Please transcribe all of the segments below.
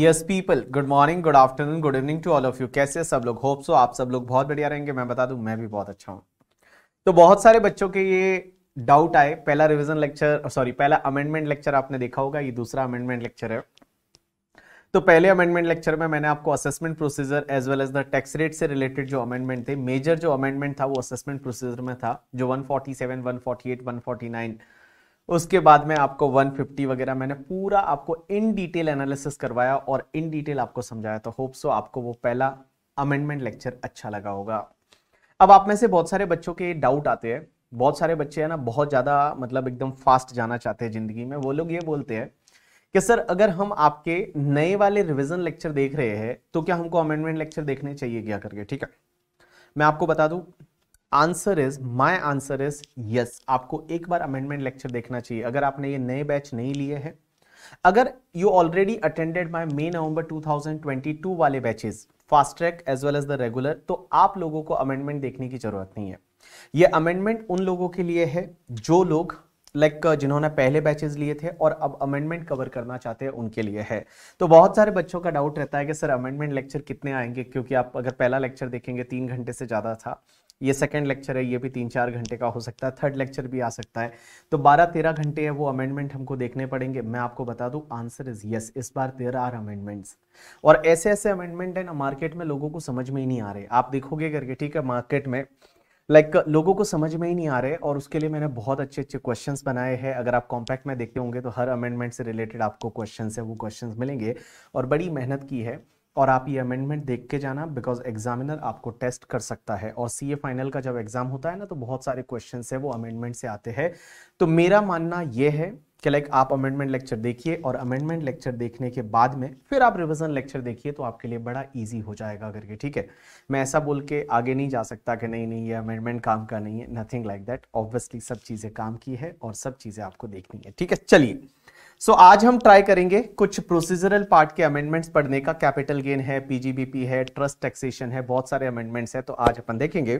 Yes people good morning good afternoon good evening to all of you कैसे सब लोग hope so आप सब लोग बहुत बढ़िया रहेंगे मैं बता दूं मैं भी बहुत अच्छा हूँ तो बहुत सारे बच्चों के ये डाउट आए पहला रिविजन लेक्चर सॉरी पहला अमेंडमेंट लेक्चर आपने देखा होगा ये दूसरा अमेंडमेंट लेक्चर है तो पहले अमेंडमेंट लेक्चर में मैंने आपको assessment procedure as well as the tax rate से रिलेटेड जो अमेंडमेंट थे मेजर जो अमेंडमेंट था वो असेसमेंट प्रोसीजर में था जो 147, 148, 149 उसके बाद में आपको 150 वगैरह मैंने पूरा आपको इन डिटेल एनालिसिस करवाया और इन डिटेल आपको समझाया तो होप सो आपको वो पहला अमेंडमेंट लेक्चर अच्छा लगा होगा अब आप में से बहुत सारे बच्चों के डाउट आते हैं बहुत सारे बच्चे हैं ना बहुत ज़्यादा मतलब एकदम फास्ट जाना चाहते हैं ज़िंदगी में वो लोग ये बोलते हैं कि सर अगर हम आपके नए वाले रिविजन लेक्चर देख रहे हैं तो क्या हमको अमेंडमेंट लेक्चर देखने चाहिए क्या करके ठीक है मैं आपको बता दूं answer is my answer is yes आपको एक बार अमेंडमेंट लेक्चर देखना चाहिए अगर आपने ये नए बैच नहीं लिए हैं अगर you already attended my May November 2022 वाले batches fast track as well as the regular तो आप लोगों को अमेंडमेंट देखने की जरूरत नहीं है ये अमेंडमेंट उन लोगों के लिए है जो लोग लाइक like, जिन्होंने पहले बैचेस लिए थे और अब अमेंडमेंट कवर करना चाहते हैं उनके लिए है तो बहुत सारे बच्चों का डाउट रहता है कि सर अमेंडमेंट लेक्चर कितने आएंगे क्योंकि आप अगर पहला लेक्चर देखेंगे तीन घंटे से ज़्यादा था ये सेकेंड लेक्चर है ये भी तीन चार घंटे का हो सकता है थर्ड लेक्चर भी आ सकता है तो बारह तेरह घंटे है वो अमेंडमेंट हमको देखने पड़ेंगे मैं आपको बता दूँ आंसर इज यस इस बार देर आर अमेंडमेंट्स और ऐसे ऐसे अमेंडमेंट है ना मार्केट में लोगों को समझ में ही नहीं आ रहे आप देखोगे करके ठीक है मार्केट में लाइक like, लोगों को समझ में ही नहीं आ रहे और उसके लिए मैंने बहुत अच्छे अच्छे क्वेश्चंस बनाए हैं अगर आप कॉम्पैक्ट में देखते होंगे तो हर अमेंडमेंट से रिलेटेड आपको क्वेश्चन है वो क्वेश्चन मिलेंगे और बड़ी मेहनत की है और आप ये अमेंडमेंट देख के जाना बिकॉज एग्जामिनर आपको टेस्ट कर सकता है और ए फाइनल का जब एग्जाम होता है ना तो बहुत सारे क्वेश्चन है वो अमेंडमेंट से आते हैं तो मेरा मानना ये है कि लाइक आप अमेंडमेंट लेक्चर देखिए और अमेंडमेंट लेक्चर देखने के बाद में फिर आप रिविजन लेक्चर देखिए तो आपके लिए बड़ा ईजी हो जाएगा करके ठीक है मैं ऐसा बोल के आगे नहीं जा सकता कि नहीं नहीं ये अमेंडमेंट काम का नहीं है नथिंग लाइक दैट ऑब्वियसली सब चीज़ें काम की है और सब चीज़ें आपको देखनी है ठीक है चलिए सो so, आज हम ट्राई करेंगे कुछ प्रोसीजरल पार्ट के अमेंडमेंट्स पढ़ने का कैपिटल गेन है पीजीबीपी है ट्रस्ट टैक्सेशन है बहुत सारे अमेंडमेंट्स हैं तो आज अपन देखेंगे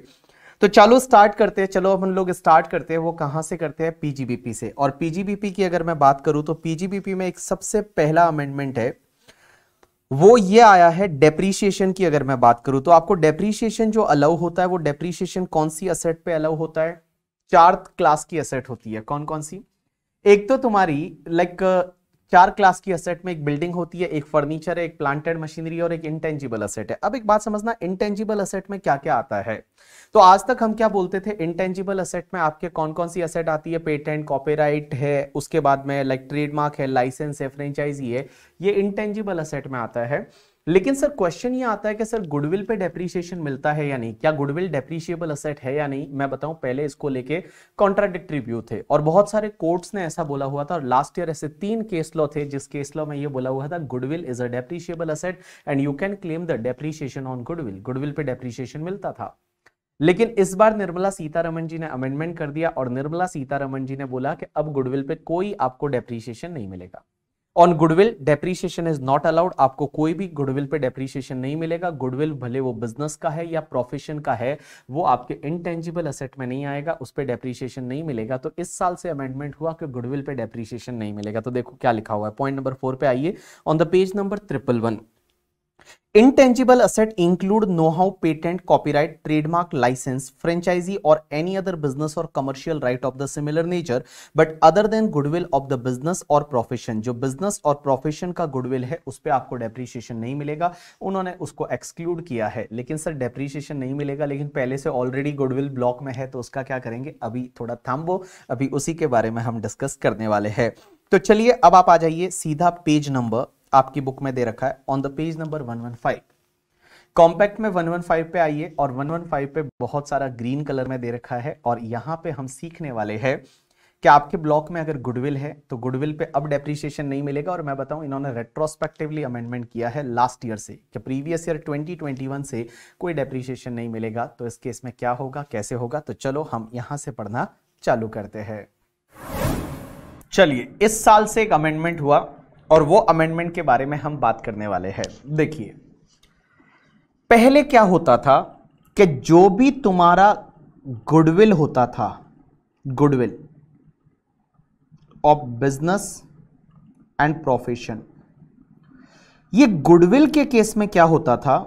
तो चलो स्टार्ट करते हैं चलो हम लोग स्टार्ट करते हैं वो कहाँ से करते हैं पीजीबीपी से और पीजीबीपी की अगर मैं बात करूँ तो पीजीबीपी में एक सबसे पहला अमेंडमेंट है वो ये आया है डेप्रीशिएशन की अगर मैं बात करूँ तो आपको डेप्रीशिएशन जो अलाउ होता है वो डेप्रीशिएशन कौन सी असेट पे अलाउ होता है चार क्लास की असेट होती है कौन कौन सी एक तो तुम्हारी लाइक uh, चार क्लास की असेट में एक बिल्डिंग होती है एक फर्नीचर है एक प्लांटेड मशीनरी और एक इंटेंजिबल असेट है अब एक बात समझना इंटेंजिबल असेट में क्या क्या आता है तो आज तक हम क्या बोलते थे इंटेंजिबल असेट में आपके कौन कौन सी असेट आती है पेटेंट कॉपीराइट है उसके बाद में लाइक ट्रेडमार्क है लाइसेंस है फ्रेंचाइजी है ये इंटेंजिबल असेट में आता है लेकिन सर क्वेश्चन ये आता है कि सर गुडविल पे डेप्रीशिएशन मिलता है या नहीं क्या गुडविल डेप्रिशिएबल असेट है या नहीं मैं बताऊं पहले इसको लेके कॉन्ट्राडिक्टरी व्यू थे और बहुत सारे कोर्ट्स ने ऐसा बोला हुआ था और लास्ट ईयर ऐसे तीन केस लॉ थे जिस केस लॉ में ये बोला हुआ था goodwill is a depreciable asset and you can claim the depreciation on goodwill goodwill पे डेप्रीशिएशन मिलता था लेकिन इस बार निर्मला सीतारमन जी ने अमेंडमेंट कर दिया और निर्मला सीतारमन जी ने बोला कि अब गुडविल पे कोई आपको डेप्रीशिएशन नहीं मिलेगा on goodwill depreciation is not allowed आपको कोई भी गुडविल पे डेप्रीशिएशन नहीं मिलेगा गुडविल भले वो बिजनेस का है या प्रोफेशन का है वो आपके इंटेंजिबल असेट में नहीं आएगा उस पर डेप्रीशिएशन नहीं मिलेगा तो इस साल से अमेंडमेंट हुआ कि गुडविल पे डेप्रीशिएशन नहीं मिलेगा तो देखो क्या लिखा हुआ है पॉइंट नंबर फोर पे आइए on the page number triple one intangible asset include know how patent copyright trademark licence franchisee और एनी अदर बिजनेस और commercial right of the similar nature but other than goodwill of the business और profession जो business और profession का goodwill है उस पर आपको डेप्रीशिएशन नहीं मिलेगा उन्होंने उसको एक्सक्लूड किया है लेकिन सर डेप्रिशिएशन नहीं मिलेगा लेकिन पहले से ऑलरेडी गुडविल ब्लॉक में है तो उसका क्या करेंगे अभी थोड़ा थाम्बो अभी उसी के बारे में हम डिस्कस करने वाले हैं तो चलिए अब आप आ जाइए सीधा पेज नंबर आपकी बुक में दे रखा है on the page number 115 compact में 115 पे आइए और 115 पे बहुत सारा ग्रीन कलर में दे रखा है और यहां पे हम सीखने वाले हैं कि आपके ब्लॉक में अगर गुडविल है तो गुडविल पे अब डेप्रिसिएशन नहीं मिलेगा और मैं बताऊं इन्होंने रेट्रोस्पेक्टिवली अमेंडमेंट किया है लास्ट ईयर से कि प्रीवियस ईयर 2021 से कोई डेप्रिसिएशन नहीं मिलेगा तो इस केस में क्या होगा कैसे होगा तो चलो हम यहां से पढ़ना चालू करते हैं चलिए इस साल से एक अमेंडमेंट हुआ और वो अमेंडमेंट के बारे में हम बात करने वाले हैं देखिए पहले क्या होता था कि जो भी तुम्हारा गुडविल होता था goodwill of business and profession ये गुडविल के केस में क्या होता था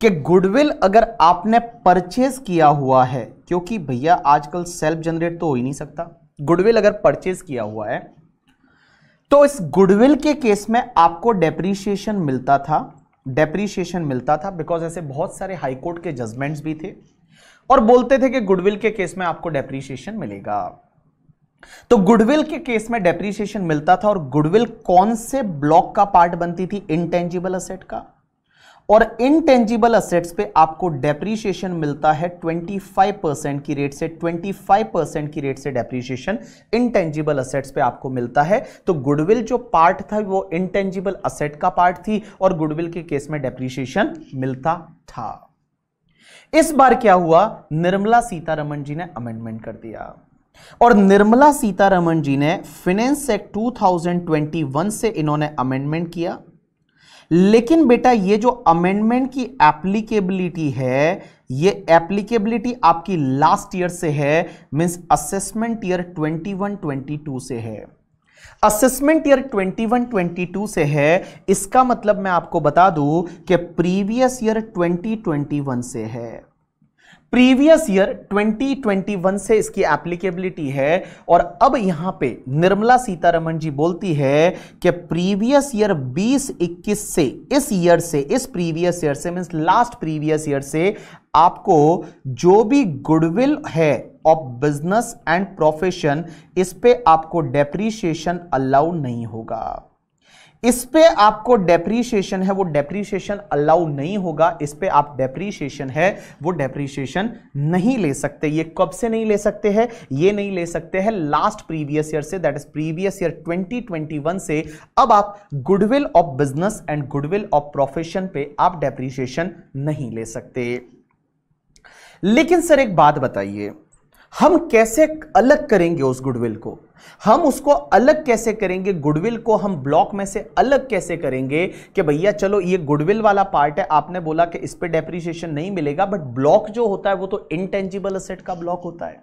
कि गुडविल अगर आपने परचेज किया हुआ है क्योंकि भैया आजकल सेल्फ जनरेट तो हो ही नहीं सकता गुडविल अगर परचेज किया हुआ है तो इस गुडविल के केस में आपको डेप्रीशिएशन मिलता था डेप्रीशिएशन मिलता था बिकॉज ऐसे बहुत सारे हाईकोर्ट के जजमेंट्स भी थे और बोलते थे कि गुडविल के केस में आपको डेप्रीशिएशन मिलेगा तो गुडविल के केस में डेप्रीशिएशन मिलता था और गुडविल कौन से ब्लॉक का पार्ट बनती थी इंटेंजिबल असेट का और इनटेंजिबल असेट्स पे आपको डेप्रीशिएशन मिलता है 25 परसेंट की रेट से 25 परसेंट की रेट से डेप्रीशिएशन इनटेंजिबल असेट्स पे आपको मिलता है तो गुडविल जो पार्ट था वो इनटेंजिबल असेट का पार्ट थी और गुडविल के केस में डेप्रीशिएशन मिलता था इस बार क्या हुआ निर्मला सीतारमन जी ने अमेंडमेंट कर दिया और निर्मला सीतारमन जी ने फिनेंस एक्ट 2021 से इन्होंने अमेंडमेंट किया लेकिन बेटा ये जो अमेंडमेंट की एप्लीकेबिलिटी है ये एप्लीकेबिलिटी आपकी लास्ट ईयर से है मीन्स असेसमेंट ईयर 21 22 से है असेसमेंट ईयर 21 22 से है इसका मतलब मैं आपको बता दूं कि प्रीवियस ईयर 2021 से है प्रीवियस ईयर 2021 से इसकी एप्लीकेबिलिटी है और अब यहां पे निर्मला सीतारमन जी बोलती है कि प्रीवियस ईयर 2021 से इस ईयर से इस प्रीवियस ईयर से मीन लास्ट प्रीवियस ईयर से आपको जो भी गुडविल है ऑफ बिजनेस एंड प्रोफेशन इस पे आपको डेप्रीशिएशन अलाउ नहीं होगा इस पे आपको डेप्रीशिएशन है वो डेप्रीशिएशन अलाउ नहीं होगा इस पे आप डेप्रीशिएशन है वो डेप्रीशिएशन नहीं ले सकते ये कब से नहीं ले सकते हैं ये नहीं ले सकते हैं लास्ट प्रीवियस ईयर से दैट इज प्रीवियस ईयर 2021 से अब आप goodwill of business and goodwill of profession पे आप डेप्रीशिएशन नहीं ले सकते लेकिन सर एक बात बताइए हम कैसे अलग करेंगे उस गुडविल को हम उसको अलग कैसे करेंगे गुडविल को हम ब्लॉक में से अलग कैसे करेंगे कि भैया चलो ये गुडविल वाला पार्ट है आपने बोला कि इस पर डेप्रीशिएशन नहीं मिलेगा बट ब्लॉक जो होता है वो तो इनटेंजिबल असेट का ब्लॉक होता है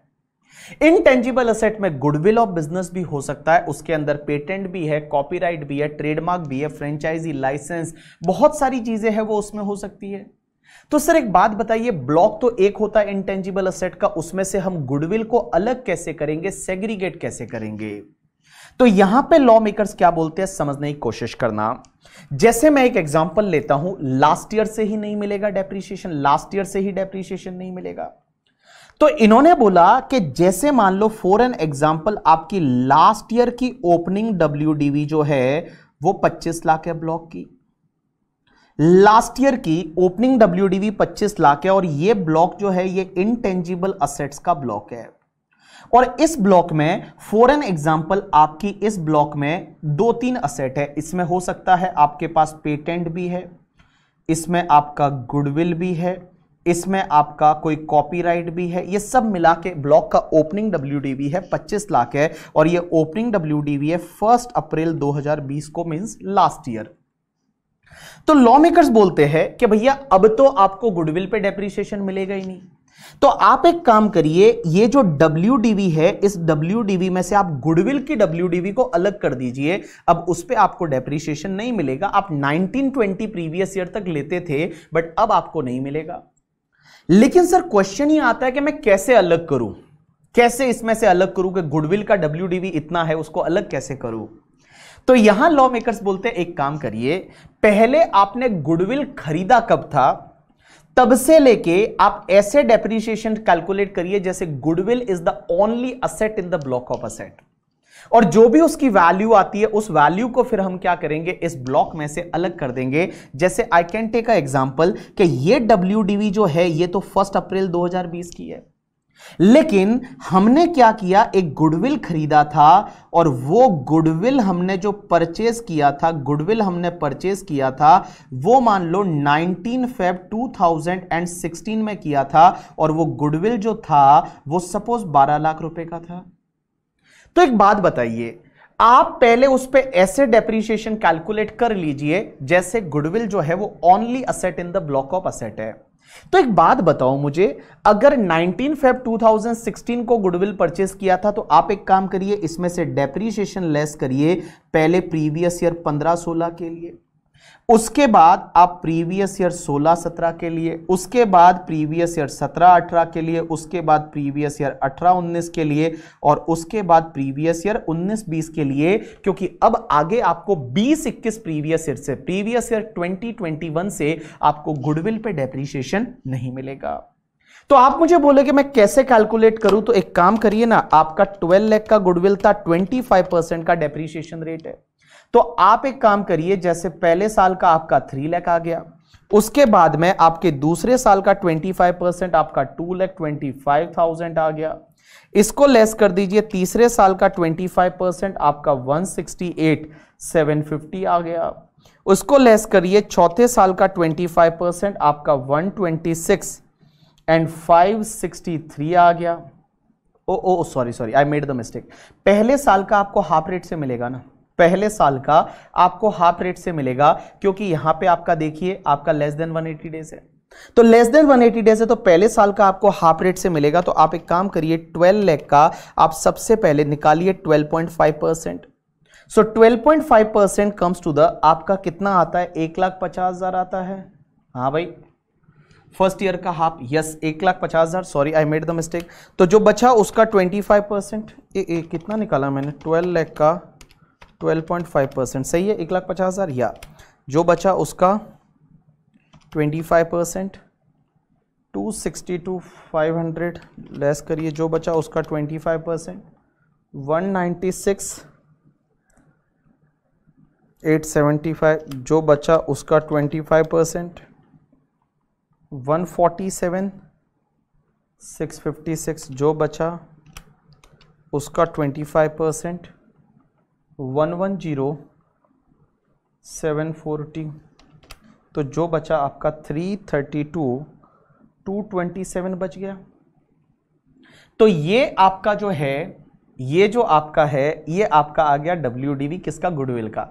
इनटेंजिबल असेट में गुडविल ऑफ बिजनेस भी हो सकता है उसके अंदर पेटेंट भी है कॉपीराइट भी है ट्रेडमार्क भी है फ्रेंचाइजी लाइसेंस बहुत सारी चीजें हैं वो उसमें हो सकती है तो सर एक बात बताइए ब्लॉक तो एक होता है इंटेंजिबल असेट का उसमें से हम गुडविल को अलग कैसे करेंगे सेग्रीगेट कैसे करेंगे तो यहां पे लॉ मेकर्स क्या बोलते हैं समझने की कोशिश करना जैसे मैं एक एग्जांपल लेता हूं लास्ट ईयर से ही नहीं मिलेगा डेप्रीशिएशन लास्ट ईयर से ही डेप्रीशिएशन नहीं मिलेगा तो इन्होंने बोला कि जैसे मान लो फॉर एन एग्जाम्पल आपकी लास्ट ईयर की ओपनिंग डब्ल्यू जो है वो 25 लाख है ब्लॉक की लास्ट ईयर की ओपनिंग डीवी 25 लाख है और ये ब्लॉक जो है ये इनटेंजिबल असेट्स का ब्लॉक है और इस ब्लॉक में फॉर एन एग्जाम्पल आपकी इस ब्लॉक में दो तीन असेट है इसमें हो सकता है आपके पास पेटेंट भी है इसमें आपका गुडविल भी है इसमें आपका कोई कॉपीराइट भी है ये सब मिला के ब्लॉक का ओपनिंग डब्ल्यू है 25 लाख है और ये ओपनिंग डब्ल्यू है फर्स्ट अप्रैल 2020 को मीन्स लास्ट ईयर तो लॉ मेकर्स बोलते हैं कि भैया अब तो आपको गुडविल पे डेप्रिसिएशन मिलेगा ही नहीं तो आप एक काम करिए ये जो डब्ल्यू है इस डब्ल्यू में से आप गुडविल की डब्ल्यू को अलग कर दीजिए अब उस पर आपको डेप्रिसिएशन नहीं मिलेगा आप 1920 प्रीवियस ईयर तक लेते थे बट अब आपको नहीं मिलेगा लेकिन सर क्वेश्चन ही आता है कि मैं कैसे अलग करूं कैसे इसमें से अलग करूं कि गुडविल का डब्ल्यू इतना है उसको अलग कैसे करूं तो यहां लॉ मेकर्स बोलते हैं एक काम करिए पहले आपने गुडविल खरीदा कब था तब से लेके आप ऐसे डेप्रिशिएशन कैलकुलेट करिए जैसे goodwill is the only asset in the block of asset और जो भी उसकी वैल्यू आती है उस वैल्यू को फिर हम क्या करेंगे इस ब्लॉक में से अलग कर देंगे जैसे I can take a example कि ये डब्ल्यू जो है ये तो फर्स्ट अप्रैल 2020 की है लेकिन हमने क्या किया एक गुडविल खरीदा था और वो गुडविल हमने जो परचेज किया था गुडविल हमने परचेज किया था वो मान लो 19 फेब 2016 में किया था और वो गुडविल जो था वो सपोज 12 लाख रुपए का था तो एक बात बताइए आप पहले उस पर ऐसे डेप्रीशिएशन कैलकुलेट कर लीजिए जैसे गुडविल जो है वो only asset in the block of asset है तो एक बात बताओ मुझे अगर 19 फेब 2016 को गुडविल परचेस किया था तो आप एक काम करिए इसमें से डेप्रीशिएशन लेस करिए पहले प्रीवियस ईयर 15-16 के लिए उसके बाद आप प्रीवियस ईयर 16 17 के लिए उसके बाद प्रीवियस ईयर 17 18 के लिए उसके बाद प्रीवियस ईयर 18 19 के लिए और उसके बाद प्रीवियस ईयर 19 20 के लिए क्योंकि अब आगे आपको 20 21 प्रीवियस ईयर से प्रीवियस ईयर 2021 से आपको गुडविल पे डेप्रीशिएशन नहीं मिलेगा तो आप मुझे बोले कि मैं कैसे कैलकुलेट करूं तो एक काम करिए ना आपका ट्वेल्व लाख का गुडविल था ट्वेंटी परसेंट का डेप्रीशिएशन रेट है तो आप एक काम करिए जैसे पहले साल का आपका थ्री लैख आ गया उसके बाद में आपके दूसरे साल का ट्वेंटी फाइव परसेंट आपका two lakh twenty five thousand आ गया इसको लेस कर दीजिए तीसरे साल का ट्वेंटी फाइव परसेंट आपका one sixty eight seven fifty आ गया उसको लेस करिए चौथे साल का ट्वेंटी फाइव परसेंट आपका one twenty six and five sixty three आ गया oh oh sorry sorry I made the mistake पहले साल का आपको हाफ रेट से मिलेगा ना पहले साल का आपको हाफ रेट से मिलेगा क्योंकि यहां पे आपका देखिए आपका लेस देन 180 डेज है तो लेस देन 180 डेज है तो पहले साल का आपको हाफ रेट से मिलेगा तो आप एक काम करिए 12 लाख का आप सबसे पहले निकालिए 12.5 percent so 12.5 percent comes to the आपका कितना आता है एक लाख पचास हजार आता है हाँ भाई फर्स्ट ईयर का हाफ यस एक लाख पचास हज़ार sorry I made the mistake तो जो बचा उसका 25 परसेंट कितना निकाला मैंने ट्वेल्व लाख का ट्वेल्व पॉइंट फाइव परसेंट सही है एक लाख पचास हज़ार या जो बचा उसका twenty five percent two sixty two five hundred less करिए जो बचा उसका twenty five percent one ninety six eight seventy five जो बचा उसका twenty five percent one forty seven six fifty six जो बचा उसका twenty five percent one one zero seven forty तो जो बचा आपका three thirty two two twenty seven बच गया तो ये आपका जो है ये जो आपका है ये आपका आ गया डब्ल्यू किसका गुडविल का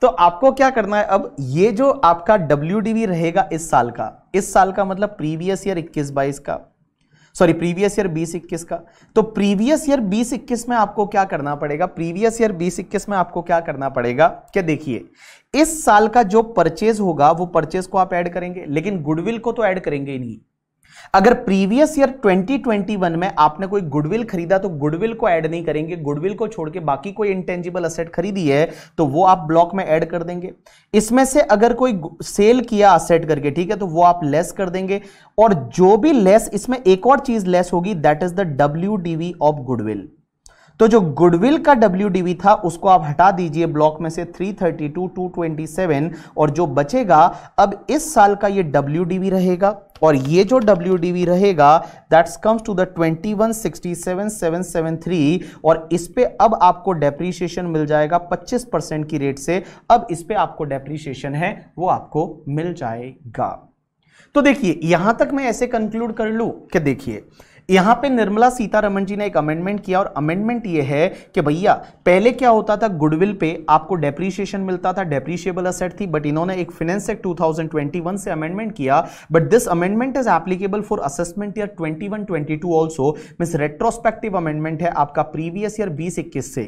तो आपको क्या करना है अब ये जो आपका डब्ल्यू रहेगा इस साल का इस साल का मतलब प्रीवियस ईयर इक्कीस बाईस का सॉरी प्रीवियस ईयर बीस इक्कीस का तो प्रीवियस ईयर बीस इक्कीस में आपको क्या करना पड़ेगा प्रीवियस ईयर बीस इक्कीस में आपको क्या करना पड़ेगा क्या देखिए इस साल का जो परचेज होगा वो परचेज को आप ऐड करेंगे लेकिन गुडविल को तो ऐड करेंगे ही नहीं अगर प्रीवियस ईयर 2021 में आपने कोई गुडविल खरीदा तो गुडविल को ऐड नहीं करेंगे गुडविल को छोड़ के बाकी कोई इंटेंजिबल असेट खरीदी है तो वो आप ब्लॉक में ऐड कर देंगे इसमें से अगर कोई सेल किया असेट करके ठीक है तो वो आप लेस कर देंगे और जो भी लेस इसमें एक और चीज लेस होगी that is the W of goodwill तो जो गुडविल का डब्ल्यू था उसको आप हटा दीजिए ब्लॉक में से 332 227 और जो बचेगा अब इस साल का ये डब्ल्यू रहेगा और ये जो डब्ल्यू रहेगा that's comes to the 2167773 three और इस पे अब आपको डेप्रीशिएशन मिल जाएगा पच्चीस परसेंट की रेट से अब इस पे आपको डेप्रीशिएशन है वो आपको मिल जाएगा तो देखिए यहां तक मैं ऐसे कंक्लूड कर लू कि देखिए यहां पे निर्मला सीतारमन जी ने एक अमेंडमेंट किया और अमेंडमेंट ये है कि भैया पहले क्या होता था गुडविल पे आपको डेप्रीशिएशन मिलता था डेप्रीशियबल असेट थी बट इन्होंने एक फिनेंस एक्ट 2021 से अमेंडमेंट किया but this amendment is applicable for assessment year 21 22 also means retrospective amendment है आपका प्रीवियस ईयर 2021 से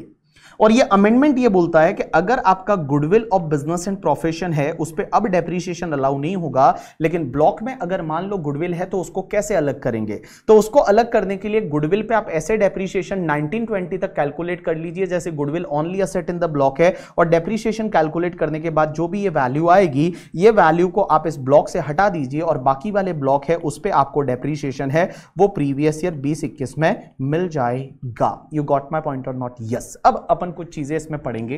और ये अमेंडमेंट ये बोलता है कि अगर आपका goodwill of business and profession है उस पर अब डेप्रीशिएशन अलाउ नहीं होगा लेकिन ब्लॉक में अगर मान लो गुडविल है तो उसको कैसे अलग करेंगे तो उसको अलग करने के लिए गुडविल पे आप ऐसे डेप्रीशिएशन 1920 तक कैलकुलेट कर लीजिए जैसे goodwill only asset in the block है और डेप्रीशिएशन कैलकुलेट करने के बाद जो भी ये वैल्यू आएगी ये वैल्यू को आप इस ब्लॉक से हटा दीजिए और बाकी वाले ब्लॉक है उस पर आपको डेप्रीशिएशन है वो प्रीवियस ईयर बीस इक्कीस में मिल जाएगा यू गॉट माई पॉइंट और नॉट यस अब अपन अपन कुछ चीज़ें इसमें पढ़ेंगे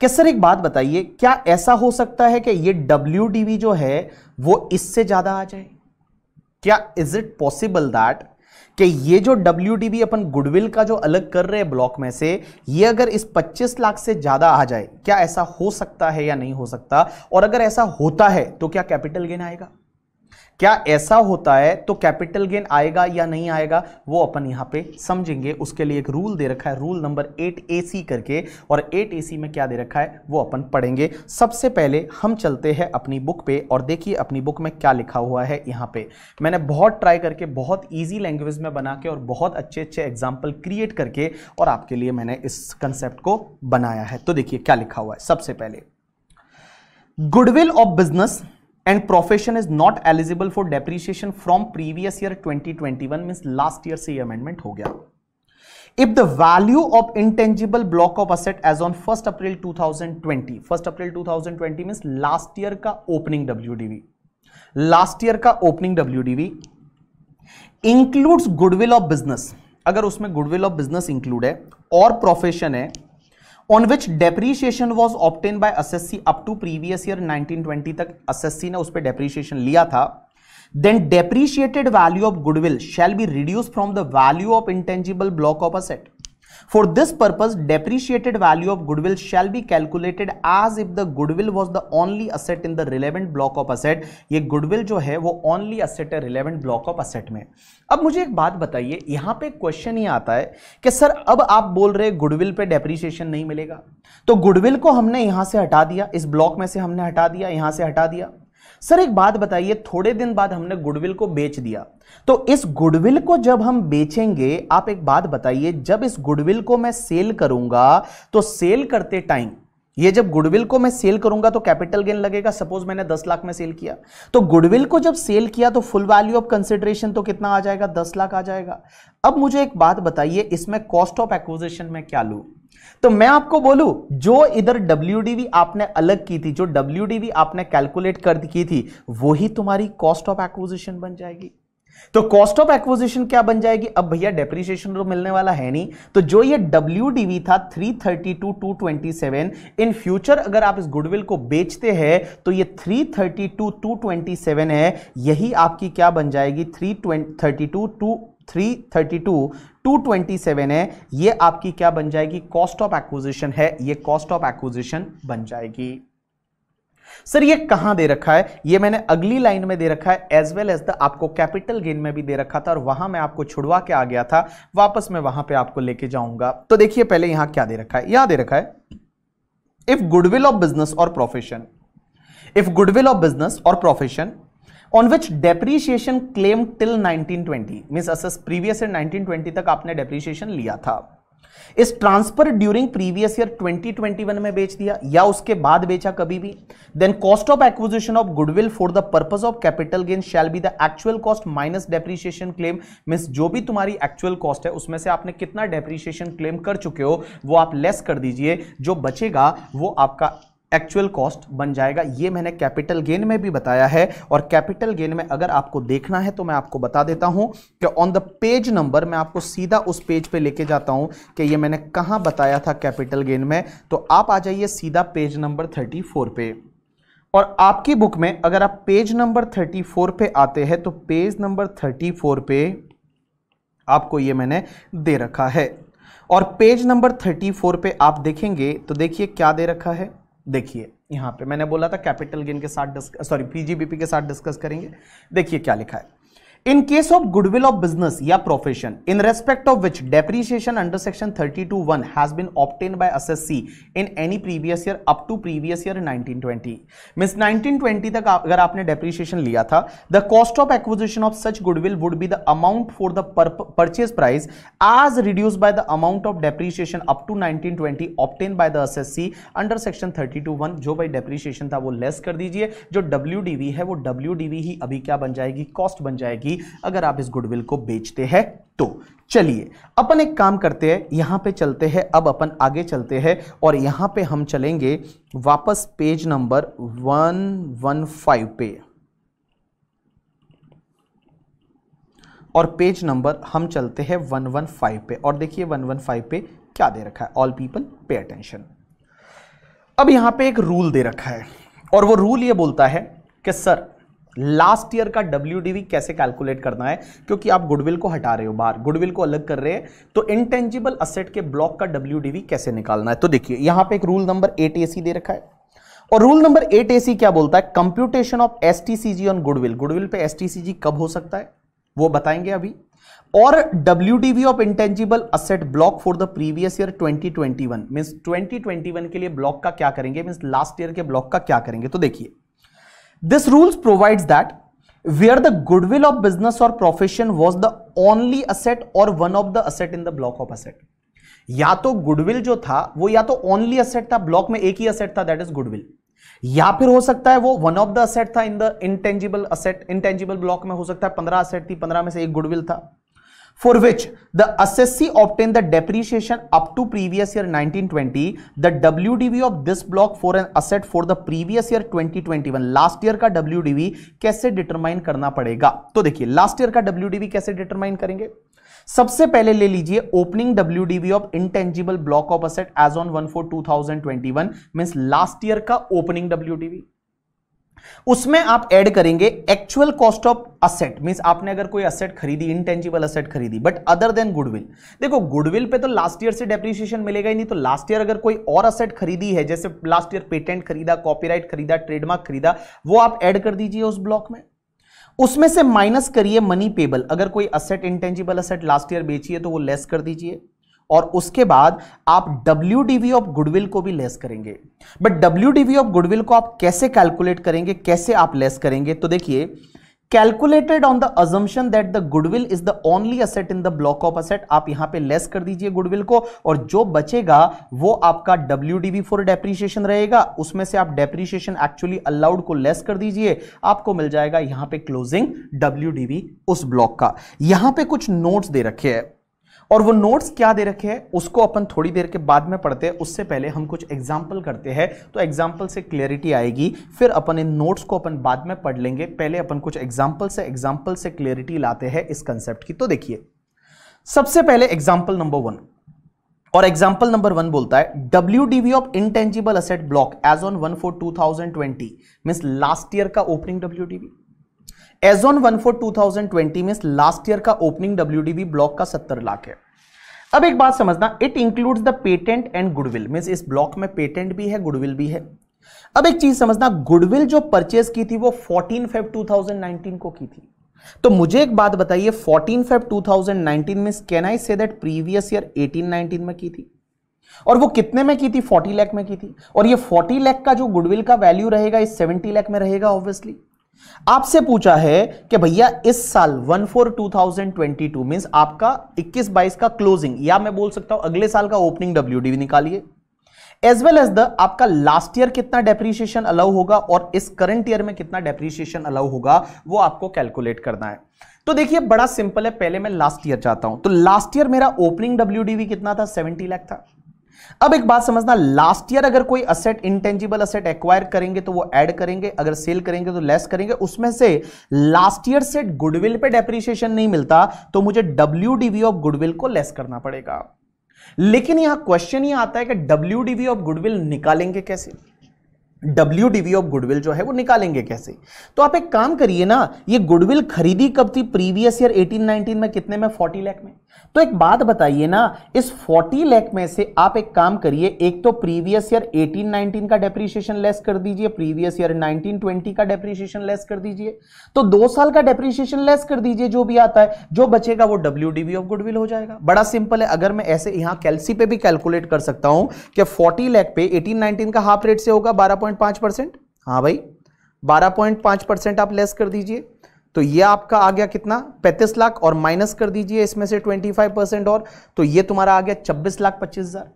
कि सर एक बात बताइए क्या ऐसा हो सकता है कि ये डब्ल्यू जो है वो इससे ज़्यादा आ जाए क्या इज इट पॉसिबल दैट कि ये जो डब्ल्यू अपन गुडविल का जो अलग कर रहे हैं ब्लॉक में से ये अगर इस 25 लाख से ज़्यादा आ जाए क्या ऐसा हो सकता है या नहीं हो सकता और अगर ऐसा होता है तो क्या कैपिटल गेन आएगा क्या ऐसा होता है तो कैपिटल गेन आएगा या नहीं आएगा वो अपन यहाँ पे समझेंगे उसके लिए एक रूल दे रखा है rule number eight A C करके और एट ए सी में क्या दे रखा है वो अपन पढ़ेंगे सबसे पहले हम चलते हैं अपनी बुक पे और देखिए अपनी बुक में क्या लिखा हुआ है यहां पे मैंने बहुत ट्राई करके बहुत ईजी लैंग्वेज में बना के और बहुत अच्छे अच्छे एग्जाम्पल क्रिएट करके और आपके लिए मैंने इस कंसेप्ट को बनाया है तो देखिए क्या लिखा हुआ है सबसे पहले goodwill of business and profession is not eligible for depreciation from previous year 2021 means last year से ये amendment हो गया if the value of intangible block of asset as on 1st April 2020 1st April 2020 means last year का opening WDV last year का opening WDV includes goodwill of business अगर उसमें goodwill of business include है और profession है on which depreciation was obtained by assessee up to previous year 1920 तक सी ने उस पर डेप्रीशिएशन लिया था then depreciated value of goodwill shall be reduce from the value of intangible block of asset for this purpose depreciated value of goodwill shall be calculated as if the goodwill was the only asset in the relevant block of asset ये goodwill जो है वो only asset है relevant block of asset में अब मुझे एक बात बताइए यहां पर क्वेश्चन ही आता है कि सर अब आप बोल रहे गुडविल पर डेप्रिशिएशन नहीं मिलेगा तो गुडविल को हमने यहां से हटा दिया इस ब्लॉक में से हमने हटा दिया यहां से हटा दिया सर एक बात बताइए थोड़े दिन बाद हमने गुडविल को बेच दिया तो इस गुडविल को जब हम बेचेंगे आप एक बात बताइए जब इस गुडविल को मैं सेल करूंगा तो सेल करते टाइम ये जब गुडविल को मैं सेल करूंगा तो कैपिटल गेन लगेगा सपोज मैंने दस लाख में सेल किया तो गुडविल को जब सेल किया तो फुल वैल्यू ऑफ कंसिडरेशन तो कितना आ जाएगा दस लाख आ जाएगा अब मुझे एक बात बताइए इसमें कॉस्ट ऑफ एक्विजिशन में क्या लू तो मैं आपको बोलू जो इधर डब्ल्यू आपने अलग की थी जो डब्ल्यू आपने कैलकुलेट कर की थी वही तुम्हारी कॉस्ट ऑफ एक्विजिशन बन जाएगी तो कॉस्ट ऑफ एक्विजिशन क्या बन जाएगी अब भैया डेप्रिसिएशन तो मिलने वाला है नहीं तो जो ये डब्ल्यू था 330 227 इन फ्यूचर अगर आप इस गुडविल को बेचते हैं तो ये 330 227 है यही आपकी क्या बन जाएगी 332 टू 332 227 है ये आपकी क्या बन जाएगी कॉस्ट ऑफ एक्विजिशन है ये कॉस्ट ऑफ एक्विजिशन बन जाएगी सर ये कहां दे रखा है ये मैंने अगली लाइन में दे रखा है एज वेल एज द आपको कैपिटल गेन में भी दे रखा था और वहां मैं आपको छुड़वा के आ गया था वापस मैं वहां पे आपको लेके जाऊंगा तो देखिए पहले यहां क्या दे रखा है यहां दे रखा है इफ गुडविल ऑफ बिजनेस और profession if goodwill of business और profession on which depreciation claim till 1920 means as previous year 1920 तक आपने डेप्रीशिएशन लिया था इस ट्रांसफर ड्यूरिंग प्रीवियस ईयर 2021 में बेच दिया या उसके बाद बेचा कभी भी then cost of acquisition of goodwill for the purpose of capital gain shall be the actual cost minus depreciation claim means जो भी तुम्हारी एक्चुअल कॉस्ट है उसमें से आपने कितना डेप्रीशिएशन क्लेम कर चुके हो वो आप लेस कर दीजिए जो बचेगा वो आपका एक्चुअल कॉस्ट बन जाएगा ये मैंने कैपिटल गेन में भी बताया है और कैपिटल गेन में अगर आपको देखना है तो मैं आपको बता देता हूं कि ऑन द पेज नंबर मैं आपको सीधा उस पेज पे लेके जाता हूं कि ये मैंने कहाँ बताया था कैपिटल गेन में तो आप आ जाइए सीधा पेज नंबर 34 पे और आपकी बुक में अगर आप पेज नंबर 34 पे आते हैं तो पेज नंबर 34 पे आपको ये मैंने दे रखा है और पेज नंबर 34 पे आप देखेंगे तो देखिए क्या दे रखा है देखिए यहाँ पे मैंने बोला था कैपिटल गेन के साथ सॉरी पीजीबीपी के साथ डिस्कस करेंगे देखिए क्या लिखा है in case of goodwill of business या profession in respect of which depreciation under section thirty two one has been obtained by assessee in any previous year up to previous year nineteen twenty means nineteen twenty तक अगर आपने डेप्रीशिएशन लिया था the cost of acquisition of such goodwill would be the amount for the purchase price as reduce by the amount of depreciation up to nineteen twenty obtained by the assessee under section thirty two one जो भाई depreciation था वो less कर दीजिए जो W D we है वो W D we ही अभी क्या बन जाएगी कॉस्ट बन जाएगी मिलेगी अगर आप इस गुडविल को बेचते हैं तो चलिए अपन एक काम करते हैं यहां पे चलते हैं अब अपन आगे चलते हैं और यहां पे हम चलेंगे वापस page number one one five पे और पेज नंबर हम चलते हैं वन वन फाइव पे और देखिए वन वन फाइव पे क्या दे रखा है ऑल पीपल पे अटेंशन अब यहां पे एक रूल दे रखा है और वो रूल ये बोलता है कि सर लास्ट ईयर का डब्ल्यू कैसे कैलकुलेट करना है क्योंकि आप गुडविल को हटा रहे हो बाहर गुडविल को अलग कर रहे हैं तो इंटेंजिबल असेट के ब्लॉक का डब्ल्यू कैसे निकालना है तो देखिए यहां पे एक रूल नंबर एट ए दे रखा है और रूल नंबर एट ए क्या बोलता है computation of S on goodwill goodwill पे एस कब हो सकता है वो बताएंगे अभी और W of intangible asset block for the previous year 2021 means 2021 के लिए ब्लॉक का क्या करेंगे मीन लास्ट ईयर के ब्लॉक का क्या करेंगे तो देखिए this rules provides that where the goodwill of business और profession was the only asset और one of the asset in the block of asset या तो गुडविल जो था वो या तो ओनली असेट था ब्लॉक में एक ही असेट था दैट इज गुडविल या फिर हो सकता है वो वन ऑफ द असेट था in the intangible asset intangible block में हो सकता है पंद्रह असेट थी पंद्रह में से एक गुडविल था for which the assessee obtained the depreciation up to previous year 1920 the wdv of this block for an asset for the previous year 2021 last year का wdv कैसे डिटरमाइन करना पड़ेगा तो देखिए लास्ट ईयर का wdv कैसे determine करेंगे सबसे पहले ले लीजिए opening W of intangible block of asset as on one four two thousand twenty one mean last year का ओपनिंग डब्ल्यू उसमें आप ऐड करेंगे actual cost of asset means आपने अगर कोई असेट खरीदी इनटेंजिबल असेट खरीदी बट अदर देन गुडविल देखो गुडविल पे तो लास्ट ईयर से डेप्रिसिएशन मिलेगा ही नहीं तो लास्ट ईयर अगर कोई और असेट खरीदी है जैसे लास्ट ईयर पेटेंट खरीदा कॉपीराइट खरीदा ट्रेडमार्क खरीदा वो आप ऐड कर दीजिए उस ब्लॉक में उसमें से माइनस करिए मनी पेबल अगर कोई asset intangible asset last year बेचिए तो वो लेस कर दीजिए और उसके बाद आप डब्ल्यू ऑफ गुडविल को भी लेस करेंगे बट डब्ल्यू ऑफ गुडविल को आप कैसे कैलकुलेट करेंगे कैसे आप लेस करेंगे तो देखिए calculated on the assumption that the goodwill is the only asset in the block of asset आप यहां पे लेस कर दीजिए गुडविल को और जो बचेगा वो आपका डब्ल्यू डी फॉर डेप्रीशिएशन रहेगा उसमें से आप डेप्रीशिएशन एक्चुअली अलाउड को लेस कर दीजिए आपको मिल जाएगा यहां पे क्लोजिंग डब्ल्यू उस ब्लॉक का यहां पे कुछ नोट्स दे रखे हैं और वो नोट्स क्या दे रखे हैं उसको अपन थोड़ी देर के बाद में पढ़ते हैं उससे पहले हम कुछ एग्जाम्पल करते हैं तो एग्जाम्पल से क्लियरिटी आएगी फिर अपन इन नोट्स को अपन बाद में पढ़ लेंगे पहले अपन कुछ एग्जाम्पल से एग्जाम्पल से क्लियरिटी लाते हैं इस कंसेप्ट की तो देखिए सबसे पहले एग्जाम्पल नंबर वन और एग्जाम्पल नंबर वन बोलता है W DV of intangible asset block as on one four two thousand twenty means last year का opening W DV as on one four two thousand twenty में last year का opening W block का सत्तर लाख है अब एक बात समझना it includes the patent and goodwill mean इस ब्लॉक में पेटेंट भी है गुडविल भी है अब एक चीज समझना गुडविल जो परचेज की थी वो 14 फेब 2019 को की थी तो मुझे एक बात बताइए 14 फेब 2019 में can I say that previous year 1819 में की थी और वो कितने में की थी 40 लाख में की थी और ये 40 लाख का जो गुडविल का वैल्यू रहेगा इस 70 लाख में रहेगा ऑब्वियसली आपसे पूछा है कि भैया इस साल one four two thousand twenty two mean आपका इक्कीस बाईस का क्लोजिंग या मैं बोल सकता हूं अगले साल का ओपनिंग डब्ल्यू डी निकालिए एज वेल एज द आपका लास्ट ईयर कितना डेप्रीशिएशन अलाउ होगा और इस करंट ईयर में कितना डेप्रीशिएशन अलाउ होगा वो आपको कैलकुलेट करना है तो देखिए बड़ा सिंपल है पहले मैं लास्ट ईयर जाता हूं तो लास्ट ईयर मेरा ओपनिंग डब्ल्यू कितना था सेवेंटी लैख था अब एक बात समझना लास्ट ईयर अगर कोई असेट इंटेंजिबल असेट एक्वायर करेंगे तो वो ऐड करेंगे अगर सेल करेंगे तो लेस करेंगे उसमें से लास्ट ईयर से गुडविल पे डेप्रिशिएशन नहीं मिलता तो मुझे डब्ल्यू ऑफ गुडविल को लेस करना पड़ेगा लेकिन यहां क्वेश्चन ये आता है कि डब्ल्यू ऑफ गुडविल निकालेंगे कैसे डब्ल्यू डीवी ऑफ गुडविल जो है वो निकालेंगे कैसे तो आप एक काम करिए ना ये गुडविल खरीदी कब थी प्रीवियस ईयर 1819 में कितने में 40 लाख में तो एक बात बताइए ना इस 40 लाख में से आप एक काम करिए एक तो प्रीवियस ईयर 18-19 का डेप्रीशिएशन लेस कर दीजिए प्रीवियस ईयर 19-20 का डेप्रीशिएशन लेस कर दीजिए तो दो साल का डेप्रीशिएशन लेस कर दीजिए जो भी आता है जो बचेगा वो डब्ल्यू ऑफ गुडविल हो जाएगा बड़ा सिंपल है अगर मैं ऐसे यहां कैलसी पे भी कैलकुलेट कर सकता हूं कि फोर्टी लैख पे एटीन नाइनटीन का हाफ रेट से होगा बारह पॉइंट पांच परसेंट हाँ भाई बारह पॉइंट पांच परसेंट आप लेस कर दीजिए तो ये आपका आ गया कितना पैंतीस लाख और माइनस कर दीजिए इसमें से ट्वेंटी फाइव परसेंट और तो ये तुम्हारा आ गया छब्बीस लाख पच्चीस हजार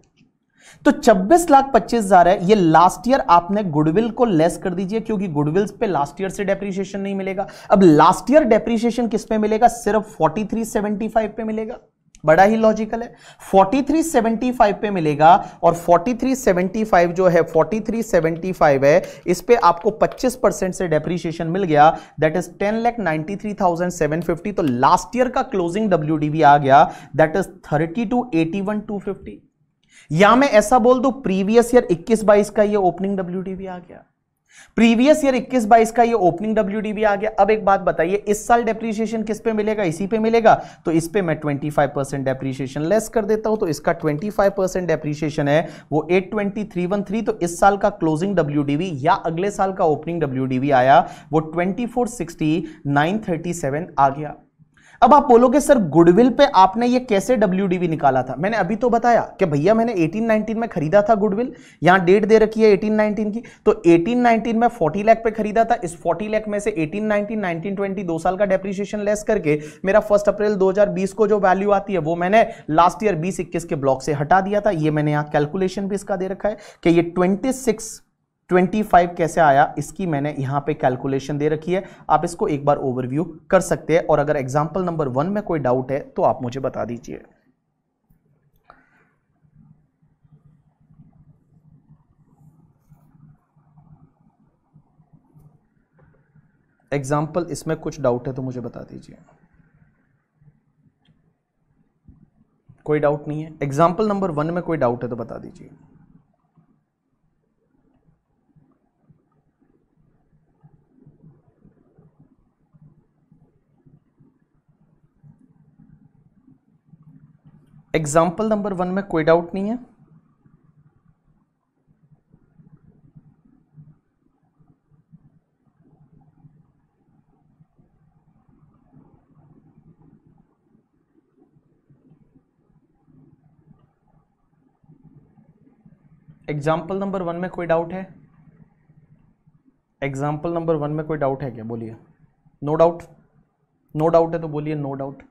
तो छब्बीस लाख पच्चीस हजार है ये लास्ट ईयर आपने गुडविल को लेस कर दीजिए क्योंकि गुडविल्स पे लास्ट ईयर से डेप्रिशिएशन नहीं मिलेगा अब लास्ट ईयर डेप्रिशिएशन किस पे मिलेगा सिर्फ फोर्टी थ्री सेवेंटी फाइव पे मिलेगा बड़ा ही लॉजिकल है 4375 पे मिलेगा और 4375 जो है 4375 है इस पे आपको 25 परसेंट से डेप्रीशिएशन मिल गया that is ten lakh ninety तो लास्ट ईयर का क्लोजिंग डब्ल्यू डी आ गया that is thirty two eighty one two fifty या मैं ऐसा बोल दू प्रीवियस ईयर इक्कीस बाईस का ये ओपनिंग डब्ल्यू आ गया प्रीवियस ईयर 21 बाईस का ये ओपनिंग डब्ल्यू आ गया अब एक बात बताइए इस साल डेप्रीशिएशन किस पे मिलेगा इसी पे मिलेगा तो इस पे मैं 25 परसेंट डेप्रीशिएशन लेस कर देता हूं तो इसका 25 परसेंट डेप्रीशिएशन है वो थ्री तो इस साल का क्लोजिंग डब्ल्यू या अगले साल का ओपनिंग डब्ल्यू आया वो ट्वेंटी फोर आ गया अब आप बोलोगे सर गुडविल पे आपने ये कैसे डब्ल्यू निकाला था मैंने अभी तो बताया कि भैया मैंने 1819 में खरीदा था गुडविल यहाँ डेट दे रखी है 1819 की तो 1819 में 40 लाख पे खरीदा था इस 40 लाख में से 1819 1920 दो साल का डेप्रिसिएशन लेस करके मेरा फर्स्ट अप्रैल 2020 को जो वैल्यू आती है वो मैंने लास्ट ईयर बीस इक्कीस के ब्लॉक से हटा दिया था ये मैंने यहाँ कैलकुलेशन भी इसका दे रखा है कि ये ट्वेंटी सिक्स 25 कैसे आया इसकी मैंने यहाँ पे कैलकुलेशन दे रखी है आप इसको एक बार ओवरव्यू कर सकते हैं और अगर एग्जाम्पल नंबर वन में कोई डाउट है तो आप मुझे बता दीजिए एग्जाम्पल इसमें कुछ डाउट है तो मुझे बता दीजिए कोई डाउट नहीं है एग्जाम्पल नंबर वन में कोई डाउट है तो बता दीजिए एग्जाम्पल नंबर वन में कोई डाउट नहीं है एग्जाम्पल नंबर वन में कोई डाउट है एग्जाम्पल नंबर वन में कोई डाउट है क्या बोलिए नो डाउट नो डाउट है तो बोलिए नो डाउट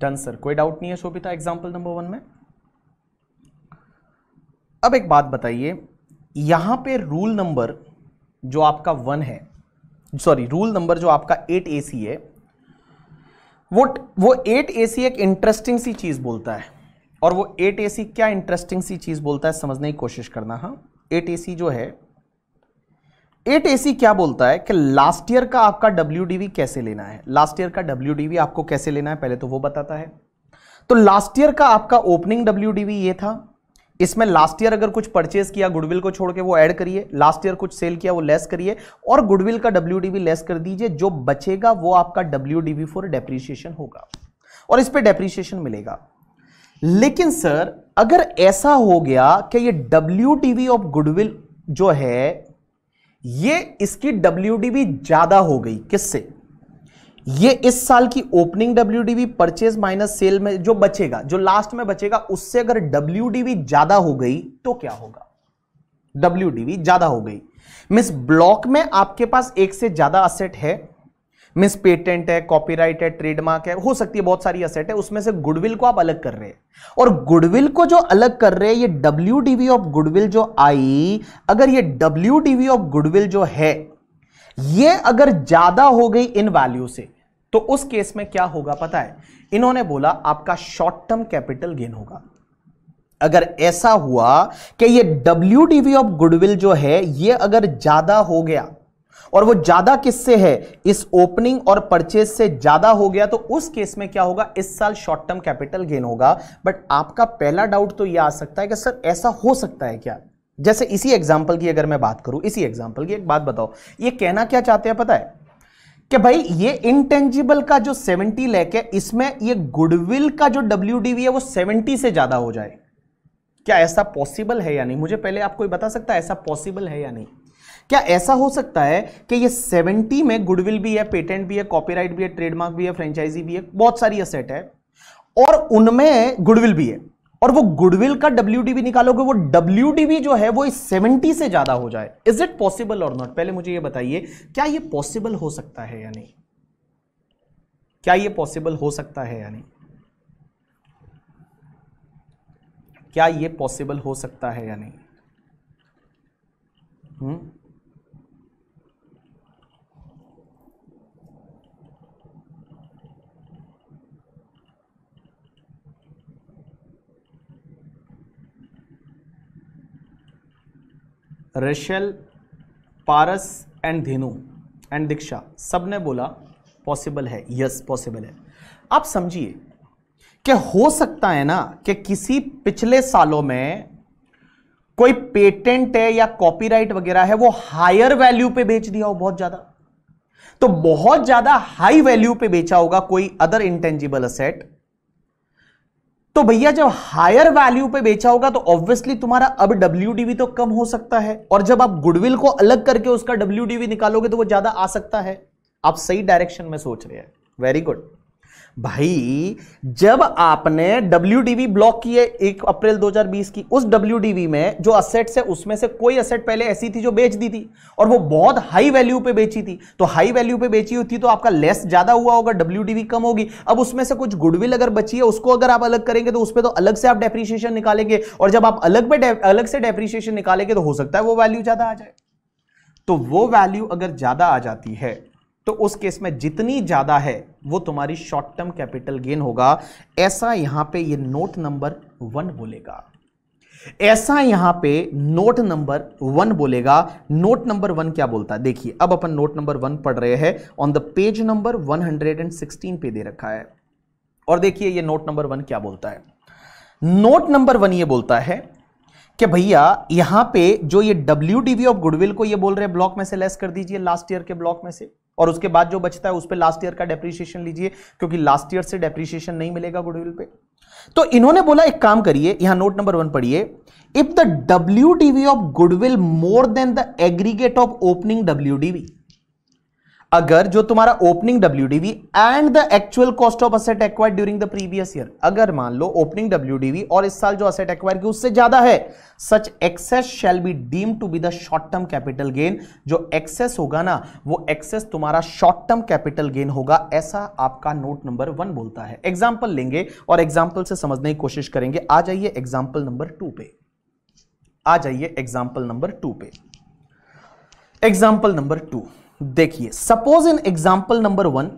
डन सर कोई डाउट नहीं है शोभिता एग्जाम्पल नंबर वन में अब एक बात बताइए यहां पे रूल नंबर जो आपका वन है सॉरी रूल नंबर जो आपका एट ए सी है वो वो एट ए सी एक इंटरेस्टिंग सी चीज बोलता है और वो एट ए सी क्या इंटरेस्टिंग सी चीज बोलता है समझने की कोशिश करना हाँ एट ए सी जो है एट एसी क्या बोलता है कि लास्ट ईयर का आपका डब्ल्यू कैसे लेना है लास्ट ईयर का डब्ल्यू आपको कैसे लेना है पहले तो वो बताता है तो लास्ट ईयर का आपका ओपनिंग डब्ल्यू ये था इसमें लास्ट ईयर अगर कुछ परचेज किया गुडविल को छोड़ के वो ऐड करिए लास्ट ईयर कुछ सेल किया वो लेस करिए और गुडविल का डब्ल्यू लेस कर दीजिए जो बचेगा वो आपका डब्ल्यू फॉर डेप्रीशिएशन होगा और इस पर डेप्रीशिएशन मिलेगा लेकिन सर अगर ऐसा हो गया कि ये डब्ल्यू ऑफ गुडविल जो है ये इसकी डब्ल्यू ज्यादा हो गई किससे ये इस साल की opening WDV purchase minus sale में जो बचेगा जो लास्ट में बचेगा उससे अगर डब्ल्यूडीबी ज्यादा हो गई तो क्या होगा डब्ल्यूडीबी ज्यादा हो गई मिस ब्लॉक में आपके पास एक से ज्यादा असेट है मीन्स पेटेंट है कॉपीराइट है ट्रेडमार्क है हो सकती है बहुत सारी असेट है उसमें से गुडविल को आप अलग कर रहे हैं और गुडविल को जो अलग कर रहे हैं ये डब्ल्यू ऑफ गुडविल जो आई अगर ये डब्ल्यू ऑफ गुडविल जो है ये अगर ज्यादा हो गई इन वैल्यू से तो उस केस में क्या होगा पता है इन्होंने बोला आपका शॉर्ट टर्म कैपिटल गेन होगा अगर ऐसा हुआ कि ये डब्ल्यू ऑफ गुडविल जो है ये अगर ज्यादा हो गया और वो ज्यादा किससे है इस ओपनिंग और परचेज से ज्यादा हो गया तो उस केस में क्या होगा इस साल शॉर्ट टर्म कैपिटल गेन होगा बट आपका पहला डाउट तो ये आ सकता है कि सर ऐसा हो सकता है क्या जैसे इसी एग्जाम्पल की अगर मैं बात करूं इसी एग्जाम्पल की एक बात बताओ ये कहना क्या चाहते हैं पता है कि भाई ये इनटेंजिबल का जो सेवेंटी लैक है इसमें यह गुडविल का जो डब्ल्यू है वो सेवेंटी से ज्यादा हो जाए क्या ऐसा पॉसिबल है या नहीं मुझे पहले आप कोई बता सकता है ऐसा पॉसिबल है या नहीं क्या ऐसा हो सकता है कि ये 70 में गुडविल भी है पेटेंट भी है कॉपीराइट भी है ट्रेडमार्क भी है फ्रेंचाइजी भी है बहुत सारी असेट है और उनमें गुडविल भी है और वो गुडविल का डब्ल्यू भी निकालोगे वो डब्ल्यू जो है वो 70 से ज्यादा हो जाए इज इट पॉसिबल और नॉट पहले मुझे ये बताइए क्या ये पॉसिबल हो सकता है या नहीं क्या ये पॉसिबल हो सकता है या नहीं क्या ये पॉसिबल हो सकता है या नहीं हम्म? Rachel Paras and Dhinu and Diksha सब ने बोला पॉसिबल है यस पॉसिबल है आप समझिए कि हो सकता है ना कि किसी पिछले सालों में कोई पेटेंट है या कॉपीराइट वगैरह है वो हायर वैल्यू पे बेच दिया हो बहुत ज्यादा तो बहुत ज्यादा हाई वैल्यू पे बेचा होगा कोई अदर इंटेंजिबल असेट तो भैया जब हायर वैल्यू पे बेचा होगा तो ऑब्वियसली तुम्हारा अब डब्ल्यू डीवी तो कम हो सकता है और जब आप गुडविल को अलग करके उसका डब्ल्यू डीवी निकालोगे तो वो ज्यादा आ सकता है आप सही डायरेक्शन में सोच रहे हैं वेरी गुड भाई जब आपने डब्ल्यू ब्लॉक किए एक अप्रैल 2020 की उस डब्ल्यू में जो असेट्स है उसमें से कोई असेट पहले ऐसी थी जो बेच दी थी और वो बहुत हाई वैल्यू पे बेची थी तो हाई वैल्यू पे बेची हुई थी तो आपका लेस ज्यादा हुआ होगा डब्ल्यू कम होगी अब उसमें से कुछ गुडविल अगर बची है उसको अगर आप अलग करेंगे तो उस पर तो अलग से आप डेप्रीशिएशन निकालेंगे और जब आप अलग पे अलग से डेप्रीशिएशन निकालेंगे तो हो सकता है वो वैल्यू ज्यादा आ जाए तो वो वैल्यू अगर ज्यादा आ जाती है तो उस केस में जितनी ज्यादा है वो तुम्हारी शॉर्ट टर्म कैपिटल गेन होगा ऐसा यहां पे ये नोट नंबर वन बोलेगा ऐसा यहां पे नोट नंबर वन बोलेगा नोट नंबर वन क्या बोलता है देखिए अब अपन नोट नंबर वन पढ़ रहे हैं ऑन द पेज नंबर 116 पे दे रखा है और देखिए ये नोट नंबर वन क्या बोलता है नोट नंबर वन ये बोलता है कि भैया यहां पे जो ये डब्ल्यू ऑफ गुडविल को ये बोल रहे हैं ब्लॉक में से लेस कर दीजिए लास्ट ईयर के ब्लॉक में से और उसके बाद जो बचता है उस पर लास्ट ईयर का डेप्रिशिएशन लीजिए क्योंकि लास्ट ईयर से डेप्रिशिएशन नहीं मिलेगा गुडविल पे तो इन्होंने बोला एक काम करिए यहां नोट नंबर वन पढ़िए if the W of goodwill more than the aggregate of opening W अगर जो तुम्हारा opening WDV and the actual cost of asset acquire during the previous year अगर मान लो ओपनिंग डब्ल्यूडीवी और इस साल जो असेट एक्वायर की उससे ज्यादा है such excess shall be deem to be the short term capital gain जो एक्सेस होगा ना वो एक्सेस तुम्हारा शॉर्ट टर्म कैपिटल गेन होगा ऐसा आपका नोट नंबर वन बोलता है एग्जाम्पल लेंगे और एग्जाम्पल से समझने की कोशिश करेंगे आ जाइए एग्जाम्पल नंबर टू पे आ जाइए एग्जाम्पल नंबर टू पे एग्जाम्पल नंबर टू देखिए suppose in example number one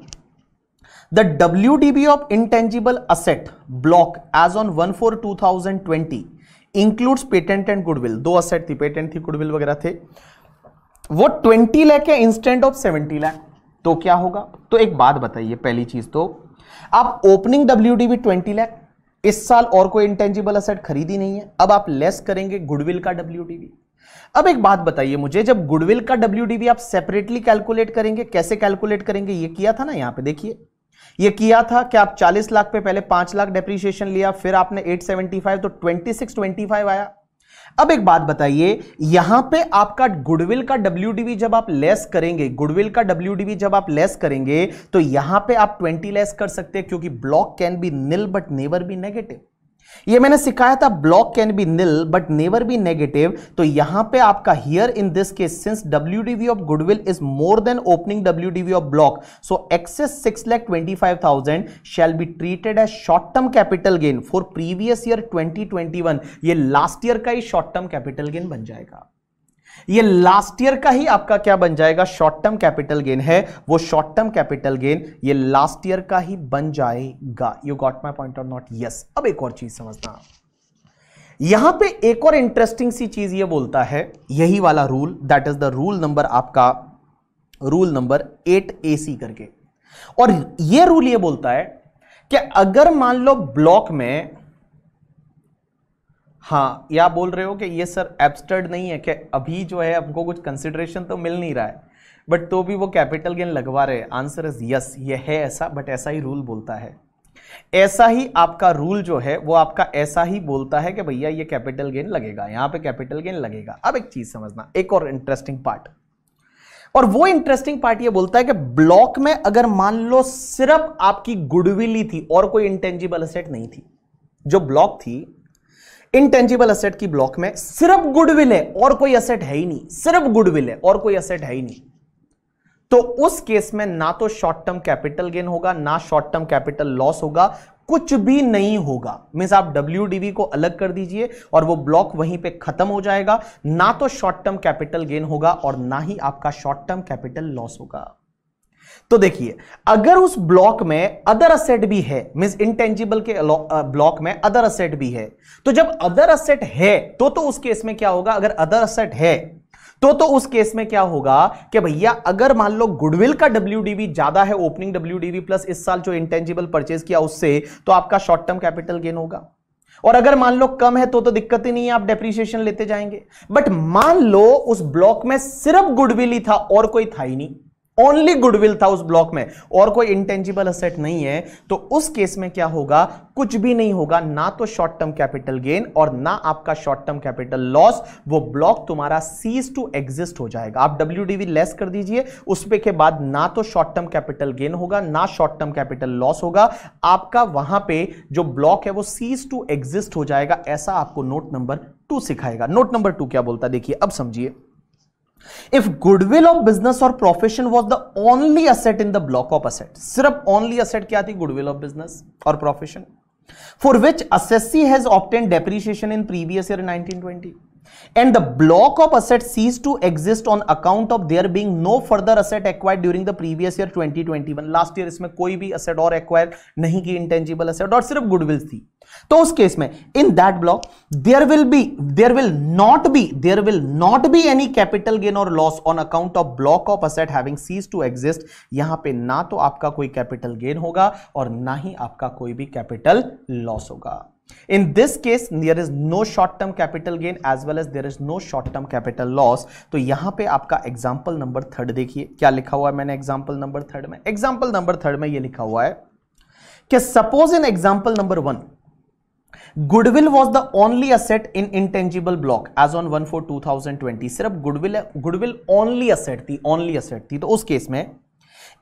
the W of intangible asset block as on one four two thousand twenty includes patent and goodwill दो asset थी patent थी goodwill वगैरह थे वो twenty lakh है instant of seventy lakh तो क्या होगा तो एक बात बताइए पहली चीज तो आप opening W D twenty lakh इस साल और कोई इंटेंजिबल असेट खरीदी नहीं है अब आप लेस करेंगे गुडविल का डब्ल्यू डीबी अब एक बात बताइए मुझे जब गुडविल का डब्ल्यू आप सेपरेटली कैलकुलेट करेंगे कैसे कैलकुलेट करेंगे ये किया था ना यहां पे देखिए ये किया था कि आप 40 लाख पे पहले 5 लाख डेप्रिसिएशन लिया फिर आपने 875 तो 2625 आया अब एक बात बताइए यहां पे आपका गुडविल का डब्ल्यू जब आप लेस करेंगे गुडविल का डब्ल्यू जब आप लेस करेंगे तो यहां पे आप 20 लेस कर सकते हैं क्योंकि block can be nil but never be negative ये मैंने सिखाया था block can be nil but never be negative तो यहां पे आपका here in this case since W of goodwill is more than opening W of block so excess six lakh twenty five thousand shall be treated as short term capital gain for previous year twenty twenty one ये last year का ही short term capital gain बन जाएगा ये last year का ही आपका क्या बन जाएगा शॉर्ट टर्म कैपिटल गेन है वो शॉर्ट टर्म कैपिटल गेन ये लास्ट ईयर का ही बन जाएगा you got my point of not yes अब एक और चीज समझना यहां पे एक और इंटरेस्टिंग सी चीज ये बोलता है यही वाला rule that is the rule number आपका rule number eight A C करके और ये रूल ये बोलता है कि अगर मान लो ब्लॉक में हाँ या बोल रहे हो कि ये सर एबस्टर्ड नहीं है कि अभी जो है हमको कुछ कंसिडरेशन तो मिल नहीं रहा है बट तो भी वो कैपिटल गेन लगवा रहे आंसर इज यस ये है ऐसा बट ऐसा ही रूल बोलता है ऐसा ही आपका रूल जो है वो आपका ऐसा ही बोलता है कि भैया ये कैपिटल गेन लगेगा यहाँ पे कैपिटल गेन लगेगा अब एक चीज समझना एक और इंटरेस्टिंग पार्ट और वो इंटरेस्टिंग पार्ट ये बोलता है कि ब्लॉक में अगर मान लो सिर्फ आपकी गुडविल ही थी और कोई इंटेंजिबल असेट नहीं थी जो ब्लॉक थी इनटेंजिबल असेट की ब्लॉक में सिर्फ गुडविल है और कोई असेट है ही नहीं सिर्फ गुडविल है और कोई असेट है ही नहीं तो उस केस में ना तो शॉर्ट टर्म कैपिटल गेन होगा ना शॉर्ट टर्म कैपिटल लॉस होगा कुछ भी नहीं होगा मीन्स आप डब्ल्यू को अलग कर दीजिए और वो ब्लॉक वहीं पे खत्म हो जाएगा ना तो शॉर्ट टर्म कैपिटल गेन होगा और ना ही आपका शॉर्ट टर्म कैपिटल लॉस होगा तो देखिए अगर उस ब्लॉक में अदर असेट भी है मीन इंटेंजिबल के ब्लॉक में अदर असेट भी है तो जब अदर असेट है तो तो उस केस में क्या होगा अगर अदर असेट है तो तो उस केस में क्या होगा कि भैया अगर मान लो गुडविल का डब्ल्यू ज्यादा है ओपनिंग डब्ल्यू प्लस इस साल जो इंटेंजिबल परचेज किया उससे तो आपका शॉर्ट टर्म कैपिटल गेन होगा और अगर मान लो कम है तो तो दिक्कत ही नहीं है आप डेप्रिसिएशन लेते जाएंगे बट मान लो उस ब्लॉक में सिर्फ गुडविल ही था और कोई था ही नहीं ओनली गुडविल था उस ब्लॉक में और कोई इंटेंजिबल असेट नहीं है तो उस केस में क्या होगा कुछ भी नहीं होगा ना तो शॉर्ट टर्म कैपिटल गेन और ना आपका शॉर्ट टर्म कैपिटल लॉस वो ब्लॉक तुम्हारा सीज टू एग्जिस्ट हो जाएगा आप डब्ल्यू लेस कर दीजिए उस पे के बाद ना तो शॉर्ट टर्म कैपिटल गेन होगा ना शॉर्ट टर्म कैपिटल लॉस होगा आपका वहां पे जो ब्लॉक है वो सीज टू एग्जिस्ट हो जाएगा ऐसा आपको नोट नंबर टू सिखाएगा नोट नंबर टू क्या बोलता देखिए अब समझिए if goodwill of business or profession was the only asset in the block of asset सिर्फ only asset क्या goodwill of business or profession for which assessee has obtained depreciation in previous year 1920 and the block of assets cease to exist on account of there being no further asset acquired during the previous year 2021 last year इसमें कोई भी asset और acquire नहीं की intangible asset और सिर्फ goodwill थी तो उस केस में in that block there will be there will not be there will not be any capital gain और loss on account of block of asset having cease to exist यहां पे ना तो आपका कोई कैपिटल गेन होगा और ना ही आपका कोई भी कैपिटल लॉस होगा in this case there is no short term capital gain as well as there is no short term capital loss तो यहां पे आपका एग्जाम्पल नंबर थर्ड देखिए क्या लिखा हुआ है मैंने एग्जाम्पल नंबर थर्ड में एग्जाम्पल नंबर थर्ड में ये लिखा हुआ है कि suppose in example number one goodwill was the only asset in intangible block as on one four two thousand twenty सिर्फ गुडविल गुडविल ओनली असेट थी ओनली असेट थी तो उस केस में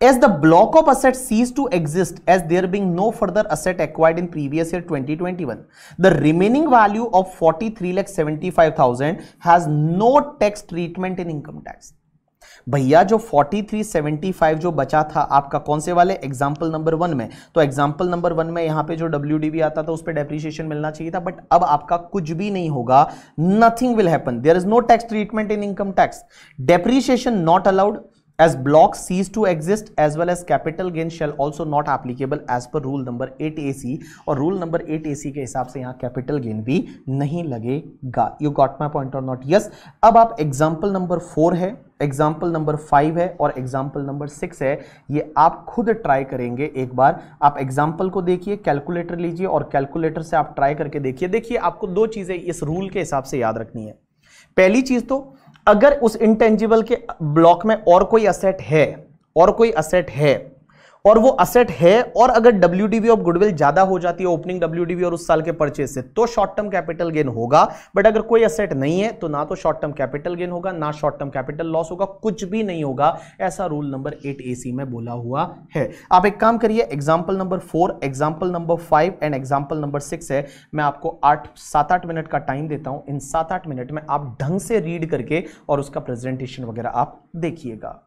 As the block of assets ceased to exist as there being no further asset acquired in previous year 2021, the remaining value of 43,75,000 has no tax treatment in income tax. भैया जो 4375 जो बचा था आपका कौन से वाले एग्जाम्पल नंबर वन में तो एग्जाम्पल नंबर वन में यहां पे जो डब्ल्यू आता था उस पर डेप्रिशिएशन मिलना चाहिए था बट अब आपका कुछ भी नहीं होगा nothing will happen there is no tax treatment in income tax depreciation not allowed as block cease to exist as well as capital gain shall also not applicable as per rule number 8 AC और rule number 8 AC के हिसाब से यहाँ capital gain bhi nahi lagega You got my point or not? Yes. ab aap example number 4 hai example number five है और example number six है ये आप खुद ट्राई करेंगे एक बार आप एग्जाम्पल को देखिए कैलकुलेटर लीजिए और कैलकुलेटर से आप ट्राई करके देखिए देखिए आपको दो चीज़ें इस रूल के हिसाब से याद रखनी है पहली चीज़ तो अगर उस इंटेंजिबल के ब्लॉक में और कोई असेट है और कोई असेट है और वो असेट है और अगर डब्ल्यू ऑफ गुडविल ज्यादा हो जाती है ओपनिंग डब्ल्यू और उस साल के परचेज से तो शॉर्ट टर्म कैपिटल गेन होगा बट अगर कोई असेट नहीं है तो ना तो शॉर्ट टर्म कैपिटल गेन होगा ना शॉर्ट टर्म कैपिटल लॉस होगा कुछ भी नहीं होगा ऐसा रूल नंबर एट ए में बोला हुआ है आप एक काम करिए example number four example number five and example number six है मैं आपको आठ सात आठ मिनट का टाइम देता हूं इन सात आठ मिनट में आप ढंग से रीड करके और उसका प्रेजेंटेशन वगैरह आप देखिएगा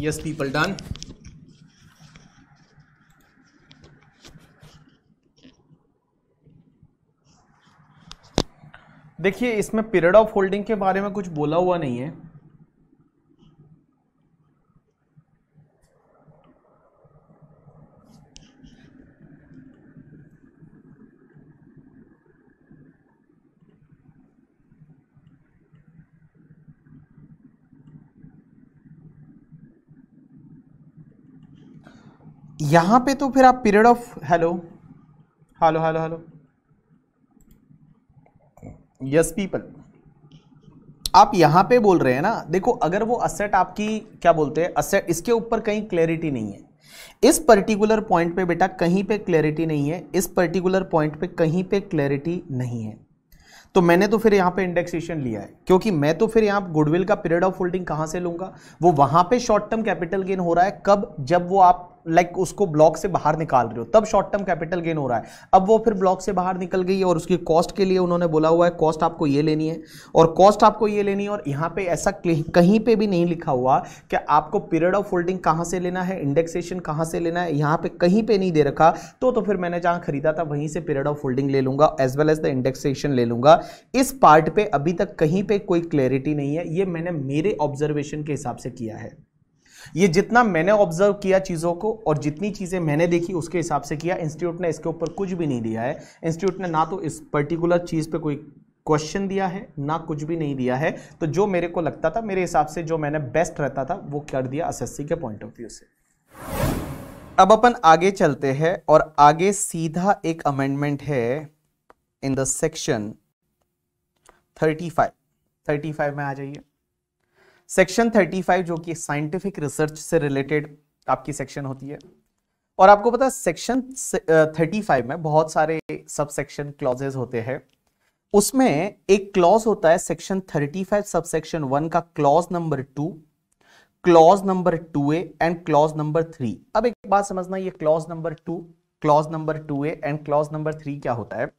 यस पीपल डन देखिए इसमें पीरियड ऑफ होल्डिंग के बारे में कुछ बोला हुआ नहीं है यहाँ पे तो फिर आप period of hello hello hello hello yes people आप यहाँ पे बोल रहे हैं ना देखो अगर वो असेट आपकी क्या बोलते हैं असेट इसके ऊपर कहीं क्लैरिटी नहीं है इस पर्टिकुलर पॉइंट पे बेटा कहीं पे क्लैरिटी नहीं है इस पर्टिकुलर पॉइंट पे कहीं पे क्लैरिटी नहीं है तो मैंने तो फिर यहाँ पे इंडेक्सेशन लिया है क्योंकि मैं तो फिर यहाँ गुडविल का पीरियड ऑफ होल्डिंग कहाँ से लूंगा वो वहाँ पे शॉर्ट टर्म कैपिटल गेन हो रहा है कब जब वो आप लाइक like उसको ब्लॉक से बाहर निकाल रहे हो तब शॉर्ट टर्म कैपिटल गेन हो रहा है अब वो फिर ब्लॉक से बाहर निकल गई और उसकी कॉस्ट के लिए उन्होंने बोला हुआ है कॉस्ट आपको ये लेनी है और कॉस्ट आपको ये लेनी है और यहाँ पे ऐसा कहीं पे भी नहीं लिखा हुआ कि आपको पीरियड ऑफ होल्डिंग कहाँ से लेना है इंडेक्सेशन कहाँ से लेना है यहाँ पर कहीं पे नहीं दे रखा तो तो फिर मैंने जहाँ खरीदा था वहीं से पीरियड ऑफ होल्डिंग ले लूंगा as well as the indexation ले लूंगा इस पार्ट पे अभी तक कहीं पर कोई क्लैरिटी नहीं है ये मैंने मेरे ऑब्जर्वेशन के हिसाब से किया है ये जितना मैंने ऑब्जर्व किया चीज़ों को और जितनी चीज़ें मैंने देखी उसके हिसाब से किया इंस्टीट्यूट ने इसके ऊपर कुछ भी नहीं दिया है इंस्टीट्यूट ने ना तो इस पर्टिकुलर चीज़ पे कोई क्वेश्चन दिया है ना कुछ भी नहीं दिया है तो जो मेरे को लगता था मेरे हिसाब से जो मैंने बेस्ट रहता था वो कर दिया एस के पॉइंट ऑफ व्यू से अब अपन आगे चलते हैं और आगे सीधा एक अमेंडमेंट है इन द सेक्शन 35 35 में आ जाइए सेक्शन 35 जो कि साइंटिफिक रिसर्च से रिलेटेड आपकी सेक्शन होती है और आपको पता है सेक्शन 35 में बहुत सारे सब सेक्शन क्लॉजेज होते हैं उसमें एक क्लॉज होता है सेक्शन 35 सब section subsection one clause number two clause number two A and clause number three अब एक बात समझना ये clause number two clause number two A and clause number three क्या होता है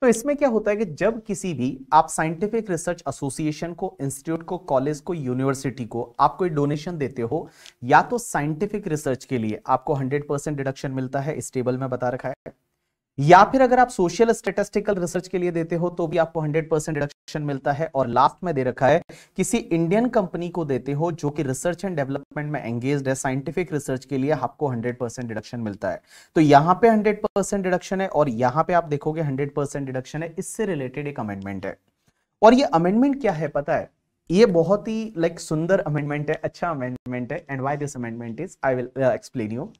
तो इसमें क्या होता है कि जब किसी भी आप साइंटिफिक रिसर्च एसोसिएशन को इंस्टीट्यूट को कॉलेज को यूनिवर्सिटी को आप कोई डोनेशन देते हो या तो साइंटिफिक रिसर्च के लिए आपको 100 परसेंट डिडक्शन मिलता है इस टेबल में बता रखा है या फिर अगर आप सोशल स्टेटिस्टिकल रिसर्च के लिए देते हो तो भी आपको 100 परसेंट रिडक्शन मिलता है और लास्ट में दे रखा है किसी इंडियन कंपनी को देते हो जो कि रिसर्च एंड डेवलपमेंट में एंगेज है साइंटिफिक रिसर्च के लिए आपको 100 परसेंट डिडक्शन मिलता है तो यहाँ पे 100 परसेंट डिडक्शन है और यहाँ पे आप देखोगे हंड्रेड परसेंट डिडक्शन है इससे रिलेटेड एक अमेंडमेंट है और ये अमेंडमेंट क्या है पता है ये बहुत ही लाइक सुंदर अमेंडमेंट है अच्छा अमेंडमेंट है and why this amendment is I will explain you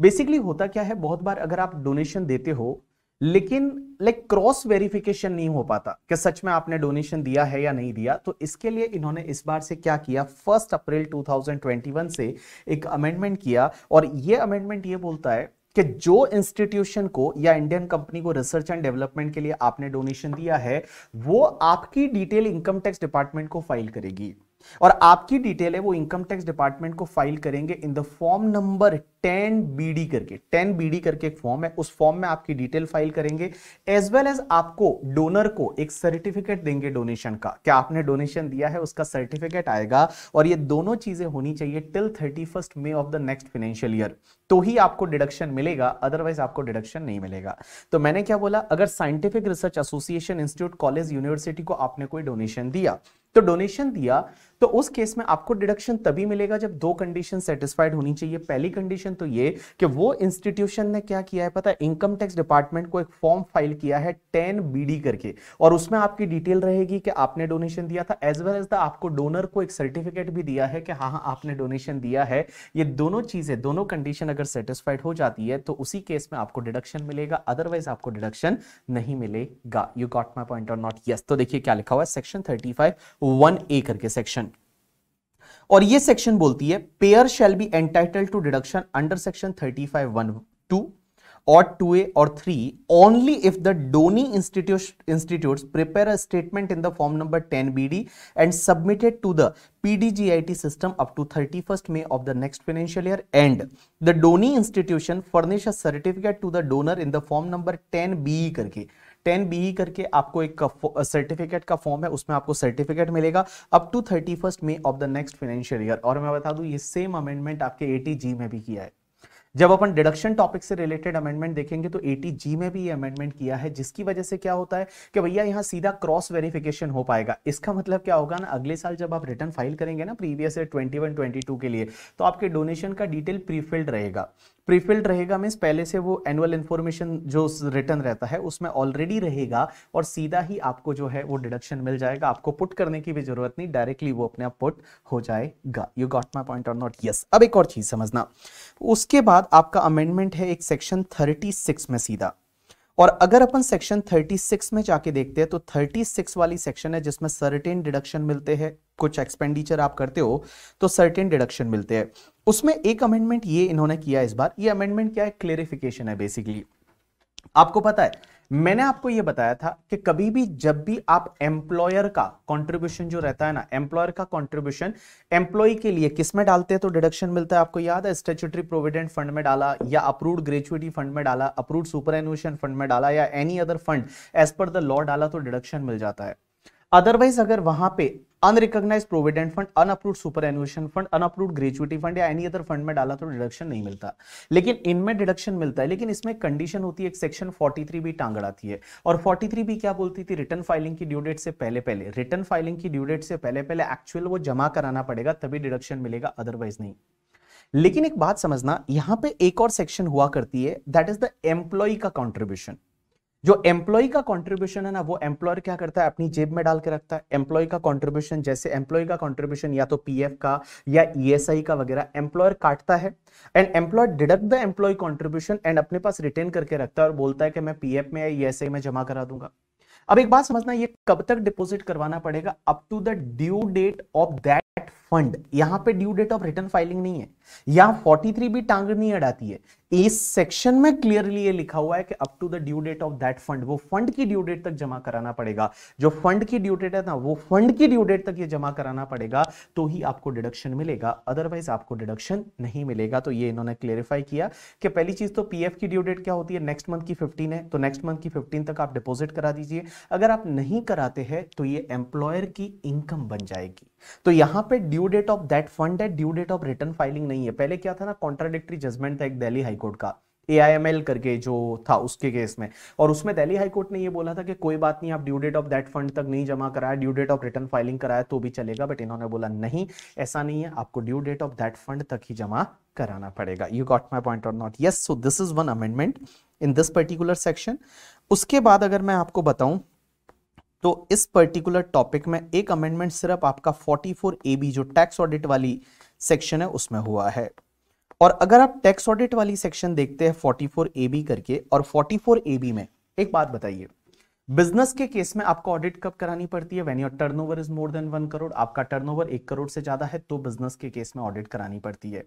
basically होता क्या है बहुत बार अगर आप डोनेशन देते हो लेकिन लाइक क्रॉस वेरिफिकेशन नहीं हो पाता कि सच में आपने डोनेशन दिया है या नहीं दिया तो इसके लिए इन्होंने इस बार से क्या किया फर्स्ट अप्रैल 2021 से एक अमेंडमेंट किया और ये अमेंडमेंट ये बोलता है कि जो इंस्टीट्यूशन को या इंडियन कंपनी को रिसर्च एंड डेवलपमेंट के लिए आपने डोनेशन दिया है वो आपकी डिटेल इनकम टैक्स डिपार्टमेंट को फाइल करेगी और आपकी डिटेल है वो इनकम टैक्स डिपार्टमेंट को फाइल करेंगे in the form number ten BD करके टेन बीडी करके एक फॉर्म है उस फॉर्म में आपकी डिटेल फाइल करेंगे एज वेल एज आपको डोनर को एक सर्टिफिकेट देंगे डोनेशन का क्या आपने डोनेशन दिया है उसका सर्टिफिकेट आएगा और ये दोनों चीजें होनी चाहिए till thirty first May of the next financial year तो ही आपको डिडक्शन मिलेगा अदरवाइज आपको डिडक्शन नहीं मिलेगा तो मैंने क्या बोला अगर scientific research association institute college university को आपने कोई डोनेशन दिया तो डोनेशन दिया तो उस केस में आपको डिडक्शन तभी मिलेगा जब दो कंडीशन सेटिस्फाइड होनी चाहिए पहली कंडीशन तो ये कि वो इंस्टीट्यूशन ने क्या किया है पता है इनकम टैक्स डिपार्टमेंट को एक फॉर्म फाइल किया है टेन बी करके और उसमें आपकी डिटेल रहेगी कि आपने डोनेशन दिया था एज वेल एज द आपको डोनर को एक सर्टिफिकेट भी दिया है कि हाँ हाँ आपने डोनेशन दिया है ये दोनों चीजें दोनों कंडीशन अगर सेटिस्फाइड हो जाती है तो उसी केस में आपको डिडक्शन मिलेगा अदरवाइज आपको डिडक्शन नहीं मिलेगा यू गॉट माई पॉइंट और नॉट यस तो देखिए क्या लिखा हुआ है section thirty five one A करके सेक्शन और ये सेक्शन बोलती है payer shall be entitle to deduction under section thirty five one two और टू ए और three only if the donee institute prepare a statement in the form number ten B D and submitted to the PDGIT system up to thirty first May of the next financial year and the donee institution furnish a certificate to the donor in the form number ten B करके ten B करके आपको एक certificate का form है उसमें आपको certificate मिलेगा up to thirty first May of the next financial year और मैं बता दूं ये सेम अमेंडमेंट आपके एटी जी में भी किया है जब अपन डिडक्शन टॉपिक से रिलेटेड अमेंडमेंट देखेंगे तो एटी जी में भी ये अमेंडमेंट किया है जिसकी वजह से क्या होता है कि भैया यहाँ सीधा क्रॉस वेरिफिकेशन हो पाएगा इसका मतलब क्या होगा ना अगले साल जब आप रिटर्न फाइल करेंगे ना previous year twenty one twenty two के लिए तो आपके डोनेशन का डिटेल प्रीफिल्ड रहेगा प्रीफिल्ड रहेगा मीन्स पहले से वो एनुअल इन्फॉर्मेशन जो रिटर्न रहता है उसमें ऑलरेडी रहेगा और सीधा ही आपको जो है वो डिडक्शन मिल जाएगा आपको पुट करने की भी जरूरत नहीं डायरेक्टली वो अपने आप पुट हो जाएगा यू गॉट माई पॉइंट और नॉट यस अब एक और चीज समझना उसके बाद आपका अमेंडमेंट है एक सेक्शन 36 में सीधा और अगर अपन सेक्शन 36 में जाके देखते हैं तो 36 वाली सेक्शन है जिसमें सर्टेन डिडक्शन मिलते हैं कुछ एक्सपेंडिचर आप करते हो तो सर्टेन डिडक्शन मिलते हैं उसमें एक अमेंडमेंट ये इन्होंने किया इस बार ये अमेंडमेंट क्या है क्लेरिफिकेशन है बेसिकली आपको पता है मैंने आपको यह बताया था कि कभी भी जब भी आप एम्प्लॉयर का कंट्रीब्यूशन जो रहता है ना एम्प्लॉयर का कंट्रीब्यूशन एम्प्लॉय के लिए किस में डालते हैं तो डिडक्शन मिलता है आपको याद है स्टेचुटरी प्रोविडेंट फंड में डाला या अप्रूव ग्रेचुटी फंड में डाला अप्रूव सुपर एनुएशन फंड में डाला या any other fund as per the law डाला तो डिडक्शन मिल जाता है अदरवाइज अगर वहां पे unrecognised provident fund unapproved superannuation fund unapproved gratuity fund या एनी अदर फंड में डाला तो डिडक्शन नहीं मिलता लेकिन इनमें डिडक्शन मिलता है लेकिन इसमें कंडीशन होती है सेक्शन 43 भी टांग आती है और 43 भी क्या बोलती थी रिटर्न फाइलिंग की ड्यू डेट से पहले पहले रिटर्न फाइलिंग की ड्यू डेट से पहले पहले एक्चुअल वो जमा कराना पड़ेगा तभी डिडक्शन मिलेगा अदरवाइज नहीं लेकिन एक बात समझना यहां पे एक और सेक्शन हुआ करती है दैट इज द एम्प्लॉय का कॉन्ट्रीब्यूशन जो एम्प्लॉय का कंट्रीब्यूशन है ना वो एम्प्लॉयर क्या करता है अपनी जेब में डाल के रखता है एम्प्लॉय का कंट्रीब्यूशन जैसे एम्प्लॉय का कंट्रीब्यूशन या तो पीएफ का या ईएसआई e का वगैरह एम्प्लॉयर काटता है and employer deduct the employee contribution and अपने पास रिटेन करके रखता है और बोलता है कि मैं पीएफ में या ईएसआई e में जमा करा दूंगा अब एक बात समझना ये कब तक डिपोजिट करवाना पड़ेगा up to the due date of that fund यहां पे due date of return filing नहीं है यहां 43 भी टांग नहीं अड़ाती है इस सेक्शन में क्लियरली ये लिखा हुआ है कि up to the due date of that fund वो फंड की ड्यू डेट तक जमा कराना पड़ेगा जो फंड की ड्यू डेट है ना वो फंड की ड्यू डेट तक ये जमा कराना पड़ेगा तो ही आपको डिडक्शन मिलेगा अदरवाइज आपको डिडक्शन नहीं मिलेगा तो ये इन्होंने क्लियरिफाई किया कि पहली चीज तो पीएफ की ड्यू डेट क्या होती है नेक्स्ट मंथ की 15 है तो नेक्स्ट मंथ की 15 तक आप डिपॉजिट करा दीजिए अगर आप नहीं कराते हैं तो ये एम्प्लॉयर की इनकम बन जाएगी तो यहां पे due due date of that fund है due date of return filing नहीं है पहले क्या था ना कॉन्ट्राडिक्टरी जजमेंट था एक दिल्ली हाईकोर्ट का AIML करके जो था उसके केस में और उसमें दिल्ली हाई कोर्ट ने ये बोला था कि कोई बात नहीं आप due date of that fund तक नहीं जमा कराया due date of return filing कराया तो भी चलेगा बट इन्होंने बोला नहीं ऐसा नहीं है आपको due date of that fund तक ही जमा कराना पड़ेगा यू गॉट माई पॉइंट और not yes so this is one amendment in this particular section उसके बाद अगर मैं आपको बताऊं तो इस पर्टिकुलर टॉपिक में एक अमेंडमेंट सिर्फ आपका 44 ए बी जो टैक्स ऑडिट वाली सेक्शन है उसमें हुआ है और अगर आप टैक्स ऑडिट वाली सेक्शन देखते हैं 44 ए बी करके और 44 ए बी में एक बात बताइए बिजनेस के केस में आपको ऑडिट कब करानी पड़ती है when your turnover is more than one crore आपका टर्न ओवर एक करोड़ से ज्यादा है तो बिजनेस के केस में ऑडिट करानी पड़ती है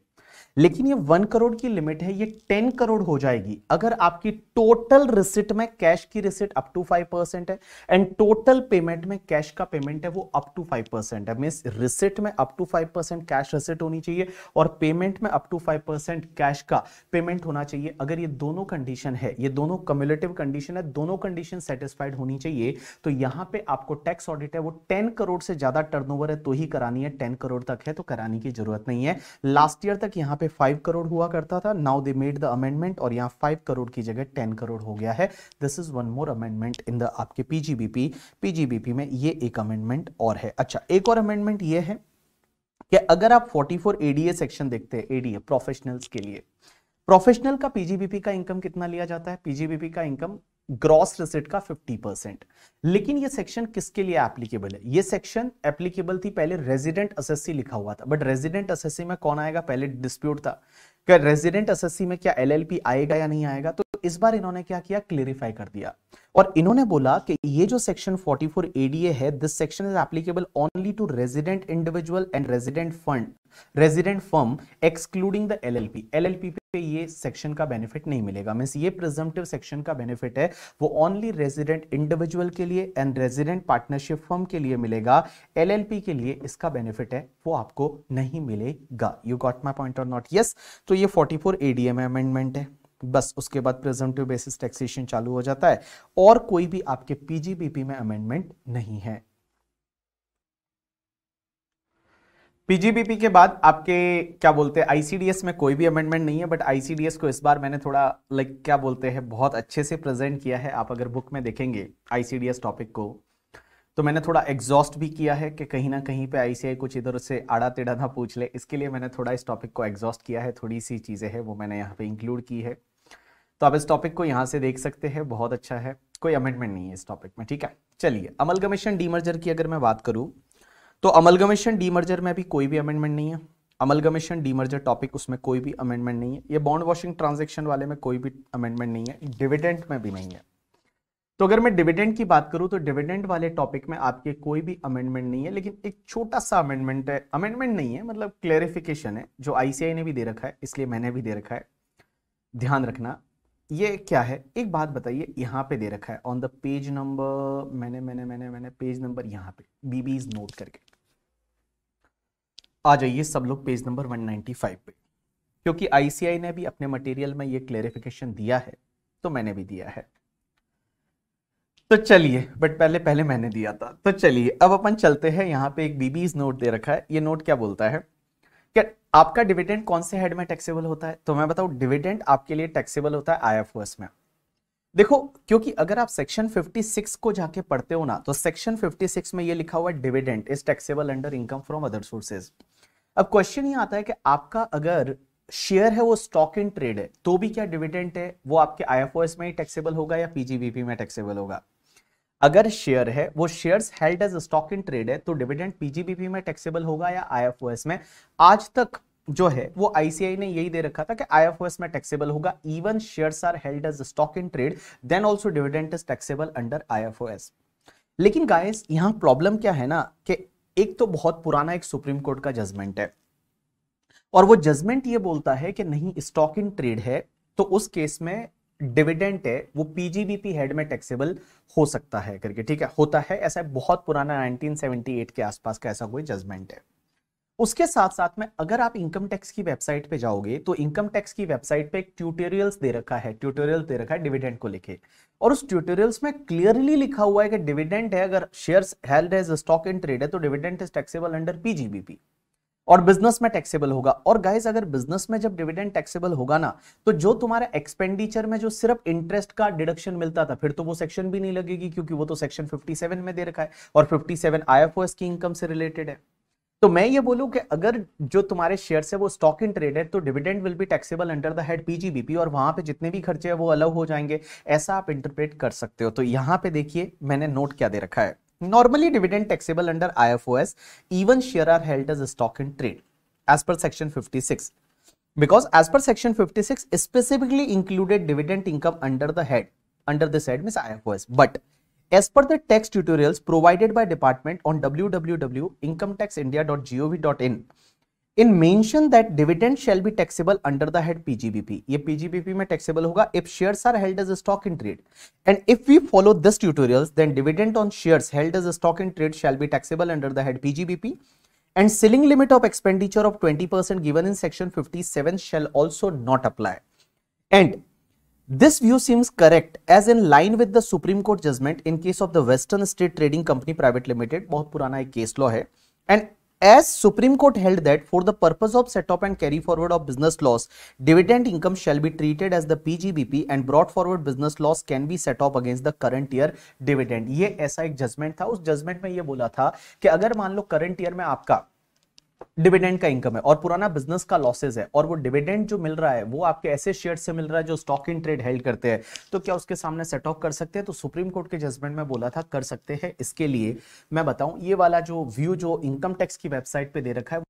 लेकिन ये वन करोड़ की लिमिट है ये टेन करोड़ हो जाएगी अगर आपकी टोटल रिसिट में कैश की receipt up to five percent है एंड टोटल पेमेंट में कैश का पेमेंट है वो अप टू फाइव परसेंट है मीन रिसिट में up to five percent cash receipt होनी चाहिए और पेमेंट में up to five percent cash का पेमेंट होना चाहिए अगर ये दोनों कंडीशन है ये दोनों कम्युलेटिव कंडीशन है दोनों कंडीशन सेटिस्फाइड क्वालिफाइड होनी चाहिए तो यहाँ पे आपको टैक्स ऑडिट है वो टेन करोड़ से ज्यादा टर्न है तो ही करानी है टेन करोड़ तक है तो कराने की जरूरत नहीं है लास्ट ईयर तक यहाँ पे फाइव करोड़ हुआ करता था now they made the amendment और यहाँ फाइव करोड़ की जगह टेन करोड़ हो गया है this is one more amendment in the आपके पीजीबीपी पीजीबीपी में ये एक अमेंडमेंट और है अच्छा एक और अमेंडमेंट ये है कि अगर आप 44 एडीए सेक्शन देखते हैं एडीए प्रोफेशनल्स के लिए प्रोफेशनल का पीजीबीपी का इनकम कितना लिया जाता है पीजीबीपी का इनकम ग्रॉस रिसेट का 50 परसेंट लेकिन ये सेक्शन किसके लिए एप्लीकेबल है ये सेक्शन एप्लीकेबल थी पहले रेजिडेंट असेसी लिखा हुआ था बट रेजिडेंट असेसी में कौन आएगा पहले डिस्प्यूट था क्या रेजिडेंट असेसी में क्या एलएलपी आएगा या नहीं आएगा तो इस बार इन्होंने क्या किया क्लेरिफाई कर दिया और इन्होंने बोला कि ये जो सेक्शन 44 एडीए है this section is applicable only to resident individual and resident fund resident firm excluding the LLP LLP पे ये सेक्शन का बेनिफिट नहीं मिलेगा मीन्स ये प्रिजम्प्टिव सेक्शन का बेनिफिट है वो ओनली रेजिडेंट इंडिविजुअल के लिए एंड रेजिडेंट पार्टनरशिप फर्म के लिए मिलेगा एलएलपी के लिए इसका बेनिफिट है वो आपको नहीं मिलेगा यू गॉट माय पॉइंट और नॉट यस तो ये 44 एडीएम अमेंडमेंट है बस उसके बाद प्रेजेंटिव बेसिस टैक्सेशन चालू हो जाता है और कोई भी आपके पीजीबीपी में अमेंडमेंट नहीं है पीजीबीपी के बाद आपके क्या बोलते हैं आईसीडीएस में कोई भी अमेंडमेंट नहीं है बट आईसीडीएस को इस बार मैंने थोड़ा लाइक क्या बोलते हैं बहुत अच्छे से प्रेजेंट किया है आप अगर बुक में देखेंगे आईसीडीएस टॉपिक को तो मैंने थोड़ा एग्जॉस्ट भी किया है कि कहीं ना कहीं पे आईसीआई कुछ इधर से आड़ा टेढ़ा ना पूछ ले इसके लिए मैंने थोड़ा इस टॉपिक को एग्जॉस्ट किया है थोड़ी सी चीज़ें हैं वो मैंने यहाँ पे इंक्लूड की है तो आप इस टॉपिक को यहाँ से देख सकते हैं बहुत अच्छा है कोई अमेंडमेंट नहीं है इस टॉपिक में ठीक है चलिए अमलगमेशन डीमर्जर की अगर मैं बात करूँ तो अमलगमेशन डीमर्जर में भी कोई भी अमेंडमेंट नहीं है अमलगमेशन डीमर्जर टॉपिक उसमें कोई भी अमेंडमेंट नहीं है ये बॉन्ड वॉशिंग ट्रांजेक्शन वाले में कोई भी अमेंडमेंट नहीं है डिविडेंट में भी नहीं है तो अगर मैं डिविडेंड की बात करूं तो डिविडेंड वाले टॉपिक में आपके कोई भी अमेंडमेंट नहीं है लेकिन एक छोटा सा अमेंडमेंट है अमेंडमेंट नहीं है मतलब क्लेरिफिकेशन है जो आईसीआई ने भी दे रखा है इसलिए मैंने भी दे रखा है ध्यान रखना ये क्या है एक बात बताइए यहाँ पे दे रखा है ऑन द पेज नंबर मैंने मैंने मैंने मैंने पेज नंबर यहाँ पे बीबीज नोट करके आ जाइए सब लोग पेज नंबर 195 पे क्योंकि आईसीआई ने भी अपने मटेरियल में ये क्लेरिफिकेशन दिया है तो मैंने भी दिया है तो चलिए बट पहले पहले मैंने दिया था तो चलिए अब अपन चलते हैं यहाँ पे एक बीबीज नोट दे रखा है ये नोट क्या बोलता है कि आपका डिविडेंड कौन से हेड में टैक्सेबल होता है तो मैं बताऊँ डिविडेंड आपके लिए टैक्सेबल होता है आई में देखो क्योंकि अगर आप सेक्शन 56 को जाके पढ़ते हो ना तो सेक्शन 56 में ये लिखा हुआ है dividend is taxable under income from other sources अब क्वेश्चन ये आता है कि आपका अगर शेयर है वो स्टॉक इन ट्रेड है तो भी क्या डिविडेंट है वो आपके एस में ही टैक्सेबल होगा या पीजीबीपी में टैक्सेबल होगा अगर शेयर है वो shares held as stock in trade है तो डिविडेंड पीजीबीपी में टैक्सेबल होगा या आईएफओएस में आज तक जो है वो आईसीआई ने यही दे रखा था कि आईएफओएस में टैक्सेबल होगा even shares are held as stock in trade then also dividend is taxable under IFOS लेकिन गाइस यहाँ प्रॉब्लम क्या है ना कि एक तो बहुत पुराना एक सुप्रीम कोर्ट का जजमेंट है और वो जजमेंट ये बोलता है कि नहीं स्टॉक इन ट्रेड है तो उस केस में डिविडेंट है वो पीजीबीपी हेड में टैक्सेबल हो सकता है करके ठीक है होता है ऐसा है, बहुत पुराना 1978 के आसपास का ऐसा कोई जजमेंट है उसके साथ साथ में अगर आप इनकम टैक्स की वेबसाइट पे जाओगे तो इनकम टैक्स की वेबसाइट पे एक ट्यूटोरियल्स दे रखा है ट्यूटोरियल दे रखा है डिविडेंड को लेके और उस ट्यूटोरियल्स में क्लियरली लिखा हुआ है कि डिविडेंड है अगर shares held as stock in trade है तो dividend is taxable under PGBP और बिजनेस में टैक्सेबल होगा और गाइज अगर बिजनेस में जब डिविडेंड टैक्सेबल होगा ना तो जो तुम्हारा एक्सपेंडिचर में जो सिर्फ इंटरेस्ट का डिडक्शन मिलता था फिर तो वो सेक्शन भी नहीं लगेगी क्योंकि वो तो सेक्शन 57 में दे रखा है और 57 आईएफओएस की इनकम से रिलेटेड है तो मैं ये बोलूं कि अगर जो तुम्हारे शेयर है वो स्टॉक इन ट्रेड है तो dividend will be taxable under the head PGBP और वहां पे जितने भी खर्चे हैं वो अलग हो जाएंगे ऐसा आप इंटरप्रेट कर सकते हो तो यहाँ पे देखिए मैंने नोट क्या दे रखा है Normally, dividend taxable under IFOS, even share are held as a stock in trade as per section 56 because as per section 56 specifically included dividend income under the head under this head means IFOS but as per the text tutorials provided by department on www.incometaxindia.gov.in in mention that dividend shall be taxable under the head PGBP ये PGBP में taxable होगा if shares are held as stock in trade and if we follow this tutorials then dividend on shares held as stock in trade shall be taxable under the head PGBP and ceiling limit of expenditure of 20% given in section 57 shall also not apply and This view seems correct as in line with the Supreme Court judgment in case of the Western State Trading Company Private Limited. बहुत पुराना एक case law है and as supreme court held that for the purpose of set up and carry forward of business loss dividend income shall be treated as the pgbp and brought forward business loss can be set up against the current year dividend ये ऐसा एक judgement था उस judgement में ये बोला था कि अगर मान लो current year में आपका डिविडेंड का इनकम है और पुराना बिजनेस का लॉसेज है और वो डिविडेंड जो मिल रहा है वो आपके ऐसे शेयर से मिल रहा है जो स्टॉक इन ट्रेड हेल्ड करते हैं तो क्या उसके सामने सेट ऑफ कर सकते हैं तो सुप्रीम कोर्ट के जजमेंट में बोला था कर सकते हैं इसके लिए मैं बताऊं ये वाला जो व्यू जो इनकम टैक्स की वेबसाइट पे दे रखा है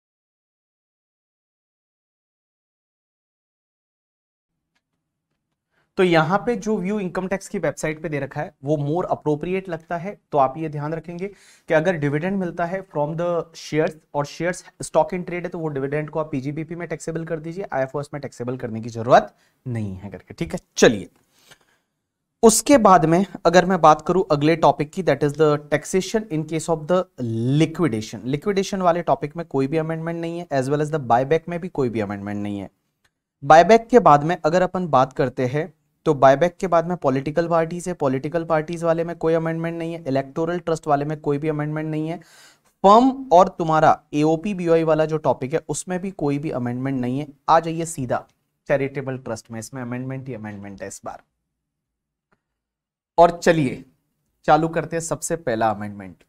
तो यहां पे जो व्यू इनकम टैक्स की वेबसाइट पे दे रखा है वो मोर अप्रोप्रिएट लगता है तो आप ये ध्यान रखेंगे कि अगर डिविडेंड मिलता है फ्रॉम द शेयर्स और शेयर्स स्टॉक इन ट्रेड है तो वो डिविडेंड को आप पीजीबीपी में टैक्सेबल कर दीजिए आईएफओएस में टैक्सेबल करने की जरूरत नहीं है करके ठीक है चलिए उसके बाद में अगर मैं बात करूं अगले टॉपिक की that is the taxation in case of the liquidation liquidation वाले टॉपिक में कोई भी अमेंडमेंट नहीं है as well as the buyback में भी कोई भी अमेंडमेंट नहीं है बायबैक के बाद में अगर अपन बात करते हैं तो बायबैक के बाद में पॉलिटिकल पार्टीज है पॉलिटिकल पार्टीज वाले में कोई अमेंडमेंट नहीं है इलेक्टोरल ट्रस्ट वाले में कोई भी अमेंडमेंट नहीं है फर्म और तुम्हारा एओपी बीओई वाला जो टॉपिक है उसमें भी कोई भी अमेंडमेंट नहीं है आ जाइए सीधा चैरिटेबल ट्रस्ट में इसमें अमेंडमेंट ही अमेंडमेंट है इस बार और चलिए चालू करते हैं सबसे पहला अमेंडमेंट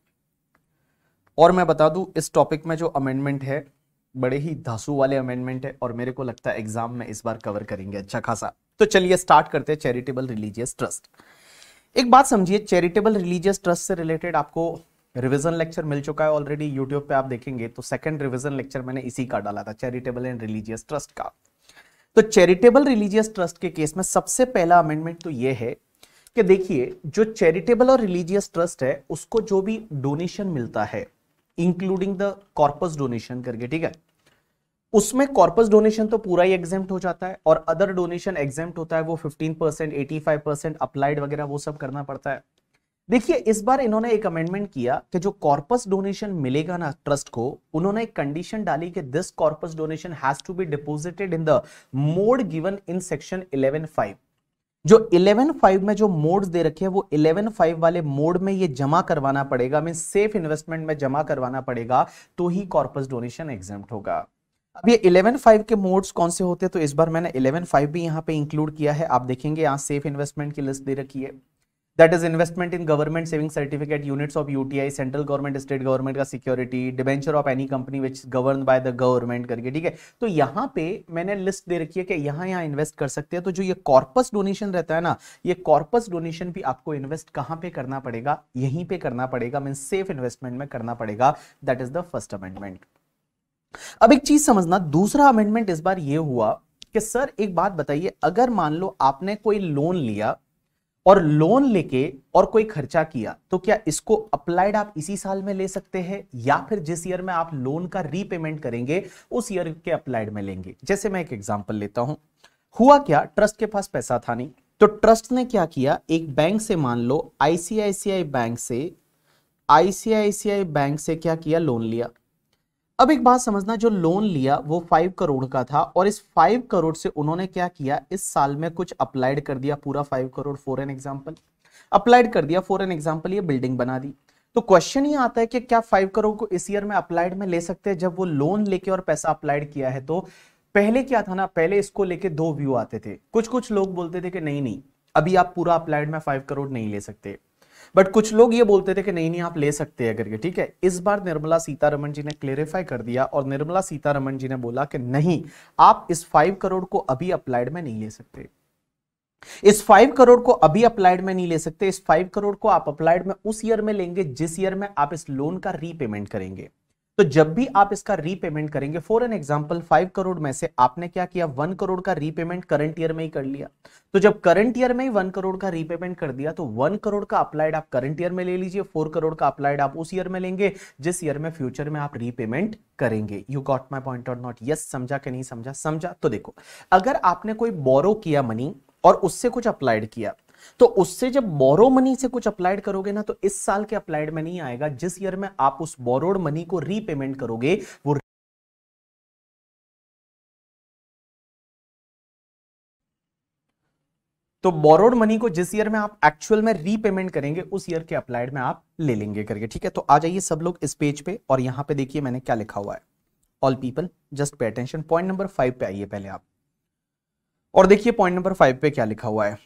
और मैं बता दूं इस टॉपिक में जो अमेंडमेंट है बड़े ही धासू वाले अमेंडमेंट है और मेरे को लगता है एग्जाम में इस बार कवर करेंगे अच्छा खासा तो चलिए स्टार्ट करते हैं चैरिटेबल रिलीजियस ट्रस्ट एक बात समझिए चैरिटेबल रिलीजियस ट्रस्ट से रिलेटेड आपको रिविजन लेक्चर मिल चुका है ऑलरेडी यूट्यूब पे आप देखेंगे तो सेकंड रिविजन लेक्चर मैंने इसी का डाला था चैरिटेबल एंड रिलीजियस ट्रस्ट का तो चैरिटेबल रिलीजियस ट्रस्ट के केस में सबसे पहला अमेंडमेंट तो ये है कि देखिए जो चैरिटेबल और रिलीजियस ट्रस्ट है उसको जो भी डोनेशन मिलता है इंक्लूडिंग द कॉर्पस डोनेशन करके ठीक है उसमें कॉर्पस डोनेशन तो पूरा ही एग्जाम हो जाता है और अदर डोनेशन एग्जाम होता है वो fifteen percent eighty five percent applied वगैरह वो सब करना पड़ता है देखिए इस बार इन्होंने एक अमेंडमेंट किया कि जो कॉर्पस डोनेशन मिलेगा ना ट्रस्ट को उन्होंने एक कंडीशन डाली कि this corpus donation has to be deposited in the mode given in section eleven five जो इलेवन फाइव में जो मोड दे रखे हैं वो इलेवन फाइव वाले मोड में ये जमा करवाना पड़ेगा मीन सेफ इन्वेस्टमेंट में जमा करवाना पड़ेगा तो ही कॉर्पस डोनेशन एग्जाम होगा अब ये इलेवन फाइव के मोड्स कौन से होते हैं तो इस बार मैंने इलेवन फाइव भी यहाँ पे इंक्लूड किया है आप देखेंगे यहाँ सेफ इन्वेस्टमेंट की लिस्ट दे रखी है that is investment in government saving certificate units of UTI central government state government का security debenture of any company which govern by the government करके ठीक है तो यहाँ पे मैंने लिस्ट दे रखी है कि यहाँ यहाँ इन्वेस्ट कर सकते हैं तो जो ये कॉर्पस डोनेशन रहता है ना ये कॉर्पस डोनेशन भी आपको इन्वेस्ट कहाँ पे करना पड़ेगा यहीं पे करना पड़ेगा मीन सेफ इन्वेस्टमेंट में करना पड़ेगा that is the first amendment अब एक चीज समझना दूसरा अमेंडमेंट इस बार यह हुआ कि सर एक बात बताइए अगर मान लो आपने कोई लोन लिया और लोन लेके और कोई खर्चा किया तो क्या इसको अप्लाइड आप इसी साल में ले सकते हैं या फिर जिस ईयर में आप लोन का रीपेमेंट करेंगे उस ईयर के अप्लाइड में लेंगे जैसे मैं एक एग्जांपल लेता हूं हुआ क्या ट्रस्ट के पास पैसा था नहीं तो ट्रस्ट ने क्या किया एक बैंक से मान लो आईसीआईसीआई बैंक से आईसीआईसीआई बैंक से क्या किया लोन लिया अब एक बात समझना जो लोन लिया वो फाइव करोड़ का था और इस फाइव करोड़ से उन्होंने क्या किया इस साल में कुछ अप्लाइड कर दिया पूरा five crore for an example applied कर दिया फॉर एन एग्जाम्पल ये बिल्डिंग बना दी तो क्वेश्चन ये आता है कि क्या फाइव करोड़ को इस ईयर में अप्लाइड में ले सकते हैं जब वो लोन लेके और पैसा अप्लाइड किया है तो पहले क्या था ना पहले इसको लेके दो व्यू आते थे कुछ कुछ लोग बोलते थे कि नहीं नहीं अभी आप पूरा अप्लाइड में फाइव करोड़ नहीं ले सकते बट कुछ लोग ये बोलते थे कि नहीं नहीं आप ले सकते हैं करके ठीक है इस बार निर्मला सीतारमन जी ने क्लेरिफाई कर दिया और निर्मला सीतारमन जी ने बोला कि नहीं आप इस फाइव करोड़ को अभी अप्लाइड में नहीं ले सकते इस फाइव करोड़ को अभी अप्लाइड में नहीं ले सकते इस फाइव करोड़ को आप अप्लाइड में उस ईयर में लेंगे जिस ईयर में आप इस लोन का रीपेमेंट करेंगे तो जब भी आप इसका रीपेमेंट करेंगे for an example five crore में से आपने क्या किया वन करोड़ का रीपेमेंट करंट ईयर में ही कर लिया तो जब करंट ईयर में ही वन करोड़ का रीपेमेंट कर दिया तो वन करोड़ का अप्लाइड आप करंट ईयर में ले लीजिए फोर करोड़ का अप्लाइड आप उस ईयर में लेंगे जिस ईयर में फ्यूचर में आप रीपेमेंट करेंगे यू गॉट माई पॉइंट और नॉट यस समझा कि नहीं समझा समझा तो देखो अगर आपने कोई बोरो किया मनी और उससे कुछ अप्लाइड किया तो उससे जब बोरो मनी से कुछ अप्लाइड करोगे ना तो इस साल के अप्लाइड में नहीं आएगा जिस ईयर में आप उस बोरोड मनी को रीपेमेंट करोगे वो तो बोरोड मनी को जिस ईयर में आप एक्चुअल में रीपेमेंट करेंगे उस ईयर के अप्लाइड में आप ले लेंगे करके ठीक है तो आ जाइए सब लोग इस पेज पे और यहां पे देखिए मैंने क्या लिखा हुआ है all people just pay attention point number five पे आइए पहले आप और देखिए पॉइंट नंबर फाइव पे क्या लिखा हुआ है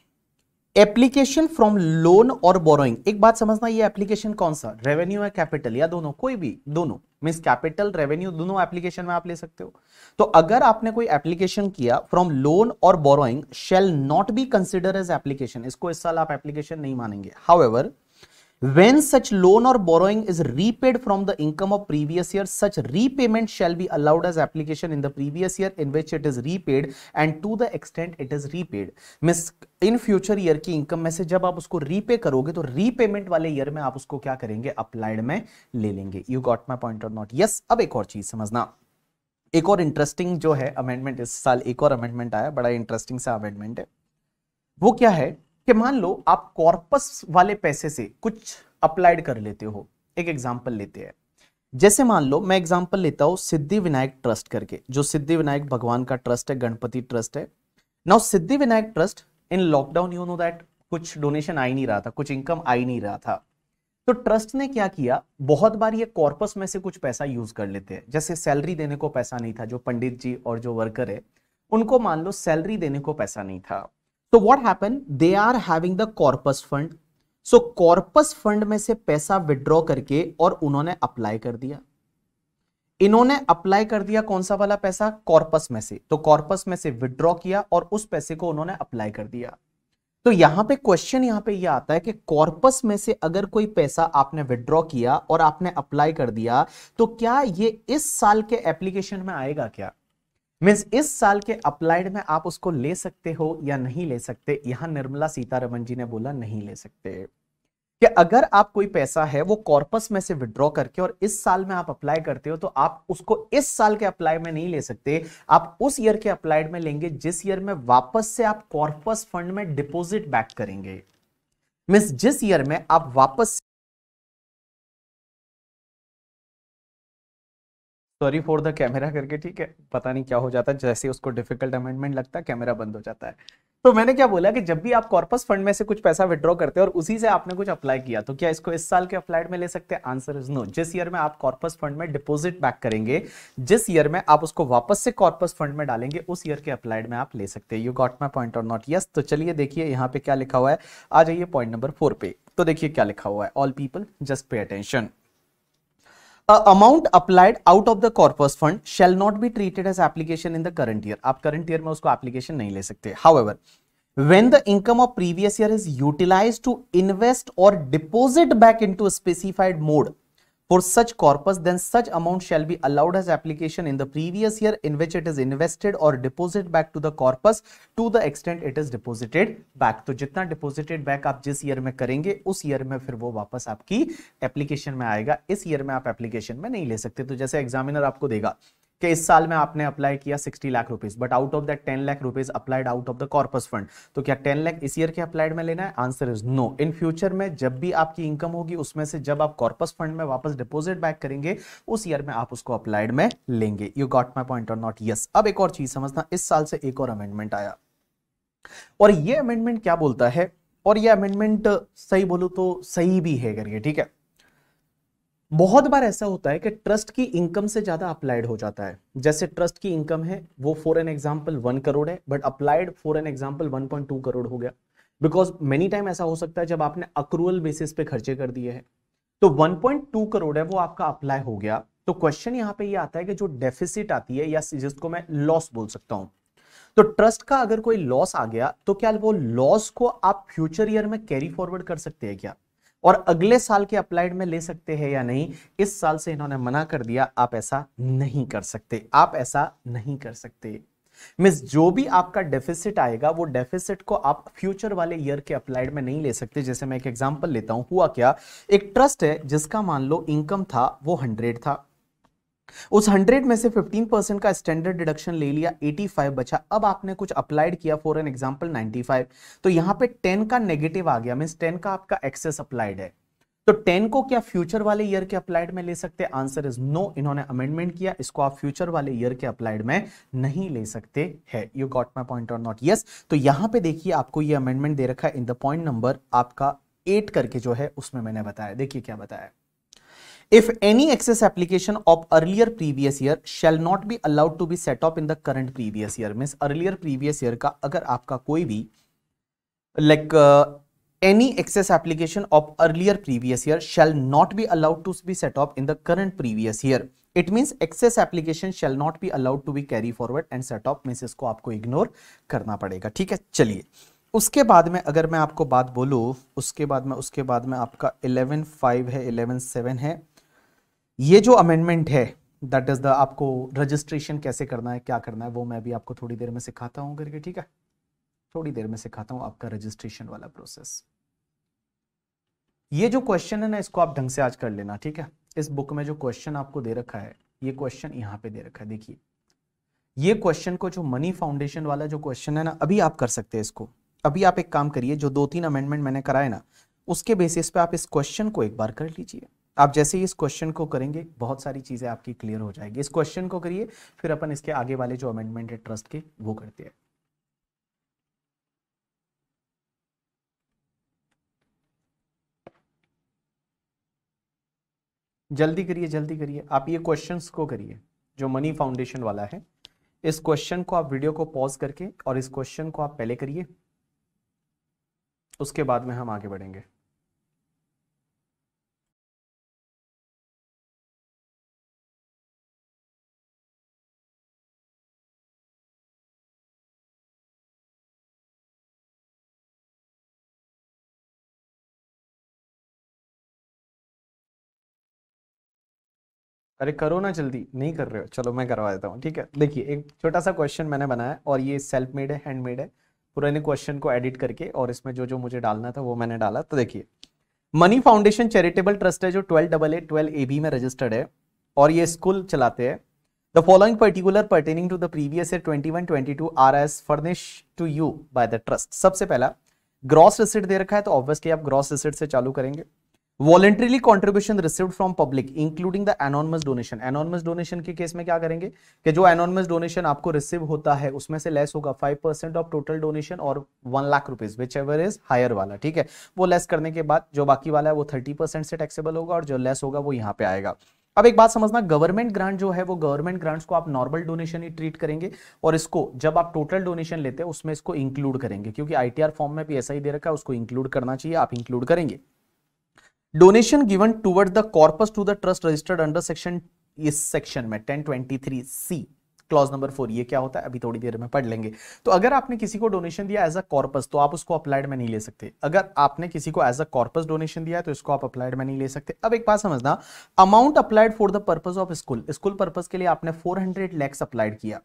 एप्लीकेशन फ्रॉम लोन और बोरोइंग एक बात समझना ये एप्लीकेशन कौन सा रेवेन्यू या कैपिटल या दोनों कोई भी दोनों मीन्स कैपिटल रेवेन्यू दोनों एप्लीकेशन में आप ले सकते हो तो अगर आपने कोई एप्लीकेशन किया फ्रॉम लोन और borrowing shall not be consider as application इसको इस साल आप एप्लीकेशन नहीं मानेंगे how when such loan or borrowing is repaid from the income of previous year such repayment shall be allowed as application in the previous year in which it is repaid and to the extent it is repaid miss in future year की income में से जब आप उसको repay करोगे तो repayment वाले year में आप उसको क्या करेंगे अप्लाइड में ले लेंगे यू गॉट माई पॉइंट और नॉट यस अब एक और चीज समझना एक और इंटरेस्टिंग जो है अमेंडमेंट इस साल एक और अमेंडमेंट आया बड़ा इंटरेस्टिंग सा अमेंडमेंट है वो क्या है कि मान लो आप कॉर्पस वाले पैसे से कुछ अप्लाइड कर लेते हो एक एग्जाम्पल लेते हैं जैसे मान लो मैं एग्जाम्पल लेता हूँ सिद्धि विनायक ट्रस्ट करके जो सिद्धि विनायक भगवान का ट्रस्ट है गणपति ट्रस्ट है now Siddhi Vinayak trust in lockdown you know that कुछ डोनेशन आई नहीं रहा था कुछ इनकम आई नहीं रहा था तो ट्रस्ट ने क्या किया बहुत बार ये कॉर्पस में से कुछ पैसा यूज कर लेते हैं जैसे सैलरी देने को पैसा नहीं था जो पंडित जी और जो वर्कर है उनको मान लो सैलरी देने को पैसा नहीं था तो what happen they are having the corpus fund so corpus fund में से पैसा विड्रॉ करके और उन्होंने अप्लाई कर दिया इन्होंने अप्लाई कर दिया कौन सा वाला पैसा कॉर्पस में से तो कॉर्पस में से विड्रॉ किया और उस पैसे को उन्होंने अप्लाई कर दिया तो यहां पे क्वेश्चन यहां पे ये यह आता है कि कॉर्पस में से अगर कोई पैसा आपने विड्रॉ किया और आपने अप्लाई कर दिया तो क्या ये इस साल के एप्लीकेशन में आएगा क्या मीन्स इस साल के अप्लाइड में आप उसको ले सकते हो या नहीं ले सकते यहां निर्मला सीतारमन जी ने बोला नहीं ले सकते कि अगर आप कोई पैसा है वो कॉर्पस में से विड्रॉ करके और इस साल में आप अप्लाई करते हो तो आप उसको इस साल के अप्लाई में नहीं ले सकते आप उस ईयर के अप्लाइड में लेंगे जिस ईयर में वापस से आप कॉर्पस फंड में डिपॉजिट बैक करेंगे मीन्स जिस ईयर में आप वापस सॉरी फॉर द कैमरा करके ठीक है पता नहीं क्या हो जाता है जैसे उसको डिफिकल्ट अमेंडमेंट लगता है कैमरा बंद हो जाता है तो मैंने क्या बोला कि जब भी आप कॉर्पस फंड में से कुछ पैसा विड्रॉ करते हैं और उसी से आपने कुछ अप्लाई किया तो क्या इसको इस साल के अप्लाइड में ले सकते हैं आंसर इज नो जिस ईयर में आप कॉर्पस फंड में डिपोजिट बैक करेंगे जिस ईयर में आप उसको वापस से कॉर्पस फंड में डालेंगे उस ईयर के अप्लाइड में आप ले सकते हैं यू गॉट माई पॉइंट और नॉट यस तो चलिए देखिए यहाँ पे क्या लिखा हुआ है आ जाइए पॉइंट नंबर फोर पे तो देखिए क्या लिखा हुआ है all people just pay attention amount applied out of the corpus fund shall not be treated as application in the current year आप करंट ईयर में उसको एप्लीकेशन नहीं ले सकते however when the income of previous year is utilise to invest और deposit back into specified mode for such corpus then such amount shall be allowed as application in the previous year in which it is invested or deposited back to the corpus to the extent it is deposited back तो जितना deposited back आप जिस year में करेंगे उस year में फिर वो वापस आपकी application में आएगा इस year में आप application में नहीं ले सकते तो जैसे examiner आपको देगा कि इस साल में आपने अप्लाई किया sixty lakh rupees but out of that ten lakh rupees applied out of the corpus fund तो क्या टेन लाख इस ईयर के अप्लाइड में लेना है answer is no in future में जब भी आपकी इनकम होगी उसमें से जब आप कॉर्पस फंड में वापस डिपोजिट बैक करेंगे उस ईयर में आप उसको अप्लाइड में लेंगे यू गॉट माई पॉइंट और नॉट यस अब एक और चीज समझना इस साल से एक और अमेंडमेंट आया और ये अमेंडमेंट क्या बोलता है और ये अमेंडमेंट सही बोलो तो सही भी है करिए ठीक है बहुत बार ऐसा होता है कि ट्रस्ट की इनकम से ज़्यादा अप्लाइड हो जाता है जैसे ट्रस्ट की इनकम है वो for an example one crore है but applied for an example one point two crore हो गया बिकॉज मेनी टाइम ऐसा हो सकता है जब आपने अक्रूअल बेसिस पे खर्चे कर दिए हैं तो वन पॉइंट टू करोड़ है वो आपका अप्लाई हो गया तो क्वेश्चन यहाँ पे ये यह आता है कि जो डेफिसिट आती है या जिसको मैं लॉस बोल सकता हूँ तो ट्रस्ट का अगर कोई लॉस आ गया तो क्या वो लॉस को आप फ्यूचर ईयर में कैरी फॉरवर्ड कर सकते हैं क्या और अगले साल के अप्लाइड में ले सकते हैं या नहीं इस साल से इन्होंने मना कर दिया आप ऐसा नहीं कर सकते आप ऐसा नहीं कर सकते मिस जो भी आपका डेफिसिट आएगा वो डेफिसिट को आप फ्यूचर वाले ईयर के अप्लाइड में नहीं ले सकते जैसे मैं एक एग्जांपल लेता हूं हुआ क्या एक ट्रस्ट है जिसका मान लो इनकम था वो हंड्रेड था उस 100 में से 15 परसेंट का स्टैंडर्ड डिडक्शन ले लिया 85 बचा अब आपने कुछ अप्लाइड किया फॉर एन एग्जांपल 95 तो यहां पे 10 का नेगेटिव आ गया मीन्स 10 का आपका एक्सेस अप्लाइड है तो 10 को क्या फ्यूचर वाले ईयर के अप्लाइड में ले सकते आंसर इज नो इन्होंने अमेंडमेंट किया इसको आप फ्यूचर वाले ईयर के अप्लाइड में नहीं ले सकते हैं यू गॉट माई पॉइंट और नॉट यस तो यहां पे देखिए आपको ये अमेंडमेंट दे रखा है इन द पॉइंट नंबर आपका एट करके जो है उसमें मैंने बताया देखिए क्या बताया if any excess application of earlier previous year shall not be allowed to be set off in the current previous year mean earlier previous year का अगर आपका कोई भी like any excess application of earlier previous year shall not be allowed to be set off in the current previous year it mean excess application shall not be allowed to be carry forward and set off mean इसको आपको ignore करना पड़ेगा ठीक है चलिए उसके बाद में अगर मैं आपको बात बोलू उसके बाद में उसके बाद में आपका इलेवन फाइव है इलेवन सेवन है ये जो अमेंडमेंट है दैट इज़ द आपको रजिस्ट्रेशन कैसे करना है क्या करना है वो मैं भी आपको थोड़ी देर में सिखाता हूँ करके ठीक है थोड़ी देर में सिखाता हूँ आपका रजिस्ट्रेशन वाला प्रोसेस ये जो क्वेश्चन है ना इसको आप ढंग से आज कर लेना ठीक है इस बुक में जो क्वेश्चन आपको दे रखा है ये क्वेश्चन यहाँ पे दे रखा है देखिए ये क्वेश्चन को जो मनी फाउंडेशन वाला जो क्वेश्चन है ना अभी आप कर सकते हैं इसको अभी आप एक काम करिए जो दो तीन अमेंडमेंट मैंने कराए ना उसके बेसिस पे आप इस क्वेश्चन को एक बार कर लीजिए आप जैसे ही इस क्वेश्चन को करेंगे बहुत सारी चीज़ें आपकी क्लियर हो जाएगी इस क्वेश्चन को करिए फिर अपन इसके आगे वाले जो अमेंडमेंट है ट्रस्ट के वो करते हैं जल्दी करिए जल्दी करिए आप ये क्वेश्चंस को करिए जो मनी फाउंडेशन वाला है इस क्वेश्चन को आप वीडियो को पॉज करके और इस क्वेश्चन को आप पहले करिए उसके बाद में हम आगे बढ़ेंगे अरे करो ना जल्दी नहीं कर रहे हो चलो मैं करवा देता हूँ ठीक है देखिए एक छोटा सा क्वेश्चन मैंने बनाया और ये सेल्फ मेड है हैंडमेड है पुराने क्वेश्चन को एडिट करके और इसमें जो जो मुझे डालना था वो मैंने डाला तो देखिए मनी फाउंडेशन चैरिटेबल ट्रस्ट है जो twelve double A twelve A B में रजिस्टर्ड है और ये स्कूल चलाते हैं The following particular pertaining to the twenty one twenty two R S furnish to you by the trust सबसे पहला ग्रॉस रिसिट दे रखा है तो ऑब्वियसली आप ग्रॉस रिसिट से चालू करेंगे voluntarily contribution received from public including the anonymous donation anonymous donation के केस में क्या करेंगे कि जो एनॉनमस डोनेशन आपको रिसीव होता है उसमें से लेस होगा five percent of total donation और one lakh rupees whichever is higher वाला ठीक है वो लेस करने के बाद जो बाकी वाला है वो थर्टी परसेंट से टैक्सेबल होगा और जो लेस होगा वो यहाँ पे आएगा अब एक बात समझना गवर्नमेंट ग्रांट जो है वो गवर्नमेंट ग्रांट्स को आप नॉर्मल डोनेशन ही ट्रीट करेंगे और इसको जब आप टोटल डोनेशन लेते हैं उसमें इसको इंक्लूड करेंगे क्योंकि आईटीआर फॉर्म में भी ऐसा ही दे रखा है उसको इंक्लूड करना चाहिए आप इंक्लूड करेंगे donation given toward the corpus to the trust registered under section इस सेक्शन में ten twenty three C clause number four ये क्या होता है अभी थोड़ी देर में पढ़ लेंगे तो अगर आपने किसी को डोनेशन दिया एज अ कॉर्पस तो आप उसको अप्लाइड में नहीं ले सकते अगर आपने किसी को एज अ कॉर्पस डोनेशन दिया है तो इसको आप अप्लाइड में नहीं ले सकते अब एक बात समझना amount applied for the purpose of school school purpose के लिए आपने फोर हंड्रेड लैक्स अप्लाइड किया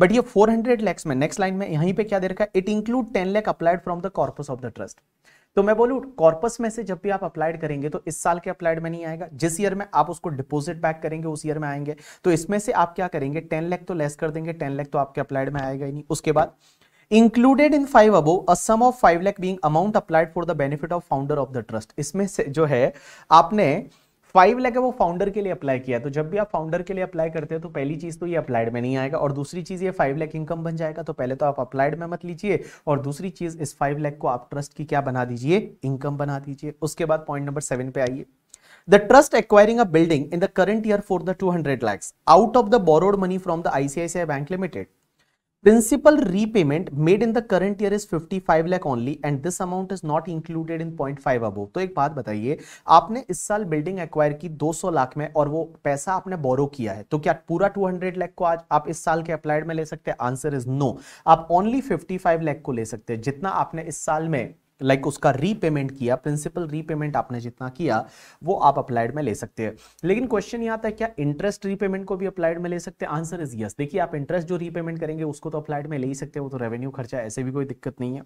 बट ये फोर हंड्रेड लैक्स में नेक्स्ट लाइन में यहीं पे क्या दे रखा है it include ten lakh applied from the corpus of the trust तो मैं बोलू कॉर्पस में से जब भी आप अप्लाइड करेंगे तो इस साल के अप्लाइड में नहीं आएगा जिस ईयर में आप उसको डिपोजिट बैक करेंगे उस ईयर में आएंगे तो इसमें से आप क्या करेंगे टेन लैख तो लेस कर देंगे टेन लैख तो आपके अप्लाइड में आएगा ही नहीं उसके बाद included in five above sum of five lakh being amount applied for the benefit of founder of the trust इसमें से जो है आपने फाइव लैक है वो फाउंडर के लिए अप्लाई किया तो जब भी आप फाउंडर के लिए अप्लाई करते हो तो पहली चीज तो ये अप्लाइड में नहीं आएगा और दूसरी चीज ये फाइव लैक इनकम बन जाएगा तो पहले तो आप अप्लाइड में मत लीजिए और दूसरी चीज इस फाइव लैक को आप ट्रस्ट की क्या बना दीजिए इनकम बना दीजिए उसके बाद पॉइंट नंबर सेवन पे आइए the trust acquiring a building in the current year for the two hundred out of the borrowed money from the ICICI bank limited principal repayment made in the current year is 55 lakh only and this amount is not included in 0.5 above तो एक बात बताइए आपने इस साल building acquire की 200 लाख में और वो पैसा आपने बोरो किया है तो क्या पूरा 200 लाख को आज आप इस साल के अप्लाइड में ले सकते हैं आंसर इज नो आप ओनली 55 लाख को ले सकते हैं जितना आपने इस साल में लाइक like उसका रीपेमेंट किया प्रिंसिपल रीपेमेंट आपने जितना किया वो आप अप्लाइड में ले सकते हैं लेकिन क्वेश्चन ये आता है क्या इंटरेस्ट रीपेमेंट को भी अप्लाइड में ले सकते हैं आंसर इज यस देखिए आप इंटरेस्ट जो रीपेमेंट करेंगे उसको तो अप्लाइड में ले ही सकते हैं वो तो रेवेन्यू खर्चा ऐसे भी कोई दिक्कत नहीं है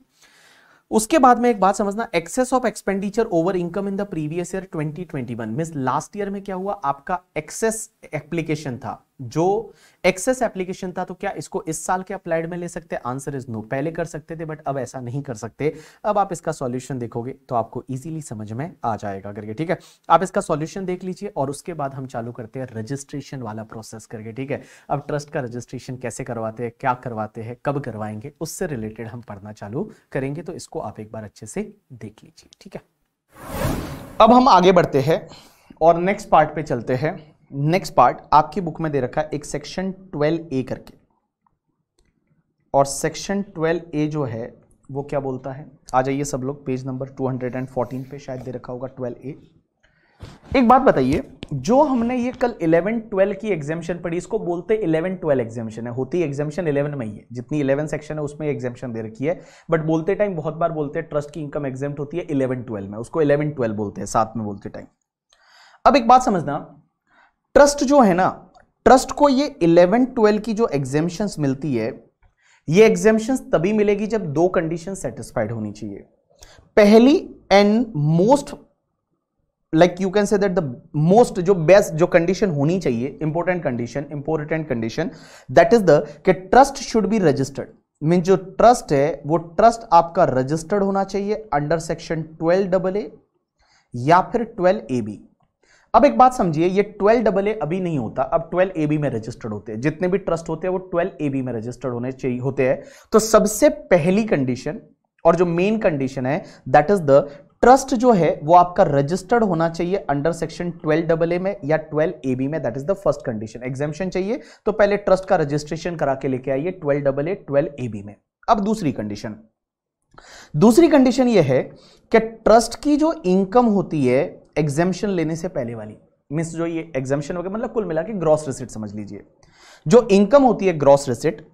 उसके बाद में एक बात समझना excess of expenditure over income in the previous year 2021 means last year में क्या हुआ आपका एक्सेस एप्लीकेशन था जो एक्सेस एप्लीकेशन था तो क्या इसको इस साल के अप्लाइड में ले सकते आंसर इज नो पहले कर सकते थे बट अब ऐसा नहीं कर सकते अब आप इसका सॉल्यूशन देखोगे तो आपको इजीली समझ में आ जाएगा करके ठीक है आप इसका सॉल्यूशन देख लीजिए और उसके बाद हम चालू करते हैं रजिस्ट्रेशन वाला प्रोसेस करके ठीक है अब ट्रस्ट का रजिस्ट्रेशन कैसे करवाते हैं क्या करवाते हैं कब करवाएंगे उससे रिलेटेड हम पढ़ना चालू करेंगे तो इसको आप एक बार अच्छे से देख लीजिए ठीक है अब हम आगे बढ़ते हैं और नेक्स्ट पार्ट पे चलते हैं नेक्स्ट पार्ट आपकी बुक में दे रखा है एक सेक्शन ट्वेल्व ए करके और सेक्शन ट्वेल्व ए जो है वो क्या बोलता है आ जाइए सब लोग page number two hundred and fourteen पे शायद दे रखा होगा ट्वेल्व ए एक बात बताइए जो हमने ये कल इलेवन ट्वेल्व की एग्जामेशन पढ़ी इसको बोलते इलेवन ट्वेल्व एग्जामेशन है होती एग्जामेशन इलेवन में ही है जितनी इलेवन सेक्शन है उसमें एग्जामेशन दे रखी है बट बोलते टाइम बहुत बार बोलते हैं ट्रस्ट की इनकम एग्जाम होती है इलेवन ट्वेल्व में उसको इलेवन ट्वेल्व बोलते हैं साथ में बोलते टाइम अब एक बात समझना ट्रस्ट जो है ना ट्रस्ट को ये इलेवन ट्वेल्व की जो एग्जेम्पन मिलती है ये एग्जेम्पन तभी मिलेगी जब दो कंडीशन सेटिस्फाइड होनी चाहिए पहली and most like you can say that the most जो बेस्ट जो कंडीशन होनी चाहिए important condition important condition that is the कि trust should be registered mean जो ट्रस्ट है वो ट्रस्ट आपका रजिस्टर्ड होना चाहिए under section twelve double A या फिर ट्वेल्व ए बी अब एक बात समझिए ये ट्वेल्व डबल ए अभी नहीं होता अब ट्वेल्व ए बी में रजिस्टर्ड होते हैं जितने भी ट्रस्ट होते हैं वो ट्वेल्व ए बी में रजिस्टर्ड होने चाहिए होते हैं तो सबसे पहली कंडीशन और जो मेन कंडीशन है दैट इज द ट्रस्ट जो है वो आपका रजिस्टर्ड होना चाहिए under section twelve double A में या ट्वेल्व ए बी में that is the first condition exemption चाहिए तो पहले ट्रस्ट का रजिस्ट्रेशन करा के लेके आइए twelve double A twelve A B में अब दूसरी कंडीशन दूसरी कंडीशन यह है कि ट्रस्ट की जो इनकम होती है एग्जेम्पन लेने से पहले वाली मीन्स जो ये एग्जेम्पन हो गया मतलब कुल मिला के ग्रॉस रिसिट समझ लीजिए जो इनकम होती है gross receipt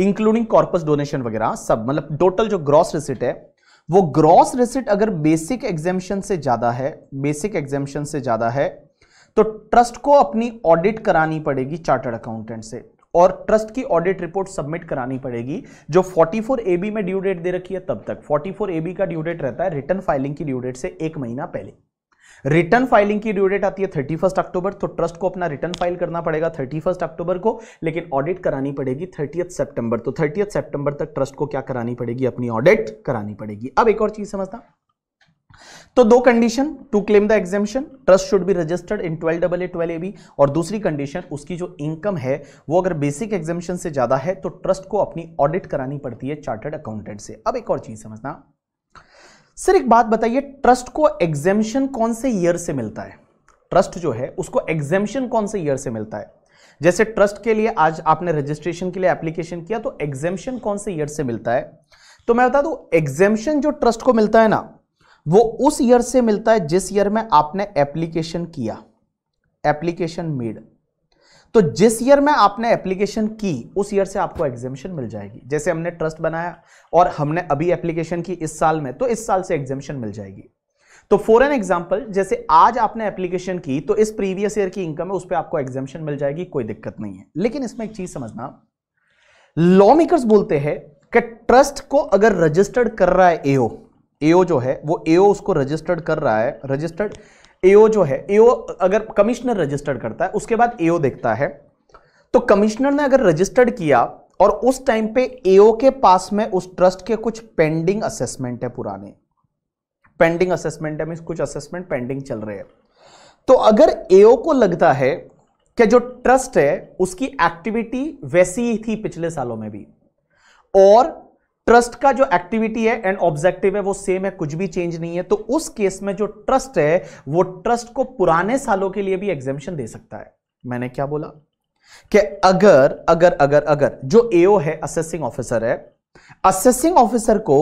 including corpus donation वगैरह सब मतलब टोटल जो ग्रॉस रिसिट है वो ग्रॉस रिसिट अगर बेसिक एग्जेम्पन से ज़्यादा है बेसिक एग्जेम्पन से ज़्यादा है तो ट्रस्ट को अपनी ऑडिट करानी पड़ेगी चार्टर्ड अकाउंटेंट से और ट्रस्ट की ऑडिट रिपोर्ट सबमिट करानी पड़ेगी जो 44 एबी में ड्यू डेट दे रखी है तब तक 44 एबी का ड्यू डेट रहता है रिटर्न फाइलिंग की ड्यू डेट से एक महीना पहले रिटर्न फाइलिंग की ड्यू डेट आती है थर्टी फर्स्ट अक्टूबर तो ट्रस्ट को अपना रिटर्न फाइल करना पड़ेगा थर्टी फर्स्ट अक्टूबर को लेकिन ऑडिट करानी पड़ेगी थर्टीथ सेप्टेंबर तो थर्टीथ सेप्टेंबर तक ट्रस्ट को क्या करानी पड़ेगी अपनी ऑडिट करानी पड़ेगी अब एक और चीज समझना तो दो condition to claim the exemption trust should be registered in twelve double A twelve A B और दूसरी कंडीशन उसकी जो इनकम है वो अगर बेसिक एग्जेम्पन से ज्यादा है तो ट्रस्ट को अपनी ऑडिट करानी पड़ती है चार्टर्ड अकाउंटेंट से अब एक और चीज समझना सर एक बात बताइए ट्रस्ट को एग्जेम्पन कौन से ईयर से मिलता है ट्रस्ट जो है उसको एग्जेम्शन कौन से ईयर से मिलता है जैसे ट्रस्ट के लिए आज आपने रजिस्ट्रेशन के लिए एप्लीकेशन किया तो एग्जेम्शन कौन से ईयर से मिलता है तो मैं बता दू एग्जेम्पन जो ट्रस्ट को मिलता है ना वो उस ईयर से मिलता है जिस ईयर में आपने एप्लीकेशन किया एप्लीकेशन मेड तो जिस ईयर में आपने एप्लीकेशन की उस ईयर से आपको एग्जेमशन मिल जाएगी जैसे हमने ट्रस्ट बनाया और हमने अभी एप्लीकेशन की इस साल में तो इस साल से एग्जेमशन मिल जाएगी तो फॉर एन एग्जाम्पल जैसे आज आपने एप्लीकेशन की तो इस प्रीवियस ईयर की इनकम है उस पर आपको एग्जेम्पन मिल जाएगी कोई दिक्कत नहीं है लेकिन इसमें एक चीज समझना लॉ मेकर्स बोलते हैं कि ट्रस्ट को अगर रजिस्टर्ड कर रहा है एओ एओ जो है वो एओ उसको रजिस्टर्ड कर रहा है रजिस्टर्ड एओ जो है एओ अगर कमिश्नर रजिस्टर्ड करता है उसके बाद एओ देखता है तो कमिश्नर ने अगर रजिस्टर्ड किया और उस टाइम पे एओ के पास में उस ट्रस्ट के कुछ पेंडिंग असेसमेंट है पुराने पेंडिंग असेसमेंट है मीन कुछ असेसमेंट पेंडिंग चल रहे हैं तो अगर एओ को लगता है कि जो ट्रस्ट है उसकी एक्टिविटी वैसी ही थी पिछले सालों में भी और ट्रस्ट का जो एक्टिविटी है एंड ऑब्जेक्टिव है वो सेम है कुछ भी चेंज नहीं है तो उस केस में जो ट्रस्ट है वो ट्रस्ट को पुराने सालों के लिए भी एग्जेम्पन दे सकता है मैंने क्या बोला कि अगर अगर अगर अगर जो एओ है असेसिंग ऑफिसर है असेसिंग ऑफिसर को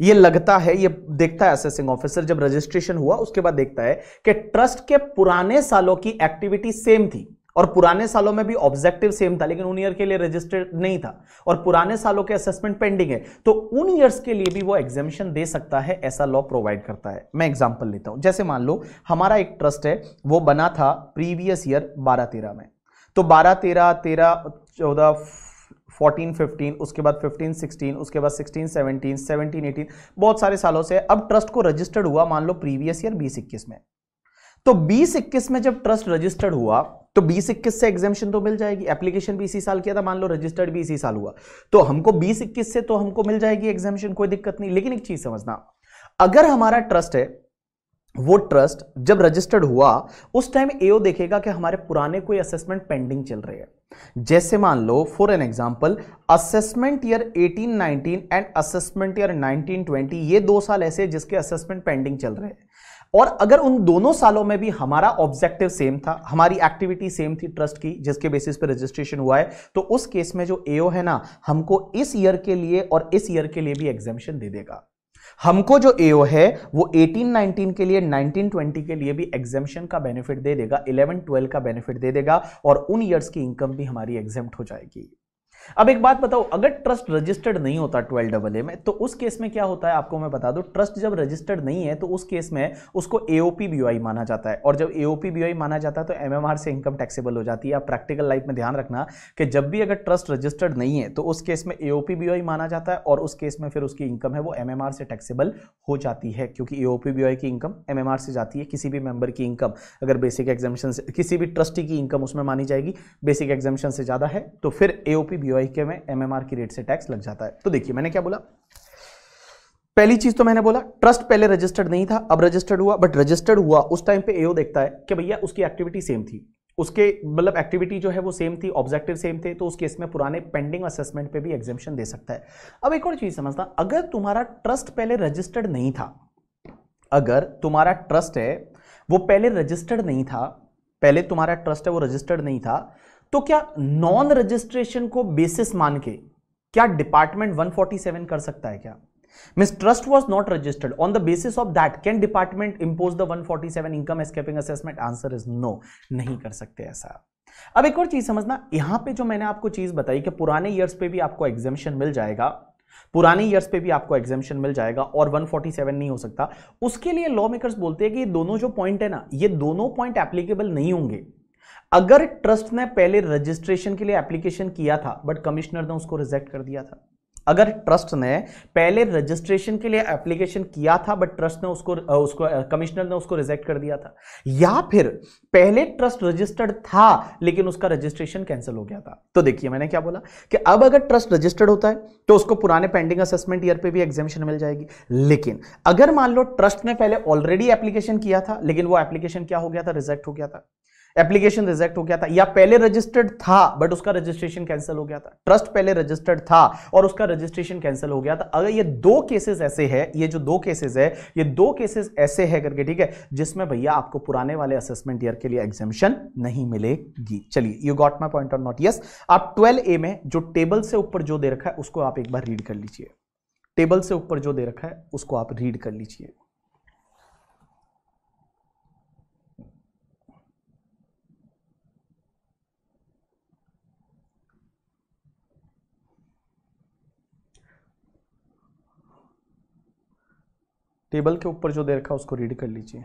ये लगता है ये देखता है असेसिंग ऑफिसर जब रजिस्ट्रेशन हुआ उसके बाद देखता है कि ट्रस्ट के पुराने सालों की एक्टिविटी सेम थी और पुराने सालों में भी ऑब्जेक्टिव सेम था लेकिन उन ईयर के लिए रजिस्टर्ड नहीं था और पुराने सालों के असेसमेंट पेंडिंग है तो उन ईयर्स के लिए भी वो एग्जामिशन दे सकता है ऐसा लॉ प्रोवाइड करता है मैं एग्जाम्पल लेता हूं जैसे मान लो हमारा एक ट्रस्ट है वो बना था प्रीवियस ईयर बारह तेरह में तो बारह तेरह तेरह चौदह फोर्टीन फिफ्टीन उसके बाद फिफ्टीन सिक्सटीन उसके बाद सिक्सटीन सेवनटीन सेवनटीन एटीन बहुत सारे सालों से अब ट्रस्ट को रजिस्टर्ड हुआ मान लो प्रीवियस ईयर बीस इक्कीस में तो बीस इक्कीस में जब ट्रस्ट रजिस्टर्ड हुआ तो बीस इक्कीस से एग्जामेशन तो मिल जाएगी एप्लीकेशन भी इसी साल किया था मान लो रजिस्टर्ड भी इसी साल हुआ तो हमको बीस इक्कीस से तो हमको मिल जाएगी एग्जामेशन कोई दिक्कत नहीं लेकिन एक चीज समझना अगर हमारा ट्रस्ट है वो ट्रस्ट जब रजिस्टर्ड हुआ उस टाइम एओ देखेगा कि हमारे पुराने कोई असेसमेंट पेंडिंग चल रहे हैं जैसे मान लो for an example assessment year 1819 and assessment year 1920 ये दो साल ऐसे जिसके असेसमेंट पेंडिंग चल रहे हैं और अगर उन दोनों सालों में भी हमारा ऑब्जेक्टिव सेम था हमारी एक्टिविटी सेम थी ट्रस्ट की जिसके बेसिस पे रजिस्ट्रेशन हुआ है तो उस केस में जो एओ है ना हमको इस ईयर के लिए और इस ईयर के लिए भी एग्जामेशन दे देगा हमको जो एओ है वो 18 19 के लिए 19 20 के लिए भी एग्जामेशन का बेनिफिट दे देगा 11 12 का बेनिफिट दे देगा और उन ईयर्स की इनकम भी हमारी एग्जाम हो जाएगी अब एक बात बताओ अगर ट्रस्ट रजिस्टर्ड नहीं होता ट्वेल्व डबल ए में तो उस केस में क्या होता है आपको मैं बता दूं ट्रस्ट जब रजिस्टर्ड नहीं है तो उस केस में उसको एओपी बीवाई माना जाता है और जब एओपी बीवाई माना जाता है तो एमएमआर से इनकम टैक्सेबल हो जाती है आप प्रैक्टिकल लाइफ में ध्यान रखना कि जब भी अगर ट्रस्ट रजिस्टर्ड नहीं है तो उस केस में एओपी बीवाई माना जाता है और उस केस में फिर उसकी इनकम है वो एमएमआर से टैक्सेबल हो जाती है क्योंकि एओपी बीवाई की इनकम एमएमआर से जाती है किसी भी मेंबर की इनकम अगर बेसिक एग्जामेशन किसी भी ट्रस्टी की इनकम उसमें मानी जाएगी बेसिक एग्जामेशन से ज़्यादा है तो फिर एओपी बीवाई के में एमएमआर की रेट से टैक्स लग जाता है तो देखिए मैंने क्या बोला पहली चीज तो मैंने बोला ट्रस्ट पहले रजिस्टर्ड नहीं था अब रजिस्टर्ड हुआ बट रजिस्टर्ड हुआ उस टाइम पे एओ देखता है कि भैया उसकी एक्टिविटी सेम थी उसके मतलब एक्टिविटी जो है वो सेम थी ऑब्जेक्टिव सेम थे तो उस केस में पुराने पेंडिंग असेसमेंट पे भी एग्जेम्पन दे सकता है अब एक और चीज़ समझता अगर तुम्हारा ट्रस्ट पहले रजिस्टर्ड नहीं था अगर तुम्हारा ट्रस्ट है वो पहले रजिस्टर्ड नहीं था पहले तुम्हारा ट्रस्ट है वो रजिस्टर्ड नहीं था तो क्या नॉन रजिस्ट्रेशन को बेसिस मान के क्या डिपार्टमेंट 147 कर सकता है क्या miss trust was not registered on the basis of that can department impose the 147 income escaping assessment answer is no नहीं कर सकते ऐसा अब एक और चीज समझना यहां पे जो मैंने आपको चीज बताई कि पुराने ईयर्स पे भी आपको एग्जेम्पन मिल जाएगा पुराने ईयर्स पे भी आपको एग्जेम्पन मिल जाएगा और 147 नहीं हो सकता उसके लिए लॉ मेकर्स बोलते हैं कि ये दोनों जो पॉइंट है ना ये दोनों पॉइंट एप्लीकेबल नहीं होंगे अगर ट्रस्ट ने पहले रजिस्ट्रेशन के लिए एप्लीकेशन किया था बट कमिश्नर ने उसको रिजेक्ट कर दिया था अगर ट्रस्ट ने पहले रजिस्ट्रेशन के लिए एप्लीकेशन किया था बट ट्रस्ट ने उसको उसको कमिश्नर ने उसको रिजेक्ट कर दिया था या फिर पहले ट्रस्ट रजिस्टर्ड था लेकिन उसका रजिस्ट्रेशन कैंसिल हो गया था तो देखिए मैंने क्या बोला कि अब अगर ट्रस्ट रजिस्टर्ड होता है तो उसको पुराने पेंडिंग असेसमेंट ईयर पे भी एग्जामिशन मिल जाएगी लेकिन अगर मान लो ट्रस्ट ने पहले ऑलरेडी एप्लीकेशन किया था लेकिन वो एप्लीकेशन क्या हो गया था रिजेक्ट हो गया था एप्लीकेशन रिजेक्ट हो गया था या पहले रजिस्टर्ड था बट उसका रजिस्ट्रेशन कैंसिल हो गया था ट्रस्ट पहले रजिस्टर्ड था और उसका रजिस्ट्रेशन कैंसिल हो गया था अगर ये दो केसेस ऐसे है ये जो दो केसेस है ये दो केसेस ऐसे है करके ठीक है जिसमें भैया आपको पुराने वाले असेसमेंट ईयर के लिए एग्जामिशन नहीं मिलेगी चलिए you got my point on not yes आप ट्वेल्व ए में जो टेबल से ऊपर जो दे रखा है उसको आप एक बार रीड कर लीजिए टेबल से ऊपर जो दे रखा है उसको आप रीड कर लीजिए टेबल के ऊपर जो दे रखा है उसको रीड कर लीजिए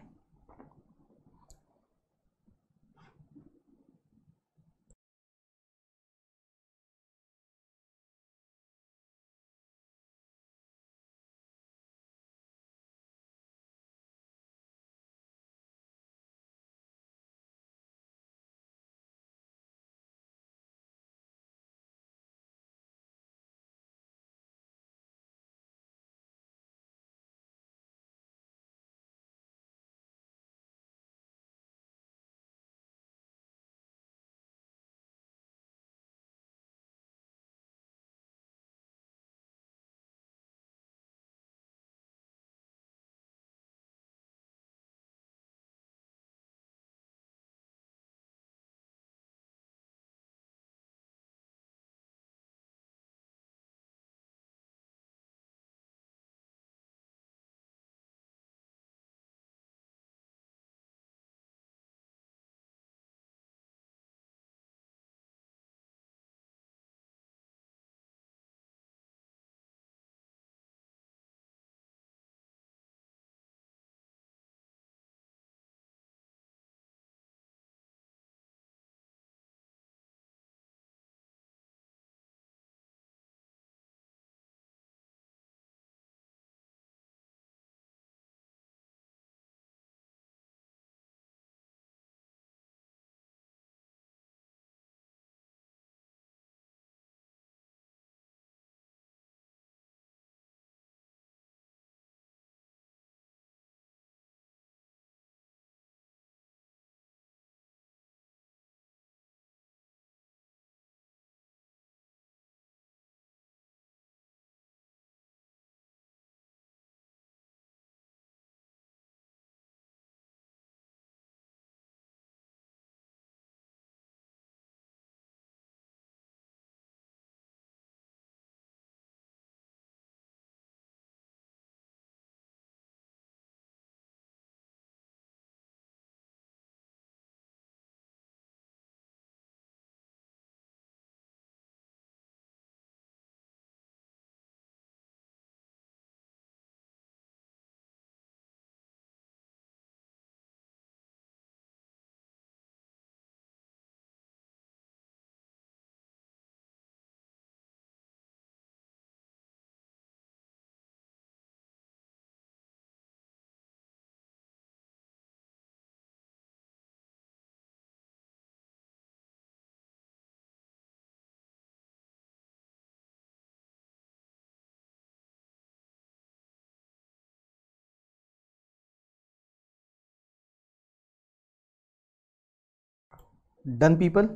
done people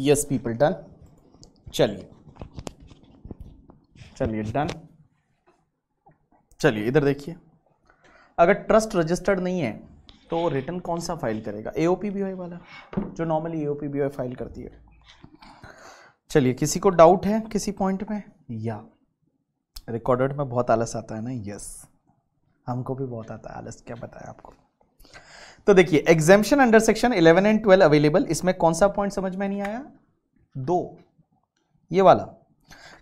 yes people done चलिए चलिए डन चलिए इधर देखिए अगर ट्रस्ट रजिस्टर्ड नहीं है तो रिटर्न कौन सा फाइल करेगा ए ओ पी बी वाला जो normally A O P B file करती है चलिए किसी को डाउट है किसी पॉइंट में या रिकॉर्डेड में बहुत आलस आता है ना यस हमको भी बहुत आता है आलस क्या बताया आपको तो देखिए exemption under section 11 and 12 available इसमें कौन सा पॉइंट समझ में नहीं आया दो ये वाला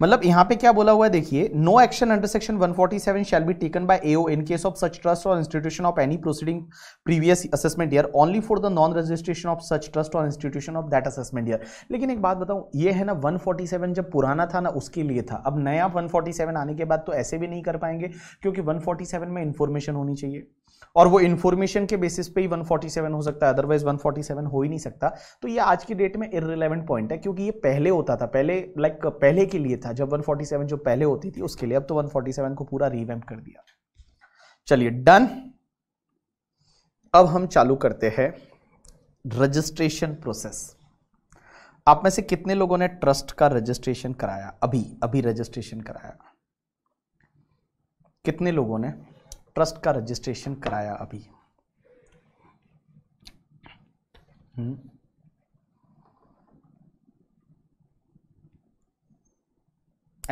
मतलब यहां पे क्या बोला हुआ है देखिए no action under section 147 shall be taken by AO in case of such trust और institution of any proceeding previous assessment year only for the non registration of such trust और institution of that assessment year लेकिन एक बात बताऊं ये है ना 147 जब पुराना था ना उसके लिए था अब नया 147 आने के बाद तो ऐसे भी नहीं कर पाएंगे क्योंकि 147 में इंफॉर्मेशन होनी चाहिए और वो इन्फॉर्मेशन के बेसिस पे ही 147 हो सकता है अदरवाइज 147 हो ही नहीं सकता तो ये आज की डेट में इरेलीवेंट पॉइंट है क्योंकि ये पहले होता था पहले लाइक like, पहले के लिए था जब 147 जो पहले होती थी उसके लिए अब तो 147 को पूरा रिवैम्प कर दिया चलिए डन अब हम चालू करते हैं रजिस्ट्रेशन प्रोसेस आप में से कितने लोगों ने ट्रस्ट का रजिस्ट्रेशन कराया अभी अभी रजिस्ट्रेशन कराया कितने लोगों ने ट्रस्ट का रजिस्ट्रेशन कराया अभी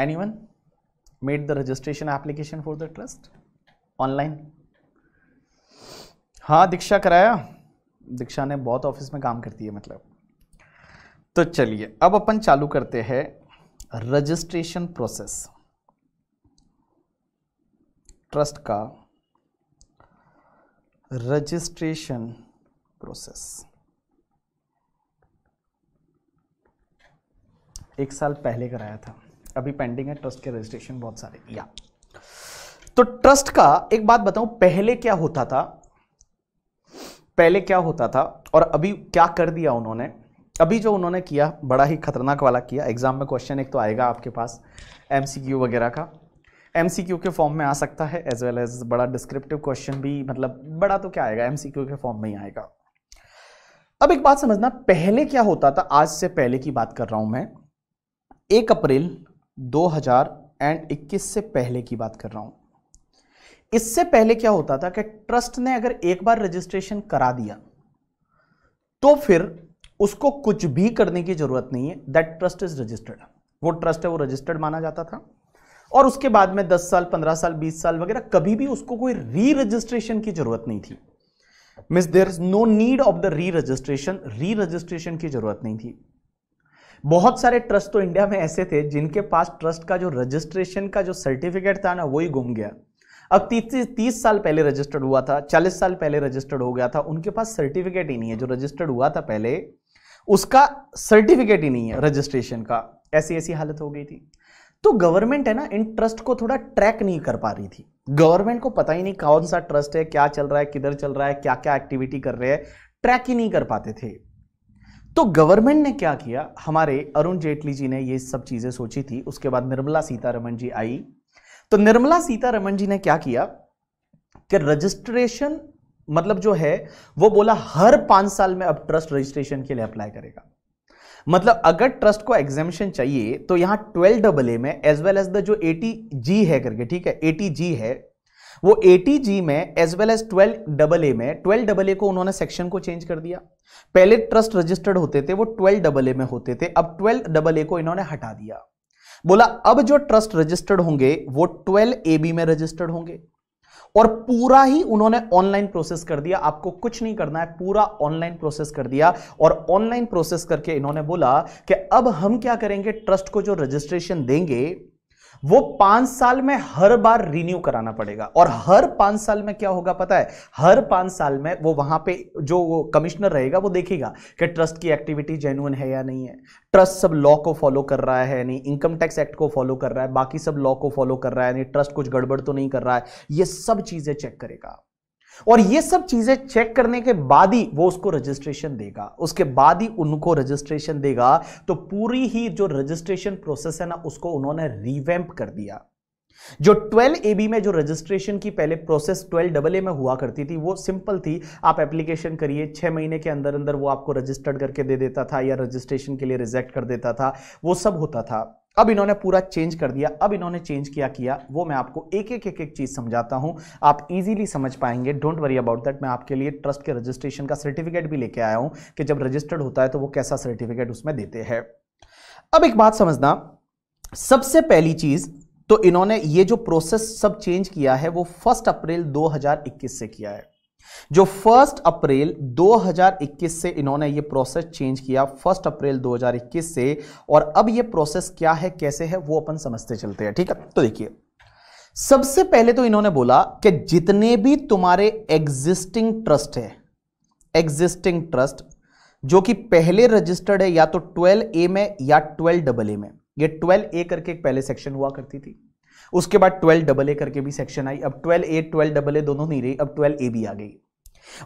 any one made the registration application for the trust online हाँ दीक्षा कराया दीक्षा ने बहुत ऑफिस में काम करती है मतलब तो चलिए अब अपन चालू करते हैं रजिस्ट्रेशन प्रोसेस ट्रस्ट का registration process एक साल पहले कराया था अभी पेंडिंग है ट्रस्ट के रजिस्ट्रेशन बहुत सारे या तो ट्रस्ट का एक बात बताऊं पहले क्या होता था पहले क्या होता था और अभी क्या कर दिया उन्होंने अभी जो उन्होंने किया बड़ा ही खतरनाक वाला किया एग्जाम में क्वेश्चन एक तो आएगा आपके पास एमसीक्यू वगैरह का एम के फॉर्म में आ सकता है एज वेल एज बड़ा डिस्क्रिप्टिव क्वेश्चन भी मतलब बड़ा तो क्या आएगा एम के फॉर्म में ही आएगा अब एक बात समझना पहले क्या होता था आज से पहले की बात कर रहा हूं मैं एक अप्रैल 2021 से पहले की बात कर रहा हूं इससे पहले क्या होता था कि ट्रस्ट ने अगर एक बार रजिस्ट्रेशन करा दिया तो फिर उसको कुछ भी करने की जरूरत नहीं है दैट ट्रस्ट इज रजिस्टर्ड वो ट्रस्ट है वो रजिस्टर्ड माना जाता था और उसके बाद में 10 साल 15 साल 20 साल वगैरह कभी भी उसको कोई री रजिस्ट्रेशन की जरूरत नहीं थी miss there is no need of the re registration re registration की जरूरत नहीं थी बहुत सारे ट्रस्ट तो इंडिया में ऐसे थे जिनके पास ट्रस्ट का जो रजिस्ट्रेशन का जो सर्टिफिकेट था ना वही गुम गया अब तीस तीस साल पहले रजिस्टर्ड हुआ था चालीस साल पहले रजिस्टर्ड हो गया था उनके पास सर्टिफिकेट ही नहीं है जो रजिस्टर्ड हुआ था पहले उसका सर्टिफिकेट ही नहीं है रजिस्ट्रेशन का ऐसी ऐसी हालत हो गई थी तो गवर्नमेंट है ना इन ट्रस्ट को थोड़ा ट्रैक नहीं कर पा रही थी गवर्नमेंट को पता ही नहीं कौन सा ट्रस्ट है क्या चल रहा है किधर चल रहा है क्या क्या एक्टिविटी कर रहे हैं ट्रैक ही नहीं कर पाते थे तो गवर्नमेंट ने क्या किया हमारे अरुण जेटली जी ने ये सब चीजें सोची थी उसके बाद निर्मला सीतारमन जी आई तो निर्मला सीतारमन जी ने क्या किया कि रजिस्ट्रेशन मतलब जो है वो बोला हर पांच साल में अब ट्रस्ट रजिस्ट्रेशन के लिए अप्लाई करेगा मतलब अगर ट्रस्ट को एग्जामिशन चाहिए तो यहां ट्वेल्व डबल ए में एज वेल एज द जो एटी जी है करके ठीक है एटी जी है वो एटी जी में as well as twelve double A में ट्वेल्व डबल ए को उन्होंने सेक्शन को चेंज कर दिया पहले ट्रस्ट रजिस्टर्ड होते थे वो ट्वेल्व डबल ए में होते थे अब ट्वेल्व डबल ए को इन्होंने हटा दिया बोला अब जो ट्रस्ट रजिस्टर्ड होंगे वो ट्वेल्व ए बी में रजिस्टर्ड होंगे और पूरा ही उन्होंने ऑनलाइन प्रोसेस कर दिया आपको कुछ नहीं करना है पूरा ऑनलाइन प्रोसेस कर दिया और ऑनलाइन प्रोसेस करके इन्होंने बोला कि अब हम क्या करेंगे ट्रस्ट को जो रजिस्ट्रेशन देंगे वो पांच साल में हर बार रिन्यू कराना पड़ेगा और हर पांच साल में क्या होगा पता है हर पांच साल में वो वहां पे जो कमिश्नर रहेगा वो देखेगा कि ट्रस्ट की एक्टिविटी जेन्युन है या नहीं है ट्रस्ट सब लॉ को फॉलो कर रहा है नहीं इनकम टैक्स एक्ट को फॉलो कर रहा है बाकी सब लॉ को फॉलो कर रहा है नहीं ट्रस्ट कुछ गड़बड़ तो नहीं कर रहा है ये सब चीजें चेक करेगा और ये सब चीजें चेक करने के बाद ही वो उसको रजिस्ट्रेशन देगा उसके बाद ही उनको रजिस्ट्रेशन देगा तो पूरी ही जो रजिस्ट्रेशन प्रोसेस है ना उसको उन्होंने रिवैम्प कर दिया जो 12 ए बी में जो रजिस्ट्रेशन की पहले प्रोसेस 12 डबल ए में हुआ करती थी वो सिंपल थी आप एप्लीकेशन करिए छह महीने के अंदर अंदर वो आपको रजिस्टर्ड करके दे देता था या रजिस्ट्रेशन के लिए रिजेक्ट कर देता था वो सब होता था अब इन्होंने पूरा चेंज कर दिया अब इन्होंने चेंज किया किया वो मैं आपको एक एक एक एक चीज़ समझाता हूं आप इजीली समझ पाएंगे डोंट वरी अबाउट दैट मैं आपके लिए ट्रस्ट के रजिस्ट्रेशन का सर्टिफिकेट भी लेके आया हूं कि जब रजिस्टर्ड होता है तो वो कैसा सर्टिफिकेट उसमें देते हैं अब एक बात समझना सबसे पहली चीज़ तो इन्होंने ये जो प्रोसेस सब चेंज किया है वो फर्स्ट अप्रैल दो से किया है जो फर्स्ट अप्रैल 2021 से इन्होंने ये प्रोसेस चेंज किया फर्स्ट अप्रैल 2021 से और अब ये प्रोसेस क्या है कैसे है वो अपन समझते चलते हैं ठीक है तो देखिए सबसे पहले तो इन्होंने बोला कि जितने भी तुम्हारे एग्जिस्टिंग ट्रस्ट है एग्जिस्टिंग ट्रस्ट जो कि पहले रजिस्टर्ड है या तो 12 ए में या 12 डबल ए में ये 12 ए करके एक पहले सेक्शन हुआ करती थी उसके बाद ट्वेल्व डबल ए करके भी सेक्शन आई अब twelve A twelve double A दोनों नहीं रही अब ट्वेल्व ए भी आ गई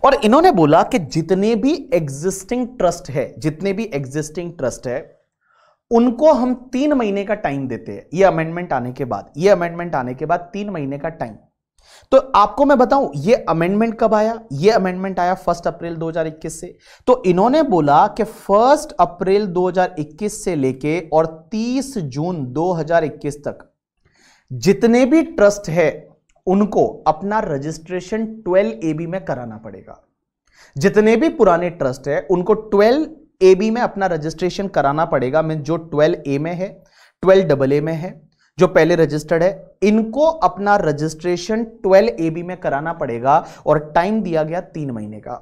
और इन्होंने बोला कि जितने भी एग्जिस्टिंग ट्रस्ट है जितने भी एग्जिस्टिंग ट्रस्ट है उनको हम तीन महीने का टाइम देते हैं यह अमेंडमेंट आने के बाद यह अमेंडमेंट आने के बाद तीन महीने का टाइम तो आपको मैं बताऊं ये अमेंडमेंट कब आया ये अमेंडमेंट आया फर्स्ट अप्रैल 2021 से तो इन्होंने बोला कि फर्स्ट अप्रैल 2021 से लेके और 30 जून 2021 तक जितने भी ट्रस्ट है उनको अपना रजिस्ट्रेशन 12 एबी में कराना पड़ेगा जितने भी पुराने ट्रस्ट है उनको 12 एबी में अपना रजिस्ट्रेशन कराना पड़ेगा मीन जो 12 ए में है 12 डबल ए में है जो पहले रजिस्टर्ड है इनको अपना रजिस्ट्रेशन 12 एबी में कराना पड़ेगा और टाइम दिया गया तीन महीने का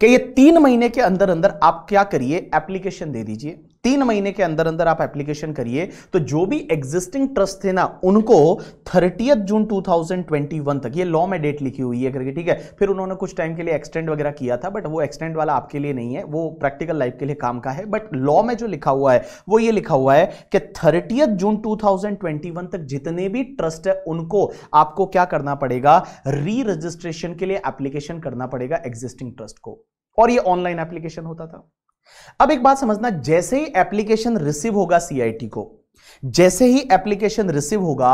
कि ये तीन महीने के अंदर अंदर आप क्या करिए एप्लीकेशन दे दीजिए तीन महीने के अंदर अंदर आप एप्लीकेशन करिए तो जो भी एग्जिस्टिंग ट्रस्ट थे ना उनको थर्टी जून 2021 तक ये लॉ में डेट लिखी हुई है करके ठीक है फिर उन्होंने कुछ टाइम के लिए एक्सटेंड वगैरह किया था बट वो एक्सटेंड वाला आपके लिए नहीं है वो प्रैक्टिकल लाइफ के लिए काम का है बट लॉ में जो लिखा हुआ है वो ये लिखा हुआ है कि थर्टी जून टू तक जितने भी ट्रस्ट है उनको आपको क्या करना पड़ेगा री रजिस्ट्रेशन के लिए एप्लीकेशन करना पड़ेगा एग्जिस्टिंग ट्रस्ट को और ये ऑनलाइन एप्लीकेशन होता था अब एक बात समझना जैसे ही एप्लीकेशन रिसीव होगा सीआईटी को जैसे ही एप्लीकेशन रिसीव होगा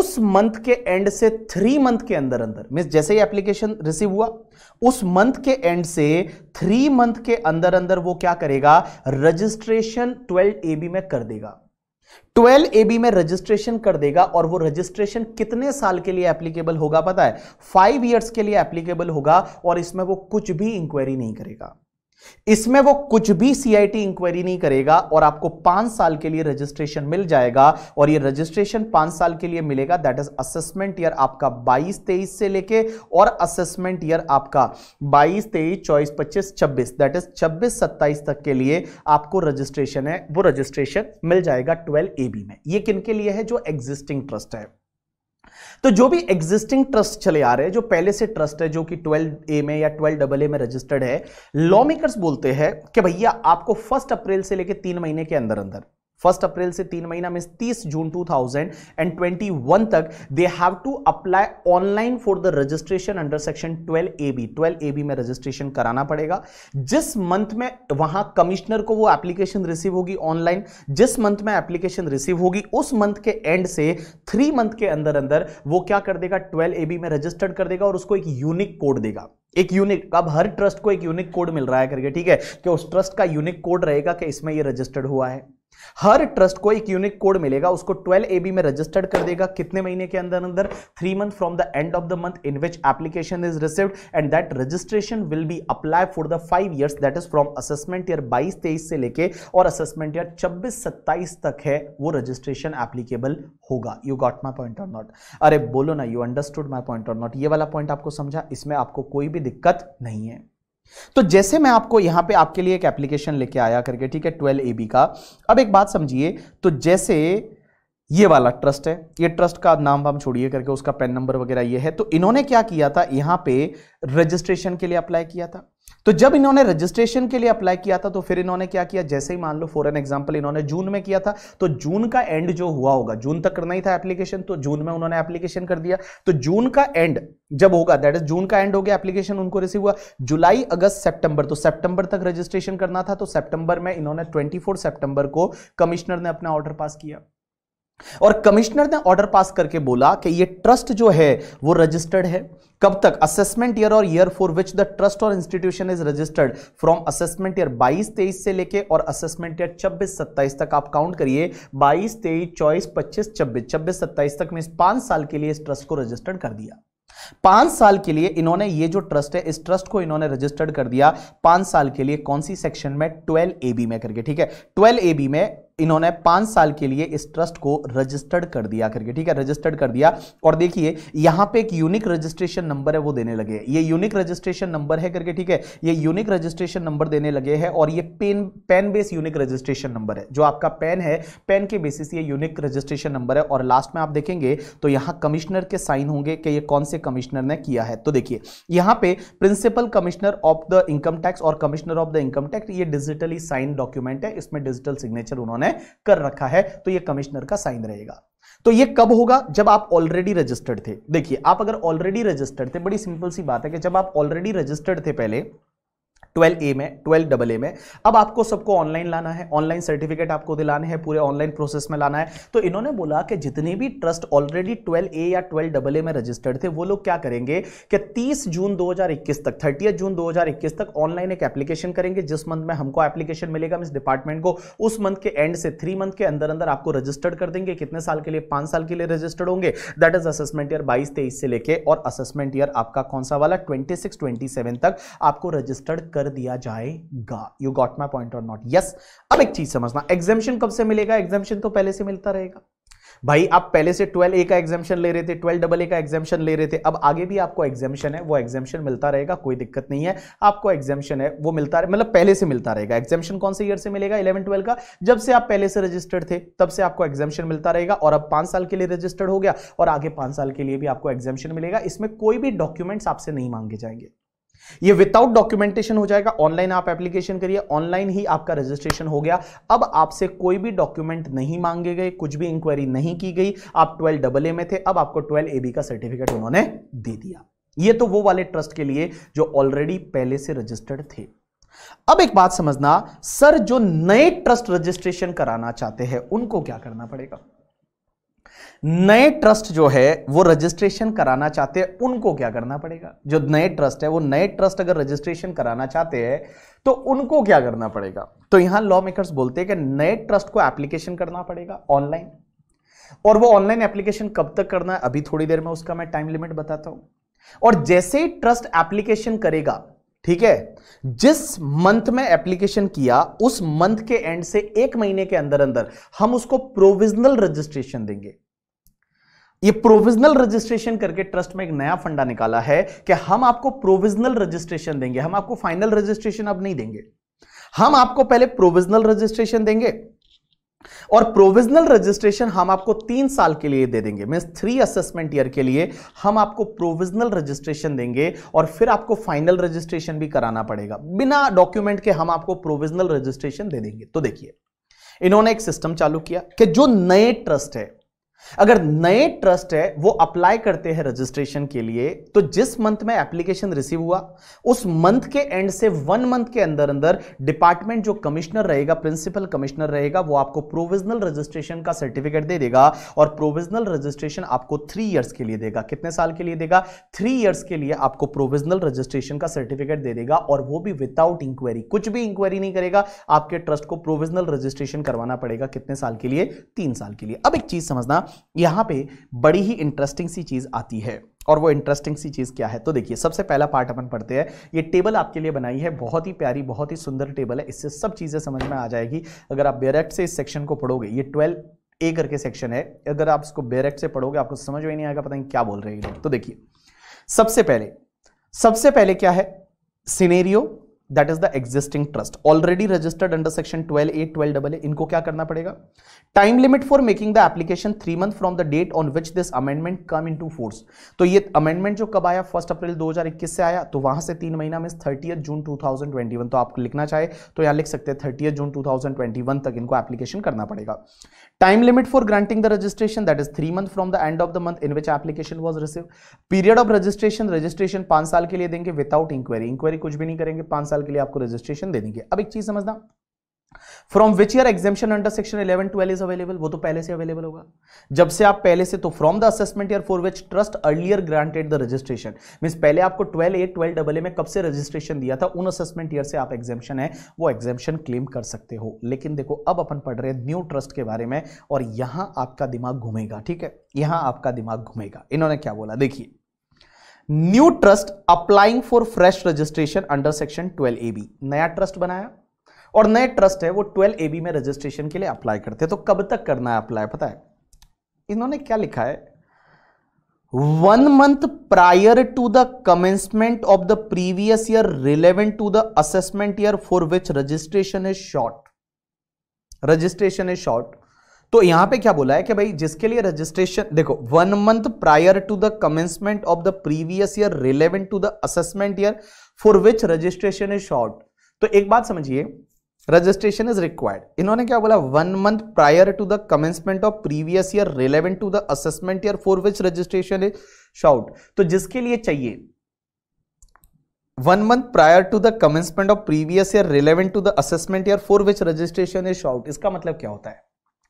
उस मंथ के एंड से थ्री मंथ के अंदर अंदर मीन जैसे ही एप्लीकेशन रिसीव हुआ उस मंथ के एंड से थ्री मंथ के अंदर अंदर वो क्या करेगा रजिस्ट्रेशन ए एबी में कर देगा 12 एबी में रजिस्ट्रेशन कर देगा और वो रजिस्ट्रेशन कितने साल के लिए एप्लीकेबल होगा पता है फाइव ईयर्स के लिए एप्लीकेबल होगा और इसमें वो कुछ भी इंक्वायरी नहीं करेगा इसमें वो कुछ भी सीआईटी इंक्वायरी नहीं करेगा और आपको पांच साल के लिए रजिस्ट्रेशन मिल जाएगा और ये रजिस्ट्रेशन पांच साल के लिए मिलेगा दैट इज असेसमेंट ईयर आपका 22 तेईस से लेके और असेसमेंट ईयर आपका 22 तेईस चौबीस 25 26 दैट इज 26 27 तक के लिए आपको रजिस्ट्रेशन है वो रजिस्ट्रेशन मिल जाएगा ट्वेल्व ए में ये किनके लिए है जो एग्जिस्टिंग ट्रस्ट है तो जो भी एग्जिस्टिंग ट्रस्ट चले आ रहे हैं जो पहले से ट्रस्ट है जो कि ट्वेल्व ए में या ट्वेल्व डबल ए में रजिस्टर्ड है लॉ मेकर्स बोलते हैं कि भैया आपको फर्स्ट अप्रैल से लेकर तीन महीने के अंदर अंदर फर्स्ट अप्रैल से तीन महीना में तीस जून 2021 तक they have to apply online for the registration under section 12 A B twelve A B में रजिस्ट्रेशन कराना पड़ेगा जिस मंथ में वहां कमिश्नर को वो एप्लीकेशन रिसीव होगी ऑनलाइन जिस मंथ में एप्लीकेशन रिसीव होगी उस मंथ के एंड से थ्री मंथ के अंदर अंदर वो क्या कर देगा ट्वेल्व ए बी में रजिस्टर्ड कर देगा और उसको एक यूनिक कोड देगा एक यूनिक अब हर ट्रस्ट को एक यूनिक कोड मिल रहा है करके ठीक है कि उस ट्रस्ट का यूनिक कोड रहेगा कि इसमें ये रजिस्टर्ड हुआ है हर ट्रस्ट को एक यूनिक कोड मिलेगा उसको ट्वेल्व ए में रजिस्टर्ड कर देगा कितने महीने के अंदर अंदर three month from the end of the month in which application is received and that registration will be apply for the five years that is from assessment year बाईस तेईस से लेके और असेसमेंट ईयर छब्बीस सत्ताईस तक है वो रजिस्ट्रेशन एप्लीकेबल होगा you got my point or not अरे बोलो ना you understood my point or not ये वाला पॉइंट आपको समझा इसमें आपको कोई भी दिक्कत नहीं है तो जैसे मैं आपको यहां पे आपके लिए एक एप्लीकेशन लेके आया करके ठीक है ट्वेल्व ए बी का अब एक बात समझिए तो जैसे ये वाला ट्रस्ट है ये ट्रस्ट का नाम हम छोड़िए करके उसका पेन नंबर वगैरह ये है तो इन्होंने क्या किया था यहां पे रजिस्ट्रेशन के लिए अप्लाई किया था तो जब इन्होंने रजिस्ट्रेशन के लिए अप्लाई किया था तो फिर इन्होंने क्या किया जैसे ही मान लो फॉर एन एग्जाम्पल इन्होंने जून में किया था तो जून का एंड जो हुआ होगा जून तक करना ही था एप्लीकेशन तो जून में उन्होंने एप्लीकेशन कर दिया तो जून का एंड जब होगा दैट इज जून का एंड हो गया एप्लीकेशन उनको रिसीव हुआ जुलाई अगस्त सेप्टेंबर तो सेप्टेंबर तक रजिस्ट्रेशन करना था तो सेप्टेंबर में इन्होंने ट्वेंटी फोर को कमिश्नर ने अपना ऑर्डर पास किया और कमिश्नर ने ऑर्डर पास करके बोला कि ये ट्रस्ट जो है वो रजिस्टर्ड है कब तक असेसमेंट ईयर और year for which the trust और institution is registered from assessment year 22 23 से लेके और असेसमेंट ईयर 26 27 तक आप काउंट करिए 22 23 चौबीस 25 26 26 27 तक में पांच साल के लिए इस ट्रस्ट को रजिस्टर्ड कर दिया पांच साल के लिए इन्होंने ये जो ट्रस्ट है इस ट्रस्ट को इन्होंने रजिस्टर्ड कर दिया पांच साल के लिए कौन सी सेक्शन में ट्वेल्व ए बी में करके ठीक है ट्वेल्व ए बी में इन्होंने पांच साल के लिए इस ट्रस्ट को रजिस्टर्ड कर दिया करके ठीक है रजिस्टर्ड कर दिया और देखिए यहां पे एक यूनिक रजिस्ट्रेशन नंबर है वो देने लगे ये यूनिक रजिस्ट्रेशन नंबर है करके ठीक है ये यूनिक रजिस्ट्रेशन नंबर देने लगे हैं और ये PAN PAN base unique registration number है जो आपका पेन है पेन के बेसिस ये यूनिक रजिस्ट्रेशन नंबर है और लास्ट में आप देखेंगे तो यहां कमिश्नर के साइन होंगे कि ये कौन से कमिश्नर ने किया है तो देखिए यहां पे principal commissioner of the income tax or commissioner of the income tax ये डिजिटली साइन डॉक्यूमेंट है इसमें डिजिटल सिग्नेचर उन्होंने ने कर रखा है तो ये कमिश्नर का साइन रहेगा तो ये कब होगा जब आप ऑलरेडी रजिस्टर्ड थे देखिए आप अगर ऑलरेडी रजिस्टर्ड थे बड़ी सिंपल सी बात है कि जब आप ऑलरेडी रजिस्टर्ड थे पहले ट्वेल्व ए में ट्वेल्व डबल ए में अब आपको सबको ऑनलाइन लाना है ऑनलाइन सर्टिफिकेट आपको दिलाने हैं पूरे ऑनलाइन प्रोसेस में लाना है तो इन्होंने बोला कि जितने भी ट्रस्ट ऑलरेडी ट्वेल्व ए या ट्वेल्व डबल ए में रजिस्टर्ड थे वो लोग क्या करेंगे कि 30 जून 2021 तक थर्टी जून 2021 तक ऑनलाइन एक एप्लीकेशन करेंगे जिस मंथ में हमको एप्लीकेशन मिलेगा इस डिपार्टमेंट को उस मंथ के एंड से थ्री मंथ के अंदर अंदर आपको रजिस्टर्ड कर देंगे कितने साल के लिए पांच साल के लिए रजिस्टर्ड होंगे दैट इज असेसमेंट ईयर बाईस तेईस से लेके और असेसमेंट ईयर आपका कौन सा वाला ट्वेंटी सिक्स तक आपको रजिस्टर्ड कर कर दिया जाएगा यू गॉट माई पॉइंट और नॉट यस अब एक चीज समझना एग्जामेशन कब से मिलेगा एग्जामेशन तो पहले से मिलता रहेगा भाई आप पहले से ट्वेल्व ए का एग्जामेशन ले रहे थे ट्वेल्व डबल ए का एग्जामेशन ले रहे थे अब आगे भी आपको एग्जामेशन है वो एग्जामेशन मिलता रहेगा कोई दिक्कत नहीं है आपको एग्जामेशन है वो मिलता रहे मतलब पहले से मिलता रहेगा एग्जामेशन कौन से ईयर से मिलेगा इलेवन ट्वेल्व का जब से आप पहले से रजिस्टर्ड थे तब से आपको एग्जामेशन मिलता रहेगा और अब पांच साल के लिए रजिस्टर्ड हो गया और आगे पांच साल के लिए भी आपको एग्जामेशन मिलेगा इसमें कोई भी डॉक्यूमेंट्स आपसे नहीं मांगे जाएंगे ये विदाउट डॉक्यूमेंटेशन हो जाएगा ऑनलाइन आप एप्लीकेशन करिए ऑनलाइन ही आपका रजिस्ट्रेशन हो गया अब आपसे कोई भी डॉक्यूमेंट नहीं मांगे गए कुछ भी इंक्वायरी नहीं की गई आप ट्वेल्व डबल ए में थे अब आपको ट्वेल्व ए बी का सर्टिफिकेट उन्होंने दे दिया ये तो वो वाले ट्रस्ट के लिए जो ऑलरेडी पहले से रजिस्टर्ड थे अब एक बात समझना सर जो नए ट्रस्ट रजिस्ट्रेशन कराना चाहते हैं उनको क्या करना पड़ेगा नए ट्रस्ट जो है वो रजिस्ट्रेशन कराना चाहते हैं उनको क्या करना पड़ेगा जो नए ट्रस्ट है वो नए ट्रस्ट अगर रजिस्ट्रेशन कराना चाहते हैं तो उनको क्या करना पड़ेगा तो यहां लॉ मेकर्स बोलते हैं कि नए ट्रस्ट को एप्लीकेशन करना पड़ेगा ऑनलाइन और वो ऑनलाइन एप्लीकेशन कब तक करना है अभी थोड़ी देर में उसका मैं टाइम लिमिट बताता हूं और जैसे ही ट्रस्ट एप्लीकेशन करेगा ठीक है जिस मंथ में एप्लीकेशन किया उस मंथ के एंड से एक महीने के अंदर अंदर हम उसको प्रोविजनल रजिस्ट्रेशन देंगे ये प्रोविजनल रजिस्ट्रेशन करके ट्रस्ट में एक नया फंडा निकाला है कि हम आपको प्रोविजनल रजिस्ट्रेशन देंगे हम आपको फाइनल रजिस्ट्रेशन अब नहीं देंगे हम आपको पहले प्रोविजनल रजिस्ट्रेशन देंगे और प्रोविजनल रजिस्ट्रेशन हम आपको तीन साल के लिए दे देंगे मीन थ्री असेसमेंट ईयर के लिए हम आपको प्रोविजनल रजिस्ट्रेशन देंगे और फिर आपको फाइनल रजिस्ट्रेशन भी कराना पड़ेगा बिना डॉक्यूमेंट के हम आपको प्रोविजनल रजिस्ट्रेशन दे देंगे तो देखिए इन्होंने एक सिस्टम चालू किया कि जो नए ट्रस्ट है अगर नए ट्रस्ट है वो अप्लाई करते हैं रजिस्ट्रेशन के लिए तो जिस मंथ में एप्लीकेशन रिसीव हुआ उस मंथ के एंड से वन मंथ के अंदर अंदर डिपार्टमेंट जो कमिश्नर रहेगा प्रिंसिपल कमिश्नर रहेगा वो आपको प्रोविजनल रजिस्ट्रेशन का सर्टिफिकेट दे देगा और प्रोविजनल रजिस्ट्रेशन आपको थ्री ईयर्स के लिए देगा कितने साल के लिए देगा थ्री ईयर्स के लिए आपको प्रोविजनल रजिस्ट्रेशन का सर्टिफिकेट दे देगा और वो भी विदाउट इंक्वायरी कुछ भी इंक्वायरी नहीं करेगा आपके ट्रस्ट को प्रोविजनल रजिस्ट्रेशन करवाना पड़ेगा कितने साल के लिए तीन साल के लिए अब एक चीज समझना यहाँ पे बड़ी ही इंटरेस्टिंग सी चीज़ आती है और वो इंटरेस्टिंग सी चीज़ क्या है तो देखिए सबसे पहला पार्ट अपन पढ़ते हैं ये टेबल आपके लिए बनाई है बहुत ही प्यारी बहुत ही सुंदर टेबल है इससे सब चीज़ें समझ में आ जाएगी अगर आप डायरेक्ट से इस सेक्शन को पढ़ोगे ये ट्वेल्व ए करके सेक्शन है अगर आप इसको डायरेक्ट से पढ़ोगे आपको समझ में नहीं आएगा पता नहीं क्या बोल रहे हैं तो देखिए सबसे पहले सबसे पहले क्या है scenario that is the existing trust already registered under section twelve A twelve double A इनको क्या करना पड़ेगा time limit for making the application three month from the date on which this amendment come in to force तो ये amendment जो कब आया first April दो हजार इक्कीस से आया तो वहां से तीन महीना में thirty June two thousand twenty one तो आपको लिखना चाहे तो यहां लिख सकते हैं thirty June two thousand twenty one तक इनको एप्लीकेशन करना पड़ेगा Time limit for granting the registration that is three month from the end of the month in which application was received. Period of registration registration पांच साल के लिए देंगे without inquiry. Inquiry कुछ भी नहीं करेंगे पांच साल के लिए आपको registration दे देंगे अब एक चीज समझना from which year exemption under section eleven twelve is available वो तो पहले से अवेलेबल होगा जब से आप पहले से तो from the assessment year for which trust earlier granted the registration mean पहले आपको twelve A twelve double A में कब से रजिस्ट्रेशन दिया था उन असेसमेंट ईयर से आप एग्जामेशन है वो एग्जामेशन क्लेम कर सकते हो लेकिन देखो अब अपन पढ़ रहे हैं न्यू ट्रस्ट के बारे में और यहां आपका दिमाग घूमेगा ठीक है यहां आपका दिमाग घूमेगा इन्होंने क्या बोला देखिए new trust applying for fresh registration under section twelve A B नया ट्रस्ट बनाया और नए ट्रस्ट है वो ट्वेल्व ए में रजिस्ट्रेशन के लिए अप्लाई करते हैं तो कब तक करना है अप्लाई पता है इन्होंने क्या लिखा है one month prior to the commencement of the previous year relevant to the assessment year for which registration is short registration is short तो यहां पे क्या बोला है कि भाई जिसके लिए रजिस्ट्रेशन देखो one month prior to the commencement of the previous year relevant to the assessment year for which registration is short तो एक बात समझिए रजिस्ट्रेशन इज रिक्वायर्ड इन्होंने क्या बोला one month prior to the commencement of previous year relevant to the assessment year for which registration is sought तो जिसके लिए चाहिए one month prior to the commencement of previous year relevant to the assessment year for which registration is sought इसका मतलब क्या होता है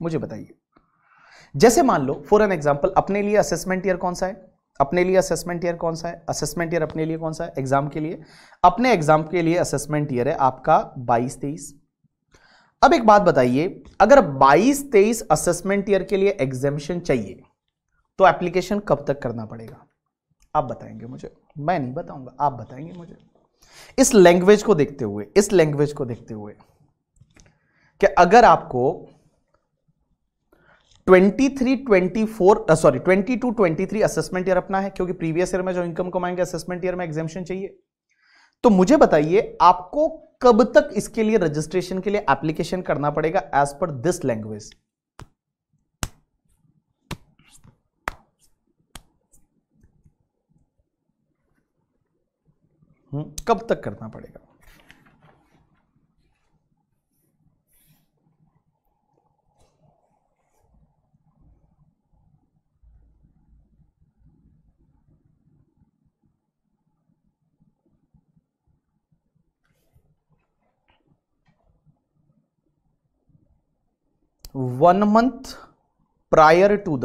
मुझे बताइए जैसे मान लो फॉर एन एग्जाम्पल अपने लिए असेसमेंट ईयर कौन सा है अपने लिए असेसमेंट ईयर कौन सा है असेसमेंट ईयर अपने लिए कौन सा है एग्जाम के लिए अपने एग्जाम के लिए असेसमेंट ईयर है आपका बाईस तेईस अब एक बात बताइए अगर 22-23 असेसमेंट ईयर के लिए एग्जामिशन चाहिए तो एप्लीकेशन कब तक करना पड़ेगा आप बताएंगे मुझे मैं नहीं बताऊंगा आप बताएंगे मुझे इस लैंग्वेज को देखते हुए इस लैंग्वेज को देखते हुए कि अगर आपको 23, 24 सॉरी 22, 23 असेसमेंट ईयर अपना है क्योंकि प्रीवियस ईयर में जो इनकम कमाएंगे असेसमेंट ईयर में एग्जामिशन चाहिए तो मुझे बताइए आपको कब तक इसके लिए रजिस्ट्रेशन के लिए एप्लीकेशन करना पड़ेगा एज पर दिस लैंग्वेज कब तक करना पड़ेगा one month prior to the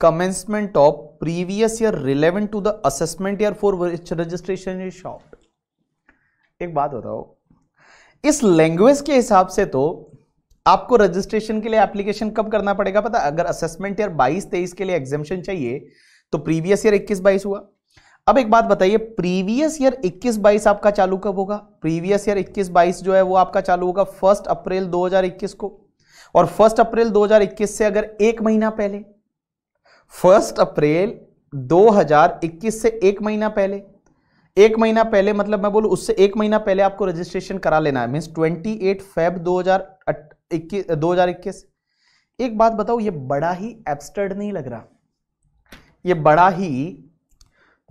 commencement of previous year relevant to the assessment year for which registration is short एक बात बताओ इस लैंग्वेज के हिसाब से तो आपको रजिस्ट्रेशन के लिए एप्लीकेशन कब करना पड़ेगा पता अगर असेसमेंट ईयर 22 23 के लिए एग्जामेशन चाहिए तो प्रीवियस ईयर 21 22 हुआ अब एक बात बताइए प्रीवियस ईयर 21 22 आपका चालू कब होगा प्रीवियस ईयर 21 22 जो है वो आपका चालू होगा फर्स्ट अप्रैल 2021 को और फर्स्ट अप्रैल 2021 से अगर एक महीना पहले फर्स्ट अप्रैल 2021 से एक महीना पहले एक महीना पहले मतलब मैं बोलू उससे एक महीना पहले आपको रजिस्ट्रेशन करा लेना है मीन्स ट्वेंटी एट फेब दो हजार इक्कीस एक बात बताओ ये बड़ा ही एबस्टर्ड नहीं लग रहा ये बड़ा ही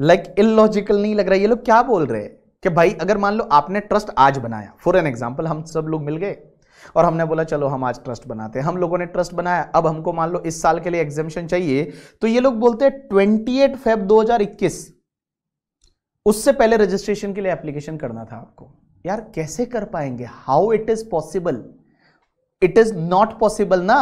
लाइक like, इलॉजिकल नहीं लग रहा ये लोग क्या बोल रहे हैं कि भाई अगर मान लो आपने ट्रस्ट आज बनाया फॉर एन एग्जाम्पल हम सब लोग मिल गए और हमने बोला चलो हम आज ट्रस्ट बनाते हैं हम लोगों ने ट्रस्ट बनाया अब हमको मान लो इस साल के लिए एग्जामेशन चाहिए तो ये लोग बोलते हैं ट्वेंटी एट फेब दो उससे पहले रजिस्ट्रेशन के लिए एप्लीकेशन करना था आपको यार कैसे कर पाएंगे how it is possible it is not possible ना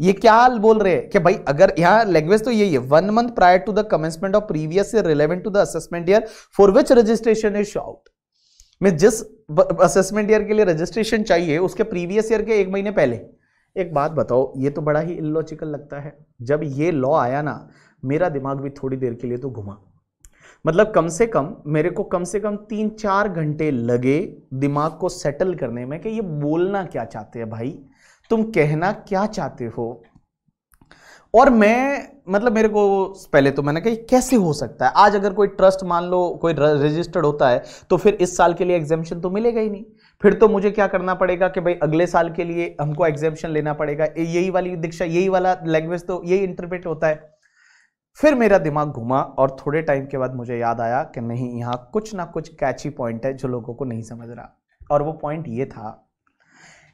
ये क्या बोल रहे हैं कि भाई अगर यहां लैंग्वेज तो यही है one month prior to the commencement of previous year relevant to the assessment year for which registration is short में जिस असेसमेंट ईयर के लिए रजिस्ट्रेशन चाहिए उसके प्रीवियस ईयर के एक महीने पहले एक बात बताओ ये तो बड़ा ही इलॉजिकल लगता है जब ये लॉ आया ना मेरा दिमाग भी थोड़ी देर के लिए तो घुमा मतलब कम से कम मेरे को कम से कम तीन चार घंटे लगे दिमाग को सेटल करने में कि ये बोलना क्या चाहते हैं भाई तुम कहना क्या चाहते हो और मैं मतलब मेरे को पहले तो मैंने कहा कैसे हो सकता है आज अगर कोई ट्रस्ट मान लो कोई रजिस्टर्ड होता है तो फिर इस साल के लिए एग्जामेशन तो मिलेगा ही नहीं फिर तो मुझे क्या करना पड़ेगा कि भाई अगले साल के लिए हमको एग्जामेशन लेना पड़ेगा यही वाली दीक्षा यही वाला लैंग्वेज तो यही इंटरप्रेट होता है फिर मेरा दिमाग घुमा और थोड़े टाइम के बाद मुझे याद आया कि नहीं यहाँ कुछ ना कुछ कैची पॉइंट है जो लोगों को नहीं समझ रहा और वो पॉइंट ये था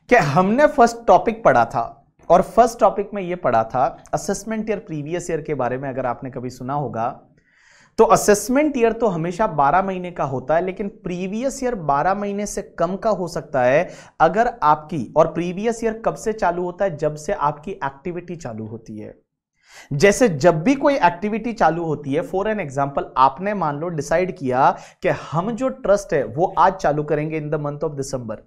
कि हमने फर्स्ट टॉपिक पढ़ा था और फर्स्ट टॉपिक में ये पढ़ा था असेसमेंट ईयर प्रीवियस ईयर के बारे में अगर आपने कभी सुना होगा तो असेसमेंट ईयर तो हमेशा 12 महीने का होता है लेकिन प्रीवियस ईयर 12 महीने से कम का हो सकता है अगर आपकी और प्रीवियस ईयर कब से चालू होता है जब से आपकी एक्टिविटी चालू होती है जैसे जब भी कोई एक्टिविटी चालू होती है फॉर एन एग्जाम्पल आपने मान लो डिसाइड किया कि हम जो ट्रस्ट है वो आज चालू करेंगे in the month of December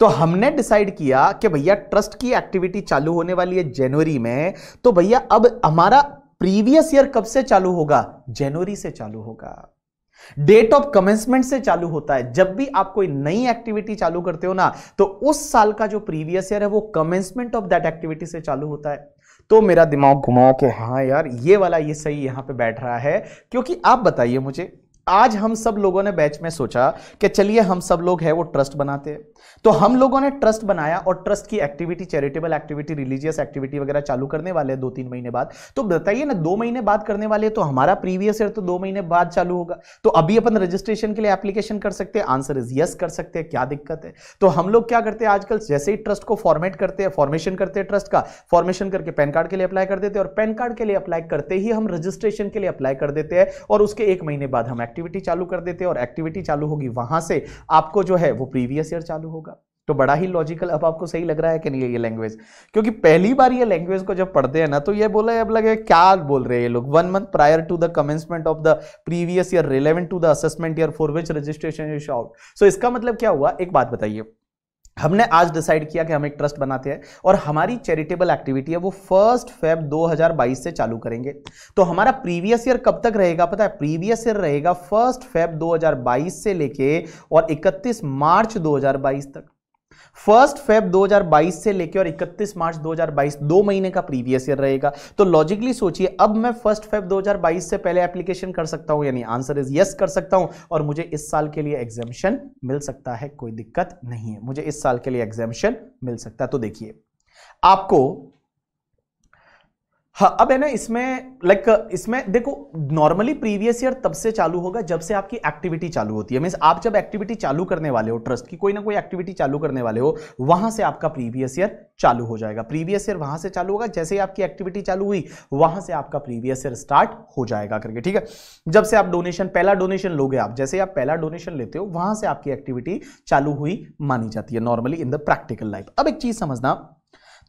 तो हमने डिसाइड किया कि भैया ट्रस्ट की एक्टिविटी चालू होने वाली है जनवरी में तो भैया अब हमारा प्रीवियस ईयर कब से चालू होगा जनवरी से चालू होगा डेट ऑफ कमेंसमेंट से चालू होता है जब भी आप कोई नई एक्टिविटी चालू करते हो ना तो उस साल का जो प्रीवियस ईयर है वो कमेंसमेंट ऑफ दैट एक्टिविटी से चालू होता है तो मेरा दिमाग घुमाओ कि हाँ यार ये वाला ये सही यहां पे बैठ रहा है क्योंकि आप बताइए मुझे आज हम सब लोगों ने बैच में सोचा कि चलिए हम सब लोग है वो ट्रस्ट बनाते हैं तो हम लोगों ने ट्रस्ट बनाया और ट्रस्ट की activity charitable activity religious activity वगैरह चालू करने वाले हैं दो तीन महीने बाद तो बताइए ना दो महीने बाद करने वाले तो हमारा प्रीवियस ईयर तो दो महीने बाद चालू होगा तो अभी अपन रजिस्ट्रेशन के लिए एप्लीकेशन कर सकते हैं आंसर इज यस कर सकते हैं क्या दिक्कत है तो हम लोग क्या करते हैं आजकल जैसे ही ट्रस्ट को फॉर्मेट करते हैं फॉर्मेशन करते हैं ट्रस्ट का फॉर्मेशन करके पैन कार्ड के लिए अप्लाई कर देते हैं और पैन कार्ड के लिए अप्लाई करते ही हम रजिस्ट्रेशन के लिए अप्लाई कर देते हैं और उसके एक महीने बाद हम एक्टिविटी चालू कर देते हैं और एक्टिविटी चालू होगी वहां से आपको जो है वो प्रीवियस ईयर चालू होगा तो बड़ा ही लॉजिकल अब आपको सही लग रहा है कि नहीं ये लैंग्वेज क्योंकि पहली बार ये लैंग्वेज को जब पढ़ते हैं ना तो ये बोला अब लगे क्या बोल रहे हैं ये लोग one month prior to the commencement of the previous year relevant to the assessment year for which registration is out so इसका मतलब क्या हुआ एक बात बताइए हमने आज डिसाइड किया कि हम एक ट्रस्ट बनाते हैं और हमारी चैरिटेबल एक्टिविटी है वो फर्स्ट फेब 2022 से चालू करेंगे तो हमारा प्रीवियस ईयर कब तक रहेगा पता है प्रीवियस ईयर रहेगा फर्स्ट फेब 2022 से लेके और 31 मार्च 2022 तक फर्स्ट फेब 2022 से लेकर और 31 मार्च 2022 दो महीने का प्रीवियस ईयर रहेगा तो लॉजिकली सोचिए अब मैं फर्स्ट फेब 2022 से पहले एप्लीकेशन कर सकता हूं यानी आंसर इज यस कर सकता हूं और मुझे इस साल के लिए एग्जामिशन मिल सकता है कोई दिक्कत नहीं है मुझे इस साल के लिए एग्जामिशन मिल सकता है तो देखिए आपको हाँ अब है ना इसमें लाइक इसमें देखो नॉर्मली प्रीवियस ईयर तब से चालू होगा जब से आपकी एक्टिविटी चालू होती है मीन्स आप जब एक्टिविटी चालू करने वाले हो ट्रस्ट की कोई ना कोई एक्टिविटी चालू करने वाले हो वहां से आपका प्रीवियस ईयर चालू हो जाएगा प्रीवियस ईयर वहां से चालू होगा जैसे ही आपकी एक्टिविटी चालू हुई वहां से आपका प्रीवियस ईयर स्टार्ट हो जाएगा करके ठीक है जब से आप डोनेशन पहला डोनेशन लोगे आप जैसे आप पहला डोनेशन लेते हो वहां से आपकी एक्टिविटी चालू हुई मानी जाती है normally in the practical life अब एक चीज समझना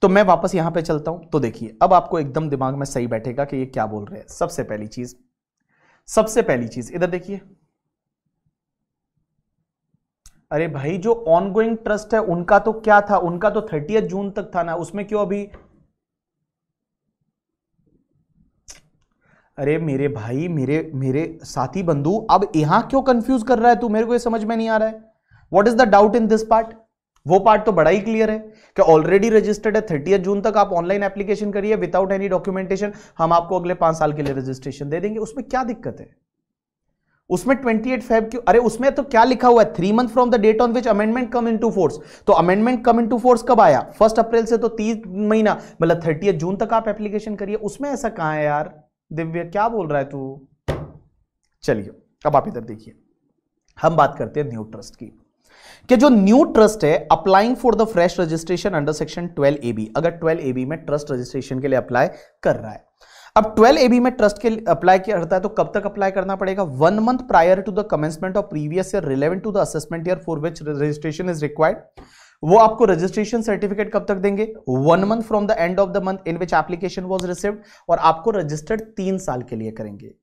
तो मैं वापस यहां पे चलता हूं तो देखिए अब आपको एकदम दिमाग में सही बैठेगा कि ये क्या बोल रहे हैं सबसे पहली चीज सबसे पहली चीज इधर देखिए अरे भाई जो ऑनगोइंग ट्रस्ट है उनका तो क्या था उनका तो थर्टी जून तक था ना उसमें क्यों अभी अरे मेरे भाई मेरे मेरे साथी बंधु अब यहां क्यों कंफ्यूज कर रहा है तू मेरे को ये समझ में नहीं आ रहा है what is the doubt in this part वो पार्ट तो बड़ा ही क्लियर है कि ऑलरेडी रजिस्टर्ड है थर्टी जून तक आप ऑनलाइन एप्लीकेशन करिए विदाउट एनी डॉक्यूमेंटेशन हम आपको अगले पांच साल के लिए रजिस्ट्रेशन दे देंगे उसमें क्या दिक्कत है उसमें एट फेब क्यों अरे उसमें तो क्या लिखा हुआ है three month from the date on which amendment come to force तो अमेंडमेंट कम टू फोर्स कब आया फर्स्ट अप्रैल से तो तीस महीना मतलब थर्टी जून तक आप एप्लीकेशन करिए उसमें ऐसा कहा है यार दिव्य क्या बोल रहा है तू चलिए अब आप इधर देखिए हम बात करते हैं न्यू ट्रस्ट की कि जो न्यू ट्रस्ट है applying for the fresh registration under section 12 A B अगर 12 ए बी में ट्रस्ट रजिस्ट्रेशन के लिए अप्लाई कर रहा है अब 12 ए बी में ट्रस्ट के अप्लाई किया करता है तो कब तक अप्लाई करना पड़ेगा one month prior to the commencement of previous year relevant to the assessment year for which registration is required वो आपको रजिस्ट्रेशन सर्टिफिकेट कब तक देंगे one month from the end of the month in which application was received और आपको registered तीन साल के लिए करेंगे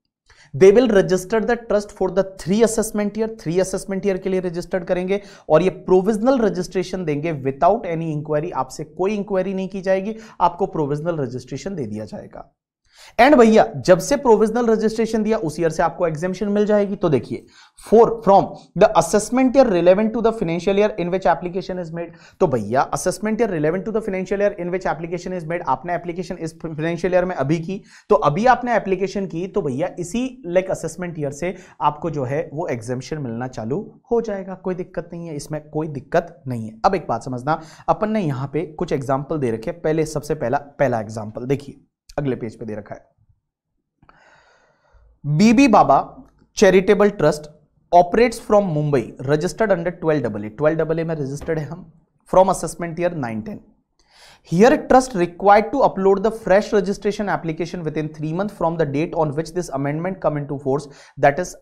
they will registered the trust for the three assessment year three assessment year के लिए रजिस्टर्ड करेंगे और ये प्रोविजनल रजिस्ट्रेशन देंगे विदाउट एनी इंक्वायरी आपसे कोई इंक्वायरी नहीं की जाएगी आपको प्रोविजनल रजिस्ट्रेशन दे दिया जाएगा एंड भैया जब से प्रोविजनल रजिस्ट्रेशन दिया उस ईयर से आपको एग्जामेशन मिल जाएगी तो देखिए for from the assessment year relevant to the financial year in which application is made तो भैया assessment year relevant to the financial year in which application is made आपने एप्लीकेशन इस फाइनेंशियल ईयर में अभी की तो अभी आपने एप्लीकेशन की तो भैया इसी लाइक असेसमेंट ईयर से आपको जो है वो एग्जामेशन मिलना चालू हो जाएगा कोई दिक्कत नहीं है इसमें कोई दिक्कत नहीं है अब एक बात समझना अपन ने यहां पे कुछ एग्जाम्पल दे रखे पहले सबसे पहला पहला एग्जाम्पल देखिए अगले पेज पे दे रखा है Bibi Baba charitable trust operates from Mumbai registered under twelve double A twelve double A में रजिस्टर्ड है हम from assessment year nine ten here trust required to upload the fresh registration application within three month from the date on which this amendment come in to force that is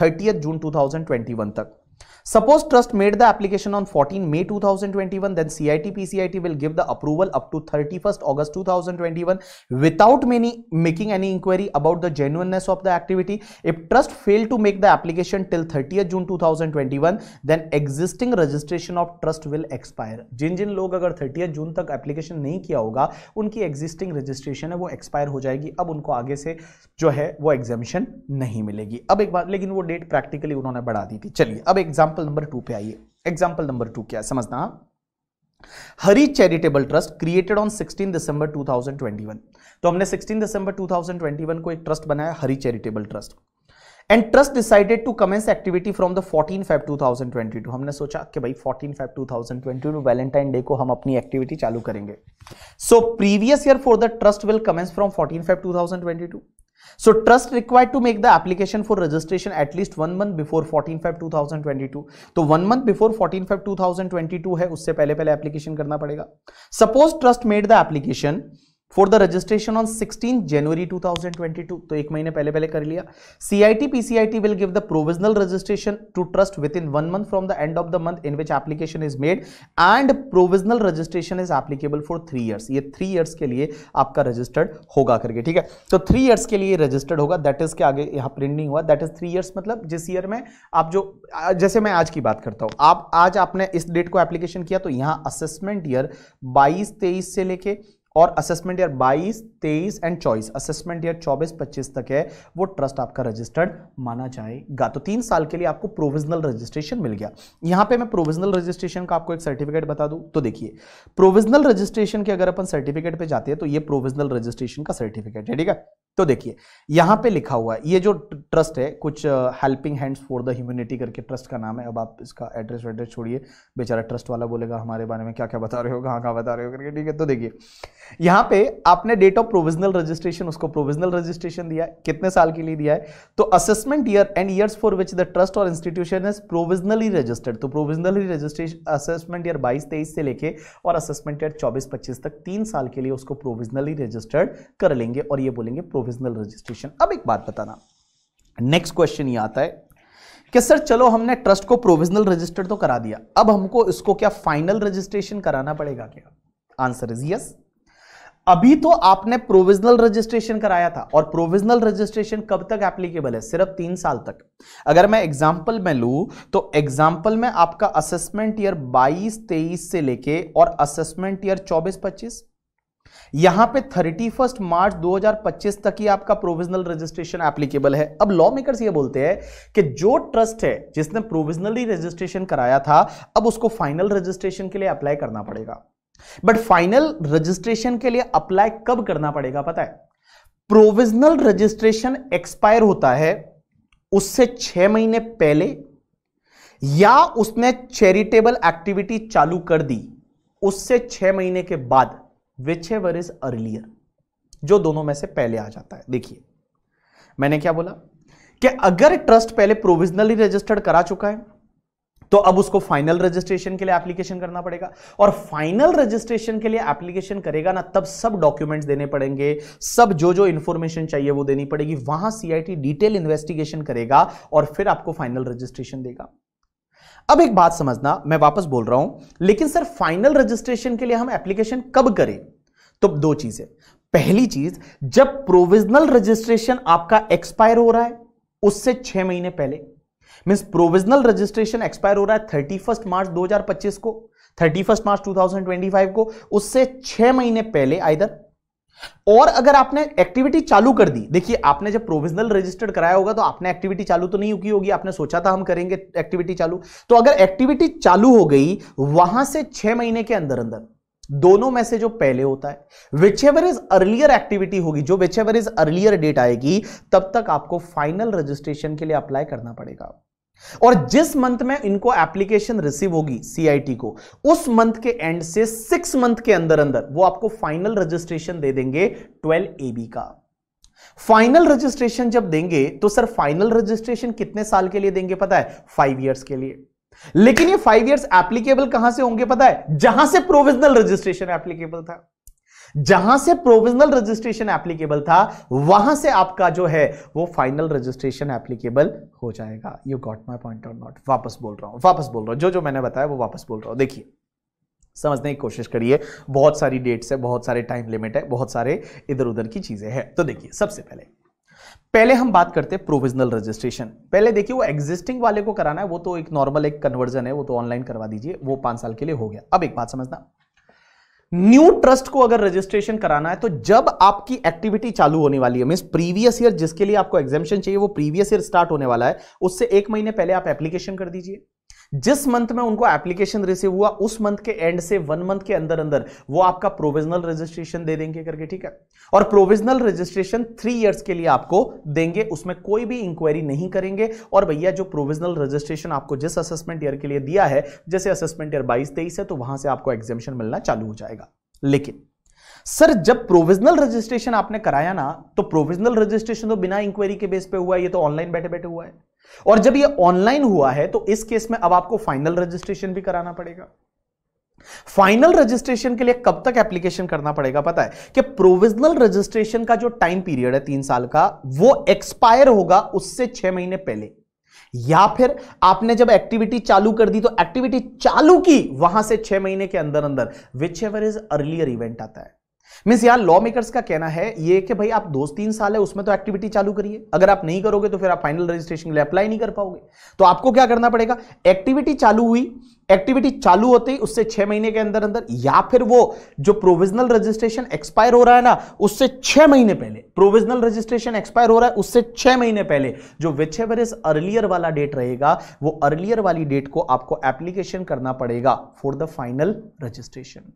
thirtieth June two thousand twenty one तक Suppose trust made the application on 14 May 2021, then CIT PCIT will give the approval up to 31st August 2021 without many, making any inquiry about the genuineness of the activity. If trust failed to make the application till 30th June 2021, then existing registration of trust will expire. जिन जिन लोग अगर 30th June तक application नहीं किया होगा उनकी existing registration है वो expire हो जाएगी अब उनको आगे से जो है वो exemption नहीं मिलेगी अब एक बात लेकिन वो date practically उन्होंने बढ़ा दी थी चलिए अब एक एग्जाम्पल नंबर टू पे आइए एग्जाम्पल नंबर टू क्या है समझना Hari charitable trust created on 16 December 2021 तो हमने 16 दिसंबर 2021 को एक ट्रस्ट बनाया Hari charitable trust and trust decided to commence activity from the 14 five 2022 हमने सोचा कि भाई 14 फाइव 2022 वैलेंटाइन डे को हम अपनी एक्टिविटी चालू करेंगे so previous year for the trust will commence from 14 five 2022 so trust required to make the application for registration at least one month before fourteen five two thousand twenty two तो one month before fourteen five two thousand twenty two है उससे पहले पहले application करना पड़ेगा suppose trust made the application for the registration on 16 January 2022 तो एक महीने पहले पहले कर लिया CIT PCIT will give the provisional registration to trust within one month from the end of the month in which application is made and provisional registration is applicable for three years ये three years के लिए आपका registered होगा करके ठीक है तो three years के लिए रजिस्टर्ड होगा दैट इज के आगे यहाँ प्रिंट नहीं हुआ दैट इज थ्री ईयर्स मतलब जिस ईयर में आप जो जैसे मैं आज की बात करता हूँ आप आज आपने इस डेट को एप्लीकेशन किया तो यहाँ असेसमेंट ईयर बाईस तेईस से लेके और assessment year 22, 23 and 24 assessment year 24, 25 तक है वो ट्रस्ट आपका रजिस्टर्ड माना जाएगा तो तीन साल के लिए आपको प्रोविजनल रजिस्ट्रेशन मिल गया यहां पे मैं प्रोविजनल रजिस्ट्रेशन का आपको एक सर्टिफिकेट बता दूं तो देखिए प्रोविजनल रजिस्ट्रेशन के अगर अपन सर्टिफिकेट पे जाते हैं तो ये प्रोविजनल रजिस्ट्रेशन का सर्टिफिकेट है ठीक है तो देखिए यहाँ पे लिखा हुआ है ये जो ट्रस्ट है कुछ helping hands for the humanity करके ट्रस्ट का नाम है अब आप इसका एड्रेस वेड्रेस छोड़िए बेचारा ट्रस्ट वाला बोलेगा हमारे बारे में क्या क्या बता रहे हो कहाँ कहाँ बता रहे हो करके ठीक है तो देखिए यहाँ पे आपने डेट ऑफ प्रोविजनल रजिस्ट्रेशन उसको प्रोविजनल रजिस्ट्रेशन दिया है कितने साल के लिए दिया है तो assessment year and years for which the trust और इंस्टीट्यूशन इज प्रोविजनली रजिस्टर्ड तो प्रोविजनली रजिस्ट्रेशन असेसमेंट ईयर बाईस तेईस से लेके और असेसमेंट ईयर चौबीस पच्चीस तक तीन साल के लिए उसको प्रोविजनली रजिस्टर्ड कर लेंगे और ये बोलेंगे प्रोविजनल रजिस्ट्रेशन अब एक बात बताना नेक्स्ट क्वेश्चन ये आता है कि सर चलो हमने ट्रस्ट को प्रोविजनल रजिस्टर तो करा दिया अब हमको इसको क्या फाइनल रजिस्ट्रेशन कराना पड़ेगा क्या आंसर इज यस अभी तो आपने प्रोविजनल रजिस्ट्रेशन कराया था और प्रोविजनल रजिस्ट्रेशन कब तक एप्लीकेबल है सिर्फ तीन साल तक अगर मैं एग्जांपल में लू तो एग्जांपल में आपका असेसमेंट ईयर 22 23 से लेके और असेसमेंट ईयर 24 25 यहां पे 31 मार्च 2025 तक ही आपका प्रोविजनल रजिस्ट्रेशन एप्लीकेबल है अब लॉ मेकर्स ये बोलते हैं कि जो ट्रस्ट है जिसने प्रोविजनली रजिस्ट्रेशन कराया था अब उसको फाइनल रजिस्ट्रेशन के लिए अप्लाई करना पड़ेगा बट फाइनल रजिस्ट्रेशन के लिए अप्लाई कब करना पड़ेगा पता है प्रोविजनल रजिस्ट्रेशन एक्सपायर होता है उससे छह महीने पहले या उसने चैरिटेबल एक्टिविटी चालू कर दी उससे छह महीने के बाद एवर इज अर्लियर जो दोनों में से पहले आ जाता है देखिए मैंने क्या बोला कि अगर ट्रस्ट पहले प्रोविजनली रजिस्टर्ड करा चुका है तो अब उसको फाइनल रजिस्ट्रेशन के लिए एप्लीकेशन करना पड़ेगा और फाइनल रजिस्ट्रेशन के लिए एप्लीकेशन करेगा ना तब सब डॉक्यूमेंट्स देने पड़ेंगे सब जो जो इंफॉर्मेशन चाहिए वो देनी पड़ेगी वहां सीआईटी डिटेल इन्वेस्टिगेशन करेगा और फिर आपको फाइनल रजिस्ट्रेशन देगा अब एक बात समझना मैं वापस बोल रहा हूं लेकिन सर फाइनल रजिस्ट्रेशन के लिए हम एप्लीकेशन कब करें तो दो चीजें पहली चीज जब प्रोविजनल रजिस्ट्रेशन आपका एक्सपायर हो रहा है उससे छह महीने पहले मीन्स प्रोविजनल रजिस्ट्रेशन एक्सपायर हो रहा है थर्टी फर्स्ट मार्च दो हजार पच्चीस को thirty first March two thousand twenty five को उससे छह महीने पहले आइधर और अगर आपने एक्टिविटी चालू कर दी देखिए आपने जब प्रोविजनल रजिस्टर्ड कराया होगा तो आपने एक्टिविटी चालू तो नहीं की होगी आपने सोचा था हम करेंगे एक्टिविटी चालू तो अगर एक्टिविटी चालू हो गई वहां से छह महीने के अंदर अंदर दोनों में से जो पहले होता है whichever is earlier activity होगी जो whichever is earlier date आएगी तब तक आपको फाइनल रजिस्ट्रेशन के लिए अप्लाई करना पड़ेगा और जिस मंथ में इनको एप्लीकेशन रिसीव होगी सीआईटी को उस मंथ के एंड से सिक्स मंथ के अंदर अंदर वो आपको फाइनल रजिस्ट्रेशन दे देंगे ट्वेल्व एबी का फाइनल रजिस्ट्रेशन जब देंगे तो सर फाइनल रजिस्ट्रेशन कितने साल के लिए देंगे पता है फाइव ईयर्स के लिए लेकिन ये फाइव ईयर्स एप्लीकेबल कहां से होंगे पता है जहां से प्रोविजनल रजिस्ट्रेशन एप्लीकेबल था जहां से प्रोविजनल रजिस्ट्रेशन एप्लीकेबल था वहां से आपका जो है वो फाइनल रजिस्ट्रेशन एप्लीकेबल हो जाएगा you got my point of not वापस बोल रहा हूं वापस बोल रहा हूं जो जो मैंने बताया वो वापस बोल रहा हूं देखिए समझने की कोशिश करिए बहुत सारी डेट्स है बहुत सारे टाइम लिमिट है बहुत सारे इधर उधर की चीजें हैं तो देखिए सबसे पहले पहले हम बात करते हैं प्रोविजनल रजिस्ट्रेशन पहले देखिए वो एग्जिस्टिंग वाले को कराना है वो तो एक नॉर्मल एक कन्वर्जन है वो तो ऑनलाइन करवा दीजिए वो पांच साल के लिए हो गया अब एक बात समझना न्यू ट्रस्ट को अगर रजिस्ट्रेशन कराना है तो जब आपकी एक्टिविटी चालू होने वाली है मीन प्रीवियस ईयर जिसके लिए आपको एग्जामेशन चाहिए वो प्रीवियस ईयर स्टार्ट होने वाला है उससे एक महीने पहले आप एप्लीकेशन कर दीजिए जिस मंथ में उनको एप्लीकेशन रिसीव हुआ उस मंथ के एंड से वन मंथ के अंदर अंदर वो आपका प्रोविजनल रजिस्ट्रेशन दे देंगे करके ठीक है और प्रोविजनल रजिस्ट्रेशन थ्री इयर्स के लिए आपको देंगे उसमें कोई भी इंक्वायरी नहीं करेंगे और भैया जो प्रोविजनल रजिस्ट्रेशन आपको जिस असेसमेंट ईयर के लिए दिया है जैसे असेसमेंट ईयर बाईस तेईस है तो वहां से आपको एग्जामिशन मिलना चालू हो जाएगा लेकिन सर जब प्रोविजनल रजिस्ट्रेशन आपने कराया ना तो प्रोविजनल रजिस्ट्रेशन तो बिना इंक्वायरी के बेस पे हुआ है ये तो ऑनलाइन बैठे बैठे हुआ है और जब ये ऑनलाइन हुआ है तो इस केस में अब आपको फाइनल रजिस्ट्रेशन भी कराना पड़ेगा फाइनल रजिस्ट्रेशन के लिए कब तक एप्लीकेशन करना पड़ेगा पता है कि प्रोविजनल रजिस्ट्रेशन का जो टाइम पीरियड है तीन साल का वो एक्सपायर होगा उससे छह महीने पहले या फिर आपने जब एक्टिविटी चालू कर दी तो एक्टिविटी चालू की वहां से छह महीने के अंदर अंदर whichever is earlier event आता है मीन्स यहाँ लॉ मेकर्स का कहना है ये कि भाई आप दो तीन साल है उसमें तो एक्टिविटी चालू करिए अगर आप नहीं करोगे तो फिर आप फाइनल रजिस्ट्रेशन के लिए अप्लाई नहीं कर पाओगे तो आपको क्या करना पड़ेगा एक्टिविटी चालू हुई एक्टिविटी चालू होते ही उससे छह महीने के अंदर अंदर या फिर वो जो प्रोविजनल रजिस्ट्रेशन एक्सपायर हो रहा है ना उससे छह महीने पहले प्रोविजनल रजिस्ट्रेशन एक्सपायर हो रहा है उससे छह महीने पहले जो विच एवर इज अर्लियर वाला डेट रहेगा वो अर्लियर वाली डेट को आपको एप्लीकेशन करना पड़ेगा फॉर द फाइनल रजिस्ट्रेशन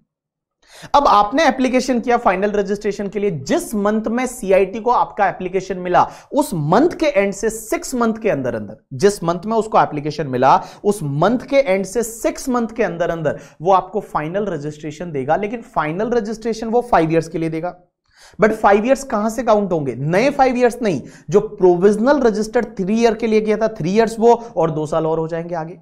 अब आपने एप्लीकेशन किया फाइनल रजिस्ट्रेशन के लिए जिस मंथ में सीआईटी को आपका एप्लीकेशन मिला उस मंथ के एंड से सिक्स मंथ के अंदर अंदर जिस मंथ में उसको एप्लीकेशन मिला उस मंथ के एंड से सिक्स मंथ के अंदर अंदर वो आपको फाइनल रजिस्ट्रेशन देगा लेकिन फाइनल रजिस्ट्रेशन वो फाइव ईयर्स के लिए देगा बट फाइव ईयर्स कहां से काउंट होंगे नए फाइव ईयर्स नहीं जो प्रोविजनल रजिस्टर्ड थ्री ईयर के लिए किया था थ्री ईयर्स वो और दो साल और हो जाएंगे आगे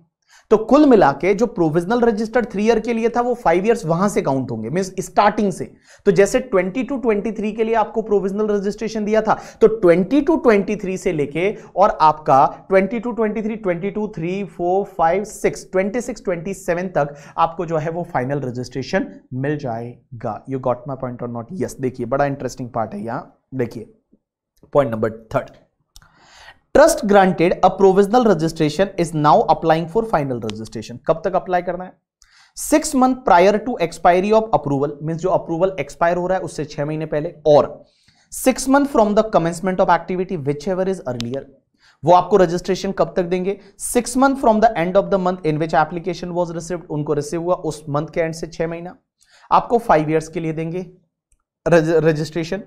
तो कुल मिला के जो प्रोविजनल रजिस्टर्ड थ्री ईयर के लिए था वो फाइव ईयर्स वहां से काउंट होंगे मीन स्टार्टिंग से तो जैसे ट्वेंटी टू ट्वेंटी थ्री के लिए आपको प्रोविजनल रजिस्ट्रेशन दिया था तो ट्वेंटी टू ट्वेंटी थ्री से लेके और आपका twenty two twenty three twenty two three four five six twenty six twenty seven तक आपको जो है वो फाइनल रजिस्ट्रेशन मिल जाएगा यू गॉट माई पॉइंट और नॉट यस देखिए बड़ा इंटरेस्टिंग पार्ट है यहां देखिए point number third trust granted a provisional registration is now applying for final registration कब तक अप्लाई करना है six month prior to expiry of approval mean जो अप्रूवल एक्सपायर हो रहा है उससे छह महीने पहले और six month from the commencement of activity whichever is earlier वो आपको रजिस्ट्रेशन कब तक देंगे six month from the end of the month in which application was received उनको रिसीव हुआ उस मंथ के एंड से छह महीना आपको फाइव ईयर्स के लिए देंगे registration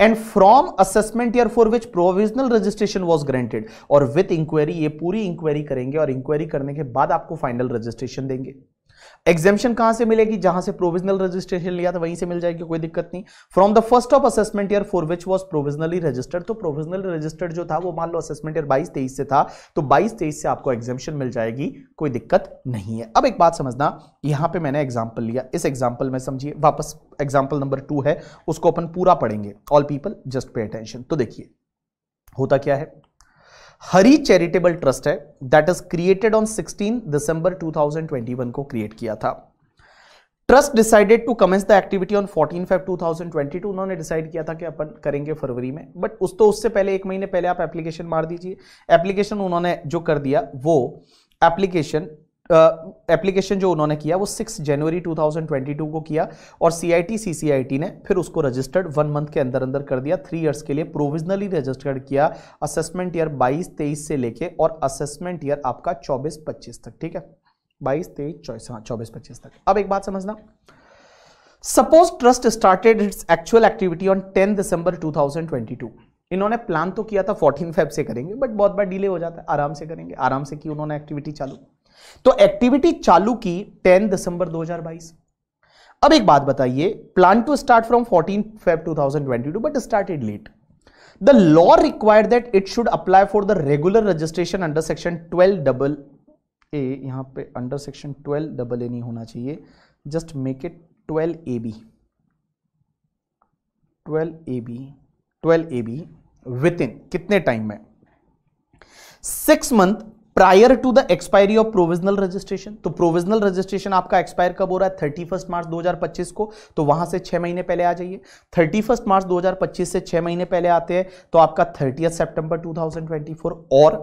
and from assessment year for which provisional registration was granted और विथ इंक्वायरी ये पूरी इंक्वायरी करेंगे और इंक्वायरी करने के बाद आपको फाइनल रजिस्ट्रेशन देंगे एग्जेम्शन कहां से मिलेगी जहां से प्रोविजनल रजिस्ट्रेशन लिया था वहीं से मिल जाएगी कोई दिक्कत नहीं from the first of assessment year for which was provisionally registered तो प्रोविजनल रजिस्टर्ड जो था वो मान लो असेसमेंट ईयर बाईस तेईस से था तो बाईस तेईस से आपको एग्जेम्शन मिल जाएगी कोई दिक्कत नहीं है अब एक बात समझना यहां पर मैंने एग्जाम्पल लिया इस एग्जाम्पल में समझिए वापस एग्जाम्पल नंबर टू है उसको अपन पूरा पढ़ेंगे all people just pay attention तो देखिए होता क्या है हरी चैरिटेबल ट्रस्ट है that is created on 16 December 2021 को क्रिएट किया था trust decided to commence the activity on 14 Feb 2022 उन्होंने डिसाइड किया था कि अपन करेंगे फरवरी में बट उस तो उससे पहले एक महीने पहले आप एप्लीकेशन मार दीजिए एप्लीकेशन उन्होंने जो कर दिया वो एप्लीकेशन एप्लीकेशन uh, जो उन्होंने किया वो सिक्स जनवरी 2022 को किया और आई टी ने फिर उसको रजिस्टर्ड वन मंथ के अंदर अंदर कर दिया थ्री इयर्स के लिए प्रोविजनली रजिस्टर्ड किया असेसमेंट ईयर 22 तेईस से लेके और असेसमेंट ईयर आपका 24 25 तक ठीक है 22 तेईस चौबीस हाँ चौबीस पच्चीस तक अब एक बात समझना suppose trust started its actual activity on ten December two इन्होंने प्लान तो किया था फोर्टीन फेब से करेंगे बट बहुत बार डिले हो जाता है आराम से करेंगे आराम से की उन्होंने एक्टिविटी चालू तो एक्टिविटी चालू की 10 दिसंबर 2022 अब एक बात बताइए plan to start from 14 Feb 2022 but started late the law required that it should apply for the regular registration under section 12 double A यहां पे अंडर सेक्शन 12 डबल ए नहीं होना चाहिए just make it 12 A B 12 A B 12 A B within कितने time में six month prior to the expiry of provisional registration तो provisional registration आपका expire कब हो रहा है थर्टी फर्स्ट मार्च 2025 को तो वहां से छह महीने पहले आ जाइए थर्टी फर्स्ट मार्च 2025 से छह महीने पहले आते हैं तो आपका थर्टी सेप्टेंबर 2024 और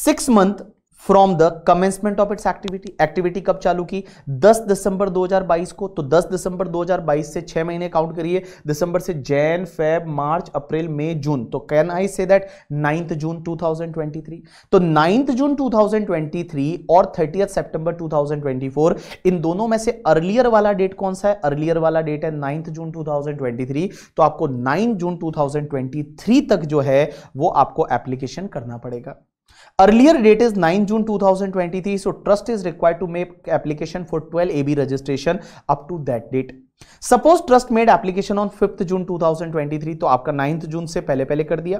six month from the commencement of its activity activity कब चालू की 10 दिसंबर 2022 को तो 10 दिसंबर 2022 से छह महीने काउंट करिए दिसंबर से जैन फेब मार्च अप्रैल मई जून तो can I say that ninth जून 2023 तो नाइन्थ जून 2023 और थर्टी सितंबर 2024 इन दोनों में से अर्लियर वाला डेट कौन सा है अर्लियर वाला डेट है नाइन्थ जून 2023 तो आपको नाइन्थ जून 2023 तक जो है वो आपको एप्लीकेशन करना पड़ेगा earlier date is 9 June two thousand twenty three so trust is required to make application for twelve 12 AB registration up to that date suppose trust made application on fifth June two thousand twenty three तो आपका ninth जून से पहले पहले कर दिया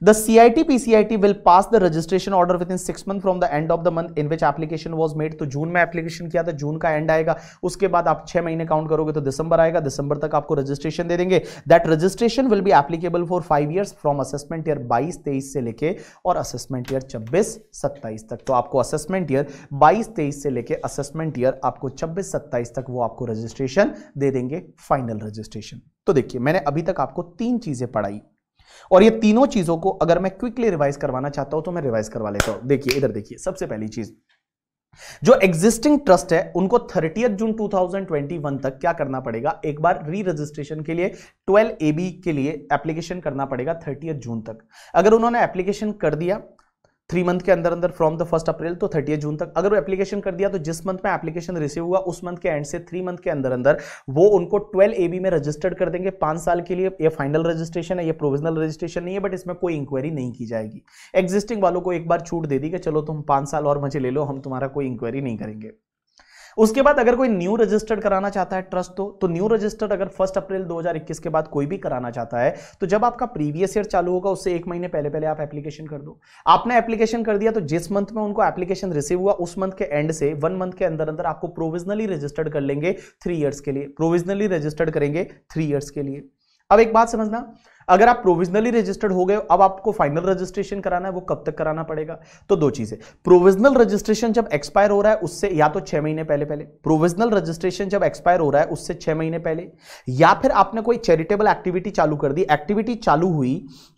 The CIT PCIT will pass the registration order within six month from the end of the month in which application was made. तो जून में application किया था जून का एंड आएगा उसके बाद आप छह महीने काउंट करोगे तो दिसंबर आएगा दिसंबर तक आपको रजिस्ट्रेशन दे देंगे that registration will be applicable for five years from assessment year बाईस तेईस से लेके और असेसमेंट ईयर छब्बीस सत्ताईस तक तो आपको असेसमेंट ईयर बाईस तेईस से लेके असेसमेंट ईयर आपको छब्बीस सत्ताईस तक वो आपको रजिस्ट्रेशन दे देंगे फाइनल रजिस्ट्रेशन तो देखिए मैंने अभी तक आपको तीन चीजें पढ़ाई और ये तीनों चीजों को अगर मैं क्विकली रिवाइज करवाना चाहता हूं तो मैं रिवाइज करवा लेता हूं देखिए इधर देखिए सबसे पहली चीज जो एग्जिस्टिंग ट्रस्ट है उनको थर्टी जून 2021 तक क्या करना पड़ेगा एक बार री रजिस्ट्रेशन के लिए 12 एबी के लिए एप्लीकेशन करना पड़ेगा थर्टी जून तक अगर उन्होंने एप्लीकेशन कर दिया थ्री मंथ के अंदर अंदर फ्रॉम द फर्स्ट अप्रैल तो थर्टी जून तक अगर वो एप्लीकेशन कर दिया तो जिस मंथ में एप्लीकेशन रिसीव हुआ उस मंथ के एंड से थ्री मंथ के अंदर अंदर वो उनको ट्वेल्व ए में रजिस्टर्ड कर देंगे पांच साल के लिए ये फाइनल रजिस्ट्रेशन है ये प्रोविजनल रजिस्ट्रेशन नहीं है बट इसमें कोई इंक्वायरी नहीं की जाएगी एग्जिस्टिंग वालों को एक बार छूट दे दी कि चलो तुम पांच साल और मजे ले लो हम तुम्हारा कोई इंक्वायरी नहीं करेंगे उसके बाद अगर कोई न्यू रजिस्टर्ड कराना चाहता है ट्रस्ट तो तो न्यू रजिस्टर्ड अगर फर्स्ट अप्रैल 2021 के बाद कोई भी कराना चाहता है तो जब आपका प्रीवियस ईयर चालू होगा उससे एक महीने पहले पहले आप एप्लीकेशन कर दो आपने एप्लीकेशन कर दिया तो जिस मंथ में उनको एप्लीकेशन रिसीव हुआ उस मंथ के एंड से वन मंथ के अंदर अंदर आपको प्रोविजनली रजिस्टर्ड कर लेंगे थ्री ईयर्स के लिए प्रोविजनली रजिस्टर्ड करेंगे थ्री ईयर्स के लिए अब एक बात समझना अगर आप प्रोविजनली रजिस्टर्ड हो गए अब आपको फाइनल रजिस्ट्रेशन कराना है वो कब तक कराना पड़ेगा तो दो चीजें प्रोविजनल रजिस्ट्रेशन जब एक्सपायर हो रहा है उससे या तो छह महीने पहले पहले प्रोविजनल रजिस्ट्रेशन जब एक्सपायर हो रहा है उससे छह महीने पहले या फिर आपने कोई चैरिटेबल एक्टिविटी चालू कर दी एक्टिविटी चालू हुई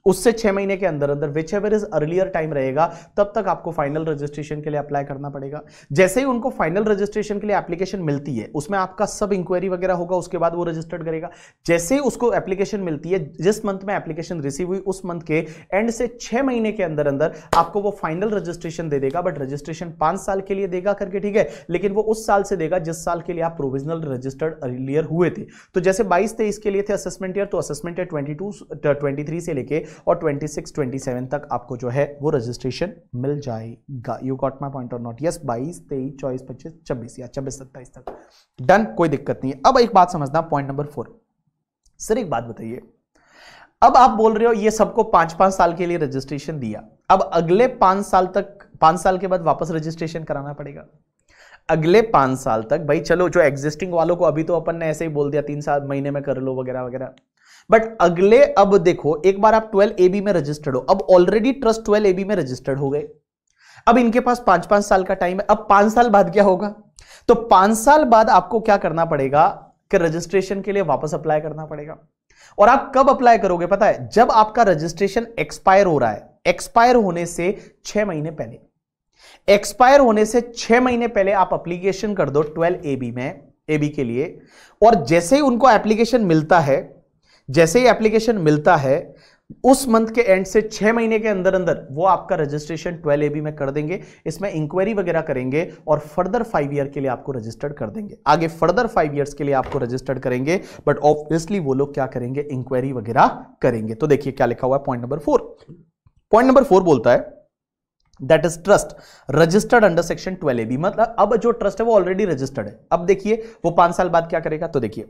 उससे छह महीने के अंदर अंदर whichever is earlier time रहेगा तब तक आपको फाइनल रजिस्ट्रेशन के लिए अप्लाई करना पड़ेगा जैसे ही उनको फाइनल रजिस्ट्रेशन के लिए एप्लीकेशन मिलती है उसमें आपका सब इंक्वायरी वगैरह होगा उसके बाद वो रजिस्टर्ड करेगा जैसे ही उसको एप्लीकेशन मिलती है जिस मंथ में एप्लीकेशन रिसीव हुई उस मंथ के एंड से छह महीने के अंदर अंदर आपको वो फाइनल रजिस्ट्रेशन दे देगा बट रजिस्ट्रेशन पांच साल के लिए देगा करके ठीक है लेकिन वो उस साल से देगा जिस साल के लिए आप प्रोविजनल रजिस्टर्ड अर्लियर हुए थे तो जैसे बाईस तेईस के लिए थे असेसमेंट ईयर तो असेसमेंट ईयर ट्वेंटी टू से लेके और 26, 27 तक आपको जो है वो रजिस्ट्रेशन मिल जाएगा यू गॉट माई पॉइंट और नॉट यस बाईस तेईस चौबीस पच्चीस छब्बीस या छब्बीस सत्ताईस तक डन कोई दिक्कत नहीं अब एक बात समझना पॉइंट नंबर फोर सर एक बात बताइए अब आप बोल रहे हो ये सबको पांच पांच साल के लिए रजिस्ट्रेशन दिया अब अगले पांच साल तक पांच साल के बाद वापस रजिस्ट्रेशन कराना पड़ेगा अगले पांच साल तक भाई चलो जो एग्जिस्टिंग वालों को अभी तो अपन ने ऐसे ही बोल दिया तीन साल महीने में कर लो वगैरह वगैरह बट अगले अब देखो एक बार आप ट्वेल्व एबी में रजिस्टर्ड हो अब ऑलरेडी ट्रस्ट ट्वेल्व एबी में रजिस्टर्ड हो गए अब इनके पास पांच पांच साल का टाइम है अब पांच साल बाद क्या होगा तो पांच साल बाद आपको क्या करना पड़ेगा कि रजिस्ट्रेशन के लिए वापस अप्लाई करना पड़ेगा और आप कब अप्लाई करोगे पता है जब आपका रजिस्ट्रेशन एक्सपायर हो रहा है एक्सपायर होने से छह महीने पहले एक्सपायर होने से छह महीने पहले आप एप्लीकेशन कर दो ट्वेल्व एबी में एबी के लिए और जैसे ही उनको एप्लीकेशन मिलता है जैसे ही एप्लीकेशन मिलता है उस मंथ के एंड से छह महीने के अंदर अंदर वो आपका रजिस्ट्रेशन ट्वेल्व ए बी में कर देंगे इसमें इंक्वायरी वगैरह करेंगे और फर्दर फाइव ईयर के लिए आपको रजिस्टर्ड कर देंगे आगे फर्दर फाइव ईयर्स के लिए आपको रजिस्टर्ड करेंगे बट ऑब्वियसली वो लोग क्या करेंगे इंक्वायरी वगैरह करेंगे तो देखिए क्या लिखा हुआ है point number four point number four बोलता है that is trust registered under section twelve A B मतलब अब जो ट्रस्ट है वो ऑलरेडी रजिस्टर्ड है अब देखिए वो पांच साल बाद क्या करेगा तो देखिए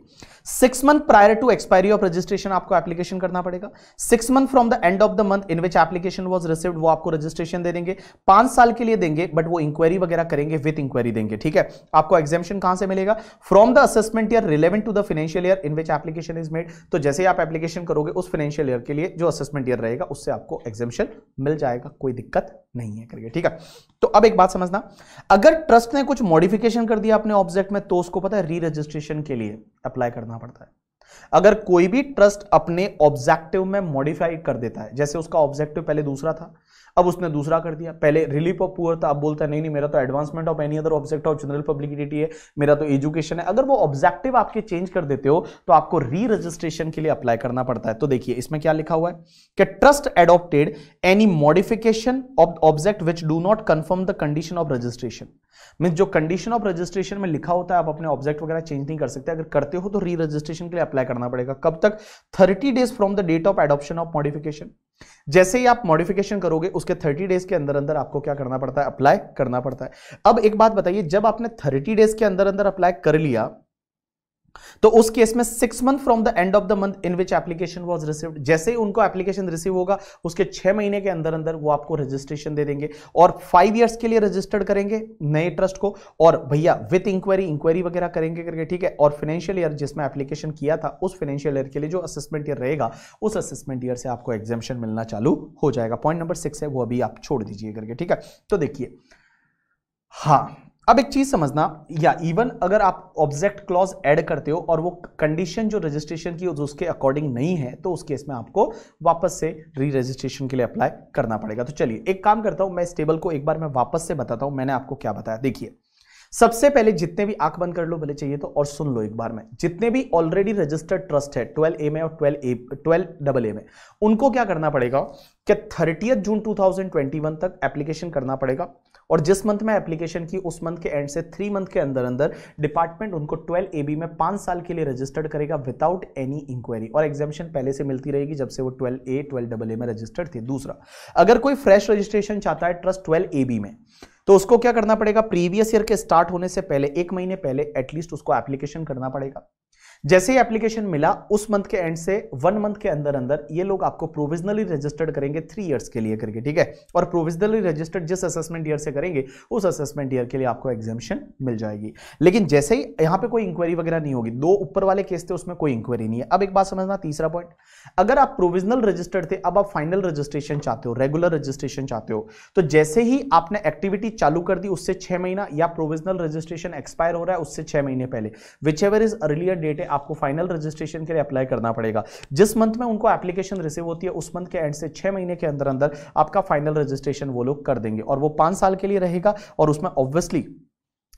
six month prior to expiry of registration आपको एप्लीकेशन करना पड़ेगा six month from the end of the month in which application was receive वो आपको रजिस्ट्रेशन दे देंगे पांच साल के लिए देंगे बट वो इंक्वायरी वगैरह करेंगे विथ इंक्वायरी देंगे ठीक है आपको एग्जामेशन कहां से मिलेगा from the assessment year relevant to the financial year in which application is made तो जैसे ही आप एप्लीकेशन करोगे उस फाइनेंशियल ईयर के लिए जो असेसमेंट ईयर रहेगा उससे आपको एग्जामेशन मिल जाएगा कोई दिक्कत नहीं नहीं है करके ठीक है तो अब एक बात समझना अगर ट्रस्ट ने कुछ मॉडिफिकेशन कर दिया अपने ऑब्जेक्ट में तो उसको पता है री रजिस्ट्रेशन के लिए अप्लाई करना पड़ता है अगर कोई भी ट्रस्ट अपने ऑब्जेक्टिव में मॉडिफाई कर देता है जैसे उसका ऑब्जेक्टिव पहले दूसरा था अब उसने दूसरा कर दिया पहले रिलीफ ऑफ पुअर था अब बोलता है नहीं नहीं मेरा तो advancement of any other object of general publicity है मेरा तो एजुकेशन है अगर वो ऑब्जेक्टिव आपके चेंज कर देते हो तो आपको री रजिस्ट्रेशन के लिए अप्लाई करना पड़ता है तो देखिए इसमें क्या लिखा हुआ है कि trust adopted any modification of object which do not confirm the condition of registration mean जो कंडीशन ऑफ रजिस्ट्रेशन में लिखा होता है आप अपने ऑब्जेक्ट वगैरह चेंज नहीं कर सकते अगर करते हो तो री रजिस्ट्रेशन के लिए अप्लाई करना पड़ेगा कब तक thirty days from the date of adoption of modification जैसे ही आप मॉडिफिकेशन करोगे उसके 30 डेज के अंदर अंदर आपको क्या करना पड़ता है अप्लाई करना पड़ता है अब एक बात बताइए जब आपने 30 डेज के अंदर अंदर अप्लाई कर लिया तो उस केस में six month from the end of the month in which application was received जैसे ही उनको एप्लीकेशन रिसीव होगा उसके छह महीने के अंदर अंदर वो आपको रजिस्ट्रेशन दे देंगे और फाइव ईयर्स के लिए रजिस्टर्ड करेंगे नए ट्रस्ट को और भैया विथ इंक्वायरी इंक्वायरी वगैरह करेंगे करके ठीक है और फाइनेंशियल ईयर जिसमें एप्लीकेशन किया था उस फाइनेंशियल ईयर के लिए जो असेसमेंट ईयर रहेगा उस असेसमेंट ईयर से आपको एग्जामेशन मिलना चालू हो जाएगा पॉइंट नंबर सिक्स है वो अभी आप छोड़ दीजिए करके ठीक है तो देखिए हाँ अब एक चीज समझना या इवन अगर आप ऑब्जेक्ट क्लॉज ऐड करते हो और वो कंडीशन जो रजिस्ट्रेशन की उसके अकॉर्डिंग नहीं है तो उस केस में आपको वापस से री रजिस्ट्रेशन के लिए अप्लाई करना पड़ेगा तो चलिए एक काम करता हूं मैं इस टेबल को एक बार मैं वापस से बताता हूं मैंने आपको क्या बताया देखिए सबसे पहले जितने भी आंख बंद कर लो भले चाहिए तो और सुन लो एक बार में जितने भी ऑलरेडी रजिस्टर्ड ट्रस्ट है ट्वेल्व ए में और twelve A twelve double A में उनको क्या करना पड़ेगा कि थर्टियथ जून 2021 तक एप्लीकेशन करना पड़ेगा और जिस मंथ में एप्लीकेशन की उस मंथ के एंड से थ्री मंथ के अंदर अंदर डिपार्टमेंट उनको ट्वेल्व ए बी में पांच साल के लिए रजिस्टर्ड करेगा विदाउट एनी इंक्वायरी और एग्जामिशन पहले से मिलती रहेगी जब से वो twelve A twelve double A में रजिस्टर्ड थे दूसरा अगर कोई फ्रेश रजिस्ट्रेशन चाहता है ट्रस्ट ट्वेल्व ए बी में तो उसको क्या करना पड़ेगा प्रीवियस ईयर के स्टार्ट होने से पहले एक महीने पहले एटलीस्ट उसको एप्लीकेशन करना पड़ेगा जैसे ही एप्लीकेशन मिला उस मंथ के एंड से वन मंथ के अंदर अंदर ये लोग आपको प्रोविजनली रजिस्टर्ड करेंगे थ्री इयर्स के लिए करके ठीक है और प्रोविजनली रजिस्टर्ड जिस असेसमेंट ईयर से करेंगे उस असेसमेंट ईयर के लिए आपको एग्जामिशन मिल जाएगी लेकिन जैसे ही यहां पे कोई इंक्वायरी वगैरह नहीं होगी दो ऊपर वाले केस थे उसमें कोई इंक्वायरी नहीं है अब एक बात समझना तीसरा पॉइंट अगर आप प्रोविजनल रजिस्टर्ड थे अब आप फाइनल रजिस्ट्रेशन चाहते हो रेगुलर रजिस्ट्रेशन चाहते हो तो जैसे ही आपने एक्टिविटी चालू कर दी उससे छह महीना या प्रोविजनल रजिस्ट्रेशन एक्सपायर हो रहा है उससे छह महीने पहले whichever is earlier date आपको फाइनल रजिस्ट्रेशन के लिए अप्लाई करना पड़ेगा जिस मंथ में उनको एप्लीकेशन रिसीव होती है उस मंथ के एंड से छह महीने के अंदर अंदर आपका फाइनल रजिस्ट्रेशन वो लोग कर देंगे और वो पांच साल के लिए रहेगा और उसमें ऑब्वियसली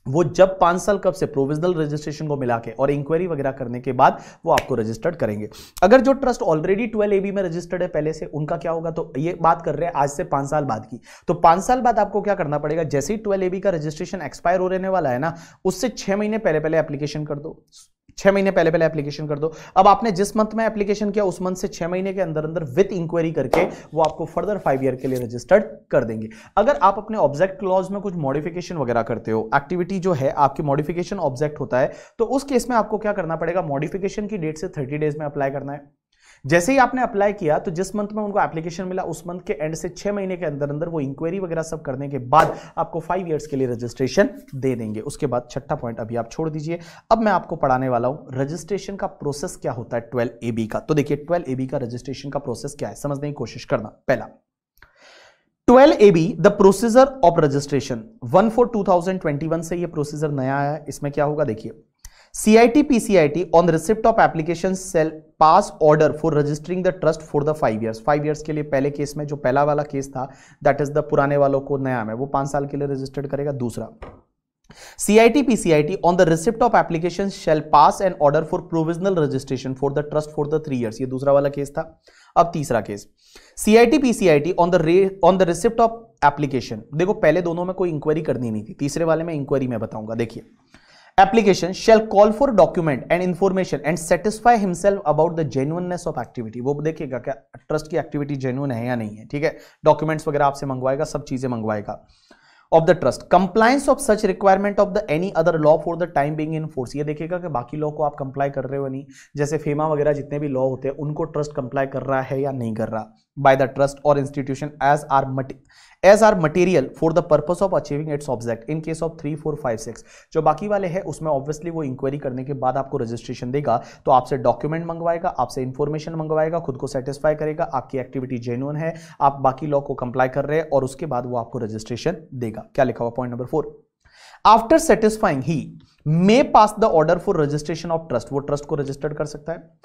वो जब पांच साल कब से प्रोविजनल रजिस्ट्रेशन को मिला के और इंक्वायरी वगैरह करने के बाद वो आपको रजिस्टर्ड करेंगे अगर जो ट्रस्ट ऑलरेडी ट्वेल्व एबी में रजिस्टर्ड है पहले से उनका क्या होगा तो ये बात कर रहे हैं आज से पांच साल बाद की तो पांच साल बाद आपको क्या करना पड़ेगा जैसे ही ट्वेल्व एबी का रजिस्ट्रेशन एक्सपायर हो रहने वाला है ना उससे छह महीने पहले पहले एप्लीकेशन कर दो छह महीने पहले पहले एप्लीकेशन कर दो अब आपने जिस मंथ में एप्लीकेशन किया उस मंथ से छह महीने के अंदर अंदर विथ इंक्वायरी करके वो आपको फर्दर फाइव ईयर के लिए रजिस्टर्ड कर देंगे अगर आप अपने ऑब्जेक्ट क्लॉज में कुछ मॉडिफिकेशन वगैरह करते हो एक्टिविटी जो है आपकी मॉडिफिकेशन ऑब्जेक्ट होता है तो उस केस में आपको क्या करना पड़ेगा मॉडिफिकेशन की डेट से थर्टी डेज में अप्लाई करना है जैसे ही आपने अप्लाई किया तो जिस मंथ में उनको एप्लीकेशन मिला उस मंथ के एंड से छह महीने के अंदर अंदर वो इंक्वायरी वगैरह सब करने के बाद आपको फाइव ईयर्स के लिए रजिस्ट्रेशन दे देंगे उसके बाद छठा पॉइंट अभी आप छोड़ दीजिए अब मैं आपको पढ़ाने वाला हूं रजिस्ट्रेशन का प्रोसेस क्या होता है ट्वेल्व ए का तो देखिए ट्वेल्व ए का रजिस्ट्रेशन का प्रोसेस क्या है समझने की कोशिश करना पहला 12 A B the procedure of registration 1 twenty 2021 से ये प्रोसीजर नया आया इसमें क्या होगा देखिए CIT PCIT on the receipt of application shall pass order for registering the trust for the five years five years के लिए पहले केस में जो पहला वाला केस था दैट इज द पुराने वालों को नया में वो पांच साल के लिए रजिस्टर्ड करेगा दूसरा CIT PCIT on the receipt of application shall pass an order for provisional registration for the trust for the three years ये दूसरा वाला केस था अब तीसरा case CIT PCIT on the on the receipt of application देखो पहले दोनों में कोई इंक्वायरी करनी नहीं थी तीसरे वाले में इंक्वायरी में बताऊंगा देखिए application shall call for document and information and satisfy himself about the genuineness of activity वो देखिएगा क्या ट्रस्ट की एक्टिविटी जेनुअन है या नहीं है ठीक है डॉक्यूमेंट्स वगैरह आपसे मंगवाएगा सब चीजें मंगवाएगा of the trust compliance of such requirement of the any other law for the time being in force ये देखेगा कि बाकी लॉ को आप कंप्लाई कर रहे हो नहीं जैसे फेमा वगैरह जितने भी लॉ होते हैं उनको ट्रस्ट कंप्लाई कर रहा है या नहीं कर रहा बाय द ट्रस्ट और इंस्टीट्यूशन एज आर मटी as are material for the purpose of achieving its object in case of three four five six जो बाकी वाले हैं उसमें ऑब्वियसली वो इंक्वायरी करने के बाद आपको रजिस्ट्रेशन देगा तो आपसे डॉक्यूमेंट मंगवाएगा आपसे इंफॉर्मेशन मंगवाएगा खुद को सेटिस्फाई करेगा आपकी एक्टिविटी जेन्यून है आप बाकी लॉ को कंप्लाई कर रहे हैं और उसके बाद वो आपको रजिस्ट्रेशन देगा क्या लिखा हुआ point number four after satisfying he may pass the order for registration of trust वो ट्रस्ट को रजिस्टर्ड कर सकता है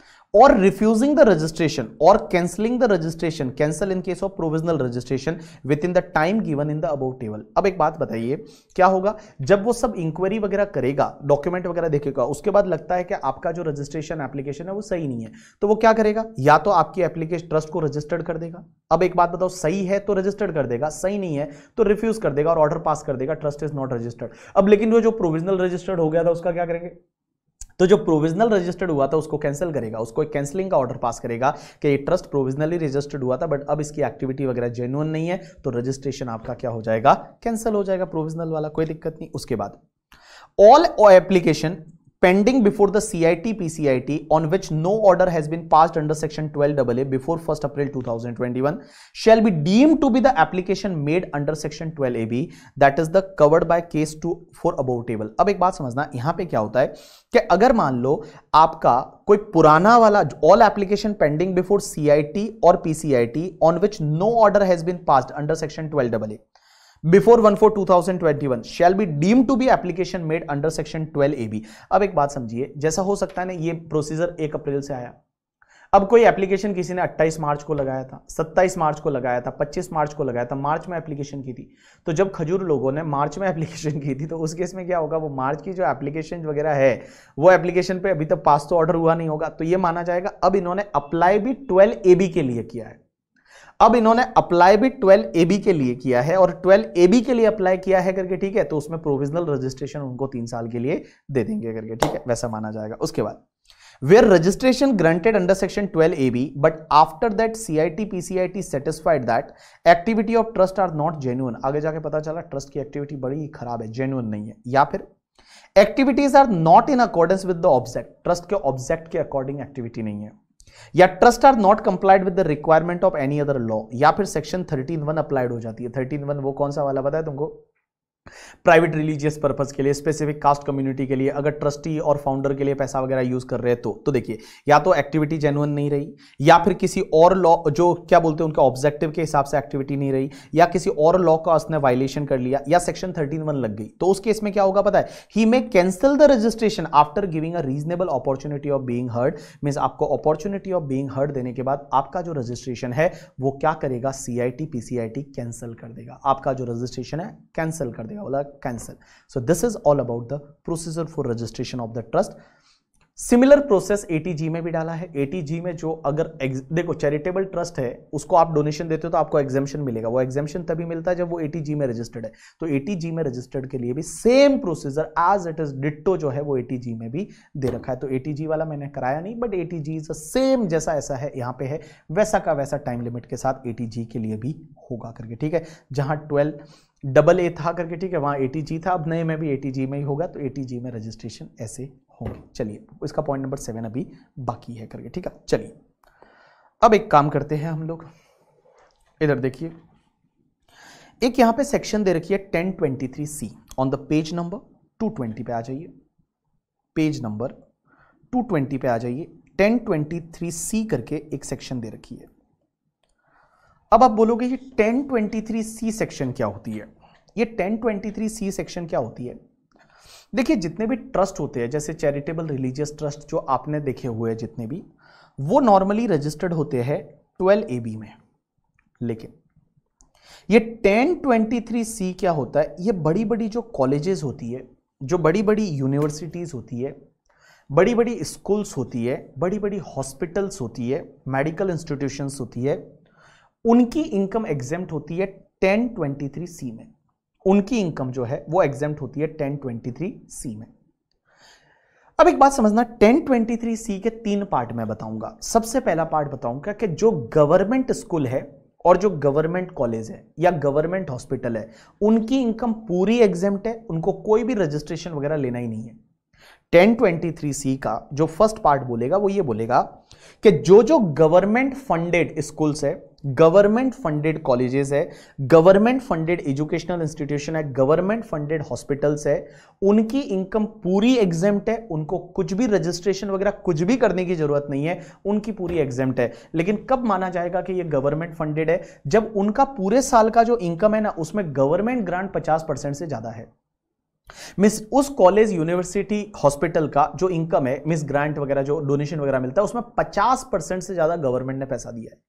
रिफ्यूजिंग द रजिस्ट्रेशन और cancelling the registration cancel in case of provisional registration within the time given in the above table अब एक बात बताइए क्या होगा जब वो सब इंक्वायरी वगैरह करेगा डॉक्यूमेंट वगैरह देखेगा उसके बाद लगता है कि आपका जो रजिस्ट्रेशन एप्लीकेशन है वो सही नहीं है तो वो क्या करेगा या तो आपकी एप्लीकेशन ट्रस्ट को रजिस्टर्ड कर देगा अब एक बात बताओ सही है तो रजिस्टर्ड कर देगा सही नहीं है तो रिफ्यूज कर देगा और ऑर्डर पास कर देगा ट्रस्ट इज नॉट रजिस्टर्ड अब लेकिन वो जो प्रोविजनल रजिस्टर्ड हो गया था उसका क्या करेंगे तो जो प्रोविजनल रजिस्टर्ड हुआ था उसको कैंसिल करेगा उसको एक कैंसिलिंग का ऑर्डर पास करेगा कि ये ट्रस्ट प्रोविजनली रजिस्टर्ड हुआ था बट अब इसकी एक्टिविटी वगैरह जेन्युन नहीं है तो रजिस्ट्रेशन आपका क्या हो जाएगा कैंसिल हो जाएगा प्रोविजनल वाला कोई दिक्कत नहीं उसके बाद all application pending before the CIT PCIT on which no order has been passed under section 12AA before 1st April 2021 shall be deemed to be the application made under section 12AB that is the covered by case 2 for abortable अब एक बात समझना यहां पे क्या होता है कि अगर मान लो आपका कोई पुराना वाला all application pending before CIT और PCIT on which no order has been passed under section 12 double A before one four two thousand twenty one shall be deem to be application made under section twelve A B अब एक बात समझिए जैसा हो सकता है ना ये प्रोसीजर एक अप्रैल से आया अब कोई एप्लीकेशन किसी ने 28 मार्च को लगाया था 27 मार्च को लगाया था 25 मार्च को लगाया था मार्च में एप्लीकेशन की थी तो जब खजूर लोगों ने मार्च में एप्लीकेशन की थी तो उस केस में क्या होगा वो मार्च की जो एप्लीकेशन वगैरह है वो एप्लीकेशन पे अभी तक पास तो ऑर्डर हुआ नहीं होगा तो ये माना जाएगा अब इन्होंने अप्लाई भी ट्वेल्व ए के लिए किया है अब इन्होंने अप्लाई भी 12 ए बी के लिए किया है और 12 ए बी के लिए अप्लाई किया है करके ठीक है तो उसमें प्रोविजनल रजिस्ट्रेशन उनको तीन साल के लिए दे देंगे करके ठीक है वैसा माना जाएगा उसके बाद registration under B but after that C I T P C I T satisfied that activity of trust are not genuine आगे जाके पता चला ट्रस्ट की एक्टिविटी बड़ी ही खराब है जेन्यून नहीं है या फिर activities are not in accordance with the object trust के ऑब्जेक्ट के अकॉर्डिंग एक्टिविटी नहीं है या trust are not complied with the requirement of any other law या फिर सेक्शन थर्टीन वन अप्लाइड हो जाती है थर्टीन वन वो कौन सा वाला बताया तुमको प्राइवेट रिलीजियस पर्पज के लिए स्पेसिफिक कास्ट कम्युनिटी के लिए अगर ट्रस्टी और फाउंडर के लिए पैसा वगैरह यूज कर रहे हैं तो तो देखिए या तो एक्टिविटी जेनुअन नहीं रही या फिर किसी और लॉ जो क्या बोलते हैं उनके ऑब्जेक्टिव के हिसाब से एक्टिविटी नहीं रही या किसी और लॉ का उसने वायलेशन कर लिया या सेक्शन थर्टीन वन लग गई तो उस केस में क्या होगा पता है he may cancel the registration after giving a reasonable opportunity of being heard means आपको अपॉर्चुनिटी ऑफ बींग हर्ड देने के बाद आपका जो रजिस्ट्रेशन है वो क्या करेगा सीआईटी पीसीआईटी कैंसिल कर देगा आपका जो रजिस्ट्रेशन है कैंसिल कर देगा देगा बोला cancel so this is all about the procedure for registration of the trust similar process eighty G में भी डाला है एटीजी में जो अगर देखो चैरिटेबल ट्रस्ट है उसको आप डोनेशन देते हो तो आपको एग्जेम्शन मिलेगा वो एग्जेम्शन तभी मिलता है जब वो एटीजी में रजिस्टर्ड है तो एटीजी में रजिस्टर्ड के लिए भी same procedure as it is ditto जो है वो एटीजी में भी दे रखा है तो एटीजी वाला मैंने कराया नहीं बट एटीजी इज सेम जैसा ऐसा है यहाँ पे है वैसा का वैसा टाइम लिमिट के साथ एटीजी के लिए भी होगा करके ठीक है जहाँ ट्वेल्व डबल ए था करके ठीक है वहाँ ए जी था अब नए में भी ए जी में ही होगा तो ए जी में रजिस्ट्रेशन ऐसे होंगे चलिए इसका पॉइंट नंबर सेवन अभी बाकी है करके ठीक है चलिए अब एक काम करते हैं हम लोग इधर देखिए एक यहाँ पे सेक्शन दे रखी है ten twenty three C on the page number two twenty पे आ जाइए पेज नंबर टू ट्वेंटी पे आ जाइए टेन ट्वेंटी थ्री सी करके एक सेक्शन दे रखी है अब आप बोलोगे ये ten twenty three C section क्या होती है ये 1023 सी सेक्शन क्या होती है देखिए जितने भी ट्रस्ट होते हैं जैसे चैरिटेबल रिलीजियस ट्रस्ट जो आपने देखे हुए हैं जितने भी वो नॉर्मली रजिस्टर्ड होते हैं ट्वेल्व ए बी में लेकिन ये 1023 सी क्या होता है ये बड़ी बड़ी जो कॉलेजेस होती है जो बड़ी बड़ी यूनिवर्सिटीज़ होती है बड़ी बड़ी स्कूल्स होती है बड़ी बड़ी हॉस्पिटल्स होती है मेडिकल इंस्टीट्यूशंस होती है उनकी इनकम एग्जेम्प्ट होती है 1023 सी में उनकी इनकम जो है वो एग्जाम होती है टेन ट्वेंटी थ्री सी में अब एक बात समझना टेन ट्वेंटी थ्री सी के तीन पार्ट में बताऊंगा सबसे पहला पार्ट बताऊंगा कि जो गवर्नमेंट स्कूल है और जो गवर्नमेंट कॉलेज है या गवर्नमेंट हॉस्पिटल है उनकी इनकम पूरी एग्जाम है उनको कोई भी रजिस्ट्रेशन वगैरह लेना ही नहीं है 1023 सी का जो फर्स्ट पार्ट बोलेगा वो ये बोलेगा कि जो जो गवर्नमेंट फंडेड स्कूल्स है गवर्नमेंट फंडेड कॉलेजेस है गवर्नमेंट फंडेड एजुकेशनल इंस्टीट्यूशन है गवर्नमेंट फंडेड हॉस्पिटल्स है उनकी इनकम पूरी एग्जेम्प्ट है उनको कुछ भी रजिस्ट्रेशन वगैरह कुछ भी करने की जरूरत नहीं है उनकी पूरी एग्जाम है लेकिन कब माना जाएगा कि ये गवर्नमेंट फंडेड है जब उनका पूरे साल का जो इनकम है ना उसमें गवर्नमेंट ग्रांट पचास परसेंट से ज्यादा है मिस उस कॉलेज यूनिवर्सिटी हॉस्पिटल का जो इनकम है मिस ग्रांट वगैरह जो डोनेशन वगैरह मिलता है उसमें 50 परसेंट से ज्यादा गवर्नमेंट ने पैसा दिया है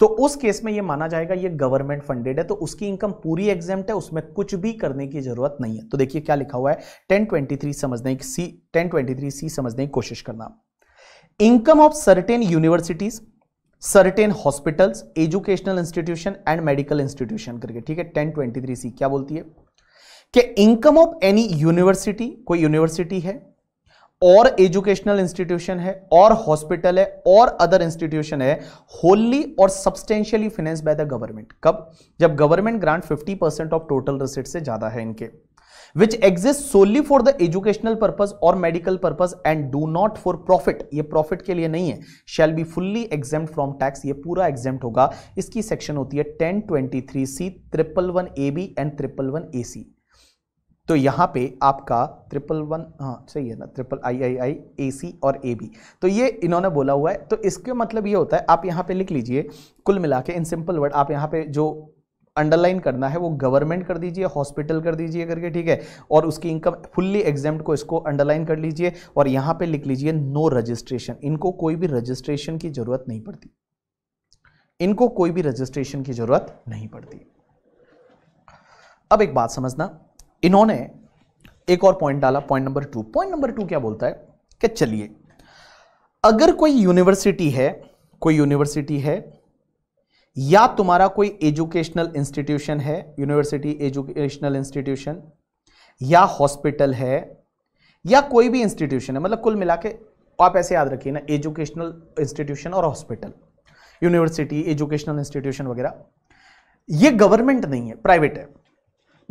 तो उस केस में ये माना जाएगा ये गवर्नमेंट फंडेड है तो उसकी इनकम पूरी एग्जेम्प्ट है उसमें कुछ भी करने की जरूरत नहीं है तो देखिए क्या लिखा हुआ है टेन ट्वेंटी थ्री समझने की C ten twenty three C समझने की कोशिश करना income of certain universities certain hospitals educational institution and medical institution करके ठीक है टेन ट्वेंटी थ्री सी क्या बोलती है कि इनकम ऑफ एनी यूनिवर्सिटी कोई यूनिवर्सिटी है और एजुकेशनल इंस्टीट्यूशन है और हॉस्पिटल है और अदर इंस्टीट्यूशन है होली और substantially finance by the government कब जब government grant 50 percent of total receipt से ज्यादा है इनके which exist solely for the educational purpose और medical purpose and do not for profit ये प्रॉफिट के लिए नहीं है shall be fully exempt from tax ये पूरा एग्जाम होगा इसकी सेक्शन होती है ten twenty three C triple one A B and triple one A सी तो यहाँ पे आपका ट्रिपल वन हाँ सही है ना ट्रिपल आई आई आई ए सी और ए बी तो ये इन्होंने बोला हुआ है तो इसके मतलब ये होता है आप यहाँ पे लिख लीजिए कुल मिला के इन सिंपल वर्ड आप यहाँ पे जो अंडरलाइन करना है वो गवर्नमेंट कर दीजिए हॉस्पिटल कर दीजिए करके ठीक है और उसकी इनकम फुल्ली एग्जाम को इसको अंडरलाइन कर लीजिए और यहाँ पे लिख लीजिए नो रजिस्ट्रेशन इनको कोई भी रजिस्ट्रेशन की ज़रूरत नहीं पड़ती इनको कोई भी रजिस्ट्रेशन की ज़रूरत नहीं पड़ती अब एक बात समझना इन्होंने एक और पॉइंट डाला point number two point number two क्या बोलता है कि चलिए अगर कोई यूनिवर्सिटी है कोई यूनिवर्सिटी है या तुम्हारा कोई एजुकेशनल इंस्टीट्यूशन है यूनिवर्सिटी एजुकेशनल इंस्टीट्यूशन या हॉस्पिटल है या कोई भी इंस्टीट्यूशन है मतलब कुल मिला के आप ऐसे याद रखिए ना एजुकेशनल इंस्टीट्यूशन और हॉस्पिटल यूनिवर्सिटी एजुकेशनल इंस्टीट्यूशन वगैरह ये गवर्नमेंट नहीं है प्राइवेट है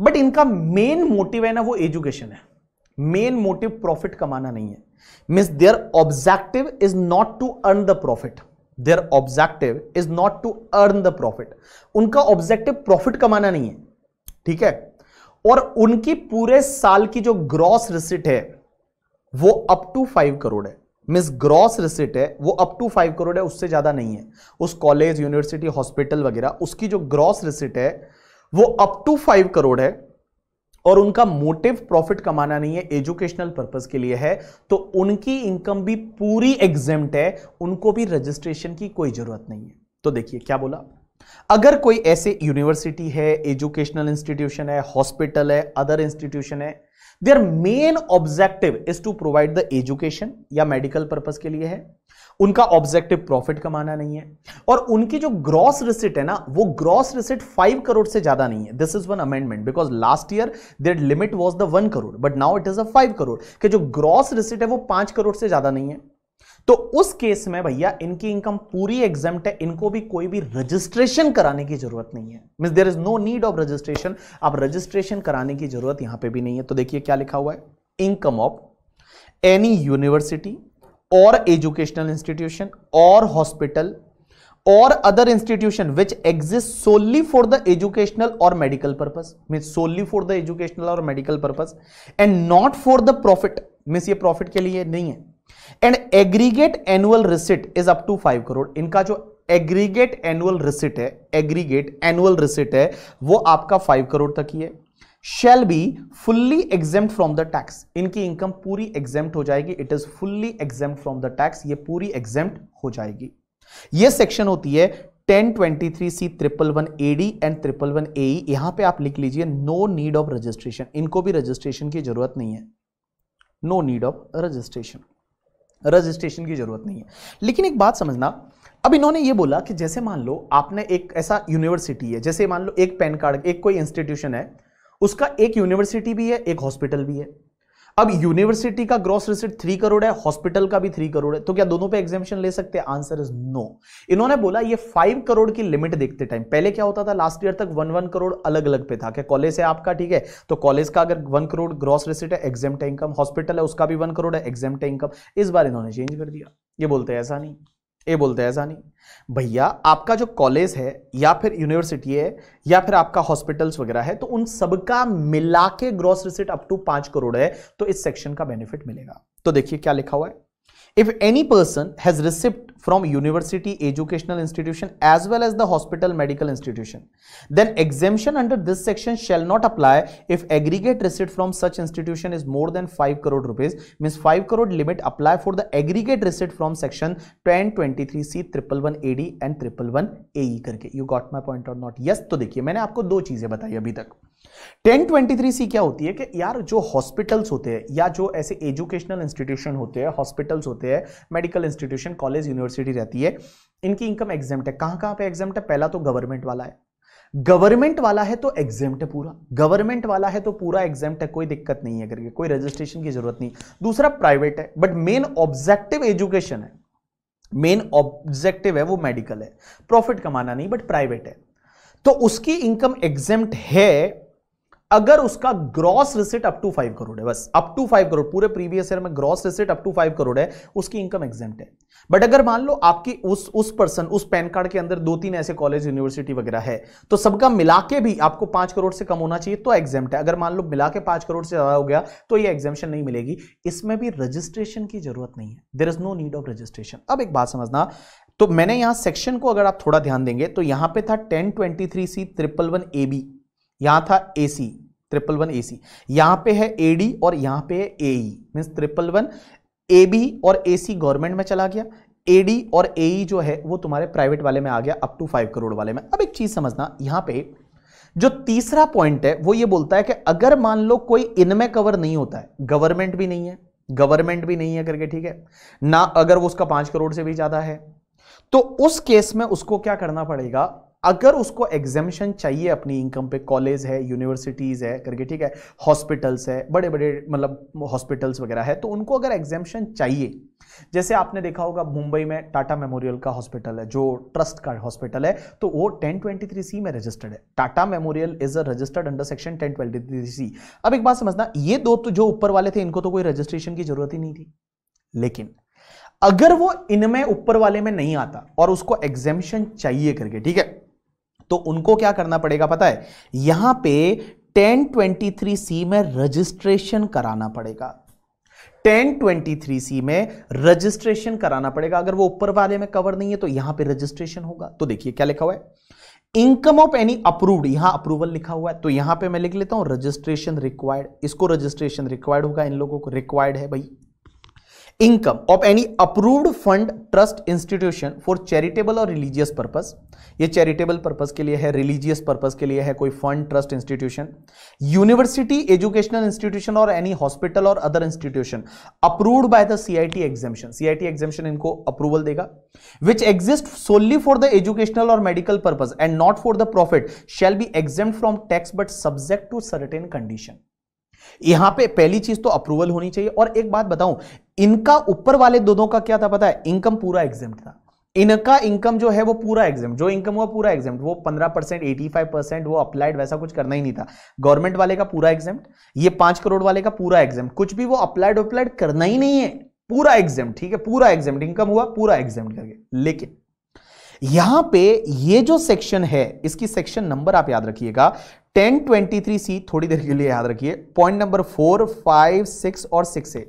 बट इनका मेन मोटिव है ना वो एजुकेशन है मेन मोटिव प्रॉफिट कमाना नहीं है means their objective is not to earn the profit their objective is not to earn the profit उनका ऑब्जेक्टिव प्रॉफिट कमाना नहीं है ठीक है और उनकी पूरे साल की जो ग्रॉस रिसिट है वो अप टू फाइव करोड़ है मिस ग्रॉस रिसिट है वो अप टू फाइव करोड़ है उससे ज्यादा नहीं है उस कॉलेज यूनिवर्सिटी हॉस्पिटल वगैरह उसकी जो ग्रॉस रिसिट है वो अप टू फाइव करोड़ है और उनका मोटिव प्रॉफिट कमाना नहीं है एजुकेशनल पर्पस के लिए है तो उनकी इनकम भी पूरी एग्जेम है उनको भी रजिस्ट्रेशन की कोई जरूरत नहीं है तो देखिए क्या बोला अगर कोई ऐसे यूनिवर्सिटी है एजुकेशनल इंस्टीट्यूशन है हॉस्पिटल है अदर इंस्टीट्यूशन है their main objective is to provide the education या मेडिकल पर्पज के लिए है उनका ऑब्जेक्टिव प्रॉफिट कमाना नहीं है और उनकी जो ग्रॉस रिसिट है ना वो ग्रॉस रिसिट फाइव करोड़ से ज्यादा नहीं है this is one amendment because last year their limit was the one crore but now it is a five crore जो ग्रॉस रिसिट है वो पांच करोड़ से ज्यादा नहीं है तो उस केस में भैया इनकी इनकम पूरी एग्जाम है इनको भी कोई भी रजिस्ट्रेशन कराने की जरूरत नहीं है mean there is no need of registration आप रजिस्ट्रेशन कराने की जरूरत यहां पे भी नहीं है तो देखिए क्या लिखा हुआ है इनकम ऑफ एनी यूनिवर्सिटी और एजुकेशनल इंस्टीट्यूशन और हॉस्पिटल और other institution which exist solely for the educational और medical purpose mean solely for the educational और medical purpose and not for the profit means ये प्रॉफिट के लिए नहीं है and aggregate annual receipt is up to five crore इनका जो aggregate annual receipt है एग्रीगेट एनुअल रिसिट है वो आपका फाइव करोड़ तक ही है shall be fully exempt from the tax इनकी इनकम पूरी एग्जेम हो जाएगी it is fully exempt from the tax ये पूरी एग्जेम हो जाएगी ये सेक्शन होती है 1023 C triple one A D and triple one A यहां पे आप लिख लीजिए नो नीड ऑफ रजिस्ट्रेशन इनको भी रजिस्ट्रेशन की जरूरत नहीं है no need of registration registration की जरूरत नहीं है लेकिन एक बात समझना अब इन्होंने ये बोला कि जैसे मान लो आपने एक ऐसा यूनिवर्सिटी है जैसे मान लो एक पैन कार्ड एक कोई इंस्टीट्यूशन है उसका एक यूनिवर्सिटी भी है एक हॉस्पिटल भी है अब यूनिवर्सिटी का ग्रॉस रिसिट थ्री करोड़ है हॉस्पिटल का भी थ्री करोड़ है तो क्या दोनों पे एग्जामेशन ले सकते हैं आंसर इज नो इन्होंने बोला ये फाइव करोड़ की लिमिट देखते टाइम पहले क्या होता था लास्ट ईयर तक वन वन करोड़ अलग अलग पे था क्या कॉलेज है आपका ठीक है तो कॉलेज का अगर वन करोड़ ग्रॉस रिसिट है एग्जाम इनकम हॉस्पिटल है उसका भी वन करोड़ है एग्जाम इनकम इस बार इन्होंने चेंज कर दिया ये बोलते हैं ऐसा नहीं ये बोलते हैं जानी भैया आपका जो कॉलेज है या फिर यूनिवर्सिटी है या फिर आपका हॉस्पिटल्स वगैरह है तो उन सबका मिला के ग्रॉस रिसिट अप टू पांच करोड़ है तो इस सेक्शन का बेनिफिट मिलेगा तो देखिए क्या लिखा हुआ है if any person has receipt from university educational institution as well as the hospital medical institution then exemption under this section shall not apply if aggregate receipt from such institution is more than five crore rupees mean five crore limit apply for the aggregate receipt from section ten twenty three C triple one A D and triple one A करके you got my point of not yes तो देखिए मैंने आपको दो चीजें बताई अभी तक 1023 सी क्या होती है कि यार जो हॉस्पिटल्स होते हैं या जो ऐसे एजुकेशनल इंस्टीट्यूशन होते हैं हॉस्पिटल्स होते रहते हैं मेडिकल इंस्टीट्यूशन कॉलेज यूनिवर्सिटी रहती है इनकी इनकम एग्जाम्ट है कहां कहां पे एग्जाम्ट है पहला तो गवर्नमेंट वाला है गवर्नमेंट वाला है तो एग्जाम्ट है पूरा गवर्नमेंट वाला है तो पूरा एग्जाम्ट है कोई दिक्कत नहीं है करके कोई रजिस्ट्रेशन की जरूरत नहीं दूसरा प्राइवेट है बट मेन ऑब्जेक्टिव एजुकेशन है मेन ऑब्जेक्टिव है वो मेडिकल है प्रॉफिट कमाना नहीं बट प्राइवेट है तो उसकी इनकम एग्जाम्ट है अगर उसका gross receipt up to five crore है बस अप टू फाइव करोड़ पूरे प्रीवियस ईयर में gross receipt up to five crore है उसकी इनकम एग्जाम है बट अगर मान लो आपकी उस उस पर्सन उस पैन कार्ड के अंदर दो तीन ऐसे कॉलेज यूनिवर्सिटी वगैरह है तो सबका मिला के भी आपको पांच करोड़ से कम होना चाहिए तो एग्जाम है अगर मान लो मिला के पांच करोड़ से ज्यादा हो गया तो ये एग्जामेशन नहीं मिलेगी इसमें भी रजिस्ट्रेशन की जरूरत नहीं है there is no need of registration अब एक बात समझना तो मैंने यहां सेक्शन को अगर आप थोड़ा ध्यान देंगे तो यहां पे था ten twenty three C triple one A B यहां था सी ट्रिपल वन ए सी यहां पे है एडी और यहां पे है A E means triple one A B और ए सी गवर्नमेंट में चला गया एडी और ए e जो है वो तुम्हारे प्राइवेट वाले में आ गया अप टू फाइव करोड़ वाले में अब एक चीज समझना यहां पे जो तीसरा पॉइंट है वो ये बोलता है कि अगर मान लो कोई इनमें कवर नहीं होता है गवर्नमेंट भी नहीं है गवर्नमेंट भी नहीं है करके ठीक है ना अगर वो उसका पांच करोड़ से भी ज्यादा है तो उस केस में उसको क्या करना पड़ेगा अगर उसको एग्जामेशन चाहिए अपनी इनकम पे कॉलेज है यूनिवर्सिटीज़ है करके ठीक है हॉस्पिटल्स है बड़े बड़े मतलब हॉस्पिटल्स वगैरह है तो उनको अगर एग्जामेशन चाहिए जैसे आपने देखा होगा मुंबई में टाटा मेमोरियल का हॉस्पिटल है जो ट्रस्ट का हॉस्पिटल है तो वो टेन सी में रजिस्टर्ड है Tata memorial is a registered under section ten C अब एक बात समझना ये दो तो जो ऊपर वाले थे इनको तो कोई रजिस्ट्रेशन की जरूरत ही नहीं थी लेकिन अगर वो इनमें ऊपर वाले में नहीं आता और उसको एग्जामिशन चाहिए करके ठीक है तो उनको क्या करना पड़ेगा पता है यहां पे 1023 सी में रजिस्ट्रेशन कराना पड़ेगा 1023 सी में रजिस्ट्रेशन कराना पड़ेगा अगर वो ऊपर वाले में कवर नहीं है तो यहां पे रजिस्ट्रेशन होगा तो देखिए क्या लिखा हुआ है इनकम ऑफ एनी अप्रूव्ड यहां अप्रूवल लिखा हुआ है तो यहां पे मैं लिख लेता हूं रजिस्ट्रेशन रिक्वायर्ड इसको रजिस्ट्रेशन रिक्वायर्ड होगा इन लोगों को रिक्वायर्ड है भाई income of any approved fund trust institution for charitable और रिलीजियस पर्पस ये चैरिटेबल पर्पस के लिए है रिलीजियस पर्पस के लिए है कोई fund trust institution university educational institution और एनी हॉस्पिटल और other institution approved by the CIT exemption CIT exemption इनको अप्रूवल देगा which exist solely for the educational और medical purpose and not for the profit shall be exempt from tax but subject to certain condition यहां पे पहली चीज तो approval होनी चाहिए और एक बात बताऊं इनका ऊपर वाले दोनों का क्या था पता है इनकम पूरा एग्जाम था इनका इनकम जो है वो पूरा एग्जाम जो इनकम हुआ पूरा एग्जाम वो पंद्रह परसेंट एटी फाइव परसेंट वो अप्लाइड वैसा कुछ करना ही नहीं था गवर्नमेंट वाले का पूरा एग्जाम ये पांच करोड़ वाले का पूरा एग्जाम कुछ भी वो अप्लाइड अप्लाइड करना ही नहीं है पूरा एग्जाम ठीक है पूरा एग्जाम इनकम हुआ पूरा एग्जाम करके लेकिन यहां पे ये जो सेक्शन है इसकी सेक्शन नंबर आप याद रखिएगा 1023 सी थोड़ी देर के लिए याद रखिए point number four five six और सिक्स ए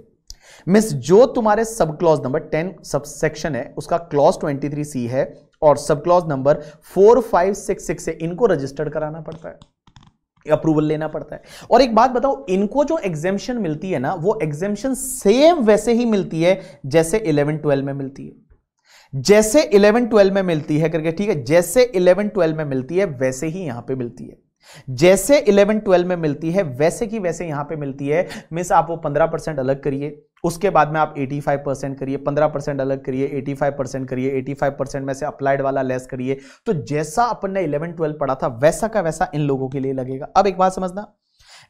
मिस जो तुम्हारे sub clause number ten sub section है उसका क्लॉज ट्वेंटी थ्री सी है और sub clause number four five six six है इनको रजिस्टर्ड कराना पड़ता है अप्रूवल लेना पड़ता है और एक बात बताओ इनको जो एग्जेम्पन मिलती है ना वो एग्जेम्पन सेम वैसे ही मिलती है जैसे इलेवन ट्वेल्व में मिलती है जैसे इलेवन ट्वेल्व में मिलती है करके ठीक है जैसे इलेवन ट्वेल्व में मिलती है वैसे ही यहां पे मिलती है जैसे इलेवन ट्वेल्व में मिलती है वैसे की वैसे यहां पे मिलती है मिस आप वो पंद्रह परसेंट अलग करिए उसके बाद में आप 85 परसेंट करिए 15 परसेंट अलग करिए 85 परसेंट करिए 85 परसेंट में से अप्लाइड वाला लेस करिए तो जैसा अपन ने 11 12 पढ़ा था वैसा का वैसा इन लोगों के लिए लगेगा अब एक बात समझना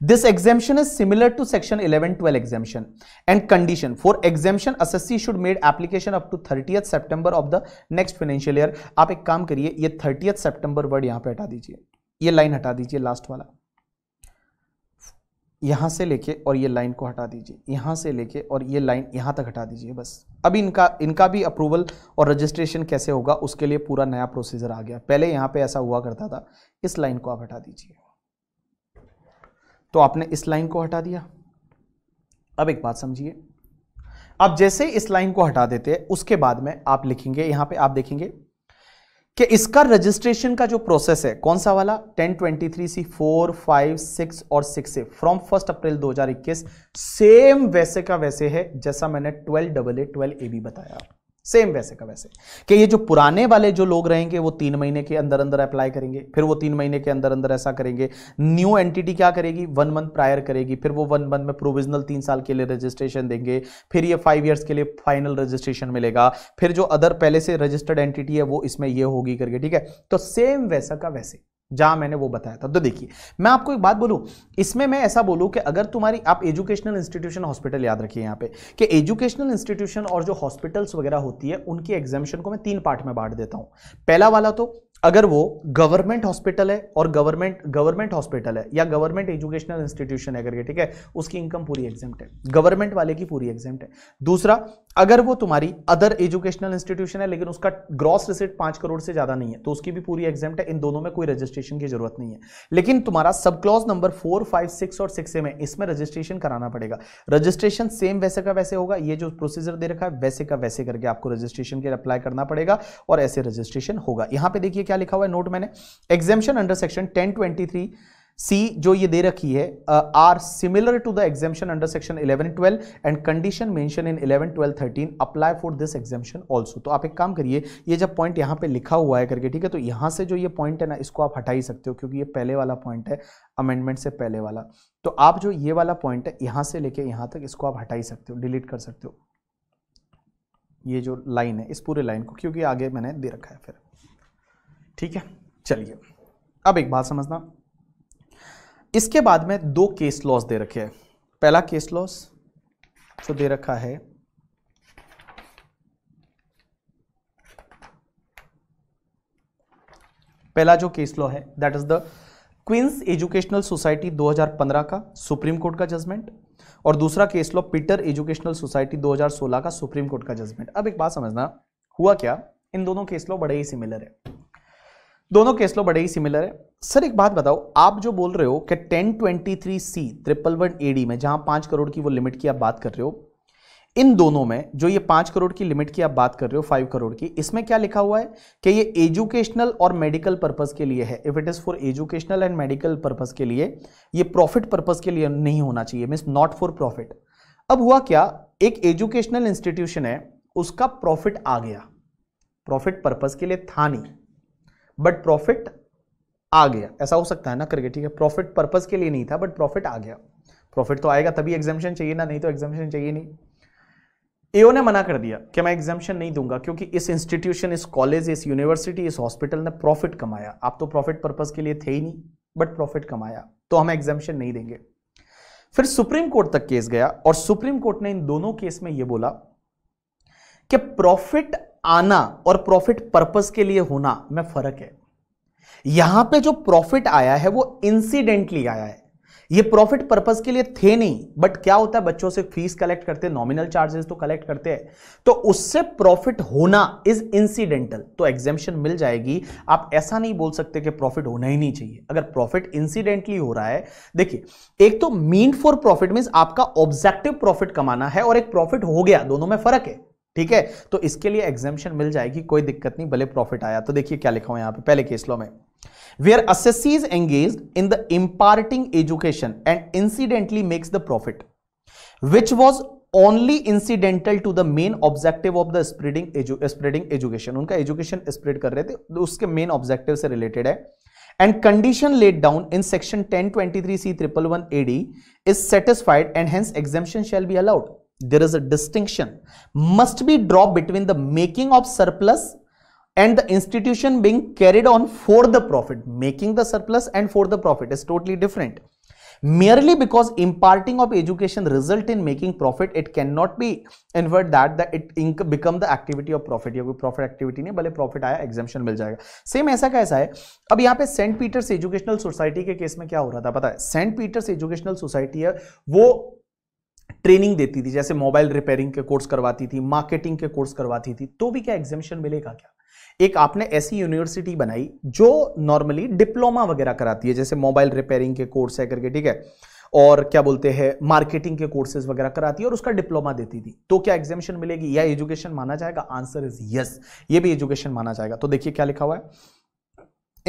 This exemption is similar to section 11-12 exemption and condition for exemption SSC should made application up to 30th September of the next financial year. आप एक काम करिए ये 30th September वर्ड यहाँ पे हटा दीजिए ये लाइन हटा दीजिए लास्ट वाला यहां से लेके और ये लाइन को हटा दीजिए यहां से लेके और ये लाइन यहां तक हटा दीजिए बस अब इनका इनका भी अप्रूवल और रजिस्ट्रेशन कैसे होगा उसके लिए पूरा नया प्रोसीजर आ गया पहले यहां पे ऐसा हुआ करता था इस लाइन को आप हटा दीजिए तो आपने इस लाइन को हटा दिया अब एक बात समझिए अब जैसे इस लाइन को हटा देते हैं उसके बाद में आप लिखेंगे यहां पे आप देखेंगे कि इसका रजिस्ट्रेशन का जो प्रोसेस है कौन सा वाला 1023 सी फोर फाइव सिक्स और सिक्स से फ्रॉम फर्स्ट अप्रैल 2021 सेम वैसे का वैसे है जैसा मैंने twelve double A twelve A B बताया सेम वैसे का वैसे कि ये जो पुराने वाले जो लोग रहेंगे वो तीन महीने के अंदर अंदर अप्लाई करेंगे फिर वो तीन महीने के अंदर अंदर ऐसा करेंगे न्यू एंटिटी क्या करेगी वन मंथ प्रायर करेगी फिर वो वन मंथ में प्रोविजनल तीन साल के लिए रजिस्ट्रेशन देंगे फिर ये फाइव ईयर्स के लिए फाइनल रजिस्ट्रेशन मिलेगा फिर जो अदर पहले से रजिस्टर्ड एंटिटी है वो इसमें ये होगी करके ठीक है तो सेम वैसा का वैसे जहां मैंने वो बताया था तो देखिए मैं आपको एक बात बोलूं इसमें मैं ऐसा बोलूं कि अगर तुम्हारी आप एजुकेशनल इंस्टीट्यूशन हॉस्पिटल याद रखिए यहां पे कि एजुकेशनल इंस्टीट्यूशन और जो हॉस्पिटल्स वगैरह होती है उनकी एग्जामेशन को मैं तीन पार्ट में बांट देता हूं पहला वाला तो अगर वो गवर्नमेंट हॉस्पिटल है और गवर्नमेंट गवर्नमेंट हॉस्पिटल है या गवर्नमेंट एजुकेशनल इंस्टीट्यूशन है करके ठीक है उसकी इनकम पूरी एग्जाम्प्ट है गवर्नमेंट वाले की पूरी एग्जाम है दूसरा अगर वो तुम्हारी अदर एजुकेशनल इंस्टीट्यूशन है लेकिन उसका ग्रॉस रिसिट पांच करोड़ से ज्यादा नहीं है तो उसकी भी पूरी एग्जाम है इन दोनों में कोई रजिस्ट्रेशन की जरूरत नहीं है लेकिन तुम्हारा sub clause number four five six और सिक्स में इसमें रजिस्ट्रेशन कराना पड़ेगा रजिस्ट्रेशन सेम वैसे का वैसे होगा ये जो प्रोसीजर दे रखा है वैसे का वैसे करके आपको रजिस्ट्रेशन के अप्लाई करना पड़ेगा और ऐसे रजिस्ट्रेशन होगा यहां पर देखिए क्या लिखा हुआ है नोट मैंने exemption under section ten twenty three C जो ये दे रखी है are similar to the exemption under section 11 12 and condition mention in 11 12 13 apply for this exemption also तो आप एक काम करिए ये जब पॉइंट यहाँ पे लिखा हुआ है करके ठीक है तो यहाँ से जो ये पॉइंट है ना इसको आप हटा ही सकते हो क्योंकि ये पहले वाला पॉइंट है अमेंडमेंट से पहले वाला तो आप जो ये वाला पॉइंट है यहाँ से लेके यहाँ तक इसको आप हटा ही सकते हो डिलीट कर सकते हो ये जो लाइन है इस पूरे लाइन को क्योंकि आगे मैंने दे रखा है फिर ठीक है चलिए अब एक बात समझना इसके बाद में दो केस लॉस दे रखे हैं पहला केस लॉस जो दे रखा है पहला जो केस लॉ है that is the Queen's Educational Society 2015 का सुप्रीम कोर्ट का जजमेंट और दूसरा case law Peter Educational Society 2016 का सुप्रीम कोर्ट का जजमेंट अब एक बात समझना हुआ क्या इन दोनों केस लॉ बड़े ही सिमिलर है दोनों केस लो बड़े ही सिमिलर है सर एक बात बताओ आप जो बोल रहे हो कि ten twenty three C triple one A D में जहां पांच करोड़ की वो लिमिट की आप बात कर रहे हो इन दोनों में जो ये पांच करोड़ की लिमिट की आप बात कर रहे हो फाइव करोड़ की इसमें क्या लिखा हुआ है कि ये एजुकेशनल और मेडिकल पर्पज के लिए है if it is for educational and medical purpose के लिए ये प्रॉफिट पर्पज के लिए नहीं होना चाहिए मीन नॉट फॉर प्रॉफिट अब हुआ क्या एक एजुकेशनल इंस्टीट्यूशन है उसका प्रॉफिट आ गया प्रॉफिट पर्पज के लिए था नहीं बट प्रॉफिट आ गया ऐसा हो सकता है ना करके ठीक है प्रॉफिट पर्पज के लिए नहीं था बट प्रॉफिट आ गया प्रॉफिट तो आएगा तभी एग्जामेशन चाहिए ना नहीं तो एग्जामेशन चाहिए नहीं एओ ने मना कर दिया कि मैं एग्जामेशन नहीं दूंगा क्योंकि इस इंस्टीट्यूशन इस कॉलेज इस यूनिवर्सिटी इस हॉस्पिटल ने प्रॉफिट कमाया आप तो प्रॉफिट पर्पज के लिए थे ही नहीं बट प्रॉफिट कमाया तो हम एग्जामेशन नहीं देंगे फिर सुप्रीम कोर्ट तक केस गया और सुप्रीम कोर्ट ने इन दोनों केस में यह बोला कि प्रॉफिट आना और प्रॉफिट पर्पस के लिए होना में फर्क है यहां पे जो प्रॉफिट आया है वो इंसिडेंटली आया है ये प्रॉफिट पर्पस के लिए थे नहीं बट क्या होता है बच्चों से फीस कलेक्ट करते हैं नॉमिनल चार्जेस तो कलेक्ट करते हैं तो उससे प्रॉफिट होना इज इंसिडेंटल तो एग्जेम्पन मिल जाएगी आप ऐसा नहीं बोल सकते कि प्रॉफिट होना ही नहीं चाहिए अगर प्रॉफिट इंसिडेंटली हो रहा है देखिए एक तो मीन फॉर प्रॉफिट मीन्स आपका ऑब्जेक्टिव प्रॉफिट कमाना है और एक प्रॉफिट हो गया दोनों में फर्क है ठीक है तो इसके लिए एग्जामेशन मिल जाएगी कोई दिक्कत नहीं भले प्रॉफिट आया तो देखिए क्या लिखा हुआ यहां पे पहले केस लॉ में where assessees engage in the imparting education and incidentally makes the profit which was only incidental to the main objective of the spreading spreading education उनका एजुकेशन स्प्रेड कर रहे थे तो उसके मेन ऑब्जेक्टिव से related है and condition laid down in section 1023 c 111 ad is satisfied and hence exemption shall be allowed there is a distinction must be drawn between the making of surplus and the institution being carried on for the profit making the surplus and for the profit is totally different merely because imparting of education result in making profit it cannot be inferred that that it become the activity of profit या कोई profit activity nahi भले profit aaya exemption mil jayega same aisa kaisa hai ab yahan pe st peters educational society ke case mein kya ho raha tha pata hai st peters educational society hai wo training देती थी जैसे mobile repairing के course करवाती थी marketing के course करवाती थी तो भी क्या एग्जामिशन मिलेगा क्या एक आपने ऐसी यूनिवर्सिटी बनाई जो नॉर्मली डिप्लोमा वगैरह कराती है जैसे मोबाइल रिपेयरिंग के कोर्स है करके ठीक है और क्या बोलते हैं मार्केटिंग के कोर्सेज वगैरह कराती है और उसका डिप्लोमा देती थी तो क्या एग्जामिशन मिलेगी या एजुकेशन माना जाएगा आंसर इज यस ये भी एजुकेशन माना जाएगा तो देखिए क्या लिखा हुआ है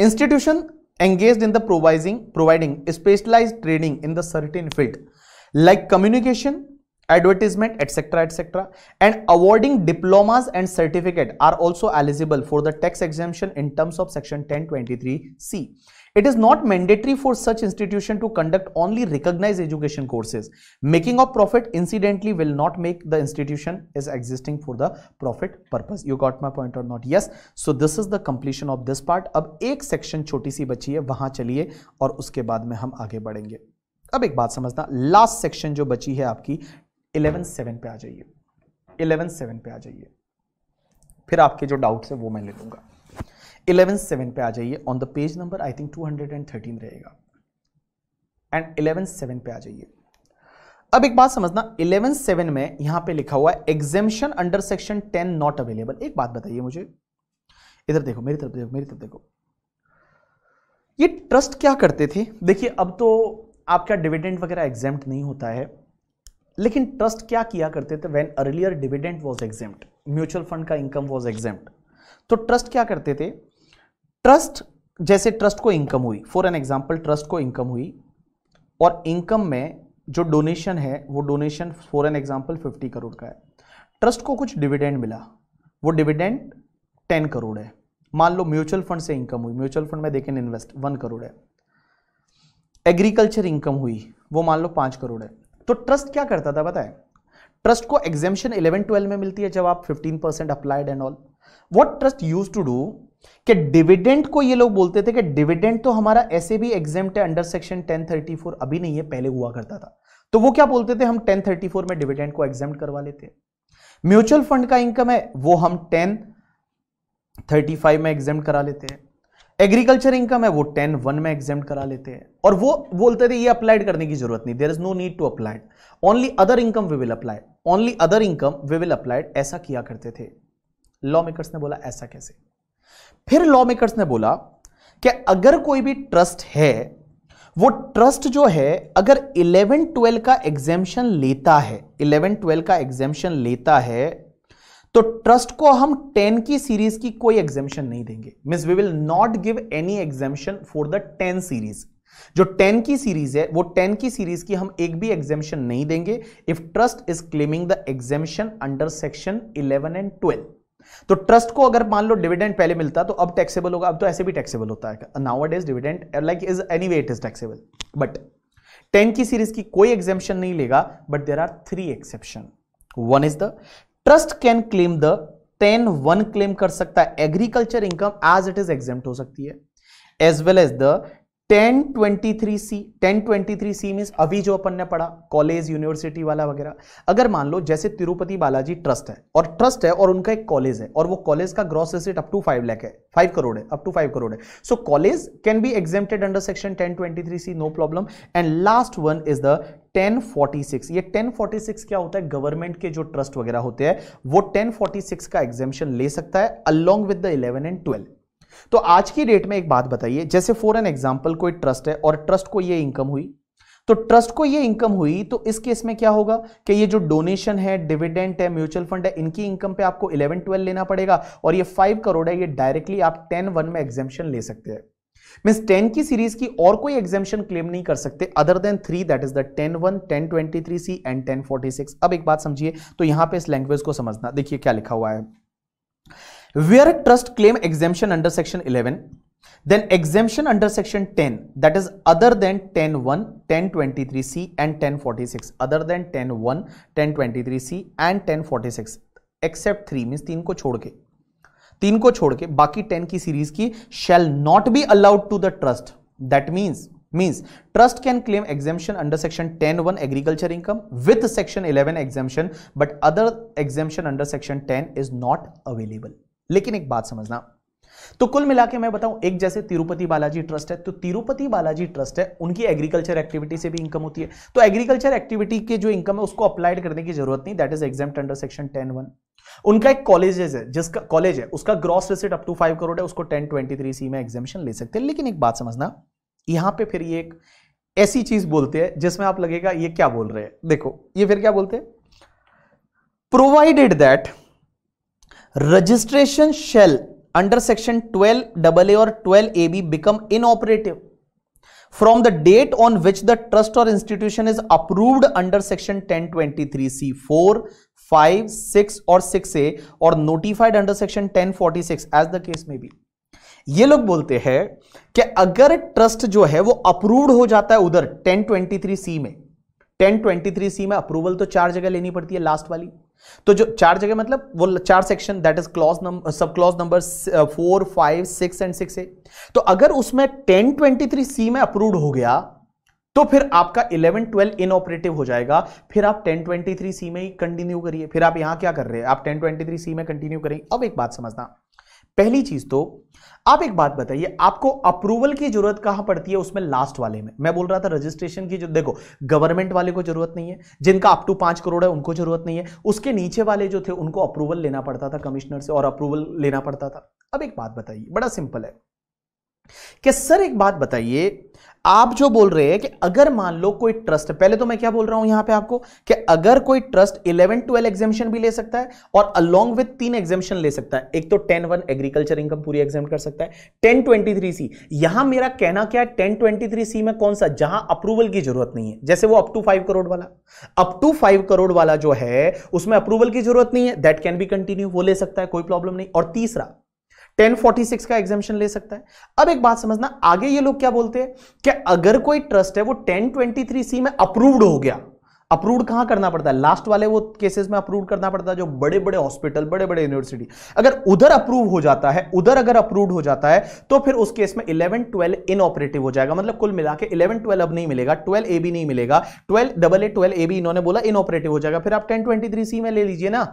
institution engage in the provisioning providing specialise training in the certain field like communication advertisement etc etc and awarding diplomas and certificate are also eligible for the tax exemption in terms of section 1023c it is not mandatory for such institution to conduct only recognized education courses making of profit incidentally will not make the institution is existing for the profit purpose you got my point or not yes so this is the completion of this part ab ek section choti si bachi hai wahan chaliye aur uske baad mein hum aage badhenge अब एक बात समझना last section जो बची है आपकी eleven seven पे आ जाइए इलेवन सेवन पे आ जाइए फिर आपके जो डाउट है वो मैं ले लूंगा इलेवन सेवन पे आ जाइए on the page number I think two hundred and thirteen रहेगा एंड इलेवन सेवन पे आ जाइए अब एक बात समझना इलेवन सेवन में यहां पे लिखा हुआ है exemption under section ten not available एक बात बताइए मुझे इधर देखो मेरी तरफ देखो मेरी तरफ देखो ये ट्रस्ट क्या करते थे देखिए अब तो आपका डिविडेंड वगैरह एग्जेम्प्ट नहीं होता है लेकिन ट्रस्ट क्या किया करते थे when earlier dividend was exempt mutual fund का इनकम वाज एग्जेम्प्ट तो ट्रस्ट क्या करते थे ट्रस्ट जैसे ट्रस्ट को इनकम हुई फॉर एन एग्जाम्पल ट्रस्ट को इनकम हुई और इनकम में जो डोनेशन है वो donation for an example fifty crore का है ट्रस्ट को कुछ डिविडेंड मिला वो डिविडेंड टेन करोड़ है मान लो म्यूचुअल फंड से इनकम हुई म्यूचुअल फंड में देखें इन्वेस्ट वन करोड़ है एग्रीकल्चर इनकम हुई वो मान लो पांच करोड़ है तो ट्रस्ट क्या करता था बताए ट्रस्ट को एग्जेम्पन इलेवन ट्वेल्व में मिलती है जब आप fifteen percent applied and all what trust use to do कि डिविडेंड को ये लोग बोलते थे कि डिविडेंड तो हमारा ऐसे भी एग्जाम है अंडर सेक्शन 1034 अभी नहीं है पहले हुआ करता था तो वो क्या बोलते थे हम 1034 में डिविडेंड को एग्जाम करवा लेते हैं म्यूचुअल फंड का इनकम है वो हम 1035 में एग्जाम करा लेते हैं एग्रीकल्चर इनकम है वो टेन वन में एग्जाम करा लेते हैं और वो बोलते थे ये अप्लाइड करने की जरूरत नहीं there is no need to applied only other income we will apply only other income we will applied ऐसा किया करते थे लॉ मेकर्स ने बोला ऐसा कैसे फिर लॉ मेकर्स ने बोला कि अगर कोई भी ट्रस्ट है वो ट्रस्ट जो है अगर 11 12 का एग्जामेशन लेता है 11 12 का एग्जामेशन लेता है तो ट्रस्ट को हम 10 की सीरीज की कोई एग्जेम्पन नहीं देंगे mean we will not give any exemption for the 10 series जो 10 की सीरीज है वो 10 की सीरीज की हम एक भी एग्जेम्पन नहीं देंगे if trust is claiming the exemption under section 11 and 12 तो ट्रस्ट को अगर मान लो डिविडेंड पहले मिलता तो अब टैक्सेबल होगा अब तो ऐसे भी टैक्सेबल होता है now is dividend like is any way it is taxable but ten की सीरीज की कोई एग्जेम्पन नहीं लेगा but there are three exception one is the trust can claim the ten one claim कर सकता है agriculture income as it is exempt हो सकती है as well as the ten twenty three C ten twenty three C means अभी जो अपन ने पढ़ा कॉलेज यूनिवर्सिटी वाला वगैरह अगर मान लो जैसे तिरुपति बालाजी ट्रस्ट है और ट्रस्ट है और उनका एक कॉलेज है और वो कॉलेज का gross asset up to five lakh है फाइव करोड़ है अप टू फाइव करोड़ है so college can be exempted under section ten twenty three C no problem and last one is the 1046 ये 1046 क्या होता है गवर्नमेंट के जो ट्रस्ट वगैरह होते हैं वो 1046 का एग्जेम्पन ले सकता है अलोंग विद द 11 एंड 12 तो आज की डेट में एक बात बताइए जैसे फॉर एन एग्जाम्पल कोई ट्रस्ट है और ट्रस्ट को ये इनकम हुई तो ट्रस्ट को ये इनकम हुई तो इस केस में क्या होगा कि ये जो डोनेशन है डिविडेंट है म्यूचुअल फंड है इनकी इनकम पे आपको 11 12 लेना पड़ेगा और ये 5 करोड़ है ये डायरेक्टली आप 10 वन में एग्जेम्पन ले सकते हैं मीन्स 10 की सीरीज की और कोई एग्जेम्पन क्लेम नहीं कर सकते other than three that is the ten one ten twenty three C and ten forty six अब एक बात समझिए तो यहां पे इस लैंग्वेज को समझना देखिए क्या लिखा हुआ है where trust claim exemption under section 11 then exemption under section 10 that is other than 10 1 1023 c and 1046 other than 10 1 1023 c and 1046 except three means तीन को छोड़ के तीन को छोड़ के बाकी टेन की सीरीज की shall not be allowed to the trust that means means trust can claim exemption under section 10 1 agriculture income with section 11 exemption but other exemption under section 10 is not available लेकिन एक बात समझना तो कुल मिला के मैं बताऊं एक जैसे तिरुपति बालाजी ट्रस्ट है तो तिरुपति बालाजी ट्रस्ट है उनकी एग्रीकल्चर एक्टिविटी से भी इनकम होती है तो एग्रीकल्चर एक्टिविटी के जो इनकम है उसको अप्लाइड करने की जरूरत नहीं that is exempt under section ten one उनका एक कॉलेज है जिसका कॉलेज है उसका gross receipt up to five crore है उसको टेन ट्वेंटी थ्री सी में एग्जामेशन ले सकते हैं लेकिन एक बात समझना यहां पे फिर ये एक ऐसी चीज बोलते हैं जिसमें आप लगेगा ये क्या बोल रहे हैं देखो ये फिर क्या बोलते हैं provided that registration shall under section twelve double A और twelve A B become inoperative from the date on which the trust और institution is approved under section ten twenty three C four five six और six A और notified under section ten forty six as the case में भी ये लोग बोलते हैं कि अगर ट्रस्ट जो है वो अप्रूव्ड हो जाता है उधर टेन ट्वेंटी थ्री सी में टेन ट्वेंटी थ्री सी में अप्रूवल तो चार जगह लेनी पड़ती है लास्ट वाली तो जो चार जगह मतलब वो चार section that is clause number sub clause number four five six and six A तो अगर उसमें टेन ट्वेंटी थ्री सी में अप्रूव हो गया तो फिर आपका ट्वेल्व इन इनऑपरेटिव हो जाएगा फिर आप टेन ट्वेंटी थ्री सी में ही कंटिन्यू करिए फिर आप यहां क्या कर रहे हैं आप टेन ट्वेंटी थ्री सी में कंटिन्यू करेंगे अब एक बात समझना पहली चीज तो आप एक बात बताइए आपको अप्रूवल की जरूरत कहां पड़ती है उसमें लास्ट वाले में मैं बोल रहा था रजिस्ट्रेशन की जो देखो गवर्नमेंट वाले को जरूरत नहीं है जिनका अप टू पांच करोड़ है उनको जरूरत नहीं है उसके नीचे वाले जो थे उनको अप्रूवल लेना पड़ता था कमिश्नर से और अप्रूवल लेना पड़ता था अब एक बात बताइए बड़ा सिंपल है कि सर एक बात बताइए आप जो बोल रहे हैं कि अगर मान लो कोई ट्रस्ट पहले तो मैं क्या बोल रहा हूं यहां पे आपको कि अगर कोई ट्रस्ट 11 12 एग्जामेशन भी ले सकता है और अलोंग विद तीन एग्जामेशन ले सकता है एक तो 10 वन एग्रीकल्चर इनकम पूरी एग्जाम कर सकता है 10 23 सी यहां मेरा कहना क्या है 10 23 सी में कौन सा जहां अप्रूवल की जरूरत नहीं है जैसे वो अपू फाइव करोड़ वाला अप टू करोड़ वाला जो है उसमें अप्रूवल की जरूरत नहीं है दैट कैन बी कंटिन्यू वो ले सकता है कोई प्रॉब्लम नहीं और तीसरा 1046 का एग्जामेशन ले सकता है अब एक बात समझना आगे ये लोग क्या बोलते हैं कि अगर कोई ट्रस्ट है वो 1023 सी में अप्रूव्ड हो गया अप्रूव्ड कहां करना पड़ता है लास्ट वाले वो केसेस में अप्रूव करना पड़ता है जो बड़े बड़े हॉस्पिटल बड़े बड़े यूनिवर्सिटी अगर उधर अप्रूव हो जाता है उधर अगर अप्रूव हो जाता है तो फिर उस केस में इलेवन ट्वेल्व इन ऑपरेटिव हो जाएगा मतलब कुल मिला के इलेवन ट्वेल्व अब नहीं मिलेगा ट्वेल्व ए भी नहीं मिलेगा twelve double A twelve A भी इन्होंने बोला इन ऑपरेटिव हो जाएगा फिर आप टेन ट्वेंटी थ्री सी में ले लीजिए ना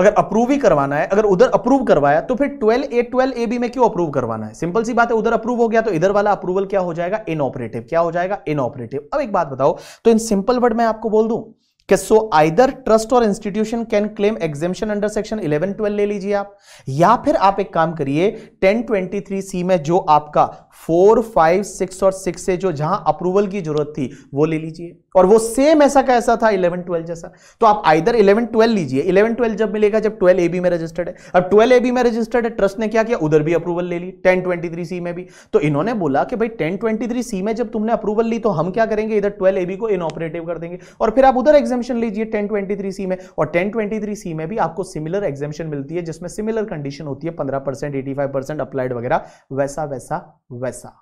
अगर अप्रूव ही करवाना है अगर उधर अप्रूव करवाया तो फिर twelve A twelve A B में क्यों अप्रूव करवाना है सिंपल सी बात है उधर अप्रूव हो गया तो इधर वाला अप्रूवल क्या हो जाएगा इनऑपरेटिव क्या हो जाएगा इनऑपरेटिव अब एक बात बताओ तो इन सिंपल वर्ड मैं आपको बोल दूं कि सो आइदर ट्रस्ट और institution can claim exemption under section eleven twelve ले लीजिए आप या फिर आप एक काम करिए टेन ट्वेंटी थ्री सी में जो आपका फोर फाइव सिक्स और सिक्स से जो जहां अप्रूवल की जरूरत थी वो ले लीजिए और वो सेम ऐसा का ऐसा था इलेवन ट्वेल्व जैसा तो आप आइधर इलेवन ट्वेल्व लीजिए इलेवन ट्वेल्व जब मिलेगा जब ट्वेल्व ए बी में रजिस्टर्ड है अब ट्वेल्व ए बी में रजिस्टर्ड है ट्रस्ट ने क्या किया उधर भी अप्रूवल ले ली टेन ट्वेंटी थ्री सी में भी तो इन्होंने बोला कि भाई टेन ट्वेंटी थ्री सी में जब तुमने अप्रूवल ली तो हम क्या करेंगे इधर ट्वेल्व ए बी को इनऑपरेटिव कर देंगे और फिर आप उधर एग्जामेशन लीजिए टेन ट्वेंटी थ्री सी में और टेन ट्वेंटी थ्री सी में भी आपको सिमिलर एग्जामेशन मिलती है जिसमें सिमिलर कंडीशन होती है पंद्रह percent eighty five percent applied वगैरह वैसा वैसा वैसा वैसा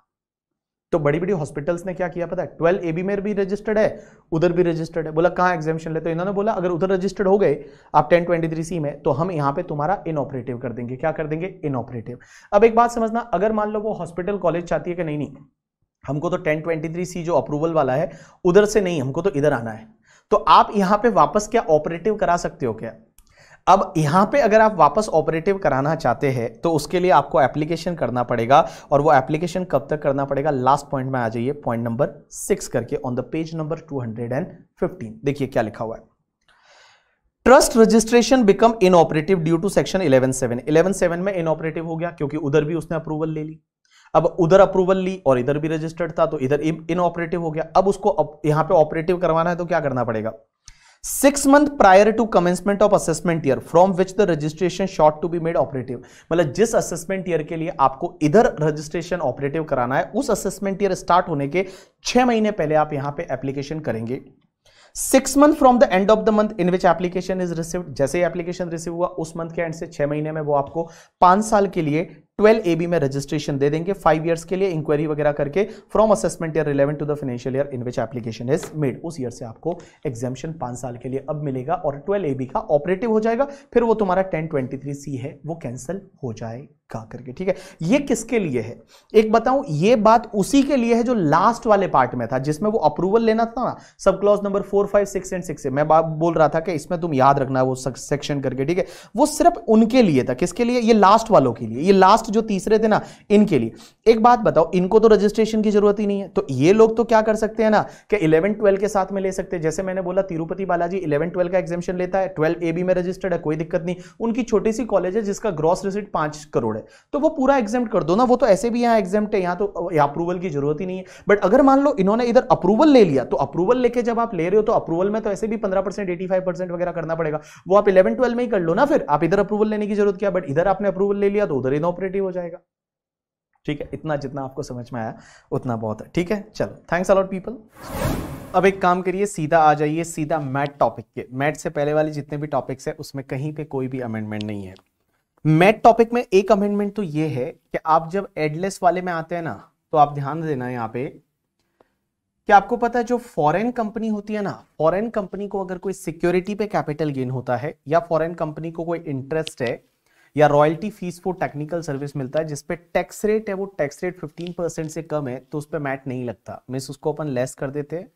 तो बड़ी बड़ी हॉस्पिटल्स ने क्या किया पता है ट्वेल्व ए बी में भी रजिस्टर्ड है उधर भी रजिस्टर्ड है बोला कहाँ एग्जामेशन लेते हो इन्होंने बोला अगर उधर रजिस्टर्ड हो गए आप टेन ट्वेंटी थ्री सी में तो हम यहाँ पे तुम्हारा इनऑपरेटिव कर देंगे क्या कर देंगे इनऑपरेटिव अब एक बात समझना अगर मान लो वो हॉस्पिटल कॉलेज चाहती है कि नहीं नहीं हमको तो टेन ट्वेंटी थ्री सी जो अप्रूवल वाला है उधर से नहीं हमको तो इधर आना है तो आप यहाँ पे वापस क्या ऑपरेटिव करा सकते हो क्या अब यहाँ पे अगर आप वापस ऑपरेटिव कराना चाहते हैं तो उसके लिए आपको एप्लीकेशन करना पड़ेगा और वो एप्लीकेशन कब तक करना पड़ेगा लास्ट पॉइंट में आ जाइए पॉइंट नंबर सिक्स करके on the page number two hundred and fifteen देखिए क्या लिखा हुआ है trust registration become inoperative due to section eleven seven eleven seven में इनऑपरेटिव हो गया क्योंकि उधर भी उसने अप्रूवल ले ली अब उधर अप्रूवल ली और इधर भी रजिस्टर्ड था तो इधर इनऑपरेटिव हो गया अब उसको यहां पे ऑपरेटिव करवाना है तो क्या करना पड़ेगा six month prior to commencement of assessment year from which the registration sought to be made operative मतलब जिस असेसमेंट ईयर के लिए आपको इधर रजिस्ट्रेशन ऑपरेटिव कराना है उस असेसमेंट ईयर स्टार्ट होने के छह महीने पहले आप यहां पे एप्लीकेशन करेंगे six month from the end of the month in which application is receive जैसे ही एप्लीकेशन रिसीव हुआ उस मंथ के एंड से छह महीने में वो आपको पांच साल के लिए ट्वेल्व ए बी में रजिस्ट्रेशन दे देंगे फाइव ईयर्स के लिए इंक्वायरी वगैरह करके from assessment year eleven to the financial year in which application is made उस ईयर से आपको एग्जामेशन पांच साल के लिए अब मिलेगा और ट्वेल्व ए बी का ऑपरेटिव हो जाएगा फिर वो तुम्हारा टेन ट्वेंटी थ्री सी है वो कैंसिल हो जाएगा का करके ठीक है ये किसके लिए है एक बताऊं ये बात उसी के लिए है जो लास्ट वाले पार्ट में था जिसमें वो अप्रूवल लेना था ना sub clause number four five six and six मैं बोल रहा था कि इसमें तुम याद रखना वो सेक्शन करके ठीक है वो सिर्फ उनके लिए था किसके लिए ये लास्ट वालों के लिए ये लास्ट लास्ट जो तीसरे थे ना इनके लिए एक बात बताओ इनको तो रजिस्ट्रेशन की जरूरत ही नहीं है तो ये लोग तो क्या कर सकते हैं ना कि इलेवन ट्वेल्व के साथ में ले सकते हैं जैसे मैंने बोला तिरुपति बालाजी इलेवन ट्वेल्व का एग्जामेशन लेता है ट्वेल्व ए बी में रजिस्टर्ड है कोई दिक्कत नहीं उनकी छोटी सी कॉलेज है जिसका ग्रॉस रिसिट पांच करोड़ है तो वो पूरा एग्जाम कर दो ना वो तो ऐसे भी यहाँ एग्जाम है यहाँ तो अप्रूवल की जरूरत ही नहीं है बट अगर मान लो इन्होंने इधर अप्रूवल ले लिया तो अप्रूवल लेके जब आप ले रहे हो तो अप्रूवल में तो ऐसे भी पंद्रह परसेंट एटी फाइव परसेंट वगैरह करना पड़ेगा वो आप इलेवन ट्वेल्व में ही कर लो ना फिर आप इधर अप्रूवल लेने की जरूरत क्या बट इधर आपने अप्रूवल ले लिया तो उधर इनऑपरेटिव भी हो जाएगा ठीक है इतना जितना आपको समझ में आया उतना बहुत है ठीक है चलो थैंक्स अलॉट पीपल अब एक काम करिए सीधा आ जाइए सीधा मैट टॉपिक के मैट से पहले वाले जितने भी टॉपिक्स है उसमें कहीं पे कोई भी अमेंडमेंट नहीं है मैट टॉपिक में एक अमेंडमेंट तो ये है कि आप जब एडलेस वाले में आते हैं ना तो आप ध्यान देना यहाँ पे कि आपको पता है जो फॉरेन कंपनी होती है ना फॉरेन कंपनी को अगर कोई सिक्योरिटी पे कैपिटल गेन होता है या फॉरेन कंपनी को कोई इंटरेस्ट है या royalty fees for technical service मिलता है जिसपे टैक्स रेट है वो टैक्स रेट 15 परसेंट से कम है तो उस पर मैट नहीं लगता मीन्स उसको अपन लेस कर देते हैं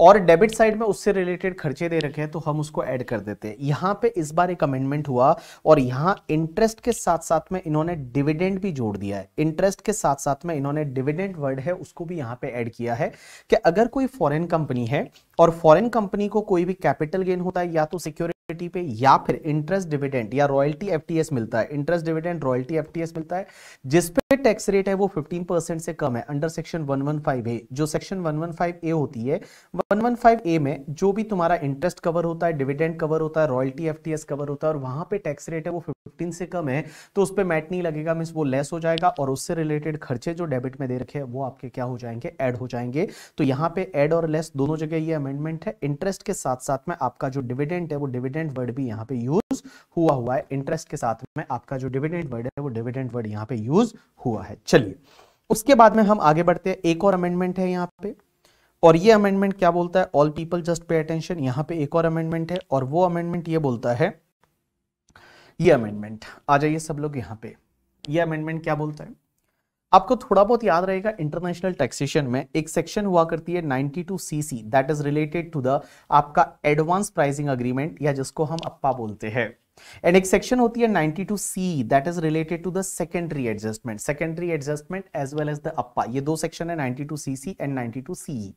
और डेबिट साइड में उससे रिलेटेड खर्चे दे रखे हैं तो हम उसको ऐड कर देते हैं यहां पे इस बार एक अमेंडमेंट हुआ और यहां इंटरेस्ट के साथ साथ में इन्होंने डिविडेंड भी जोड़ दिया है इंटरेस्ट के साथ साथ में इन्होंने डिविडेंड वर्ड है उसको भी यहां पे ऐड किया है कि अगर कोई फॉरेन कंपनी है और फॉरेन कंपनी को कोई भी कैपिटल गेन होता है या तो सिक्योरिटी सिक्योरिटी पे या फिर इंटरेस्ट डिविडेंड या रॉयल्टी एफटीएस मिलता है इंटरेस्ट डिविडेंड रॉयल्टी एफटीएस मिलता है जिसपे टैक्स रेट है वो 15 परसेंट से कम है अंडर सेक्शन 115 ए जो सेक्शन 115 ए होती है 115 ए में जो भी तुम्हारा इंटरेस्ट कवर होता है डिविडेंड कवर होता है रॉयल्टी एफटीएस कवर होता है और वहां पे टैक्स रेट है वो 15 से कम है तो उस पर मैट नहीं लगेगा मीन वो लेस हो जाएगा और उससे रिलेटेड खर्चे जो डेबिट में दे रखे हैं वो आपके क्या हो जाएंगे एड हो जाएंगे तो यहाँ पे एड और लेस दोनों जगह ये अमेंडमेंट है इंटरेस्ट के साथ साथ में आपका जो डिविडेंड है वो डिविडेंड डिविडेंट वर्ड भी यहाँ पे यूज हुआ हुआ है इंटरेस्ट के साथ में आपका जो डिविडेंट वर्ड है वो डिविडेंट वर्ड यहाँ पे यूज हुआ है चलिए उसके बाद में हम आगे बढ़ते हैं एक और अमेंडमेंट है यहाँ पे और ये अमेंडमेंट क्या बोलता है all people just pay attention यहाँ पे एक और अमेंडमेंट है और वो अमेंडमेंट ये बोलता है ये अमेंडमेंट आ जाइए सब लोग यहाँ पे ये अमेंडमेंट क्या बोलता है आपको थोड़ा बहुत याद रहेगा इंटरनेशनल टैक्सेशन में एक सेक्शन हुआ करती है 92 CC that is related to the आपका एडवांस प्राइसिंग अग्रीमेंट या जिसको हम अप्पा बोलते हैं एंड एक सेक्शन होती है 92 C that is related to the secondary adjustment secondary adjustment as well as the APA ये दो सेक्शन है 92 सीसी एंड 92 सीई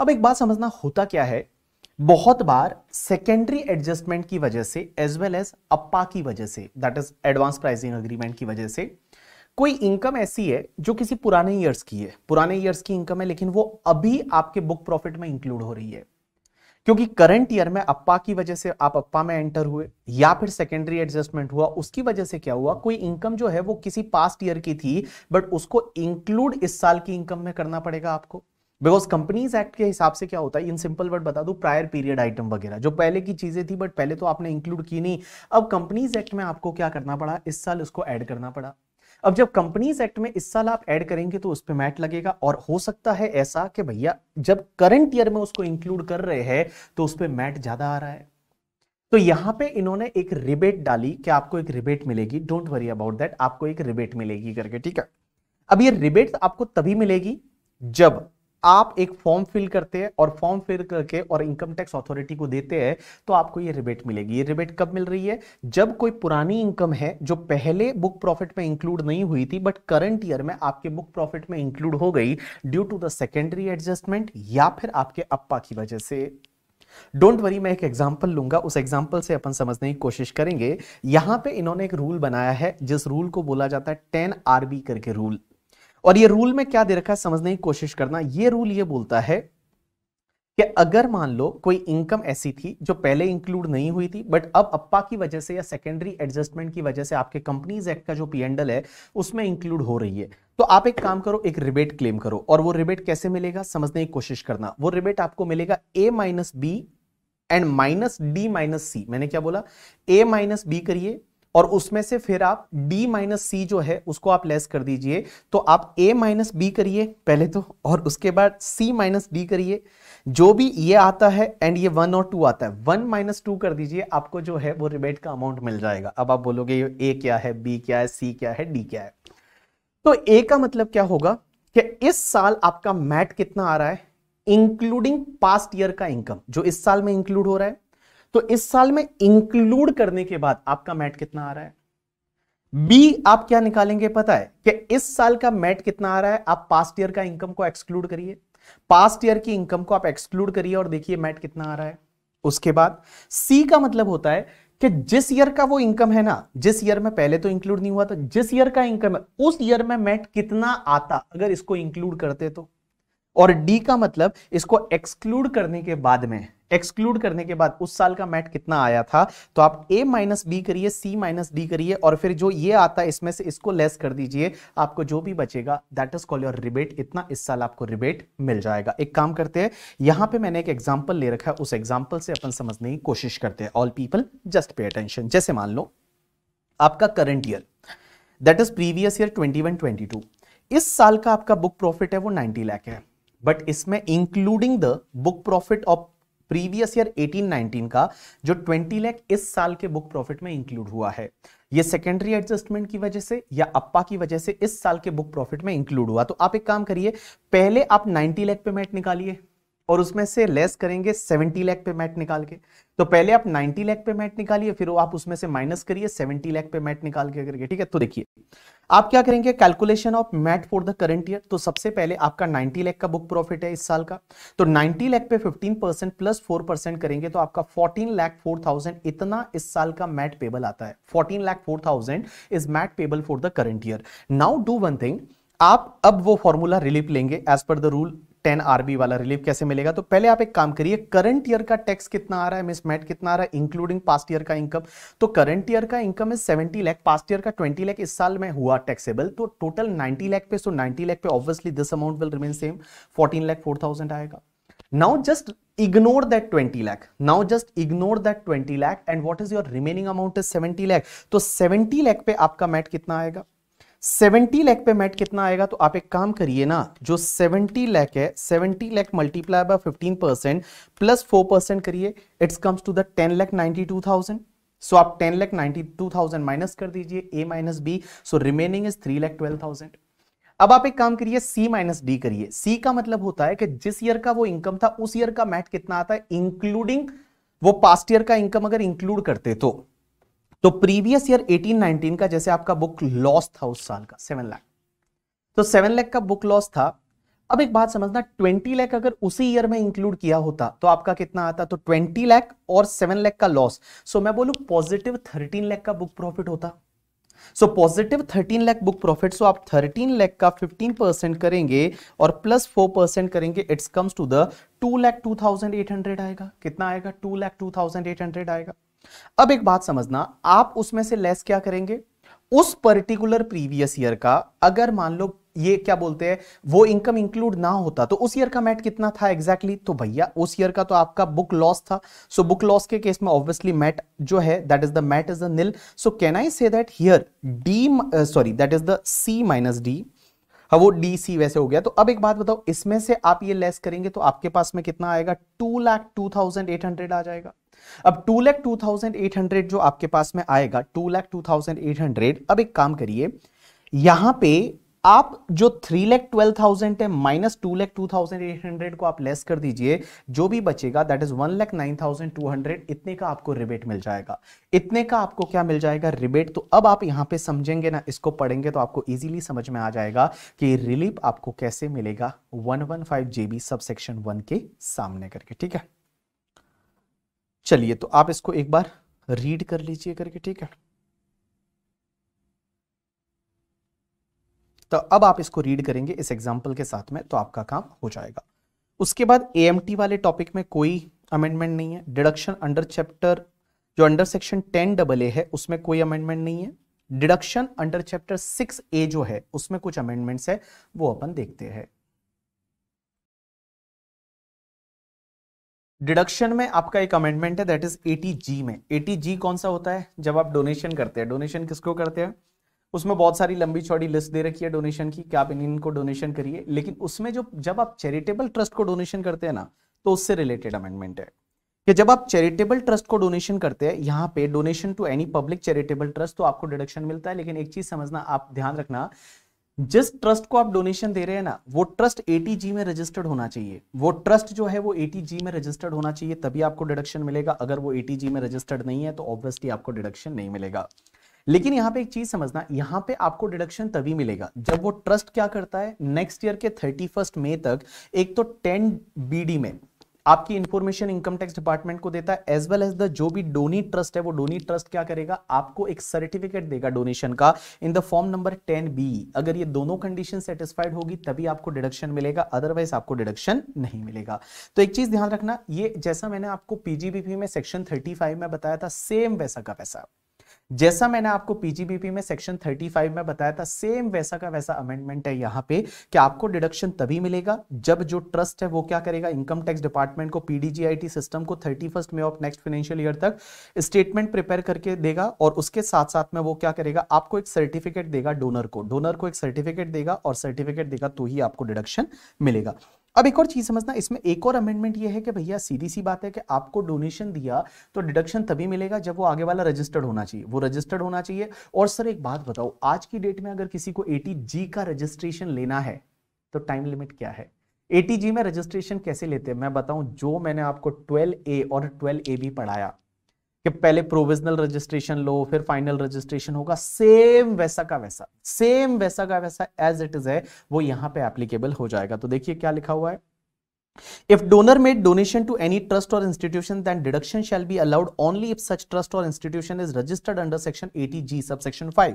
अब एक बात समझना होता क्या है बहुत बार सेकेंडरी एडजस्टमेंट की वजह से एज वेल एज अप्पा की वजह से that is advance pricing agreement की वजह से कोई इनकम ऐसी है जो किसी पुराने ईयर्स की है पुराने ईयर्स की इनकम है लेकिन वो अभी आपके बुक प्रॉफिट में इंक्लूड हो रही है क्योंकि करंट ईयर में अप्पा की वजह से आप अप्पा में एंटर हुए या फिर सेकेंडरी एडजस्टमेंट हुआ उसकी वजह से क्या हुआ कोई इनकम जो है वो किसी पास्ट ईयर की थी बट उसको इंक्लूड इस साल की इनकम में करना पड़ेगा आपको बिकॉज कंपनीज एक्ट के हिसाब से क्या होता है इन सिंपल वर्ड बता दूं प्रायर पीरियड आइटम वगैरह जो पहले की चीजें थी बट पहले तो आपने इंक्लूड की नहीं अब कंपनीज एक्ट में आपको क्या करना पड़ा इस साल उसको ऐड करना पड़ा अब जब कंपनीज एक्ट में इस साल आप ऐड करेंगे तो उस पर मैट लगेगा और हो सकता है ऐसा कि भैया जब करंट ईयर में उसको इंक्लूड कर रहे हैं तो उस पर मैट ज्यादा आ रहा है तो यहां पे इन्होंने एक रिबेट डाली कि आपको एक रिबेट मिलेगी डोंट वरी अबाउट दैट आपको एक रिबेट मिलेगी करके ठीक है अब ये रिबेट आपको तभी मिलेगी जब आप एक फॉर्म फिल करते हैं और फॉर्म फिल करके और इनकम टैक्स अथॉरिटी को देते हैं तो आपको ये रिबेट मिलेगी ये रिबेट कब मिल रही है जब कोई पुरानी इनकम है जो पहले बुक प्रॉफिट में इंक्लूड नहीं हुई थी बट करंट ईयर में आपके बुक प्रॉफिट में इंक्लूड हो गई due to the secondary adjustment या फिर आपके अप्पा की वजह से डोंट वरी मैं एक एग्जाम्पल लूंगा उस एग्जाम्पल से अपन समझने की कोशिश करेंगे यहां पे इन्होंने एक रूल बनाया है जिस रूल को बोला जाता है टेन आरबी करके रूल और ये रूल में क्या दे रखा है समझने की कोशिश करना ये रूल ये बोलता है कि अगर मान लो कोई इनकम ऐसी थी जो पहले इंक्लूड नहीं हुई थी बट अब अप्पा की वजह से या सेकेंडरी एडजस्टमेंट की वजह से आपके कंपनीज एक्ट का जो पी एंडल है उसमें इंक्लूड हो रही है तो आप एक काम करो एक रिबेट क्लेम करो और वो रिबेट कैसे मिलेगा समझने की कोशिश करना वो रिबेट आपको मिलेगा A minus B and minus D minus C मैंने क्या बोला ए माइनस बी करिए और उसमें से फिर आप d माइनस सी जो है उसको आप लेस कर दीजिए तो आप a माइनस बी करिए पहले तो और उसके बाद c माइनस डी करिए जो भी ये आता है एंड ये वन और टू आता है वन माइनस टू कर दीजिए आपको जो है वो रिबेट का अमाउंट मिल जाएगा अब आप बोलोगे ए क्या है बी क्या है सी क्या है डी क्या है तो ए का मतलब क्या होगा कि इस साल आपका मैट कितना आ रहा है इंक्लूडिंग पास्ट ईयर का इनकम जो इस साल में इंक्लूड हो रहा है तो इस साल में इंक्लूड करने के बाद आपका मैट कितना आ रहा है बी आप क्या निकालेंगे पता है कि इस साल का मैट कितना आ रहा है आप पास्ट ईयर का इनकम को एक्सक्लूड करिए पास्ट ईयर की इनकम को आप एक्सक्लूड करिए और देखिए मैट कितना आ रहा है उसके बाद सी का मतलब होता है कि जिस ईयर का वो इनकम है ना जिस ईयर में पहले तो इंक्लूड नहीं हुआ था जिस ईयर का इनकम है उस ईयर में मैट कितना आता अगर इसको इंक्लूड करते तो और डी का मतलब इसको एक्सक्लूड करने के बाद में एक्सक्लूड करने के बाद उस साल का मैट कितना आया था तो आप ए माइनस बी करिए सी माइनस डी करिए और फिर जो ये आता है इसमें से इसको लेस कर दीजिए आपको जो भी बचेगा that is call your rebate इतना इस साल आपको रिबेट मिल जाएगा एक काम करते हैं यहां पे मैंने एक एग्जाम्पल ले रखा है उस एग्जाम्पल से अपन समझने की कोशिश करते हैं all people just pay attention जैसे मान लो आपका current year that is previous year twenty two इस साल का आपका बुक प्रॉफिट है वो 90 लाख है बट इसमें including the book profit of previous year 18-19 का जो 20 लाख इस साल के बुक प्रॉफिट में इंक्लूड हुआ है ये सेकेंडरी एडजस्टमेंट की वजह से या अप्पा की वजह से इस साल के बुक प्रॉफिट में इंक्लूड हुआ तो आप एक काम करिए पहले आप 90 लाख पे निकालिए और उसमें से लेस करेंगे 70 लाख पे मैट निकाल के तो पहले आप 90 लाख पे मैट निकालिए फिर आप उसमें से माइनस करिए 70 लाख पे मैट निकाल के करके ठीक है तो देखिए आप क्या करेंगे calculation of MAT for the current year तो सबसे पहले आपका 90 लाख का बुक प्रॉफिट है इस साल का तो 90 लाख पे 15 परसेंट प्लस फोर परसेंट करेंगे तो आपका 14 लाख 4000 इतना इस साल का मैट पेबल आता है 14 lakh 4000 is MAT payable for the current year now do one thing आप अब वो फॉर्मूला रिलीफ लेंगे as per the rule ten RB वाला रिलीफ कैसे मिलेगा तो पहले आप एक काम करिए करंट ईयर का टैक्स कितना आ रहा है मिस मैट कितना आ रहा है इंक्लूडिंग पास्ट ईयर का इनकम तो करंट ईयर का इनकम है सेवेंटी लैख पास्ट ईयर का ट्वेंटी लैख इस साल में हुआ टैक्सेबल तो टोटल नाइनटी लैख पे सो नाइनटी लैख पे obviously this amount will remain same fourteen lakh four thousand आएगा now just ignore that twenty lakh now just ignore that twenty lakh and what is your remaining amount is seventy lakh तो seventy lakh पे आपका mat कितना आएगा 70 लाख पे mat कितना आएगा तो आप एक काम करिए ना जो 70 लाख है 70 lakh multiply by 15 percent plus four percent करिए it's comes to the 10 lakh 92,000 so आप 10 लाख 92,000 माइनस कर दीजिए A minus B so remaining is 3 lakh 12,000 अब आप एक काम करिए सी माइनस डी करिए सी का मतलब होता है कि जिस ईयर का वो इनकम था उस ईयर का मैट कितना आता है इंक्लूडिंग वो पास्ट ईयर का इनकम अगर इंक्लूड करते तो तो प्रीवियस ईयर 1819 का जैसे आपका बुक लॉस था उस साल का सेवन लाख तो सेवन लाख का बुक लॉस था अब एक बात समझना ट्वेंटी लाख अगर उसी ईयर में इंक्लूड किया होता तो आपका कितना आता तो ट्वेंटी लाख और सेवन लाख का लॉस सो मैं बोलू पॉजिटिव थर्टीन लाख का बुक प्रॉफिट होता so positive thirteen lakh book profit so आप थर्टीन लाख का फिफ्टीन परसेंट करेंगे और प्लस फोर परसेंट करेंगे it's comes to the two lakh two thousand eight hundred आएगा कितना आएगा two lakh two thousand eight hundred आएगा अब एक बात समझना आप उसमें से लेस क्या करेंगे उस पर्टिकुलर प्रीवियस ईयर का अगर मान लो ये क्या बोलते हैं वो इनकम इंक्लूड ना होता तो उस ईयर का मैट कितना था एग्जैक्टली exactly? तो भैया उस ईयर का तो आपका बुक लॉस था सो बुक लॉस के केस में ऑब्वियसली मैट जो है that is the MAT is the nil so can I say that here D sorry that is the C minus D हाँ वो डी सी वैसे हो गया तो अब एक बात बताओ इसमें से आप ये लेस करेंगे तो आपके पास में कितना आएगा two lakh two thousand eight hundred आ जाएगा अब two lakh two thousand eight hundred जो आपके पास में आएगा two lakh two thousand eight hundred अब एक काम करिए यहां पे आप जो थ्री लैख ट्वेल्व थाउजेंड है minus two lakh two thousand eight hundred को आप लेस कर दीजिए जो भी बचेगा that is one lakh nine thousand two hundred इतने का आपको रिबेट मिल जाएगा इतने का आपको क्या मिल जाएगा रिबेट तो अब आप यहां पे समझेंगे ना इसको पढ़ेंगे तो आपको इजीली समझ में आ जाएगा कि रिलीफ आपको कैसे मिलेगा one one five JB subsection one के सामने करके ठीक है चलिए तो आप इसको एक बार रीड कर लीजिए करके ठीक है तो अब आप इसको रीड करेंगे इस एग्जाम्पल के साथ में तो आपका काम हो जाएगा उसके बाद ए वाले टॉपिक में कोई अमेंडमेंट नहीं है डिडक्शन अंडर चैप्टर जो under section ten double A है उसमें कोई अमेंडमेंट नहीं है deduction under chapter six A जो है उसमें कुछ अमेंडमेंट्स है वो अपन देखते हैं डिडक्शन में आपका एक अमेंडमेंट है दैट इज एटी जी में एटी जी कौन सा होता है जब आप डोनेशन करते हैं डोनेशन किसको करते हैं उसमें बहुत सारी लंबी चौड़ी लिस्ट दे रखी है डोनेशन की कि आप इन इनको डोनेशन करिए लेकिन उसमें जो जब आप चैरिटेबल ट्रस्ट को डोनेशन करते हैं ना तो उससे रिलेटेड अमेंडमेंट है कि जब आप चैरिटेबल ट्रस्ट को डोनेशन करते हैं यहाँ पे donation to any public charitable trust तो आपको डिडक्शन मिलता है लेकिन एक चीज समझना आप ध्यान रखना जिस ट्रस्ट को आप डोनेशन दे रहे हैं ना वो ट्रस्ट एटीजी में रजिस्टर्ड होना चाहिए वो ट्रस्ट जो है वो एटीजी में रजिस्टर्ड होना चाहिए तभी आपको डिडक्शन मिलेगा अगर वो एटीजी में रजिस्टर्ड नहीं है तो ऑब्वियसली आपको डिडक्शन नहीं मिलेगा लेकिन यहां पे एक चीज समझना यहाँ पे आपको डिडक्शन तभी मिलेगा जब वो ट्रस्ट क्या करता है नेक्स्ट ईयर के थर्टी फर्स्ट मई तक एक तो टेन बीडी में आपकी इंफॉर्मेशन इनकम टैक्स डिपार्टमेंट को देता है एज वेल एज द जो भी डोनी ट्रस्ट है वो डोनी ट्रस्ट क्या करेगा आपको एक सर्टिफिकेट देगा डोनेशन का in the form number ten B अगर ये दोनों कंडीशन सेटिस्फाइड होगी तभी आपको डिडक्शन मिलेगा अदरवाइज आपको डिडक्शन नहीं मिलेगा तो एक चीज ध्यान रखना ये जैसा मैंने आपको पीजीबीपी में सेक्शन थर्टी में बताया था सेम वैसा का वैसा जैसा मैंने आपको पीजीबीपी में सेक्शन 35 में बताया था सेम वैसा का वैसा अमेंडमेंट है यहां पे कि आपको डिडक्शन तभी मिलेगा जब जो ट्रस्ट है वो क्या करेगा इनकम टैक्स डिपार्टमेंट को पीडीजीआईटी सिस्टम को thirty first May of next financial year तक स्टेटमेंट प्रिपेयर करके देगा और उसके साथ साथ में वो क्या करेगा आपको एक सर्टिफिकेट देगा डोनर को डोनर को एक सर्टिफिकेट देगा और सर्टिफिकेट देगा तो ही आपको डिडक्शन मिलेगा अब एक और चीज समझना इसमें एक और अमेंडमेंट ये है कि भैया सीधी सी बात है कि आपको डोनेशन दिया तो डिडक्शन तभी मिलेगा जब वो आगे वाला रजिस्टर्ड होना चाहिए वो रजिस्टर्ड होना चाहिए और सर एक बात बताओ आज की डेट में अगर किसी को एटी जी का रजिस्ट्रेशन लेना है तो टाइम लिमिट क्या है एटीजी में रजिस्ट्रेशन कैसे लेते हैं मैं बताऊं जो मैंने आपको ट्वेल्व ए और ट्वेल्व ए भी पढ़ाया कि पहले प्रोविजनल रजिस्ट्रेशन लो फिर फाइनल रजिस्ट्रेशन होगा सेम वैसा का वैसा सेम वैसा का वैसा एज इट इज है वो यहां पे एप्लीकेबल हो जाएगा तो देखिए क्या लिखा हुआ है If donor made donation to any trust or institution, then deduction shall be allowed only if such trust or institution is registered under Section 80G, subsection 5.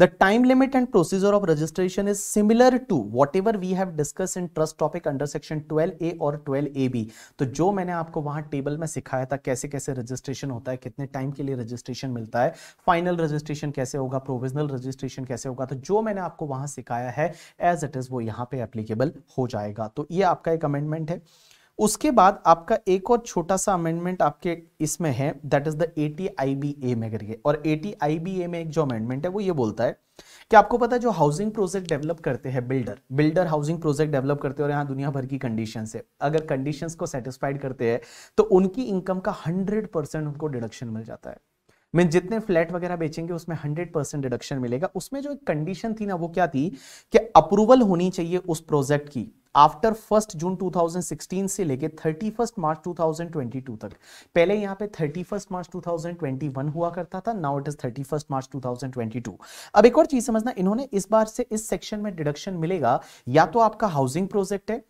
The time limit and procedure of registration is similar to whatever we have discussed in trust topic under section 12A और 12AB. तो जो मैंने आपको वहां table में सिखाया था कैसे कैसे रजिस्ट्रेशन होता है कितने टाइम के लिए रजिस्ट्रेशन मिलता है फाइनल रजिस्ट्रेशन कैसे होगा प्रोविजनल रजिस्ट्रेशन कैसे होगा तो जो मैंने आपको वहां सिखाया है एज इट इज वो यहाँ पे एप्लीकेबल हो जाएगा तो ये आपका एक अमेंडमेंट है उसके बाद आपका एक और छोटा सा अमेंडमेंट आपके इसमें है that is the eighty I B A में करिए और ए टी आई बी ए में एक जो अमेंडमेंट है वो ये बोलता है कि आपको पता है जो हाउसिंग प्रोजेक्ट डेवलप करते हैं builder builder housing project develop करते हैं और यहाँ दुनिया भर की कंडीशन है अगर कंडीशन को सेटिस्फाइड करते हैं तो उनकी इनकम का हंड्रेड परसेंट उनको डिडक्शन मिल जाता है मीन जितने फ्लैट वगैरह बेचेंगे उसमें हंड्रेड परसेंट डिडक्शन मिलेगा उसमें जो एक कंडीशन थी ना वो क्या थी कि अप्रूवल होनी चाहिए उस प्रोजेक्ट की आफ्टर फर्स्ट जून 2016 से लेके थर्टी फर्स्ट मार्च 2022 तक पहले यहाँ पे थर्टी फर्स्ट मार्च 2021 हुआ करता था now it is thirty first March 2022 अब एक और चीज समझना इन्होंने इस बार से इस सेक्शन में डिडक्शन मिलेगा या तो आपका हाउसिंग प्रोजेक्ट है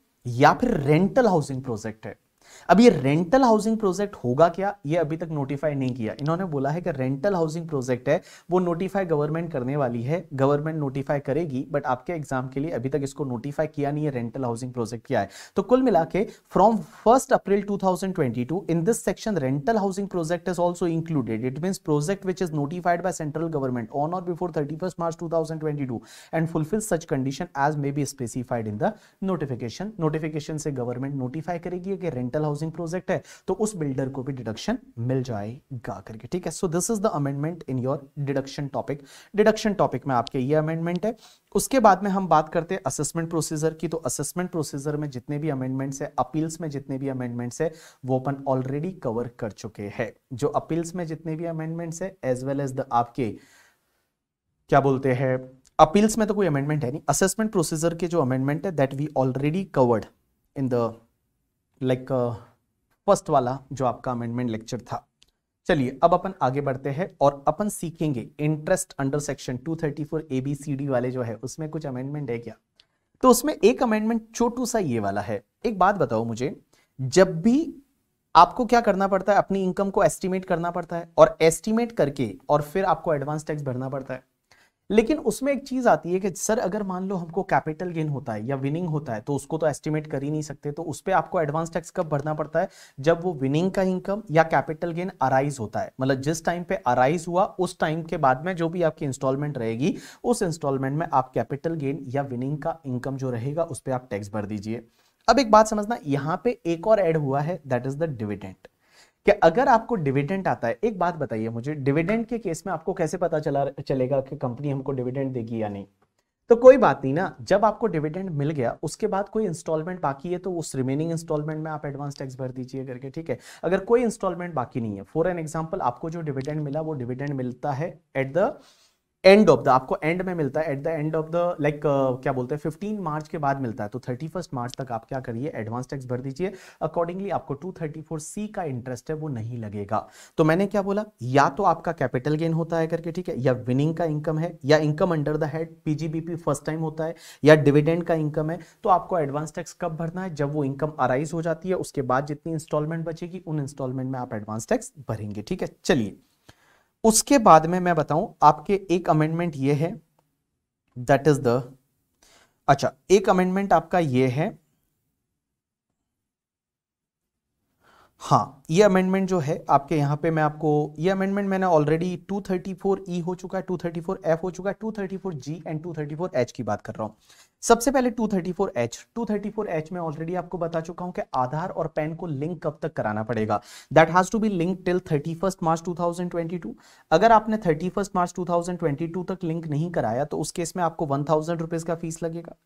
या फिर रेंटल हाउसिंग प्रोजेक्ट है अब ये रेंटल हाउसिंग प्रोजेक्ट होगा क्या ये अभी तक नोटिफाई नहीं किया इन्होंने बोला है कि रेंटल हाउसिंग प्रोजेक्ट है वो नोटिफाई गवर्नमेंट करने वाली है गवर्नमेंट नोटिफाई करेगी बट आपके एग्जाम के लिए अभी तक इसको नोटिफाई किया नहीं है रेंटल हाउसिंग प्रोजेक्ट क्या है तो कुल मिला के from first April two in this section rental housing project is also included it mean project which is notified by central government on or before thirty March two and fulfil such condition as may be specified in the notification notification से government notify करेगी कि rental housing project है तो उस builder को भी deduction मिल जाएगा करके ठीक है so this is the amendment in your deduction topic deduction topic में आपके ये अमेंडमेंट है उसके बाद में हम बात करते हैं असेसमेंट प्रोसीजर की तो असेसमेंट प्रोसीजर में जितने भी अमेंडमेंट्स है अपील्स में जितने भी अमेंडमेंट्स है वो अपन ऑलरेडी कवर कर चुके हैं जो अपील्स में जितने भी अमेंडमेंट्स है एज वेल एज द आपके क्या बोलते हैं अपील्स में तो कोई अमेंडमेंट है नहीं असेसमेंट प्रोसीजर के जो अमेंडमेंट है that we already covered in the like first uh, वाला जो आपका अमेंडमेंट लेक्चर था चलिए अब अपन आगे बढ़ते हैं और अपन सीखेंगे interest under section 234 A B C D वाले जो है उसमें कुछ अमेंडमेंट है क्या तो उसमें एक अमेंडमेंट छोटू सा ये वाला है एक बात बताओ मुझे जब भी आपको क्या करना पड़ता है अपनी इनकम को एस्टिमेट करना पड़ता है और एस्टिमेट करके और फिर आपको एडवांस टैक्स भरना पड़ता है लेकिन उसमें एक चीज आती है कि सर अगर मान लो हमको कैपिटल गेन होता है या विनिंग होता है तो उसको तो एस्टिमेट कर ही नहीं सकते तो उस पर आपको एडवांस टैक्स कब भरना पड़ता है जब वो विनिंग का इनकम या कैपिटल गेन अराइज होता है मतलब जिस टाइम पे अराइज हुआ उस टाइम के बाद में जो भी आपकी इंस्टॉलमेंट रहेगी उस इंस्टॉलमेंट में आप कैपिटल गेन या विनिंग का इनकम जो रहेगा उस पर आप टैक्स भर दीजिए अब एक बात समझना यहाँ पे एक और ऐड हुआ है दैट इज द डिविडेंट कि अगर आपको डिविडेंड आता है एक बात बताइए मुझे डिविडेंड के केस में आपको कैसे पता चला चलेगा कि कंपनी हमको डिविडेंड देगी या नहीं तो कोई बात नहीं ना जब आपको डिविडेंड मिल गया उसके बाद कोई इंस्टॉलमेंट बाकी है तो उस रिमेनिंग इंस्टॉलमेंट में आप एडवांस टैक्स भर दीजिए करके ठीक है अगर कोई इंस्टॉलमेंट बाकी नहीं है फॉर एन एग्जाम्पल आपको जो डिविडेंड मिला वो डिविडेंड मिलता है at the end of the आपको एंड में मिलता है at the end of the like क्या बोलते हैं फिफ्टीन मार्च के बाद मिलता है तो थर्टी फर्स्ट मार्च तक आप क्या करिए एडवांस टैक्स भर दीजिए अकॉर्डिंगली आपको टू थर्टी फोर सी का इंटरेस्ट है वो नहीं लगेगा तो मैंने क्या बोला या तो आपका कैपिटल गेन होता है करके ठीक है या विनिंग का इनकम है या income under the head PGBP first time होता है या डिविडेंड का इनकम है तो आपको एडवांस टैक्स कब भरना है जब वो इनकम अराइज हो जाती है उसके बाद जितनी इंस्टॉलमेंट बचेगी उन इंस्टॉलमेंट में आप एडवांस टैक्स भरेंगे ठीक है चलिए उसके बाद में मैं बताऊं आपके एक अमेंडमेंट ये है दैट इज द अच्छा एक अमेंडमेंट आपका ये है हाँ ये अमेंडमेंट जो है आपके यहाँ पे मैं आपको ये अमेंडमेंट मैंने ऑलरेडी 234 ई e हो चुका है 234 एफ हो चुका है 234 जी एंड 234 एच की बात कर रहा हूँ सबसे पहले 234 एच 234 एच में ऑलरेडी आपको बता चुका हूँ कि आधार और पैन को लिंक कब तक कराना पड़ेगा that has to be link till thirty March two अगर आपने थर्टी मार्च टू तक लिंक नहीं कराया तो उस केस में आपको वन थाउजेंड का फीस लगेगा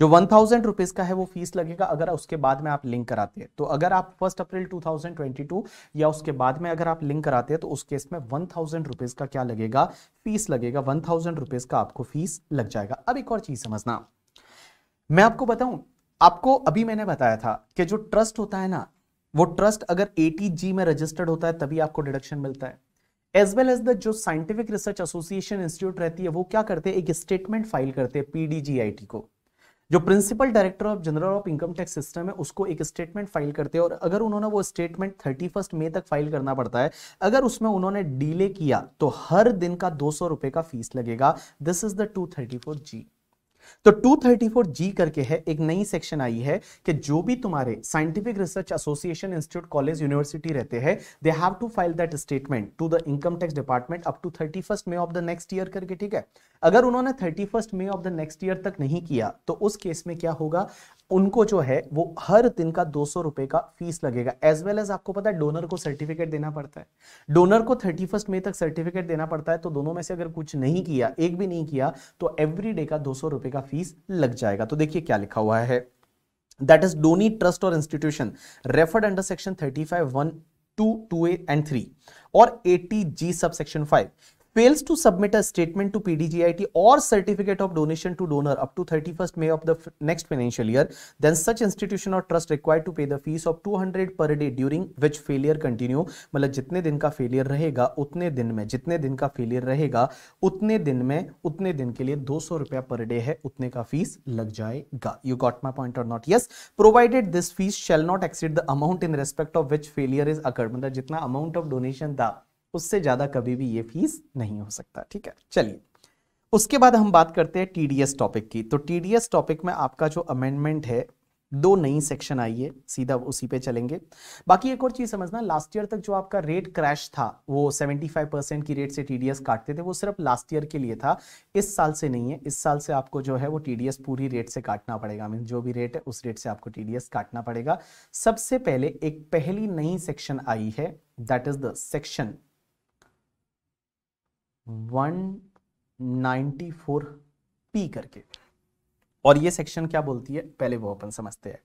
जो वन थाउजेंड रुपीज का है वो फीस लगेगा अगर उसके बाद में आप लिंक कराते हैं तो अगर आप first April two thousand twenty two या उसके बाद में अगर आप लिंक कराते हैं तो उस केस में वन थाउजेंड रुपीज का क्या लगेगा फीस लगेगा वन थाउजेंड रुपीज का आपको फीस लग जाएगा अब एक और चीज समझना मैं आपको बताऊं आपको अभी मैंने बताया था कि जो ट्रस्ट होता है ना वो ट्रस्ट अगर जी में रजिस्टर्ड होता है तभी आपको डिडक्शन मिलता है एज वेल एज द जो साइंटिफिक रिसर्च एसोसिएशन इंस्टीट्यूट रहती है वो क्या करते हैं एक स्टेटमेंट फाइल करते हैं पीडीजीआईटी को जो principal director of general of income tax system है उसको एक स्टेटमेंट फाइल करते हैं और अगर उन्होंने वो स्टेटमेंट थर्टी फर्स्ट मे तक फाइल करना पड़ता है अगर उसमें उन्होंने डिले किया तो हर दिन का दो सौ रुपए का फीस लगेगा this is the two thirty four G तो 234G करके है एक नई सेक्शन आई है कि जो भी तुम्हारे scientific research association institute college university रहते हैं they have to file that statement to the income tax department up to thirty May of the next year करके ठीक है अगर उन्होंने thirty May of the next year तक नहीं किया तो उस केस में क्या होगा उनको जो है वो हर दिन का दो सौ रुपए का फीस लगेगा एज वेल एज आपको पता है डोनर को सर्टिफिकेट देना पड़ता है डोनर को थर्टी फर्स्ट मे तक सर्टिफिकेट देना पड़ता है तो दोनों में से अगर कुछ नहीं किया एक भी नहीं किया तो एवरी डे का दो सौ रुपए का फीस लग जाएगा तो देखिए क्या लिखा हुआ है दैट इज डोनी ट्रस्ट और institution referred under section thirty five one two two A and three or eighty G sub section five fails to submit a statement to PDGIT or certificate of donation to donor up to 31st May of the next financial year, then such institution or trust required to pay the fees of 200 per day during which failure continue. मतलब जितने दिन का failure रहेगा उतने दिन में जितने दिन का failure रहेगा उतने दिन में उतने दिन के लिए 200 रुपया per day है उतने का fees लग जाएगा You got my point or not? Yes. Provided this fees shall not exceed the amount in respect of which failure is occurred. मतलब जितना amount of donation था उससे ज़्यादा कभी भी ये फीस नहीं हो सकता ठीक है चलिए उसके बाद हम बात करते हैं टीडीएस टॉपिक की तो टीडीएस टॉपिक में आपका जो अमेंडमेंट है दो नई सेक्शन आई है सीधा उसी पे चलेंगे बाकी एक और चीज समझना लास्ट ईयर तक जो आपका रेट क्रैश था वो 75 परसेंट की रेट से टीडीएस काटते थे वो सिर्फ लास्ट ईयर के लिए था इस साल से नहीं है इस साल से आपको जो है वो टीडीएस पूरी रेट से काटना पड़ेगा मीन जो भी रेट है उस रेट से आपको टीडीएस काटना पड़ेगा सबसे पहले एक पहली नई सेक्शन आई है that is the section 194 P करके और ये सेक्शन क्या बोलती है पहले वो अपन समझते हैं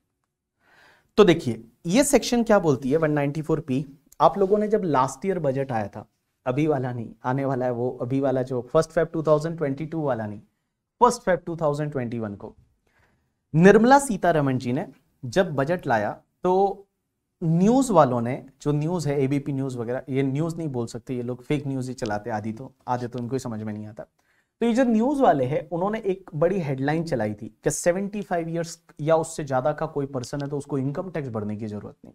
तो देखिए ये सेक्शन क्या बोलती है 194 पी आप लोगों ने जब लास्ट ईयर बजट आया था अभी वाला नहीं आने वाला है वो अभी वाला जो फर्स्ट फेब 2022 वाला नहीं फर्स्ट फेब 2021 को निर्मला सीतारमन जी ने जब बजट लाया तो न्यूज़ वालों ने जो न्यूज़ है एबीपी न्यूज़ वगैरह ये न्यूज़ नहीं बोल सकते ये लोग फेक न्यूज़ ही चलाते आधी तो आधे तो उनको समझ में नहीं आता तो ये जो न्यूज़ वाले हैं उन्होंने एक बड़ी हेडलाइन चलाई थी कि 75 फाइव ईयर्स या उससे ज़्यादा का कोई पर्सन है तो उसको इनकम टैक्स भरने की ज़रूरत नहीं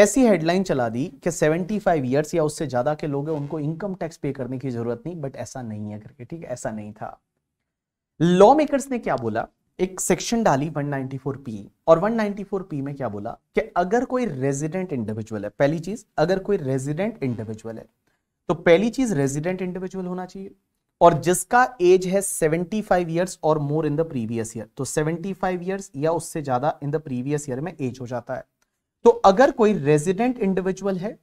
ऐसी हेडलाइन चला दी कि 75 इयर्स या उससे ज़्यादा के लोग हैं उनको इनकम टैक्स पे करने की ज़रूरत नहीं बट ऐसा नहीं है करके ठीक है ऐसा नहीं था लॉ मेकर्स ने क्या बोला एक सेक्शन डाली 194 पी और 194 पी में क्या बोला कि अगर कोई रेजिडेंट इंडिविजुअल है पहली चीज अगर कोई रेजिडेंट इंडिविजुअल है तो पहली चीज रेजिडेंट इंडिविजुअल होना चाहिए और जिसका एज है 75 five years or more in the previous year तो 75 फाइव ईयर्स या उससे ज्यादा इन द प्रीवियस ईयर में एज हो जाता है तो अगर कोई रेजिडेंट इंडिविजुअल है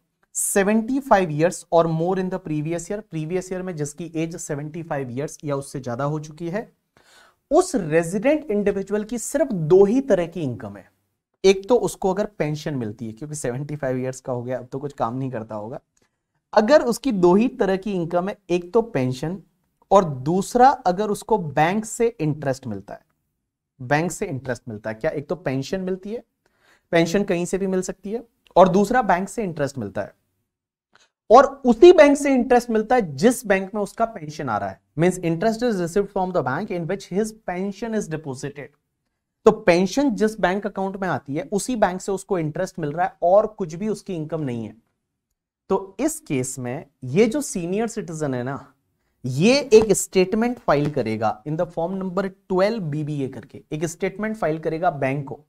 75 five years or more in the previous year previous year में जिसकी एज 75 फाइव ईयर्स या उससे ज्यादा हो चुकी है उस रेजिडेंट इंडिविजुअल की सिर्फ दो ही तरह की इनकम है एक तो उसको अगर पेंशन मिलती है क्योंकि 75 ईयर्स का हो गया अब तो कुछ काम नहीं करता होगा अगर उसकी दो ही तरह की इनकम है एक तो पेंशन और दूसरा अगर उसको बैंक से इंटरेस्ट मिलता है बैंक से इंटरेस्ट मिलता है क्या एक तो पेंशन मिलती है पेंशन कहीं से भी मिल सकती है और दूसरा बैंक से इंटरेस्ट मिलता है और उसी बैंक से इंटरेस्ट मिलता है जिस बैंक में उसका पेंशन आ रहा है means interest is receive from the bank in which his pension is deposited तो पेंशन जिस बैंक अकाउंट में आती है उसी बैंक से उसको इंटरेस्ट मिल रहा है और कुछ भी उसकी इनकम नहीं है तो इस केस में ये जो सीनियर सिटीजन है ना ये एक स्टेटमेंट फाइल करेगा in the form number twelve BBA करके एक स्टेटमेंट फाइल करेगा बैंक को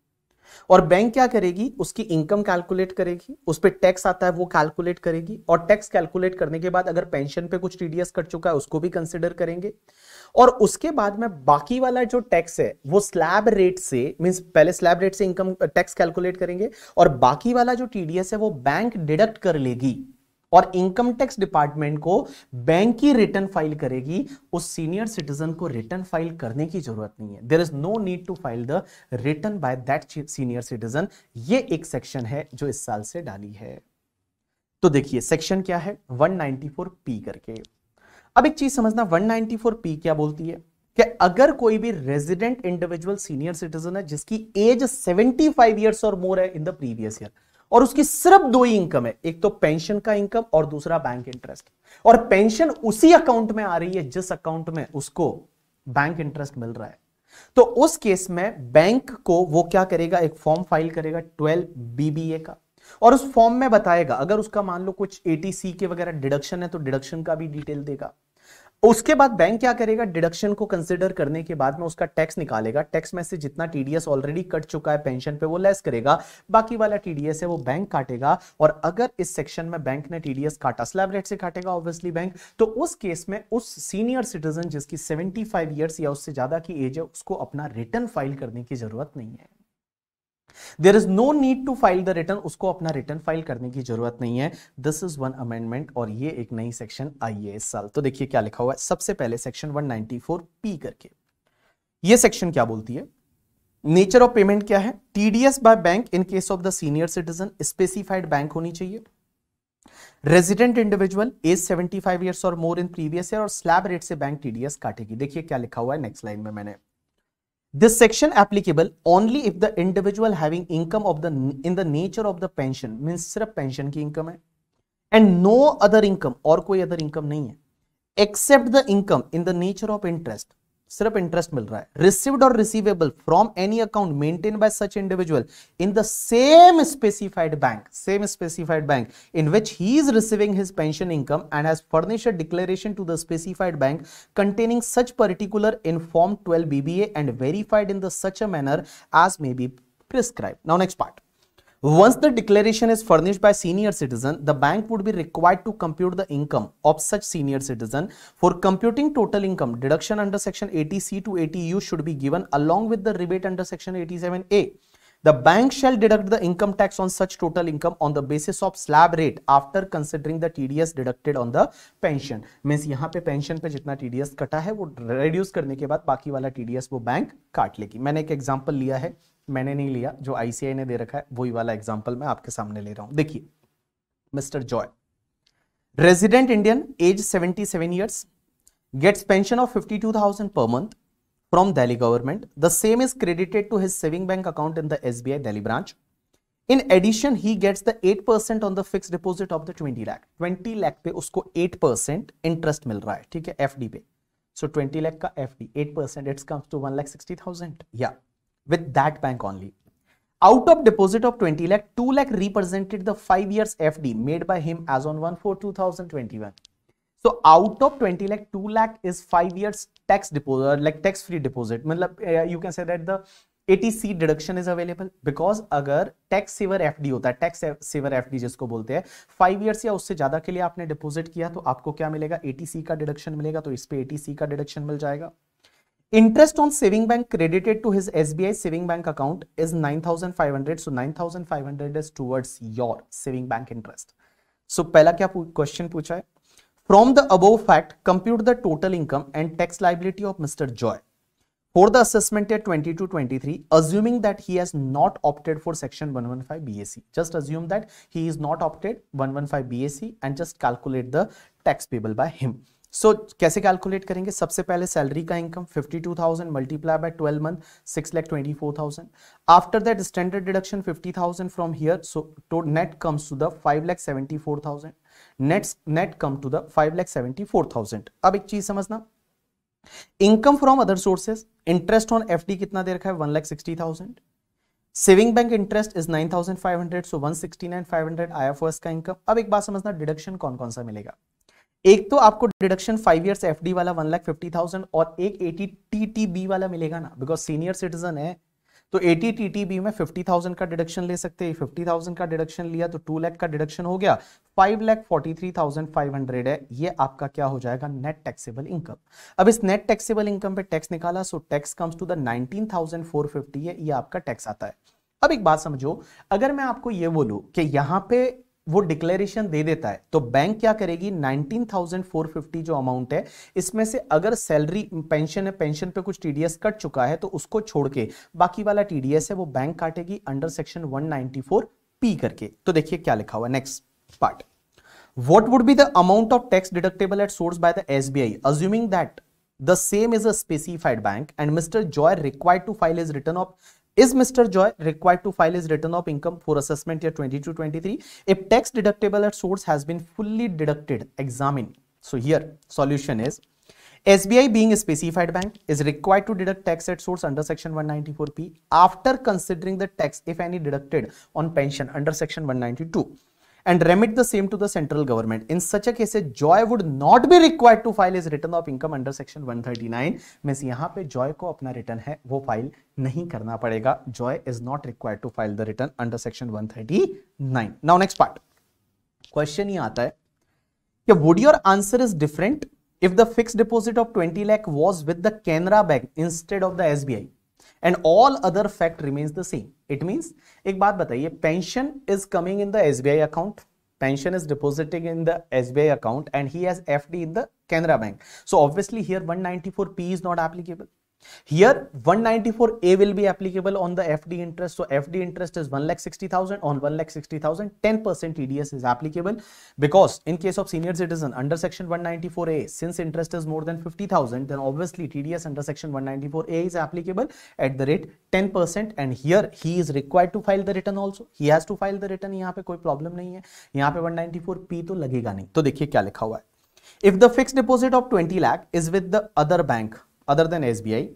और बैंक क्या करेगी उसकी इनकम कैलकुलेट करेगी उस पर टैक्स आता है वो कैलकुलेट करेगी और टैक्स कैलकुलेट करने के बाद अगर पेंशन पे कुछ टीडीएस कट चुका है उसको भी कंसिडर करेंगे और उसके बाद में बाकी वाला जो टैक्स है वो स्लैब रेट से मीन पहले स्लैब रेट से इनकम टैक्स कैलकुलेट करेंगे और बाकी वाला जो टीडीएस है वो बैंक डिडक्ट कर लेगी और इनकम टैक्स डिपार्टमेंट को बैंक की रिटर्न फाइल करेगी उस सीनियर सिटीजन को रिटर्न फाइल करने की जरूरत नहीं है there is no need to file the return by that senior citizen ये एक सेक्शन है जो इस साल से डाली है तो देखिए सेक्शन क्या है 194 पी करके अब एक चीज समझना 194 पी क्या बोलती है कि अगर कोई भी रेजिडेंट इंडिविजुअल सीनियर सिटीजन है जिसकी एज 75 इयर्स और मोर है इन द प्रीवियस ईयर और उसकी सिर्फ दो ही इनकम है एक तो पेंशन का इनकम और दूसरा बैंक इंटरेस्ट और पेंशन उसी अकाउंट में आ रही है जिस अकाउंट में उसको बैंक इंटरेस्ट मिल रहा है तो उस केस में बैंक को वो क्या करेगा एक फॉर्म फाइल करेगा ट्वेल्व बीबीए का और उस फॉर्म में बताएगा अगर उसका मान लो कुछ एटीसी के वगैरह डिडक्शन है तो डिडक्शन का भी डिटेल देगा उसके बाद बैंक क्या करेगा डिडक्शन को कंसिडर करने के बाद में उसका टैक्स निकालेगा टैक्स में से जितना टीडीएस ऑलरेडी कट चुका है पेंशन पे वो लेस करेगा बाकी वाला टीडीएस है वो बैंक काटेगा और अगर इस सेक्शन में बैंक ने टीडीएस काटा स्लैब रेट से काटेगा ऑब्वियसली बैंक तो उस केस में उस सीनियर सिटीजन जिसकी सेवेंटी फाइव ईयर्स या उससे ज्यादा की एज है उसको अपना रिटर्न फाइल करने की जरूरत नहीं है there is no need to file the return उसको अपना रिटर्न फाइल करने की जरूरत नहीं है दिस इज वन अमेंडमेंट और ये एक नई सेक्शन आई है इस साल तो देखिए क्या लिखा हुआ है सबसे पहले सेक्शन 194 पी करके ये सेक्शन क्या बोलती है नेचर ऑफ पेमेंट क्या है TDS by bank in case of the senior citizen specified bank होनी चाहिए resident individual age 75 years or more in previous year और स्लैब रेट से बैंक टीडीएस काटेगी देखिए क्या लिखा हुआ है नेक्स्ट लाइन में मैंने this section applicable only if the individual having income of the in the nature of the pension means सिर्फ pension की income है and no other income और कोई other income नहीं है except the income in the nature of interest सिर्फ interest मिल रहा है received or receivable from any account maintain by such individual in the same specified bank same specified bank in which he is receiving his pension income and has furnished declaration to the specified bank containing such particular in form twelve BBA and verified in the such a manner as may be prescribe now next part Once the declaration is furnished by senior citizen, the bank would be required to compute the income of such senior citizen. For computing total income, deduction under section 80C to 80U should be given along with the rebate under section 87A. The bank shall deduct the income tax on such total income on the basis of slab rate after considering the TDS deducted on the pension. Means यहाँ पे pension पे जितना TDS कटा है वो reduce करने के बाद बाकी वाला TDS वो bank काट लेगी मैंने एक example लिया है मैंने नहीं लिया जो आईसीआई ने दे रखा है वही वाला एग्जाम्पल मैं आपके सामने ले रहा हूं देखिए mister Joy resident Indian age seventy seven years gets pension of fifty two thousand per month from Delhi government the same is credited to his saving bank account in the S B I Delhi branch in addition he gets the eight percent on the fix deposit of the twenty lakh twenty lakh पे उसको eight percent interest मिल रहा है ठीक है F D पे सो twenty lakh का F D eight percent it's comes to one lakh sixty thousand या with that bank only. Out of deposit of 20 lakh, 2 lakh represented the 5 years FD made by him as on 1-4-2021. So out of 20 lakh, 2 lakh is 5 years tax deposit, like tax free deposit. मतलब you can say that the ATC deduction is available because अगर tax saver FD होता है tax saver FD जिसको बोलते हैं five years या उससे ज़्यादा के लिए आपने deposit किया तो आपको क्या मिलेगा 80C का deduction मिलेगा तो इस पर 80C का deduction मिल जाएगा Interest on saving bank credited to his SBI saving bank account is 9,500. So 9,500 is towards your saving bank interest. So पहला क्या question पूछा है? From the above fact, compute the total income and tax liability of Mr. Joy for the assessment year 22 23 assuming that he has not opted for section 115 BAC just assume that he is not opted 115 BAC and just calculate the tax payable by him so so, कैसे calculate करेंगे सबसे पहले salary का income 52,000 multiply by 12 month 6 lakh 24,000 after that standard deduction 50,000 from here so to net comes to the 5 lakh 74,000 net net come to the 5 lakh 74,000 अब एक चीज समझना income from other sources interest on FD कितना दे रखा है 1 lakh 60,000 saving bank interest is 9,500 so 169,500 IFS का income अब एक बात समझना डिडक्शन कौन कौन सा मिलेगा एक तो आपको डिडक्शन फाइव ईयर्स एफ वाला वन लाख फिफ्टी थाउजेंड और एक एटी टी टी बी वाला मिलेगा ना बिकॉज सीनियर सिटीजन है तो एटी टी टी बी में फिफ्टी थाउजेंड का डिडक्शन ले सकते हैं फिफ्टी थाउजेंड का डिडक्शन लिया तो टू लैख का डिडक्शन हो गया five lakh forty three thousand five hundred है ये आपका क्या हो जाएगा नेट टैक्सेबल इनकम अब इस नेट टैक्सेबल इनकम पे टैक्स निकाला so tax comes to the nineteen thousand four fifty है ये आपका टैक्स आता है अब एक बात समझो अगर मैं आपको ये बोलूं कि यहां पे वो डिक्लेरेशन दे देता है तो बैंक क्या करेगी 19,450 जो अमाउंट है इसमें से अगर सैलरी पेंशन है पेंशन पे कुछ टीडीएस कट चुका है तो उसको छोड़ के बाकी वाला टीडीएस है वो बैंक काटेगी अंडर सेक्शन 194 पी करके तो देखिए क्या लिखा हुआ next part what would be the amount of tax deductible at source by the S B I assuming that the same is a specified bank and mr joy required to file his return of Is Mr. Joy required to file his return of income for assessment year 22-23 if tax deductible at source has been fully deducted? Examine. So here solution is SBI being a specified bank is required to deduct tax at source under section 194P after considering the tax if any deducted on pension under section 192. and remit the same to the central government. In such a case, Joy would not be required to file his return of income under section 139. Means यहाँ पे Joy को अपना return है वो file नहीं करना पड़ेगा. Joy is not required to file the return under section 139. Now next part. Question ही आता है कि would your answer is different if the fixed deposit of 20 lakh was with the Canara Bank instead of the SBI? And all other fact remains the same it means एक बात बताइए pension is coming in the S B I account pension is depositing in the S B I account and he has F D in the Canara bank so obviously here one ninety four P is not applicable Here 194A will be applicable on the FD interest. So FD interest is 1,60,000 on 1,60,000 10% TDS is applicable because in case of senior citizen under section 194A since interest is more than 50,000 then obviously TDS under section 194A is applicable at the rate 10% and here he is required to file the return also. He has to file the return यहाँ पे कोई problem नहीं है यहाँ पे 194P तो लगेगा नहीं तो देखिए क्या लिखा हुआ है. If the fixed deposit of 20 lakh is with the other bank other than SBI,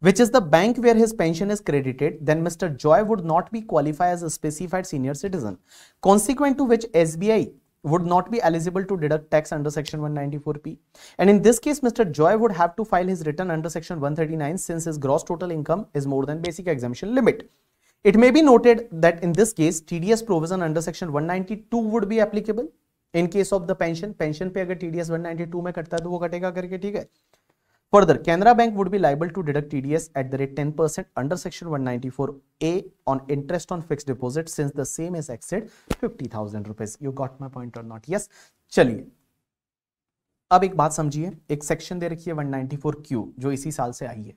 which is the bank where his pension is credited, then Mr. Joy would not be qualified as a specified senior citizen, consequent to which SBI would not be eligible to deduct tax under section 194p and in this case mr joy would have to file his return under section 139 since his gross total income is more than basic exemption limit it may be noted that in this case tds provision under section 192 would be applicable in case of the pension pension पे agar tds 192 mein katta hai to wo katega karke theek hai Further, Canara Bank would be liable to deduct TDS at the rate 10% under section 194A on interest on fixed deposit since the same is exceed 50,000 rupees. You got my point or not? Yes. चलिए अब एक बात समझिए एक section दे रखी है 194Q जो इसी साल से आई है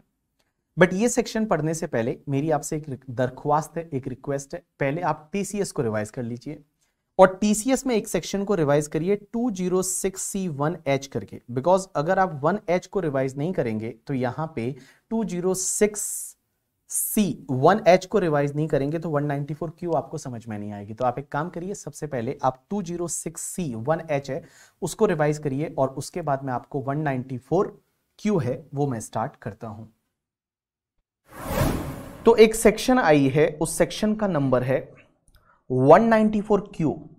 बट ये सेक्शन पढ़ने से पहले मेरी आपसे एक दरख्वास्त है एक रिक्वेस्ट है पहले आप टीसीएस को रिवाइज कर लीजिए और टीसीएस में एक सेक्शन को रिवाइज करिए टू जीरो एच करके बिकॉज अगर आप वन एच को रिवाइज नहीं करेंगे तो यहां पे सिक्स सी वन एच को रिवाइज नहीं करेंगे तो वन नाइनटी फोर क्यू आपको समझ में नहीं आएगी तो आप एक काम करिए सबसे पहले आप two zero six C one H है उसको रिवाइज करिए और उसके बाद में आपको वन फोर क्यू है वो मैं स्टार्ट करता हूं तो एक सेक्शन आई है उस सेक्शन का नंबर है 194Q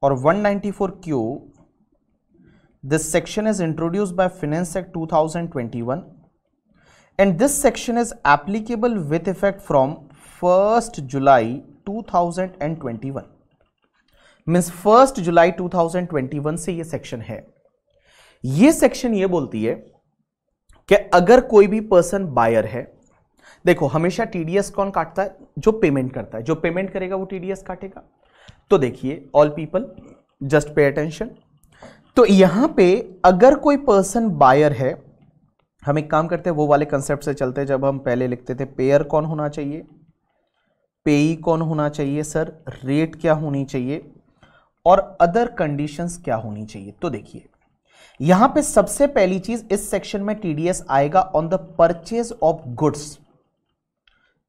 or 194Q this section is introduced by Finance Act 2021 and this section is applicable with effect from 1st July 2021 means 1st july 2021 से ये section है ये section ये बोलती है कि अगर कोई भी person buyer है देखो हमेशा टीडीएस कौन काटता है जो पेमेंट करता है जो पेमेंट करेगा वो टीडीएस काटेगा तो देखिए all people just pay attention तो यहां पे अगर कोई पर्सन बायर है हम एक काम करते हैं वो वाले कंसेप्ट से चलते हैं जब हम पहले लिखते थे पेयर कौन होना चाहिए पेई कौन होना चाहिए सर रेट क्या होनी चाहिए और अदर कंडीशंस क्या होनी चाहिए तो देखिए यहां पे सबसे पहली चीज इस सेक्शन में टीडीएस आएगा on the purchase of goods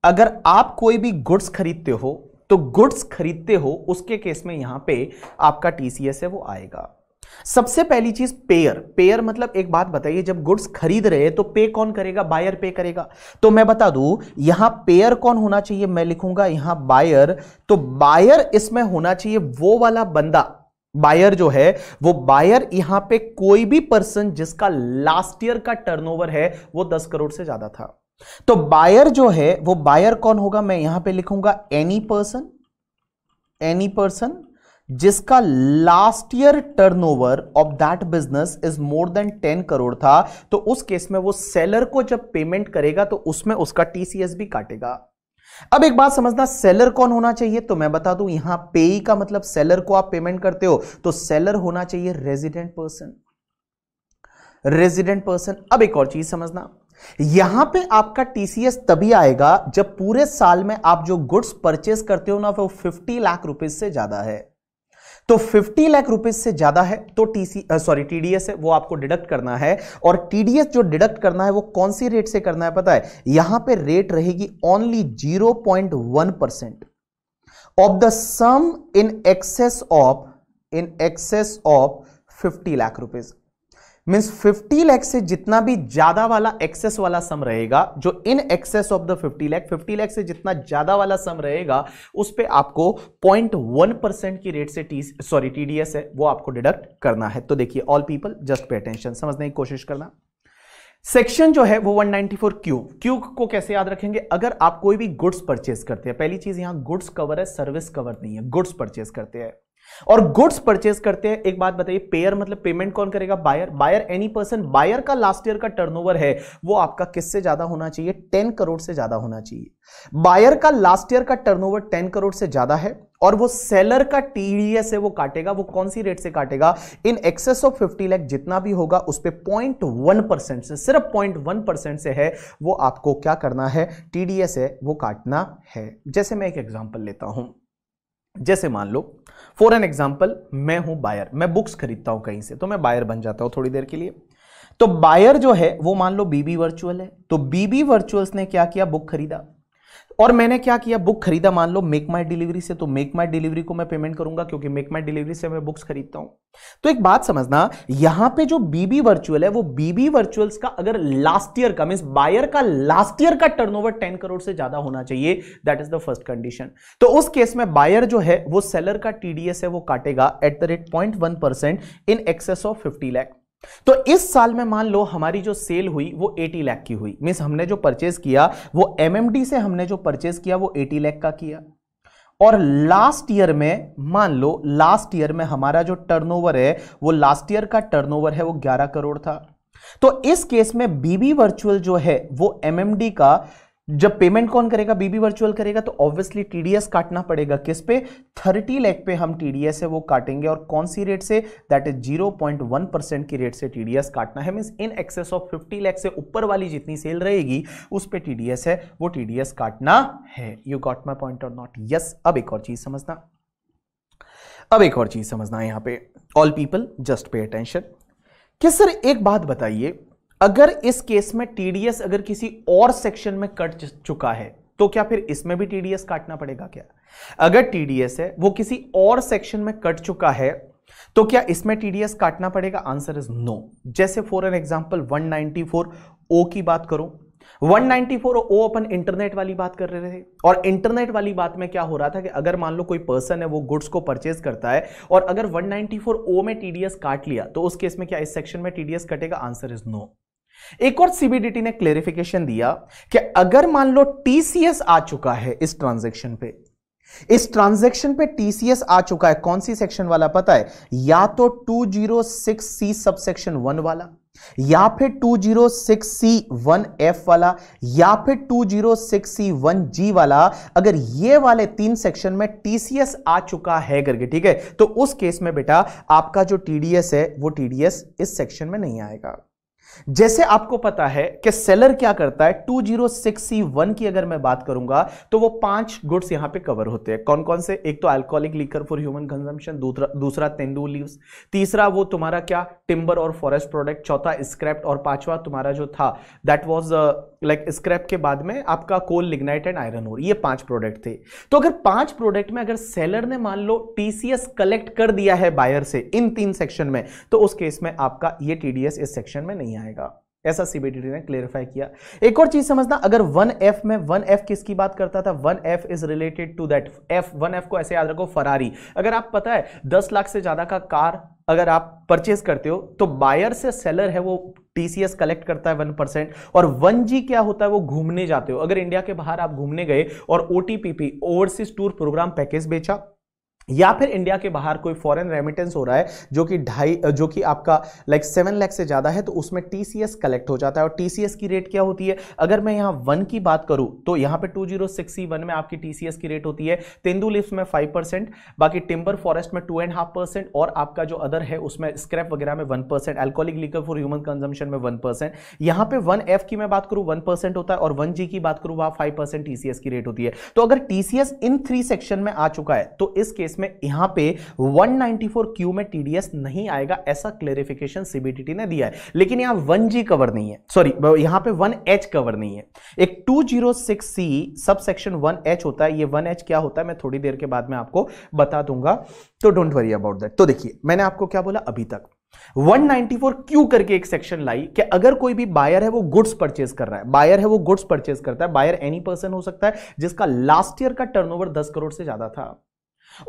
अगर आप कोई भी गुड्स खरीदते हो तो गुड्स खरीदते हो उसके केस में यहां पे आपका टीसीएस है वो आएगा सबसे पहली चीज पेयर पेयर मतलब एक बात बताइए जब गुड्स खरीद रहे तो पे कौन करेगा बायर पे करेगा तो मैं बता दू यहां पेयर कौन होना चाहिए मैं लिखूंगा यहां बायर तो बायर इसमें होना चाहिए वो वाला बंदा बायर जो है वो बायर यहां पे कोई भी पर्सन जिसका लास्ट ईयर का टर्नओवर है वो दस करोड़ से ज्यादा था तो बायर जो है वो बायर कौन होगा मैं यहां पे लिखूंगा एनी पर्सन एनी पर्सन जिसका last year turnover of that business is more than ten crore था तो उस केस में वो सेलर को जब पेमेंट करेगा तो उसमें उसका टीसीएस भी काटेगा अब एक बात समझना सेलर कौन होना चाहिए तो मैं बता दूं यहां पेई का मतलब सेलर को आप पेमेंट करते हो तो सेलर होना चाहिए रेजिडेंट पर्सन रेजिडेंट पर्सन अब एक और चीज समझना यहां पे आपका टीसीएस तभी आएगा जब पूरे साल में आप जो गुड्स परचेस करते हो ना वो 50 लाख रुपए से ज्यादा है तो 50 लाख रुपए से ज्यादा है तो टीसी सॉरी टीडीएस है वो आपको डिडक्ट करना है और टीडीएस जो डिडक्ट करना है वो कौन सी रेट से करना है पता है यहां पे रेट रहेगी only 0.1 percent of the sum in excess of in excess of 50 lakh rupees means 50 lakh से जितना भी ज्यादा वाला एक्सेस वाला सम रहेगा जो in excess of the 50 lakh 50 lakh से जितना ज्यादा वाला सम रहेगा उस पर आपको 0.1 परसेंट की रेट से टी सॉरी टीडीएस है वो आपको डिडक्ट करना है तो देखिए all people just pay attention समझने की कोशिश करना सेक्शन जो है वो 194 क्यू क्यू को कैसे याद रखेंगे अगर आप कोई भी गुड्स परचेस करते हैं पहली चीज यहां गुड्स कवर है सर्विस कवर नहीं है गुड्स परचेस करते हैं और गुड्स परचेज करते हैं एक बात बताइए पेयर मतलब पेमेंट कौन करेगा buyer buyer any person buyer का लास्ट ईयर का टर्नओवर है वो आपका किससे ज्यादा होना चाहिए टेन करोड़ से ज्यादा होना चाहिए बायर का लास्ट ईयर का टर्नओवर टेन करोड़ से ज्यादा है और वो सेलर का टीडीएस है वो काटेगा वो कौन सी रेट से काटेगा इन एक्सेस ऑफ 50 लाख जितना भी होगा उस पर पॉइंट वन परसेंट से सिर्फ पॉइंट वन परसेंट से है वो आपको क्या करना है टीडीएस है वो काटना है जैसे मैं एक एग्जांपल लेता हूं जैसे मान लो फॉर एन एग्जाम्पल मैं हूं बायर मैं बुक्स खरीदता हूं कहीं से तो मैं बायर बन जाता हूं थोड़ी देर के लिए तो बायर जो है वो मान लो बीबी वर्चुअल है तो बीबी वर्चुअल्स ने क्या किया बुक खरीदा और मैंने क्या किया बुक खरीदा मान लो मेक माई डिलीवरी से तो मेक माई डिलीवरी को मैं पेमेंट करूंगा क्योंकि मेक माई डिलीवरी से मैं बुक्स खरीदता हूं तो एक बात समझना यहां पे जो बीबी वर्चुअल है वो बीबी वर्चुअल्स का अगर लास्ट ईयर का मीन बायर का लास्ट ईयर का टर्नओवर 10 करोड़ से ज्यादा होना चाहिए that is the first condition तो उस केस में बायर जो है वो सेलर का टीडीएस है वो काटेगा at the rate point one percent in excess of fifty lakh तो इस साल में मान लो हमारी जो सेल हुई वो 80 लाख की हुई मीन्स हमने जो परचेज किया वो एमएमडी से हमने जो परचेज किया वो 80 लाख का किया और लास्ट ईयर में मान लो लास्ट ईयर में हमारा जो टर्नओवर है वो लास्ट ईयर का टर्नओवर है वो 11 करोड़ था तो इस केस में बीबी वर्चुअल जो है वो एमएमडी का जब पेमेंट कौन करेगा बीबी वर्चुअल करेगा तो ऑब्वियसली टीडीएस काटना पड़ेगा किस पे 30 लाख पे हम टीडीएस है वो काटेंगे और कौन सी रेट से दैट इज 0.1 परसेंट की रेट से टीडीएस काटना है means in excess of 50 lakh से ऊपर वाली जितनी सेल रहेगी उस पर टीडीएस है वो टीडीएस काटना है यू गॉट माई पॉइंट और नॉट यस अब एक और चीज समझना अब एक और चीज समझना है यहाँ पे all people just pay attention कि सर एक बात बताइए अगर इस केस में टीडीएस अगर किसी और सेक्शन में कट चुका है तो क्या फिर इसमें भी टीडीएस काटना पड़ेगा क्या अगर टीडीएस है वो किसी और सेक्शन में कट चुका है तो क्या इसमें टीडीएस काटना पड़ेगा आंसर इज नो जैसे for an example one O की बात करो 194 ओ अपन इंटरनेट वाली बात कर रहे थे और इंटरनेट वाली बात में क्या हो रहा था कि अगर मान लो कोई पर्सन है वो गुड्स को परचेज करता है और अगर 194 ओ में टीडीएस काट लिया तो उस केस में क्या इस सेक्शन में टीडीएस कटेगा आंसर इज नो एक और सीबीडीटी ने क्लेरिफिकेशन दिया कि अगर मान लो टीसीएस आ चुका है इस ट्रांजेक्शन पे इस ट्रांजेक्शन पे टीसीएस आ चुका है कौन सी सेक्शन वाला पता है या तो 206 सी सबसेक्शन वन वाला या फिर 206 सी वन एफ वाला या फिर 206 सी वन जी वाला अगर ये वाले तीन सेक्शन में टीसीएस आ चुका है करके ठीक है तो उस केस में बेटा आपका जो टीडीएस है वो टीडीएस इस सेक्शन में नहीं आएगा जैसे आपको पता है कि सेलर क्या करता है सिक्स की अगर मैं बात करूंगा तो वो पांच गुड्स यहां पे कवर होते हैं कौन कौन से एक तो alcoholic liquor for human consumption दूसरा दूसरा तेंदू लीव्स तीसरा वो तुम्हारा क्या टिम्बर और फॉरेस्ट प्रोडक्ट चौथा स्क्रैप और पांचवा तुम्हारा जो था दैट वॉज लाइक स्क्रैप के बाद में आपका कोल लिग्नाइट एंड आयरन और ये पांच प्रोडक्ट थे तो अगर पांच प्रोडक्ट में अगर सेलर ने मान लो टीसीएस कलेक्ट कर दिया है बायर से इन तीन सेक्शन में तो उस केस में आपका ये टीडीएस इस सेक्शन में नहीं आया आएगा ऐसा सीबीडीटी ने क्लेरिफाई किया एक और चीज समझना अगर वन एफ में वन एफ किसकी बात करता था one F is related to that F one F को ऐसे याद रखो फरारी अगर आप पता है दस लाख से ज्यादा का कार अगर आप परचेज करते हो तो बायर से सेलर है वो टीसीएस कलेक्ट करता है वन परसेंट और वन जी क्या होता है वो घूमने जाते हो अगर इंडिया के बाहर आप घूमने गए और OTPP overseas tour programme package बेचा या फिर इंडिया के बाहर कोई फॉरेन रेमिटेंस हो रहा है जो कि ढाई जो कि आपका लाइक सेवन लैख से ज़्यादा है तो उसमें टीसीएस कलेक्ट हो जाता है और टीसीएस की रेट क्या होती है अगर मैं यहाँ वन की बात करूँ तो यहाँ पे टू जीरो सिक्स वन में आपकी टीसीएस की रेट होती है तेंदू लिप्स में फाइव परसेंट बाकी टिम्बर फॉरेस्ट में टू एंड हाफ परसेंट और आपका जो अदर है उसमें स्क्रैप वगैरह में one percent alcoholic liquor for human consumption में वन परसेंट यहाँ पर वन एफ की मैं बात करूँ वन परसेंट होता है और वन जी की बात करूँ वहाँ फाइव परसेंट टीसीएस की रेट होती है तो अगर टीसीएस इन थ्री सेक्शन में आ चुका है तो इस केस केस में यहां पे 194 क्यू में टीडीएस नहीं आएगा ऐसा क्लेरिफिकेशन सीबीटीटी ने दिया है लेकिन यहां वन जी कवर नहीं है सॉरी यहां पे वन एच कवर नहीं है एक to zero six C sub section one H होता है ये वन एच क्या होता है मैं थोड़ी देर के बाद में आपको बता दूंगा तो डोंट वरी अबाउट दैट तो देखिए मैंने आपको क्या बोला अभी तक 194 क्यू करके एक सेक्शन लाई कि अगर कोई भी बायर है वो गुड्स परचेज कर रहा है बायर है वो गुड्स परचेज करता है बायर एनी पर्सन हो सकता है जिसका लास्ट ईयर का टर्नओवर 10 करोड़ से ज्यादा था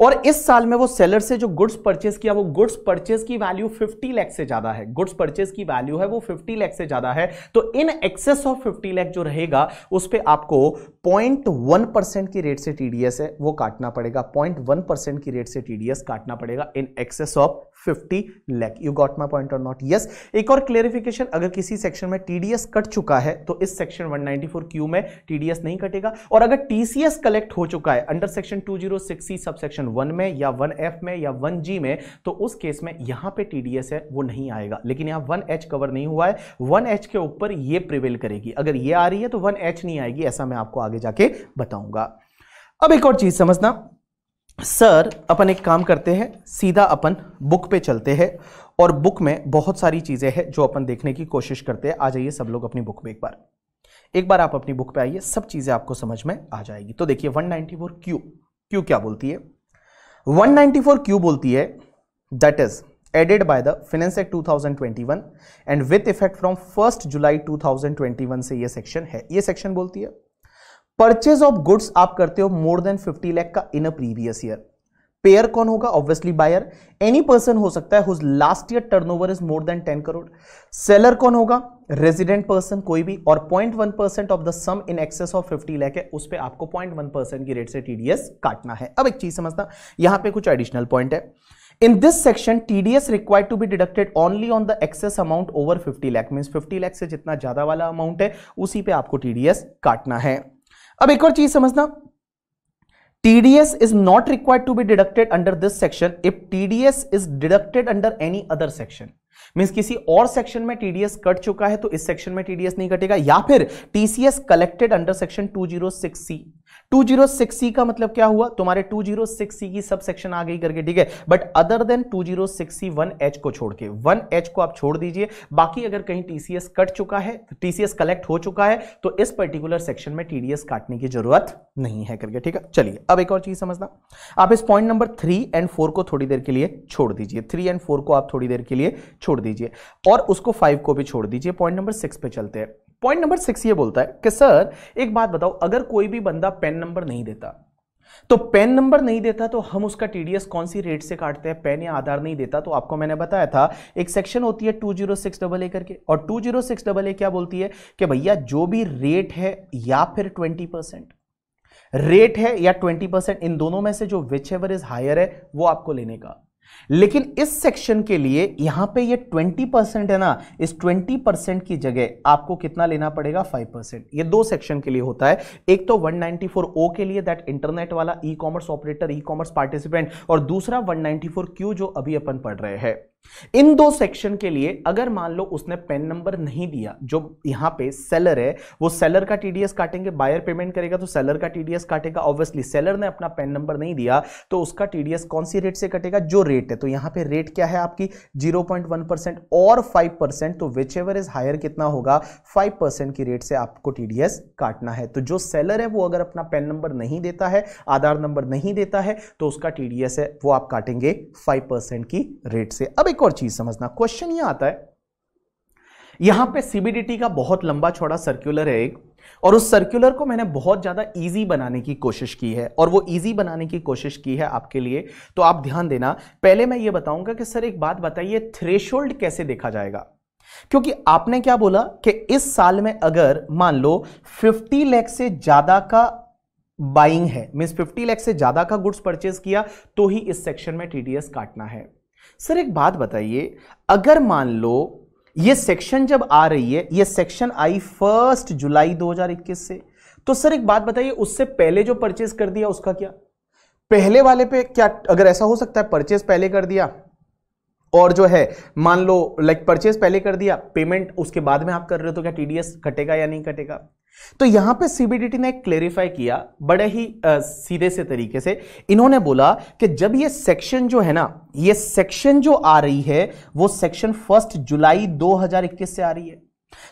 और इस साल में वो सेलर से जो गुड्स परचेस किया वो गुड्स परचेस की वैल्यू 50 लाख से ज्यादा है गुड्स परचेस की वैल्यू है वो 50 लाख से ज्यादा है तो इन एक्सेस ऑफ 50 लाख जो रहेगा उस पर आपको 0.1 परसेंट की रेट से टीडीएस है वो काटना पड़ेगा 0.1 परसेंट की रेट से टीडीएस काटना पड़ेगा in excess of fifty lakh you got my point और नॉट यस एक और क्लेरिफिकेशन अगर किसी सेक्शन में टीडीएस कट चुका है तो इस सेक्शन 194 क्यू में टीडीएस नहीं कटेगा और अगर टीसीएस कलेक्ट हो चुका है under section 206 zero sub section 1 में या 1F में या 1G में तो उस केस में यहां पे टीडीएस है वो नहीं आएगा लेकिन यहां वन एच कवर नहीं हुआ है वन एच के ऊपर ये प्रिवेल करेगी अगर ये आ रही है तो वन एच नहीं आएगी ऐसा मैं आपको आगे जाके बताऊंगा अब एक और चीज समझना सर अपन एक काम करते हैं सीधा अपन बुक पे चलते हैं और बुक में बहुत सारी चीज़ें हैं जो अपन देखने की कोशिश करते हैं आ जाइए सब लोग अपनी बुक में एक बार एक बार आप अपनी बुक पे आइए सब चीज़ें आपको समझ में आ जाएगी तो देखिए 194 क्यू क्यू क्या बोलती है 194 क्यू बोलती है that is added by the finance act 2021 and with effect from first July 2021 से ये सेक्शन है ये सेक्शन बोलती है परचेज ऑफ गुड्स आप करते हो मोर देन 50 लैख का in a previous year payer कौन होगा ऑब्वियसली बायर एनी पर्सन हो सकता है last year turnover is more than 10 crore seller कौन होगा रेजिडेंट पर्सन कोई भी और 0.1 percent of the sum in excess of 50 lakh है उस पर आपको 0.1 परसेंट की रेट से टीडीएस काटना है अब एक चीज समझना यहां पे कुछ एडिशनल पॉइंट है in this section TDS required to be deducted only on the excess amount over 50 lakh. Mean 50 lakh से जितना ज्यादा वाला अमाउंट है उसी पे आपको टीडीएस काटना है अब एक और चीज समझना TDS is not required to be deducted under this section if TDS is deducted under any other section. Means किसी और सेक्शन में TDS कट चुका है तो इस सेक्शन में TDS नहीं कटेगा या फिर TCS collected under section 206C. 206C का मतलब क्या हुआ तुम्हारे 206C की सब सेक्शन आ गई करके ठीक है but other then 206C 1H को छोड़ के 1H को आप छोड़ दीजिए बाकी अगर कहीं TCS कट चुका है TCS कलेक्ट हो चुका है तो इस पर्टिकुलर सेक्शन में TDS काटने की जरूरत नहीं है करके ठीक है चलिए अब एक और चीज समझना आप इस point number three and four को थोड़ी देर के लिए छोड़ दीजिए थ्री एंड फोर को आप थोड़ी देर के लिए छोड़ दीजिए और उसको फाइव को भी छोड़ दीजिए पॉइंट नंबर सिक्स पे चलते हैं पॉइंट नंबर सिक्स ये बोलता है कि सर एक बात बताओ अगर कोई भी बंदा पेन नंबर नहीं देता तो पेन नंबर नहीं देता तो हम उसका टीडीएस कौन सी रेट से काटते हैं पेन या आधार नहीं देता तो आपको मैंने बताया था एक सेक्शन होती है two zero six double A करके और two zero six double A क्या बोलती है कि भैया जो भी रेट है या फिर ट्वेंटी परसेंट रेट है या ट्वेंटी परसेंट इन दोनों में से जो विच एवर इज हायर है वो आपको लेने का लेकिन इस सेक्शन के लिए यहां पे ये 20 परसेंट है ना इस 20 परसेंट की जगह आपको कितना लेना पड़ेगा 5 परसेंट ये दो सेक्शन के लिए होता है एक तो 194 ओ के लिए दैट इंटरनेट वाला E commerce operator e commerce participant और दूसरा 194 क्यू जो अभी अपन पढ़ रहे हैं इन दो सेक्शन के लिए अगर मान लो उसने पेन नंबर नहीं दिया जो यहां पे सेलर है वो सेलर का टीडीएस काटेंगे बायर पेमेंट करेगा तो सेलर का टीडीएस काटेगा ऑब्वियसली सेलर ने अपना पेन नंबर नहीं दिया तो उसका टीडीएस कौन सी रेट से कटेगा जो रेट है तो यहां पे रेट क्या है आपकी 0.1 परसेंट और 5 परसेंट तो विच एवर इज हायर कितना होगा फाइव की रेट से आपको टीडीएस काटना है तो जो सेलर है वो अगर अपना पेन नंबर नहीं देता है आधार नंबर नहीं देता है तो उसका टीडीएस है वो आप काटेंगे फाइव की रेट से अब एक और चीज समझना क्वेश्चन ये आता है यहां पे सीबीडीटी का बहुत लंबा छोड़ा सर्कुलर है एक और उस सर्कुलर को मैंने बहुत ज़्यादा इजी बनाने की कोशिश की है और वो इजी बनाने की कोशिश की है आपके लिए तो आप ध्यान देना पहले मैं ये बताऊंगा कि सर एक बात बताइए थ्रेशोल्ड कैसे देखा जाएगा क्योंकि आपने क्या बोला कि इस साल में अगर मान लो 50 लाख से ज़्यादा का बाइंग है मीन 50 लाख से ज़्यादा का गुड्स परचेज किया तो ही इस सेक्शन में टीडीएस काटना है सर एक बात बताइए अगर मान लो ये सेक्शन जब आ रही है ये सेक्शन आई फर्स्ट जुलाई 2021 से तो सर एक बात बताइए उससे पहले जो परचेज कर दिया उसका क्या पहले वाले पे क्या अगर ऐसा हो सकता है परचेज पहले कर दिया और जो है मान लो लाइक परचेज पहले कर दिया पेमेंट उसके बाद में आप कर रहे हो तो क्या टीडीएस कटेगा या नहीं कटेगा तो यहां पे सीबीडीटी ने क्लेरिफाई किया बड़े ही आ, सीधे से तरीके से इन्होंने बोला कि जब ये सेक्शन जो है ना ये सेक्शन जो आ रही है वो सेक्शन फर्स्ट जुलाई 2021 से आ रही है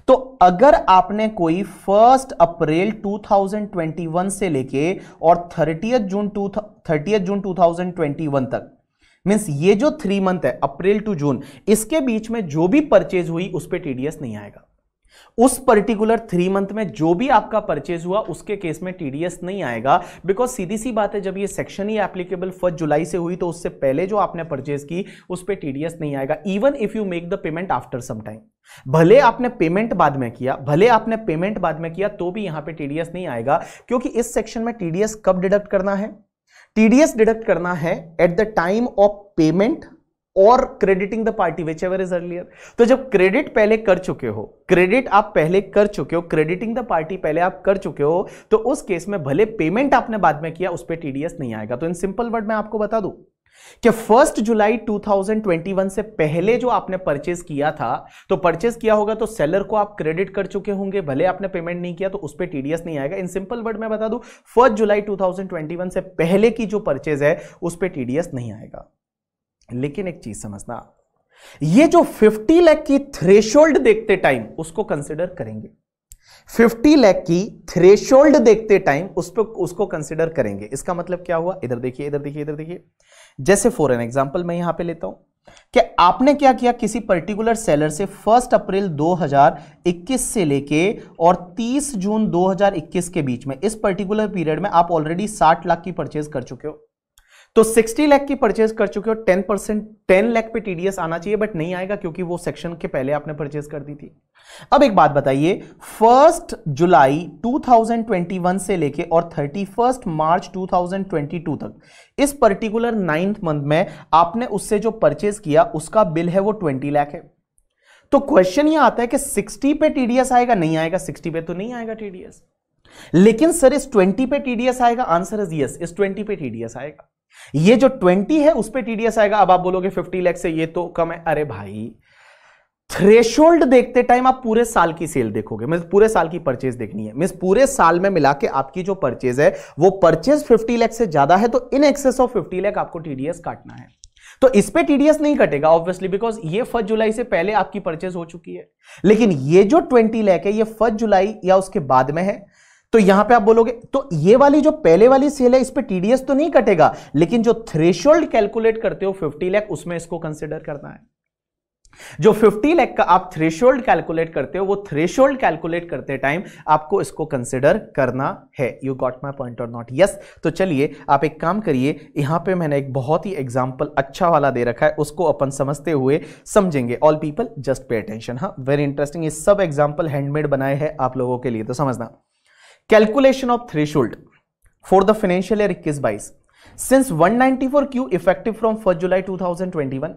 तो अगर आपने कोई फर्स्ट अप्रैल 2021 से लेके और thirtieth June to thirty June 2021 तक मीन्स ये जो थ्री मंथ है अप्रैल टू जून इसके बीच में जो भी परचेज हुई उस पर टीडीएस नहीं आएगा उस पर्टिकुलर थ्री मंथ में जो भी आपका परचेज हुआ उसके केस में टीडीएस नहीं आएगा बिकॉज सीधी सी बात है जब ये सेक्शन ही एप्लीकेबल फर्स्ट जुलाई से हुई तो उससे पहले जो आपने परचेज की उस पर टीडीएस नहीं आएगा even if you make the payment after some time भले आपने पेमेंट बाद में किया भले आपने पेमेंट बाद में किया तो भी यहां पे टीडीएस नहीं आएगा क्योंकि इस सेक्शन में टीडीएस कब डिडक्ट करना है टीडीएस डिडक्ट करना है at the time of payment और crediting the party whichever is earlier तो जब क्रेडिट पहले कर चुके हो क्रेडिट आप पहले कर चुके हो क्रेडिटिंग द पार्टी पहले आप कर चुके हो तो उस केस में भले पेमेंट आपने बाद में किया उस पर टीडीएस नहीं आएगा तो इन सिंपल वर्ड में आपको बता दूं कि फर्स्ट जुलाई 2021 से पहले जो आपने परचेज किया था तो परचेज किया होगा तो सेलर को आप क्रेडिट कर चुके होंगे भले आपने पेमेंट नहीं किया तो उस पर टीडीएस नहीं आएगा इन सिंपल वर्ड में बता दूं फर्स्ट जुलाई 2021 से पहले की जो परचेज है उस पर टीडीएस नहीं आएगा लेकिन एक चीज समझना ये जो 50 लैख की थ्रेशोल्ड देखते टाइम उसको कंसिडर करेंगे 50 लाख की थ्रेशोल्ड देखते टाइम उस पर उसको कंसिडर करेंगे इसका मतलब क्या हुआ इधर देखिए इधर देखिए इधर देखिए जैसे फॉर एन एग्जाम्पल मैं यहां पे लेता हूं कि आपने क्या किया किसी पर्टिकुलर सेलर से फर्स्ट अप्रैल 2021 से लेके और 30 जून 2021 के बीच में इस पर्टिकुलर पीरियड में आप ऑलरेडी 60 लाख की परचेज कर चुके हो तो 60 लाख की परचेज कर चुके हो 10 परसेंट टेन लैख पे टीडीएस आना चाहिए बट नहीं आएगा क्योंकि वो सेक्शन के पहले आपने परचेज कर दी थी अब एक बात बताइए फर्स्ट जुलाई 2021 से लेके और फर्स्ट मार्च 2022 तक इस पर्टिकुलर नाइन्थ मंथ में आपने उससे जो परचेज किया उसका बिल है वो 20 लाख है तो क्वेश्चन ये आता है कि 60 पे टीडीएस आएगा नहीं आएगा 60 पे तो नहीं आएगा टीडीएस लेकिन सर इस 20 पे टीडीएस आएगा आंसर इज यस इस 20 पे टीडीएस आएगा ये जो 20 है उस पर टीडीएस आएगा अब आप बोलोगे 50 लाख से ये तो कम है अरे भाई थ्रेशोल्ड देखते टाइम आप पूरे साल की सेल देखोगे मीन पूरे साल की परचेज देखनी है मीन पूरे साल में मिला के आपकी जो परचेज है वो परचेज 50 लाख से ज्यादा है तो इन एक्सेस ऑफ 50 लाख आपको टीडीएस काटना है तो इस पे टीडीएस नहीं कटेगा ऑब्वियसली बिकॉज ये फर्स्ट जुलाई से पहले आपकी परचेज हो चुकी है लेकिन ये जो 20 लाख है ये फर्स्ट जुलाई या उसके बाद में है तो यहां पे आप बोलोगे तो ये वाली जो पहले वाली सेल है इस पर टीडीएस तो नहीं कटेगा लेकिन जो थ्रेशोल्ड कैलकुलेट करते हो 50 लाख उसमें इसको कंसिडर करना है जो 50 लाख का आप थ्रेश कैलकुलेट करते हो वो थ्रेशोल्ड कैलकुलेट करते टाइम आपको इसको कंसिडर करना है यू गॉट माई पॉइंट और नॉट यस तो चलिए आप एक काम करिए यहां पे मैंने एक बहुत ही एग्जाम्पल अच्छा वाला दे रखा है उसको अपन समझते हुए समझेंगे all people just pay attention हाँ वेरी इंटरेस्टिंग ये सब एग्जाम्पल हैंडमेड बनाए हैं आप लोगों के लिए तो समझना calculation of threshold for the financial year इक्कीस बाईस since twenty one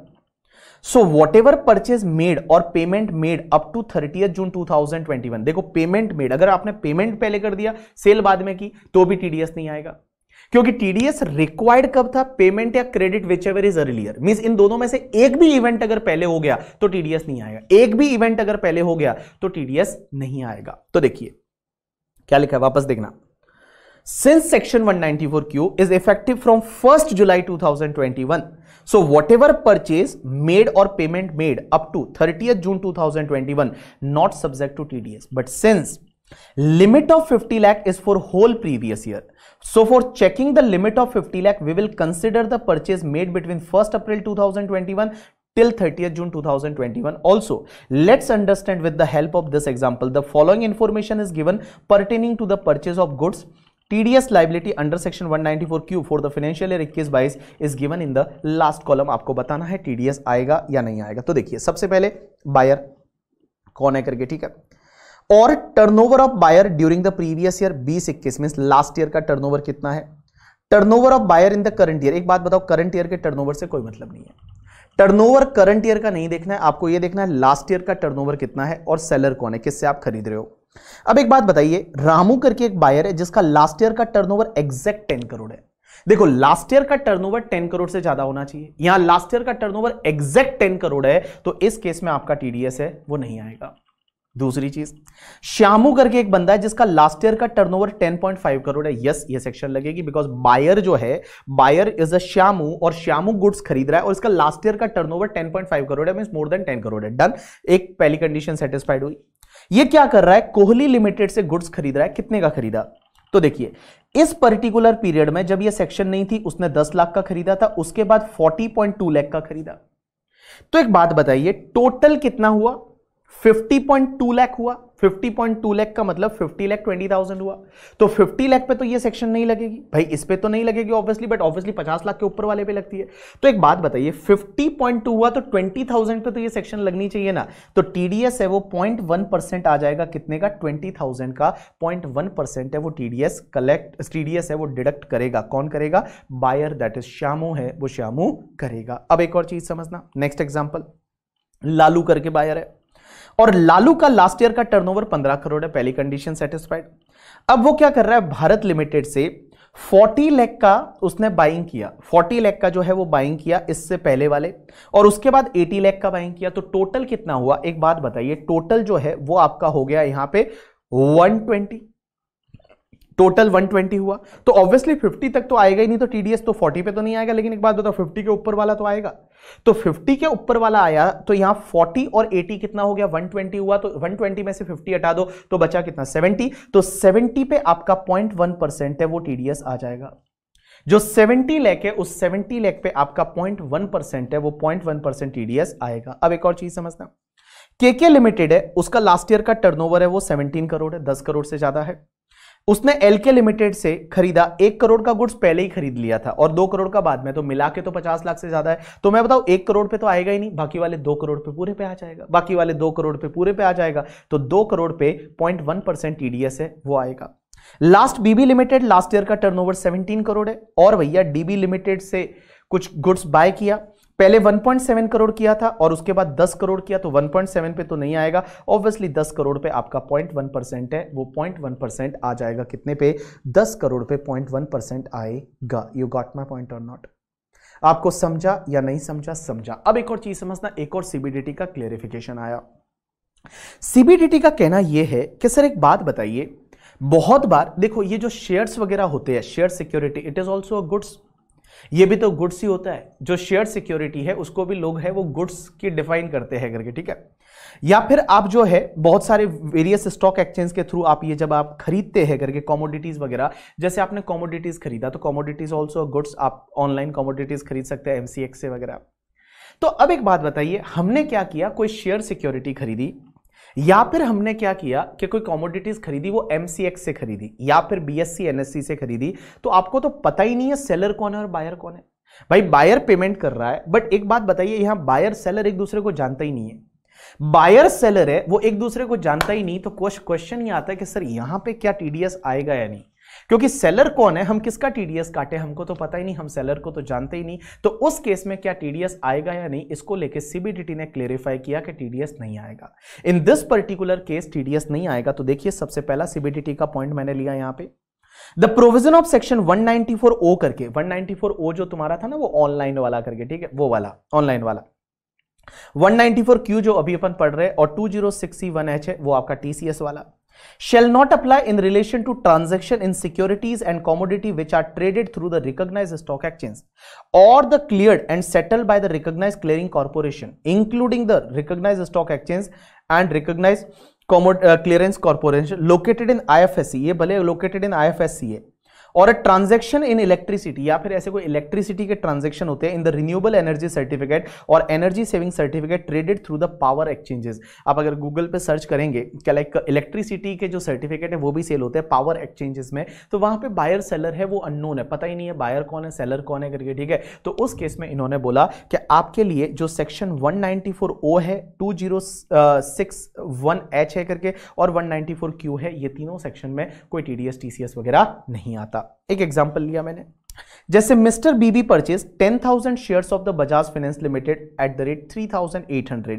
so whatever 2021. Made और payment made up to made June two thousand twenty 2021. देखो पेमेंट मेड अगर आपने पेमेंट पहले कर दिया सेल बाद में की तो भी टीडीएस नहीं आएगा क्योंकि टीडीएस रिक्वायर्ड कब था पेमेंट या credit whichever is earlier mean इन दोनों में से एक भी इवेंट अगर पहले हो गया तो टीडीएस नहीं आएगा एक भी इवेंट अगर पहले हो गया तो टीडीएस नहीं आएगा तो देखिए क्या लिखा है वापस देखना since section 194 Q is effective from first July 2021 so whatever purchase made और payment made up to thirty June 2021 not subject to TDS but since limit of 50 lakh is for whole previous year so for checking the limit of 50 lakh we will consider the purchase made between first April 2021 till 30th June 2021. Also, let's understand with the help of this example. The following information is given pertaining to the purchase of goods. TDS liability under section 194Q for the financial year 21 बाईस is given in the last column. आपको बताना है TDS आएगा या नहीं आएगा तो देखिए सबसे पहले buyer कौन है करके ठीक है और turnover of buyer during the previous year बीस इक्कीस मीन लास्ट ईयर का टर्नओवर कितना है turnover of buyer in the current year एक बात बताओ करंट ईयर के टर्नओवर से कोई मतलब नहीं है टर्नओवर करंट ईयर का नहीं देखना है आपको ये देखना है लास्ट ईयर का टर्नओवर कितना है और सेलर कौन है किससे आप खरीद रहे हो अब एक बात बताइए रामू करके एक बायर है जिसका लास्ट ईयर का टर्नओवर एग्जैक्ट टेन करोड़ है देखो लास्ट ईयर का टर्नओवर 10 करोड़ से ज्यादा होना चाहिए यहां लास्ट ईयर का टर्नओवर एग्जैक्ट 10 करोड़ है तो इस केस में आपका टीडीएस है वो नहीं आएगा दूसरी चीज श्यामू करके एक बंदा है जिसका लास्ट ईयर का टर्नओवर 10.5 करोड़ है यस ये सेक्शन लगेगी बिकॉज बायर जो है बायर इज अ श्यामू और श्यामू गुड्स खरीद रहा है और इसका लास्ट ईयर का टर्नओवर 10.5 करोड़ है मीन मोर देन 10 करोड़ है डन एक पहली कंडीशन सेटिस्फाइड हुई ये क्या कर रहा है कोहली लिमिटेड से गुड्स खरीद रहा है कितने का खरीदा तो देखिए इस पर्टिकुलर पीरियड में जब यह सेक्शन नहीं थी उसने दस लाख का खरीदा था उसके बाद फोर्टी पॉइंट का खरीदा तो एक बात बताइए टोटल कितना हुआ 50.2 लाख हुआ 50.2 लाख का मतलब 50 लाख 20,000 हुआ तो 50 लाख पे तो ये सेक्शन नहीं लगेगी भाई इस पे तो नहीं लगेगी ऑब्वियसली बट ऑब्वियसली 50 लाख के ऊपर वाले पे लगती है तो एक बात बताइए 50.2 हुआ तो 20,000 पे तो ये सेक्शन लगनी चाहिए ना तो टीडीएस है वो 0.1 परसेंट आ जाएगा कितने का 20,000 का 0.1 परसेंट है वो टीडीएस कलेक्ट टीडीएस है वो डिडक्ट करेगा कौन करेगा बायर दैट इज श्यामू है वो श्यामू करेगा अब एक और चीज समझना नेक्स्ट एग्जाम्पल लालू करके बायर है और लालू का लास्ट ईयर का टर्नओवर 15 करोड़ है पहली कंडीशन सेटिस्फाइड अब वो क्या कर रहा है भारत लिमिटेड से 40 लाख का उसने बाइंग किया 40 लाख का जो है वो बाइंग किया इससे पहले वाले और उसके बाद 80 लाख का बाइंग किया तो टोटल कितना हुआ एक बात बताइए टोटल जो है वो आपका हो गया यहां पे 120 टोटल 120 हुआ तो ऑब्वियसली 50 तक तो आएगा ही नहीं तो टीडीएस तो 40 पे तो नहीं आएगा लेकिन एक बात बताओ 50 के ऊपर वाला तो आएगा तो 50 के ऊपर वाला आया तो यहां 40 और 80 कितना हो गया 120 हुआ तो 120 में से 50 हटा दो तो बचा कितना 70 तो 70 पे आपका पॉइंट परसेंट है वो टीडीएस आ जाएगा जो 70 लेक है उस 70 लैख पे आपका 0.1 परसेंट है वो 0.1 परसेंट टीडीएस आएगा अब एक और चीज समझना केके लिमिटेड है उसका लास्ट ईयर का टर्नओवर है वो 17 करोड़ है 10 करोड़ से ज्यादा है उसने एलके लिमिटेड से खरीदा एक करोड़ का गुड्स पहले ही खरीद लिया था और दो करोड़ का बाद में तो मिला के तो पचास लाख से ज्यादा है तो मैं बताऊं एक करोड़ पे तो आएगा ही नहीं बाकी वाले दो करोड़ पे पूरे पे आ जाएगा बाकी वाले दो करोड़ पे पूरे पे आ जाएगा तो दो करोड़ पे पॉइंट वन परसेंट टीडीएस है वो आएगा last B B limited last year का टर्नओवर 17 करोड़ है और भैया डीबी लिमिटेड से कुछ गुड्स बाय किया पहले 1.7 करोड़ किया था और उसके बाद 10 करोड़ किया तो 1.7 पे तो नहीं आएगा ऑब्वियसली 10 करोड़ पे आपका 0.1 परसेंट है वो 0.1 परसेंट आ जाएगा कितने पे 10 करोड़ पे 0.1 परसेंट आएगा यू गॉट माई पॉइंट और नॉट आपको समझा या नहीं समझा समझा अब एक और चीज समझना एक और सीबीडीटी का क्लियरिफिकेशन आया सीबीडीटी का कहना यह है कि सर एक बात बताइए बहुत बार देखो ये जो शेयर्स वगैरह होते हैं share security it is also goods ये भी तो गुड्स ही होता है जो शेयर सिक्योरिटी है उसको भी लोग है वो गुड्स की डिफाइन करते हैं करके ठीक है या फिर आप जो है बहुत सारे वेरियस स्टॉक एक्सचेंज के थ्रू आप ये जब आप खरीदते हैं करके कॉमोडिटीज वगैरह जैसे आपने कॉमोडिटीज खरीदा तो कॉमोडिटीज ऑल्सो गुड्स आप ऑनलाइन कॉमोडिटीज खरीद सकते हैं एमसीएक्स से वगैरह तो अब एक बात बताइए हमने क्या किया कोई शेयर सिक्योरिटी खरीदी या फिर हमने क्या किया कि कोई कॉमोडिटीज खरीदी वो एमसीएक्स से खरीदी या फिर बीएससी एनएससी से खरीदी तो आपको तो पता ही नहीं है सेलर कौन है और बायर कौन है भाई बायर पेमेंट कर रहा है बट एक बात बताइए यहां बायर सेलर एक दूसरे को जानता ही नहीं है बायर सेलर है वो एक दूसरे को जानता ही नहीं तो क्वेश्चन ये आता है कि सर यहां पे क्या टीडीएस आएगा या नहीं क्योंकि सेलर कौन है हम किसका टीडीएस काटे हमको तो पता ही नहीं हम सेलर को तो जानते ही नहीं तो उस केस में क्या टीडीएस आएगा या नहीं इसको लेकर सीबीडीटी ने क्लेरिफाई किया कि टीडीएस नहीं आएगा in this particular case TDS नहीं आएगा तो देखिए सबसे पहला सीबीडीटी का पॉइंट मैंने लिया यहां पर the provision of section 194 O करके 194 ओ जो तुम्हारा था ना वो ऑनलाइन वाला करके ठीक है वो वाला ऑनलाइन वाला 194 क्यू जो अभी अपन पढ़ रहे हैं और 2061 एच है वो आपका टीसीएस वाला shall not apply in relation to transaction in securities and commodity which are traded through the recognized stock exchange or the cleared and settled by the recognized clearing corporation including the recognized stock exchange and recognized commod uh, clearance corporation located in IFSCA. located in IFSC और a transaction in electricity या फिर ऐसे कोई electricity के transaction होते हैं in the renewable energy certificate और energy saving certificate traded through the power exchanges आप अगर गूगल पे सर्च करेंगे क्या लाइक इलेक्ट्रिसिटी के जो सर्टिफिकेट है वो भी सेल होते हैं पावर एक्सचेंजेस में तो वहाँ पर बायर सेलर है वो अननोन है पता ही नहीं है बायर कौन है सेलर कौन है करके ठीक है तो उस केस में इन्होंने बोला कि आपके लिए जो सेक्शन वन ओ है टू एच है करके और वन क्यू है ये तीनों सेक्शन में कोई टी डी वगैरह नहीं आता एक एग्जाम्पल लिया मैंने जैसे mister B B purchase 10,000 shares of the Bajaj finance limited at the rate 3,800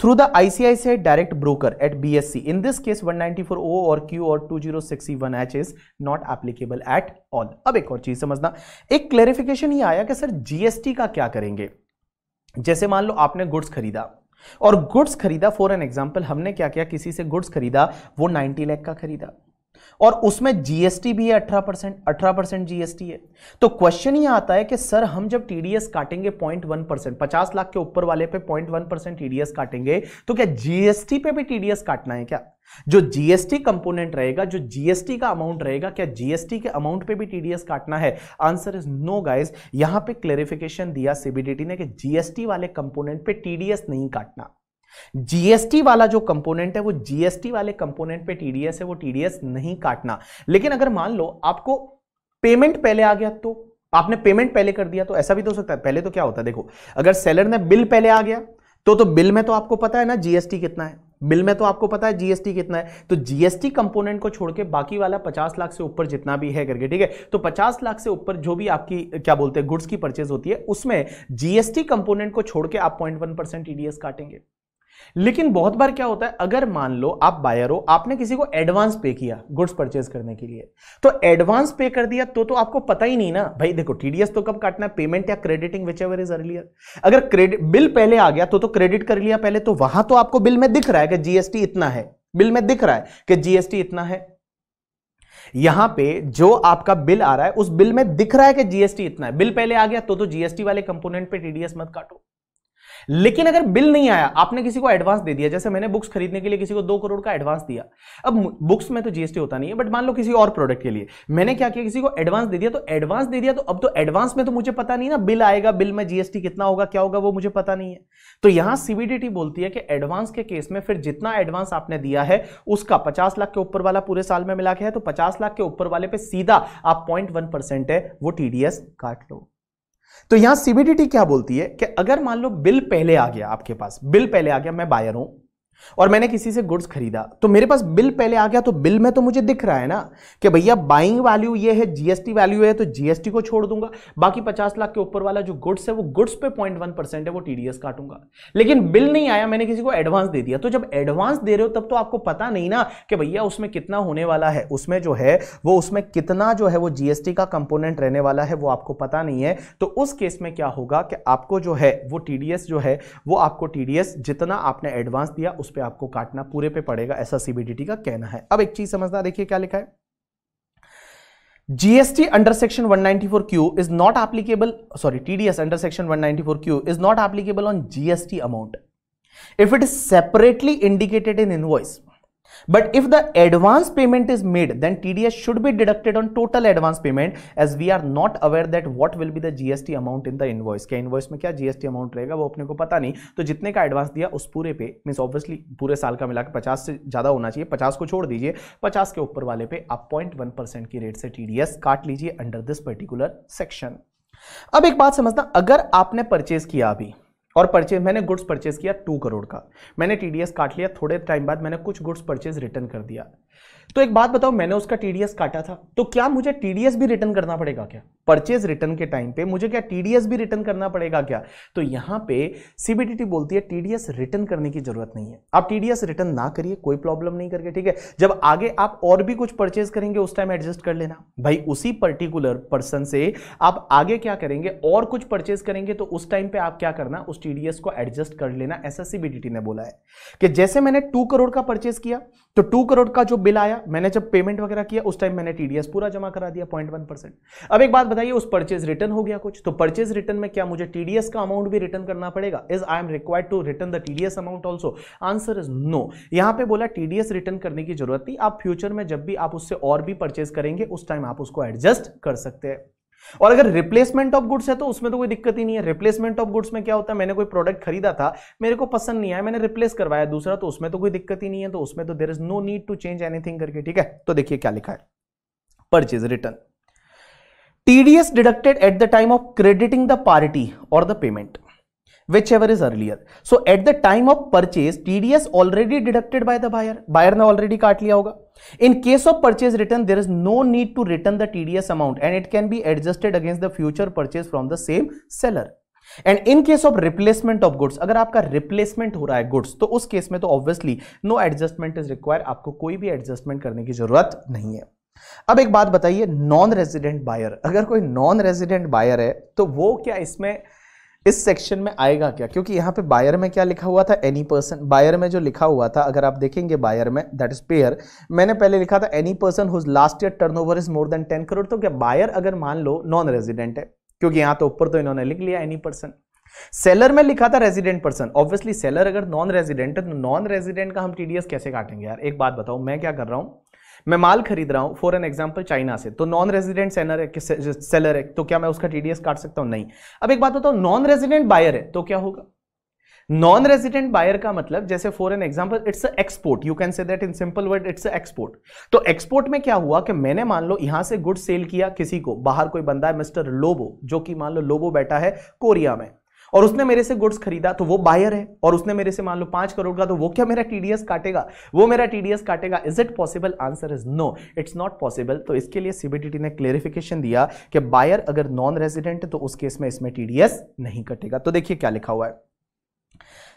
through the ICICI direct broker at BSC in this case O or Q or H is not applicable at all अब एक और चीज समझना एक clarification ये आया कि sir GST का क्या करेंगे जैसे मान लो आपने गुड्स खरीदा और गुड्स खरीदा फॉर एन एग्जाम्पल हमने क्या किया किसी से गुड्स खरीदा वो नाइनटी लैख का खरीदा और उसमें जीएसटी भी है अठारह परसेंट अठारह परसेंट जीएसटी है तो क्वेश्चन ये आता है कि सर हम जब टीडीएस काटेंगे पॉइंट वन परसेंट पचास लाख के ऊपर वाले पे पॉइंट वन परसेंट टीडीएस काटेंगे तो क्या जीएसटी पे भी टीडीएस काटना है क्या जो जीएसटी कंपोनेंट रहेगा जो जीएसटी का अमाउंट रहेगा क्या जीएसटी के अमाउंट पे भी टीडीएस काटना है आंसर इज नो गाइस यहां पे क्लेरिफिकेशन दिया सीबीडीटी ने कि जीएसटी वाले कंपोनेंट पे टीडीएस नहीं काटना जीएसटी वाला जो कंपोनेंट है वो जीएसटी वाले कंपोनेंट पे टीडीएस है वो टीडीएस नहीं काटना लेकिन अगर मान लो आपको पेमेंट पहले आ गया तो आपने पेमेंट पहले कर दिया तो ऐसा भी तो हो सकता है पहले तो क्या होता है देखो अगर सेलर ने बिल पहले आ गया तो तो बिल में तो आपको पता है ना जीएसटी कितना है बिल में तो आपको पता है जीएसटी कितना है तो जीएसटी कंपोनेंट को छोड़ के बाकी वाला पचास लाख से ऊपर जितना भी है करके ठीक है तो पचास लाख से ऊपर जो भी आपकी क्या बोलते हैं गुड्स की परचेज होती है उसमें जीएसटी कंपोनेंट को छोड़ के आप वन परसेंट टीडीएस काटेंगे लेकिन बहुत बार क्या होता है अगर मान लो आप बायर हो आपने किसी को एडवांस पे किया गुड्स परचेज करने के लिए तो एडवांस पे कर दिया तो तो आपको पता ही नहीं ना भाई देखो टीडीएस तो कब काटना है पेमेंट या crediting whichever is earlier अगर क्रेडिट बिल पहले आ गया तो तो क्रेडिट कर लिया पहले तो वहां तो आपको बिल में दिख रहा है कि जीएसटी इतना है बिल में दिख रहा है कि जीएसटी इतना है यहां पे जो आपका बिल आ रहा है उस बिल में दिख रहा है कि जीएसटी इतना है बिल पहले आ गया तो तो जीएसटी वाले कंपोनेंट पे टीडीएस मत काटो लेकिन अगर बिल नहीं आया आपने किसी को एडवांस दे दिया जैसे मैंने बुक्स खरीदने के लिए किसी को दो करोड़ का एडवांस दिया अब बुक्स में तो जीएसटी होता नहीं है बट मान लो किसी और प्रोडक्ट के लिए मैंने क्या किया किसी को एडवांस दे दिया तो एडवांस दे दिया तो अब तो एडवांस में तो मुझे पता नहीं ना बिल आएगा बिल में जीएसटी कितना होगा क्या होगा वो मुझे पता नहीं है तो यहां सीबीडीटी बोलती है कि एडवांस के केस में फिर जितना एडवांस आपने दिया है उसका पचास लाख के ऊपर वाला पूरे साल में मिला के है तो पचास लाख के ऊपर वाले पे सीधा आप पॉइंट वन परसेंट है वो टीडीएस काट लो तो यहां सीबीडीटी क्या बोलती है कि अगर मान लो बिल पहले आ गया आपके पास बिल पहले आ गया मैं बायर हूं और मैंने किसी से गुड्स खरीदा तो मेरे पास बिल पहले आ गया तो बिल में तो मुझे दिख रहा है ना कि भैया बाइंग वैल्यू ये है जीएसटी वैल्यू है तो जीएसटी को छोड़ दूंगा बाकी पचास लाख के ऊपर वाला जो गुड्स है वो गुड्स पे पॉइंट वन परसेंट है वो टीडीएस काटूंगा लेकिन बिल नहीं आया मैंने किसी को एडवांस दे दिया तो जब एडवांस दे रहे हो तब तो आपको पता नहीं ना कि भैया उसमें कितना होने वाला है उसमें जो है वो उसमें कितना जो है वो जीएसटी का कंपोनेंट रहने वाला है वो आपको पता नहीं है तो उस केस में क्या होगा कि आपको जो है वो टीडीएस जो है वो आपको टीडीएस जितना आपने एडवांस दिया उस उस पर आपको काटना पूरे पे पड़ेगा ऐसा सीबीडीटी का कहना है अब एक चीज समझना देखिए क्या लिखा है GST under section 194Q is not applicable, sorry, TDS under section 194Q is not applicable on GST amount. If it is separately indicated in invoice, But if the advance payment is made, then TDS should be deducted on total advance payment as we are not aware that what will be the GST amount in the invoice क्या invoice में क्या GST amount रहेगा वो अपने को पता नहीं तो जितने का एडवांस दिया उस पूरे पे मीन ऑब्वियसली पूरे साल का मिलाकर पचास से ज़्यादा होना चाहिए पचास को छोड़ दीजिए पचास के ऊपर वाले पे आप पॉइंट वन परसेंट की रेट से टीडीएस काट लीजिए अंडर दिस पर्टिकुलर सेक्शन अब एक बात समझना अगर आपने परचेज किया अभी और परचेज मैंने गुड्स परचेज किया टू करोड़ का मैंने टीडीएस काट लिया थोड़े टाइम बाद मैंने कुछ गुड्स परचेज रिटर्न कर दिया तो एक बात बताओ मैंने उसका टीडीएस काटा था तो क्या मुझे टीडीएस भी रिटर्न करना पड़ेगा क्या परचेज रिटर्न के टाइम पे मुझे क्या टीडीएस भी रिटर्न करना पड़ेगा क्या तो यहां पे सीबीटीटी बोलती है टीडीएस रिटर्न करने की जरूरत नहीं है आप टीडीएस रिटर्न ना करिए कोई प्रॉब्लम नहीं करके ठीक है जब आगे आप और भी कुछ परचेज करेंगे उस टाइम एडजस्ट कर लेना भाई उसी पर्टिकुलर पर्सन से आप आगे क्या करेंगे और कुछ परचेज करेंगे तो उस टाइम पे आप क्या करना उस टीडीएस को एडजस्ट कर लेना ऐसा सीबीटीटी ने बोला है कि जैसे मैंने टू करोड़ का परचेज किया तो टू करोड़ का जो बिल आया मैंने जब पेमेंट वगैरह किया उस टाइम मैंने टीडीएस पूरा जमा करा दिया पॉइंट वन परसेंट अब एक बात बताइए उस परचेज रिटर्न हो गया कुछ तो परचेज रिटर्न में क्या मुझे टीडीएस का अमाउंट भी रिटर्न करना पड़ेगा is I am required to return the TDS amount also answer is no यहां पर बोला टीडीएस रिटर्न करने की जरूरत थी आप फ्यूचर में जब भी आप उससे और भी परचेज करेंगे उस टाइम आप उसको एडजस्ट कर सकते हैं और अगर रिप्लेसमेंट ऑफ गुड्स है तो उसमें तो कोई दिक्कत ही नहीं है रिप्लेसमेंट ऑफ गुड्स में क्या होता है मैंने कोई प्रोडक्ट खरीदा था मेरे को पसंद नहीं आया मैंने रिप्लेस करवाया दूसरा तो उसमें तो कोई दिक्कत ही नहीं है तो उसमें तो there is no need to change anything करके ठीक है तो देखिए क्या लिखा है purchase return TDS deducted at the time of crediting the party और the payment whichever is earlier so at the time of purchase tds already deducted by the buyer buyer ne already kaat liya hoga in case of purchase return there is no need to return the tds amount and it can be adjusted against the future purchase from the same seller and in case of replacement of goods अगर आपका replacement हो रहा है goods तो उस case में तो obviously no adjustment is require आपको कोई भी एडजस्टमेंट करने की जरूरत नहीं है अब एक बात बताइए नॉन रेजिडेंट बायर अगर कोई नॉन रेजिडेंट बायर है तो वो क्या इसमें इस सेक्शन में आएगा क्या क्योंकि यहाँ पे बायर में क्या लिखा हुआ था एनी पर्सन बायर में जो लिखा हुआ था अगर आप देखेंगे बायर में दैट इज पेयर मैंने पहले लिखा था any person whose last year turnover is more than ten crore तो क्या बायर अगर मान लो नॉन रेजिडेंट है क्योंकि यहाँ तो ऊपर तो इन्होंने लिख लिया एनी पर्सन सेलर में लिखा था रेजिडेंट पर्सन ऑब्वियसली सेलर अगर नॉन रेजिडेंट है तो नॉन रेजिडेंट का हम टीडीएस कैसे काटेंगे यार एक बात बताओ मैं क्या कर रहा हूं मैं माल खरीद रहा हूँ फॉर एन एग्जाम्पल चाइना से तो नॉन रेजिडेंट सेलर है सेलर है तो क्या मैं उसका टीडीएस काट सकता हूँ नहीं अब एक बात बताओ नॉन रेजिडेंट बायर है तो क्या होगा नॉन रेजिडेंट बायर का मतलब जैसे for an example it's export you can say that in simple word it's export तो एक्सपोर्ट में क्या हुआ कि मैंने मान लो यहां से गुड सेल किया किसी को बाहर कोई बंदा है मिस्टर लोबो जो कि मान लो लोबो बैठा है कोरिया में और उसने मेरे से गुड्स खरीदा तो वो बायर है और उसने मेरे से मान लो पांच करोड़ का तो वो क्या मेरा टीडीएस काटेगा वो मेरा टीडीएस काटेगा is it possible answer is no it's not possible तो इसके लिए सीबीडीटी ने क्लेरिफिकेशन दिया कि बायर अगर नॉन रेजिडेंट है तो उस केस में इसमें टीडीएस नहीं कटेगा तो देखिए क्या लिखा हुआ है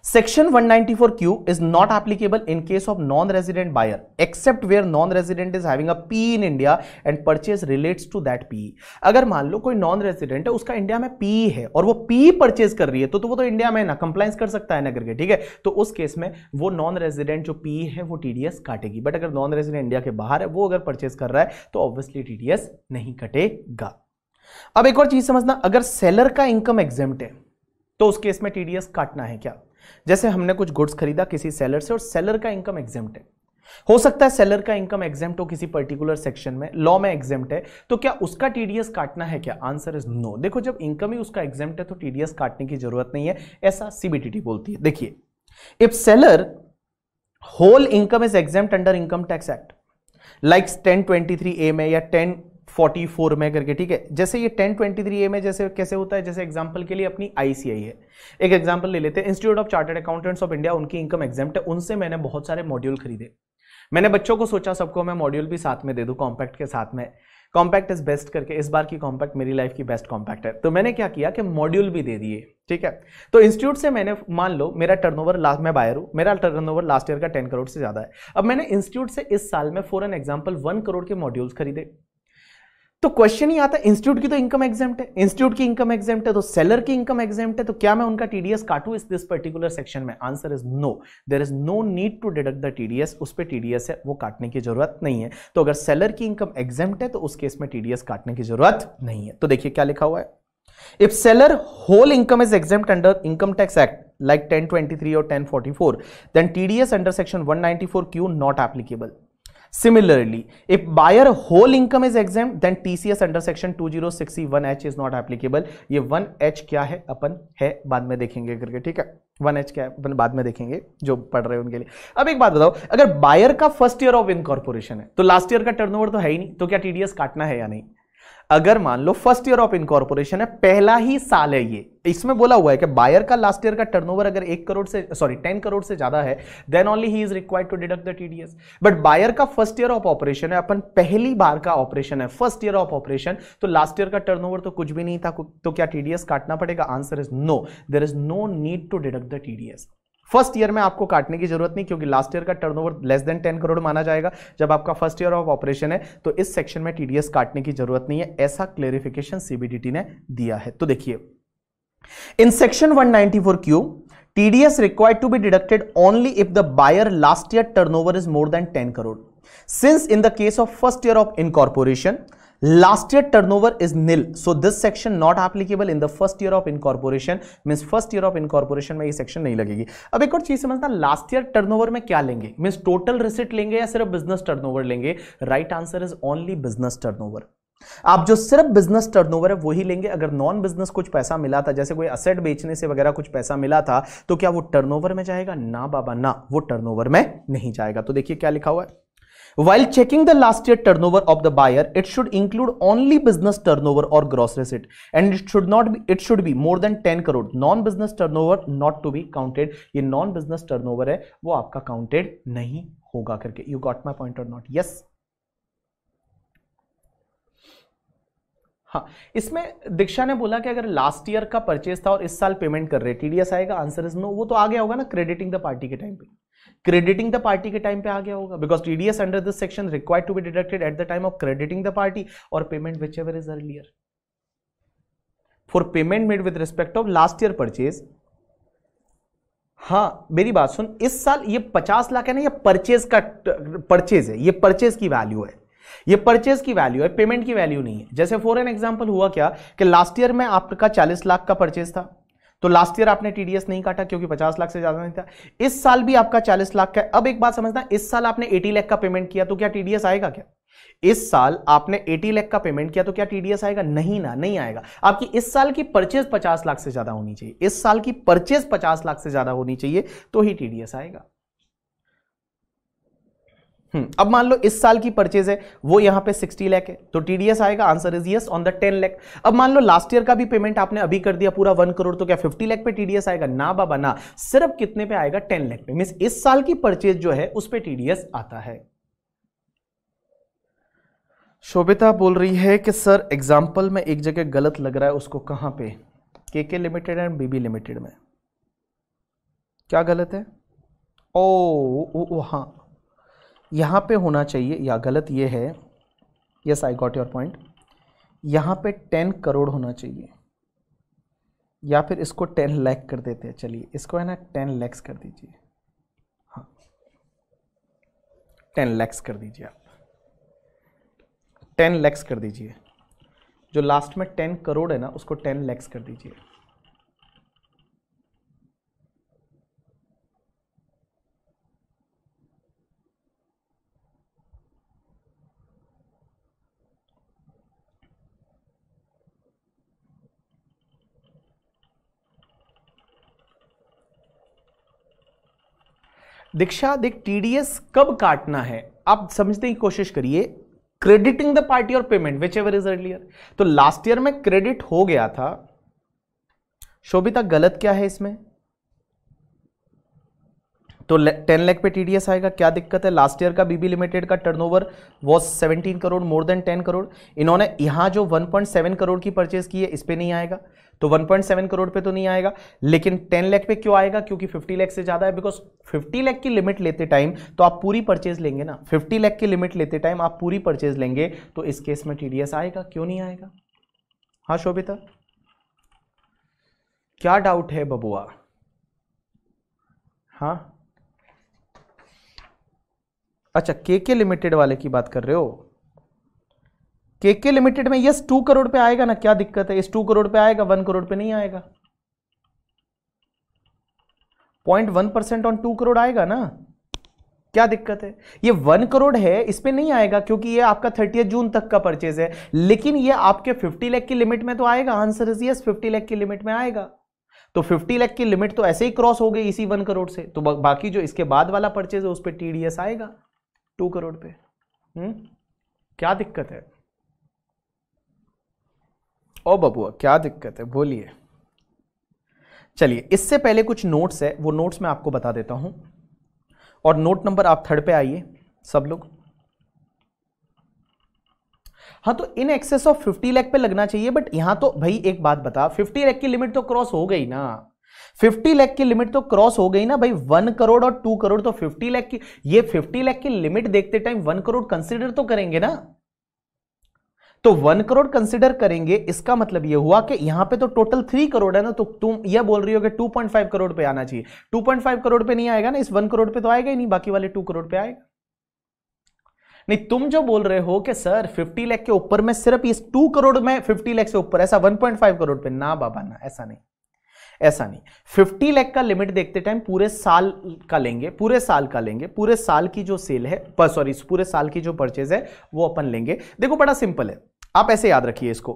194 Q is not applicable in case of non resident buyer except where non resident is having a P in India and purchase relates to that P अगर मान लो कोई नॉन-रेजिडेंट है उसका इंडिया में पी है और वो पी परचेज कर रही है तो, तो वो तो इंडिया में ना कंप्लाइंस कर सकता है ना करके ठीक है तो उस केस में वो नॉन रेजिडेंट जो पी है वो टीडीएस काटेगी बट अगर नॉन रेजिडेंट इंडिया के बाहर है वो अगर परचेज कर रहा है तो ऑब्वियसली टीडीएस नहीं कटेगा अब एक और चीज समझना अगर सेलर का इनकम एग्जेम्प्ट है तो उस केस में टीडीएस काटना है क्या जैसे हमने कुछ गुड्स खरीदा किसी सेलर से और सेलर का इनकम एग्जेम्प्ट है हो सकता है सेलर का इनकम एग्जेम्प्ट हो किसी पर्टिकुलर सेक्शन में लॉ में एग्जेम्प्ट है तो क्या उसका टीडीएस काटना है क्या आंसर इज नो देखो जब इनकम ही उसका एग्जेम्प्ट है तो टीडीएस काटने की जरूरत नहीं है ऐसा सीबीटीटी बोलती है देखिए if seller whole income is exempt under income tax act like ten twenty three A में या टेन फोर्टी फोर में करके ठीक है जैसे ये टेन ट्वेंटी थ्री ए में जैसे कैसे होता है जैसे एग्जाम्पल के लिए अपनी आईसीआई है एक एग्जाम्पल ले लेते हैं Institute of Chartered Accountants of India उनकी इनकम एग्जाम्ट है उनसे मैंने बहुत सारे मॉड्यूल खरीदे मैंने बच्चों को सोचा सबको मैं मॉड्यूल भी साथ में दे दूँ कॉम्पैक्ट के साथ में कॉम्पैक्ट इज बेस्ट करके इस बार की कॉम्पैक्ट मेरी लाइफ की बेस्ट कॉम्पैक्ट है तो मैंने क्या किया कि मॉड्यूल भी दे दिए ठीक है तो इंस्टीट्यूट से मैंने मान लो मेरा टर्नओवर लास्ट मैं बायर हूँ मेरा टर्नओवर लास्ट ईयर का टेन करोड़ से ज़्यादा है अब मैंने इंस्टीट्यूट से इस साल में for an example one crore के मॉड्यूल्स खरीदे तो क्वेश्चन ही आता है इंस्टीट्यूट की तो इनकम एग्जाम है इंस्टीट्यूट की इनकम एग्जाम है तो सेलर की इनकम एग्जाम है तो क्या मैं उनका टीडीएस काटू इस दिस पर्टिकुलर सेक्शन में answer is no there is no need to deduct the TDS उस पर टीडीएस है वो काटने की जरूरत नहीं है तो अगर सेलर की इनकम एग्जाम है तो उस केस में टीडीएस काटने की जरूरत नहीं है तो देखिए क्या लिखा हुआ है if seller whole income is exempt under income tax act like 1023 or 1044 then tds under section 194q not applicable Similarly, if buyer whole income is exempt, then TCS under section H is not applicable. ये one H क्या है अपन है बाद में देखेंगे करके ठीक है वन एच क्या है अपन बाद में देखेंगे जो पढ़ रहे हैं उनके लिए अब एक बात बताओ अगर बायर का फर्स्ट ईयर ऑफ इनकॉर्पोरेशन है तो लास्ट ईयर का टर्नओवर तो है ही नहीं तो क्या टीडीएस काटना है या नहीं अगर मान लो फर्स्ट ईयर ऑफ इनकॉर्पोरेशन है पहला ही साल है ये इसमें बोला हुआ है कि बायर का लास्ट ईयर का टर्नओवर अगर एक करोड़ से सॉरी टेन करोड़ से ज्यादा है देन ओनली ही is required to deduct the TDS but buyer का फर्स्ट ईयर ऑफ ऑपरेशन है अपन पहली बार का ऑपरेशन है फर्स्ट ईयर ऑफ ऑपरेशन तो लास्ट ईयर का टर्न तो कुछ भी नहीं था तो क्या टीडीएस काटना पड़ेगा answer is no there is no need to deduct the TDS first year में आपको काटने की जरूरत नहीं क्योंकि लास्ट ईयर का turnover less than ten crore माना जाएगा जब आपका फर्स्ट ईयर ऑफ ऑपरेशन है तो इस सेक्शन में टीडीएस काटने की जरूरत नहीं है ऐसा क्लेरिफिकेशन सीबीडीटी ने दिया है तो देखिए in section 194 Q TDS required to be deducted only if the buyer last year turnover is more than ten crore since in the case of first year of incorporation last year turnover is nil so this section not applicable in the first year of incorporation mean first year of incorporation में ये section नहीं लगेगी अब एक और चीज समझना last year turn over में क्या लेंगे मीन टोटल रिसिट लेंगे या सिर्फ बिजनेस टर्न ओवर लेंगे right answer is only business turnover आप जो सिर्फ बिजनेस टर्नओवर है वही लेंगे अगर नॉन बिजनेस कुछ पैसा मिला था जैसे कोई असेट बेचने से वगैरह कुछ पैसा मिला था तो क्या वो टर्नओवर में जाएगा ना बाबा ना वो टर्नओवर में नहीं जाएगा तो देखिए क्या लिखा हुआ है While checking the last year turnover of the buyer, it should include only business turnover or gross receipt and it should not be it should be more than 10 crore non business turnover not to be counted ये non business turnover है वो आपका counted नहीं होगा करके you got my point और not yes हाँ इसमें दीक्षा ने बोला कि अगर लास्ट ईयर का परचेज था और इस साल पेमेंट कर रहे टीडीएस आएगा आंसर इज नो वो तो आ गया होगा ना क्रेडिटिंग द पार्टी के टाइम पे क्रेडिटिंग द पार्टी के टाइम पे आ गया होगा because T D S under this section required to be deducted at the time of crediting the party और payment whichever is earlier for payment made with respect of last year purchase हाँ मेरी बात सुन इस साल ये पचास लाख है ना ये परचेज का परचेज है ये परचेज की वैल्यू है ये परचेज की वैल्यू है पेमेंट की वैल्यू नहीं है जैसे फॉर एन एग्जाम्पल हुआ क्या कि लास्ट ईयर में आपका चालीस लाख का परचेज था तो लास्ट ईयर आपने टीडीएस नहीं काटा क्योंकि 50 लाख से ज्यादा नहीं था इस साल भी आपका 40 लाख का अब एक बात समझना इस साल आपने 80 लाख का पेमेंट किया तो क्या टीडीएस आएगा क्या इस साल आपने 80 लाख का पेमेंट किया तो क्या टीडीएस आएगा नहीं ना नहीं आएगा आपकी इस साल की परचेज 50 लाख से ज्यादा होनी चाहिए इस साल की परचेज 50 लाख से ज्यादा होनी चाहिए तो ही टीडीएस आएगा हम्म, अब मान लो इस साल की परचेज है वो यहां पे 60 लाख है तो टीडीएस आएगा answer is yes on the 10 lakh अब मान लो लास्ट ईयर का भी पेमेंट आपने अभी कर दिया पूरा वन करोड़ तो क्या 50 लाख पे टीडीएस आएगा ना बाबा ना सिर्फ कितने पे आएगा 10 लाख पे मीन इस साल की परचेज जो है उस पर टीडीएस आता है शोभिता बोल रही है कि सर एग्जाम्पल में एक जगह गलत लग रहा है उसको कहां पे के के लिमिटेड एंड बीबी लिमिटेड में क्या गलत है ओ, ओ, ओ हाँ यहाँ पे होना चाहिए या गलत ये है yes I got your point यहाँ पे टेन करोड़ होना चाहिए या फिर इसको टेन लैख कर देते हैं चलिए इसको है ना टेन लैक्स कर दीजिए हाँ टेन लैक्स कर दीजिए आप टेन लैक्स कर दीजिए जो लास्ट में टेन करोड़ है ना उसको टेन लैक्स कर दीजिए दीक्षा देख टीडीएस कब काटना है आप समझने की कोशिश करिए क्रेडिटिंग द पार्टी और payment whichever is earlier तो लास्ट ईयर में क्रेडिट हो गया था शोभिता गलत क्या है इसमें तो टेन लैख पे टीडीएस आएगा क्या दिक्कत है लास्ट ईयर का बीबी लिमिटेड का turnover was 17 crore more than ten crore इन्होंने यहाँ जो सेवन करोड़ की परचेज की है इस पर नहीं आएगा तो वन पॉइंट सेवन करोड़ पे तो नहीं आएगा लेकिन टेन लैख पे क्यों आएगा क्योंकि फिफ्टी लैख से ज़्यादा है बिकॉज फिफ्टी लैख की लिमिट लेते टाइम तो आप पूरी परचेज लेंगे ना फिफ्टी लैख की लिमिट लेते टाइम आप पूरी परचेज लेंगे तो इस केस में टीडीएस आएगा क्यों नहीं आएगा हाँ शोभिता क्या डाउट है बबुआ हाँ अच्छा के के लिमिटेड वाले की बात कर रहे हो के के लिमिटेड में यस टू करोड़ पे आएगा ना क्या दिक्कत है इस टू करोड़ पे आएगा वन करोड़ पे नहीं आएगा point one percent on two crore आएगा ना क्या दिक्कत है ये वन करोड़ है इस पर नहीं आएगा क्योंकि ये आपका थर्टी जून तक का परचेज है लेकिन ये आपके फिफ्टी लैख की लिमिट में तो आएगा answer is yes fifty lakh की लिमिट में आएगा तो फिफ्टी लैख की लिमिट तो ऐसे ही क्रॉस हो गई इसी वन करोड़ से तो बाकी जो इसके बाद वाला परचेज है उस पर टीडीएस आएगा टू करोड़ पे हुँ? हम्म? क्या दिक्कत है ओ बबुआ क्या दिक्कत है बोलिए चलिए इससे पहले कुछ नोट्स है वो नोट्स मैं आपको बता देता हूं और नोट नंबर आप थर्ड पे आइए सब लोग हाँ तो इन एक्सेस ऑफ 50 लाख पे लगना चाहिए बट यहां तो भाई एक बात बता 50 लाख की लिमिट तो क्रॉस हो गई ना 50 लाख की लिमिट तो क्रॉस हो गई ना भाई वन करोड़ और टू करोड़ तो 50 लाख की ये 50 लाख की लिमिट देखते टाइम वन करोड़ कंसिडर तो करेंगे ना तो वन करोड़ कंसिडर करेंगे इसका मतलब ये हुआ कि यहां पे तो टोटल थ्री करोड़ है ना तो तुम ये बोल रही हो कि 2.5 करोड़ पे आना चाहिए 2.5 करोड़ पे नहीं आएगा ना इस वन करोड़ पे तो आएगा ही नहीं बाकी वाले टू करोड़ पे आएगा नहीं तुम जो बोल रहे हो कि सर 50 लाख के ऊपर में सिर्फ इस टू करोड़ में 50 लाख से ऊपर ऐसा 1.5 करोड़ पे ना बाबा ना ऐसा नहीं ऐसा नहीं 50 लाख का लिमिट देखते टाइम पूरे साल का लेंगे पूरे साल का लेंगे पूरे साल की जो सेल है सॉरी पूरे साल की जो परचेज है वो अपन लेंगे देखो बड़ा सिंपल है आप ऐसे याद रखिए इसको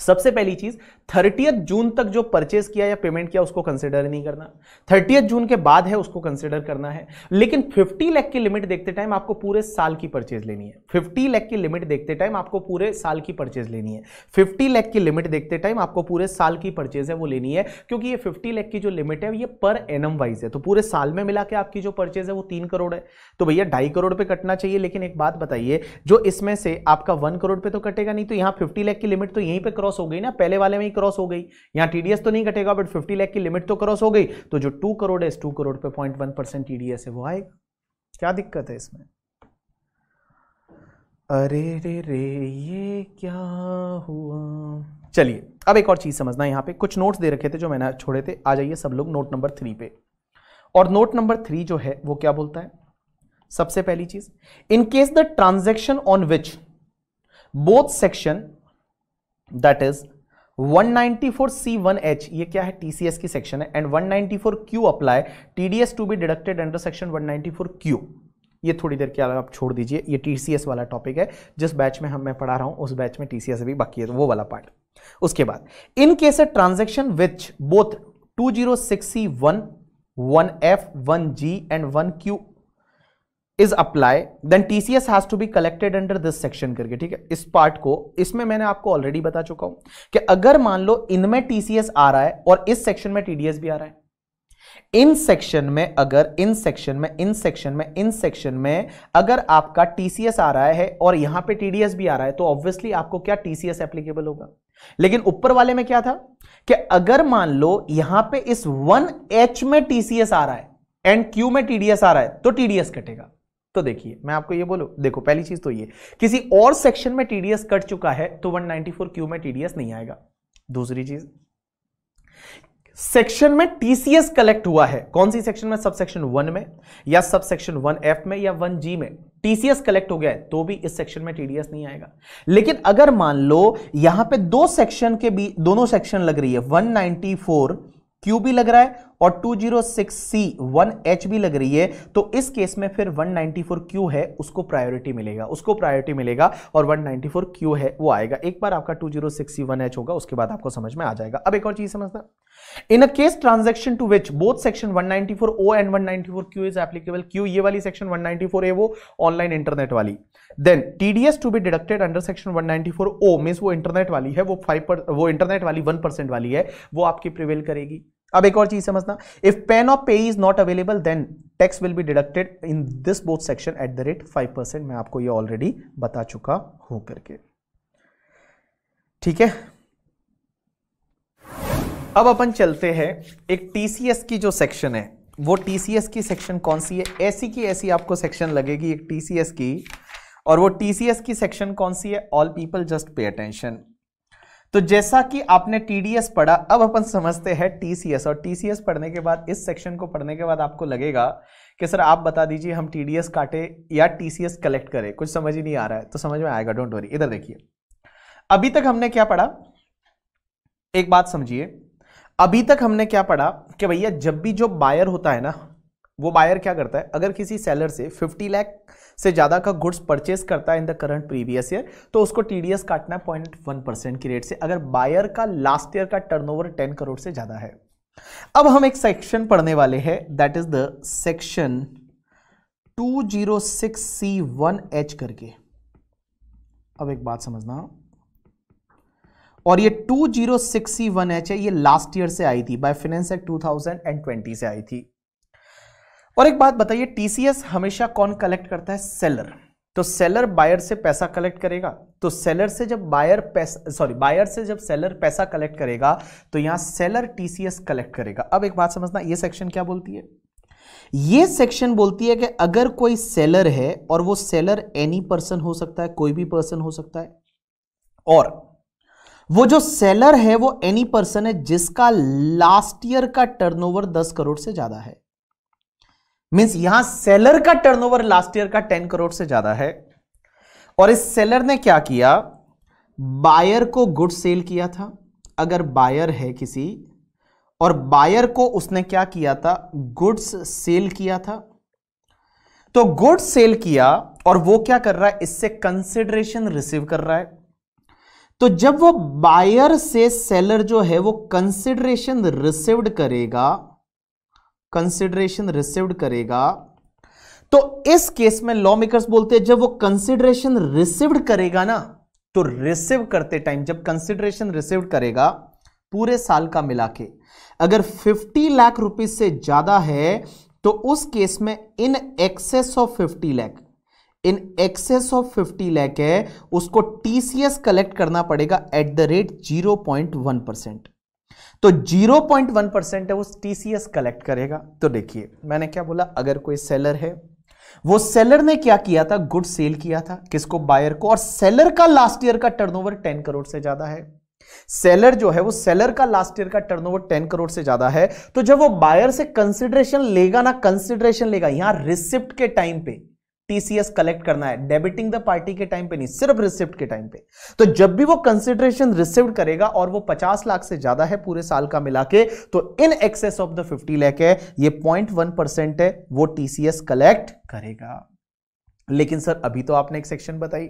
सबसे पहली चीज थर्टियथ जून तक जो परचेज किया या पेमेंट किया उसको कंसिडर नहीं करना थर्टियथ जून के बाद है उसको कंसिडर करना है लेकिन फिफ्टी लैख की लिमिट देखते टाइम आपको पूरे साल की परचेज लेनी है फिफ्टी लैख की लिमिट देखते टाइम आपको पूरे साल की परचेज लेनी है फिफ्टी लैख की लिमिट देखते टाइम आपको पूरे साल की परचेज है वो लेनी है क्योंकि ये फिफ्टी लैख की जो लिमिट है ये पर एन वाइज है तो पूरे साल में मिला के आपकी जो परचेज है वो तीन करोड़ है तो भैया ढाई करोड़ पे कटना चाहिए लेकिन एक बात बताइए जो इसमें से आपका वन करोड़ पे तो कटेगा नहीं तो यहाँ फिफ्टी लैख की लिमिट तो यहीं पर क्रॉस हो गई ना पहले वाले में ही क्रॉस हो गई यहाँ टीडीएस तो नहीं कटेगा बट फिफ्टी लैख की लिमिट तो क्रॉस हो गई तो जो टू करोड़ है इस टू करोड़ पे पॉइंट वन परसेंट टीडीएस है वो आएगा क्या दिक्कत है इसमें अरे रे रे ये क्या हुआ चलिए अब एक और चीज समझना यहाँ पे कुछ नोट्स दे रखे थे जो मैंने छोड़े थे आ जाइए सब लोग नोट नंबर थ्री पे और नोट नंबर थ्री जो है वो क्या बोलता है सबसे पहली चीज in case the transaction on which both section that is 194C1H ये क्या है TCS की सेक्शन है and 194Q apply TDS to be deducted under section 194Q ये थोड़ी देर के अलग आप छोड़ दीजिए ये TCS वाला टॉपिक है जिस बैच में हम मैं पढ़ा रहा हूं उस बैच में TCS भी बाकी है तो वो वाला पार्ट उसके बाद in case a transaction which both 206C1 1F 1G and 1Q is apply then T C S has to be collected under this section करके ठीक है इस पार्ट को इसमें मैंने आपको ऑलरेडी बता चुका हूं कि अगर मान लो इनमें टीसीएस आ रहा है और इस सेक्शन में टीडीएस भी आ रहा है इन सेक्शन में अगर इन सेक्शन में इन सेक्शन में इन सेक्शन में अगर आपका टीसीएस आ रहा है और यहां पे टीडीएस भी आ रहा है तो ऑब्वियसली आपको क्या टीसीएस एप्लीकेबल होगा लेकिन ऊपर वाले में क्या था कि अगर मान लो यहां पे इस वन एच में टीसीएस आ रहा है एंड क्यू में टीडीएस आ रहा है तो टीडीएस कटेगा तो देखिए मैं आपको ये बोलू देखो पहली चीज तो ये किसी और सेक्शन में टीडीएस कट चुका है तो 194 क्यू में टीडीएस नहीं आएगा दूसरी चीज सेक्शन में टीसीएस कलेक्ट हुआ है कौन सी सेक्शन में सब सेक्शन वन में या सब सेक्शन वन एफ में या वन जी में टीसीएस कलेक्ट हो गया है तो भी इस सेक्शन में टीडीएस नहीं आएगा लेकिन अगर मान लो यहां पे दो सेक्शन के बीच दोनों सेक्शन लग रही है 194 क्यू भी लग रहा है और 206C 1H भी लग रही है तो इस केस में फिर 194Q है उसको प्रायोरिटी मिलेगा उसको प्रायोरिटी मिलेगा और 194Q है वो आएगा एक बार आपका 206C 1H होगा उसके बाद आपको समझ में आ जाएगा अब एक और चीज समझना in a case transaction to which both section 194O and 194Q is applicable Q ये वाली सेक्शन ए वो ऑनलाइन इंटरनेट वाली then TDS to be deducted under section 194O means वो इंटरनेट वाली है वो 5 वो इंटरनेट वाली 1% वाली है वो आपकी प्रिवेल करेगी अब एक और चीज समझना if PAN of payee is not available then tax will be deducted in this both section at the rate five percent मैं आपको ये ऑलरेडी बता चुका हूं करके ठीक है अब अपन चलते हैं एक टीसीएस की जो सेक्शन है वो टीसीएस की सेक्शन कौन सी है ऐसी की ऐसी आपको सेक्शन लगेगी एक टीसीएस की और वो टीसीएस की सेक्शन कौन सी है all people just pay attention तो जैसा कि आपने टीडीएस पढ़ा अब अपन समझते हैं टीसीएस और टीसीएस पढ़ने के बाद इस सेक्शन को पढ़ने के बाद आपको लगेगा कि सर आप बता दीजिए हम टीडीएस काटे या टीसीएस कलेक्ट करें कुछ समझ ही नहीं आ रहा है तो समझ में आएगा डोंट वरी इधर देखिए अभी तक हमने क्या पढ़ा एक बात समझिए अभी तक हमने क्या पढ़ा कि भैया जब भी जो बायर होता है ना वो बायर क्या करता है अगर किसी सेलर से 50 लाख से ज़्यादा का गुड्स परचेस करता है in the current previous year तो उसको टीडीएस काटना है पॉइंट वन परसेंट की रेट से अगर बायर का लास्ट ईयर का टर्नओवर 10 करोड़ से ज़्यादा है अब हम एक सेक्शन पढ़ने वाले हैं that is the section 206C1H करके अब एक बात समझना और ये 206C1H है ये लास्ट ईयर से आई थी बाय फिनेंस एक्ट ट्वेंटी से आई थी और एक बात बताइए टीसीएस हमेशा कौन कलेक्ट करता है सेलर तो सेलर बायर से पैसा कलेक्ट करेगा तो सेलर से जब बायर पैसा सॉरी बायर से जब सेलर पैसा कलेक्ट करेगा तो यहां सेलर टीसीएस कलेक्ट करेगा अब एक बात समझना ये सेक्शन क्या बोलती है ये सेक्शन बोलती है कि अगर कोई सेलर है और वो सेलर एनी पर्सन हो सकता है कोई भी पर्सन हो सकता है और वो जो सेलर है वो एनी पर्सन है जिसका लास्ट ईयर का टर्नओवर 10 करोड़ से ज्यादा है मीन्स यहां सेलर का टर्नओवर लास्ट ईयर का टेन करोड़ से ज्यादा है और इस सेलर ने क्या किया बायर को गुड सेल किया था अगर बायर है किसी और बायर को उसने क्या किया था गुड्स सेल किया था तो गुड्स सेल किया और वो क्या कर रहा है इससे कंसिडरेशन रिसीव कर रहा है तो जब वो बायर से सेलर जो है वो कंसिडरेशन रिसीव्ड करेगा कंसिडरेशन रिसीव्ड करेगा तो इस केस में लॉ मेकर्स बोलते हैं जब वो कंसिडरेशन रिसीव्ड करेगा ना तो रिसीव करते टाइम जब कंसिडरेशन रिसीव्ड करेगा पूरे साल का मिला के अगर 50 लाख रुपीज से ज्यादा है तो उस केस में in excess of 50 lakh in excess of 50 lakh है उसको टीसीएस कलेक्ट करना पड़ेगा एट द रेट 0.1 परसेंट तो 0.1 परसेंट है वो टीसीएस कलेक्ट करेगा तो देखिए मैंने क्या बोला अगर कोई सेलर है वो सेलर ने क्या किया था गुड सेल किया था किसको बायर को और सेलर का लास्ट ईयर का टर्नओवर 10 करोड़ से ज्यादा है सेलर जो है वो सेलर का लास्ट ईयर का टर्नओवर 10 करोड़ से ज्यादा है तो जब वो बायर से कंसिडरेशन लेगा ना कंसिडरेशन लेगा यहां रिसिप्ट के टाइम पे टीसीएस कलेक्ट करना है डेबिटिंग द पार्टी के टाइम पे नहीं सिर्फ रिसिप्ट के टाइम पे तो जब भी वो कंसिडरेशन रिसिव करेगा और वो 50 लाख से ज्यादा है पूरे साल का मिला के तो in excess of the 50 lakh है ये 0.1 परसेंट है वो टीसीएस कलेक्ट करेगा लेकिन सर अभी तो आपने एक सेक्शन बताई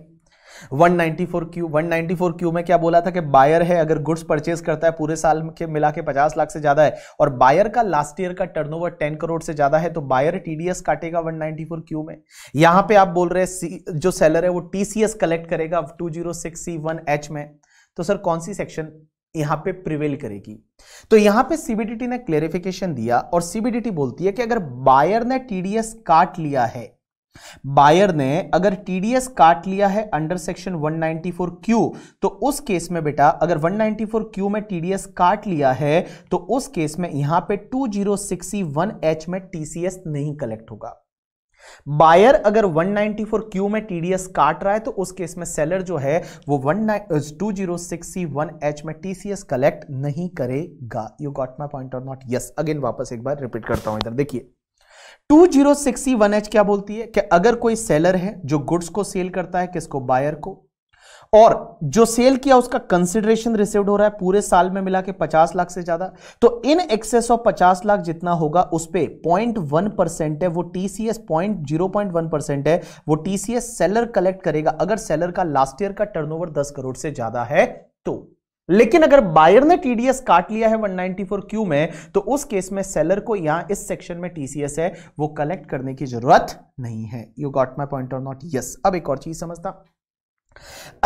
194 क्यू 194 क्यू में क्या बोला था कि बायर है अगर गुड्स परचेज करता है पूरे साल के मिला के लाख से ज्यादा है और बायर का लास्ट ईयर का टर्नओवर 10 करोड़ से ज्यादा है तो बायर टीडीएस काटेगा 194 क्यू में यहां पे आप बोल रहे हैं जो सेलर है वो टीसीएस कलेक्ट करेगा 206C1H में तो सर कौन सी सेक्शन यहां पे प्रिवेल करेगी तो यहां पे सीबीडीटी ने क्लेरिफिकेशन दिया और सीबीडीटी बोलती है कि अगर बायर ने टीडीएस काट लिया है बायर ने अगर टीडीएस काट लिया है अंडर सेक्शन 194 क्यू तो उस केस में बेटा अगर 194 क्यू में टीडीएस काट लिया है तो उस केस में यहां पे 2061 एच में टीसीएस नहीं कलेक्ट होगा बायर अगर 194 क्यू में टीडीएस काट रहा है तो उस केस में सेलर जो है वो 206C1 एच में टीसीएस कलेक्ट नहीं करेगा यू गॉट माई पॉइंट और नॉट यस अगेन वापस एक बार रिपीट करता हूं इधर देखिए टू जीरो सिक्स क्या बोलती है कि अगर कोई सेलर है जो गुड्स को सेल करता है किसको बायर को और जो सेल किया उसका कंसिडरेशन रिसीव्ड हो रहा है पूरे साल में मिला के पचास लाख से ज्यादा तो इन एक्सेस ऑफ पचास लाख जितना होगा उस पर पॉइंट वन परसेंट है वो TCS point zero point one percent है वो टीसीएस सेलर कलेक्ट करेगा अगर सेलर का लास्ट ईयर का टर्नओवर दस करोड़ से ज्यादा है तो लेकिन अगर बायर ने टीडीएस काट लिया है 194 क्यू में तो उस केस में सेलर को यहां इस सेक्शन में टीसीएस है वो कलेक्ट करने की जरूरत नहीं है यू गॉट माई पॉइंट और नॉट यस अब एक और चीज समझता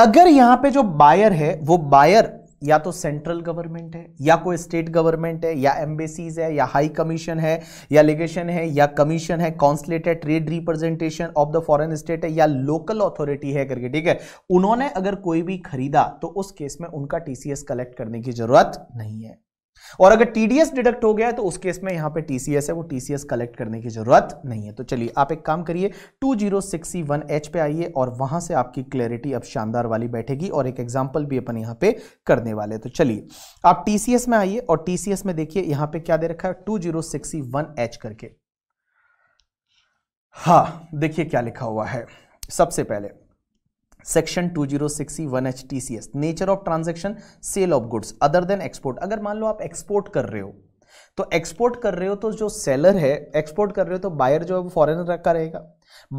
अगर यहां पे जो बायर है वो बायर या तो सेंट्रल गवर्नमेंट है या कोई स्टेट गवर्नमेंट है या एम्बेसीज है या हाई कमीशन है या लेगेशन है या कमीशन है कॉन्सलेट है trade representation of the foreign state है या लोकल अथॉरिटी है करके ठीक है उन्होंने अगर कोई भी खरीदा तो उस केस में उनका टीसीएस कलेक्ट करने की जरूरत नहीं है और अगर टीडीएस डिडक्ट हो गया तो उस केस में यहां पे टीसीएस है वो टीसीएस कलेक्ट करने की जरूरत नहीं है तो चलिए आप एक काम करिए two zero six one H पे आइए और वहां से आपकी क्लैरिटी अब शानदार वाली बैठेगी और एक एग्जाम्पल भी अपन यहां पे करने वाले तो चलिए आप टीसीएस में आइए और टीसीएस में देखिए यहां पर क्या दे रखा है two zero six one H करके हाँ देखिए क्या लिखा हुआ है सबसे पहले section zero six one H T C S nature of transaction sale of goods other than export अगर मान लो आप एक्सपोर्ट कर रहे हो तो एक्सपोर्ट कर रहे हो तो जो सेलर है एक्सपोर्ट कर रहे हो तो बायर जो है वो फॉरेन का रहेगा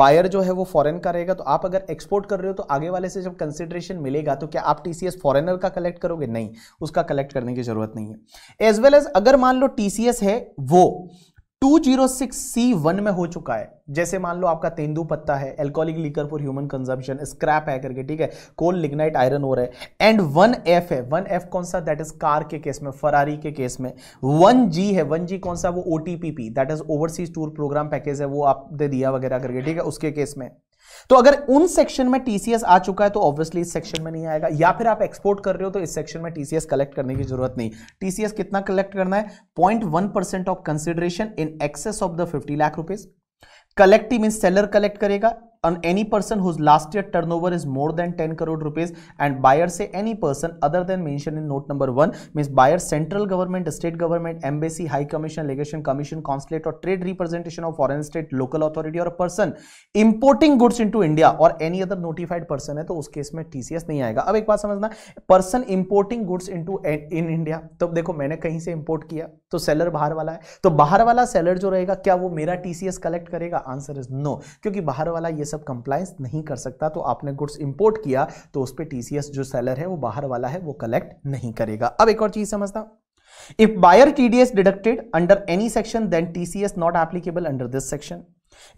बायर जो है वो फॉरेन का रहेगा तो आप अगर एक्सपोर्ट कर रहे हो तो आगे वाले से जब कंसिडरेशन मिलेगा तो क्या आप टीसीएस फॉरेनर का कलेक्ट करोगे नहीं उसका कलेक्ट करने की जरूरत नहीं है एज वेल एज अगर मान लो टीसीएस है वो 206C1 में हो चुका है जैसे मान लो आपका तेंदू पत्ता है alcoholic liquor for human consumption scrap है करके ठीक है कोल लिग्नाइट आयरन और है एंड वन एफ है वन एफ कौन सा दैट इज कार के केस में फरारी के केस में वन जी है वन जी कौन सा वो ओ that is overseas tour programme package है वो आप दे दिया वगैरह करके ठीक है उसके केस में तो अगर उन सेक्शन में टीसीएस आ चुका है तो ऑब्वियसली इस सेक्शन में नहीं आएगा या फिर आप एक्सपोर्ट कर रहे हो तो इस सेक्शन में टीसीएस कलेक्ट करने की जरूरत नहीं टीसीएस कितना कलेक्ट करना है point one percent of consideration in excess of the fifty lakh rupees collective mean in seller collect करेगा on any person whose last year turnover is more than 10 crore rupees and buyer say any person other than mentioned in note number 1 means buyer central government state government embassy high commission legation commission consulate or trade representation of foreign state local authority or a person importing goods into india or any other notified person hai to us case mein tcs nahi aayega ab ek baat samajhna person importing goods into in india to dekho maine kahin se import kiya to seller bahar wala hai to bahar wala seller jo rahega kya wo mera tcs collect karega answer is no kyunki bahar wala ye सब compliance नहीं कर सकता तो आपने goods import किया तो उस पर टीसीएस जो सेलर है वो बाहर वाला है वो कलेक्ट नहीं करेगा अब एक और चीज समझना if buyer tds deducted under any section then tcs not applicable under this section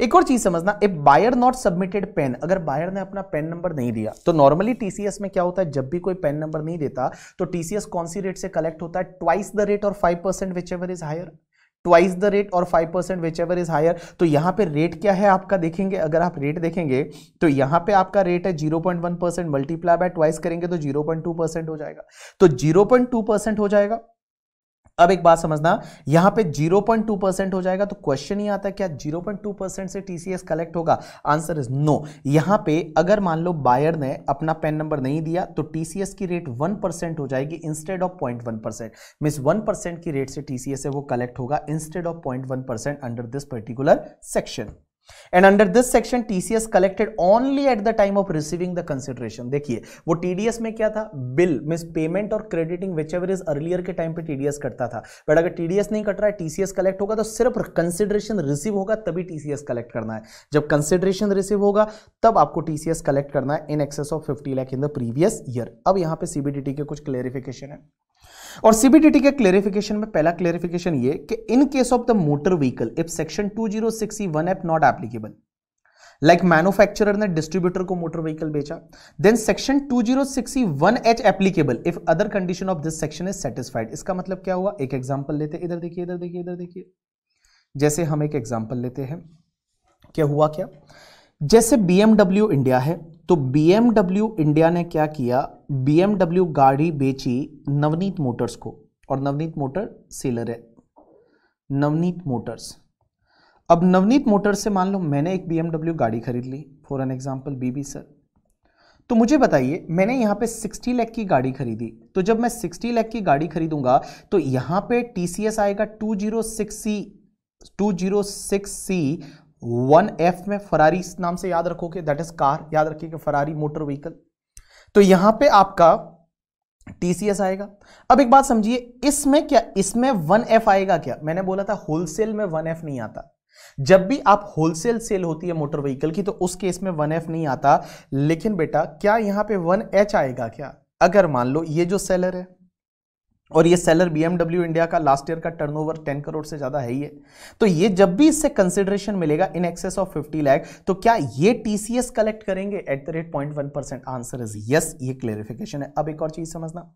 एक और चीज समझना if buyer not submitted PAN अगर बायर ने अपना पेन नंबर नहीं दिया तो नॉर्मली टीसीएस में क्या होता है जब भी कोई पेन नंबर नहीं देता तो टीसीएस कौन सी रेट से कलेक्ट होता है ट्वाइस द रेट और five percent whichever is higher twice the rate और five percent whichever is higher तो यहाँ पे रेट क्या है आपका देखेंगे अगर आप रेट देखेंगे तो यहाँ पे आपका रेट है zero point one percent multiply by twice करेंगे तो जीरो पॉइंट टू परसेंट हो जाएगा तो जीरो पॉइंट टू परसेंट हो जाएगा अब एक बात समझना यहां पे 0.2 परसेंट हो जाएगा तो क्वेश्चन ही आता है क्या 0.2 परसेंट से टीसीएस कलेक्ट होगा आंसर इज नो यहां पे अगर मान लो बायर ने अपना पेन नंबर नहीं दिया तो टीसीएस की रेट 1 परसेंट हो जाएगी instead of point one percent mean one percent की रेट से टीसीएस है वो कलेक्ट होगा instead of point percent under this particular section and under this section TCS collected only at the time of receiving the consideration देखिए वो TDS में क्या था बिल मीन पेमेंट और crediting whichever is earlier के time पे TDS कटता था बट अगर टीडीएस नहीं कट रहा है टीसीएस कलेक्ट होगा तो सिर्फ कंसिडरेशन रिसीव होगा तभी टीसीएस कलेक्ट करना है जब कंसिडरेशन रिसीव होगा तब आपको टीसीएस कलेक्ट करना है in excess of fifty lakh in the previous year अब यहां पे सीबीडीटी के कुछ क्लेरिफिकेशन है और सीबीडीटी के क्लेरिफिकेशन में पहला क्लेरिफिकेशन ये कि in case of the motor vehicle if section two zero 206E1 एप नॉट एप्लीकेबल लाइक मैन्युफैक्चरर ने डिस्ट्रीब्यूटर को मोटर व्हीकल बेचा then section two zero six one H applicable if other condition of this section is satisfied इसका मतलब क्या हुआ एक example लेते इधर देखिए इधर देखिए इधर देखिए जैसे हम एक एग्जाम्पल लेते हैं क्या हुआ क्या जैसे एमडब्ल्यू इंडिया है तो एमडब्ल्यू इंडिया ने क्या किया बीएमडब्ल्यू गाड़ी बेची नवनीत मोटर्स को और नवनीत मोटर सेलर है नवनीत मोटर्स अब नवनीत मोटर्स से मान लो मैंने एक बीएमडब्ल्यू गाड़ी खरीद ली फॉर एन एग्जाम्पल बीबी सर तो मुझे बताइए मैंने यहां पे 60 लाख की गाड़ी खरीदी तो जब मैं 60 लाख की गाड़ी खरीदूंगा तो यहां पे टीसीएस आएगा six C six C one F में फरारी नाम से याद रखोगे दैट इज कार याद रखिए फरारी मोटर व्हीकल तो यहां पे आपका टीसीएस आएगा अब एक बात समझिए इसमें क्या इसमें वन एफ आएगा क्या मैंने बोला था होलसेल में वन एफ नहीं आता जब भी आप होलसेल सेल होती है मोटर व्हीकल की तो उस केस में वन एफ नहीं आता लेकिन बेटा क्या यहां पे वन एच आएगा क्या अगर मान लो ये जो सेलर है और ये सेलर बीएमडब्ल्यू इंडिया का लास्ट ईयर का टर्नओवर 10 करोड़ से ज़्यादा है ही है तो ये जब भी इससे कंसिडरेशन मिलेगा इन एक्सेस ऑफ 50 लाख तो क्या ये टीसीएस कलेक्ट करेंगे at the rate point one percent answer is yes ये क्लेरिफिकेशन है अब एक और चीज़ समझना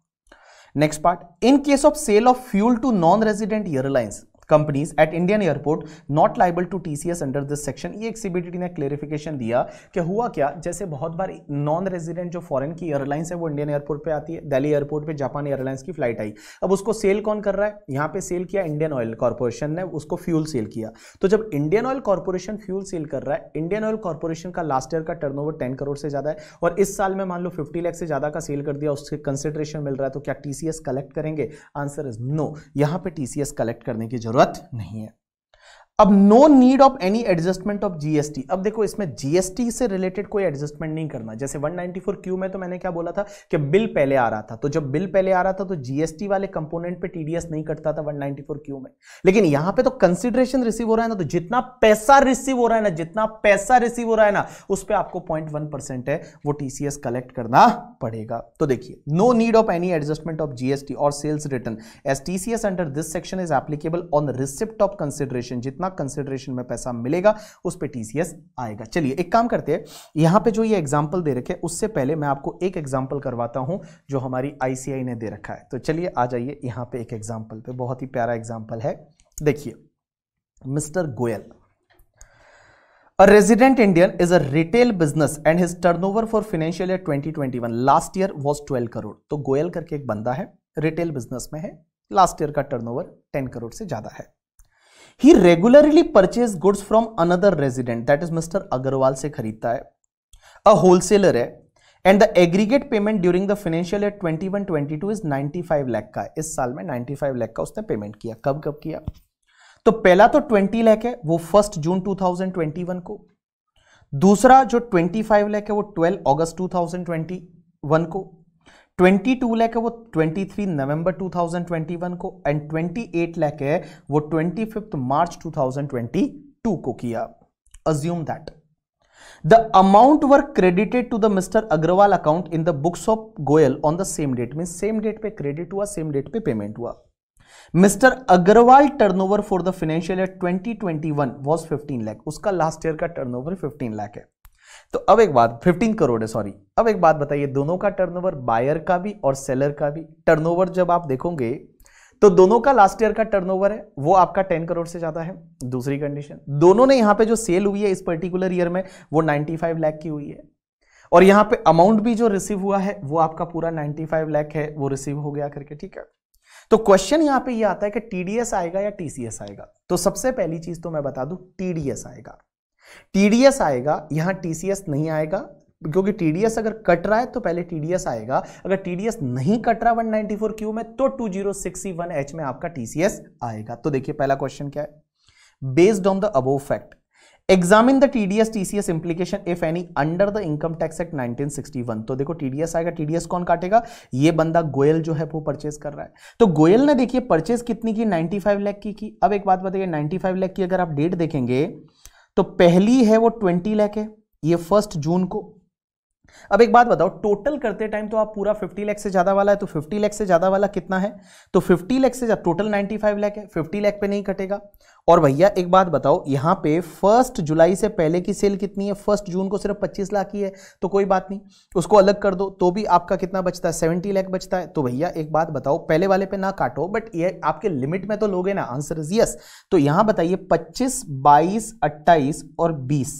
next part in case of sale of fuel to non resident airlines companies at Indian airport not liable to T C S under this section ये एक सीबीटीटी ने क्लेरिफिकेशन दिया कि हुआ क्या जैसे बहुत बार नॉन रेजिडेंट जो फॉरन की एयरलाइंस है वो इंडियन एयरपोर्ट पर आती है दिल्ली एयरपोर्ट पर जापान एयरलाइंस की फ्लाइट आई अब उसको सेल कौन कर रहा है यहाँ पे सेल किया इंडियन ऑयल कॉरपोरेशन ने उसको फ्यूल सेल किया तो जब Indian Oil Corporation fuel sale कर रहा है इंडियन ऑयल कॉरपोरेशन का लास्ट ईयर का टर्न ओवर टेन करोड़ से ज्यादा है और इस साल में मान लो फिफ्टी लैख से ज्यादा का सेल कर दिया उसके कंसिडरेशन मिल रहा है तो क्या टी सी एस कलेक्ट करेंगे आंसर इज नो यहाँ पे एस कलेक्ट करने की जरूरत ज़रूरत नहीं है अब no need of any adjustment of GST अब देखो इसमें जीएसटी से रिलेटेड कोई एडजस्टमेंट नहीं करना जैसे 194 क्यू में तो मैंने क्या बोला था कि बिल पहले आ रहा था तो जब बिल पहले आ रहा था तो जीएसटी वाले कंपोनेंट पे टीडीएस नहीं कटता था 194 क्यू में लेकिन यहां पे तो कंसिडरेशन रिसीव हो रहा है ना तो जितना पैसा रिसीव हो रहा है ना जितना पैसा रिसीव हो रहा है ना उस पर आपको पॉइंट है वो टीसीएस कलेक्ट करना पड़ेगा तो देखिए no need of any adjustment of GST और sales return as TCS under this section is applicable on receipt of consideration जितना कितना कंसिडरेशन में पैसा मिलेगा उस पर टी आएगा चलिए एक काम करते हैं यहाँ पे जो ये एग्जाम्पल दे रखे उससे पहले मैं आपको एक एग्जाम्पल करवाता हूँ जो हमारी आईसीआई ने दे रखा है तो चलिए आ जाइए यहाँ पे एक एग्जाम्पल पे बहुत ही प्यारा एग्जाम्पल है देखिए Mr Goyal A resident Indian is a retail business and his turnover for financial year 2021 last year was 12 crore तो गोयल करके एक बंदा है रिटेल बिजनेस में है लास्ट ईयर का टर्नओवर 10 करोड़ से ज्यादा है ही regularly purchase goods from another resident that is Mr Agarwal से खरीदता है अ होलसेलर है and the aggregate payment during the financial year twenty two is five lakh का इस साल में फाइव लैख का उसने पेमेंट किया कब कब किया तो पहला तो ट्वेंटी लैख है वो first June two thousand twenty one को दूसरा जो ट्वेंटी फाइव लैख है वो थाउजेंड अगस्त वन को ट्वेंटी टू लैक है वो twenty three November two thousand twenty one को एंड ट्वेंटी एट लैक है वो twenty fifth March two thousand twenty two को किया assume that the amount were credited to the Mr Agarwal account in the books of Goyal on the same that mean same date पे credit हुआ same date पे payment हुआ Mr Agarwal turnover for the financial year 2021 was 15 lakh उसका last year का turnover fifteen lakh है तो अब एक बात 15 करोड़ है सॉरी अब एक बात बताइए दोनों का टर्नओवर बायर का भी और सेलर का भी टर्नओवर जब आप देखोगे तो दोनों का लास्ट ईयर का टर्नओवर है वो आपका 10 करोड़ से ज्यादा है दूसरी कंडीशन दोनों ने यहां पे जो सेल हुई है इस पर्टिकुलर ईयर में वो 95 लाख की हुई है और यहां पे अमाउंट भी जो रिसीव हुआ है वो आपका पूरा 95 लाख है वो रिसीव हो गया करके ठीक है तो क्वेश्चन यहां पर यह आता है कि टीडीएस आएगा या टीसीएस आएगा तो सबसे पहली चीज तो मैं बता दू टीडीएस आएगा टीडीएस आएगा यहां टीसीएस नहीं आएगा क्योंकि टीडीएस अगर कट रहा है तो पहले टीडीएस आएगा अगर टीडीएस नहीं कट रहा 194 क्यू में तो 2061H में आपका टीसीएस आएगा तो देखिए पहला क्वेश्चन क्या है based on the above fact examine the TDS TCS implication if any under the income tax act 1961 तो देखो टीडीएस आएगा टीडीएस कौन काटेगा ये बंदा गोयल जो है वो परचेज कर रहा है तो गोयल ने देखिए परचेज कितनी की 95 लाख की की अब एक बात बताइए 95 लाख की अगर आप डेट देखेंगे तो पहली है वो ट्वेंटी लैख है ये फर्स्ट जून को अब एक बात बताओ टोटल करते टाइम तो आप पूरा 50 लाख से ज्यादा वाला है तो 50 लाख से ज्यादा वाला कितना है तो 50 लाख से टोटल 95 लाख है 50 लाख पे नहीं कटेगा और भैया एक बात बताओ यहाँ पे फर्स्ट जुलाई से पहले की सेल कितनी है फर्स्ट जून को सिर्फ 25 लाख ही है तो कोई बात नहीं उसको अलग कर दो तो भी आपका कितना बचता है सेवेंटी लाख बचता है तो भैया एक बात बताओ पहले वाले पे ना काटो बट ये आपके लिमिट में तो लोगे ना आंसर इज यस तो यहाँ बताइए पच्चीस बाईस अट्ठाईस और बीस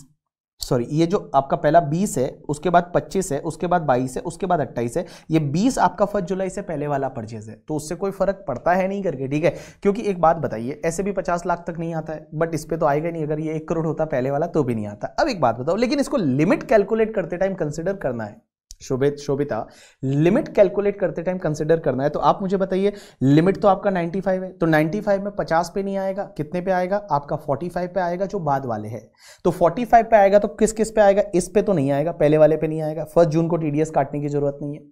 सॉरी ये जो आपका पहला 20 है उसके बाद 25 है उसके बाद 22 है उसके बाद 28 है ये 20 आपका फर्स्ट जुलाई से पहले वाला परचेज है तो उससे कोई फर्क पड़ता है नहीं करके ठीक है क्योंकि एक बात बताइए ऐसे भी 50 लाख तक नहीं आता है बट इस पर तो आएगा नहीं अगर ये एक करोड़ होता पहले वाला तो भी नहीं आता अब एक बात बताओ लेकिन इसको लिमिट कैलकुलेट करते टाइम कंसिडर करना है शोभित शोभिता लिमिट कैलकुलेट करते टाइम कंसिडर करना है तो आप मुझे बताइए लिमिट तो आपका 95 है तो 95 में 50 पे नहीं आएगा कितने पे आएगा आपका 45 पे आएगा जो बाद वाले है तो 45 पे आएगा तो किस किस पे आएगा इस पे तो नहीं आएगा पहले वाले पे नहीं आएगा फर्स्ट जून को टीडीएस काटने की जरूरत नहीं है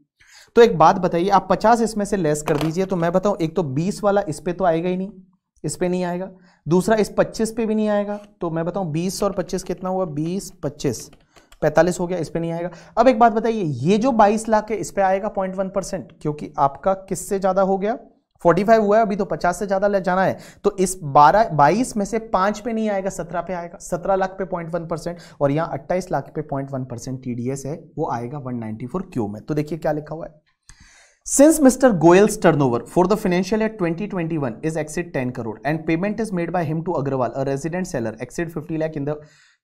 तो एक बात बताइए आप 50 इसमें से लेस कर दीजिए तो मैं बताऊं एक तो 20 वाला इस पे तो आएगा ही नहीं इस पे नहीं आएगा दूसरा इस 25 पे भी नहीं आएगा तो मैं बताऊं 20 और 25 कितना हुआ 20 25 पैंतालीस हो गया इस पर नहीं आएगा अब एक बात बताइए ये जो बाईस लाख है इस पर आएगा पॉइंट वन परसेंट क्योंकि आपका किससे ज़्यादा हो गया 45 हुआ है अभी तो 50 से ज्यादा ले जाना है तो इस 12 बाईस में से पांच पे नहीं आएगा 17 पे आएगा 17 लाख पे पॉइंट वन परसेंट और यहां 28 लाख पे पॉइंट वन परसेंट टीडीएस है वो आएगा 194 क्यू में तो देखिए क्या लिखा हुआ है Since Mr. Goyal's turnover for the financial year 2021 is exceed 10 crore and payment is made by him to Agarwal a resident seller exceed 50 lakh in the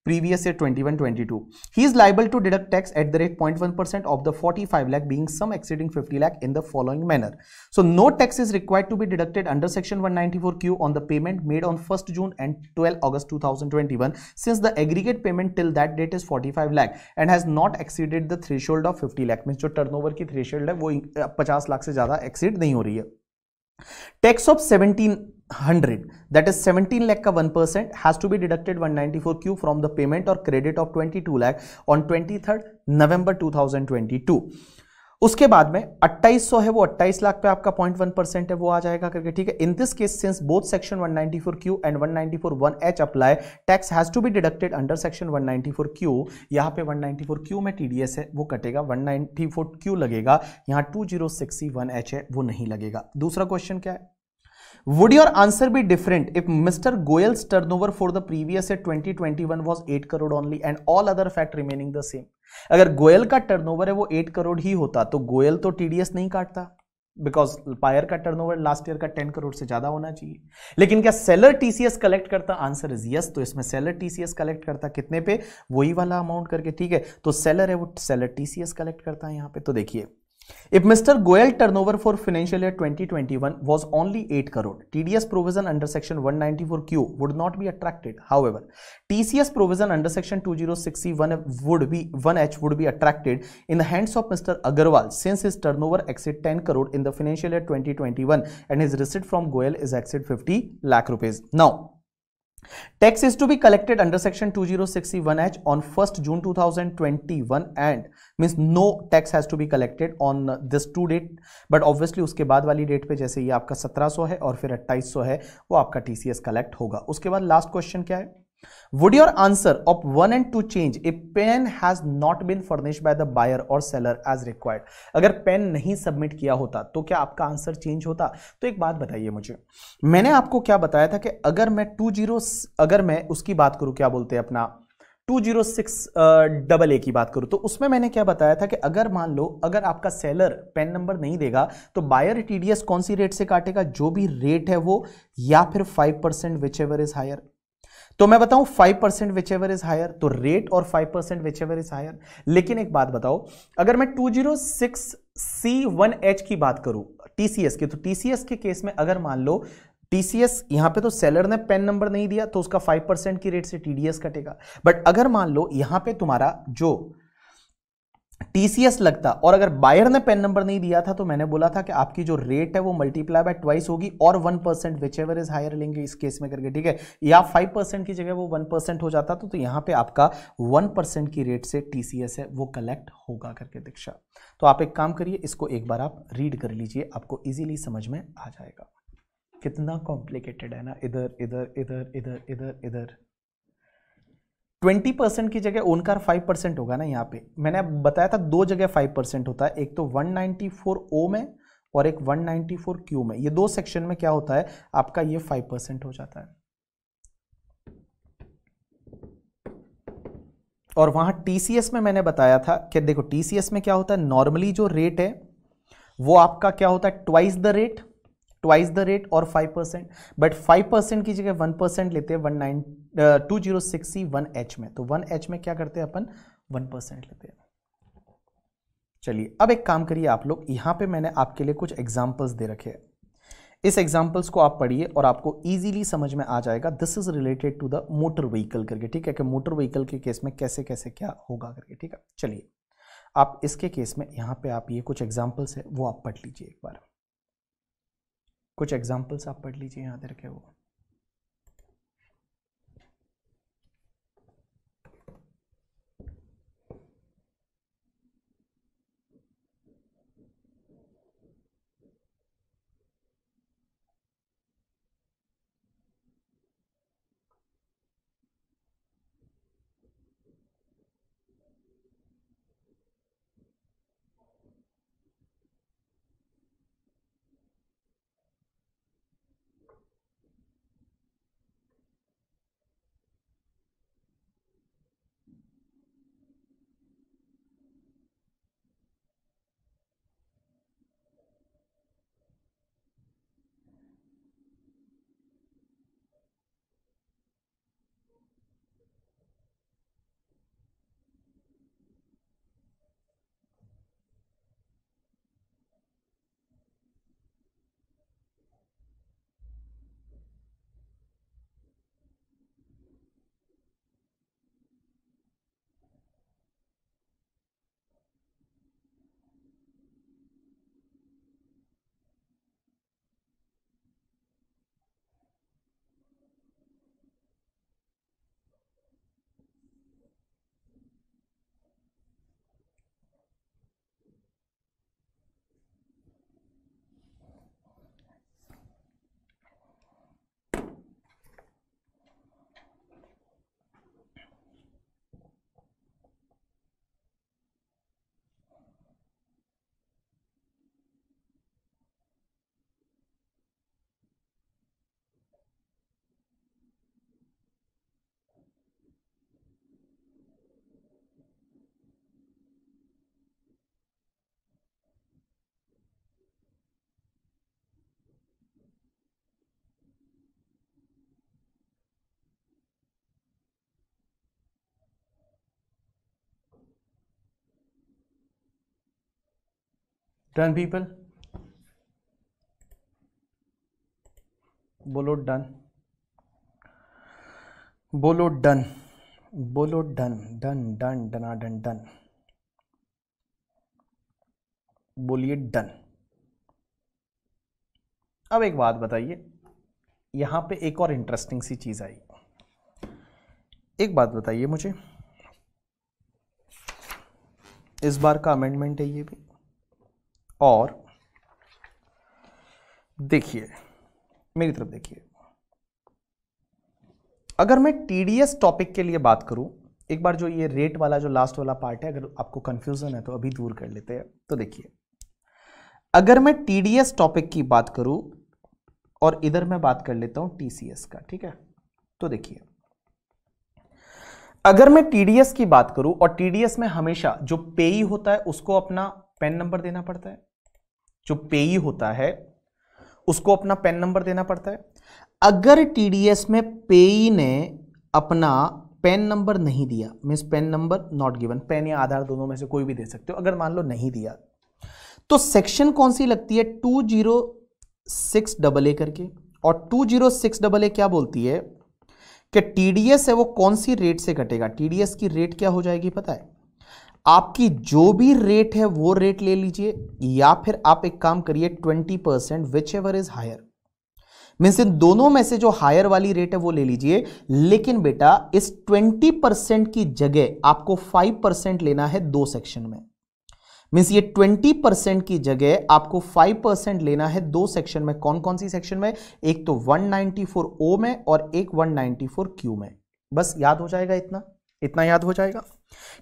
previous year 21-22. He is liable to deduct tax at the rate 0.1% of the 45 lakh being sum exceeding 50 lakh in the following manner. So no tax is required to be deducted under section 194Q on the payment made on 1st June and 12 August 2021 since the aggregate payment till that date is 45 lakh and has not exceeded the threshold of 50 lakh. Means जो turnover की threshold है वो 50 लाख से ज़्यादा exceed नहीं हो रही है. Tax of 17 hundred that is seventeen lakh का one percent has to be deducted one ninety four Q from the payment और credit of twenty two lakh on twenty third November two thousand twenty two उसके बाद में 2800 है वो 28 लाख पे आपका 0.1 percent है वो आ जाएगा करके ठीक है in this case since both section 194 Q and 194 one H apply tax has to be deducted under section 194 Q यहाँ पे 194 क्यू में टीडीएस है वो कटेगा 194 क्यू लगेगा यहाँ two zero six one H है वो नहीं लगेगा दूसरा क्वेश्चन क्या है would would your answer be different if mr goyal's turnover for the previous year 2021 was 8 crore only and all other fact remaining the same अगर गोयल का टर्नओवर है वो 8 करोड़ ही होता तो गोयल तो टीडीएस नहीं काटता बिकॉज पायर का टर्नओवर लास्ट ईयर का 10 करोड़ से ज्यादा होना चाहिए लेकिन क्या सेलर टीसीएस कलेक्ट करता आंसर इज यस तो इसमें सेलर टीसीएस कलेक्ट करता कितने पे वही वाला अमाउंट करके ठीक है तो सेलर है वो सेलर टीसीएस कलेक्ट करता है यहां पे तो देखिए If Mr. Goel turnover for financial year 2021 was only 8 crore, TDS provision under section 194Q would not be attracted. However, TCS provision under section 206C1 would be 1H would be attracted in the hands of Mr. Agarwal since his turnover exceed 10 crore in the financial year 2021 and his receipt from Goel is exceed 50 lakh rupees. Now, Tax is to be collected under section 2061H on 1st June 2021 and means no tax has to be collected on this two date but obviously उसके बाद वाली date पे जैसे ये आपका 1700 है और फिर 2800 है वो आपका TCS कलेक्ट होगा उसके बाद लास्ट क्वेश्चन क्या है would your answer of one and two change a PAN has not been furnish by the buyer और सेलर एज रिक्वायर्ड अगर पेन नहीं सबमिट किया होता तो क्या आपका आंसर चेंज होता तो एक बात बताइए मुझे मैंने आपको क्या बताया था कि अगर मैं टू जीरो अगर मैं उसकी बात करूं क्या बोलते हैं अपना two zero six double A की बात करूं तो उसमें मैंने क्या बताया था कि अगर मान लो अगर आपका सेलर पेन नंबर नहीं देगा तो बायर टीडीएस कौन सी रेट से काटेगा जो भी रेट है वो या फिर five percent whichever is higher तो मैं बताऊं five percent whichever is higher तो रेट और five percent whichever is higher लेकिन एक बात बताओ अगर मैं two zero six C one H की बात करूं टीसीएस की तो टीसीएस के केस में अगर मान लो टीसीएस यहां पे तो सेलर ने पेन नंबर नहीं दिया तो उसका फाइव परसेंट की रेट से टीडीएस कटेगा बट अगर मान लो यहां पे तुम्हारा जो टीसीएस लगता और अगर बायर ने पेन नंबर नहीं दिया था तो मैंने बोला था कि आपकी जो रेट है वो मल्टीप्लाई बाय ट्वाइस होगी और one percent whichever is higher लेंगे इस केस में करके ठीक है या फाइव परसेंट की जगह वो वन परसेंट हो जाता तो, तो यहाँ पे आपका वन परसेंट की रेट से टीसीएस है वो कलेक्ट होगा करके दीक्षा तो आप एक काम करिए इसको एक बार आप रीड कर लीजिए आपको ईजिली समझ में आ जाएगा कितना कॉम्प्लिकेटेड है ना इधर इधर इधर इधर इधर इधर ट्वेंटी परसेंट की जगह ओनकार फाइव परसेंट होगा ना यहाँ पे मैंने बताया था दो जगह फाइव परसेंट होता है एक तो वन नाइन्टी फोर ओ में और एक वन नाइन्टी फोर क्यू में ये दो सेक्शन में क्या होता है आपका ये फाइव परसेंट हो जाता है और वहां टीसीएस में मैंने बताया था कि देखो टीसीएस में क्या होता है नॉर्मली जो रेट है वो आपका क्या होता है twice the rate twice the rate और five percent but five percent की जगह वन परसेंट लेते हैं one nine two zero six C one H में तो वन एच में क्या करते हैं अपन वन परसेंट लेते हैं चलिए अब एक काम करिए आप लोग यहाँ पे मैंने आपके लिए कुछ एग्जाम्पल्स दे रखे हैं इस एग्जाम्पल्स को आप पढ़िए और आपको इजीली समझ में आ जाएगा this is related to the motor vehicle करके ठीक है कि मोटर व्हीकल के केस में कैसे कैसे क्या होगा करके ठीक है चलिए आप इसके केस में यहाँ पे आप ये कुछ एग्जाम्पल्स है वो आप पढ़ लीजिए एक बार कुछ एग्जाम्पल्स आप पढ़ लीजिए याद रखे वो डन पीपल बोलो डन बोलो डन बोलो डन डन डन डना डन डन बोलिए डन अब एक बात बताइए यहां पे एक और इंटरेस्टिंग सी चीज़ आई एक बात बताइए मुझे इस बार का अमेंडमेंट है ये भी और देखिए मेरी तरफ देखिए अगर मैं टीडीएस टॉपिक के लिए बात करूं एक बार जो ये रेट वाला जो लास्ट वाला पार्ट है अगर आपको कंफ्यूजन है तो अभी दूर कर लेते हैं तो देखिए अगर मैं टीडीएस टॉपिक की बात करूं और इधर मैं बात कर लेता हूं टीसीएस का ठीक है तो देखिए अगर मैं टीडीएस की बात करूं और टीडीएस में हमेशा जो पेई होता है उसको अपना पेन नंबर देना पड़ता है जो पेई होता है उसको अपना पेन नंबर देना पड़ता है अगर टीडीएस में पेई ने अपना पेन नंबर नहीं दिया means PAN number not given PAN या आधार दोनों में से कोई भी दे सकते हो अगर मान लो नहीं दिया तो सेक्शन कौन सी लगती है two zero six double A करके और two zero six double A क्या बोलती है कि टीडीएस है वो कौन सी रेट से कटेगा टीडीएस की रेट क्या हो जाएगी पता है आपकी जो भी रेट है वो रेट ले लीजिए या फिर आप एक काम करिए twenty percent whichever is higher means इन दोनों में से जो हायर वाली रेट है वो ले लीजिए लेकिन बेटा इस ट्वेंटी परसेंट की जगह आपको फाइव परसेंट लेना है दो सेक्शन में मीन्स ये ट्वेंटी परसेंट की जगह आपको फाइव परसेंट लेना है दो सेक्शन में कौन कौन सी सेक्शन में एक तो वन नाइनटी फोर ओ में और एक वन नाइनटी फोर क्यू में बस याद हो जाएगा इतना इतना याद हो जाएगा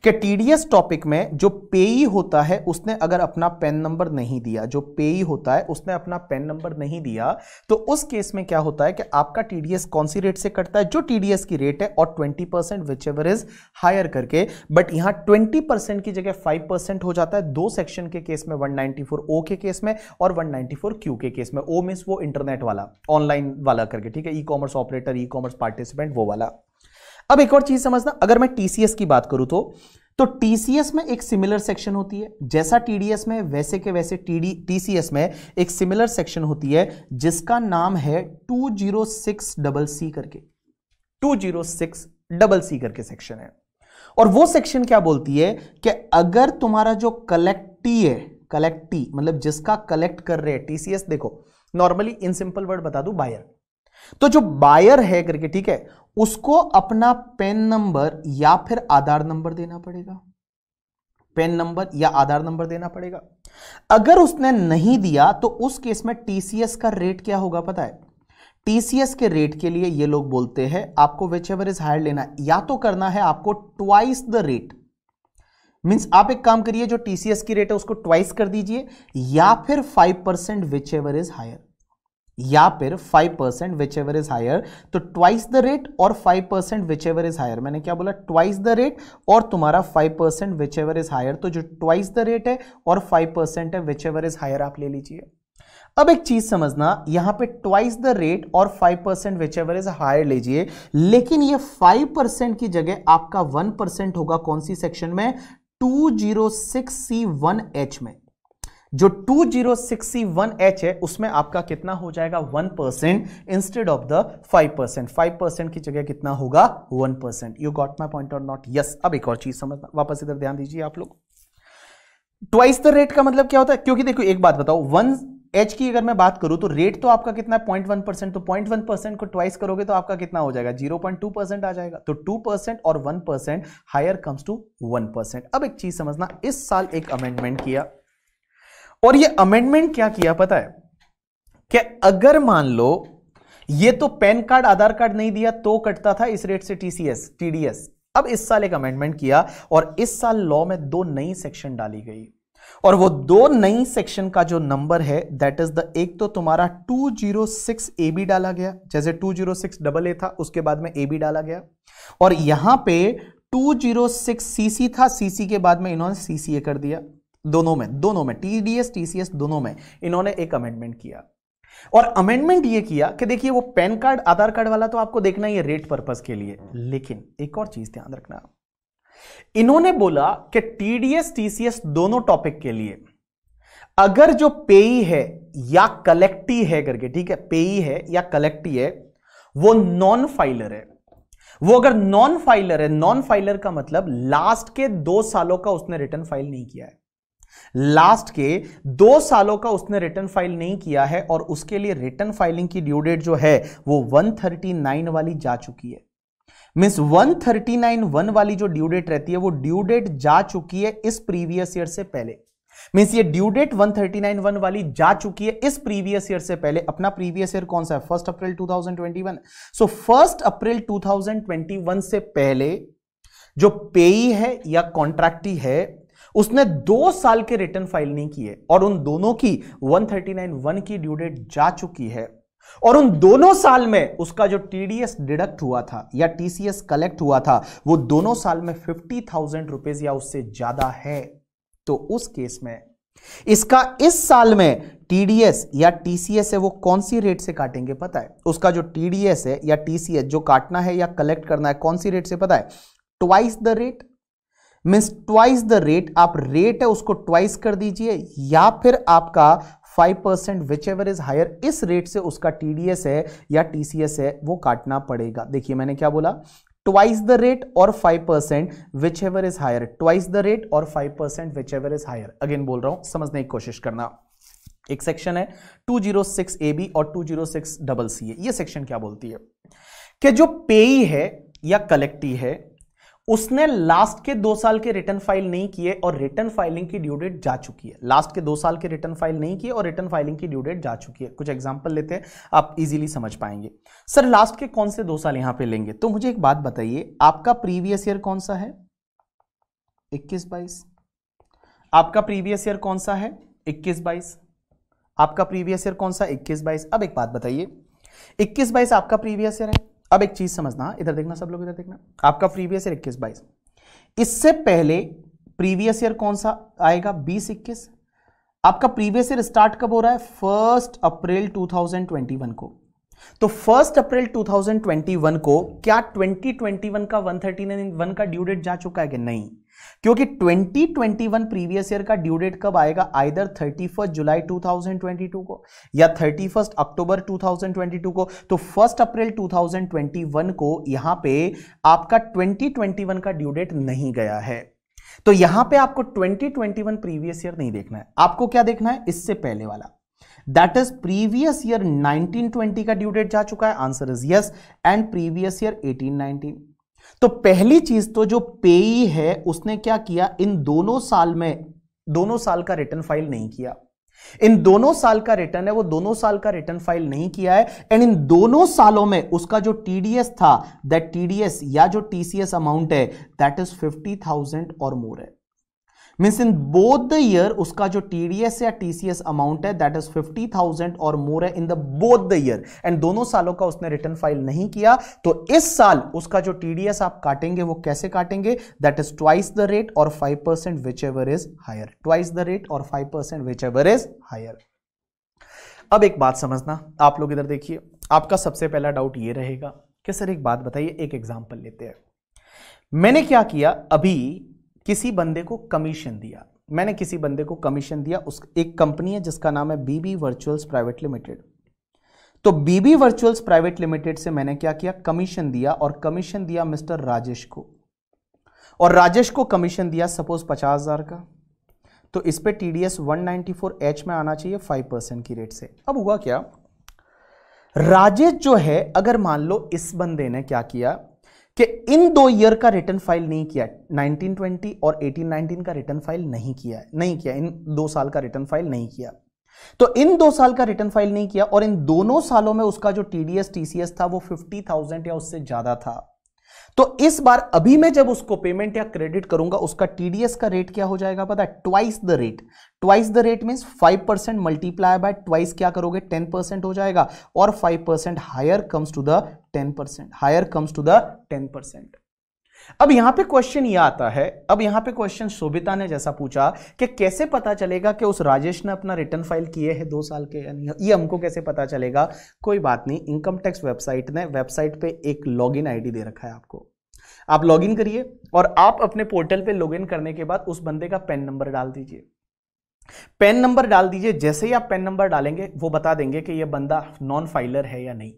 कि टीडीएस टॉपिक में जो पेई होता है उसने अगर अपना पेन नंबर नहीं दिया जो पेई होता है उसने अपना पेन नंबर नहीं दिया तो उस केस में क्या होता है कि आपका टीडीएस कौन सी रेट से कटता है जो टीडीएस की रेट है और 20 percent whichever is higher करके बट यहां 20 परसेंट की जगह 5 परसेंट हो जाता है दो सेक्शन के केस में वन ओ के केस में और वन क्यू के केस में ओ मीन वो इंटरनेट वाला ऑनलाइन वाला करके ठीक है e commerce operator e commerce participant वो वाला अब एक और चीज समझना अगर मैं टीसीएस की बात करूं तो तो टीसीएस में एक सिमिलर सेक्शन होती है जैसा टीडीएस में वैसे के वैसे टीडी टीसीएस में एक सिमिलर सेक्शन होती है जिसका नाम है two zero six double C करके two zero six double C करके सेक्शन है और वो सेक्शन क्या बोलती है कि अगर तुम्हारा जो कलेक्टी है कलेक्टी मतलब जिसका कलेक्ट कर रहे हैं टीसीएस देखो नॉर्मली इन सिंपल वर्ड बता दू बायर तो जो बायर है करके ठीक है उसको अपना पेन नंबर या फिर आधार नंबर देना पड़ेगा पेन नंबर या आधार नंबर देना पड़ेगा अगर उसने नहीं दिया तो उस केस में टीसीएस का रेट क्या होगा पता है टीसीएस के रेट के लिए ये लोग बोलते हैं आपको विच एवर इज हायर लेना या तो करना है आपको ट्वाइस द रेट मीन्स आप एक काम करिए जो टीसीएस की रेट है उसको ट्वाइस कर दीजिए या फिर five percent whichever is higher या फिर five percent whichever is higher तो ट्वाइस द रेट और five percent whichever is higher मैंने क्या बोला ट्वाइस द रेट और तुम्हारा five percent whichever is higher तो जो ट्वाइस द रेट है और 5% परसेंट है विच एवर इज हायर आप ले लीजिए अब एक चीज समझना यहां पे ट्वाइस द रेट और 5% percent whichever is higher लीजिए लेकिन ये 5% परसेंट की जगह आपका 1% होगा कौन सी सेक्शन में 206C1H में जो 2061H है उसमें आपका कितना हो जाएगा 1 percent instead of the 5 percent five percent की जगह कितना होगा 1 percent you got my point और नॉट यस अब एक और चीज समझना वापस इधर ध्यान दीजिए आप लोग ट्वाइस द रेट का मतलब क्या होता है क्योंकि देखो एक बात बताओ वन एच की अगर मैं बात करूं तो रेट तो आपका कितना है पॉइंट वन परसेंट तो पॉइंट वन परसेंट को ट्वाइस करोगे तो आपका कितना हो जाएगा जीरो पॉइंट टू परसेंट आ जाएगा तो टू परसेंट और one percent higher comes to one percent अब एक चीज समझना इस साल एक अमेंडमेंट किया और ये अमेंडमेंट क्या किया पता है कि अगर मान लो ये तो पैन कार्ड आधार कार्ड नहीं दिया तो कटता था इस रेट से टीसीएस टीडीएस अब इस साल एक अमेंडमेंट किया और इस साल लॉ में दो नई सेक्शन डाली गई और वो दो नई सेक्शन का जो नंबर है दैट इज द एक तो तुम्हारा 206 ए बी डाला गया जैसे 206 डबल ए था उसके बाद में ए बी डाला गया और यहां पे 206 सीसी था सीसी के बाद में इन्होंने सीसीए कर दिया दोनों में दोनों में टीडीएस टीसीएस दोनों में इन्होंने एक अमेंडमेंट किया और अमेंडमेंट ये किया कि देखिए वो पैन कार्ड आधार कार्ड वाला तो आपको देखना ही है रेट पर्पज के लिए लेकिन एक और चीज ध्यान रखना इन्होंने बोला कि टीडीएस टीसीएस दोनों टॉपिक के लिए अगर जो पेई है या कलेक्टी है करके ठीक है पेई है या कलेक्टी है वो नॉन फाइलर है वो अगर नॉन फाइलर है नॉन फाइलर का मतलब लास्ट के दो सालों का उसने रिटर्न फाइल नहीं किया है लास्ट के दो सालों का उसने रिटर्न फाइल नहीं किया है और उसके लिए रिटर्न फाइलिंग की ड्यू डेट जो है वो 139 वाली जा चुकी है मीन्स 139 वन वाली जो ड्यू डेट रहती है वो ड्यू डेट जा चुकी है इस प्रीवियस ईयर से पहले मीन्स ये ड्यू डेट 139 वन वाली जा चुकी है इस प्रीवियस ईयर से पहले अपना प्रीवियस ईयर कौन सा है first April 2021 so first April 2021 से पहले जो पेई है या कॉन्ट्रैक्टी है उसने दो साल के रिटर्न फाइल नहीं किए और उन दोनों की वन की ड्यू डेट जा चुकी है और उन दोनों साल में उसका जो टीडीएस डिडक्ट हुआ था या टीसीएस कलेक्ट हुआ था वो दोनों साल में फिफ्टी थाउजेंड रुपीज या उससे ज्यादा है तो उस केस में इसका इस साल में टीडीएस या टीसीएस है वो कौन सी रेट से काटेंगे पता है उसका जो टीडीएस है या टीसीएस जो काटना है या कलेक्ट करना है कौन सी रेट से पता है twice the rate means twice the rate आप रेट है उसको ट्वाइस कर दीजिए या फिर आपका five percent whichever is higher इस रेट से उसका टीडीएस है या टीसीएस है वो काटना पड़ेगा देखिए मैंने क्या बोला ट्वाइस द रेट और five percent whichever is higher twice the rate और five percent whichever is higher again बोल रहा हूं समझने की कोशिश करना एक सेक्शन है 206 बी और 206 डबल सी ये सेक्शन क्या बोलती है कि जो पेई है या कलेक्टी है उसने लास्ट के दो साल के रिटर्न फाइल नहीं किए और रिटर्न फाइलिंग की ड्यू डेट जा चुकी है लास्ट के दो साल के रिटर्न फाइल नहीं किए और रिटर्न फाइलिंग की ड्यू डेट जा चुकी है कुछ एग्जाम्पल लेते हैं आप इजीली समझ पाएंगे सर लास्ट के कौन से दो साल यहां पे लेंगे तो मुझे एक बात बताइए आपका प्रीवियस ईयर कौन सा है इक्कीस बाईस आपका प्रीवियस ईयर कौन सा है इक्कीस बाईस आपका प्रीवियस ईयर कौन सा इक्कीस बाईस अब एक बात बताइए इक्कीस बाईस आपका प्रीवियस ईयर है अब एक चीज समझना इधर देखना सब लोग इधर देखना आपका प्रीवियस ईयर इक्कीस बाईस इससे पहले प्रीवियस ईयर कौन सा आएगा बीस इक्कीस आपका प्रीवियस ईयर स्टार्ट कब हो रहा है फर्स्ट अप्रैल 2021 को तो फर्स्ट अप्रैल 2021 को क्या 2021 का 139 वन का ड्यू डेट जा चुका है कि नहीं क्योंकि 2021 प्रीवियस ईयर का ड्यू डेट कब आएगा आइदर 31 जुलाई 2022 को या 31 अक्टूबर 2022 को तो 1 अप्रैल 2021 को यहां पे आपका 2021 का ड्यू डेट नहीं गया है तो यहां पे आपको 2021 प्रीवियस ईयर नहीं देखना है आपको क्या देखना है इससे पहले वाला दैट इज प्रीवियस ईयर 1920 का ड्यू डेट जा चुका है answer is yes and previous year 1819 तो पहली चीज तो जो पेई है उसने क्या किया इन दोनों साल में दोनों साल का रिटर्न फाइल नहीं किया इन दोनों साल का रिटर्न है वो दोनों साल का रिटर्न फाइल नहीं किया है एंड इन दोनों सालों में उसका जो टीडीएस था दैट टीडीएस या जो टीसीएस अमाउंट है that is fifty thousand or more है means in both the year उसका जो टीडीएस या टीसीएस अमाउंट है that is fifty thousand or more है in the both the year and दोनों सालों का उसने रिटर्न फाइल नहीं किया तो इस साल उसका जो टीडीएस आप काटेंगे वो कैसे काटेंगे that is twice the rate और five percent whichever is higher twice the rate और five percent whichever is higher अब एक बात समझना आप लोग इधर देखिए आपका सबसे पहला डाउट ये रहेगा कि सर एक बात बताइए एक एग्जाम्पल लेते हैं मैंने क्या किया अभी किसी बंदे को कमीशन दिया मैंने किसी बंदे को कमीशन दिया उस एक कंपनी है जिसका नाम है बीबी वर्चुअल्स प्राइवेट लिमिटेड तो बीबी वर्चुअल्स प्राइवेट लिमिटेड से मैंने क्या किया कमीशन दिया और कमीशन दिया मिस्टर राजेश को और राजेश को कमीशन दिया सपोज पचास हजार का तो इस पर T D S one H में आना चाहिए फाइव परसेंट की रेट से अब हुआ क्या राजेश जो है अगर मान लो इस बंदे ने क्या किया कि इन दो ईयर का रिटर्न फाइल नहीं किया 1920 और 1819 का रिटर्न फाइल नहीं किया नहीं किया इन दो साल का रिटर्न फाइल नहीं किया तो इन दो साल का रिटर्न फाइल नहीं किया और इन दोनों सालों में उसका जो टीडीएस टीसीएस था वो 50,000 या उससे ज्यादा था तो इस बार अभी मैं जब उसको पेमेंट या क्रेडिट करूंगा उसका टीडीएस का रेट क्या हो जाएगा पता है twice the rate twice the rate mean five percent multiply by twice क्या करोगे टेन परसेंट हो जाएगा और five percent higher comes to the ten percent higher comes to the ten percent अब यहां पे क्वेश्चन ये आता है अब यहां पे क्वेश्चन शोभिता ने जैसा पूछा कि कैसे पता चलेगा कि उस राजेश ने अपना रिटर्न फाइल किए हैं दो साल के ये हमको कैसे पता चलेगा कोई बात नहीं इनकम टैक्स वेबसाइट ने वेबसाइट पे एक लॉगिन आईडी दे रखा है आपको आप लॉगिन करिए और आप अपने पोर्टल पे लॉगिन करने के बाद उस बंदे का पेन नंबर डाल दीजिए पेन नंबर डाल दीजिए जैसे ही आप पेन नंबर डालेंगे वो बता देंगे कि ये बंदा नॉन फाइलर है या नहीं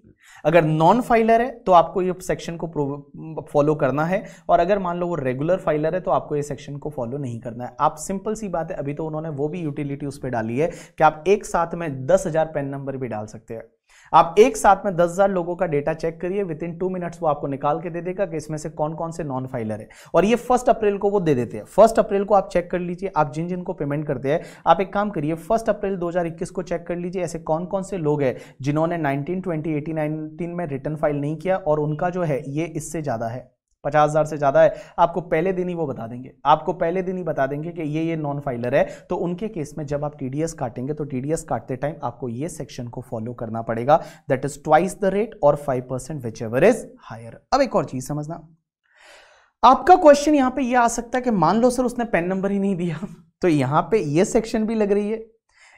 अगर नॉन फाइलर है तो आपको ये सेक्शन को फॉलो करना है और अगर मान लो वो रेगुलर फाइलर है तो आपको ये सेक्शन को फॉलो नहीं करना है आप सिंपल सी बात है अभी तो उन्होंने वो भी यूटिलिटी उस पर डाली है कि आप एक साथ में दस पेन नंबर भी डाल सकते हैं आप एक साथ में दस हजार लोगों का डेटा चेक करिए विद इन टू मिनट्स वो आपको निकाल के दे देगा कि इसमें से कौन कौन से नॉन फाइलर है और ये फर्स्ट अप्रैल को वो दे देते हैं फर्स्ट अप्रैल को आप चेक कर लीजिए आप जिन जिन को पेमेंट करते हैं आप एक काम करिए फर्स्ट अप्रैल दो को चेक कर लीजिए ऐसे कौन कौन से लोग हैं जिन्होंने नाइनटीन ट्वेंटी एटी नाइनटीन में रिटर्न फाइल नहीं किया और उनका जो है ये इससे ज़्यादा है पचास हज़ार से ज़्यादा है आपको पहले दिन ही वो बता देंगे आपको पहले दिन ही बता देंगे कि ये ये नॉन फाइलर है तो उनके केस में जब आप टी काटेंगे तो टी काटते टाइम आपको ये सेक्शन को फॉलो करना पड़ेगा that is twice the rate और five percent whichever is higher अब एक और चीज़ समझना आपका क्वेश्चन यहाँ पे ये आ सकता है कि मान लो सर उसने पेन नंबर ही नहीं दिया तो यहाँ पे ये सेक्शन भी लग रही है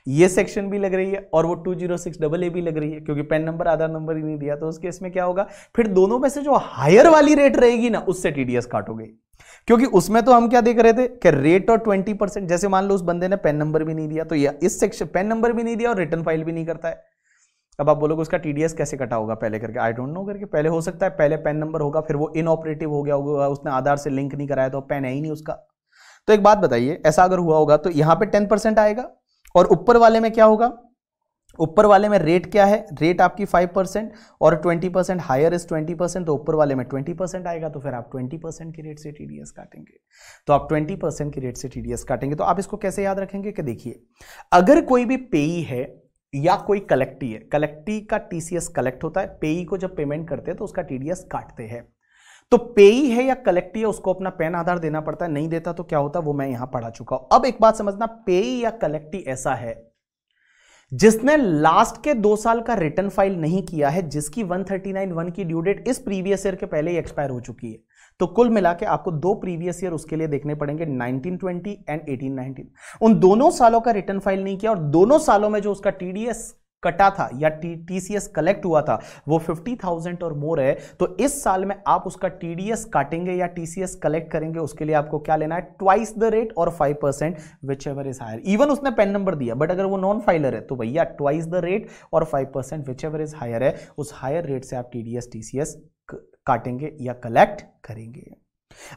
ये सेक्शन भी लग रही है और वो two zero six double A भी लग रही है क्योंकि पेन नंबर आधार नंबर ही नहीं दिया तो उस केस में क्या होगा फिर दोनों में से जो हायर वाली रेट रहेगी ना उससे टीडीएस काटोगे क्योंकि उसमें तो हम क्या देख रहे थे कि रेट और ट्वेंटी परसेंट जैसे मान लो उस बंदे ने पेन नंबर भी नहीं दिया तो या इस सेक्शन पेन नंबर भी नहीं दिया और रिटर्न फाइल भी नहीं करता है अब आप बोलोगे उसका टीडीएस कैसे कटा होगा पहले करके आई डोंट नो करके पहले हो सकता है पहले पेन नंबर होगा फिर वो इनऑपरेटिव हो गया होगा उसने आधार से लिंक नहीं कराया तो पेन है ही नहीं उसका तो एक बात बताइए ऐसा अगर हुआ होगा तो यहां पे टेन परसेंट आएगा और ऊपर वाले में क्या होगा ऊपर वाले में रेट क्या है रेट आपकी 5 परसेंट और 20 परसेंट हायर इज 20 परसेंट तो ऊपर वाले में 20 परसेंट आएगा तो फिर आप 20 परसेंट की रेट से टीडीएस काटेंगे तो आप 20 परसेंट की रेट से टीडीएस काटेंगे तो आप इसको कैसे याद रखेंगे कि देखिए अगर कोई भी पेई है या कोई कलेक्टी है कलेक्टी का टीसीएस कलेक्ट होता है पेई को जब पेमेंट करते हैं तो उसका टीडीएस काटते हैं तो पेई है या कलेक्टी है उसको अपना पैन आधार देना पड़ता है नहीं देता तो क्या होता वो मैं यहां पढ़ा चुका हूं अब एक बात समझना पेई या कलेक्टी ऐसा है जिसने लास्ट के दो साल का रिटर्न फाइल नहीं किया है जिसकी 139 वन की ड्यू डेट इस प्रीवियस ईयर के पहले ही एक्सपायर हो चुकी है तो कुल मिला के आपको दो प्रीवियस ईयर उसके लिए देखने पड़ेंगे 1920 एंड 1819 उन दोनों सालों का रिटर्न फाइल नहीं किया और दोनों सालों में जो उसका टीडीएस कटा था या टी टीसीएस कलेक्ट हुआ था वो फिफ्टी थाउजेंड और मोर है तो इस साल में आप उसका एस काटेंगे या टीसीएस कलेक्ट करेंगे उसके लिए आपको क्या लेना है ट्वाइस द रेट और five percent whichever is higher even उसने पेन नंबर दिया बट अगर वो नॉन फाइलर है तो भैया ट्वाइस द रेट और five percent whichever is higher है उस हायर रेट से आप टीडीएस टीसीएस काटेंगे या कलेक्ट करेंगे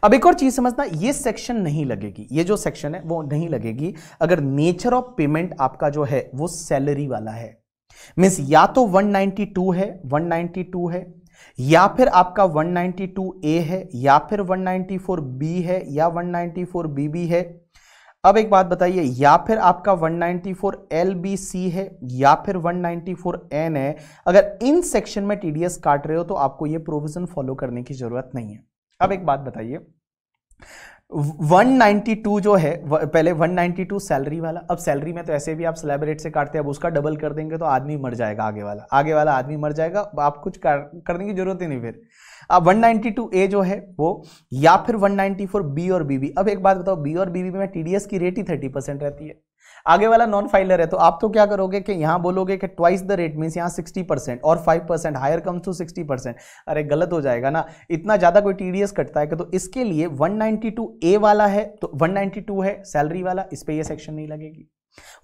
अब एक और चीज समझना ये सेक्शन नहीं लगेगी ये जो सेक्शन है वो नहीं लगेगी अगर नेचर ऑफ पेमेंट आपका जो है वो सैलरी वाला है मीन्स या तो 192 है 192 है या फिर आपका ए है या फिर बी है या बी है अब एक बात बताइए या फिर आपका सी है या फिर एन है अगर इन सेक्शन में टीडीएस काट रहे हो तो आपको यह प्रोविजन फॉलो करने की जरूरत नहीं है अब एक बात बताइए 192 जो है पहले 192 सैलरी वाला अब सैलरी में तो ऐसे भी आप स्लैब से काटते हैं अब उसका डबल कर देंगे तो आदमी मर जाएगा आगे वाला आगे वाला आदमी मर जाएगा आप कुछ कर, करने की जरूरत ही नहीं फिर अब 192 ए जो है वो या फिर 194 बी और बीबी अब एक बात बताओ बी और बीबी में टीडीएस की रेट ही थर्टी परसेंट रहती है आगे वाला नॉन फाइलर है तो आप तो क्या करोगे कि यहाँ बोलोगे कि ट्वाइस द रेट मीन्स यहाँ सिक्सटी परसेंट और five percent higher comes to sixty percent अरे गलत हो जाएगा ना इतना ज़्यादा कोई टी कटता है कि तो इसके लिए वन ए वाला है तो वन है सैलरी वाला इस पर यह सेक्शन नहीं लगेगी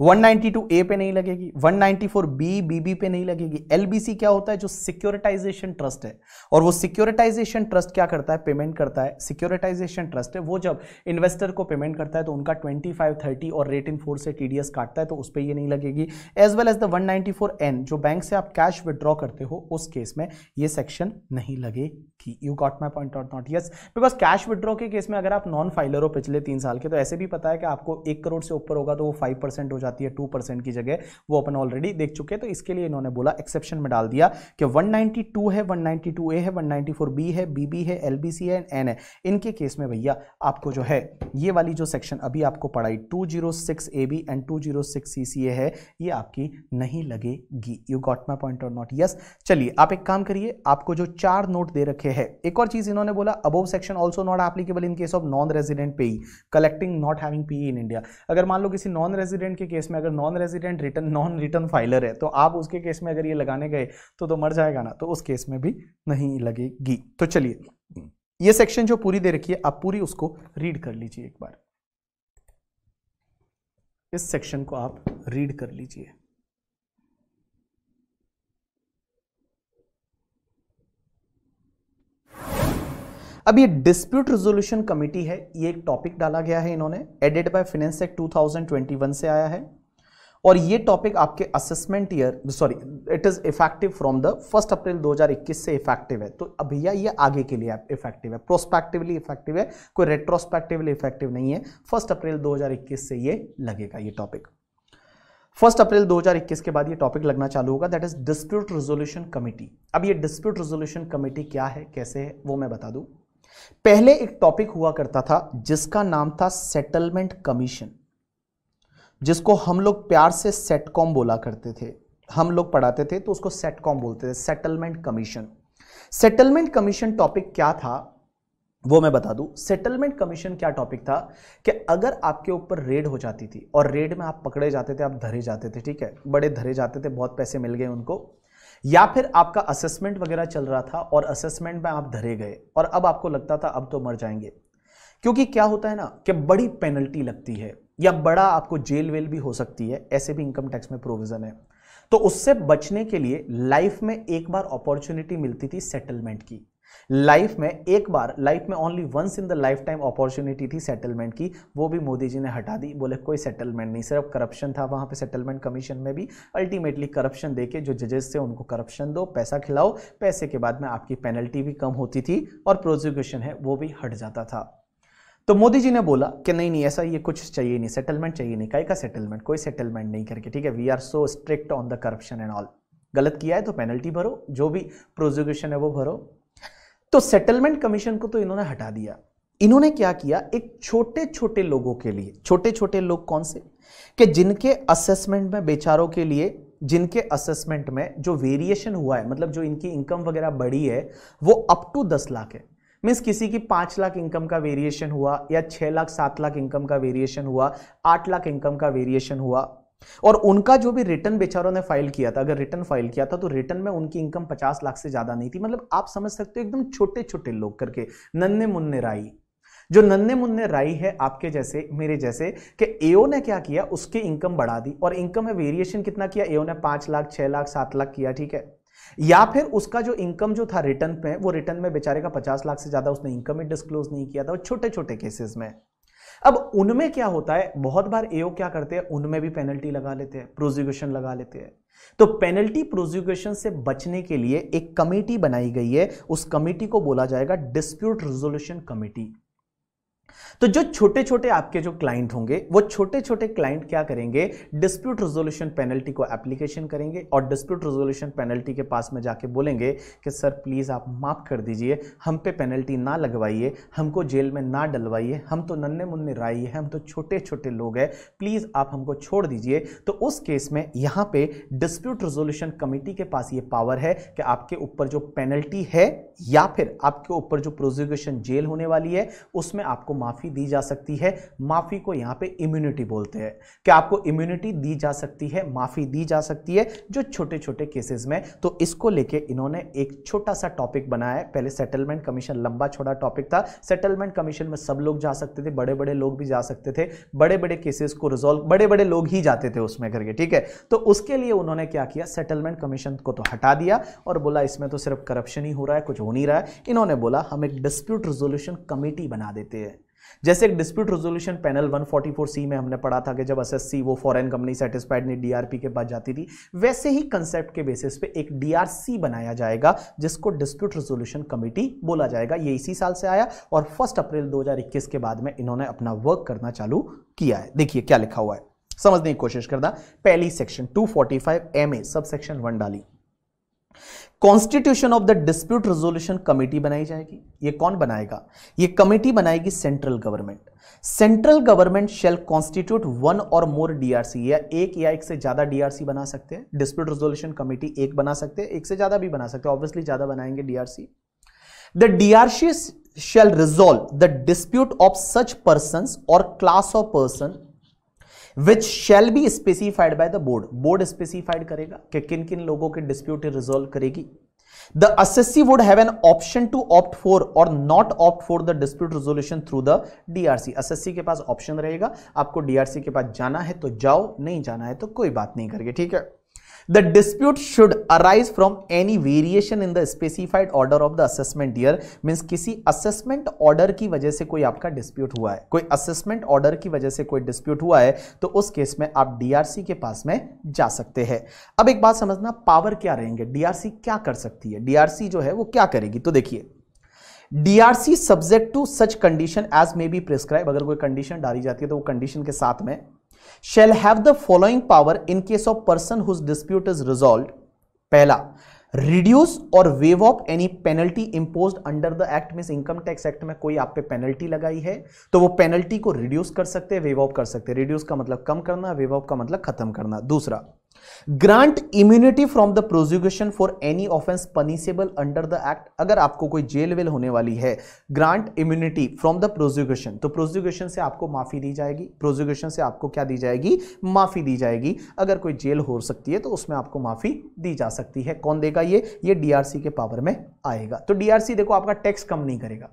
192 ए पे नहीं लगेगी 194 बी बीबी पे नहीं लगेगी एलबीसी क्या होता है जो सिक्योरिटाइजेशन ट्रस्ट है और वो सिक्योरिटाइजेशन ट्रस्ट क्या करता है पेमेंट करता है सिक्योरिटाइजेशन ट्रस्ट है वो जब इन्वेस्टर को पेमेंट करता है तो उनका 25 30 और रेट इन फोर से टीडीएस काटता है तो उस पर यह नहीं लगेगी as well as the four N जो बैंक से आप कैश विदड्रॉ करते हो उस केस में ये सेक्शन नहीं लगेगी you got my point out not yes because cash withdraw के केस में अगर आप नॉन फाइलर हो पिछले तीन साल के तो ऐसे भी पता है कि आपको एक करोड़ से ऊपर होगा तो वो फाइव परसेंट हो जाती है टू परसेंट की जगह वो अपन ऑलरेडी देख चुके हैं तो इसके लिए इन्होंने बोला एक्सेप्शन में डाल दिया कि 192 है 192 ए है 194 बी है बी बी है एल बी सी है एंड एन है इनके केस में भैया आपको जो है ये वाली जो सेक्शन अभी आपको पढ़ाई two zero six A B and two zero six C C A है ये आपकी नहीं लगेगी यू गॉट माई पॉइंट और नॉट यस चलिए आप एक काम करिए आपको जो चार नोट दे रखे हैं एक और चीज़ इन्होंने बोला above section also not applicable in case of non resident पे collecting not having P in India अगर मान लो किसी नॉन रेजिडेंट रेजिडेंट के केस में अगर non resident return non return filer है तो आप उसके केस में अगर ये लगाने गए तो तो मर जाएगा ना तो उस केस में भी नहीं लगेगी तो चलिए ये सेक्शन जो पूरी दे रखी है आप पूरी उसको रीड कर लीजिए एक बार इस सेक्शन को आप रीड कर लीजिए अब ये डिस्प्यूट रिजोल्यूशन कमिटी है ये एक टॉपिक डाला गया है इन्होंने added by finance act two से आया है और ये टॉपिक आपके assessment year sorry it is effective from the first April 2021 से इफेक्टिव है तो अब भैया ये आगे के लिए इफेक्टिव है प्रोस्पेक्टिवली इफेक्टिव है कोई रेट्रोस्पेक्टिवली इफेक्टिव नहीं है फर्स्ट अप्रैल 2021 से ये लगेगा ये टॉपिक फर्स्ट अप्रैल 2021 के बाद ये टॉपिक लगना चालू होगा that is dispute resolution committee अब ये डिस्प्यूट रिजोल्यूशन कमिटी क्या है कैसे है वो मैं बता दूँ पहले एक टॉपिक हुआ करता था जिसका नाम था सेटलमेंट कमीशन जिसको हम लोग प्यार से सेटकॉम बोला करते थे हम लोग पढ़ाते थे तो उसको सेटकॉम बोलते थे settlement commission settlement commission topic क्या था वो मैं बता दूं सेटलमेंट कमीशन क्या टॉपिक था कि अगर आपके ऊपर रेड हो जाती थी और रेड में आप पकड़े जाते थे आप धरे जाते थे ठीक है बड़े धरे जाते थे बहुत पैसे मिल गए उनको या फिर आपका असेसमेंट वगैरह चल रहा था और असेसमेंट में आप धरे गए और अब आपको लगता था अब तो मर जाएंगे क्योंकि क्या होता है ना कि बड़ी पेनल्टी लगती है या बड़ा आपको जेल वेल भी हो सकती है ऐसे भी इनकम टैक्स में प्रोविजन है तो उससे बचने के लिए लाइफ में एक बार अपॉर्चुनिटी मिलती थी सेटलमेंट की लाइफ में एक बार लाइफ में only once in the lifetime opportunity थी सेटलमेंट की वो भी मोदी जी ने हटा दी बोले कोई सेटलमेंट नहीं सिर्फ करप्शन था वहाँ पे सेटलमेंट कमीशन में भी अल्टीमेटली करप्शन देके जो जजेस थे उनको करप्शन दो पैसा खिलाओ पैसे के बाद में आपकी पेनल्टी भी कम होती थी और प्रोजिक्यूशन है वो भी हट जाता था तो मोदी जी ने बोला कि नहीं नहीं ऐसा ये कुछ चाहिए नहीं सेटलमेंट चाहिए नहीं कई का सेटलमेंट कोई सेटलमेंट नहीं करके ठीक है we are so strict on the corruption and all गलत किया है तो पेनल्टी भरो जो भी प्रोजिक्यूशन है वो भरो तो सेटलमेंट कमीशन को तो इन्होंने हटा दिया इन्होंने क्या किया एक छोटे छोटे लोगों के लिए छोटे छोटे लोग कौन से कि जिनके असेसमेंट में बेचारों के लिए जिनके असेसमेंट में जो वेरिएशन हुआ है मतलब जो इनकी इनकम वगैरह बढ़ी है वो अप टू दस लाख है मीन्स किसी की पाँच लाख इनकम का वेरिएशन हुआ या छः लाख सात लाख इनकम का वेरिएशन हुआ आठ लाख इनकम का वेरिएशन हुआ और उनका जो भी रिटर्न बेचारों ने फाइल किया था अगर रिटर्न फाइल किया था तो रिटर्न में उनकी इनकम पचास लाख से ज्यादा नहीं थी मतलब आप समझ सकते हो एकदम छोटे छोटे लोग करके नन्हे मुन्ने राई जो नन्हे मुन्ने राई है आपके जैसे मेरे जैसे कि एओ ने क्या किया उसकी इनकम बढ़ा दी और इनकम में वेरिएशन कितना किया एओ ने पांच लाख छह लाख सात लाख किया ठीक है या फिर उसका जो इनकम जो था रिटर्न पे वो रिटर्न में बेचारे का पचास लाख से ज्यादा उसने इनकम ही डिस्क्लोज नहीं किया था वो छोटे छोटे केसेस में अब उनमें क्या होता है बहुत बार एओ क्या करते हैं उनमें भी पेनल्टी लगा लेते हैं प्रोजिक्यूशन लगा लेते हैं तो पेनल्टी प्रोजिक्यूशन से बचने के लिए एक कमेटी बनाई गई है उस कमेटी को बोला जाएगा डिस्प्यूट रिजोल्यूशन कमेटी तो जो छोटे छोटे आपके जो क्लाइंट होंगे वो छोटे छोटे क्लाइंट क्या करेंगे डिस्प्यूट रेजोल्यूशन पेनल्टी को एप्लीकेशन करेंगे और डिस्प्यूट रेजोल्यूशन पेनल्टी के पास में जाके बोलेंगे कि सर प्लीज़ आप माफ़ कर दीजिए हम पे पेनल्टी ना लगवाइए हमको जेल में ना डलवाइए हम तो नन्हे मुन्ने राई है हम तो छोटे छोटे लोग हैं प्लीज़ आप हमको छोड़ दीजिए तो उस केस में यहाँ पर डिस्प्यूट रेजोल्यूशन कमेटी के पास ये पावर है कि आपके ऊपर जो पेनल्टी है या फिर आपके ऊपर जो प्रोजिक्यूशन जेल होने वाली है उसमें आपको माफ माफ़ी दी जा सकती है माफ़ी को यहाँ पे इम्यूनिटी बोलते हैं क्या आपको इम्यूनिटी दी जा सकती है माफ़ी दी जा सकती है जो छोटे छोटे केसेस में तो इसको लेके इन्होंने एक छोटा सा टॉपिक बनाया है पहले सेटलमेंट कमीशन लंबा छोड़ा टॉपिक था सेटलमेंट कमीशन में सब लोग जा सकते थे बड़े बड़े लोग भी जा सकते थे बड़े बड़े केसेस को रिजोल्व बड़े बड़े लोग ही जाते थे उसमें करके ठीक है तो उसके लिए उन्होंने क्या किया सेटलमेंट कमीशन को तो हटा दिया और बोला इसमें तो सिर्फ करप्शन ही हो रहा है कुछ हो नहीं रहा है इन्होंने बोला हम एक डिस्प्यूट रिजोल्यूशन कमेटी बना देते हैं जैसे एक डिस्प्यूट रेजोल्यूशन पैनल 144 सी में हमने पढ़ा था कि जब एस वो फॉरेन कंपनी सेटिस्फाइड नहीं डीआरपी के पास जाती थी वैसे ही कंसेप्ट के बेसिस पे एक डीआरसी बनाया जाएगा जिसको डिस्प्यूट रेजोल्यूशन कमेटी बोला जाएगा ये इसी साल से आया और फर्स्ट अप्रैल दो के बाद में इन्होंने अपना वर्क करना चालू किया है देखिए क्या लिखा हुआ है समझने की कोशिश करता पहली सेक्शन 245 ए सब सेक्शन वन डाली constitution of the dispute resolution committee बनाई जाएगी ये कौन बनाएगा ये कमेटी बनाएगी central government central government shall constitute one or more DRC या एक या एक से ज्यादा डीआरसी बना सकते हैं डिस्प्यूट रेजोल्यूशन कमेटी एक बना सकते हैं एक से ज्यादा भी बना सकते हैं ऑब्वियसली ज्यादा बनाएंगे DRC the DRC shall resolve the dispute of such person or class of person which shall be specified by the board board specified करेगा कि किन किन लोगों के डिस्प्यूट रिजोल्व करेगी the assessee would have an option to opt for or not opt for the dispute resolution through the DRC assessee के पास option रहेगा आपको डीआरसी के पास जाना है तो जाओ नहीं जाना है तो कोई बात नहीं करिए ठीक है The dispute should arise from any variation in the specified order of the assessment year means किसी assessment order की वजह से कोई आपका dispute हुआ है कोई assessment order की वजह से कोई dispute हुआ है तो उस केस में आप DRC के पास में जा सकते हैं अब एक बात समझना पावर क्या रहेंगे DRC क्या कर सकती है DRC जो है वो क्या करेगी तो देखिए DRC subject to such condition as may be prescribe अगर कोई कंडीशन डाली जाती है तो वो कंडीशन के साथ में shall have the following power in case of person whose dispute is resolve पहला reduce or waive off any penalty impose under the act mean income tax act में कोई आप पे पेनल्टी लगाई है तो वो पेनल्टी को रिड्यूस कर सकते हैं वेव ऑफ कर सकते हैं रिड्यूस का मतलब कम करना वेव ऑफ का मतलब खत्म करना दूसरा grant immunity from the prosecution for any offence punishable under the act अगर आपको कोई जेल वेल होने वाली है grant immunity from the prosecution तो प्रोजिक्यूशन से आपको माफी दी जाएगी प्रोजिक्यूशन से आपको क्या दी जाएगी माफी दी जाएगी अगर कोई जेल हो सकती है तो उसमें आपको माफी दी जा सकती है कौन देगा ये ये डीआरसी के पावर में आएगा तो डीआरसी देखो आपका टैक्स कम नहीं करेगा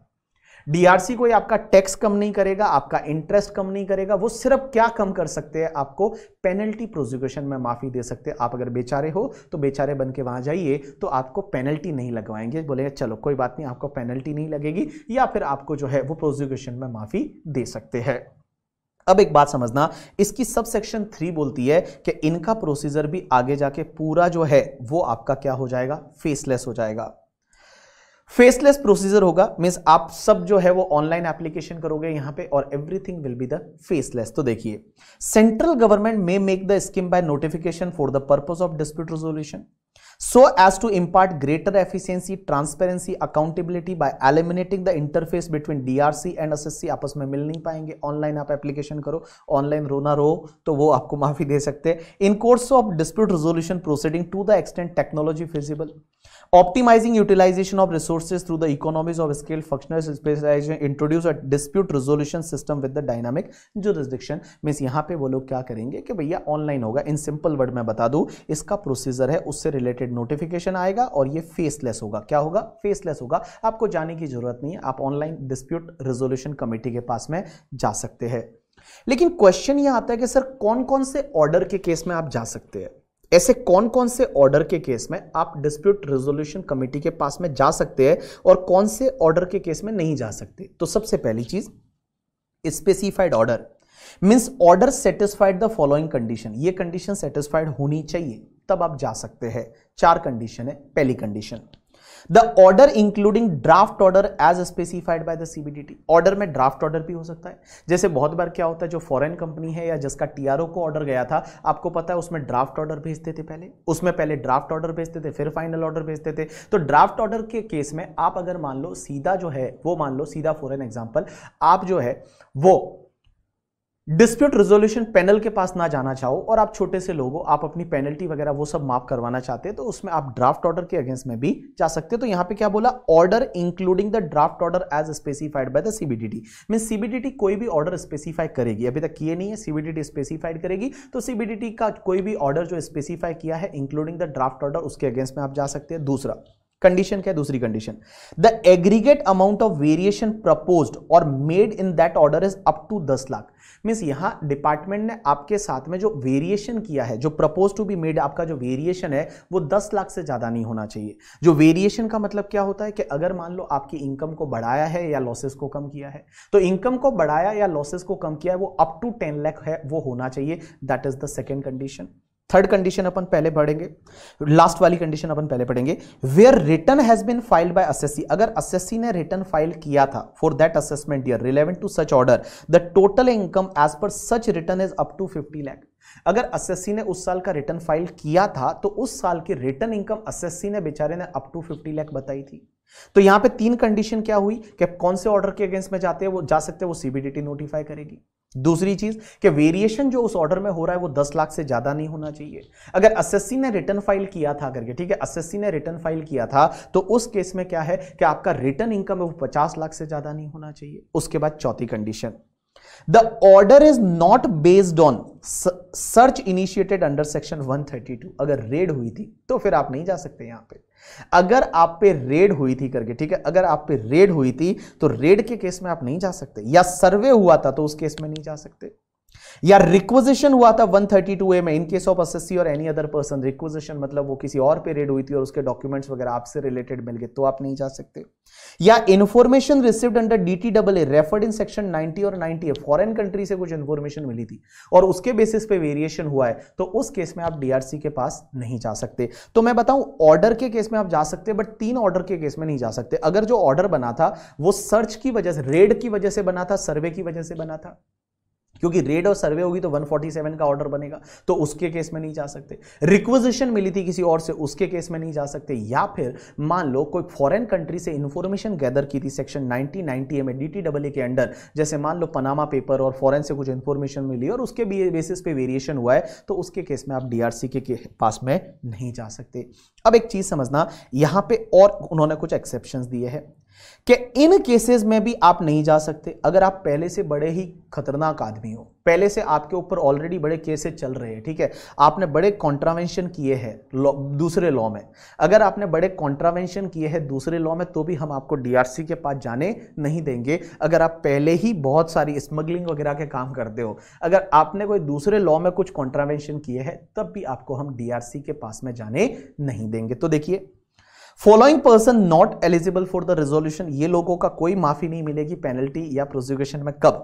डीआरसी कोई आपका टैक्स कम नहीं करेगा आपका इंटरेस्ट कम नहीं करेगा वो सिर्फ क्या कम कर सकते हैं आपको पेनल्टी प्रोजिक्यूशन में माफी दे सकते हैं आप अगर बेचारे हो तो बेचारे बन के वहां जाइए तो आपको पेनल्टी नहीं लगवाएंगे बोले चलो कोई बात नहीं आपको पेनल्टी नहीं लगेगी या फिर आपको जो है वो प्रोजिक्यूशन में माफी दे सकते हैं अब एक बात समझना इसकी सब सेक्शन थ्री बोलती है कि इनका प्रोसीजर भी आगे जाके पूरा जो है वो आपका क्या हो जाएगा फेसलेस हो जाएगा फेसलेस प्रोसीजर होगा मीन्स आप सब जो है वो ऑनलाइन एप्लीकेशन करोगे यहां पे और everything will be the faceless तो देखिए central government may make the scheme by notification for the purpose of dispute resolution so as to impart greater efficiency transparency accountability by eliminating the interface between DRC and SSC आपस में मिल नहीं पाएंगे online आप application करो online रोना रो तो वो आपको माफी दे सकते हैं in course of dispute resolution proceeding to the extent technology feasible utilization of of through the economies of scale functional specialization introduce a dispute resolution system with the dynamic jurisdiction means यहाँ पे वो लोग क्या करेंगे कि भैया online होगा इन simple word में बता दूँ इसका प्रोसीजर है उससे रिलेटेड नोटिफिकेशन आएगा और ये फेसलेस होगा क्या होगा फेसलेस होगा आपको जाने की जरूरत नहीं है आप ऑनलाइन डिस्प्यूट रेजोल्यूशन कमेटी के पास में जा सकते हैं लेकिन क्वेश्चन ये आता है कि सर कौन कौन से ऑर्डर के केस में आप जा सकते हैं ऐसे कौन कौन से ऑर्डर के केस में आप डिस्प्यूट रेजोल्यूशन कमेटी के पास में जा सकते हैं और कौन से ऑर्डर के केस में नहीं जा सकते तो सबसे पहली चीज specified order means order satisfied the following condition ये कंडीशन सेटिस्फाइड होनी चाहिए तब आप जा सकते हैं चार कंडीशन है पहली condition the order including draft order as specified by the CBDT order में ड्राफ्ट ऑर्डर भी हो सकता है जैसे बहुत बार क्या होता है जो फॉरेन कंपनी है या जिसका टीआरओ को ऑर्डर गया था आपको पता है उसमें ड्राफ्ट ऑर्डर भेजते थे पहले उसमें पहले ड्राफ्ट ऑर्डर भेजते थे फिर फाइनल ऑर्डर भेजते थे तो ड्राफ्ट ऑर्डर के केस में आप अगर मान लो सीधा जो है वो मान लो सीधा फॉर एन एग्जाम्पल आप जो है वो डिस्प्यूट रिजोल्यूशन पैनल के पास ना जाना चाहो और आप छोटे से लोग हो आप अपनी पेनल्टी वगैरह वो सब माफ करवाना चाहते हैं तो उसमें आप ड्राफ्ट ऑर्डर के अगेंस्ट में भी जा सकते हो तो यहाँ पे क्या बोला order including the draft order as specified by the CBDT mean CBDT कोई भी ऑर्डर स्पेसिफाई करेगी अभी तक किए नहीं है सीबीडीटी स्पेसिफाइड करेगी तो सीबीडीटी का कोई भी ऑर्डर जो स्पेसिफाई किया है इंक्लूडिंग द ड्राफ्ट ऑर्डर उसके अगेंस्ट में आप जा सकते हैं दूसरा कंडीशन क्या है दूसरी condition the aggregate amount of variation proposed or made in that order is up to दस लाख मीन्स यहाँ डिपार्टमेंट ने आपके साथ में जो वेरिएशन किया है जो प्रपोज टू बी मेड आपका जो वेरिएशन है वो दस लाख से ज़्यादा नहीं होना चाहिए जो वेरिएशन का मतलब क्या होता है कि अगर मान लो आपकी इनकम को बढ़ाया है या लॉसेस को कम किया है तो इनकम को बढ़ाया या लॉसेस को कम किया है वो अप टू टेन लैख है वो होना चाहिए that is the second condition third condition अपन पहले पढ़ेंगे लास्ट वाली कंडीशन अपन पहले पढ़ेंगे where return has been filed by assessee अगर असेसी ने रिटर्न फाइल किया था for that assessment year relevant to such order the total income as per such return is up to 50 lakh अगर असेसी ने उस साल का रिटर्न फाइल किया था तो उस साल की रिटर्न इनकम असेसी ने बेचारे ने अप टू 50 लैख बताई थी तो यहां पे तीन कंडीशन क्या हुई कि आप कौन से ऑर्डर के अगेंस्ट में जाते हैं वो जा सकते हैं वो सीबीडीटी नोटिफाई करेगी दूसरी चीज कि वेरिएशन जो उस ऑर्डर में हो रहा है वो दस लाख से ज्यादा नहीं होना चाहिए अगर एसएससी ने रिटर्न फाइल किया था करके ठीक है एसएससी ने रिटर्न फाइल किया था तो उस केस में क्या है कि आपका रिटर्न इनकम है वो पचास लाख से ज्यादा नहीं होना चाहिए उसके बाद चौथी condition the order is not based on search initiated under section 132 अगर रेड हुई थी तो फिर आप नहीं जा सकते यहां पे अगर आप पे रेड हुई थी करके ठीक है अगर आप पे रेड हुई थी तो रेड के केस में आप नहीं जा सकते या सर्वे हुआ था तो उस केस में नहीं जा सकते या रिक्वजिशन हुआ था वन थर्टी टू ए में in case of assessee or any other person requisition मतलब वो किसी और पे रेड हुई थी और उसके डॉक्यूमेंट्स वगैरह आपसे रिलेटेड मिल गए तो आप नहीं जा सकते या information received under DT double A referred in section ninety or ninety A foreign country से कुछ इन्फॉर्मेशन मिली थी और उसके बेसिस पे वेरिएशन हुआ है तो उस केस में आप डीआरसी के पास नहीं जा सकते तो मैं बताऊं ऑर्डर के केस में आप जा सकते बट तीन ऑर्डर के केस में नहीं जा सकते अगर जो ऑर्डर बना था वो सर्च की वजह से रेड की वजह से बना था सर्वे की वजह से बना था क्योंकि रेड और सर्वे होगी तो 147 का ऑर्डर बनेगा तो उसके केस में नहीं जा सकते रिक्वजिशन मिली थी किसी और से उसके केस में नहीं जा सकते या फिर मान लो कोई फॉरेन कंट्री से इन्फॉर्मेशन गैदर की थी सेक्शन 1990 में डीटीडब्ल्यू के अंडर जैसे मान लो पनामा पेपर और फॉरेन से कुछ इन्फॉर्मेशन मिली और उसके बेसिस पे वेरिएशन हुआ है तो उसके केस में आप डीआरसी के, के पास में नहीं जा सकते अब एक चीज समझना यहां पर और उन्होंने कुछ एक्सेप्शन दिए हैं कि इन केसेस में भी आप नहीं जा सकते अगर आप पहले से बड़े ही खतरनाक आदमी हो पहले से आपके ऊपर ऑलरेडी बड़े केसेस चल रहे हैं ठीक है आपने बड़े कॉन्ट्रावेंशन किए हैं दूसरे लॉ में अगर आपने बड़े कॉन्ट्रावेंशन किए हैं दूसरे लॉ में तो भी हम आपको डीआरसी के पास जाने नहीं देंगे अगर आप पहले ही बहुत सारी स्मगलिंग वगैरह के काम करते हो अगर आपने कोई दूसरे लॉ में कुछ कॉन्ट्रावेंशन किए हैं तब भी आपको हम डीआरसी के पास में जाने नहीं देंगे तो देखिए following person not eligible for the resolution ये लोगों का कोई माफी नहीं मिलेगी पेनल्टी या प्रोजिक्यूशन में कब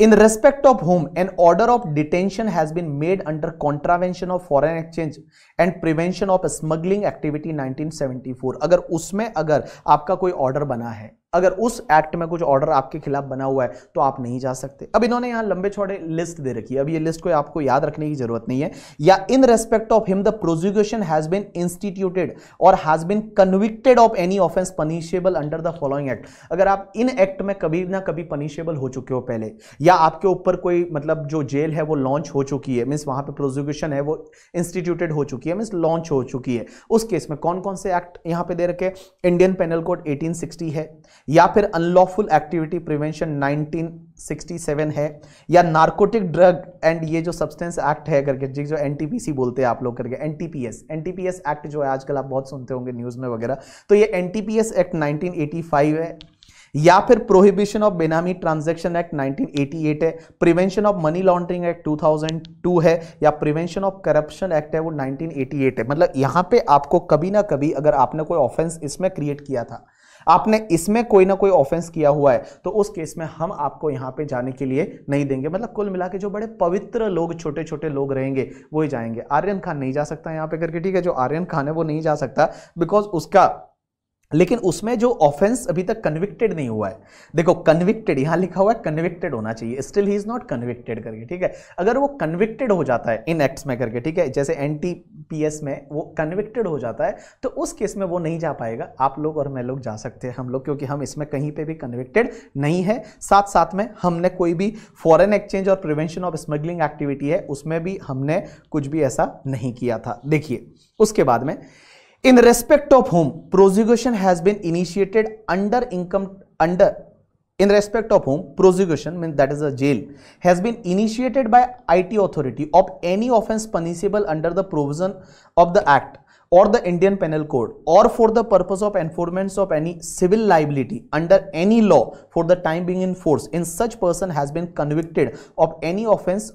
in respect of whom an order of detention has been made under contravention of foreign exchange and prevention of smuggling activity nineteen seventy four अगर उसमें अगर आपका कोई ऑर्डर बना है अगर उस एक्ट में कुछ ऑर्डर आपके खिलाफ बना हुआ है तो आप नहीं जा सकते अब इन्होंने यहां लंबे छोड़े लिस्ट दे रखी है अब ये लिस्ट को आपको याद रखने की जरूरत नहीं है या in respect of him the prosecution has been instituted or has been convicted of any offence punishable under the following act अगर आप इन एक्ट में कभी ना कभी पनिशेबल हो चुके हो पहले या आपके ऊपर कोई मतलब जो जेल है वो लॉन्च हो चुकी है मीन्स वहां पर प्रोजिक्यूशन है वो इंस्टीट्यूटेड हो चुकी है मीन्स लॉन्च हो चुकी है उस केस में कौन कौन से एक्ट यहाँ पे दे रखे इंडियन पेनल कोड एटीन है या फिर अनलॉफुल एक्टिविटी प्रिवेंशन 1967 है या नार्कोटिक ड्रग एंड ये जो सब्सटेंस एक्ट है करके जो एन बोलते हैं आप लोग करके एनटीपीएस एनटीपीएस एक्ट जो है आजकल आप बहुत सुनते होंगे न्यूज़ में वगैरह तो ये एन एक्ट 1985 है या फिर prohibition of benami transaction act 1988 है prevention of money laundering act 2002 है या प्रिवेंशन ऑफ करप्शन एक्ट है वो 1988 है मतलब यहाँ पे आपको कभी ना कभी अगर आपने कोई ऑफेंस इसमें क्रिएट किया था आपने इसमें कोई ना कोई ऑफेंस किया हुआ है तो उस केस में हम आपको यहां पे जाने के लिए नहीं देंगे मतलब कुल मिला के जो बड़े पवित्र लोग छोटे छोटे लोग रहेंगे वो ही जाएंगे आर्यन खान नहीं जा सकता यहाँ पे करके ठीक है जो आर्यन खान है वो नहीं जा सकता बिकॉज उसका लेकिन उसमें जो ऑफेंस अभी तक कन्विक्टेड नहीं हुआ है देखो कन्विक्टेड यहां लिखा हुआ है कन्विक्टेड होना चाहिए still he is not convicted करके ठीक है अगर वो कन्विक्टेड हो जाता है इन एक्ट्स में करके ठीक है जैसे एन में वो कन्विक्टेड हो जाता है तो उस केस में वो नहीं जा पाएगा आप लोग और मैं लोग जा सकते हैं हम लोग क्योंकि हम इसमें कहीं पर भी कन्विक्टेड नहीं है साथ साथ में हमने कोई भी फॉरन एक्सचेंज और प्रिवेंशन ऑफ स्मगलिंग एक्टिविटी है उसमें भी हमने कुछ भी ऐसा नहीं किया था देखिए उसके बाद में In respect of whom prosecution has been initiated under income under in respect of whom prosecution means that is a jail has been initiated by IT authority of any offence punishable under the provision of the act or the Indian Penal Code or for the purpose of enforcement of any civil liability under any law for the time being in force in such person has been convicted of any offence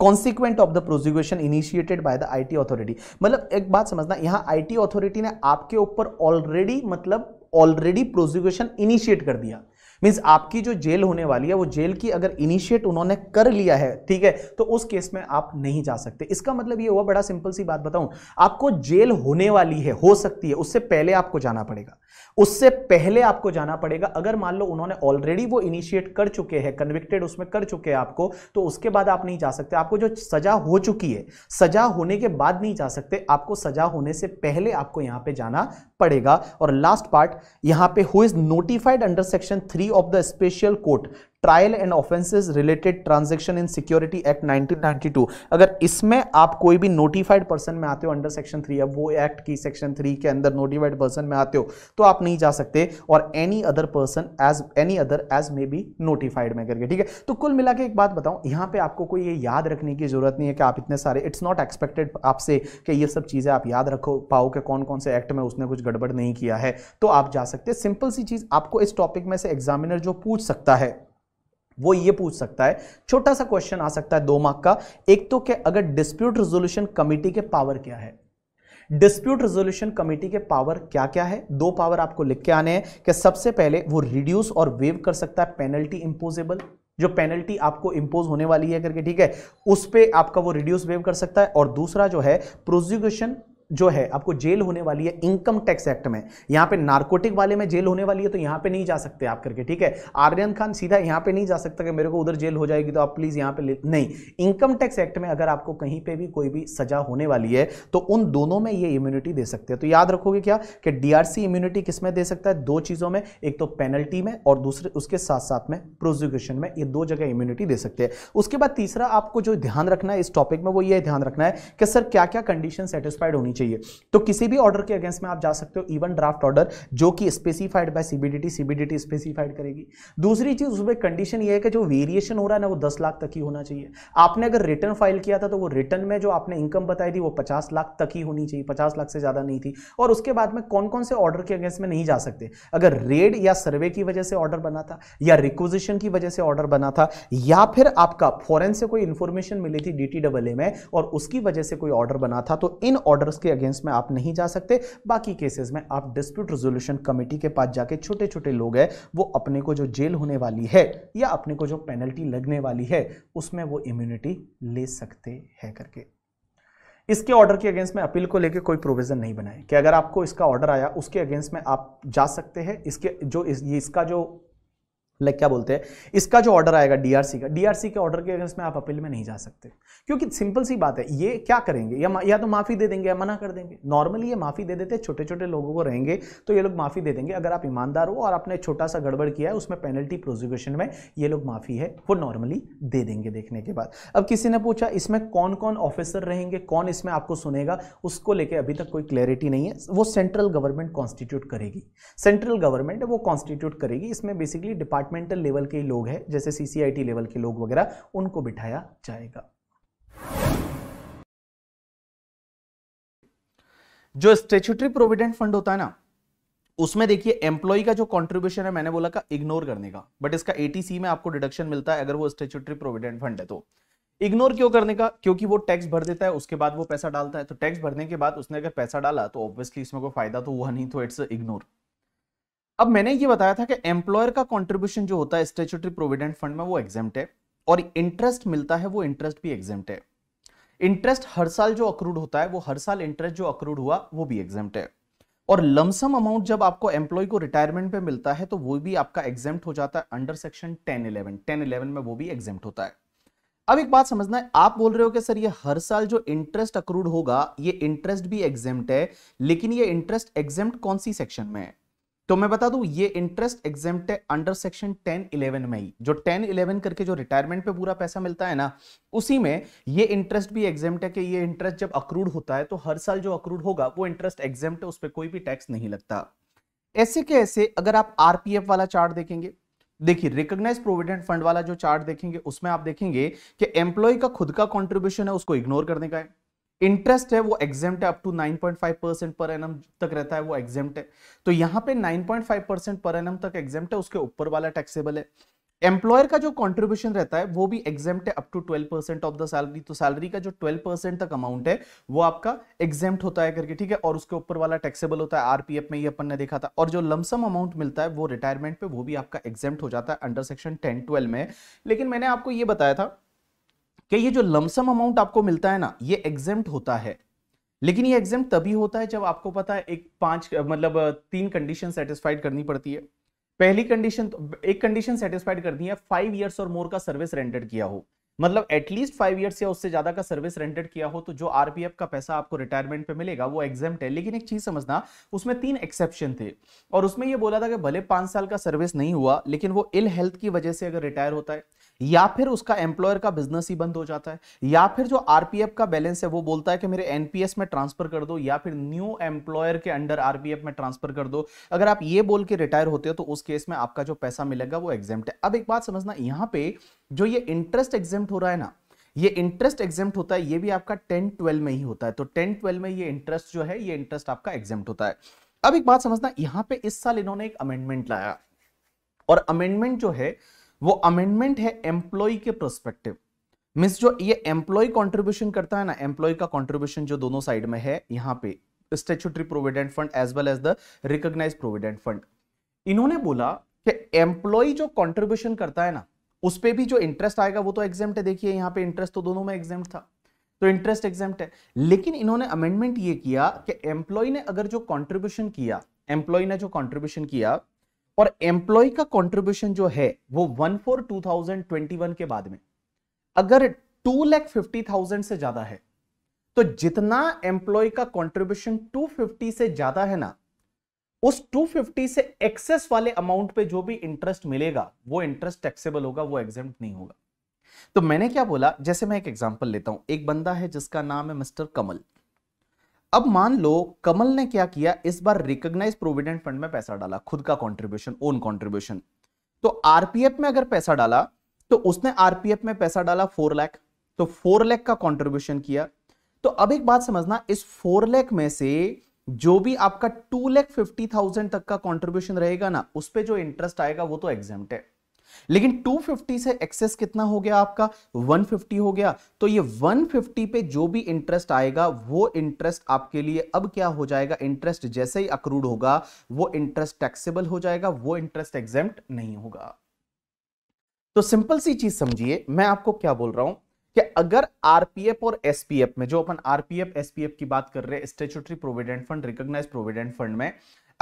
consequent of the prosecution initiated by the IT authority मतलब एक बात समझना यहाँ IT authority ने आपके ऊपर already मतलब already prosecution initiate कर दिया मीन्स आपकी जो जेल होने वाली है वो जेल की अगर इनिशिएट उन्होंने कर लिया है ठीक है तो उस केस में आप नहीं जा सकते इसका मतलब ये हुआ बड़ा सिंपल सी बात बताऊं आपको जेल होने वाली है हो सकती है उससे पहले आपको जाना पड़ेगा उससे पहले आपको जाना पड़ेगा अगर मान लो उन्होंने ऑलरेडी वो इनिशिएट कर चुके हैं कन्विक्टेड उसमें कर चुके हैं आपको तो उसके बाद आप नहीं जा सकते आपको जो सजा हो चुकी है सजा होने के बाद नहीं जा सकते आपको सजा होने से पहले आपको यहां पे जाना पड़ेगा और लास्ट पार्ट यहां पे who is notified under section three of the special court trial and offences related transaction in security act 1992 अगर इसमें आप कोई भी नोटिफाइड पर्सन में आते हो अंडर सेक्शन थ्री अब वो एक्ट की सेक्शन थ्री के अंदर नोटिफाइड पर्सन में आते हो तो आप नहीं जा सकते और any other person as any other as may be notified में करके ठीक है तो कुल मिला के एक बात बताऊं यहाँ पे आपको कोई ये याद रखने की जरूरत नहीं है कि आप इतने सारे इट्स नॉट एक्सपेक्टेड आपसे कि ये सब चीज़ें आप याद रखो पाओ कि कौन कौन से एक्ट में उसने कुछ गड़बड़ नहीं किया है तो आप जा सकते सिंपल सी चीज़ आपको इस टॉपिक में से एग्जामिनर जो पूछ सकता है वो ये पूछ सकता है छोटा सा क्वेश्चन आ सकता है दो मार्क का एक तो क्या अगर डिस्प्यूट रेजोल्यूशन कमिटी के पावर क्या है डिस्प्यूट रेजोल्यूशन कमेटी के पावर क्या क्या है दो पावर आपको लिख के आने हैं कि सबसे पहले वो रिड्यूस और वेव कर सकता है पेनल्टी इंपोजेबल जो पेनल्टी आपको इंपोज होने वाली है करके ठीक है उस पर आपका वो रिड्यूस वेव कर सकता है और दूसरा जो है प्रोजिक्यूशन जो है आपको जेल होने वाली है इनकम टैक्स एक्ट में यहाँ पे नार्कोटिक वाले में जेल होने वाली है तो यहाँ पे नहीं जा सकते आप करके ठीक है आर्यन खान सीधा यहाँ पे नहीं जा सकता कि मेरे को उधर जेल हो जाएगी तो आप प्लीज़ यहाँ पे नहीं इनकम टैक्स एक्ट में अगर आपको कहीं पे भी कोई भी सजा होने वाली है तो उन दोनों में ये इम्यूनिटी दे सकते हैं तो याद रखोगे क्या कि डीआरसी इम्यूनिटी किस में दे सकता है दो चीज़ों में एक तो पेनल्टी में और दूसरे उसके साथ साथ में प्रोजिक्यूशन में ये दो जगह इम्यूनिटी दे सकते हैं उसके बाद तीसरा आपको जो ध्यान रखना है इस टॉपिक में वो ये ध्यान रखना है कि सर क्या क्या कंडीशन सेटिस्फाइड होनी चाहिए चाहिए तो किसी भी ऑर्डर के अगेंस्ट में आप जा सकते हो इवन ड्राफ्ट ऑर्डर जो कि specified by CBDT CBDT specified करेगी दूसरी चीज उसमें कंडीशन ये है कि जो वेरिएशन हो रहा है ना वो दस लाख तक ही होना चाहिए आपने अगर रिटर्न फाइल किया था तो वो रिटर्न में जो आपने इनकम बताई थी वो पचास लाख तक ही होनी चाहिए पचास लाख से ज्यादा नहीं थी और उसके बाद में कौन कौन से ऑर्डर के अगेंस्ट में नहीं जा सकते अगर रेड या सर्वे की वजह से ऑर्डर बना था या रिक्वेजिशन की वजह से ऑर्डर बना था या फिर आपका फॉरन से कोई इंफॉर्मेशन मिली थी डीटीडब्ल्यू में और उसकी वजह से कोई ऑर्डर बना था तो इन ऑर्डर्स के अगेंस्ट में आप नहीं जा सकते बाकी केसेस में आप डिस्प्यूट रेजोल्यूशन कमेटी के पास जाके छोटे छोटे लोग हैं वो अपने को जो जेल होने वाली है या अपने को जो पेनल्टी लगने वाली है उसमें वो इम्यूनिटी ले सकते हैं करके इसके ऑर्डर के अगेंस्ट में अपील को लेकर कोई प्रोविजन नहीं बनाए कि अगर आपको इसका ऑर्डर आया उसके अगेंस्ट में आप जा सकते हैं इसके जो इस, इसका जो लाइक क्या बोलते हैं इसका जो ऑर्डर आएगा डीआरसी का डीआरसी के ऑर्डर के अगेंस्ट में आप अपील में नहीं जा सकते क्योंकि सिंपल सी बात है ये क्या करेंगे या या तो माफ़ी दे देंगे या मना कर देंगे नॉर्मली ये माफ़ी दे देते छोटे छोटे लोगों को रहेंगे तो ये लोग माफ़ी दे देंगे अगर आप ईमानदार हो और आपने छोटा सा गड़बड़ किया है उसमें पेनल्टी प्रोजिक्यूशन में ये लोग माफ़ी है वो नॉर्मली दे देंगे देखने के बाद अब किसी ने पूछा इसमें कौन कौन ऑफिसर रहेंगे कौन इसमें आपको सुनेगा उसको लेकर अभी तक कोई क्लैरिटी नहीं है वो सेंट्रल गवर्नमेंट कॉन्स्टिट्यूट करेगी सेंट्रल गवर्नमेंट वो कॉन्स्टिट्यूट करेगी इसमें बेसिकली डिपार्ट डिपार्टमेंटल लेवल के लोग हैं जैसे सीसीआईटी लेवल के लोग वगैरह उनको बिठाया जाएगा जो स्टेचुटरी प्रोविडेंट फंड होता है ना उसमें देखिए एम्प्लॉय का जो कंट्रीब्यूशन है मैंने बोला का इग्नोर करने का बट इसका एटीसी में आपको डिडक्शन मिलता है अगर वो स्टेचुटरी प्रोविडेंट फंड है तो इग्नोर क्यों करने का क्योंकि वो टैक्स भर देता है उसके बाद वो पैसा डालता है तो टैक्स भरने के बाद उसने अगर पैसा डाला तो ऑब्वियसली इसमें कोई फायदा तो हुआ नहीं तो इट्स इग्नोर अब मैंने ये बताया था कि एम्प्लॉयर का कॉन्ट्रीब्यूशन जो होता है स्टेचुटरी प्रोविडेंट फंड में वो एग्जेम्प्ट है और इंटरेस्ट मिलता है वो इंटरेस्ट भी एग्जेम्प्ट है इंटरेस्ट हर साल जो अक्रूड होता है वो हर साल इंटरेस्ट जो अक्रूड हुआ वो भी एग्जेम्प्ट है और लमसम अमाउंट जब आपको एम्प्लॉय को रिटायरमेंट पे मिलता है तो वो भी आपका एग्जेम्प्ट हो जाता है under section ten eleven ten eleven में वो भी एग्जेम्प्ट होता है अब एक बात समझना है आप बोल रहे हो कि सर ये हर साल जो इंटरेस्ट अक्रूड होगा ये इंटरेस्ट भी एग्जेम्प्ट है लेकिन ये इंटरेस्ट एग्जेम्प्ट कौन सी सेक्शन में है तो मैं बता दूं ये इंटरेस्ट एग्जेम्प्ट अंडर सेक्शन 10 11 में ही जो 10 11 करके जो रिटायरमेंट पे पूरा पैसा मिलता है ना उसी में ये इंटरेस्ट भी एग्जेम्प्ट है कि ये इंटरेस्ट जब अक्रूड होता है तो हर साल जो अक्रूड होगा वो इंटरेस्ट एग्जेम्प्ट है उस पर कोई भी टैक्स नहीं लगता ऐसे के ऐसे अगर आप आरपीएफ वाला चार्ट देखेंगे देखिए रिकॉग्नाइज प्रोविडेंट फंड वाला जो चार्ट देखेंगे उसमें आप देखेंगे कि एम्प्लॉय का खुद का कॉन्ट्रीब्यूशन है उसको इग्नोर करने का है इंटरेस्ट है वो एग्जाम है अप टू 9.5 परसेंट पर एन तक रहता है वो एग्जाम है तो यहाँ पे 9.5 परसेंट पर एन तक एग्जाम है उसके ऊपर वाला टैक्सेबल है एम्प्लॉयर का जो कंट्रीब्यूशन रहता है वो भी एग्जाम है up to 12 percent of the salary तो सैलरी का जो 12 परसेंट तक अमाउंट है वो आपका एग्जाम होता है करके ठीक है और उसके ऊपर वाला टैक्सेबल होता है आरपीएफ में ये अपन ने देखा था और जो लमसम अमाउंट मिलता है वो रिटायरमेंट पे वो भी आपका एग्जाम हो जाता है अंडर सेक्शन टेन ट्वेल्व में लेकिन मैंने आपको ये बताया था कि ये जो लमसम अमाउंट आपको मिलता है ना ये एग्जेम्प्ट होता है लेकिन ये एग्जाम तभी होता है जब आपको पता है एक पांच मतलब तीन कंडीशन सेटिस्फाइड करनी पड़ती है पहली कंडीशन तो, एक कंडीशन सेटिस्फाइड करनी है फाइव ईयर्स और मोर का सर्विस रेंटेड किया हो मतलब एटलीस्ट फाइव ईयर्स या उससे ज्यादा का सर्विस रेंटेड किया हो तो जो आरपीएफ का पैसा आपको रिटायरमेंट पे मिलेगा वो एग्जेम्प्ट है लेकिन एक चीज समझना उसमें तीन एक्सेप्शन थे और उसमें ये बोला था कि भले पांच साल का सर्विस नहीं हुआ लेकिन वो इल हेल्थ की वजह से अगर रिटायर होता है या फिर उसका एम्प्लॉयर का बिजनेस ही बंद हो जाता है या फिर जो आरपीएफ का बैलेंस है वो बोलता है कि मेरे एनपीएस में ट्रांसफर कर दो या फिर न्यू एम्प्लॉयर के अंडर आरपीएफ में ट्रांसफर कर दो अगर आप ये बोल के रिटायर होते हो तो उस केस में आपका जो पैसा मिलेगा वो एग्जेम्प्ट है अब एक बात समझना यहाँ पे जो ये इंटरेस्ट एग्जेम्प्ट हो रहा है ना ये इंटरेस्ट एग्जेम्प्ट होता है ये भी आपका टेन ट्वेल्व में ही होता है तो टेन ट्वेल्व में ये इंटरेस्ट जो है ये इंटरेस्ट आपका एग्जेम्प्ट होता है अब एक बात समझना यहाँ पे इस साल इन्होंने एक अमेंडमेंट लाया और अमेंडमेंट जो है वो अमेंडमेंट है एम्प्लॉय के प्रोस्पेक्टिव मीन्स जो ये एम्प्लॉय कॉन्ट्रीब्यूशन करता है ना एम्प्लॉय का कॉन्ट्रीब्यूशन जो दोनों साइड में है यहाँ पे statutory provident fund as well as the recognise provident fund इन्होंने बोला कि एम्प्लॉय जो कॉन्ट्रीब्यूशन करता है ना उस पर भी जो इंटरेस्ट आएगा वो तो एग्जाम है देखिए यहाँ पे इंटरेस्ट तो दोनों में एग्जाम था तो इंटरेस्ट एग्जाम है लेकिन इन्होंने अमेंडमेंट ये किया कि एम्प्लॉय ने अगर जो कॉन्ट्रीब्यूशन किया एम्प्लॉय ने जो कॉन्ट्रीब्यूशन किया और एम्प्लॉय का कंट्रीब्यूशन जो है वो one four two thousand twenty one के बाद में अगर टू लैख फिफ्टी थाउजेंड से ज्यादा है तो जितना एम्प्लॉय का कंट्रीब्यूशन टू फिफ्टी से ज्यादा है ना उस 250 से एक्सेस वाले अमाउंट पे जो भी इंटरेस्ट मिलेगा वो इंटरेस्ट टैक्सेबल होगा वो एग्जाम नहीं होगा तो मैंने क्या बोला जैसे मैं एक एग्जाम्पल लेता हूं एक बंदा है जिसका नाम है मिस्टर कमल अब मान लो कमल ने क्या किया इस बार रिकॉग्नाइज प्रोविडेंट फंड में पैसा डाला खुद का कंट्रीब्यूशन ओन कंट्रीब्यूशन तो आरपीएफ में अगर पैसा डाला तो उसने आरपीएफ में पैसा डाला फोर लैख तो फोर लैख का कंट्रीब्यूशन किया तो अब एक बात समझना इस फोर लैख में से जो भी आपका टू लैख फिफ्टी थाउजेंड तक का कॉन्ट्रीब्यूशन रहेगा ना उस पर जो इंटरेस्ट आएगा वो तो एग्जाम है लेकिन 250 से एक्सेस कितना हो गया आपका 150 हो गया तो ये 150 पे जो भी इंटरेस्ट आएगा वो इंटरेस्ट आपके लिए अब क्या हो जाएगा इंटरेस्ट जैसे ही अक्रूड होगा वो इंटरेस्ट टैक्सेबल हो जाएगा वो इंटरेस्ट एग्जाम नहीं होगा तो सिंपल सी चीज समझिए मैं आपको क्या बोल रहा हूं कि अगर आरपीएफ और एसपीएफ में जो अपन आरपीएफ एसपीएफ की बात कर रहे हैं statutory provident fund recognised provident fund में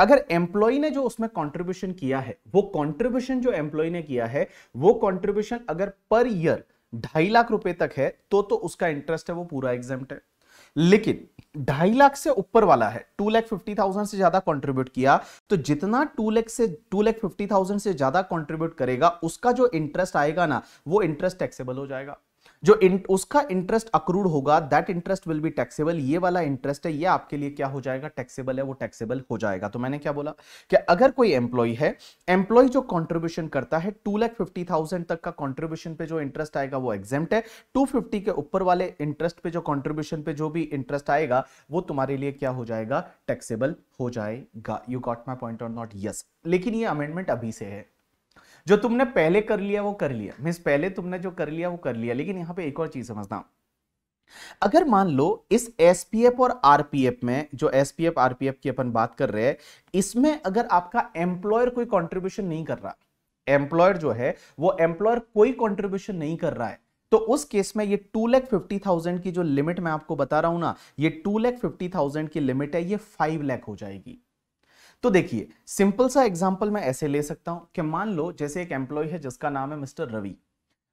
अगर एम्प्लॉय ने जो उसमें कंट्रीब्यूशन किया है वो कंट्रीब्यूशन जो एम्प्लॉय ने किया है वो कंट्रीब्यूशन अगर पर ईयर ढाई लाख रुपए तक है तो तो उसका इंटरेस्ट है वो पूरा एग्जाम है लेकिन ढाई लाख से ऊपर वाला है टू लैख फिफ्टी थाउजेंड से ज्यादा कंट्रीब्यूट किया तो जितना टू लैख से टू लैख फिफ्टी थाउजेंड से ज्यादा कंट्रीब्यूट करेगा उसका जो इंटरेस्ट आएगा ना वो इंटरेस्ट टैक्सेबल हो जाएगा जो इन, उसका इंटरेस्ट अक्रूड होगा that interest will be taxable ये वाला इंटरेस्ट है ये आपके लिए क्या हो जाएगा टैक्सेबल है वो टैक्सेबल हो जाएगा तो मैंने क्या बोला कि अगर कोई एम्प्लॉय है एम्प्लॉय जो कॉन्ट्रीब्यूशन करता है टू लैख फिफ्टी थाउजेंड तक का कॉन्ट्रीब्यूशन पे जो इंटरेस्ट आएगा वो एग्जेम्ट है टू फिफ्टी के ऊपर वाले इंटरेस्ट पे जो कॉन्ट्रीब्यूशन पे जो भी इंटरेस्ट आएगा वो तुम्हारे लिए क्या हो जाएगा टैक्सेबल हो जाएगा यू गॉट माई पॉइंट और नॉट यस लेकिन ये अमेंडमेंट अभी से है जो तुमने पहले कर लिया वो कर लिया मीन पहले तुमने जो कर लिया वो कर लिया लेकिन यहां पे एक और चीज समझना अगर मान लो इस एसपीएफ और आरपीएफ में जो एसपीएफ आरपीएफ की अपन बात कर रहे हैं इसमें अगर आपका एम्प्लॉयर कोई कॉन्ट्रीब्यूशन नहीं कर रहा एम्प्लॉयर जो है वो एम्प्लॉयर कोई कॉन्ट्रीब्यूशन नहीं कर रहा है तो उस केस में ये टू लैख फिफ्टी थाउजेंड की जो लिमिट मैं आपको बता रहा हूं ना ये टू लैख फिफ्टी थाउजेंड की लिमिट है ये फाइव लैख हो जाएगी तो देखिए सिंपल सा एग्जाम्पल मैं ऐसे ले सकता हूं कि मान लो जैसे एक एम्प्लॉय है जिसका नाम है मिस्टर रवि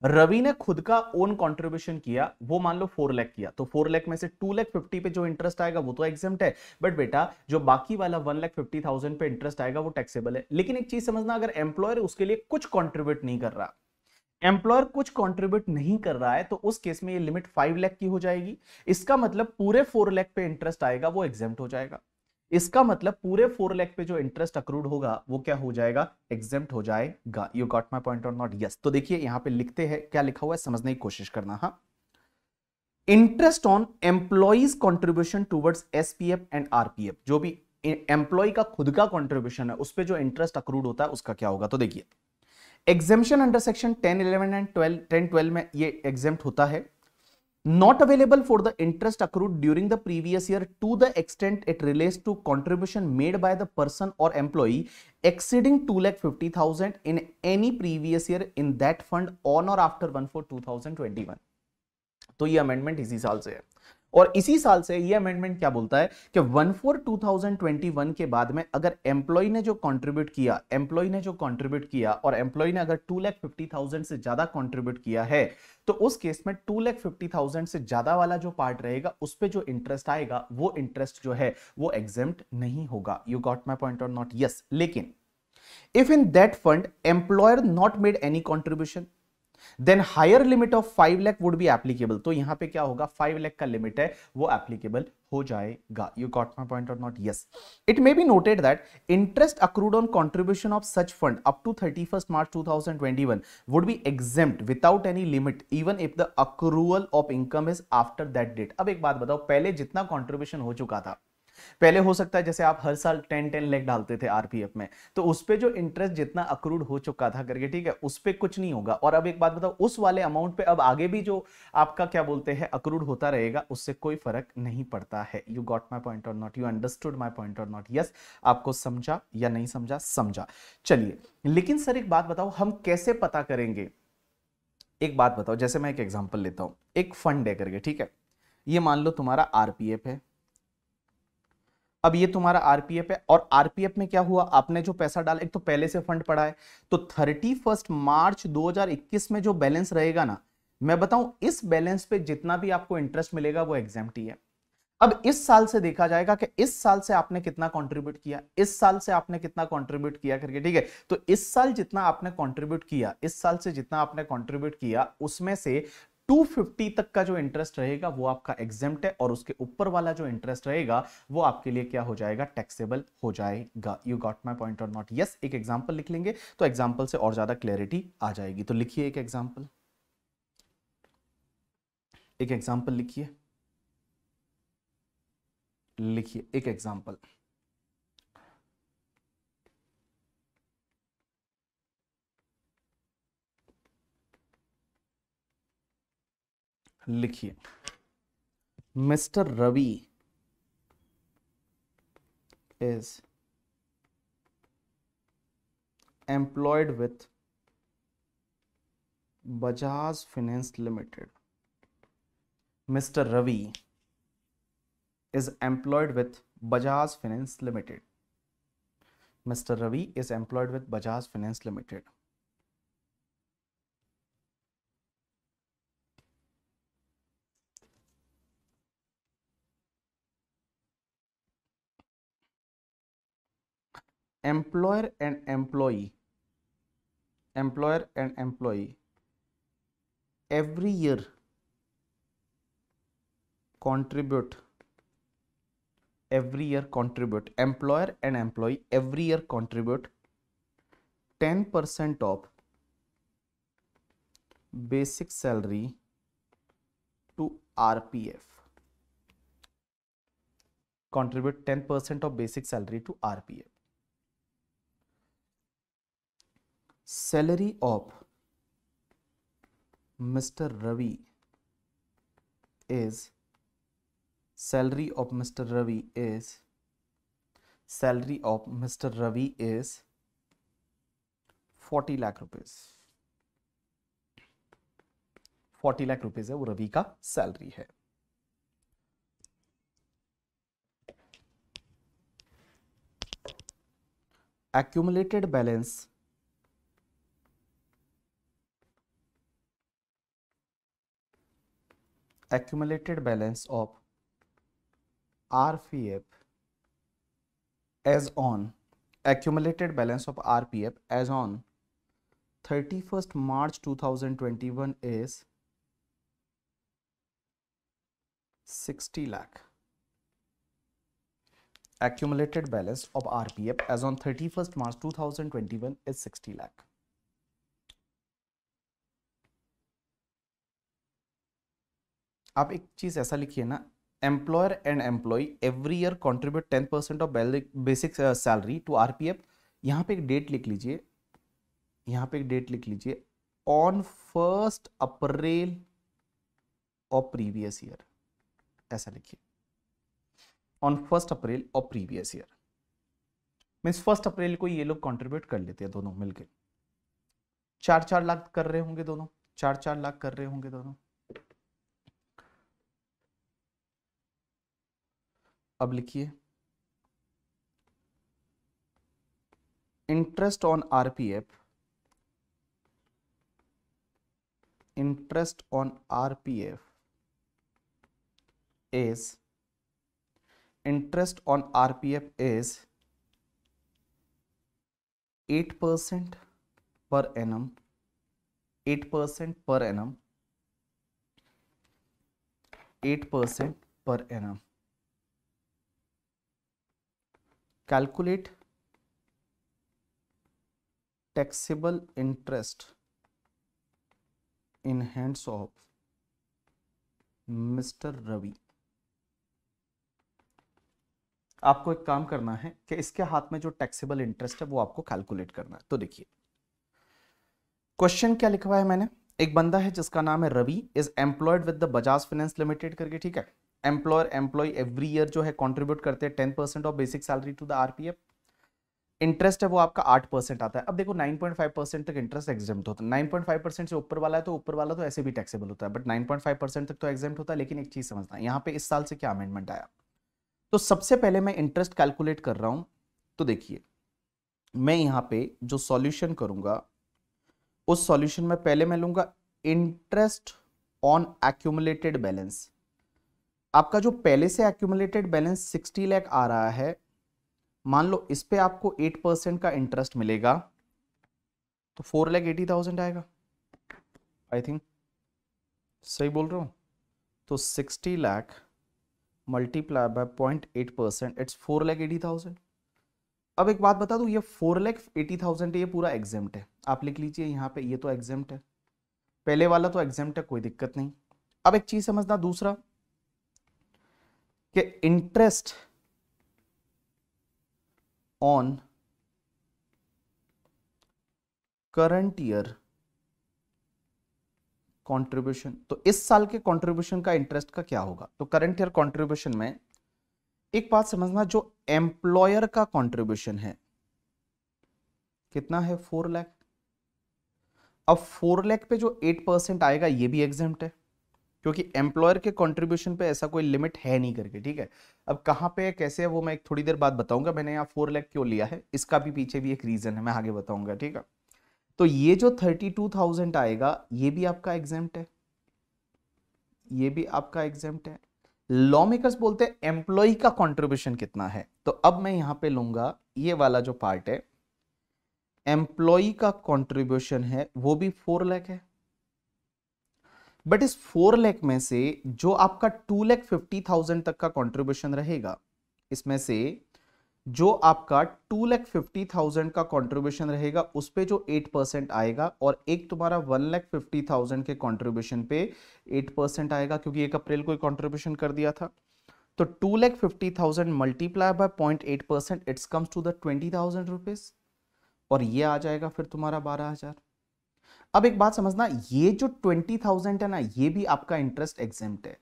रवि ने खुद का ओन कंट्रीब्यूशन किया वो मान लो फोर लैख किया तो फोर लैख में से टू लैख फिफ्टी पे जो इंटरेस्ट आएगा वो तो एग्जाम है बट बेटा जो बाकी वाला वन लैख फिफ्टी थाउजेंड पे इंटरेस्ट आएगा वो टैक्सेबल है लेकिन एक चीज समझना अगर एम्प्लॉयर उसके लिए कुछ कॉन्ट्रीब्यूट नहीं कर रहा एम्प्लॉयर कुछ कॉन्ट्रीब्यूट नहीं कर रहा है तो उस केस में ये लिमिट फाइव लैख की हो जाएगी इसका मतलब पूरे फोर लैख पे इंटरेस्ट आएगा वो एग्जाम हो जाएगा इसका मतलब पूरे फोर लैख पे जो इंटरेस्ट अक्रूड होगा वो क्या हो जाएगा एग्जेप्ट हो जाएगा you got my point on not yes तो देखिए यहाँ पे लिखते हैं क्या लिखा हुआ है समझने की कोशिश करना हाँ interest on employee's contribution towards S P F and RPF जो भी एम्प्लॉय का खुद का कॉन्ट्रीब्यूशन है उस पर जो इंटरेस्ट अक्रूड होता है उसका क्या होगा तो देखिए exemption under section ten eleven and twelve ten twelve में ये एग्जेप्ट होता है not available for the interest accrued during the previous year to the extent it relates to contribution made by the person or employee exceeding lakh 2,50,000 in any previous year in that fund on or after 1/4/2021 तो ये amendment इसी साल से है और इसी साल से ये अमेंडमेंट क्या बोलता है कि वन फोर टू के बाद में अगर एम्प्लॉय ने जो कंट्रीब्यूट किया एम्प्लॉय ने जो कंट्रीब्यूट किया और एम्प्लॉय ने अगर टू लैख फिफ्टी थाउजेंड से ज्यादा कंट्रीब्यूट किया है तो उस केस में टू लैख फिफ्टी थाउजेंड से ज्यादा वाला जो पार्ट रहेगा उस पर जो इंटरेस्ट आएगा वो इंटरेस्ट जो है वो एग्जाम नहीं होगा यू गॉट माई पॉइंट और नॉट यस लेकिन if in that fund employer not made any contribution then higher limit of five lakh would be applicable तो यहां पे क्या होगा फाइव लैख का लिमिट है वो एप्लीकेबल हो जाएगा यू गॉट माई पॉइंट और not yes it may be noted that interest accrued on contribution of such fund up to thirty first March two thousand twenty one would be exempt without any limit even if the accrual of income is after that date अब एक बात बताओ पहले जितना contribution हो चुका था पहले हो सकता है जैसे आप हर साल टेन टेन लेख डालते थे आरपीएफ में तो उस पर जो इंटरेस्ट जितना अक्रूड हो चुका था करके ठीक है उस पर कुछ नहीं होगा और अब एक बात बताओ उस वाले अमाउंट पे अब आगे भी जो आपका क्या बोलते हैं अक्रूड होता रहेगा उससे कोई फर्क नहीं पड़ता है यू गॉट माई पॉइंट और not you understood my point और नॉट यस आपको समझा या नहीं समझा समझा चलिए लेकिन सर एक बात बताओ हम कैसे पता करेंगे एक बात बताओ जैसे मैं एक एग्जाम्पल लेता हूं एक फंड है करके ठीक है ये मान लो तुम्हारा आरपीएफ है अब ये तुम्हारा आरपीएफ है और आरपीएफ में क्या हुआ आपने जो पैसा डाला एक तो पहले से फंड पड़ा है तो थर्टी फर्स्ट मार्च 2021 में जो बैलेंस रहेगा ना मैं बताऊं इस बैलेंस पे जितना भी आपको इंटरेस्ट मिलेगा वो एग्जाम है अब इस साल से देखा जाएगा कि इस साल से आपने कितना कंट्रीब्यूट किया इस साल से आपने कितना कंट्रीब्यूट किया करके ठीक है तो इस साल जितना आपने कंट्रीब्यूट किया इस साल से जितना आपने कंट्रीब्यूट किया उसमें से 250 तक का जो इंटरेस्ट रहेगा वो आपका एग्जेम्प्ट है और उसके ऊपर वाला जो इंटरेस्ट रहेगा वो आपके लिए क्या हो जाएगा टैक्सेबल हो जाएगा यू गॉट माई पॉइंट और नॉट यस एक एग्जाम्पल लिख लेंगे तो एग्जाम्पल से और ज्यादा क्लैरिटी आ जाएगी तो लिखिए एक एग्जाम्पल एक एग्जाम्पल लिखिए लिखिए एक एग्जाम्पल लिखिए mister Ravi is employed with Bajaj finance Limited mister Ravi is employed with Bajaj finance Limited mister Ravi is employed with Bajaj finance Limited employer and employee employer and employee every year contribute every year contribute employer and employee every year contribute 10% of basic salary to rpf contribute 10% of basic salary to rpf salary of mister Ravi is salary of mister Ravi is salary of mister Ravi is forty lakh rupees forty lakh rupees है वो रवि का salary है accumulated balance accumulated balance of RPF as on accumulated balance of RPF as on 31st March 2021 is 60 lakh accumulated balance of RPF as on 31st March 2021 is 60 lakh आप एक चीज़ ऐसा लिखिए ना employer and employee every year contribute ten percent of basic salary to R P F यहाँ पे एक date लिख लीजिए यहाँ पे एक डेट लिख लीजिए on first April of previous year ऐसा लिखिए on first April of previous year means first April को ये लोग कॉन्ट्रीब्यूट कर लेते हैं दोनों मिलकर चार चार लाख कर रहे होंगे दोनों चार चार लाख कर रहे होंगे दोनों अब लिखिए interest on RPF interest on RPF is interest on RPF is eight percent per annum eight percent per annum eight percent per annum calculate taxable interest in hands of mister Ravi आपको एक काम करना है कि इसके हाथ में जो टैक्सेबल इंटरेस्ट है वो आपको कैलकुलेट करना है तो देखिए क्वेश्चन क्या लिखवा है मैंने एक बंदा है जिसका नाम है Ravi is employed with the Bajaj finance Limited करके ठीक है एम्प्लॉयर एम्प्लॉय एवरी ईयर जो है कॉन्ट्रीब्यूट करते हैं ten percent of basic salary to the F interest है वो आपका आठ परसेंट आता है अब देखो नाइन पॉइंट फाइव परसेंट तक इंटरेस्ट एग्जाम होता है नाइन पॉइंट फाइव परसेंट से ऊपर वाला है तो ऊपर वाला तो ऐसे भी टैक्सेबल होता है but nine point five percent तक तो एग्जाम होता है लेकिन एक चीज समझना है यहाँ पे इस साल से क्या अमेंडमेंट आया तो सबसे पहले मैं इंटरेस्ट कैलकुलेट कर रहा हूँ तो देखिए मैं यहाँ पे जो सॉल्यूशन करूंगा उस सॉल्यूशन में पहले मैं लूंगा इंटरेस्ट ऑन एक्यूमुलेटेड बैलेंस आपका जो पहले से एक्यूमुलेटेड बैलेंस सिक्सटी लैख आ रहा है मान लो इस पे आपको एट परसेंट का इंटरेस्ट मिलेगा तो फोर लैख एटी थाउजेंड आएगा आई थिंक सही बोल रहा हूँ तो sixty lakh multiply by point eight percent it's four lakh eighty thousand अब एक बात बता दूँ ये फोर लैख एटी थाउजेंड ये पूरा एग्जेम्ट है आप लिख लीजिए यहाँ पे ये तो एग्जेम्ट है पहले वाला तो एग्जेम्ट है कोई दिक्कत नहीं अब एक चीज़ समझना दूसरा कि interest on current year contribution तो इस साल के कंट्रीब्यूशन का इंटरेस्ट का क्या होगा तो करंट ईयर कंट्रीब्यूशन में एक बात समझना जो एम्प्लॉयर का कंट्रीब्यूशन है कितना है फोर लैख अब फोर लैख पे जो एट परसेंट आएगा ये भी एग्जाम है क्योंकि एम्प्लॉयर के कंट्रीब्यूशन पे ऐसा कोई लिमिट है नहीं करके ठीक है अब कहाँ पे है कैसे है वो मैं एक थोड़ी देर बाद बताऊंगा मैंने यहाँ फोर लैख क्यों लिया है इसका भी पीछे भी एक रीज़न है मैं आगे बताऊंगा ठीक है तो ये जो थर्टी टू थाउजेंड आएगा ये भी आपका एग्जाम है ये भी आपका एग्जाम है लॉ मेकर्स बोलते हैं एम्प्लॉय का कॉन्ट्रीब्यूशन कितना है तो अब मैं यहाँ पे लूंगा ये वाला जो पार्ट है एम्प्लॉय का कॉन्ट्रीब्यूशन है वो भी फोर लैख है बट इस फोर लैख में से जो आपका टू लैख फिफ्टी थाउजेंड तक का कंट्रीब्यूशन रहेगा इसमें से जो आपका टू लैख फिफ्टी थाउजेंड का कंट्रीब्यूशन रहेगा उस पर जो एट परसेंट आएगा और एक तुम्हारा वन लैख फिफ्टी थाउजेंड के कंट्रीब्यूशन पे एट परसेंट आएगा क्योंकि एक अप्रैल को कंट्रीब्यूशन कर दिया था तो two lakh fifty thousand multiply by point eight percent it's comes to the twenty thousand rupees और ये आ जाएगा फिर तुम्हारा बारह हजार अब एक बात समझना ये जो ट्वेंटी थाउजेंड है ना ये भी आपका इंटरेस्ट एग्जाम है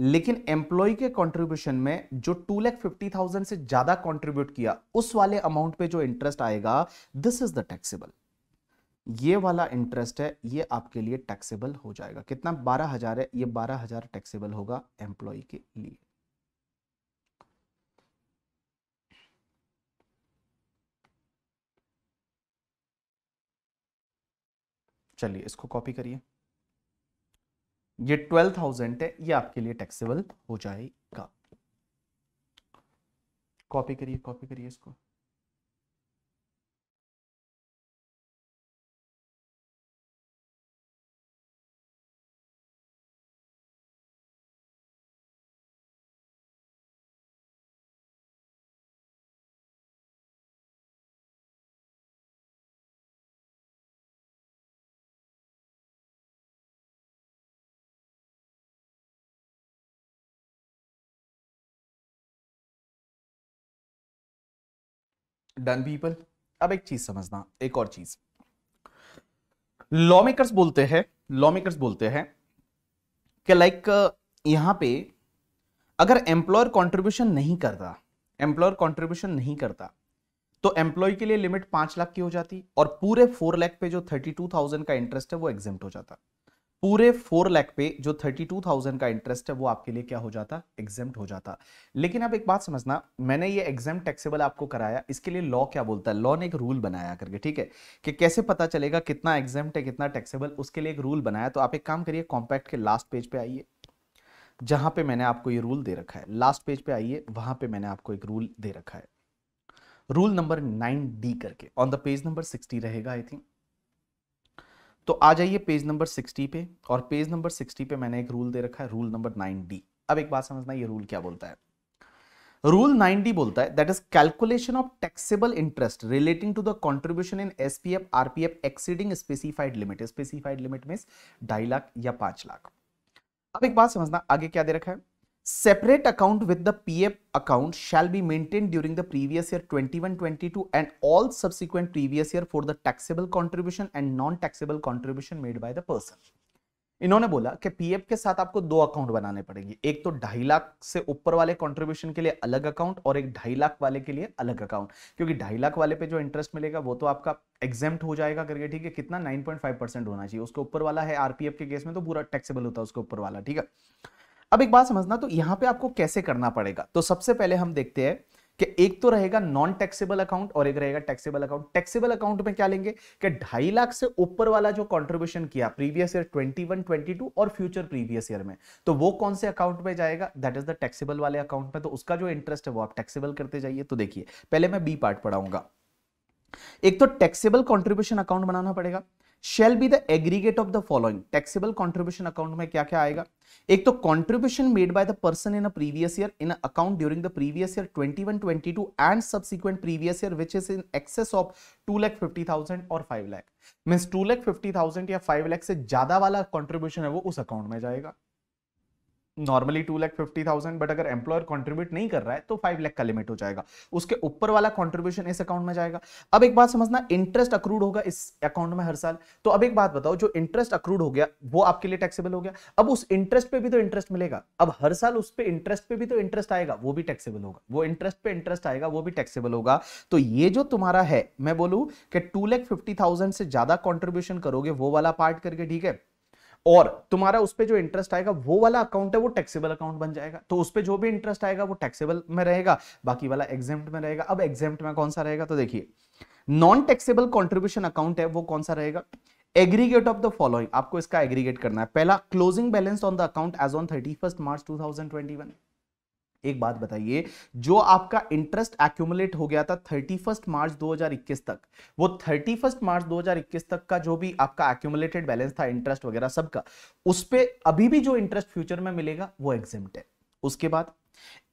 लेकिन एम्प्लॉय के कंट्रीब्यूशन में जो टू लैख फिफ्टी थाउजेंड से ज्यादा कंट्रीब्यूट किया उस वाले अमाउंट पे जो इंटरेस्ट आएगा दिस इज द टैक्सेबल ये वाला इंटरेस्ट है ये आपके लिए टैक्सेबल हो जाएगा कितना बारह हजार है ये बारह हजार टैक्सेबल होगा एम्प्लॉय के लिए चलिए इसको कॉपी करिए ये ट्वेल्व थाउजेंड है ये आपके लिए टैक्सेबल हो जाएगा कॉपी करिए कॉपी करिए इसको डन पीपल अब एक चीज समझना एक और चीज लॉ मेकर्स बोलते हैं लॉ मेकर्स बोलते हैं कि लाइक यहां पे अगर एम्प्लॉयर कंट्रीब्यूशन नहीं करता एम्प्लॉयर कंट्रीब्यूशन नहीं करता तो एम्प्लॉय के लिए लिमिट पांच लाख की हो जाती और पूरे फोर लाख पे जो थर्टी टू थाउजेंड का इंटरेस्ट है वो एग्जिम्ट हो जाता पूरे फोर लाख पे जो थर्टी टू थाउजेंड का इंटरेस्ट है वो आपके लिए क्या हो जाता एग्जेम हो जाता लेकिन अब एक बात समझना मैंने ये एग्जाम टैक्सेबल आपको कराया इसके लिए लॉ क्या बोलता है लॉ ने एक रूल बनाया करके ठीक है कि कैसे पता चलेगा कितना एग्जाम है कितना टैक्सेबल उसके लिए एक रूल बनाया तो आप एक काम करिए कॉम्पैक्ट के लास्ट पेज पे आइए जहां पे मैंने आपको ये रूल दे रखा है लास्ट पेज पे आइए वहां पे मैंने आपको एक रूल दे रखा है रूल नंबर नाइन डी करके on the page number sixty रहेगा आई थिंक तो आ जाइए पेज नंबर 60 पे और पेज नंबर 60 पे मैंने एक रूल दे रखा है रूल नंबर 9d अब एक बात समझना ये रूल क्या बोलता है रूल 9d बोलता है that is calculation of taxable interest relating to the contribution in SPF RPF exceeding specified limit specified limit mean ढाई लाख या पांच लाख अब एक बात समझना आगे क्या दे रखा है Separate account with the PF account shall be maintained during the previous year 21-22 and all subsequent previous year for the taxable contribution and non-taxable contribution made by the person. इन्होंने बोला कि पीएफ के साथ आपको दो अकाउंट बनाने पड़ेंगे एक तो ढाई लाख से ऊपर वाले कंट्रीब्यूशन के लिए अलग अकाउंट और एक ढाई लाख वाले के लिए अलग अकाउंट क्योंकि ढाई लाख वाले पे जो इंटरेस्ट मिलेगा वो तो आपका एग्जाम्प्ट हो जाएगा करके ठीक है कितना 9.5 परसेंट होना चाहिए उसके ऊपर वाला है आरपीएफ के केस में तो पूरा टैक्सेबल होता है उसके ऊपर वाला ठीक है अब एक बात समझना तो यहां पे आपको कैसे करना पड़ेगा तो सबसे पहले हम देखते हैं कि एक तो रहेगा नॉन टैक्सेबल अकाउंट और एक रहेगा टैक्सेबल अकाउंट टैक्सेबल अकाउंट में क्या लेंगे कि ढाई लाख से ऊपर वाला जो कंट्रीब्यूशन किया प्रीवियस ईयर 21, 22 और फ्यूचर प्रीवियस ईयर में तो वो कौन से अकाउंट में जाएगा दैट इज द टैक्सेबल वाले अकाउंट में तो उसका जो इंटरेस्ट है वो आप टैक्सेबल करते जाइए तो देखिए पहले मैं बी पार्ट पढ़ाऊंगा एक तो टैक्सेबल कॉन्ट्रीब्यूशन अकाउंट बनाना पड़ेगा shall be the aggregate of the following taxable contribution account में क्या क्या आएगा एक तो contribution made by the person in a previous year in account during the previous year 21 22 and subsequent previous year which is in excess of two lakh fifty thousand और five lakh mean two lakh fifty thousand या five lakh से ज्यादा वाला contribution है वो उस account में जाएगा normally two lakh fifty thousand but अगर एम्प्लॉयर कॉन्ट्रीब्यूट नहीं कर रहा है तो फाइव लैख का लिमिट हो जाएगा उसके ऊपर वाला कॉन्ट्रीब्यूशन इस अकाउंट में जाएगा अब एक बात समझना इंटरेस्ट अक्रूड होगा इस अकाउंट में हर साल तो अब एक बात बताओ जो इंटरेस्ट अक्रूड हो गया वो आपके लिए टैक्सेबल हो गया अब उस इंटरेस्ट पे भी तो इंटरेस्ट मिलेगा अब हर साल उस पर इंटरेस्ट पे भी तो इंटरेस्ट आएगा वो भी टैक्सेबल होगा वो इंटरेस्ट पे इंटरेस्ट आएगा वो भी टैक्सेबल होगा तो ये जो तुम्हारा है मैं बोलूँ कि टू लैख फिफ्टी थाउजेंड से ज्यादा कॉन्ट्रीब्यूशन करोगे वो वाला पार्ट करके ठीक है और तुम्हारा उस पर जो इंटरेस्ट आएगा वो वाला अकाउंट है वो टैक्सेबल अकाउंट बन जाएगा तो उस पर जो भी इंटरेस्ट आएगा वो टैक्सेबल में रहेगा बाकी वाला एग्जाम में रहेगा अब एग्जाम में कौन सा रहेगा तो देखिए नॉन टैक्सेबल कॉन्ट्रीब्यूशन अकाउंट है वो कौन सा रहेगा एग्रीगेट ऑफ द फॉलोइंग आपको इसका एग्रीगेट करना है पहला closing balance on the account as on thirty March two एक बात बताइए जो आपका इंटरेस्ट एक्यूमुलेट हो गया था थर्टी फर्स्ट मार्च 2021 तक वो फर्स्ट मार्च 2021 तक का जो भी आपका एक्यूमुलेटेड बैलेंस था इंटरेस्ट वगैरह सबका उस पर अभी भी जो इंटरेस्ट फ्यूचर में मिलेगा वो एग्जिम्ट है उसके बाद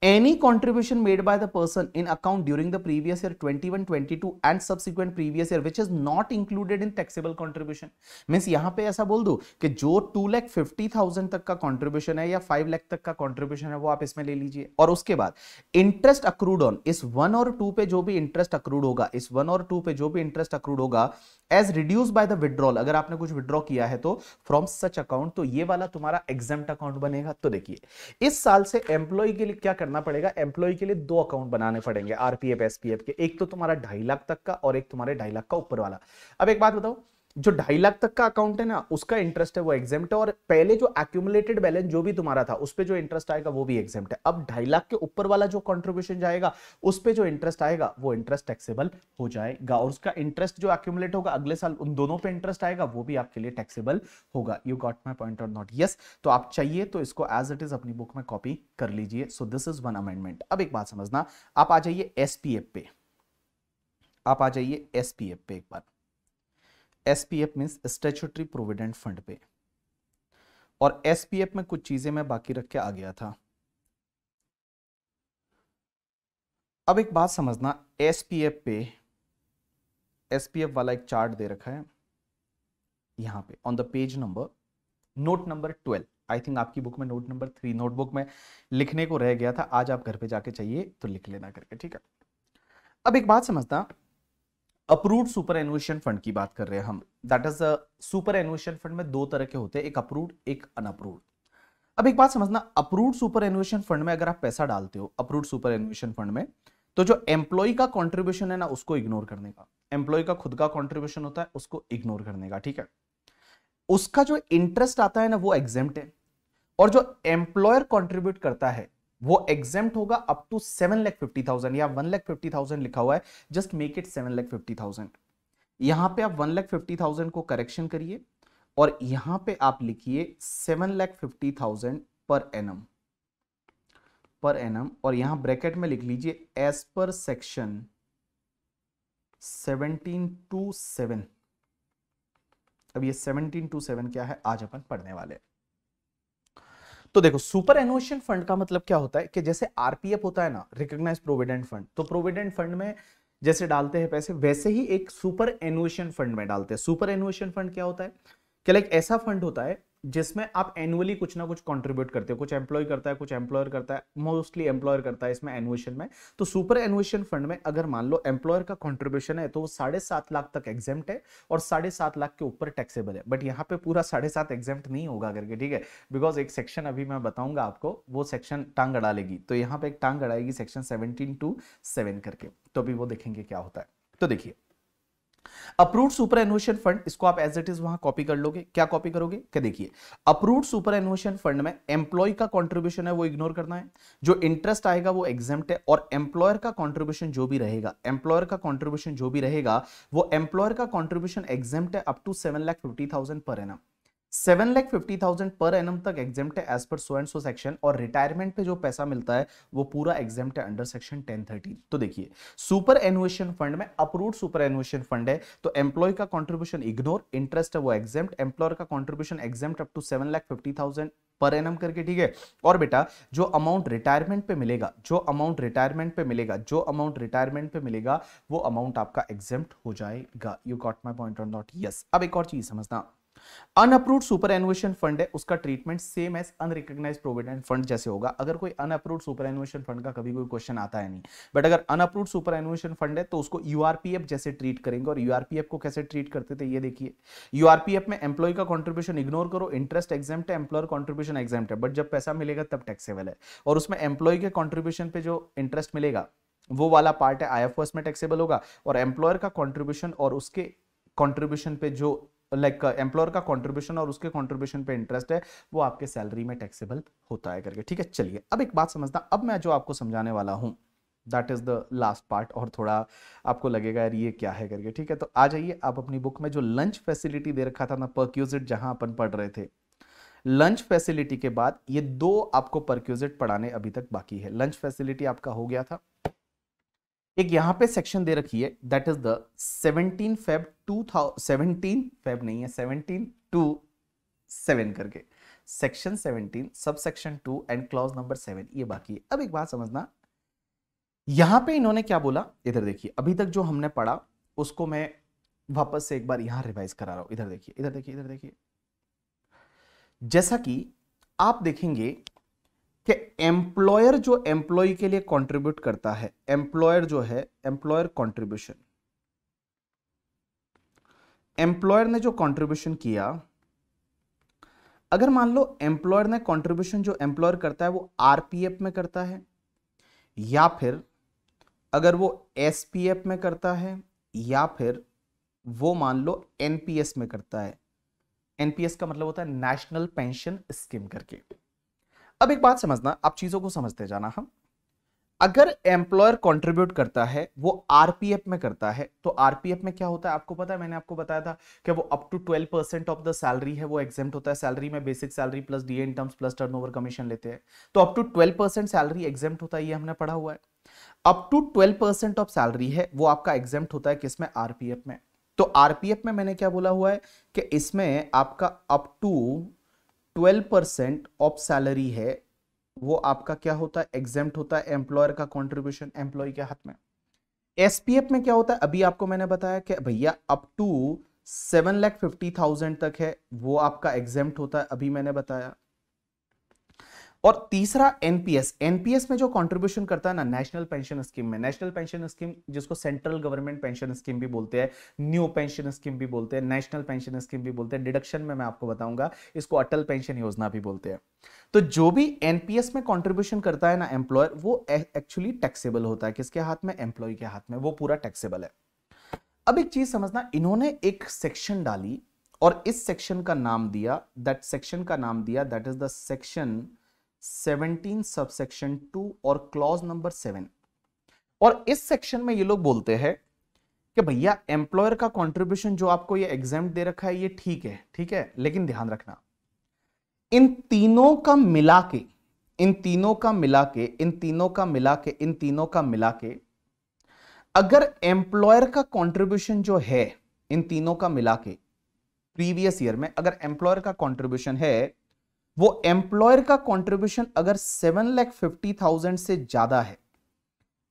any contribution made by the person in account during the previous year 21 22 and subsequent previous year which is not included in taxable contribution means yahan pe aisa bol do ki jo 2 lakh 50,000 tak ka contribution hai ya 5 lakh tak ka contribution hai wo aap isme le lijiye aur uske baad interest accrued on is one or two pe jo bhi interest accrued hoga is one or two pe jo bhi interest accrued hoga as reduced by the withdrawal agar aapne kuch withdraw kiya hai to from such account to ye wala tumhara exempt account banega to dekhiye is saal se employee ke liye kya करना पड़ेगा employ के लिए दो account बनाने पड़ेंगे RPF SPF के एक तो तुम्हारा ढाई लाख तक का और एक तुम्हारे ढाई लाख का ऊपर वाला अब एक बात बताओ जो ढाई लाख तक का अकाउंट है ना उसका इंटरेस्ट है वो एग्जाम है और पहले जो एक्यूमुलेटेड बैलेंस जो भी तुम्हारा था उस पर जो इंटरेस्ट आएगा वो भी एग्जाम है अब ढाई लाख के ऊपर वाला जो कॉन्ट्रीब्यूशन जाएगा उस पर जो इंटरेस्ट आएगा वो इंटरेस्ट टैक्सेबल हो जाएगा और उसका इंटरेस्ट जो एक्यूमुलेट होगा अगले साल उन दोनों पे इंटरेस्ट आएगा वो भी आपके लिए टैक्सेबल होगा यू गॉट माई पॉइंट और नॉट यस तो आप चाहिए तो इसको एज इट इज अपनी बुक में कॉपी कर लीजिए so this is one amendment अब एक बात समझना आप आ जाइए एसपीएफ पे आप आ जाइए एसपीएफ पे एक बार SPF mean statutory provident fund पे और एसपीएफ में कुछ चीजें मैं बाकी रख के आ गया था अब एक बात समझना एसपीएफ पे एसपीएफ वाला एक चार्ट दे रखा है यहां पे on the page number note number twelve I think आपकी बुक में नोट नंबर थ्री नोटबुक में लिखने को रह गया था आज आप घर पे जाके चाहिए तो लिख लेना करके ठीक है अब एक बात समझता अप्रूव्ड सुपर एनुएशन फंड की बात कर रहे हैं हम that is superannuation fund में दो तरह के होते हैं एक अप्रूव्ड एक अनअप्रूव्ड अब एक बात समझना अप्रूव्ड सुपर एनुएशन फंड में अगर आप पैसा डालते हो अप्रूव्ड सुपर एनुएशन फंड में तो जो एम्प्लॉय का कॉन्ट्रीब्यूशन है ना उसको इग्नोर करने का एम्प्लॉय का खुद का कॉन्ट्रीब्यूशन होता है उसको इग्नोर करने का ठीक है उसका जो इंटरेस्ट आता है ना वो एग्जेम्प्ट है और जो एम्प्लॉयर कॉन्ट्रीब्यूट करता है वो एग्जाम होगा up to seven lakh fifty thousand या वन लैख फिफ्टी थाउजेंड लिखा हुआ है just make it seven lakh fifty thousand यहां पर आप वन लैख फिफ्टी थाउजेंड को करेक्शन करिए और यहां पे आप लिखिए seven lakh fifty thousand per annum per annum और यहां ब्रैकेट में लिख लीजिए as per section seventeen two seven अब ये सेवनटीन टू सेवन क्या है आज अपन पढ़ने वाले हैं तो देखो सुपर एनुएशन फंड का मतलब क्या होता है कि जैसे आरपीएफ होता है ना रिकॉग्नाइज प्रोविडेंट फंड तो प्रोविडेंट फंड में जैसे डालते हैं पैसे वैसे ही एक सुपर एनुएशन फंड में डालते हैं सुपर एनुएशन फंड क्या होता है क्या लाइक ऐसा फंड होता है जिसमें आप एनुअली कुछ ना कुछ कंट्रीब्यूट करते हो कुछ एम्प्लॉय करता है कुछ एम्प्लॉयर करता है मोस्टली एम्प्लॉयर करता है इसमें एनुएशन में तो सुपर एनुएशन फंड में अगर मान लो एम्प्लॉयर का कंट्रीब्यूशन है तो वो साढ़े सात लाख तक एग्जेम्प्ट है और साढ़े सात लाख के ऊपर टैक्सेबल है बट यहाँ पे पूरा साढ़े सात एग्जेम्प्ट नहीं होगा करके ठीक है बिकॉज एक सेक्शन अभी मैं बताऊंगा आपको वो सेक्शन टांग अड़ा लेगी तो यहाँ पे एक टांग अड़ाएगी सेक्शन सेवनटीन टू सेवन करके तो अभी वो देखेंगे क्या होता है तो देखिए अप्रूव सुपर एनुएशन फंड इसको आप एज इट इज वहां कॉपी कर लोगे क्या कॉपी करोगे क्या देखिए अप्रूव सुपर एनुएशन फंड में एम्प्लॉय का कॉन्ट्रीब्यूशन है वो इग्नोर करना है जो इंटरेस्ट आएगा वो एग्जाम्प्ट है और एम्प्लॉयर का कॉन्ट्रीब्यूशन जो भी रहेगा एम्प्लॉयर का कॉन्ट्रीब्यूशन जो भी रहेगा वो एम्प्लॉयर का कॉन्ट्रीब्यूशन एग्जाम्प्ट है up to seven lakh fifty thousand per annum seven lakh fifty thousand per एम तक एग्जाम है as per so and so section और रिटायरमेंट पे जो पैसा मिलता है वो पूरा एग्जाम है अंडर सेक्शन टेन थर्टी तो देखिए सुपर एनुएशन फंड में अप्रूव सुपर एनुएशन फंड है तो एम्प्लॉय का कॉन्ट्रीब्यूशन इग्नोर इंटरेस्ट है वो एग्जाम एम्प्लॉयर का contribution exempt up to seven lakh fifty thousand per annum करके ठीक है और बेटा जो अमाउंट रिटायरमेंट पे मिलेगा जो अमाउंट रिटायरमेंट पे मिलेगा जो अमाउंट रिटायरमेंट पे मिलेगा वो अमाउंट आपका एग्जाम हो जाएगा you got my point on not yes अब एक और चीज समझना अनअप्रूव्ड सुपर एनुएशन फंड है उसका treatment same as unrecognised provident fund जैसे होगा अगर कोई अनअप्रूव्ड सुपर एनुएशन फंड का कभी कोई क्वेश्चन आता है नहीं बट अगर अनअप्रूव्ड सुपर एनुएशन फंड है तो उसको यूआरपीएफ जैसे ट्रीट करेंगे और यूआरपीएफ को कैसे ट्रीट करते थे ये देखिए यूआरपीएफ में एम्प्लॉय का कॉन्ट्रीब्यूशन इग्नोर करो इंटरेस्ट एग्जाम्प्ट है एम्प्लॉयर कॉन्ट्रीब्यूशन एग्जाम्प्ट है बट जब पैसा मिलेगा तब टैक्सेबल है और उसमें एम्प्लॉय के कॉन्ट्रीब्यूशन पे जो इंटरेस्ट मिलेगा वो वाला पार्ट है आई में टैक्सेबल होगा और एम्प्लॉयर का कॉन्ट्रीब्यूशन और उसके कॉन्ट्रीब्यूशन पे जो लाइक एम्प्लॉयर uh, का कंट्रीब्यूशन और उसके कंट्रीब्यूशन पे इंटरेस्ट है वो आपके सैलरी में टैक्सेबल होता है करके ठीक है चलिए अब एक बात समझना अब मैं जो आपको समझाने वाला हूँ that is the last part और थोड़ा आपको लगेगा यार ये क्या है करके ठीक है तो आ जाइए आप अपनी बुक में जो लंच फैसिलिटी दे रखा था ना परक्यूजिट जहाँ अपन पढ़ रहे थे लंच फैसिलिटी के बाद ये दो आपको परक्यूजिट पढ़ाने अभी तक बाकी है लंच फैसिलिटी आपका हो गया था एक यहां पे सेक्शन दे रखी है दैट इज द सेवनटीन फेब टू सेवनटीन फेब नहीं है सेवनटीन टू सेवन करके section seventeen sub section two and clause number seven ये बाकी है अब एक बात समझना यहां पे इन्होंने क्या बोला इधर देखिए अभी तक जो हमने पढ़ा उसको मैं वापस से एक बार यहां रिवाइज करा रहा हूं इधर देखिए इधर देखिए इधर देखिए जैसा कि आप देखेंगे कि एम्प्लॉयर जो एम्प्लॉय के लिए कंट्रीब्यूट करता है एम्प्लॉयर जो है एम्प्लॉयर कंट्रीब्यूशन एम्प्लॉयर ने जो कंट्रीब्यूशन किया अगर मान लो एम्प्लॉयर ने कंट्रीब्यूशन जो एम्प्लॉयर करता है वो आरपीएफ में करता है या फिर अगर वो एसपीएफ में करता है या फिर वो मान लो एनपीएस में करता है एनपीएस का मतलब होता है नेशनल पेंशन स्कीम करके अब एक बात समझना आप चीजों को समझते जाना हम हाँ। अगर एम्प्लॉयर कंट्रीब्यूट करता है वो आरपीएफ में करता है तो आरपीएफ में क्या होता है आपको पता है मैंने आपको बताया था कि वो up to 12 percent of the salary है वो एग्जाम होता है सैलरी में basic salary plus D in terms plus turnover commission लेते हैं तो up to 12 percent salary exempt होता है ये हमने पढ़ा हुआ है up to twelve of salary है वो आपका एग्जाम होता है किसमें आरपीएफ में तो आरपीएफ में मैंने क्या बोला हुआ है कि इसमें आपका up to twelve percent of salary है वो आपका क्या होता है एग्जाम होता है एम्प्लॉयर का कॉन्ट्रीब्यूशन एम्प्लॉय के हाथ में एसपीएफ में क्या होता है अभी आपको मैंने बताया कि भैया up to seven lakh fifty thousand तक है वो आपका एग्जेम्प्ट होता है अभी मैंने बताया और तीसरा एनपीएस एनपीएस में जो कंट्रीब्यूशन करता है ना नेशनल पेंशन स्कीम में नेशनल पेंशन स्कीम जिसको सेंट्रल गवर्नमेंट पेंशन स्कीम भी बोलते हैं न्यू पेंशन स्कीम भी बोलते हैं नेशनल पेंशन स्कीम भी बोलते हैं डिडक्शन में मैं आपको बताऊंगा इसको अटल पेंशन योजना भी बोलते हैं तो जो भी एनपीएस में कॉन्ट्रीब्यूशन करता है ना एम्प्लॉयर वो एक्चुअली टैक्सेबल होता है किसके हाथ में एम्प्लॉय के हाथ में वो पूरा टैक्सेबल है अब एक चीज समझना इन्होंने एक सेक्शन डाली और इस सेक्शन का नाम दिया दैट सेक्शन का नाम दिया that is the section 17 subsection two और क्लॉज नंबर सेवन और इस सेक्शन में ये लोग बोलते हैं कि भैया एम्प्लॉयर का कंट्रीब्यूशन जो आपको ये एग्जाम दे रखा है ये ठीक है ठीक है लेकिन ध्यान रखना इन तीनों का मिला के इन तीनों का मिला के इन तीनों का मिला के इन तीनों का मिला के अगर एम्प्लॉयर का कंट्रीब्यूशन जो है इन तीनों का मिला के प्रीवियस ईयर में अगर एम्प्लॉयर का कंट्रीब्यूशन है वो एम्प्लॉयर का कंट्रीब्यूशन अगर सेवन लैख फिफ्टी थाउजेंड से ज्यादा है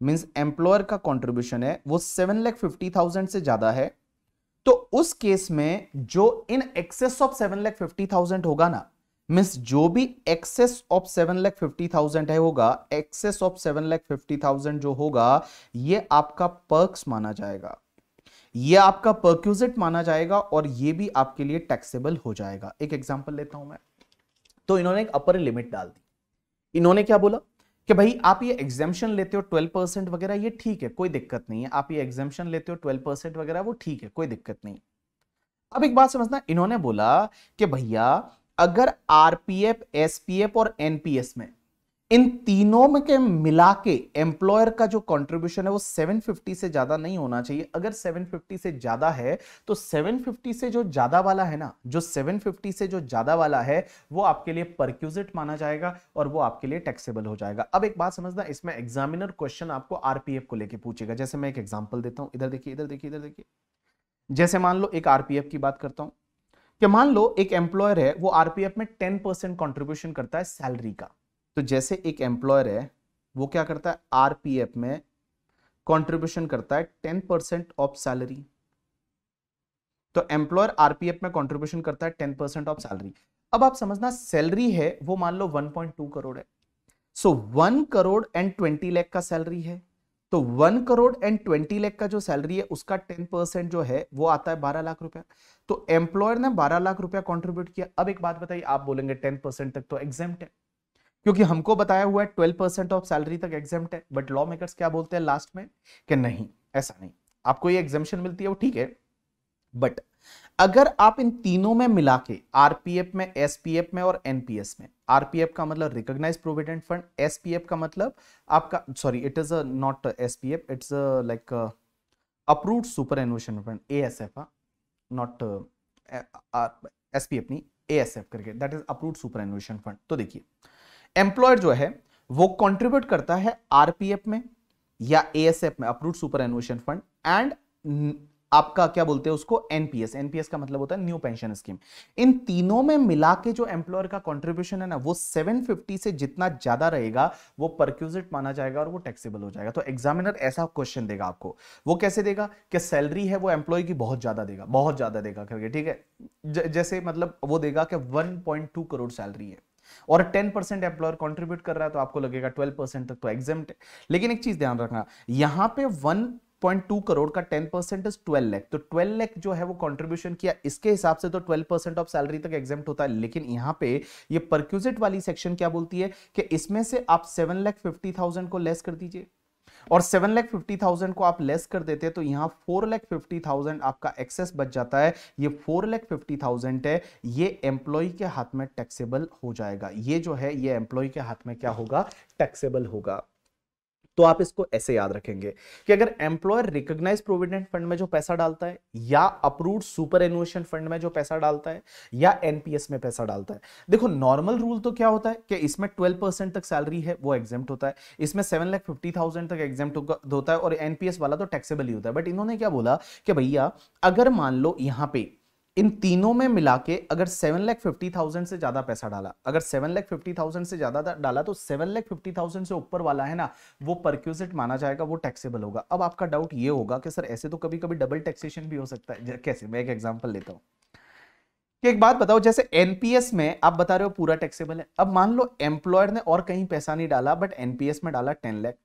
मीन्स एम्प्लॉयर का कंट्रीब्यूशन है वो सेवन लैख फिफ्टी थाउजेंड से ज्यादा है तो उस केस में जो in excess of seven lakh fifty thousand होगा ना मीन्स जो भी excess of seven lakh fifty thousand है होगा excess of seven lakh fifty thousand जो होगा ये आपका पर्क्स माना जाएगा ये आपका परक्यूजिट माना जाएगा और ये भी आपके लिए टैक्सेबल हो जाएगा एक एग्जाम्पल लेता हूं मैं तो इन्होंने एक अपर लिमिट डाल दी इन्होंने क्या बोला कि भाई आप ये एग्जामेशन लेते हो ट्वेल्व परसेंट वगैरह ये ठीक है कोई दिक्कत नहीं है आप ये एग्जामेशन लेते हो ट्वेल्व परसेंट वगैरह वो ठीक है कोई दिक्कत नहीं अब एक बात समझना इन्होंने बोला कि भैया अगर आरपीएफ एसपीएफ और एनपीएस में इन तीनों में के मिला के एम्प्लॉयर का जो कंट्रीब्यूशन है वो 750 से ज्यादा नहीं होना चाहिए अगर 750 से ज्यादा है तो 750 से जो ज्यादा वाला है ना जो 750 से जो ज्यादा वाला है वो आपके लिए परक्यूजिट माना जाएगा और वो आपके लिए टैक्सेबल हो जाएगा अब एक बात समझना इसमें एग्जामिनर क्वेश्चन आपको आरपीएफ को लेकर पूछेगा जैसे मैं एक एग्जाम्पल देता हूं इधर देखिए इधर देखिए इधर देखिए जैसे मान लो एक आरपीएफ की बात करता हूं कि मान लो एक एम्प्लॉयर है वो आरपीएफ में टेन परसेंट कॉन्ट्रीब्यूशन करता है सैलरी का तो जैसे एक एम्प्लॉयर है वो क्या करता है आरपीएफ में कंट्रीब्यूशन करता है टेन परसेंट ऑफ सैलरी तो एम्प्लॉयर आरपीएफ में कंट्रीब्यूशन करता है टेन परसेंट ऑफ सैलरी अब आप समझना सैलरी है वो मान लो टू करोड़ है so so, crore and twenty lakh का सैलरी है तो one crore and twenty lakh का जो सैलरी है उसका टेन परसेंट जो है वो आता है बारह लाख रुपया तो एम्प्लॉयर ने बारह लाख रुपया कॉन्ट्रीब्यूट किया अब एक बात बताइए आप बोलेंगे टेन परसेंट तक तो एग्जाम है क्योंकि हमको बताया हुआ है ट्वेल्व परसेंट ऑफ सैलरी तक एग्जाम्ट है बट लॉ मेकर्स क्या बोलते हैं लास्ट में कि नहीं ऐसा नहीं आपको ये एग्जामेशन मिलती है वो ठीक है बट अगर आप इन तीनों में मिला के आरपीएफ में एसपीएफ में और एनपीएस में आरपीएफ का मतलब रिकॉग्नाइज प्रोविडेंट फंड एसपीएफ का मतलब आपका sorry it is not F it's like approved superannuation fund S F not S P F नहीं एफ करके that is approved superannuation fund तो देखिए एम्प्लॉयर जो है वो कंट्रीब्यूट करता है आरपीएफ में या एएसएफ में approve superannuation fund and आपका क्या बोलते हैं उसको एनपीएस एनपीएस का मतलब होता है न्यू पेंशन स्कीम इन तीनों में मिला के जो एम्प्लॉयर का कंट्रीब्यूशन है ना वो 750 से जितना ज्यादा रहेगा वो परक्यूजिट माना जाएगा और वो टैक्सेबल हो जाएगा तो एग्जामिनर ऐसा क्वेश्चन देगा आपको वो कैसे देगा कि सैलरी है वो एम्प्लॉय की बहुत ज्यादा देगा बहुत ज्यादा देगा करके ठीक है जैसे मतलब वो देगा कि वन करोड़ सैलरी है और टेन परसेंट एम्प्लॉयर कॉन्ट्रीब्यूट कर रहा है तो आपको लगेगा ट्वेल्व परसेंट तक तो एग्जाम लेकिन एक चीज ध्यान रखना यहाँ पे वन 1.2 करोड़ का 10 परसेंट इज 12 लाख तो 12 लाख जो है वो कंट्रीब्यूशन किया इसके हिसाब से तो 12 परसेंट ऑफ सैलरी तक एग्जाम होता है लेकिन यहाँ पे ये परक्यूजिट वाली सेक्शन क्या बोलती है कि इसमें से आप 7 लाख 50,000 को लेस कर दीजिए और सेवन लैख फिफ्टी थाउजेंड को आप लेस कर देते तो यहाँ फोर लैख फिफ्टी थाउजेंड आपका एक्सेस बच जाता है ये फोर लैख फिफ्टी थाउजेंड है ये एम्प्लॉय के हाथ में टैक्सेबल हो जाएगा ये जो है ये एम्प्लॉय के हाथ में क्या होगा टैक्सेबल होगा तो आप इसको ऐसे याद रखेंगे कि अगर एम्प्लॉयर रिकॉग्नाइज प्रोविडेंट फंड में जो पैसा डालता है या अप्रूव सुपर एनुएशन फंड में जो पैसा डालता है या एनपीएस में पैसा डालता है देखो नॉर्मल रूल तो क्या होता है कि इसमें ट्वेल्व परसेंट तक सैलरी है वो एग्जाम होता है इसमें सेवन लाख फिफ्टी थाउजेंड तक एग्जाम होता है और एनपीएस वाला तो टैक्सेबल ही होता है बट इन्होंने क्या बोला कि भैया अगर मान लो यहां पर इन तीनों में मिला के अगर सेवन लैख फिफ्टी थाउजेंड से ज्यादा पैसा डाला अगर सेवन लैख फिफ्टी थाउजेंड से ज्यादा डाला तो सेवन लैख फिफ्टी थाउजेंड से ऊपर वाला है ना वो परक्यूजिट माना जाएगा वो टैक्सेबल होगा अब आपका डाउट ये होगा कि सर ऐसे तो कभी कभी डबल टैक्सेशन भी हो सकता है कैसे मैं एक एग्जाम्पल लेता हूँ कि एक बात बताओ जैसे एनपीएस में आप बता रहे हो पूरा टैक्सेबल है अब मान लो एम्प्लॉयर ने और कहीं पैसा नहीं डाला बट एनपीएस में डाला टेन लैख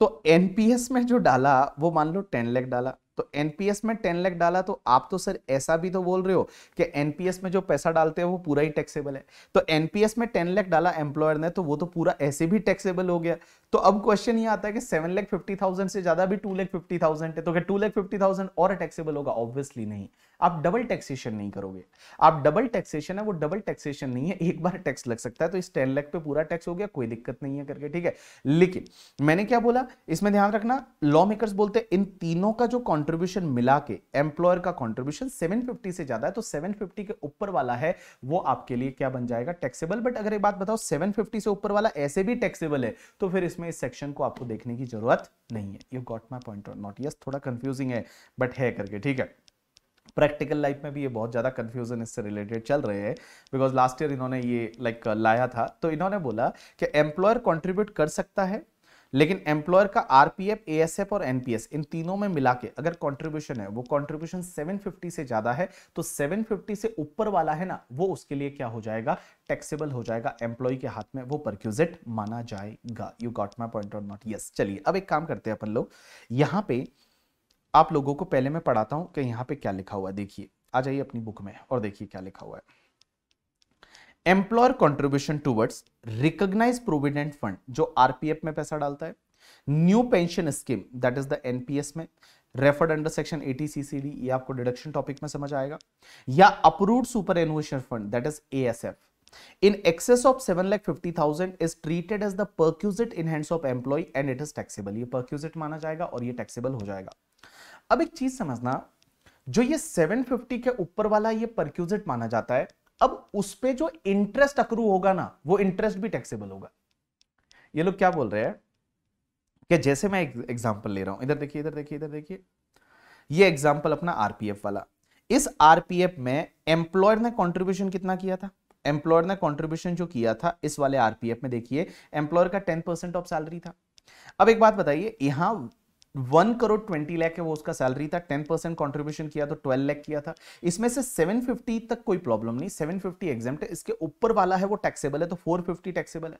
तो एनपीएस में जो डाला वो मान लो टेन लैख डाला तो एनपीएस में टेन लाख डाला तो आप तो सर ऐसा भी तो बोल रहे हो कि एनपीएस में जो पैसा डालते हैं वो पूरा ही टैक्सेबल है तो एनपीएस में टेन लाख डाला एम्प्लॉयर ने तो वो तो पूरा ऐसे भी टैक्सेबल हो गया तो अब क्वेश्चन ये आता है कि सेवन लाख फिफ्टी थाउजेंड से ज्यादा भी टू लाख फिफ्टी थाउजेंड है तो क्या टू लाख फिफ्टी थाउजेंड और टैक्सेबल होगा ऑब्वियसली नहीं आप डबल टैक्सेशन नहीं करोगे आप डबल टैक्सेशन है वो डबल टैक्सेशन नहीं है एक बार टैक्स लग सकता है तो इस टेन लाख पे पूरा टैक्स हो गया कोई दिक्कत नहीं है करके ठीक है लेकिन मैंने क्या बोला इसमें ध्यान रखना लॉ मेकर्स बोलते हैं इन तीनों का जो कॉन्ट्रेक्ट कंट्रीब्यूशन मिला के एम्प्लॉयर का कंट्रीब्यूशन 750 से ज्यादा है तो 750 के ऊपर वाला है वो आपके लिए क्या बन जाएगा टैक्सेबल बट अगर एक बात बताओ 750 से ऊपर वाला ऐसे भी टैक्सेबल है तो फिर इसमें इस सेक्शन को आपको देखने की जरूरत नहीं है you got my point not yes थोड़ा कंफ्यूजिंग है बट है करके ठीक है प्रैक्टिकल लाइफ में भी ये बहुत ज़्यादा कन्फ्यूजन इससे रिलेटेड चल रहे हैं बिकॉज लास्ट ईयर इन्होंने ये लाइक like, लाया था तो इन्होंने बोला कि एम्प्लॉयर कंट्रीब्यूट कर सकता है लेकिन एम्प्लॉयर का आरपीएफ एएसएफ और एनपीएस इन तीनों में मिला के अगर कंट्रीब्यूशन है वो कंट्रीब्यूशन 750 से ज्यादा है तो 750 से ऊपर वाला है ना वो उसके लिए क्या हो जाएगा टैक्सेबल हो जाएगा एम्प्लॉय के हाथ में वो परक्यूजेट माना जाएगा यू गॉट माई पॉइंट और नॉट यस चलिए अब एक काम करते हैं अपन लोग यहाँ पे आप लोगों को पहले मैं पढ़ाता हूँ कि यहाँ पे क्या लिखा हुआ है देखिए आ जाइए अपनी बुक में और देखिए क्या लिखा हुआ है employer contribution towards recognised provident fund जो आरपीएफ में पैसा डालता है new pension scheme that is the NPS में रेफर्ड अंडर सेक्शन 80 ये आपको डिडक्शन टॉपिक में समझ आएगा या approve superannuation fund that is A S F in excess of seven lakh fifty thousand is treated as the perquisite in hands of employee and it is taxable ये perquisite माना जाएगा और ये taxable हो जाएगा अब एक चीज समझना जो ये 750 के ऊपर वाला ये परक्यूजिट माना जाता है अब उस पर जो इंटरेस्ट अक्रू होगा ना वो इंटरेस्ट भी टैक्सेबल होगा ये लोग क्या बोल रहे हैं कि जैसे मैं एग्जाम्पल ले रहा हूं इधर देखिए इधर देखिए इधर देखिए ये एग्जाम्पल अपना आरपीएफ वाला इस आरपीएफ में एम्प्लॉयर ने कंट्रीब्यूशन कितना किया था एम्प्लॉयर ने कंट्रीब्यूशन जो किया था इस वाले आरपीएफ में देखिए एम्प्लॉयर का टेन परसेंट ऑफ सैलरी था अब एक बात बताइए यहां वन करोड़ ट्वेंटी लैख है वो उसका सैलरी था टेन परसेंट कॉन्ट्रीब्यूशन किया तो ट्वेल्व लैख किया था इसमें से सेवन फिफ्टी तक कोई प्रॉब्लम नहीं सेवन फिफ्टी एग्जाम इसके ऊपर वाला है वो टैक्सेबल है तो फोर फिफ्टी टैक्सेबल है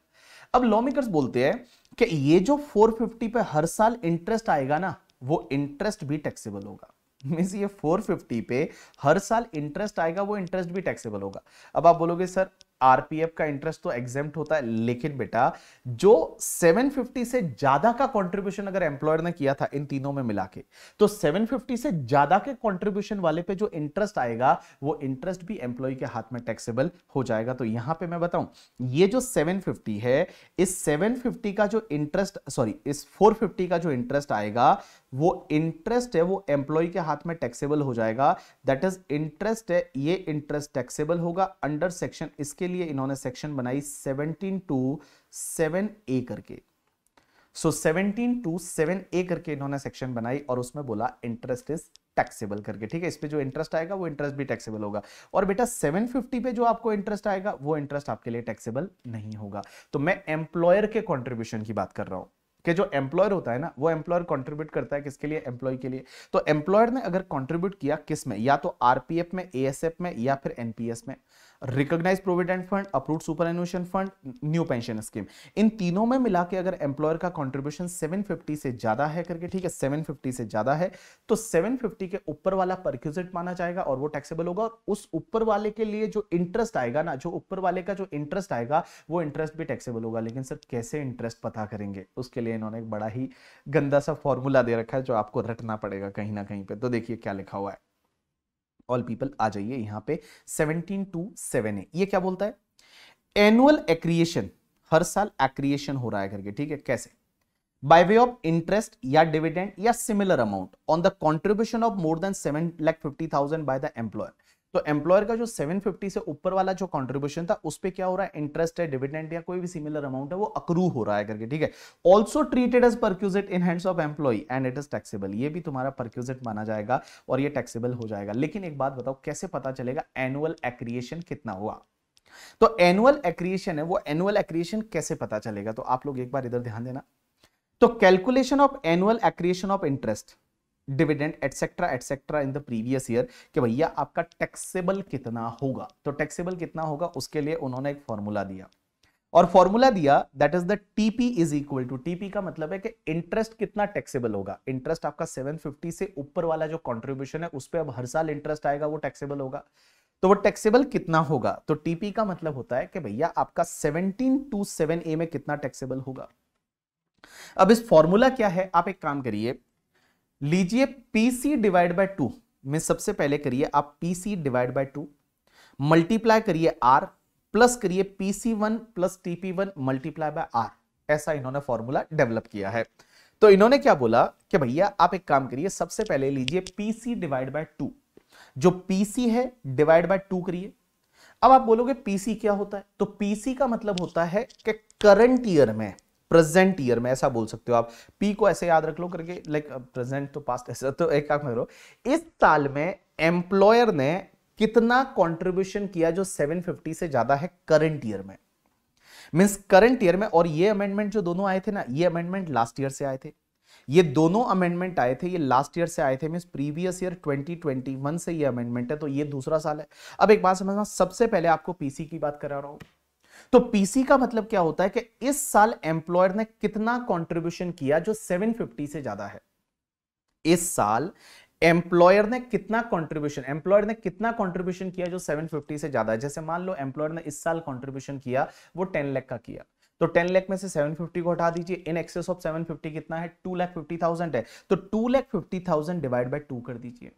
अब लॉ मेकर्स बोलते हैं कि ये जो फोर फिफ्टी पे हर साल इंटरेस्ट आएगा ना वो इंटरेस्ट भी टैक्सेबल होगा मीन्स ये फोर फिफ्टी पे हर साल इंटरेस्ट आएगा वो इंटरेस्ट भी टैक्सेबल होगा अब आप बोलोगे सर आरपीएफ का इंटरेस्ट तो एग्जाम होता है लेकिन बेटा जो 750 से ज्यादा का कंट्रीब्यूशन अगर एम्प्लॉयर ने किया था इन तीनों में मिला के तो 750 से ज्यादा के कंट्रीब्यूशन वाले पे जो इंटरेस्ट आएगा वो इंटरेस्ट भी एम्प्लॉय के हाथ में टैक्सेबल हो जाएगा तो यहां पे मैं बताऊं ये जो 750 है इस 750 का जो इंटरेस्ट सॉरी इस 450 का जो इंटरेस्ट आएगा वो इंटरेस्ट है वो एम्प्लॉय के हाथ में टैक्सेबल हो जाएगा दैट इज इंटरेस्ट है ये इंटरेस्ट टैक्सेबल होगा अंडर सेक्शन इसके लिए इन्होंने सेक्शन बनाई सेवनटीन टू सेवन ए करके so seventeen two seven A करके इन्होंने सेक्शन बनाई और उसमें बोला इंटरेस्ट इज टैक्सेबल करके ठीक है इस पे जो इंटरेस्ट आएगा वो इंटरेस्ट भी टैक्सेबल होगा और बेटा 750 पे जो आपको इंटरेस्ट आएगा वो इंटरेस्ट आपके लिए टैक्सेबल नहीं होगा तो मैं एम्प्लॉयर के कॉन्ट्रीब्यूशन की बात कर रहा हूं कि जो एम्प्लॉयर होता है ना वो एम्प्लॉयर कंट्रीब्यूट करता है किसके लिए एम्प्लॉय के लिए तो एम्प्लॉयर ने अगर कंट्रीब्यूट किया किस में या तो आरपीएफ में एएसएफ में या फिर एनपीएस में recognised provident fund approve superannuation fund new pension scheme इन तीनों में मिला के अगर एम्प्लॉयर का कॉन्ट्रीब्यूशन 750 से ज्यादा है करके ठीक है 750 से ज्यादा है तो 750 के ऊपर वाला परक्यूजिट माना जाएगा और वो टैक्सेबल होगा और उस ऊपर वाले के लिए जो इंटरेस्ट आएगा ना जो ऊपर वाले का जो इंटरेस्ट आएगा वो इंटरेस्ट भी टैक्सेबल होगा लेकिन सर कैसे इंटरेस्ट पता करेंगे उसके लिए इन्होंने एक बड़ा ही गंदा सा फॉर्मूला दे रखा है जो आपको रटना पड़ेगा कहीं ना कहीं पर तो देखिए क्या लिखा हुआ है ऑल पीपल आ जाइए यहां पे सेवनटीन टू सेवन है ये क्या बोलता है एनुअल एक्रिएशन हर साल एक्रिएशन हो रहा है करके ठीक है कैसे बाय वे ऑफ इंटरेस्ट या डिविडेंड या similar amount on the contribution of more than seven lakh fifty thousand by the employer तो एम्प्लॉयर का जो 750 से ऊपर वाला जो कंट्रीब्यूशन था उस पर क्या हो रहा है इंटरेस्ट है डिविडेंड या कोई भी सिमिलर अमाउंट है वो अक्रू हो रहा है करके ठीक है also treated as perquisite in hands of employee and it is taxable ये भी तुम्हारा परक्यूजेट माना जाएगा और ये टैक्सेबल हो जाएगा लेकिन एक बात बताओ कैसे पता चलेगा एनुअल एक्रिएशन कितना हुआ तो एनुअल एक्रिएशन है वो एनुअल एक्रिएशन कैसे पता चलेगा तो आप लोग एक बार इधर ध्यान देना तो calculation of annual accretion of interest dividend etcetera etcetera in the previous year कि भैया आपका टैक्सेबल कितना होगा तो टैक्सेबल कितना होगा उसके लिए उन्होंने एक फॉर्मूला दिया और फॉर्मूला दिया that is the TP is equal to TP का मतलब है कि इंटरेस्ट कितना टैक्सेबल होगा इंटरेस्ट आपका 750 से ऊपर वाला जो कंट्रीब्यूशन है उस पर अब हर साल इंटरेस्ट आएगा वो टैक्सेबल होगा तो वो टैक्सेबल कितना होगा तो टीपी का मतलब होता है कि भैया आपका सेवनटीन टू सेवन ए में कितना टैक्सेबल होगा अब इस फॉर्मूला क्या है आप एक काम करिए लीजिए पीसी डिवाइड बाय टू में सबसे पहले करिए आप PC divide by two multiply करिए आर प्लस करिए PC one plus TP one multiply by R ऐसा इन्होंने फॉर्मूला डेवलप किया है तो इन्होंने क्या बोला कि भैया आप एक काम करिए सबसे पहले लीजिए पीसी डिवाइड बाय टू जो पीसी है डिवाइड बाय टू करिए अब आप बोलोगे पीसी क्या होता है तो पीसी का मतलब होता है कि करंट ईयर में प्रेजेंट ईयर में ऐसा बोल सकते हो आप पी को ऐसे याद रख लो करके लाइक प्रेजेंट तो पास्ट ऐसा तो एक काम करो इस साल में एम्प्लॉयर ने कितना कंट्रीब्यूशन किया जो 750 से ज्यादा है करंट ईयर में मींस करंट ईयर में और ये अमेंडमेंट जो दोनों आए थे ना ये अमेंडमेंट लास्ट ईयर से आए थे ये दोनों अमेंडमेंट आए थे ये लास्ट ईयर से आए थे मीन्स प्रीवियस ईयर 2021 से ये अमेंडमेंट है तो ये दूसरा साल है अब एक बात समझना सबसे पहले आपको पीसी की बात करा रहा हूं तो पीसी का मतलब क्या होता है कि इस साल एम्प्लॉयर ने कितना कंट्रीब्यूशन किया जो 750 से ज्यादा है इस साल एम्प्लॉयर ने कितना कंट्रीब्यूशन एम्प्लॉयर ने कितना कंट्रीब्यूशन किया जो 750 से ज्यादा है जैसे मान लो एम्प्लॉयर ने इस साल कंट्रीब्यूशन किया वो 10 लाख का किया तो 10 लाख में से 750 को हटा दीजिए इन एक्सेस ऑफ 750 कितना है 2 लाख 50000 है तो 2 लाख 50000 डिवाइड बाय 2 कर दीजिए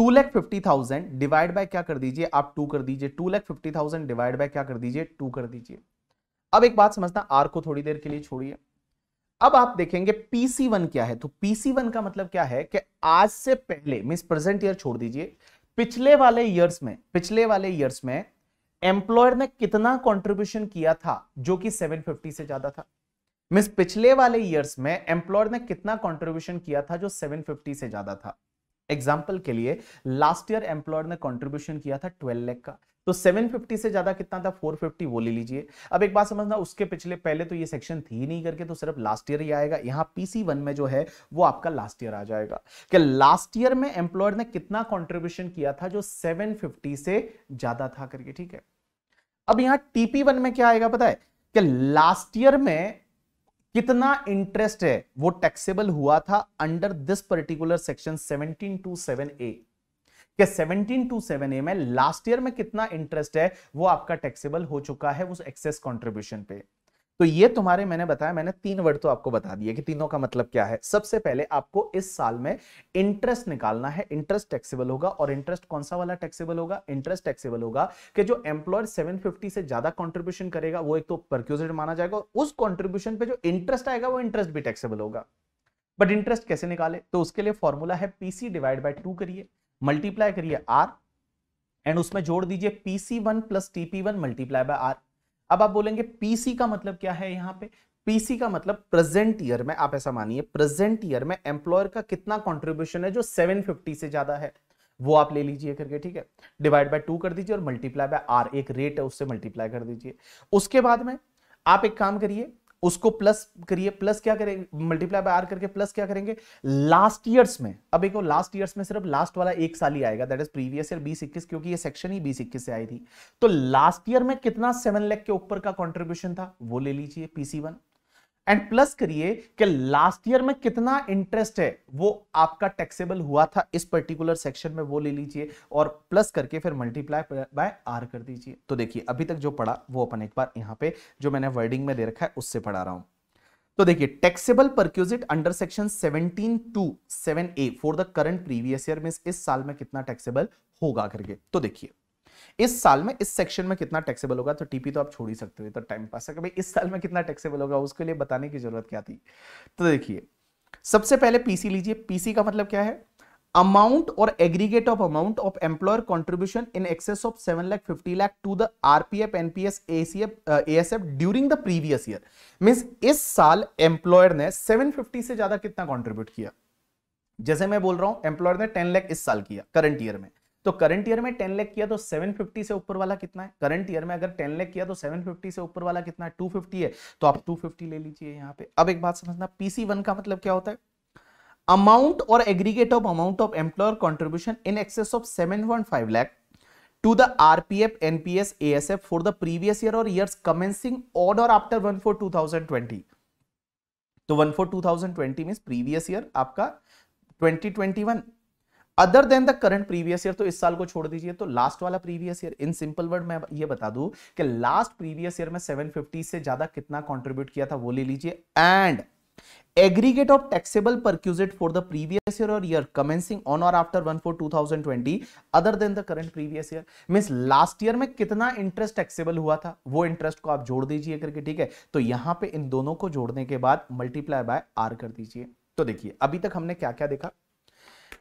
two lakh fifty thousand divide by क्या कर दीजिए आप टू कर दीजिए two lakh fifty thousand divide by क्या कर दीजिए टू कर दीजिए अब एक बात समझना आर को थोड़ी देर के लिए छोड़िए अब आप देखेंगे पीसी वन क्या है तो पीसी वन का मतलब क्या है कि आज से पहले मिस प्रेजेंट ईयर छोड़ दीजिए पिछले वाले ईयर्स में पिछले वाले ईयर्स में एम्प्लॉयर ने कितना कंट्रीब्यूशन किया था जो कि 750 से ज्यादा था मिस पिछले वाले ईयर्स में एम्प्लॉयर ने कितना कंट्रीब्यूशन किया था जो 750 से ज्यादा था एग्जाम्पल के लिए लास्ट ईयर एम्प्लॉयर ने कॉन्ट्रीब्यूशन किया था ट्वेल्व लैख का तो 750 से ज्यादा कितना था 450 वो ले लीजिए अब एक बात समझना उसके पिछले पहले तो ये सेक्शन थी नहीं करके तो सिर्फ लास्ट ईयर ही आएगा यहाँ पीसी वन में जो है वो आपका लास्ट ईयर आ जाएगा कि लास्ट ईयर में एम्प्लॉयर ने कितना कंट्रीब्यूशन किया था जो 750 से ज्यादा था करके ठीक है अब यहां टीपी वन में क्या आएगा पता है कि लास्ट ईयर में कितना इंटरेस्ट है वो टैक्सेबल हुआ था under this particular section 17 two 7 A के 17 टू 7 ए में लास्ट ईयर में कितना इंटरेस्ट है वो आपका टैक्सेबल हो चुका है उस एक्सेस कंट्रीब्यूशन पे तो ये तुम्हारे मैंने बताया मैंने तीन वर्ड तो आपको बता दिए कि तीनों का मतलब क्या है सबसे पहले आपको इस साल में इंटरेस्ट निकालना है इंटरेस्ट टैक्सेबल होगा और इंटरेस्ट कौन सा वाला टैक्सेबल होगा इंटरेस्ट टैक्सेबल होगा कि जो एम्प्लॉयर 750 से ज्यादा कॉन्ट्रीब्यूशन करेगा वो एक तो परक्यूजेड माना जाएगा उस कॉन्ट्रीब्यूशन पर जो इंटरेस्ट आएगा वो इंटरेस्ट भी टैक्सेबल होगा बट इंटरेस्ट कैसे निकाले तो उसके लिए फॉर्मूला है पीसी डिवाइड बाई टू करिए मल्टीप्लाई करिए आर एंड उसमें जोड़ दीजिए PC one plus TP one multiply by R अब आप बोलेंगे पीसी का मतलब क्या है यहाँ पे पीसी का मतलब प्रेजेंट ईयर में आप ऐसा मानिए प्रेजेंट ईयर में एम्प्लॉयर का कितना कंट्रीब्यूशन है जो 750 से ज्यादा है वो आप ले लीजिए करके ठीक है डिवाइड बाय टू कर दीजिए और मल्टीप्लाई बाय आर एक रेट है उससे मल्टीप्लाई कर दीजिए उसके बाद में आप एक काम करिए उसको प्लस करिए प्लस क्या करेंगे मल्टीप्लाई बाय आर करके प्लस क्या करेंगे लास्ट ईयर्स में अब देखो लास्ट ईयर्स में सिर्फ लास्ट वाला एक साल ही आएगा दैट इज प्रीवियस ईयर बीस इक्कीस क्योंकि ये सेक्शन ही बीस इक्कीस से आई थी तो लास्ट ईयर में कितना सेवन लैख के ऊपर का कॉन्ट्रीब्यूशन था वो ले लीजिए पीसी वन एंड प्लस करिए कि लास्ट ईयर में कितना इंटरेस्ट है वो आपका टैक्सेबल हुआ था इस पर्टिकुलर सेक्शन में वो ले लीजिए और प्लस करके फिर मल्टीप्लाई बाय आर कर दीजिए तो देखिए अभी तक जो पढ़ा वो अपन एक बार यहाँ पे जो मैंने वर्डिंग में दे रखा है उससे पढ़ा रहा हूं तो देखिए taxable perquisite under section seventeen two seven A for the current previous year mean इस साल में कितना टैक्सेबल होगा करके तो देखिए इस साल में इस सेक्शन में कितना टैक्सेबल होगा तो टीपी तो आप छोड़ ही सकते हो तो टाइम पास है इस साल में कितना टैक्सेबल होगा उसके लिए बताने की जरूरत क्या थी तो देखिए सबसे पहले पीसी लीजिए पीसी का मतलब क्या है अमाउंट और aggregate of amount of employer contribution in excess of seven lakh fifty lakh to the RPF NPS ACF ASF during the previous year means इस साल एम्प्लॉयर ने सेवन फिफ्टी से ज्यादा कितना कॉन्ट्रीब्यूट किया जैसे मैं बोल रहा हूं एम्प्लॉयर ने टेन लैख इस साल किया करंट ईयर में तो करंट ईयर में टेन लैख किया तो सेवन फिफ्टी से ऊपर वाला कितना है करंट ईयर में अगर टेन लैख किया तो सेवन फिफ्टी से ऊपर वाला कितना है टू फिफ्टी है तो आप टू फिफ्टी ले लीजिए यहाँ पे अब एक बात समझना पीसी वन का मतलब क्या होता है अमाउंट और aggregate of amount of employer contribution in excess of seven point five lakh to the A S F for the previous year और ईयर कमेंसिंग years और after one four two thousand twenty तो one four two thousand twenty mean previous year आपका twenty twenty one other than the current previous year तो इस साल को छोड़ दीजिए तो लास्ट वाला previous year in simple word मैं ये बता दूं कि लास्ट प्रीवियस ईयर में 750 से ज्यादा कितना कंट्रीब्यूट किया था वो ले लीजिए and aggregate of taxable perquisite for the previous year और ईयर कमेंसिंग ऑन और after one four two other than the current previous year mean last year में कितना इंटरेस्ट टैक्सेबल हुआ था वो इंटरेस्ट को आप जोड़ दीजिए करके ठीक है तो यहां पे इन दोनों को जोड़ने के बाद मल्टीप्लाई बाय आर कर दीजिए तो देखिए अभी तक हमने क्या क्या देखा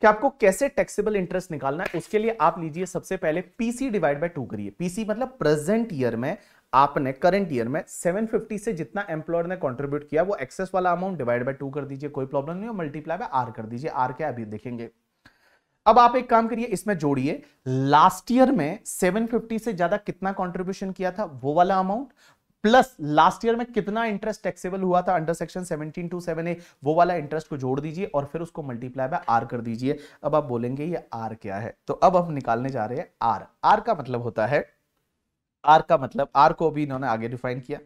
कि आपको कैसे टैक्सेबल इंटरेस्ट निकालना है उसके लिए आप लीजिए सबसे पहले पीसी डिवाइड बाय टू करिए पीसी मतलब प्रेजेंट ईयर में आपने करंट ईयर में 750 से जितना एम्प्लॉयर ने कंट्रीब्यूट किया वो एक्सेस वाला अमाउंट डिवाइड बाय टू कर दीजिए कोई प्रॉब्लम नहीं मल्टीप्लाई बाय आर कर दीजिए आर क्या अभी देखेंगे अब आप एक काम करिए इसमें जोड़िए लास्ट ईयर में 750 से ज्यादा कितना कंट्रीब्यूशन किया था वो वाला अमाउंट प्लस लास्ट ईयर में कितना इंटरेस्ट टैक्सेबल हुआ था अंडर सेक्शन 17 टू ए वो वाला इंटरेस्ट को जोड़ दीजिए और फिर उसको मल्टीप्लाई बाय आर कर दीजिए अब आप बोलेंगे ये आर क्या है तो अब हम निकालने जा रहे हैं आर आर का मतलब होता है आर का मतलब आर को अभी इन्होंने आगे डिफाइन किया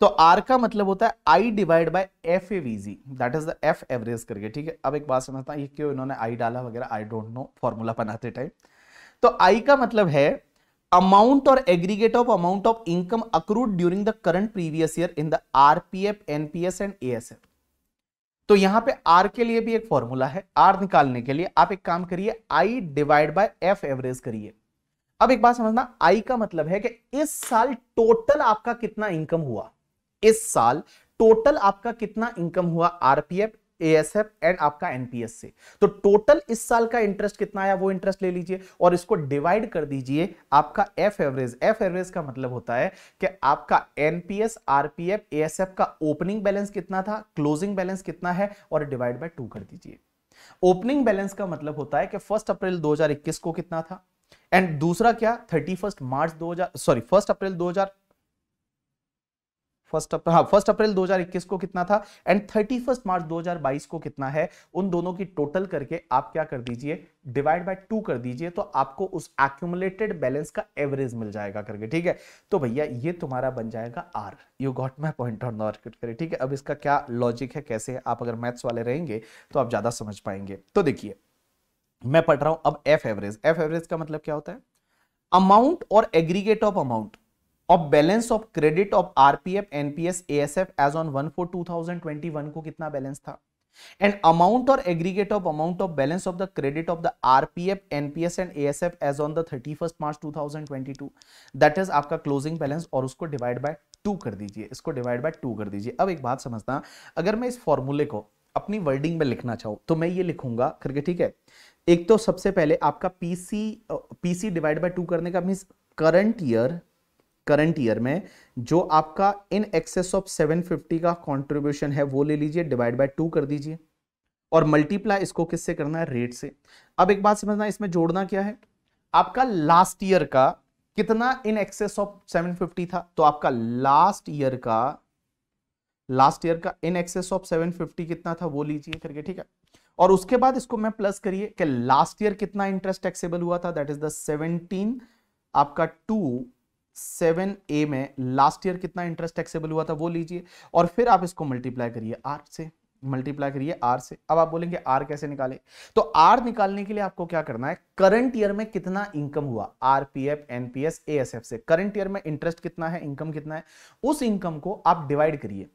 तो आर का मतलब होता है I divide by F AVG that is the F average करके ठीक है अब एक बात समझता हूँ ये क्यों इन्होंने आई डाला वगैरह आई डोंट नो फॉर्मूला बनाते टाइम तो आई का मतलब है अमाउंट और aggregate of amount of income accrued during the current previous year in the RPF, NPS and ASF. तो यहां पे आर के लिए भी एक फॉर्मूला है आर निकालने के लिए आप एक काम करिए I divide by F average करिए अब एक बात समझना आई का मतलब है कि इस साल टोटल आपका कितना इनकम हुआ इस साल टोटल आपका कितना इनकम हुआ आरपीएफ एएसएफ एंड आपका एनपीएस से तो टोटल इस साल का इंटरेस्ट कितना आया वो इंटरेस्ट ले लीजिए और इसको डिवाइड कर दीजिए आपका एफ एवरेज एफ एवरेज का मतलब होता है कि आपका एनपीएस आरपीएफ एएसएफ का ओपनिंग बैलेंस कितना था क्लोजिंग बैलेंस कितना है और डिवाइड बाय टू कर दीजिए ओपनिंग बैलेंस का मतलब होता है कि फर्स्ट अप्रैल दो को कितना था एंड दूसरा क्या थर्टी मार्च दो सॉरी फर्स्ट अप्रैल दो फर्स्ट अप्रैल हाँ फर्स्ट अप्रैल 2021 को कितना था एंड थर्टी फर्स्ट मार्च 2022 को कितना है उन दोनों की टोटल करके आप क्या कर दीजिए डिवाइड बाय टू कर दीजिए तो आपको उस एक्यूमुलेटेड बैलेंस का एवरेज मिल जाएगा करके ठीक है तो भैया ये तुम्हारा बन जाएगा are you got my point on not करे ठीक है अब इसका क्या लॉजिक है कैसे है आप अगर मैथ्स वाले रहेंगे तो आप ज्यादा समझ पाएंगे तो देखिए मैं पढ़ रहा हूं अब एफ एवरेज एफ एवरेज का मतलब क्या होता है अमाउंट और एग्रीगेट ऑफ अमाउंट अब balance of credit of RPF NPS ASF as on one four two thousand twenty one को कितना बैलेंस था एंड अमाउंट और aggregate of amount of balance of the credit of the RPF NPS and ASF as on the thirty first March two thousand twenty two that is आपका closing balance और उसको divide by to कर दीजिए इसको divide by to कर दीजिए अब एक बात समझता अगर मैं इस फॉर्मूले को अपनी वर्डिंग में लिखना चाहूँ तो मैं ये लिखूंगा करके ठीक है एक तो सबसे पहले आपका PC PC divide by two करने का means current year current year में जो आपका इन एक्सेस ऑफ 750 का कंट्रीब्यूशन है वो ले लीजिए डिवाइड बाय टू कर दीजिए और मल्टीप्लाई इसको किससे करना है रेट से अब एक बात समझना इसमें जोड़ना क्या है आपका लास्ट ईयर का कितना इन एक्सेस ऑफ 750 था तो आपका लास्ट ईयर का लास्ट ईयर का इन एक्सेस ऑफ 750 कितना था वो लीजिए करके ठीक है और उसके बाद इसको मैं प्लस करिए कि लास्ट ईयर कितना इंटरेस्ट टैक्सेबल हुआ था दैट इज द 17 आपका सेवन ए में लास्ट ईयर कितना इंटरेस्ट टैक्सेबल हुआ था वो लीजिए और फिर आप इसको मल्टीप्लाई करिए आर से मल्टीप्लाई करिए आर से अब आप बोलेंगे आर कैसे निकाले तो आर निकालने के लिए आपको क्या करना है करंट ईयर में कितना इनकम हुआ R P F NPS ASF से करंट ईयर में इंटरेस्ट कितना है इनकम कितना है उस इनकम को आप डिवाइड करिए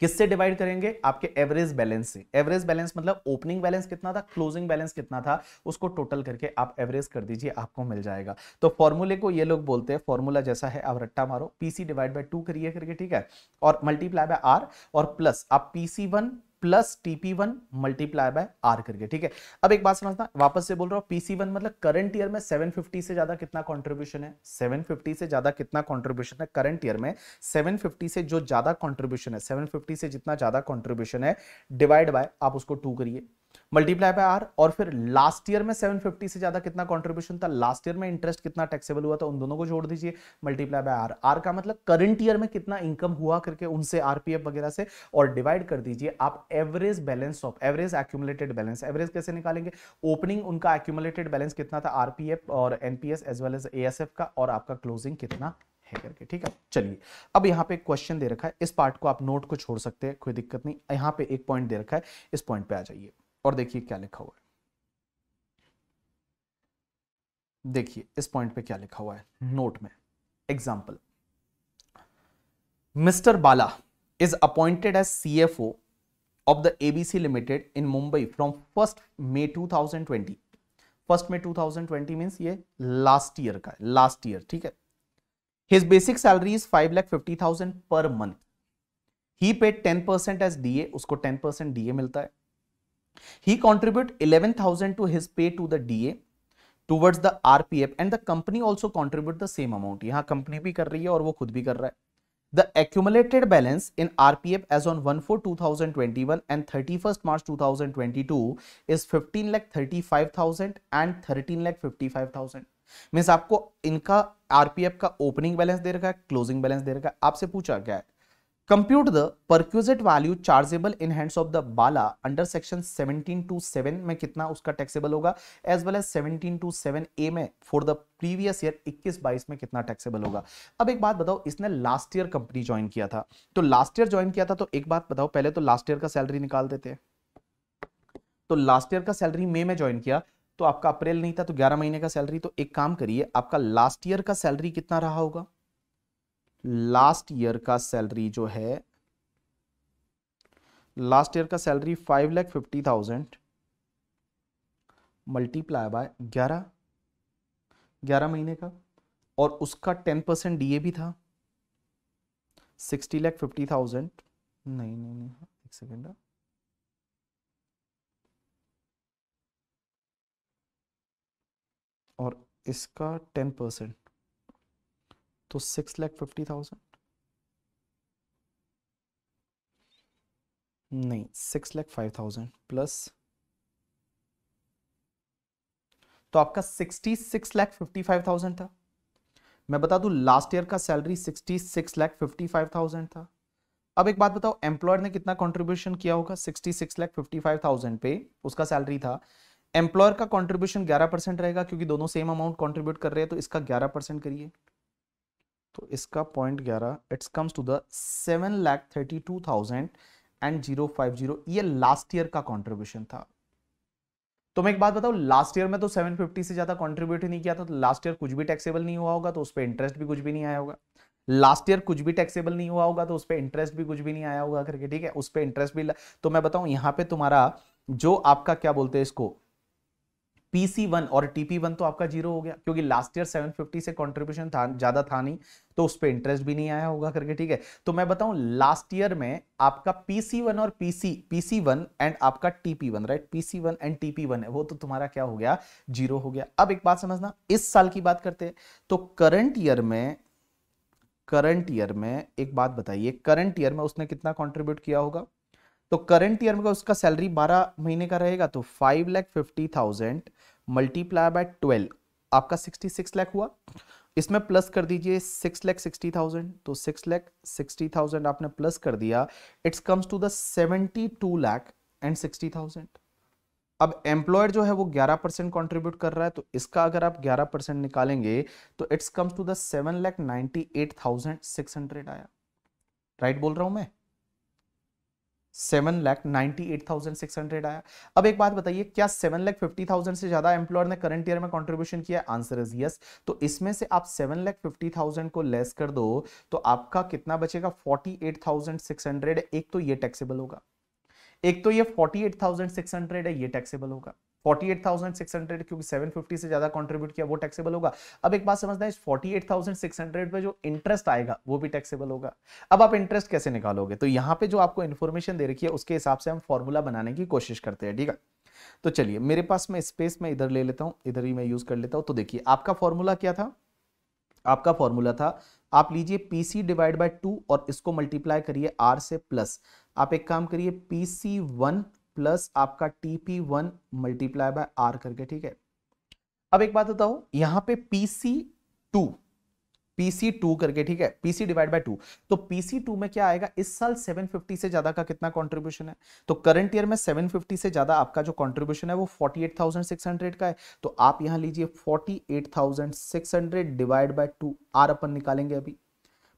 किससे डिवाइड करेंगे आपके एवरेज बैलेंस से एवरेज बैलेंस मतलब ओपनिंग बैलेंस कितना था क्लोजिंग बैलेंस कितना था उसको टोटल करके आप एवरेज कर दीजिए आपको मिल जाएगा तो फॉर्मूले को ये लोग बोलते हैं फॉर्मूला जैसा है आप रट्टा मारो पीसी डिवाइड बाई टू करिए करके ठीक है और मल्टीप्लाई बाय आर और प्लस आप PC one plus TP one multiply by R करके ठीक है अब एक बात समझना वापस से बोल रहा हूं पीसी वन मतलब करंट ईयर में 750 से ज्यादा कितना कंट्रीब्यूशन है 750 से ज्यादा कितना कंट्रीब्यूशन है करंट ईयर में 750 से जो ज्यादा कंट्रीब्यूशन है 750 से जितना ज्यादा कंट्रीब्यूशन है डिवाइड बाय आप उसको टू करिए मल्टीप्लाई बाय आर और फिर लास्ट ईयर में 750 से ज्यादा कितना कंट्रीब्यूशन था लास्ट ईयर में इंटरेस्ट कितना टैक्सेबल हुआ था उन दोनों को जोड़ दीजिए मल्टीप्लाई बाय आर आर का मतलब करंट ईयर में कितना इनकम हुआ करके उनसे आरपीएफ वगैरह से और डिवाइड कर दीजिए आप average balance of average accumulated balance average कैसे निकालेंगे ओपनिंग उनका एक्यूमुलेटेड बैलेंस कितना था आरपीएफ और NPS as well as F का और आपका क्लोजिंग कितना है करके ठीक है चलिए अब यहाँ पे एक क्वेश्चन दे रखा है इस पार्ट को आप नोट को छोड़ सकते हैं कोई दिक्कत नहीं यहाँ पे एक पॉइंट दे रखा है इस पॉइंट पे आ जाइए और देखिए क्या लिखा हुआ है देखिए इस पॉइंट पे क्या लिखा हुआ है नोट में example mister Bala is appointed as C F O of the ABC limited in Mumbai from first May 2020 first में 2020 थाउजेंड ये लास्ट ईयर का लास्ट ईयर ठीक है his basic salary is five lakh fifty thousand per month he pay ten percent as D उसको ten percent DA मिलता है He contribute 11,000 to his pay to the DA towards the RPF and the company also contribute the same amount. yahan company bhi kar rahi hai aur wo khud bhi kar raha hai The accumulated balance in RPF as on 14 2021 and 31st March 2022 is 15 lakh 35,000 and 13 lakh 55,000. Means आपको इनका RPF का opening balance दे रखा है closing balance दे रखा है आपसे पूछा क्या है compute the perquisite value chargeable in hands of the bala under section 1727 में कितना उसका taxable होगा as well as 1727a में for the previous year 21-22 में कितना taxable होगा अब एक बात बताओ इसने last year company join किया था तो last year join किया था तो एक बात बताओ पहले तो last year का salary निकाल देते हैं तो last year का salary मई में join किया तो आपका अप्रैल नहीं था तो 11 महीने का सैलरी तो एक काम करिए आपका लास्ट ईयर का सैलरी कितना रहा होगा लास्ट ईयर का सैलरी जो है लास्ट ईयर का salary five lakh fifty thousand multiply by ग्यारह ग्यारह महीने का और उसका टेन परसेंट डी भी था सिक्सटी लैख फिफ्टी थाउजेंड नहीं नहीं नहीं हाँ, एक सेकेंड हाँ। और इसका टेन परसेंट तो सिक्स लैख फिफ्टी थाउजेंड नहीं six lakh five thousand plus तो आपका sixty six lakh fifty five thousand था मैं बता दू लास्ट ईयर का salary sixty six lakh fifty five thousand था अब एक बात बताओ एम्प्लॉयर ने कितना कंट्रीब्यूशन किया होगा sixty six lakh fifty five thousand पे उसका सैलरी था एम्प्लॉयर का कंट्रीब्यूशन ग्यारह परसेंट रहेगा क्योंकि दोनों सेम अमाउंट कंट्रीब्यूट कर रहे हैं तो इसका ग्यारह परसेंट करिए तो इसका पॉइंट ग्यारह it's comes to the seven lakh thirty two thousand and zero five zero ये लास्ट ईयर का कॉन्ट्रीब्यूशन था तो मैं एक बात बताऊं लास्ट ईयर में तो 750 से ज्यादा कंट्रीब्यूट ही नहीं किया था तो लास्ट ईयर कुछ भी टैक्सेबल नहीं हुआ होगा तो उस पर इंटरेस्ट भी कुछ भी नहीं आया होगा लास्ट ईयर कुछ भी टैक्सेबल नहीं हुआ होगा तो उस पर इंटरेस्ट भी कुछ भी नहीं आया होगा करके ठीक है उस पर इंटरेस्ट भी ला... तो मैं बताऊं यहाँ पे तुम्हारा जो आपका क्या बोलते हैं इसको पीसी1 और टीपी1 तो आपका जीरो हो गया क्योंकि लास्ट ईयर 750 से कंट्रीब्यूशन था ज्यादा था नहीं तो उस पर इंटरेस्ट भी नहीं आया होगा करके ठीक है तो मैं बताऊं लास्ट ईयर में आपका पीसी1 और पीसी वन एंड आपका टीपी1 राइट पीसी1 एंड टीपी1 है वो तो तुम्हारा क्या हो गया जीरो हो गया अब एक बात समझना इस साल की बात करते हैं तो करंट ईयर में करंट ईयर में एक बात बताइए करंट ईयर में उसने कितना कंट्रीब्यूट किया होगा तो करंट ईयर में उसका सैलरी 12 महीने का रहेगा तो five lakh fifty thousand multiply by twelve आपका सिक्सटी सिक्स लैख हुआ इसमें प्लस कर दीजिए सिक्स लैख सिक्सटी थाउजेंड तो सिक्स लैख सिक्सटी थाउजेंड आपने प्लस कर दिया it's comes to the seventy two lakh and sixty thousand अब एम्प्लॉयड जो है वो ग्यारह परसेंट कॉन्ट्रीब्यूट कर रहा है तो इसका अगर आप ग्यारह परसेंट निकालेंगे तो it's comes to the seven lakh ninety eight thousand six hundred आया राइट बोल रहा हूं मैं seven lakh ninety eight thousand six hundred आया अब एक बात बताइए क्या सेवन लैख फिफ्टी थाउजेंड से ज्यादा एम्प्लॉयर ने करंट ईयर में कंट्रीब्यूशन किया आंसर इज यस तो इसमें से आप सेवन लैख फिफ्टी थाउजेंड को लेस कर दो तो आपका कितना बचेगा forty eight thousand six hundred एक तो ये टैक्सेबल होगा एक तो ये forty eight thousand six hundred है ये टैक्सेबल होगा 48,600 क्योंकि 750 से ज्यादा कंट्रीब्यूट किया वो टैक्सेबल होगा अब एक बात समझना इस 48,600 पे जो इंटरेस्ट आएगा वो भी टैक्सेबल होगा अब आप इंटरेस्ट कैसे निकालोगे तो यहाँ पे जो आपको इन्फॉर्मेशन दे रखी है उसके हिसाब से हम फॉर्मूला बनाने की कोशिश करते हैं ठीक है तो चलिए मेरे पास में स्पेस में इधर ले लेता हूँ इधर ही मैं यूज कर लेता हूँ तो देखिए आपका फॉर्मूला क्या था आपका फॉर्मूला था आप लीजिए पीसी डिवाइड बाय टू और इसको मल्टीप्लाई करिए आर से प्लस आप एक काम करिए पीसी वन प्लस आपका TP one multiply by R करके ठीक है अब एक बात बताओ यहां पे पीसी टू पीसी टू करके ठीक है पीसी डिवाइड बाय टू तो पीसी टू में क्या आएगा इस साल 750 से ज्यादा का कितना कंट्रीब्यूशन है तो करंट ईयर में 750 से ज्यादा आपका जो कंट्रीब्यूशन है वो 48,600 का है तो आप यहां लीजिए 48,600 डिवाइड बाय टू आर अपन निकालेंगे अभी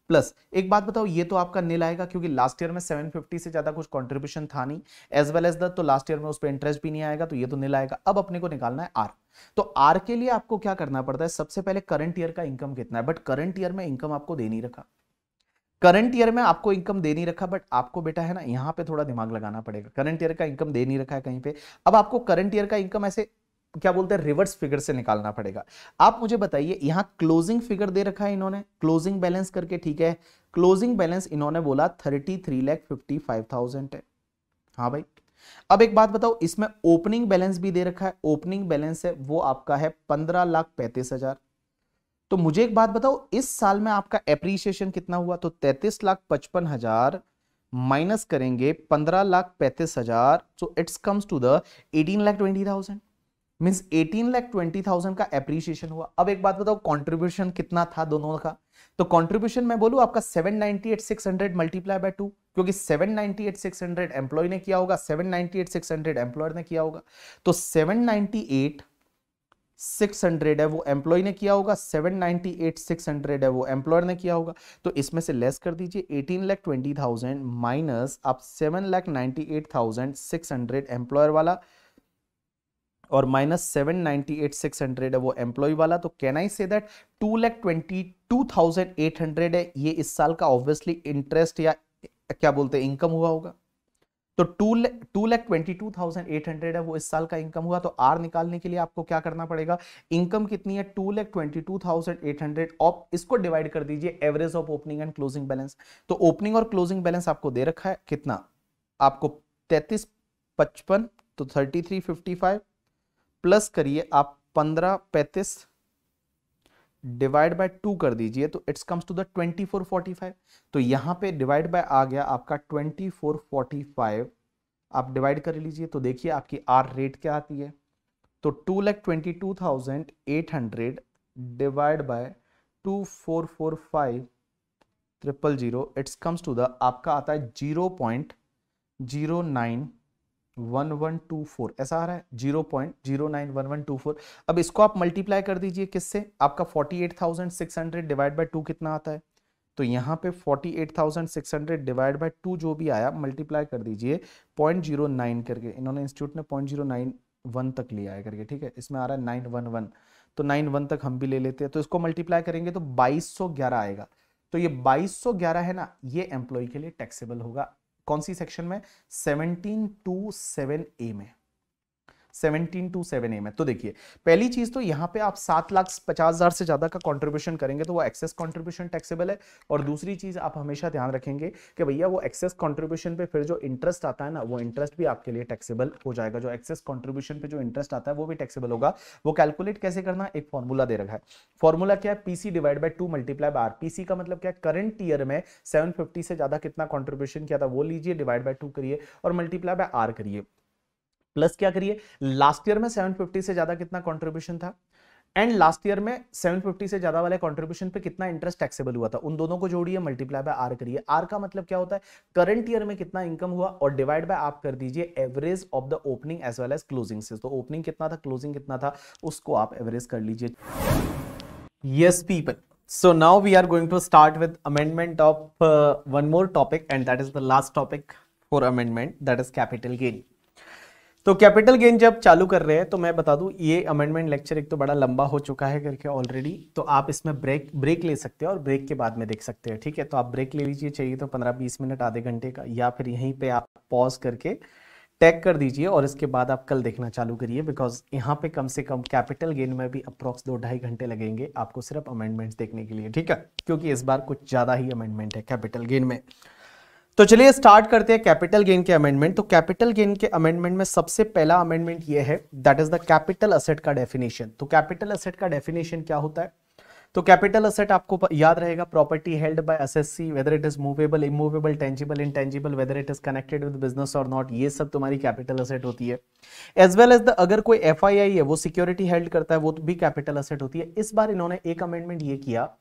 प्लस एक बात बताओ ये तो आपका नील आएगा क्योंकि लास्ट ईयर में 750 से ज्यादा कुछ कंट्रीब्यूशन था नहीं एज वेल एज द तो लास्ट ईयर में उस पर इंटरेस्ट भी नहीं आएगा तो ये तो नील आएगा अब अपने को निकालना है आर तो आर के लिए आपको क्या करना पड़ता है सबसे पहले करंट ईयर का इनकम कितना है बट करंट ईयर में इनकम आपको दे नहीं रखा करंट ईयर में आपको इनकम दे नहीं रखा बट आपको बेटा है ना यहाँ पे थोड़ा दिमाग लगाना पड़ेगा करंट ईयर का इनकम दे नहीं रखा है कहीं पे अब आपको करंट ईयर का इनकम ऐसे क्या बोलते हैं रिवर्स फिगर से निकालना पड़ेगा आप मुझे बताइए यहां क्लोजिंग फिगर दे रखा है इन्होंने क्लोजिंग बैलेंस करके ठीक है क्लोजिंग बैलेंस इन्होंने बोला thirty three lakh fifty five thousand है हाँ भाई अब एक बात बताओ इसमें ओपनिंग बैलेंस भी दे रखा है ओपनिंग बैलेंस है वो आपका है पंद्रह लाख पैंतीस हजार तो मुझे एक बात बताओ इस साल में आपका एप्रिसिएशन कितना हुआ तो तैतीस लाख पचपन हजार माइनस करेंगे पंद्रह लाख पैंतीस हजार so it's comes to the eighteen lakh twenty thousand means eighteen lakh twenty thousand का एप्रिशिएशन हुआ अब एक बात बताओ कंट्रीब्यूशन कितना था दोनों का तो कंट्रीब्यूशन मैं बोलूँ आपका seven ninety eight six hundred multiply by two क्योंकि seven ninety eight six hundred employee ने किया होगा seven ninety eight six hundred ने किया होगा तो seven ninety eight six hundred है वो एम्प्लॉय ने किया होगा seven ninety eight six hundred है वो एम्प्लॉय ने किया होगा तो इसमें से लेस कर दीजिए eighteen lakh twenty thousand minus आप seven lakh ninety eight thousand six hundred employer वाला और minus seven ninety eight six hundred है वो एम्प्लॉय वाला तो can I say that two lakh twenty two thousand eight hundred है ये इस साल का ऑब्वियसली इंटरेस्ट या क्या बोलते हैं इनकम हुआ होगा तो two two lakh twenty two thousand eight hundred है वो इस साल का इनकम हुआ तो आर निकालने के लिए आपको क्या करना पड़ेगा इनकम कितनी है two lakh twenty two thousand eight hundred of इसको डिवाइड कर दीजिए average of opening and closing balance तो ओपनिंग और क्लोजिंग बैलेंस आपको दे रखा है कितना आपको तैतीस पचपन तो thirty three fifty five plus करिए आप पंद्रह पैंतीस डिवाइड बाय टू कर दीजिए तो it's comes to the twenty four forty five तो यहाँ पे डिवाइड बाय आ गया आपका ट्वेंटी फोर फोर्टी फाइव आप डिवाइड कर लीजिए तो देखिए आपकी आर रेट क्या आती है तो two lakh twenty two thousand eight hundred divide by two four four five triple zero it's comes to the आपका आता है zero point zero nine one one two four ऐसा आ रहा है zero point zero nine one one two four अब इसको आप मल्टीप्लाई कर दीजिए किससे आपका forty eight thousand six hundred divide by two कितना आता है तो यहाँ पे forty eight thousand six hundred divide by two जो भी आया मल्टीप्लाई कर दीजिए पॉइंट जीरो नाइन करके इन्होंने इंस्टीट्यूट ने पॉइंट जीरो नाइन वन तक लिया है करके ठीक है इसमें आ रहा है नाइन वन वन तो नाइन वन तक हम भी ले लेते हैं तो इसको मल्टीप्लाई करेंगे तो बाईस सौ ग्यारह आएगा तो ये बाईस सौ ग्यारह है ना ये एम्प्लॉय के लिए टैक्सेबल होगा कौन सी सेक्शन में सेवनटीन टू सेवन ए में सेवनटीन टू सेवन एम है तो देखिए पहली चीज तो यहाँ पे आप सात लाख पचास हजार से ज्यादा का कंट्रीब्यूशन करेंगे तो वो एक्सेस कंट्रीब्यूशन टैक्सेबल है और दूसरी चीज आप हमेशा ध्यान रखेंगे कि भैया वो एक्सेस कंट्रीब्यूशन पे फिर जो इंटरेस्ट आता है ना वो इंटरेस्ट भी आपके लिए टैक्सेबल हो जाएगा जो एक्सेस कॉन्ट्रीब्यूशन पे जो इंटरेस्ट आता है वो भी टैक्सेबल होगा वो कैलकुलेट कैसे करना एक फॉर्मूला दे रखा है फॉर्मूला क्या है PC divide by two multiply by PC का मतलब क्या करंट ईयर में सेवन से ज्यादा कितना कॉन्ट्रीब्यूशन किया था वो लीजिए डिवाइड बाय टू करिए और मल्टीप्लाई बाय आर करिए प्लस क्या करिए लास्ट ईयर में 750 से ज्यादा कितना कंट्रीब्यूशन था एंड लास्ट ईयर में 750 से ज्यादा वाले कंट्रीब्यूशन पे कितना इंटरेस्ट टैक्सेबल हुआ था उन दोनों को जोड़िए मल्टीप्लाई बाय आर करिए आर का मतलब क्या होता है करंट ईयर में कितना इनकम हुआ और डिवाइड बाय आप कर दीजिए average of the opening as well as closing से तो ओपनिंग कितना था क्लोजिंग कितना था उसको आप एवरेज कर लीजिए yes people so now we are going to start with amendment of one more topic and that is the last topic for amendment that is capital gain तो कैपिटल गेन जब चालू कर रहे हैं तो मैं बता दूं ये अमेंडमेंट लेक्चर एक तो बड़ा लंबा हो चुका है करके ऑलरेडी तो आप इसमें ब्रेक ब्रेक ले सकते हैं और ब्रेक के बाद में देख सकते हैं ठीक है तो आप ब्रेक ले लीजिए चाहिए तो पंद्रह बीस मिनट आधे घंटे का या फिर यहीं पर आप पॉज करके टैग कर दीजिए और इसके बाद आप कल देखना चालू करिए बिकॉज यहाँ पे कम से कम कैपिटल गेन में भी अप्रॉक्स दो ढाई घंटे लगेंगे आपको सिर्फ अमेंडमेंट्स देखने के लिए ठीक है क्योंकि इस बार कुछ ज़्यादा ही अमेंडमेंट है कैपिटल गेन में तो चलिए स्टार्ट करते हैं कैपिटल गेन के अमेंडमेंट तो कैपिटल गेन के अमेंडमेंट में सबसे पहला अमेंडमेंट ये है that is the capital asset का डेफिनेशन तो कैपिटल असेट का डेफिनेशन क्या होता है तो कैपिटल असेट आपको याद रहेगा property held by SSC whether it is movable immovable tangible intangible whether it is connected with business or not ये सब तुम्हारी कैपिटल असेट होती है एज वेल एज द अगर कोई एफ है वो सिक्योरिटी हेल्ड करता है वो भी कैपिटल असेट होती है इस बार इन्होंने एक अमेंडमेंट ये किया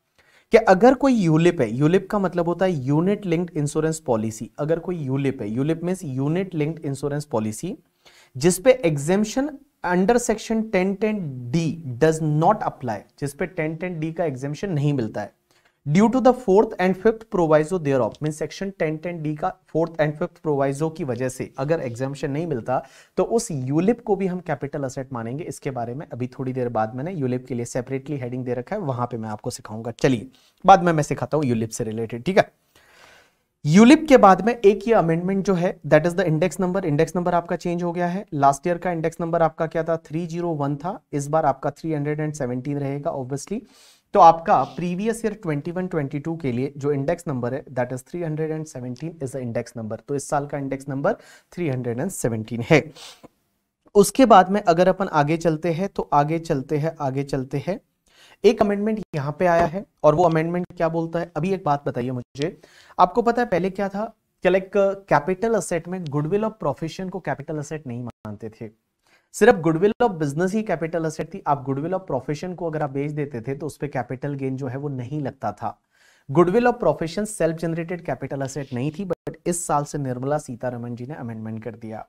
कि अगर कोई यूलिप है यूलिप का मतलब होता है यूनिट लिंक्ड इंश्योरेंस पॉलिसी अगर कोई यूलिप है ULIP mean unit linked insurance policy जिसपे exemption under section ten ten D does not apply जिसपे टेन टेन डी का एग्जेम्शन नहीं मिलता है due to the fourth and fifth proviso thereof mean section ten ten D का fourth and fifth proviso की वजह से अगर एग्जामेशन नहीं मिलता तो उस यूलिप को भी हम कैपिटल असेट मानेंगे इसके बारे में अभी थोड़ी देर बाद मैंने यूलिप के लिए सेपरेटली हेडिंग दे रखा है वहां पे मैं आपको सिखाऊंगा चलिए बाद में मैं सिखाता हूँ यूलिप से रिलेटेड ठीक है यूलिप के बाद में एक ये अमेंडमेंट जो है that is the index number index number आपका चेंज हो गया है लास्ट ईयर का इंडेक्स नंबर आपका क्या था 301 था इस बार आपका 317 रहेगा ऑब्वियसली तो आपका प्रीवियस ईयर 21 22 के लिए जो इंडेक्स नंबर है that is 317 is the index number तो इस साल का इंडेक्स नंबर 317 है उसके बाद में अगर अपन आगे चलते हैं तो आगे चलते हैं आगे चलते हैं एक अमेंडमेंट यहां पे आया है और वो अमेंडमेंट क्या बोलता है अभी एक बात बताइए मुझे आपको पता है पहले क्या था लाइक कैपिटल असेट में गुडविल ऑफ प्रोफेशन को कैपिटल असेट नहीं मानते थे सिर्फ गुडविल ऑफ बिजनेस ही कैपिटल असेट थी आप गुडविल ऑफ प्रोफेशन को अगर आप बेच देते थे तो उस पर कैपिटल गेन जो है वो नहीं लगता था goodwill of profession self generated capital asset नहीं थी बट इस साल से निर्मला सीतारमन जी ने अमेंडमेंट कर दिया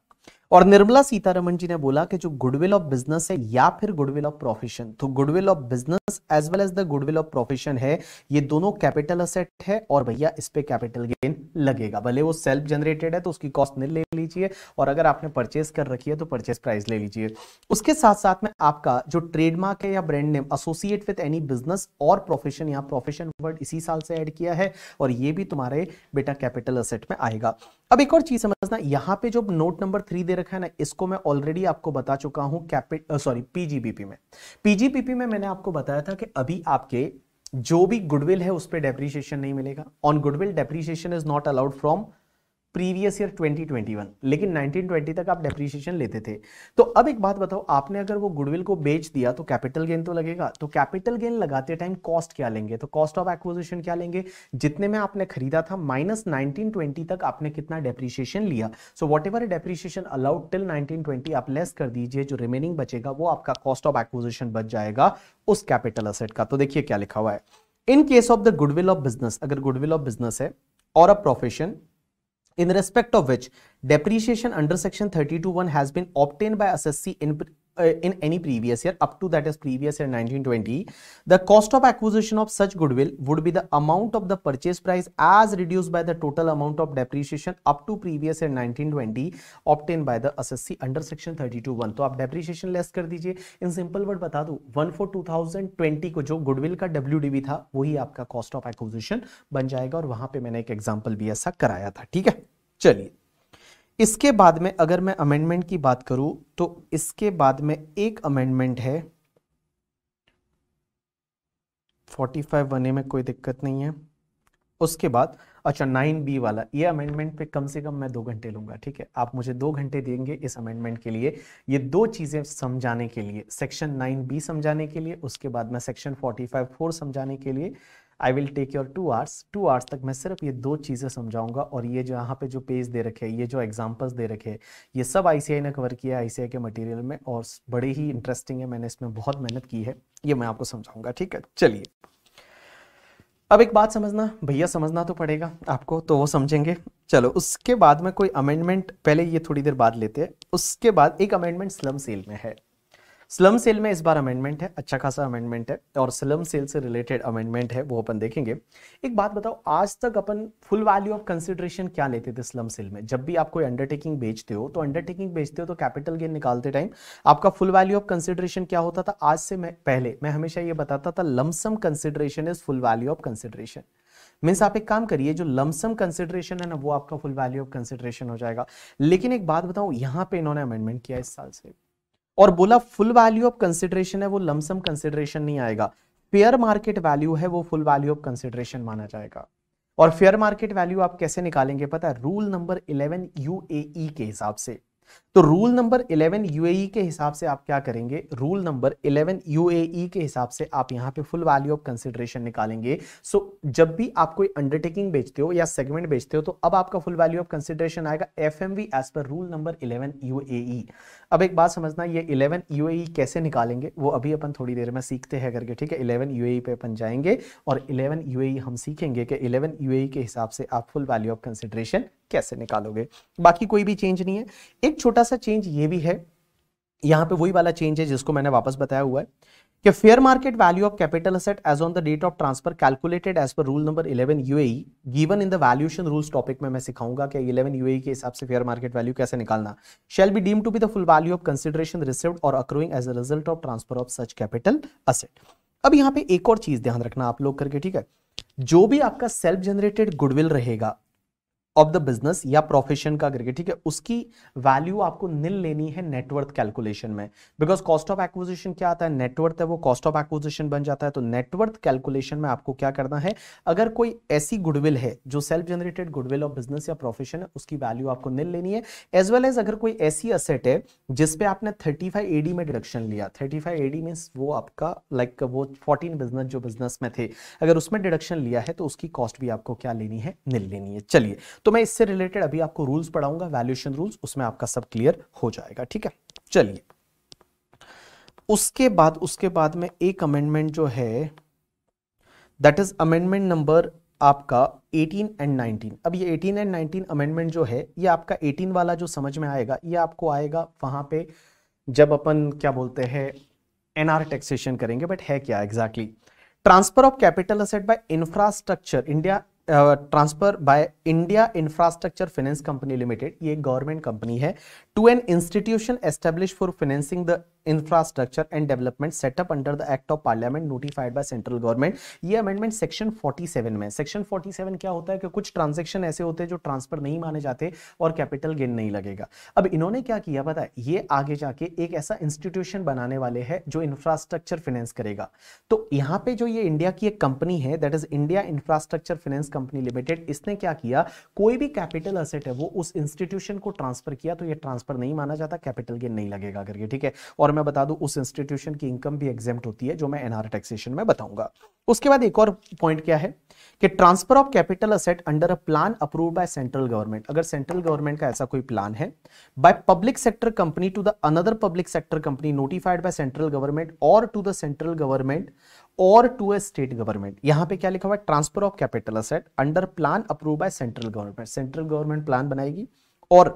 और निर्मला सीतारमन जी ने बोला कि जो गुडविल ऑफ बिजनेस है या फिर गुडविल ऑफ प्रोफेशन तो goodwill of business as well as the goodwill of profession है ये दोनों कैपिटल असेट है और भैया इस पे कैपिटल गेन लगेगा भले वो सेल्फ जनरेटेड है तो उसकी कॉस्ट नहीं ले लीजिए और अगर आपने परचेस कर रखी है तो परचेस प्राइस ले लीजिए उसके साथ साथ में आपका जो ट्रेडमार्क है या brand name associate with any business और प्रोफेशन यहाँ प्रोफेशन वर्ड इसी साल से ऐड किया है और ये भी तुम्हारे बेटा कैपिटल असेट में आएगा अब एक और चीज समझना यहाँ पे जो नोट नंबर थ्री दे रखा है ना इसको मैं ऑलरेडी आपको बता चुका हूं कैपिट सॉरी पीजीबीपी में पीजीबीपी में मैंने आपको बताया था कि अभी आपके जो भी गुडविल है उस पर डेप्रीशिएशन नहीं मिलेगा on goodwill depreciation is not allowed from previous year 2021 लेकिन 1920 तक आप डेप्रीशिएशन लेते थे तो अब एक बात बताओ आपने अगर वो गुडविल को बेच दिया तो कैपिटल गेन तो लगेगा तो कैपिटल गेन लगाते टाइम कॉस्ट क्या लेंगे तो कॉस्ट ऑफ एक्विजिशन क्या लेंगे जितने में आपने खरीदा था माइनस 1920 तक आपने कितना डेप्रीशिएशन लिया so whatever depreciation allowed till 1920 आप लेस कर दीजिए जो रिमेनिंग बचेगा वो आपका कॉस्ट ऑफ एक्विजिशन बच जाएगा उस कैपिटल असेट का तो देखिए क्या लिखा हुआ है in case of the goodwill of business अगर गुडविल ऑफ बिजनेस है और a profession in respect of which depreciation under section 32.1 has been obtained by assessee in uh, in any previous year up to that is previous year 1920 the cost of acquisition of such goodwill would be the amount of the purchase price as reduced by the total amount of depreciation up to previous year 1920 obtained by the assessee under section 321 to aap depreciation less kar dijiye in simple word bata do 1 for 2020 ko jo goodwill ka WDB tha wahi aapka cost of acquisition ban jayega aur wahan pe maine ek example bhi aisa karaya tha theek hai chaliye इसके बाद में अगर मैं amendment की बात करूं तो इसके बाद में एक अमेंडमेंट है 45 बने में कोई दिक्कत नहीं है उसके बाद अच्छा नाइन बी वाला ये अमेंडमेंट पे कम से कम मैं दो घंटे लूंगा ठीक है आप मुझे दो घंटे देंगे इस अमेंडमेंट के लिए ये दो चीज़ें समझाने के लिए सेक्शन नाइन बी समझाने के लिए उसके बाद में सेक्शन फोर्टी फाइव फोर समझाने के लिए I will take your two hours two hours तक मैं सिर्फ ये दो चीज़ें समझाऊंगा और ये जो यहाँ पे जो पेज दे रखे हैं ये जो एग्जाम्पल्स दे रखे हैं ये सब आईसीआई ने कवर किया है आईसीआई के मटेरियल में और बड़े ही इंटरेस्टिंग है मैंने इसमें बहुत मेहनत की है ये मैं आपको समझाऊंगा ठीक है चलिए अब एक बात समझना भैया समझना तो पड़ेगा आपको तो वो समझेंगे चलो उसके बाद में कोई अमेंडमेंट पहले ये थोड़ी देर बाद लेते हैं उसके बाद एक अमेंडमेंट स्लम सेल में है स्लम सेल में इस बार अमेंडमेंट है अच्छा खासा अमेंडमेंट है और स्लम सेल से रिलेटेड अमेंडमेंट है वो अपन देखेंगे एक बात बताओ आज तक अपन फुल वैल्यू ऑफ कंसिडरेशन क्या लेते थे स्लम सेल में जब भी आप कोई अंडरटेकिंग बेचते हो तो अंडरटेकिंग बेचते हो तो कैपिटल गेन निकालते टाइम आपका फुल वैल्यू ऑफ कंसिडरेशन क्या होता था आज से मैं पहले मैं हमेशा ये बताता था lump sum consideration is full value of consideration means आप एक काम करिए जो लमसम कंसिडरेशन है ना वो आपका फुल वैल्यू ऑफ कंसिडरेशन हो जाएगा लेकिन एक बात बताऊं यहाँ पे इन्होंने अमेंडमेंट किया इस साल से और बोला फुल वैल्यू ऑफ कंसिडरेशन है वो लमसम कंसिडरेशन नहीं आएगा फेयर मार्केट वैल्यू है वो फुल वैल्यू ऑफ कंसिडरेशन माना जाएगा और फेयर मार्केट वैल्यू आप कैसे निकालेंगे पता है रूल नंबर इलेवन यू के हिसाब से तो रूल नंबर इलेवन यू के हिसाब से आप क्या करेंगे रूल नंबर इलेवन यू के हिसाब से आप यहां पे फुल वैल्यू ऑफ कंसिडरेशन निकालेंगे सो so, जब भी आप कोई अंडरटेकिंग बेचते हो या सेगमेंट बेचते हो तो अब आपका फुल वैल्यू ऑफ कंसिडरेशन आएगा F M V as per rule number eleven U अब एक बात समझना ये 11 यू e कैसे निकालेंगे वो अभी अपन थोड़ी देर में सीखते हैं करके ठीक है 11 यू e पे अपन जाएंगे और 11 यू e हम सीखेंगे कि 11 यू के हिसाब से आप फुल वैल्यू ऑफ कंसिडरेशन कैसे निकालोगे बाकी कोई भी चेंज नहीं है एक छोटा सा चेंज ये भी है यहाँ पे वही वाला चेंज है जिसको मैंने वापस बताया हुआ है कि fair market value of capital asset as on the date of transfer calculated as per rule number 11 UAE given in the valuation rules topic में मैं सिखाऊंगा कि 11 यूएई e के हिसाब से फेयर मार्केट वैल्यू कैसे निकालना shall be deem to be the full value of consideration received और accruing as a result of transfer of such capital asset अब यहाँ पे एक और चीज ध्यान रखना आप लोग करके ठीक है जो भी आपका सेल्फ जनरेटेड गुडविल रहेगा ऑफ द बिजनेस या प्रोफेशन का करके ठीक है उसकी वैल्यू आपको निल लेनी है नेटवर्थ कैलकुलेशन में बिकॉज कॉस्ट ऑफ एक्विजिशन क्या आता है नेटवर्थ है वो कॉस्ट ऑफ एक्विजिशन बन जाता है तो नेटवर्थ कैलकुलेशन में आपको क्या करना है अगर कोई ऐसी गुडविल है जो self generated goodwill of business या प्रोफेशन है उसकी वैल्यू आपको निल लेनी है एज वेल एज अगर कोई ऐसी असेट है जिसपे आपने थर्टी फाइव एडी में डिडक्शन लिया थर्टी फाइव एडी मीन्स वो आपका लाइक like, वो फोर्टीन बिजनेस जो बिजनेस में थे अगर उसमें डिडक्शन लिया है तो उसकी कॉस्ट भी आपको क्या लेनी है निल लेनी है चलिए तो मैं इससे रिलेटेड अभी आपको रूल्स पढ़ाऊंगा वैल्यूएशन रूल्स उसमें आपका सब क्लियर हो जाएगा ठीक है चलिए उसके बाद उसके बाद में एक अमेंडमेंट जो है दैट इज अमेंडमेंट नंबर आपका 18 एंड 19 अब ये 18 एंड 19 अमेंडमेंट जो है ये आपका 18 वाला जो समझ में आएगा ये आपको आएगा वहां पे जब अपन क्या बोलते हैं एनआर टैक्सेशन करेंगे बट है क्या exactly transfer of capital asset by infrastructure India transfer by India infrastructure finance company limited ये गवर्नमेंट कंपनी है to an institution established for financing the infrastructure and development set up under the act of parliament notified by central government ये amendment section 47 में section 47 क्या होता है कि कुछ transaction ऐसे होते हैं जो ट्रांसफर नहीं माने जाते और कैपिटल गेन नहीं लगेगा अब इन्होंने क्या किया पता है ये आगे जाके एक ऐसा इंस्टीट्यूशन बनाने वाले हैं जो इंफ्रास्ट्रक्चर फाइनेंस करेगा तो यहाँ पे जो ये इंडिया की एक कंपनी है that is India infrastructure finance company limited इसने क्या किया कोई भी कैपिटल असेट है वो उस इंस्टीट्यूशन को ट्रांसफर किया तो ये ट्रांसफर ट्रांसफर नहीं माना जाता कैपिटल गेन नहीं लगेगा करके ठीक है और मैं बता दूं उस इंस्टीट्यूशन की इनकम भी एग्जेम्प्ट होती है जो मैं एनआर टैक्सेशन में बताऊंगा उसके बाद एक और पॉइंट क्या है कि transfer of capital asset under a plan approve by central government अगर सेंट्रल गवर्नमेंट का ऐसा कोई प्लान है by public sector company to the another public sector company notified by central government और टू द सेंट्रल गवर्नमेंट और to a state government यहां पे क्या लिखा हुआ है transfer of capital asset under plan approve by central government central government plan बनाएगी और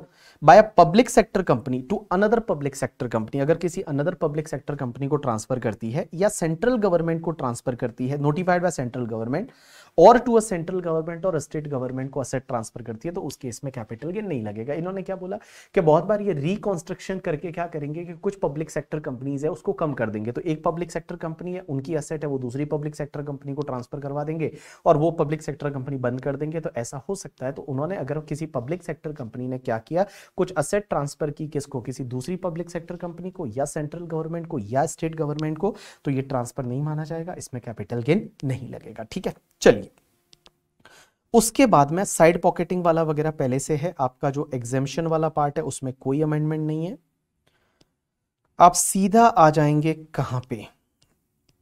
by a public sector company to another public sector company अगर किसी अनदर पब्लिक सेक्टर कंपनी को ट्रांसफर करती है या सेंट्रल गवर्नमेंट को ट्रांसफर करती है नोटिफाइड बाय सेंट्रल गवर्नमेंट और टू अ सेंट्रल गवर्नमेंट और स्टेट गवर्नमेंट को असेट ट्रांसफर करती है तो उस केस में कैपिटल गेन नहीं लगेगा इन्होंने क्या बोला कि बहुत बार ये रिकॉन्स्ट्रक्शन करके क्या करेंगे कि कुछ पब्लिक सेक्टर कंपनीज है उसको कम कर देंगे तो एक पब्लिक सेक्टर कंपनी है उनकी असेट है वो दूसरी पब्लिक सेक्टर कंपनी को ट्रांसफर करवा देंगे और वो पब्लिक सेक्टर कंपनी बंद कर देंगे तो ऐसा हो सकता है तो उन्होंने अगर किसी पब्लिक सेक्टर कंपनी ने क्या किया कुछ असेट ट्रांसफर की किसको किसी दूसरी पब्लिक सेक्टर कंपनी को या सेंट्रल गवर्नमेंट को या स्टेट गवर्नमेंट को तो ये ट्रांसफर नहीं माना जाएगा इसमें कैपिटल गेन नहीं लगेगा ठीक है चलिए उसके बाद में साइड पॉकेटिंग वाला वगैरह पहले से है आपका जो एग्जेम्पन वाला पार्ट है उसमें कोई अमेंडमेंट नहीं है आप सीधा आ जाएंगे कहां पे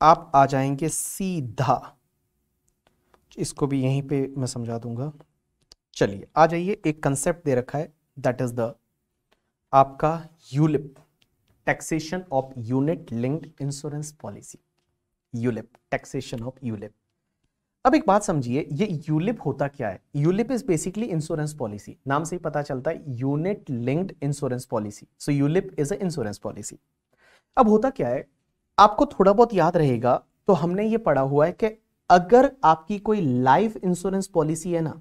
आप आ जाएंगे सीधा इसको भी यहीं पे मैं समझा दूंगा चलिए आ जाइए एक कंसेप्ट दे रखा है दैट इज द आपका ULIP taxation of unit linked insurance policy ULIP taxation of ULIP अब एक बात समझिए ये यूलिप होता क्या है ULIP is basically insurance policy नाम से ही पता चलता है unit linked insurance policy so ULIP is a insurance policy अब होता क्या है आपको थोड़ा बहुत याद रहेगा तो हमने ये पढ़ा हुआ है कि अगर आपकी कोई लाइफ इंश्योरेंस पॉलिसी है ना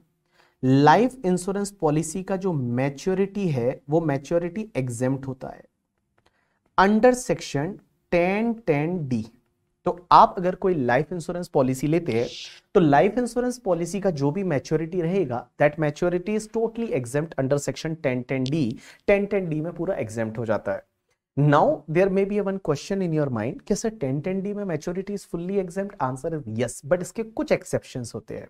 लाइफ इंश्योरेंस पॉलिसी का जो मैच्योरिटी है वो मैच्योरिटी एग्जेम्प्ट होता है under section ten ten D तो आप अगर कोई लाइफ इंश्योरेंस पॉलिसी लेते हैं तो लाइफ इंश्योरेंस पॉलिसी का जो भी मैच्योरिटी रहेगा that maturity is totally exempt under section ten ten D ten ten D में पूरा एग्जेम्प्ट हो जाता है now there may be one question in your mind कि सर टेन टेन डी में maturity is fully exempt answer is yes but इसके कुछ exception होते हैं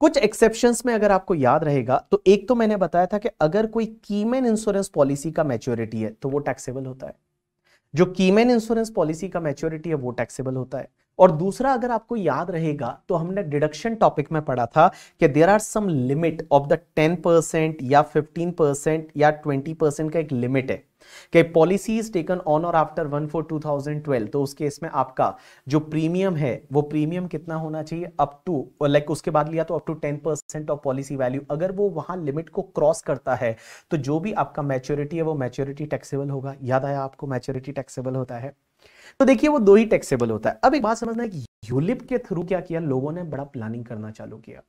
कुछ एक्सेप्शन में अगर आपको याद रहेगा तो एक तो मैंने बताया था कि अगर कोई कीमेन इंश्योरेंस पॉलिसी का मैच्योरिटी है तो वो टैक्सेबल होता है जो कीमेन इंश्योरेंस पॉलिसी का मेच्योरिटी है वो टैक्सेबल होता है और दूसरा अगर आपको याद रहेगा तो हमने डिडक्शन टॉपिक में पढ़ा था कि there are some limit of the ten percent या फिफ्टीन परसेंट या ट्वेंटी परसेंट का एक लिमिट है कि पॉलिसीज टेकन ऑन और after one four two thousand twelve तो उस केस में आपका जो प्रीमियम है वो प्रीमियम कितना होना चाहिए अप टू लाइक उसके बाद लिया तो up to ten percent of policy value अगर वो वहां लिमिट को क्रॉस करता है तो जो भी आपका मैच्योरिटी है वो मैच्योरिटी टैक्सेबल होगा याद आया आपको मैच्योरिटी टैक्सेबल होता है तो देखिए वो दो ही टैक्सेबल होता है अब एक बात समझना है कि यूलिप के थ्रू क्या किया लोगों ने बड़ा प्लानिंग करना चालू किया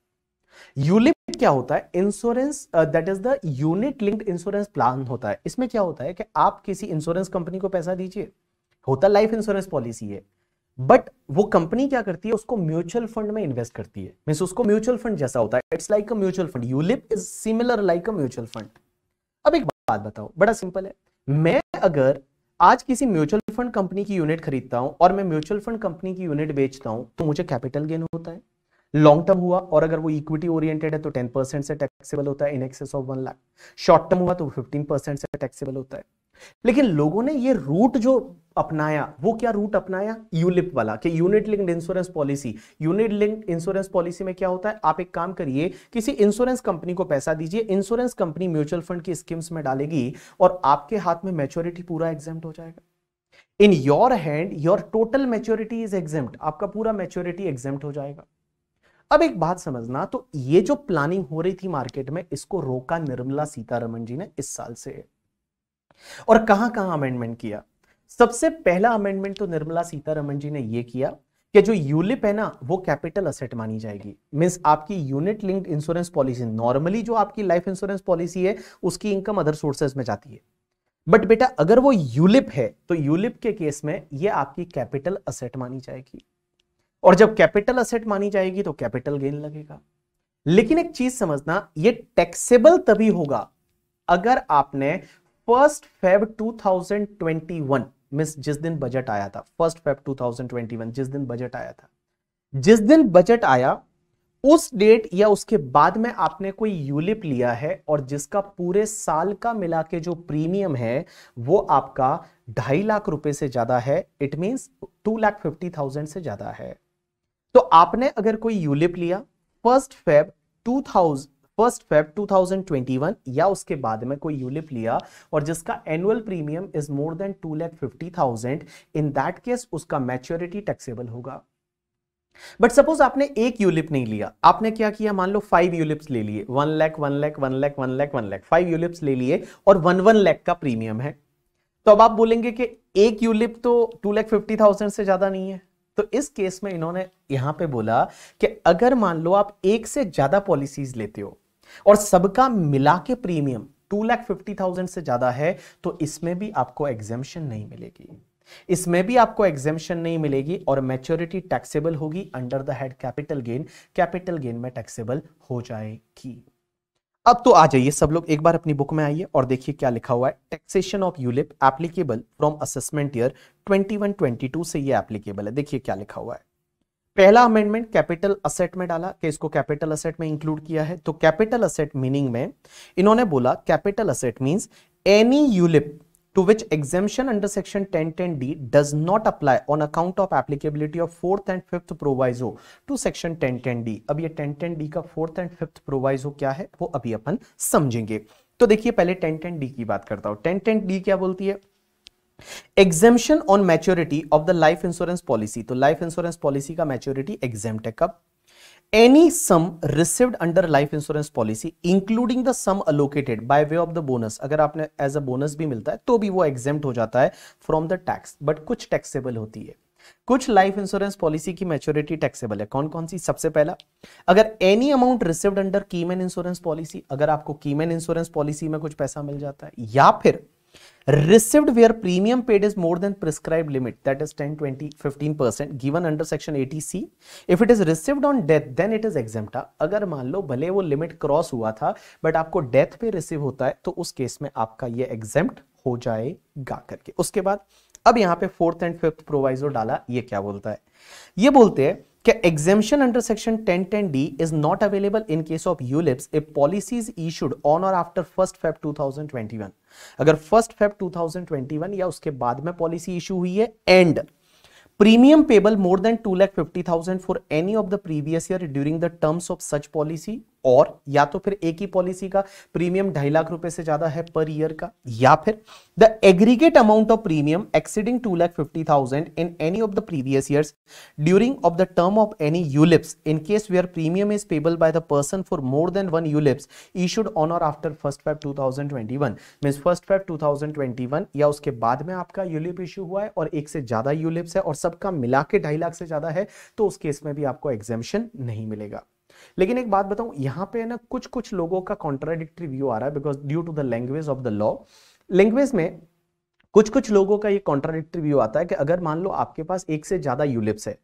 यूलिप क्या होता है insurance that is the unit linked insurance plan होता है इसमें क्या होता है कि आप किसी इंश्योरेंस कंपनी को पैसा दीजिए होता लाइफ इंश्योरेंस पॉलिसी है बट वो कंपनी क्या करती है उसको म्यूचुअल फंड में इन्वेस्ट करती है मीन्स उसको म्यूचुअल फंड जैसा होता है it's like a mutual fund ULIP is similar like a mutual fund अब एक बात बताओ बड़ा सिंपल है मैं अगर आज किसी म्यूचुअल फंड कंपनी की यूनिट खरीदता हूं और मैं म्यूचुअल फंड कंपनी की यूनिट बेचता हूं तो मुझे कैपिटल गेन होता है लॉन्ग टर्म हुआ और अगर वो इक्विटी ओरिएंटेड है तो टेन परसेंट से टैक्सेबल होता है in excess of one lakh short term हुआ तो फिफ्टीन परसेंट से टैक्सेबल होता है लेकिन लोगों ने ये रूट जो अपनाया वो क्या रूट अपनाया यूलिप वाला कि unit linked insurance policy unit linked insurance policy में क्या होता है आप एक काम करिए किसी इंश्योरेंस कंपनी को पैसा दीजिए इंश्योरेंस कंपनी म्यूचुअल फंड की स्कीम्स में डालेगी और आपके हाथ में मेच्योरिटी पूरा एग्जाम हो जाएगा in your hand your total maturity is exempt आपका पूरा मेच्योरिटी एग्जेम्प्ट हो जाएगा अब एक बात समझना तो ये जो प्लानिंग हो रही थी मार्केट में इसको रोका निर्मला सीतारमन जी ने इस साल से और कहां कहां अमेंडमेंट किया सबसे पहला अमेंडमेंट तो निर्मला सीतारमन जी ने यह किया कि जो यूलिप है ना वो कैपिटल असेट मानी जाएगी मीन्स आपकी unit linked insurance policy normally जो आपकी लाइफ इंश्योरेंस पॉलिसी है उसकी इनकम अदर सोर्सेज में जाती है बट बेटा अगर वो यूलिप है तो यूलिप के केस में ये आपकी कैपिटल असेट मानी जाएगी और जब कैपिटल असेट मानी जाएगी तो कैपिटल गेन लगेगा लेकिन एक चीज समझना ये टैक्सेबल तभी होगा अगर आपने फर्स्ट फेब 2021 मिस जिस दिन बजट आया था फर्स्ट फेब 2021 जिस दिन बजट आया था जिस दिन बजट आया उस डेट या उसके बाद में आपने कोई यूलिप लिया है और जिसका पूरे साल का मिला के जो प्रीमियम है वो आपका ढाई लाख रुपए से ज्यादा है it means two lakh fifty thousand से ज्यादा है तो आपने अगर कोई यूलिप लिया फर्स्ट फेब 2000 फर्स्ट फेब 2021 या उसके बाद में कोई यूलिप लिया और जिसका annual premium is more than two lakh fifty thousand in that case उसका मैच्योरिटी टैक्सेबल होगा बट सपोज आपने एक यूलिप नहीं लिया आपने क्या किया मान लो फाइव यूलिप्स ले लिए one lakh one lakh one lakh one lakh one lakh five ULIPs ले लिए और वन वन लैख का प्रीमियम है तो अब आप बोलेंगे कि एक यूलिप तो टू लैख फिफ्टी थाउजेंड से ज्यादा नहीं है तो इस केस में इन्होंने यहां पे बोला कि अगर मान लो आप एक से ज्यादा पॉलिसीज लेते हो और सबका मिला के premium two lakh fifty thousand से ज्यादा है तो इसमें भी आपको एग्जेम्शन नहीं मिलेगी इसमें भी आपको एग्जेम्पन नहीं मिलेगी और मेच्योरिटी टैक्सेबल होगी under the head capital gain capital gain में टैक्सेबल हो जाएगी अब तो आ जाइए सब लोग एक बार अपनी बुक में आइए और देखिए क्या लिखा हुआ है taxation of ULIP applicable from assessment year 21-22 से ये एप्लीकेबल है देखिए क्या लिखा हुआ है पहला अमेंडमेंट कैपिटल असेट में डाला कि इसको कैपिटल असेट में इंक्लूड किया है तो कैपिटल असेट मीनिंग में इन्होंने बोला capital asset mean any ULIP to which exemption under section 1010D does not apply on account of applicability of fourth and fifth proviso to section 1010D. अब ये 1010D ka fourth and fifth proviso क्या है वो अभी अपन समझेंगे तो देखिए पहले 1010D की बात करता हूँ 1010D kya bolti hai exemption on maturity of the life insurance policy तो लाइफ इंश्योरेंस पॉलिसी का मैच्योरिटी एग्जेम्प्ट है कब any sum received under life insurance policy including the sum allocated by way of the bonus अगर आपने as a bonus भी मिलता है तो भी वो exempt हो जाता है from the tax but कुछ taxable होती है कुछ लाइफ इंश्योरेंस पॉलिसी की मैच्योरिटी टैक्सेबल है कौन कौन सी सबसे पहला अगर any amount received under keyman insurance policy अगर आपको कीमेन इंश्योरेंस पॉलिसी में कुछ पैसा मिल जाता है या फिर received where premium paid is more than prescribed limit that is 10 20 15 percent given under section 80c if it is received on death then it is exempt agar maan lo bhale wo limit cross hua tha but aapko death pe receive hota hai to us case mein aapka ye exempt ho jayega karke uske baad अब यहाँ पे fourth and fifth proviso डाला ये क्या बोलता है ये बोलते हैं क्या exemption under section ten D is not available in case of ULIPs a policies issued on और आफ्टर फर्स्ट फेब 2021 अगर फर्स्ट फेब 2021 या उसके बाद में पॉलिसी इशू हुई है and premium payable more than two lakh fifty thousand for any of the previous year during the terms of such policy और या तो फिर एक ही पॉलिसी का प्रीमियम ढाई लाख रुपए से ज्यादा है पर ईयर का या फिर the aggregate amount of premium exceeding two lakh fifty thousand in any of the previous year during of the term of any ULIPs in case we are premium is payable by the person for more than one ULIPs issued on और after first five two thousand twenty one mean first five two thousand twenty one या उसके बाद में आपका ULIP issue हुआ है और एक से ज्यादा यूलिप्स है और सबका मिला के ढाई लाख से ज्यादा है तो उस केस में भी आपको एग्जेम्पन नहीं मिलेगा लेकिन एक बात बताऊं यहां पे है ना कुछ कुछ लोगों का कॉन्ट्राडिक्टरी व्यू आ रहा है because due to the language of the law language में कुछ कुछ लोगों का ये कॉन्ट्राडिक्टरी व्यू आता है कि अगर मान लो आपके पास एक से ज्यादा यूलिप्स है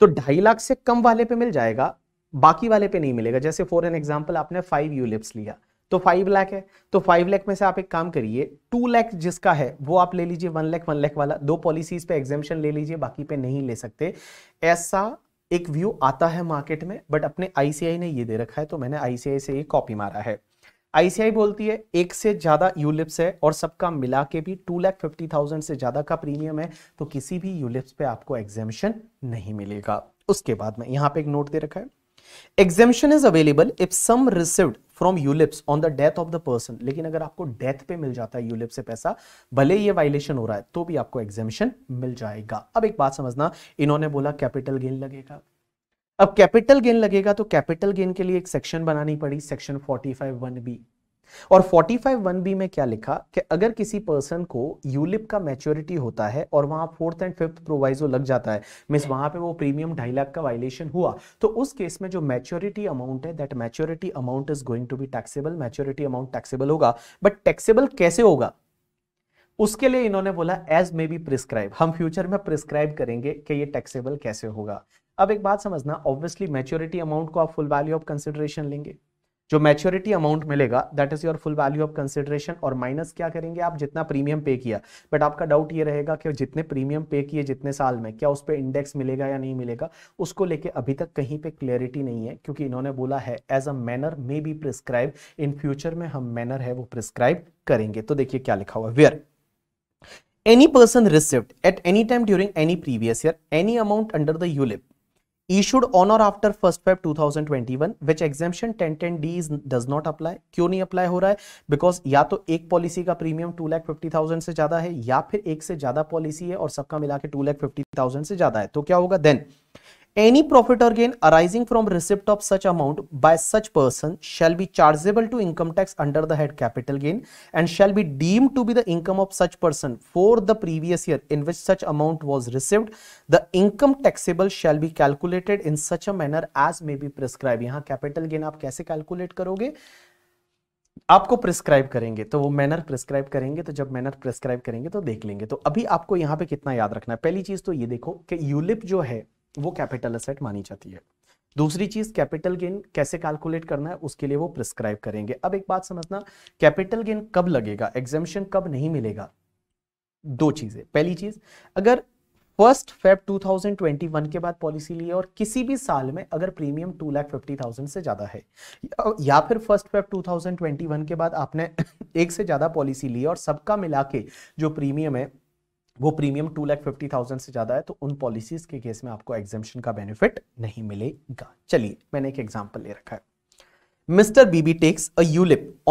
तो ढाई लाख से कम वाले पे मिल जाएगा बाकी वाले पे नहीं मिलेगा जैसे फॉर एन एग्जाम्पल आपने फाइव यूलिप्स लिया तो फाइव लाख है तो फाइव लाख में से आप एक काम करिए टू लाख जिसका है वो आप ले लीजिए वन लाख वन लाख वाला दो पॉलिसीज पे एग्जेम्पन ले लीजिए बाकी पे नहीं ले सकते ऐसा एक व्यू आता है मार्केट में बट अपने आईसीआई ने ये दे रखा है तो मैंने आईसीआई से ये कॉपी मारा है आईसीआई बोलती है एक से ज़्यादा यूलिप्स है और सबका मिला के भी टू लैख फिफ्टी थाउजेंड से ज़्यादा का प्रीमियम है तो किसी भी यूलिप्स पे आपको एग्जामिशन नहीं मिलेगा उसके बाद में यहाँ पे एक नोट दे रखा है exemption is available if sum received from ULIPs on the death of the person लेकिन अगर आपको डेथ पे मिल जाता है यूलिप से पैसा भले ये वायलेशन हो रहा है तो भी आपको एग्जेम्पन मिल जाएगा अब एक बात समझना इन्होंने बोला कैपिटल गेन लगेगा अब कैपिटल गेन लगेगा तो कैपिटल गेन के लिए एक सेक्शन बनानी पड़ी section forty five one B और 45 वन बी में क्या लिखा कि अगर किसी पर्सन को यूलिप का मैच्योरिटी होता है और वहां फोर्थ एंड फिफ्थ प्रोवाइजो लग जाता है मीन्स वहां पे वो प्रीमियम ढाई लाख का वायलेशन हुआ तो उस केस में जो मैच्योरिटी अमाउंट है that maturity amount is going to be taxable maturity amount taxable होगा बट टैक्सेबल कैसे होगा उसके लिए इन्होंने बोला एज मे बी प्रिस्क्राइब हम फ्यूचर में प्रिस्क्राइब करेंगे कि ये टैक्सेबल कैसे होगा अब एक बात समझना ऑब्वियसली मैच्योरिटी अमाउंट को आप फुल वैल्यू ऑफ कंसिडरेशन लेंगे जो मैच्योरिटी अमाउंट मिलेगा that is your full value of consideration और माइनस क्या करेंगे आप जितना प्रीमियम पे किया बट आपका डाउट ये रहेगा कि जितने प्रीमियम पे किए जितने साल में क्या उस पर इंडेक्स मिलेगा या नहीं मिलेगा उसको लेके अभी तक कहीं पे क्लियरिटी नहीं है क्योंकि इन्होंने बोला है as a manner may be prescribe in future में हम मैनर है वो प्रिस्क्राइब करेंगे तो देखिए क्या लिखा हुआ where any person received at any time during any previous year any amount under the ULIP issued two thousand twenty one which 2021 ten ten D is does not apply क्यों नहीं अप्लाई हो रहा है बिकॉज या तो एक policy का premium two lakh fifty thousand से ज्यादा है या फिर एक से ज्यादा पॉलिसी है और सबका मिला के टू लैख फिफ्टी थाउजेंड से ज्यादा है तो क्या होगा then Any profit or gain arising from receipt of such amount by such person shall be chargeable to income tax under the head capital gain and shall be deemed to be the income of such person for the previous year in which such amount was received. The income taxable shall be calculated in such a manner as may be prescribed. यहाँ capital gain आप कैसे calculate करोगे आपको prescribe करेंगे तो वो manner prescribe करेंगे तो जब मैनर प्रिस्क्राइब करेंगे तो देख लेंगे तो अभी आपको यहाँ पे कितना याद रखना है पहली चीज तो ये देखो कि यूलिप जो है वो कैपिटल असेट मानी जाती है दूसरी चीज कैपिटल गेन कैसे कैलकुलेट करना है उसके लिए वो प्रिस्क्राइब करेंगे अब एक बात समझना कैपिटल गेन कब लगेगा एग्जामेशन कब नहीं मिलेगा दो चीजें पहली चीज अगर फर्स्ट फेब 2021 के बाद पॉलिसी लिए और किसी भी साल में अगर premium two lakh fifty thousand से ज़्यादा है या फिर फर्स्ट फेब 2021 के बाद आपने एक से ज़्यादा पॉलिसी ली और सबका मिला के जो प्रीमियम है वो premium two lakh fifty thousand से ज्यादा है तो उन पॉलिसीज के केस में आपको एग्जेपन का बेनिफिट नहीं मिलेगा चलिए मैंने एक एग्जाम्पल ले रखा है mister BB takes a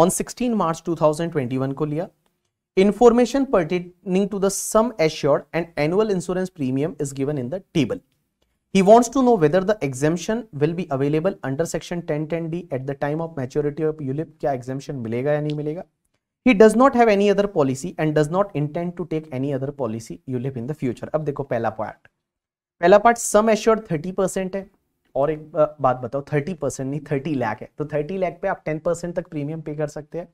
on sixteen March two thousand twenty one को लिया information pertaining to the sum assured and annual insurance premium is given in the table he wants to know whether the exemption will be available under section ten ten D at the time of maturity of ULIP क्या exemption मिलेगा या नहीं मिलेगा he does not have any other policy and does not intend to take any other policy ULIP in the future अब देखो पहला part पहला part sum assured thirty percent है और एक बात बताओ थर्टी परसेंट नहीं थर्टी लैख है तो थर्टी लैख पे आप टेन परसेंट तक प्रीमियम पे कर सकते हैं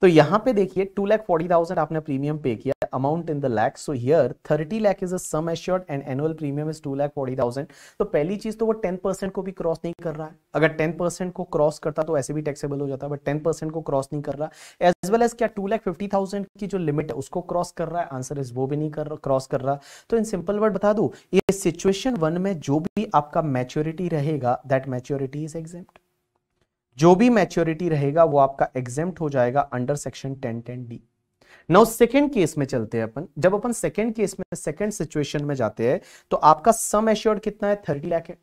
तो यहाँ पे देखिए टू लैख फोर्टी थाउजेंड आपने प्रीमियम पे किया amount in the lakhs so here 30 lakh is a assured and annual premium is two 2 forty thousand तो पहली चीज तो वो टेन परसेंट को भी क्रॉस नहीं कर रहा है अगर टेन परसेंट को क्रॉस करता तो ऐसे भी टैक्सेबल हो जाता बट टेन परसेंट को क्रॉस नहीं कर रहा एज वेल एज क्या टू 2 फिफ्टी थाउजेंड की जो लिमिट है उसको क्रॉस कर रहा है आंसर इज वो भी नहीं कर रहा क्रॉस कर रहा तो इन सिंपल वर्ड बता दू ये सिचुएशन वन में जो भी आपका मैच्योरिटी रहेगा दैट मैच्योरिटी इज एग्जाम जो भी मैच्योरिटी रहेगा वो आपका एग्जेम्प्ट हो जाएगा under section ten ten D now second case में चलते हैं अपन जब अपन सेकेंड केस में सेकेंड सिचुएशन में जाते हैं तो आपका सम एश्योर्ड कितना है थर्टी लाख है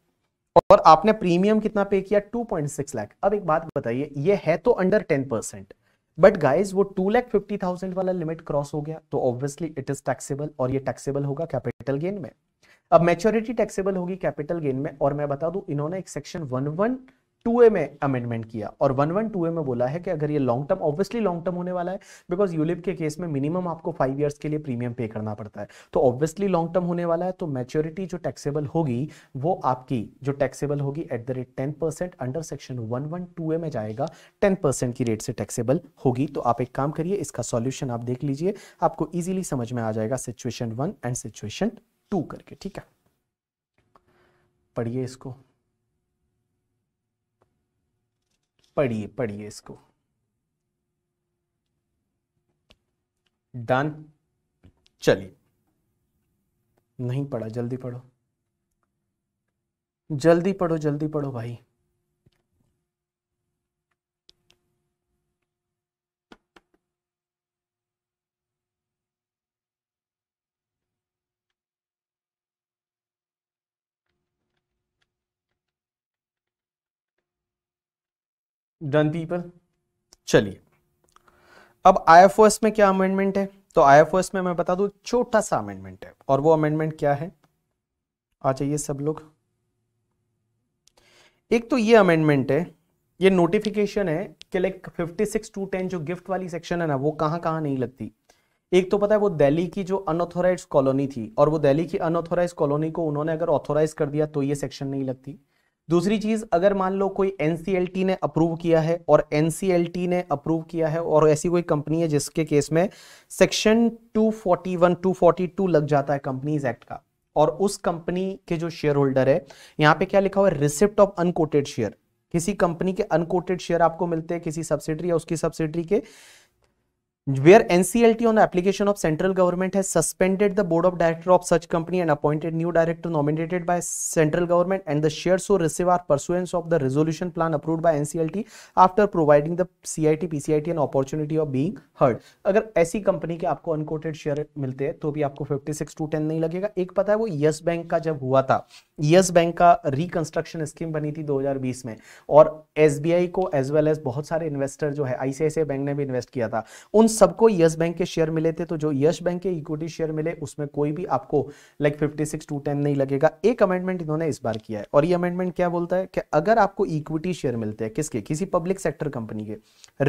और आपने प्रीमियम कितना पे किया टू पॉइंट सिक्स लाख अब एक बात बताइए ये है तो under ten percent but guys वो टू लैख फिफ्टी थाउजेंड वाला लिमिट क्रॉस हो गया तो ऑब्वियसली इट इज टैक्सेबल और ये टैक्सेबल होगा कैपिटल गेन में अब मैच्योरिटी टैक्सेबल होगी कैपिटल गेन में और मैं बता दूं इन्होंने एक section one one two A में अमेंडमेंट किया और वन वन टू ए में बोला है कि अगर ये long term obviously long term होने वाला है बिकॉज यूलिप के केस में मिनिमम आपको फाइव ईयर्स के लिए प्रीमियम पे करना पड़ता है तो ऑब्वियसली लॉन्ग टर्म होने वाला है तो मेच्योरिटी जो टैक्सेबल होगी वो आपकी जो टैक्सेबल होगी at the rate ten percent under section one one two A में जाएगा टेन परसेंट की रेट से टैक्सेबल होगी तो आप एक काम करिए इसका सॉल्यूशन आप देख लीजिए आपको ईजिली समझ में आ जाएगा situation one and situation two करके ठीक है पढ़िए इसको पढ़िए पढ़िए इसको डन चलिए नहीं पढ़ा जल्दी पढ़ो जल्दी पढ़ो जल्दी पढ़ो भाई डन पीपल चलिए अब आईएफओएस में क्या अमेंडमेंट है तो आईएफओएस में मैं बता दू छोटा सा अमेंडमेंट है और वो अमेंडमेंट क्या है आ जाइए सब लोग एक तो ये अमेंडमेंट है ये नोटिफिकेशन है कि लाइक 56 टू 10 जो गिफ्ट वाली सेक्शन है ना वो कहां कहां नहीं लगती एक तो पता है वो दिल्ली की जो अनऑथोराइज कॉलोनी थी और वो दिल्ली की अनऑथोराइज कॉलोनी को उन्होंने अगर ऑथोराइज कर दिया तो ये सेक्शन नहीं लगती दूसरी चीज अगर मान लो कोई एनसीएलटी ने अप्रूव किया है और एनसीएलटी ने अप्रूव किया है और ऐसी कोई कंपनी है जिसके केस में सेक्शन 241 242 लग जाता है कंपनीज एक्ट का और उस कंपनी के जो शेयर होल्डर है यहाँ पे क्या लिखा हुआ है रिसिप्ट ऑफ अनकोटेड शेयर किसी कंपनी के अनकोटेड शेयर आपको मिलते हैं किसी सब्सिडरी या उसकी सब्सिडरी के where NCLT on application of central government has suspended the board of director of such company and appointed new director nominated by central government and the share so receive are pursuance of the resolution plan approved by NCLT after providing the CIT PCIT and opportunity of being heard अगर ऐसी company के आपको unquoted share मिलते हैं तो भी आपको fifty to ten नहीं लगेगा एक पता है वो यस बैंक का जब हुआ था यस बैंक का रिकंस्ट्रक्शन स्कीम बनी थी 2020 में और एसबीआई को एज वेल एज बहुत सारे इन्वेस्टर जो है आईसीआईसीआई बैंक ने भी इन्वेस्ट किया था उन सबको यस बैंक के शेयर मिले थे तो जो यस बैंक के इक्विटी शेयर मिले उसमें कोई भी आपको like fifty six two ten नहीं लगेगा एक अमेंडमेंट इन्होंने इस बार किया है और ये अमेंडमेंट क्या बोलता है कि अगर आपको इक्विटी शेयर मिलते हैं किसके किसी पब्लिक सेक्टर कंपनी के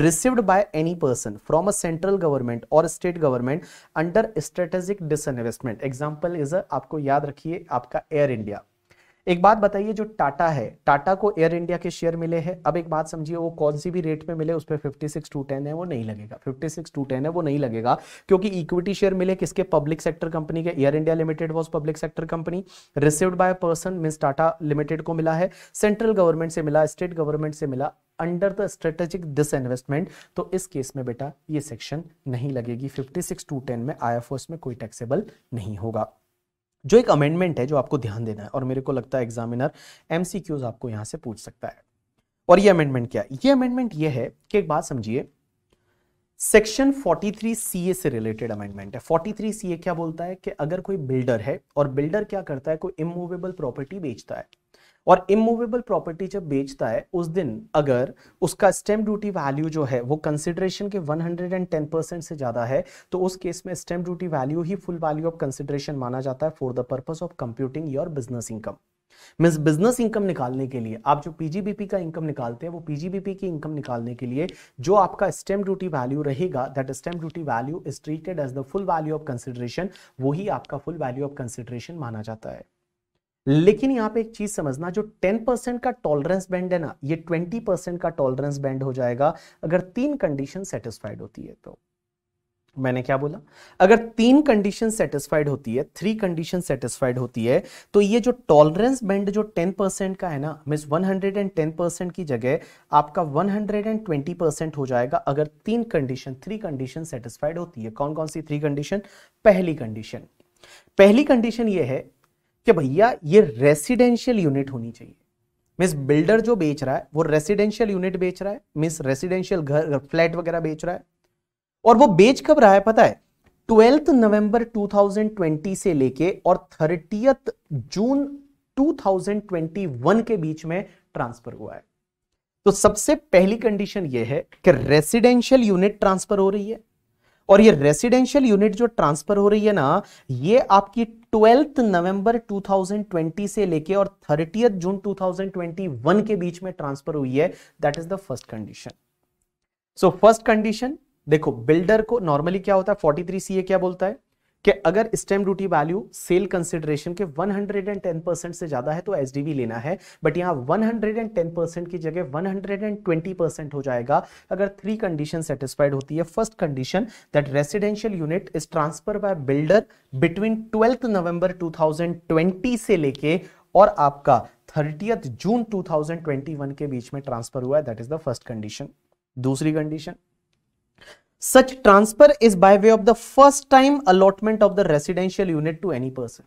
received by any person from a central government और state government under strategic disinvestment example is आपको याद रखिए आपका एयर इंडिया एक बात बताइए जो टाटा है टाटा को एयर इंडिया के शेयर मिले हैं अब एक बात समझिए वो कौन सी भी रेट में मिले उस पर फिफ्टी सिक्स टू टेन है वो नहीं लगेगा फिफ्टी सिक्स टू टेन है वो नहीं लगेगा क्योंकि इक्विटी शेयर मिले किसके पब्लिक सेक्टर कंपनी के Air India limited was public sector company received by person mean Tata limited को मिला है सेंट्रल गवर्नमेंट से मिला स्टेट गवर्नमेंट से मिला अंडर द स्ट्रेटेजिक इन्वेस्टमेंट तो इस केस में बेटा ये सेक्शन नहीं लगेगी फिफ्टी सिक्स टू टेन में आई एफ में कोई टैक्सेबल नहीं होगा जो एक अमेंडमेंट है जो आपको ध्यान देना है और मेरे को लगता है एग्जामिनर एमसीक्यूज आपको यहां से पूछ सकता है और ये अमेंडमेंट क्या है ये अमेंडमेंट ये है कि एक बात समझिए सेक्शन 43 सीए से रिलेटेड अमेंडमेंट है 43 सीए क्या बोलता है कि अगर कोई बिल्डर है और बिल्डर क्या करता है कोई इमूवेबल प्रॉपर्टी बेचता है और इमूवेबल प्रॉपर्टी जब बेचता है उस दिन अगर उसका स्टेम ड्यूटी वैल्यू जो है वो कंसिडरेशन के 110 परसेंट से ज़्यादा है तो उस केस में स्टेम ड्यूटी वैल्यू ही फुल वैल्यू ऑफ कंसिडरेशन माना जाता है for the purpose of computing your business income mean business income निकालने के लिए आप जो पीजीबीपी का इनकम निकालते हैं वो पीजीबीपी की इनकम निकालने के लिए जो आपका स्टेम ड्यूटी वैल्यू रहेगा that stamp duty value is treated as the full value of consideration वही आपका फुल वैल्यू ऑफ कंसिडरेशन माना जाता है लेकिन यहां पे एक चीज समझना जो 10% का टॉलरेंस बैंड है ना ये 20% का टॉलरेंस बैंड हो जाएगा अगर तीन कंडीशन सेटिस्फाइड होती है तो मैंने क्या बोला अगर तीन कंडीशन सेटिस्फाइड होती है थ्री कंडीशन सेटिस्फाइड होती है तो ये जो टॉलरेंस बैंड जो 10 परसेंट का है ना मिस 110 परसेंट की जगह आपका 120 परसेंट हो जाएगा अगर तीन कंडीशन थ्री कंडीशन सेटिस्फाइड होती है कौन कौन सी थ्री कंडीशन पहली कंडीशन पहली कंडीशन ये है कि भैया ये रेसिडेंशियल यूनिट होनी चाहिए मिस बिल्डर जो बेच रहा है वो रेसिडेंशियल यूनिट बेच रहा है मिस रेसिडेंशियल घर फ्लैट वगैरह बेच रहा है और वो बेच कब रहा है पता है ट्वेल्थ नवंबर 2020 से लेके और थर्टी जून 2021 के बीच में ट्रांसफर हुआ है तो सबसे पहली कंडीशन यह है कि रेसिडेंशियल यूनिट ट्रांसफर हो रही है और ये रेसिडेंशियल यूनिट जो ट्रांसफर हो रही है ना ये आपकी ट्वेल्थ नवंबर 2020 से लेके और थर्टी जून 2021 के बीच में ट्रांसफर हुई है that is the first condition so first condition देखो बिल्डर को नॉर्मली क्या होता है 43 सीए क्या बोलता है कि अगर stamp duty value sale consideration के 110 परसेंट से ज़्यादा है तो एस लेना है बट यहां 110 परसेंट की जगह 120 परसेंट हो जाएगा अगर थ्री कंडीशन सेटिस्फाइड होती है first condition that residential unit is transfer by builder between twelfth November 2020 से लेके और आपका थर्टियथ जून 2021 के बीच में ट्रांसफर हुआ है that is the first condition दूसरी condition such transfer is by way of the first time allotment of the residential unit to any person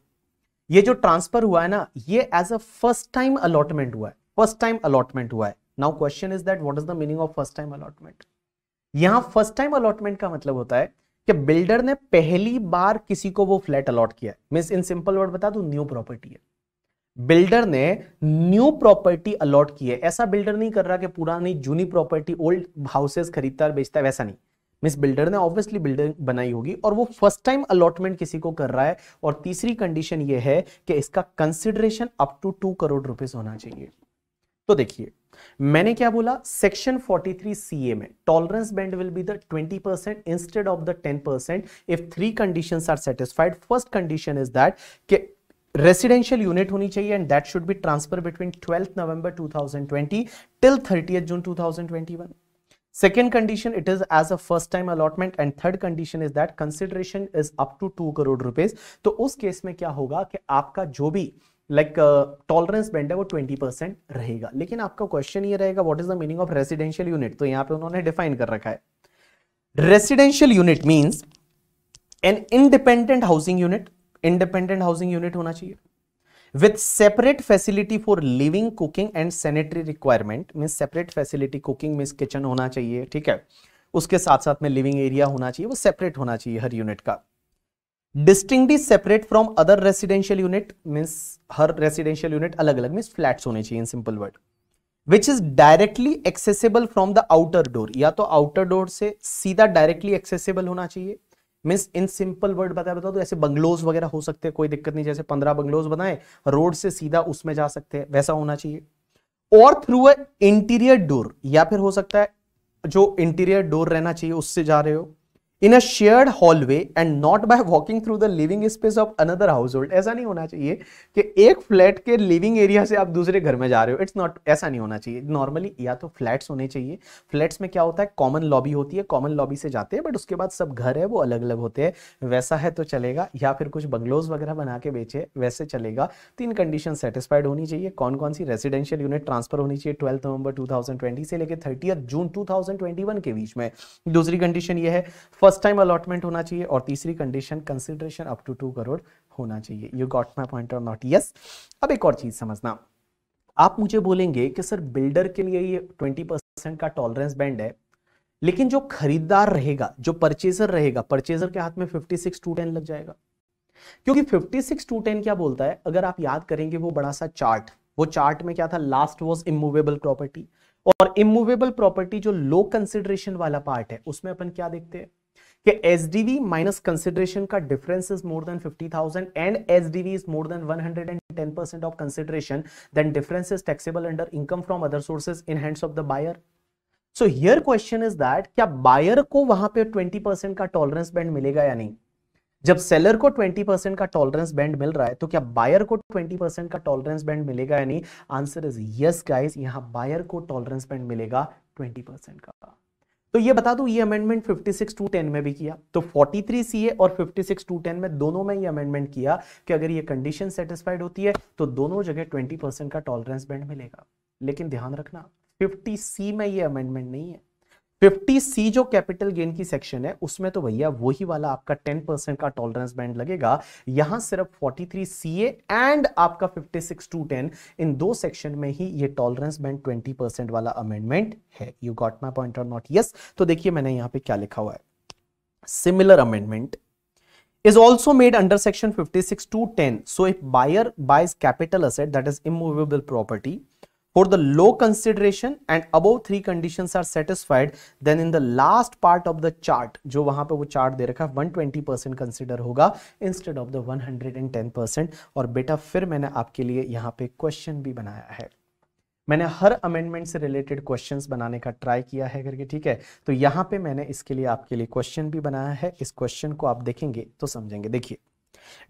ये जो ट्रांसफर हुआ है ना ये as a first time allotment हुआ है फर्स्ट टाइम अलॉटमेंट हुआ है now question is that what is the meaning of first time allotment यहां फर्स्ट टाइम अलॉटमेंट का मतलब होता है कि बिल्डर ने पहली बार किसी को वो फ्लैट अलॉट किया मीन्स इन सिंपल वर्ड बता दू न्यू प्रॉपर्टी है बिल्डर ने न्यू प्रॉपर्टी अलॉट की है ऐसा बिल्डर नहीं कर रहा कि पुरानी जूनी प्रॉपर्टी ओल्ड हाउसेस खरीदता और बेचता है वैसा नहीं मिस बिल्डर ने ऑब्वियसली बिल्डर बनाई होगी और वो फर्स्ट टाइम अलॉटमेंट किसी को कर रहा है और तीसरी कंडीशन ये है कि इसका consideration up to two crore rupees होना चाहिए तो देखिए मैंने क्या बोला सेक्शन 43 सीए में tolerance band will be the 20 percent instead of the 10 percent if three condition are satisfied first condition is that कि रेसिडेंशियल यूनिट होनी चाहिए and that should be transfer between twelfth November 2020 till thirty June 2021 Second condition, it is as a first time allotment and third condition is that consideration is up to 2 crore rupees तो उस case में क्या होगा कि आपका जो भी like tolerance band है वो ट्वेंटी परसेंट रहेगा लेकिन आपका क्वेश्चन ये रहेगा what is the meaning of residential unit तो यहाँ पे उन्होंने डिफाइन कर रखा है residential unit means an independent housing unit independent housing unit होना चाहिए with separate facility for living cooking and sanitary requirement mean separate facility cooking mean kitchen होना चाहिए ठीक है उसके साथ साथ में लिविंग एरिया होना चाहिए वो सेपरेट होना चाहिए हर यूनिट का distinctly separate from other residential unit means हर रेसिडेंशियल यूनिट अलग अलग मीन्स फ्लैट होने चाहिए in simple word which is directly accessible from the outer door या तो आउटर डोर से सीधा डायरेक्टली एक्सेसिबल होना चाहिए मीन्स इन सिंपल वर्ड बताया बताओ तो ऐसे बंगलोज वगैरह हो सकते हैं कोई दिक्कत नहीं जैसे पंद्रह बंगलोज बनाए रोड से सीधा उसमें जा सकते हैं वैसा होना चाहिए और थ्रू अ इंटीरियर डोर या फिर हो सकता है जो इंटीरियर डोर रहना चाहिए उससे जा रहे हो in a shared hallway and not by walking through the living space of another household ऐसा नहीं होना चाहिए कि एक फ्लैट के लिविंग एरिया से आप दूसरे घर में जा रहे हो इट्स नॉट ऐसा नहीं होना चाहिए नॉर्मली या तो फ्लैट्स होने चाहिए फ्लैट्स में क्या होता है कॉमन लॉबी होती है कॉमन लॉबी से जाते हैं बट उसके बाद सब घर है वो अलग अलग होते हैं वैसा है तो चलेगा या फिर कुछ बंगलोज वगैरह बना के बेचे वैसे चलेगा तीन कंडीशन सेटिस्फाइड होनी चाहिए कौन कौन सी रेजिडेंशियल यूनिट ट्रांसफर होनी चाहिए ट्वेल्थ नवंबर टू से लेकर थर्टी जून टू के बीच में दूसरी कंडीशन ये है फर्स्ट फर्स्ट टाइम अलॉटमेंट होना चाहिए और तीसरी condition consideration up to two crore होना चाहिए यू गॉट माई पॉइंट और नॉट यस अब एक और चीज समझना आप मुझे बोलेंगे कि सर बिल्डर के लिए ये ट्वेंटी परसेंट का टॉलरेंस बैंड है लेकिन जो खरीदार रहेगा जो परचेजर रहेगा परचेजर के हाथ में फिफ्टी सिक्स टू टेन लग जाएगा क्योंकि फिफ्टी सिक्स टू टेन क्या बोलता है अगर आप याद करेंगे वो बड़ा सा चार्ट वो चार्ट में क्या था लास्ट वॉज इमूवेबल प्रॉपर्टी और इमूवेबल प्रॉपर्टी जो लो कंसिडरेशन वाला पार्ट है उसमें अपन क्या देखते हैं कि S D V minus consideration का difference is more than fifty thousand and S D V is more than ten percent of consideration then difference is taxable under income from other sources in hands of the buyer so here question is that क्या buyer को वहां पे twenty percent का tolerance band मिलेगा या नहीं जब seller को 20 परसेंट का टॉलरेंस बैंड मिल रहा है तो क्या बायर को 20 परसेंट का टॉलरेंस बैंड मिलेगा या नहीं आंसर इज यस गाइस यहां बायर को टॉलरेंस बैंड मिलेगा 20 परसेंट का तो ये बता दू ये अमेंडमेंट 56 टू 10 में भी किया तो 43 सीए और 56 टू 10 में दोनों में ये अमेंडमेंट किया कि अगर ये कंडीशन सेटिस्फाइड होती है तो दोनों जगह 20 परसेंट का टॉलरेंस बैंड मिलेगा लेकिन ध्यान रखना 50 सी में ये अमेंडमेंट नहीं है फिफ्टी सी जो कैपिटल गेन की सेक्शन है उसमें तो भैया वही वाला आपका टेन परसेंट का टॉलरेंस बैंड लगेगा यहां सिर्फ फोर्टी थ्री सी एंड आपका फिफ्टी सिक्स टू टेन इन दो सेक्शन में ही ये टॉलरेंस बैंड ट्वेंटी परसेंट वाला अमेंडमेंट है you got my point of not yes तो देखिए मैंने यहां पर क्या लिखा हुआ है similar amendment is also made under section 56 to 10 so if buyer buys capital asset that is immovable property for the low consideration and above three conditions are satisfied then in the last part of the chart jo wahan pe wo chart de rakha 120 consider hoga instead of the 110 aur beta fir maine aapke liye yahan pe question bhi banaya hai मैंने हर amendment से related questions बनाने का try किया है करके ठीक है तो यहाँ पे मैंने इसके लिए आपके लिए क्वेश्चन भी बनाया है इस क्वेश्चन को आप देखेंगे तो समझेंगे देखिए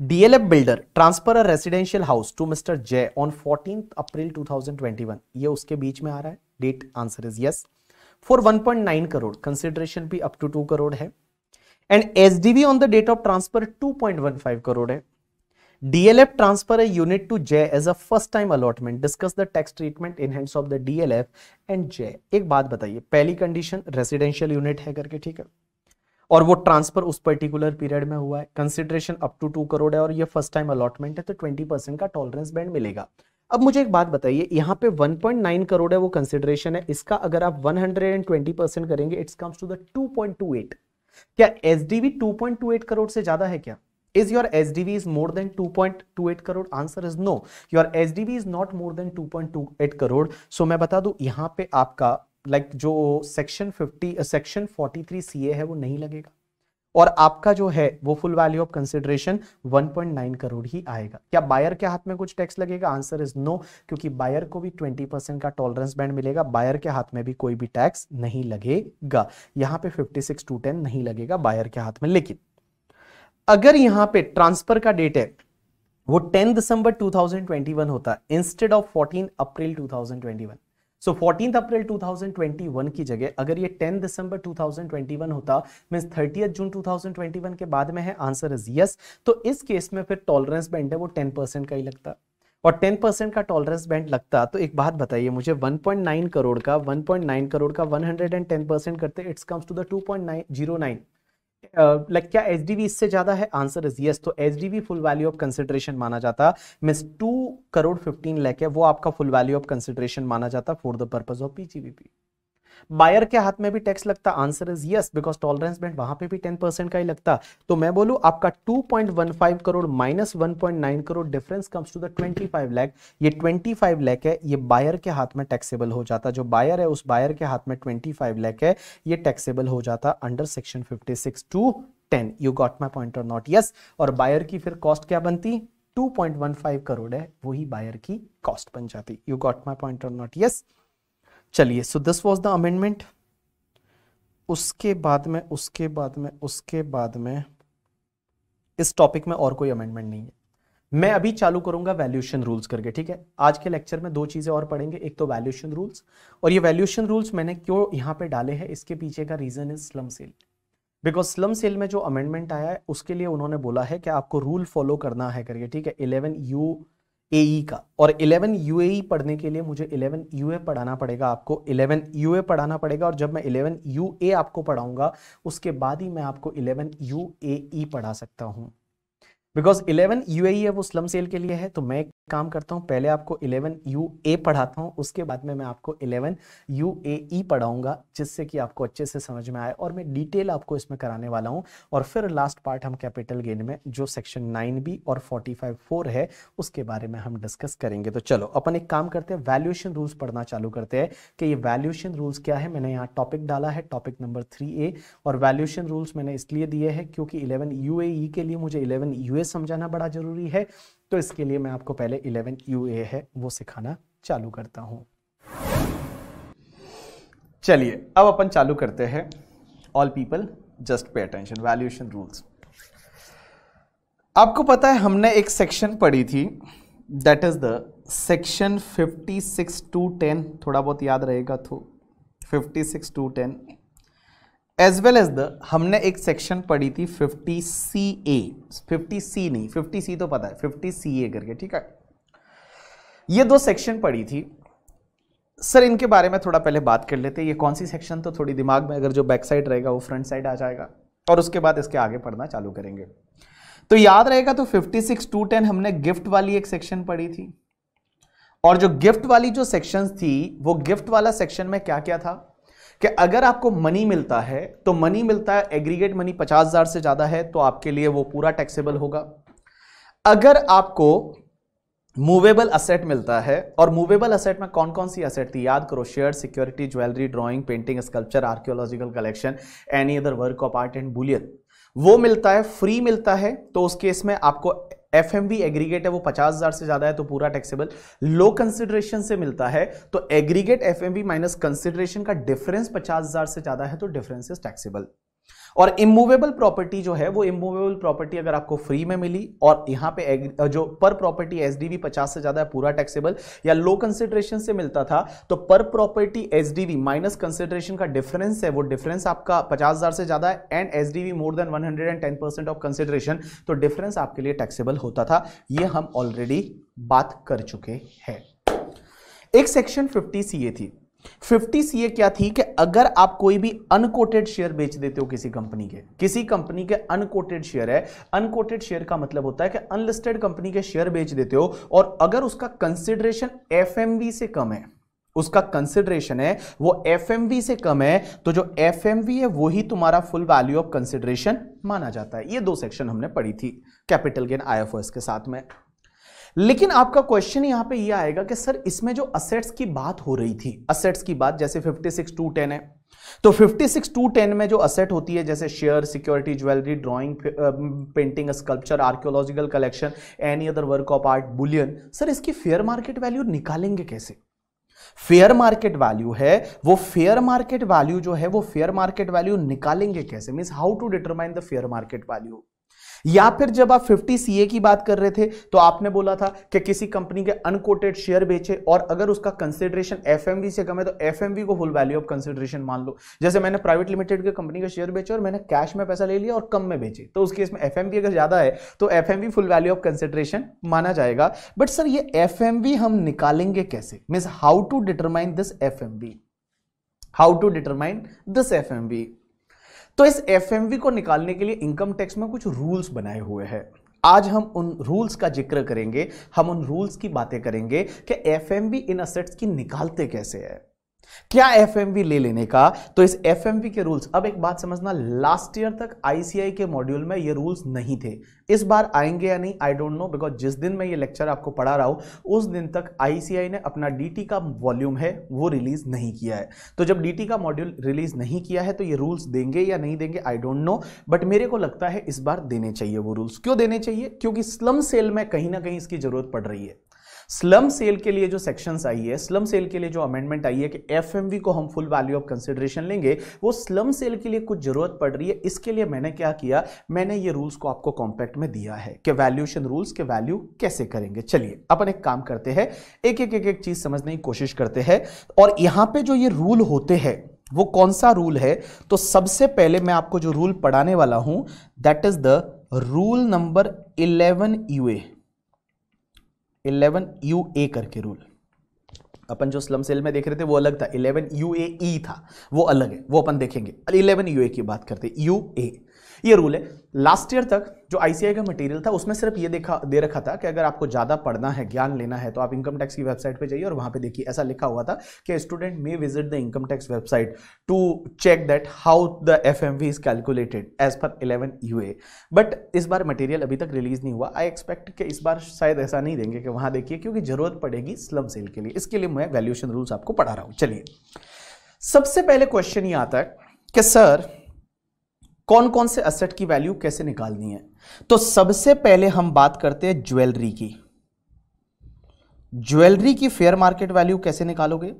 DLF builder transfer a residential house to mister Jai on fourteen April 2021 ये उसके बीच में आ रहा है date answer is yes for 1.9 crore consideration भी अप टू 2 करोड़ है and SDV on the date of transfer 2.15 crore है DLF transfer a unit to Jai as a first time allotment discuss the tax treatment in hands of the DLF and जय एक बात बताइए पहली condition residential unit है करके ठीक है और वो ट्रांसफर उस पर्टिकुलर पीरियड में हुआ है consideration up to two crore है और ये फर्स्ट टाइम अलॉटमेंट है तो ट्वेंटी परसेंट का टॉलरेंस बैंड मिलेगा अब मुझे एक बात बताइए यहाँ पे 1.9 करोड़ है वो कंसिडरेशन है इसका अगर आप 120 परसेंट करेंगे इट्स कम्स टू द 2.28 क्या एस 2.28 करोड़ से ज्यादा है क्या is your S D V is more than 2.28 crore answer is no your S D V is not more than 2.28 crore so मैं बता दू यहाँ पे आपका लाइक जो सेक्शन 50 सेक्शन 43 सीए है वो नहीं लगेगा और आपका जो है वो full value of consideration 1.9 crore ही आएगा क्या बायर के हाथ में कुछ टैक्स लगेगा आंसर इज नो क्योंकि बायर को भी 20 परसेंट का टॉलरेंस बैंड मिलेगा बायर के हाथ में भी कोई भी टैक्स नहीं लगेगा यहाँ पे 56 सिक्स टू टेन नहीं लगेगा बायर के हाथ में लेकिन अगर यहाँ पे ट्रांसफर का डेट है वो टेन दिसंबर टू होता instead of fourteen April two so fourteen April 2021 की जगह अगर ये 10 दिसंबर 2021 होता मीन्स थर्टी जून 2021 के बाद में है आंसर इज यस तो इस केस में फिर टॉलरेंस बैंड है वो 10 परसेंट का ही लगता और 10 परसेंट का टॉलरेंस बैंड लगता तो एक बात बताइए मुझे 1.9 करोड़ का 1.9 करोड़ का 110 परसेंट करते it's comes to the 2.909 like क्या एच इससे ज्यादा है आंसर इज यस तो H full value of consideration माना जाता मिस टू करोड़ फिफ्टीन लैक है वो आपका फुल वैल्यू ऑफ कंसिडरेशन माना जाता for the purpose of PGBP buyer के हाथ में भी टैक्स लगता answer is yes because tolerance band वहां पे भी 10% परसेंट का ही लगता तो मैं बोलू आपका 2.15 crore minus 1.9 crore difference comes to the 25 lakh ये 25 लाख है ये बायर के हाथ में टैक्सेबल हो जाता जो बायर है उस बायर के हाथ में 25 लाख है ये टैक्सेबल हो जाता under section fifty six two ten you got my point और नॉट यस और बायर की फिर कॉस्ट क्या बनती 2.15 करोड़ है वही बायर की कॉस्ट बन जाती यू गॉट माई पॉइंट और नॉट यस चलिए so this was the amendment उसके बाद में उसके बाद में उसके बाद में इस टॉपिक में और कोई अमेंडमेंट नहीं है मैं अभी चालू करूंगा वैल्यूशन रूल्स करके ठीक है आज के लेक्चर में दो चीज़ें और पढ़ेंगे एक तो वैल्यूशन रूल्स और ये वैल्यूशन रूल्स मैंने क्यों यहां पे डाले हैं इसके पीछे का reason is slump sale because slump sale में जो अमेंडमेंट आया है उसके लिए उन्होंने बोला है कि आपको रूल फॉलो करना है करके ठीक है इलेवन यू ए e का और 11 यू e पढ़ने के लिए मुझे 11 यू पढ़ाना पड़ेगा आपको 11 यू पढ़ाना पड़ेगा और जब मैं 11 यू आपको पढ़ाऊंगा उसके बाद ही मैं आपको 11 यू e पढ़ा सकता हूं बिकॉज 11 यू है वो स्लम सेल के लिए है तो मैं काम करता हूँ पहले आपको 11 यू ए पढ़ाता हूँ उसके बाद में मैं आपको 11 यू ए ई पढ़ाऊंगा जिससे कि आपको अच्छे से समझ में आए और मैं डिटेल आपको इसमें कराने वाला हूँ और फिर लास्ट पार्ट हम कैपिटल गेन में जो सेक्शन 9 बी और 45 फोर है उसके बारे में हम डिस्कस करेंगे तो चलो अपन एक काम करते हैं वैल्यूएशन रूल्स पढ़ना चालू करते हैं कि ये वैल्यूएशन रूल्स क्या है मैंने यहाँ टॉपिक डाला है टॉपिक नंबर थ्री ए और वैल्यूएशन रूल्स मैंने इसलिए दिए हैं क्योंकि इलेवन यू ए के लिए मुझे इलेवन यू ए समझाना बड़ा जरूरी है तो इसके लिए मैं आपको पहले 11 यू है वो सिखाना चालू करता हूँ चलिए अब अपन चालू करते हैं all people just pay attention valuation rules आपको पता है हमने एक सेक्शन पढ़ी थी that is the section 56 to 10 थोड़ा बहुत याद रहेगा तो 56 to 10 as well as the हमने एक सेक्शन पढ़ी थी फिफ्टी सी ए फिफ्टी सी नहीं फिफ्टी सी तो पता है फिफ्टी सी ए करके ठीक है ये दो सेक्शन पढ़ी थी सर इनके बारे में थोड़ा पहले बात कर लेते हैं ये कौन सी सेक्शन तो थोड़ी दिमाग में अगर जो बैक साइड रहेगा वो फ्रंट साइड आ जाएगा और उसके बाद इसके आगे पढ़ना चालू करेंगे तो याद रहेगा तो 56 टू टेन हमने गिफ्ट वाली एक सेक्शन पढ़ी थी और जो गिफ्ट वाली जो सेक्शंस थी वो गिफ्ट वाला सेक्शन में क्या क्या था कि अगर आपको मनी मिलता है तो मनी मिलता है एग्रीगेट मनी पचास हज़ार से ज़्यादा है तो आपके लिए वो पूरा टैक्सेबल होगा अगर आपको मूवेबल असेट मिलता है और मूवेबल असेट में कौन कौन सी असेट थी याद करो share security jewellery drawing painting sculpture archaeological collection any other work of art and bullion वो मिलता है फ्री मिलता है तो उस केस में आपको एफ एम एग्रीगेट है वो पचास हजार से ज्यादा है तो पूरा टैक्सेबल लो कंसिडरेशन से मिलता है तो aggregate F M minus consideration का डिफरेंस पचास हजार से ज्यादा है तो डिफरेंस इज टैक्सेबल और इमूवेबल प्रॉपर्टी जो है वो इमूवेबल प्रॉपर्टी अगर आपको फ्री में मिली और यहाँ पे जो पर प्रॉपर्टी एस डी पचास से ज़्यादा है पूरा टैक्सेबल या लो कंसिडरेशन से मिलता था तो पर property S D minus consideration का डिफरेंस है वो डिफरेंस आपका पचास हज़ार से ज़्यादा है and S D more than one hundred and ten percent of consideration तो डिफरेंस आपके लिए टैक्सेबल होता था ये हम ऑलरेडी बात कर चुके हैं एक सेक्शन फिफ्टी सी ए थी फिफ्टी सी क्या थी कि अगर आप कोई भी अनकोटेड शेयर बेच देते हो किसी कंपनी के किसी कंपनी के अनकोटेड शेयर है अनकोटेड शेयर का मतलब होता है कि अनलिस्टेड कंपनी के शेयर बेच देते हो और अगर उसका कंसिडरेशन एफ से कम है उसका कंसिडरेशन है वो एफ से कम है तो जो एफ है वही तुम्हारा फुल वैल्यू ऑफ कंसिडरेशन माना जाता है ये दो सेक्शन हमने पढ़ी थी कैपिटल गेन आई के साथ में लेकिन आपका क्वेश्चन यहां पे ये यह आएगा कि सर इसमें जो असेट्स की बात हो रही थी असेट्स की बात जैसे सिक्स टू टेन है तो सिक्स टू टेन में जो असेट होती है जैसे share security jewellery drawing painting sculpture archaeological collection any other work of art bullion sir इसकी फेयर मार्केट वैल्यू निकालेंगे कैसे फेयर मार्केट वैल्यू है वो फेयर मार्केट वैल्यू जो है वो फेयर मार्केट वैल्यू निकालेंगे कैसे means how to determine the fair market value या फिर जब आप 50 सीए की बात कर रहे थे तो आपने बोला था कि किसी कंपनी के अनकोटेड शेयर बेचे और अगर उसका कंसिडरेशन एफ से कम है तो एफ को फुल वैल्यू ऑफ कंसिडरेशन मान लो जैसे मैंने प्राइवेट लिमिटेड के कंपनी के शेयर बेचे और मैंने कैश में पैसा ले लिया और कम में बेचे तो उस केस में एफ अगर ज्यादा है तो F full value of consideration माना जाएगा बट सर ये एफ हम निकालेंगे कैसे means how to determine this F how to determine this F तो इस एफ को निकालने के लिए इनकम टैक्स में कुछ रूल्स बनाए हुए हैं आज हम उन रूल्स का जिक्र करेंगे हम उन रूल्स की बातें करेंगे कि एफ इन असेट्स की निकालते कैसे है क्या एफ ले लेने का तो इस एफ के रूल्स अब एक बात समझना लास्ट ईयर तक आईसीआई के मॉड्यूल में ये रूल्स नहीं थे इस बार आएंगे या नहीं आई डोंट नो बिकॉज जिस दिन मैं ये लेक्चर आपको पढ़ा रहा हूं उस दिन तक आईसीआई ने अपना डीटी का वॉल्यूम है वो रिलीज नहीं किया है तो जब डीटी का मॉड्यूल रिलीज नहीं किया है तो ये रूल्स देंगे या नहीं देंगे आई डोंट नो बट मेरे को लगता है इस बार देने चाहिए वो रूल्स क्यों देने चाहिए क्योंकि स्लम सेल में कहीं ना कहीं इसकी जरूरत पड़ रही है स्लम सेल के लिए जो सेक्शंस आई है स्लम सेल के लिए जो अमेंडमेंट आई है कि एफएमवी को हम फुल वैल्यू ऑफ कंसिडरेशन लेंगे वो स्लम सेल के लिए कुछ जरूरत पड़ रही है इसके लिए मैंने क्या किया मैंने ये रूल्स को आपको कॉम्पैक्ट में दिया है कि वैल्यूएशन रूल्स के वैल्यू कैसे करेंगे चलिए अपन एक काम करते हैं एक एक एक एक चीज समझने की कोशिश करते हैं और यहां पे जो ये रूल होते हैं वो कौन सा रूल है तो सबसे पहले मैं आपको जो रूल पढ़ाने वाला हूं that is the rule number eleven U A eleven U A करके रूल अपन जो स्लम सेल में देख रहे थे वो अलग था इलेवन यू ए था वो अलग है वो अपन देखेंगे इलेवन यू ए की बात करते यू ए ये रूल है लास्ट ईयर तक जो आईसीआई का मटेरियल था उसमें सिर्फ ये देखा दे रखा था कि अगर आपको ज़्यादा पढ़ना है ज्ञान लेना है तो आप इनकम टैक्स की वेबसाइट पे जाइए और वहाँ पे देखिए ऐसा लिखा हुआ था कि student may visit the income tax website to check that how the F M V is calculated as per eleven U A but इस बार मटेरियल अभी तक रिलीज नहीं हुआ आई एक्सपेक्ट कि इस बार शायद ऐसा नहीं देंगे कि वहाँ देखिए क्योंकि ज़रूरत पड़ेगी स्लम सेल के लिए इसके लिए मैं वैल्यूशन रूल्स आपको पढ़ा रहा हूँ चलिए सबसे पहले क्वेश्चन ये आता है कि सर कौन कौन से असेट की वैल्यू कैसे निकालनी है तो सबसे पहले हम बात करते हैं ज्वेलरी की ज्वेलरी की फेयर मार्केट वैल्यू कैसे निकालोगे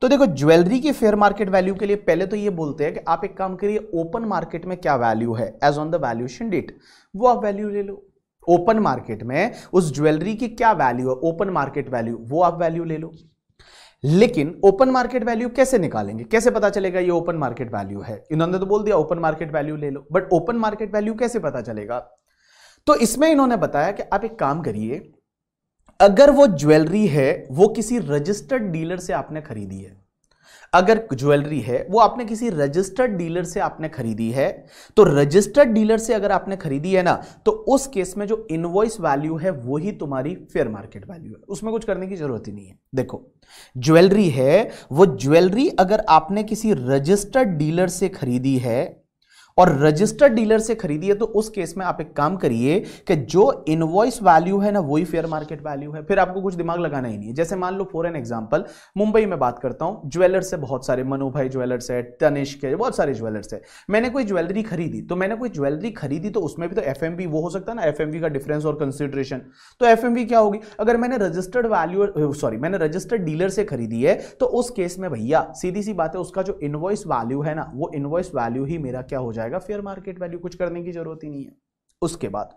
तो देखो ज्वेलरी की फेयर मार्केट वैल्यू के लिए पहले तो ये बोलते हैं कि आप एक काम करिए ओपन मार्केट में क्या वैल्यू है as on the valuation date वो आप वैल्यू ले लो ओपन मार्केट में उस ज्वेलरी की क्या वैल्यू है ओपन मार्केट वैल्यू वो आप वैल्यू ले लो लेकिन ओपन मार्केट वैल्यू कैसे निकालेंगे कैसे पता चलेगा ये ओपन मार्केट वैल्यू है इन्होंने तो बोल दिया ओपन मार्केट वैल्यू ले लो बट ओपन मार्केट वैल्यू कैसे पता चलेगा तो इसमें इन्होंने बताया कि आप एक काम करिए अगर वो ज्वेलरी है वो किसी रजिस्टर्ड डीलर से आपने खरीदी है अगर ज्वेलरी है वो आपने किसी रजिस्टर्ड डीलर से आपने खरीदी है तो रजिस्टर्ड डीलर से अगर आपने खरीदी है ना तो उस केस में जो इनवॉइस वैल्यू है वही तुम्हारी फेयर मार्केट वैल्यू है उसमें कुछ करने की जरूरत ही नहीं है देखो ज्वेलरी है वो ज्वेलरी अगर आपने किसी रजिस्टर्ड डीलर से खरीदी है और रजिस्टर्ड डीलर से खरीदिए तो उस केस में आप एक काम करिए कि जो इनवॉइस वैल्यू है ना वही फेयर मार्केट वैल्यू है फिर आपको कुछ दिमाग लगाना ही नहीं है जैसे मान लो फॉर एन एग्जाम्पल मुंबई में बात करता हूं ज्वेलर्स है बहुत सारे मनु भाई ज्वेलर्स है तनिष के बहुत सारे ज्वेलर्स है मैंने कोई ज्वेलरी खरीदी तो मैंने कोई ज्वेलरी खरीदी तो उसमें भी तो एफ वो हो सकता है ना एफ का डिफरेंस और कंसिडरेशन तो एफ क्या होगी अगर मैंने रजिस्टर्ड वैल्यू सॉरी मैंने रजिस्टर्ड डीलर से खरीदी है तो उस केस में भैया सीधी सी बात है उसका जो इनवॉइस वैल्यू है ना वो इनवॉइस वैल्यू ही मेरा क्या हो जाएगा जाएगा फेयर मार्केट वैल्यू कुछ करने की जरूरत ही नहीं है उसके बाद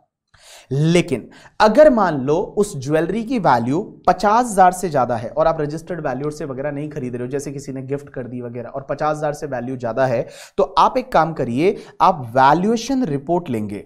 लेकिन अगर मान लो उस ज्वेलरी की वैल्यू पचास हजार से ज्यादा है और आप रजिस्टर्ड वैल्यू से वगैरह नहीं खरीद रहे हो जैसे किसी ने गिफ्ट कर दी वगैरह और पचास हजार से वैल्यू ज्यादा है तो आप एक काम करिए आप वैल्यूएशन रिपोर्ट लेंगे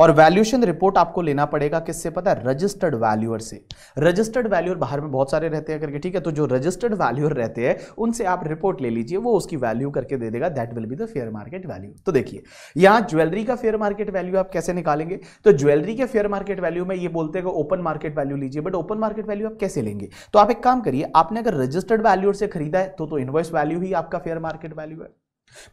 और वैल्यूएशन रिपोर्ट आपको लेना पड़ेगा किससे पता है रजिस्टर्ड वैल्यूअर से रजिस्टर्ड वैल्यूअर बाहर में बहुत सारे रहते हैं करके ठीक है तो जो रजिस्टर्ड वैल्यूअर रहते हैं उनसे आप रिपोर्ट ले लीजिए वो उसकी वैल्यू करके दे देगा that will be the fair market value तो देखिए यहां ज्वेलरी का फेयर मार्केट वैल्यू आप कैसे निकालेंगे तो ज्वेलरी के फेयर मार्केट वैल्यू में ये बोलते हैं ओपन मार्केट वैल्यू लीजिए बट ओपन मार्केट वैल्यू आप कैसे लेंगे तो आप एक काम करिए आपने अगर रजिस्टर्ड वैल्यूअर से खरीदा है तो, तो इन्वॉइस वैल्यू ही आपका फेयर मार्केट वैल्यू है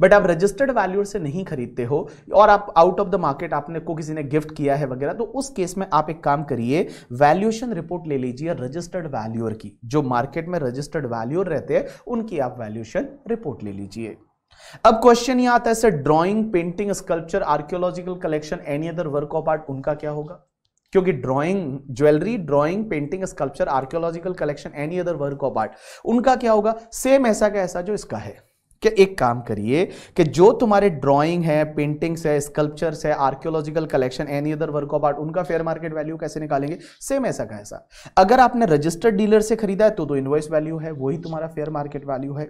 बट आप रजिस्टर्ड वैल्यूअर से नहीं खरीदते हो और आप आउट ऑफ द मार्केट आपने को किसी ने गिफ्ट किया है वगैरह तो उस केस में आप एक काम करिए वैल्यूएशन रिपोर्ट ले लीजिए रजिस्टर्ड वैल्यूअर की जो मार्केट में रजिस्टर्ड वैल्यूअर रहते हैं उनकी आप वैल्यूएशन रिपोर्ट ले लीजिए अब क्वेश्चन ये आता है sir drawing painting sculpture archaeological collection any other work of art उनका क्या होगा क्योंकि drawing jewellery drawing painting sculpture archaeological collection any other work of art उनका क्या होगा सेम ऐसा का ऐसा जो इसका है कि एक काम करिए कि जो तुम्हारे ड्राइंग है पेंटिंग्स है स्कल्पचर्स है archaeological collection any other work of art उनका फेयर मार्केट वैल्यू कैसे निकालेंगे सेम ऐसा का ऐसा अगर आपने रजिस्टर्ड डीलर से खरीदा है तो तो इन्वॉइस वैल्यू है वही तुम्हारा फेयर मार्केट वैल्यू है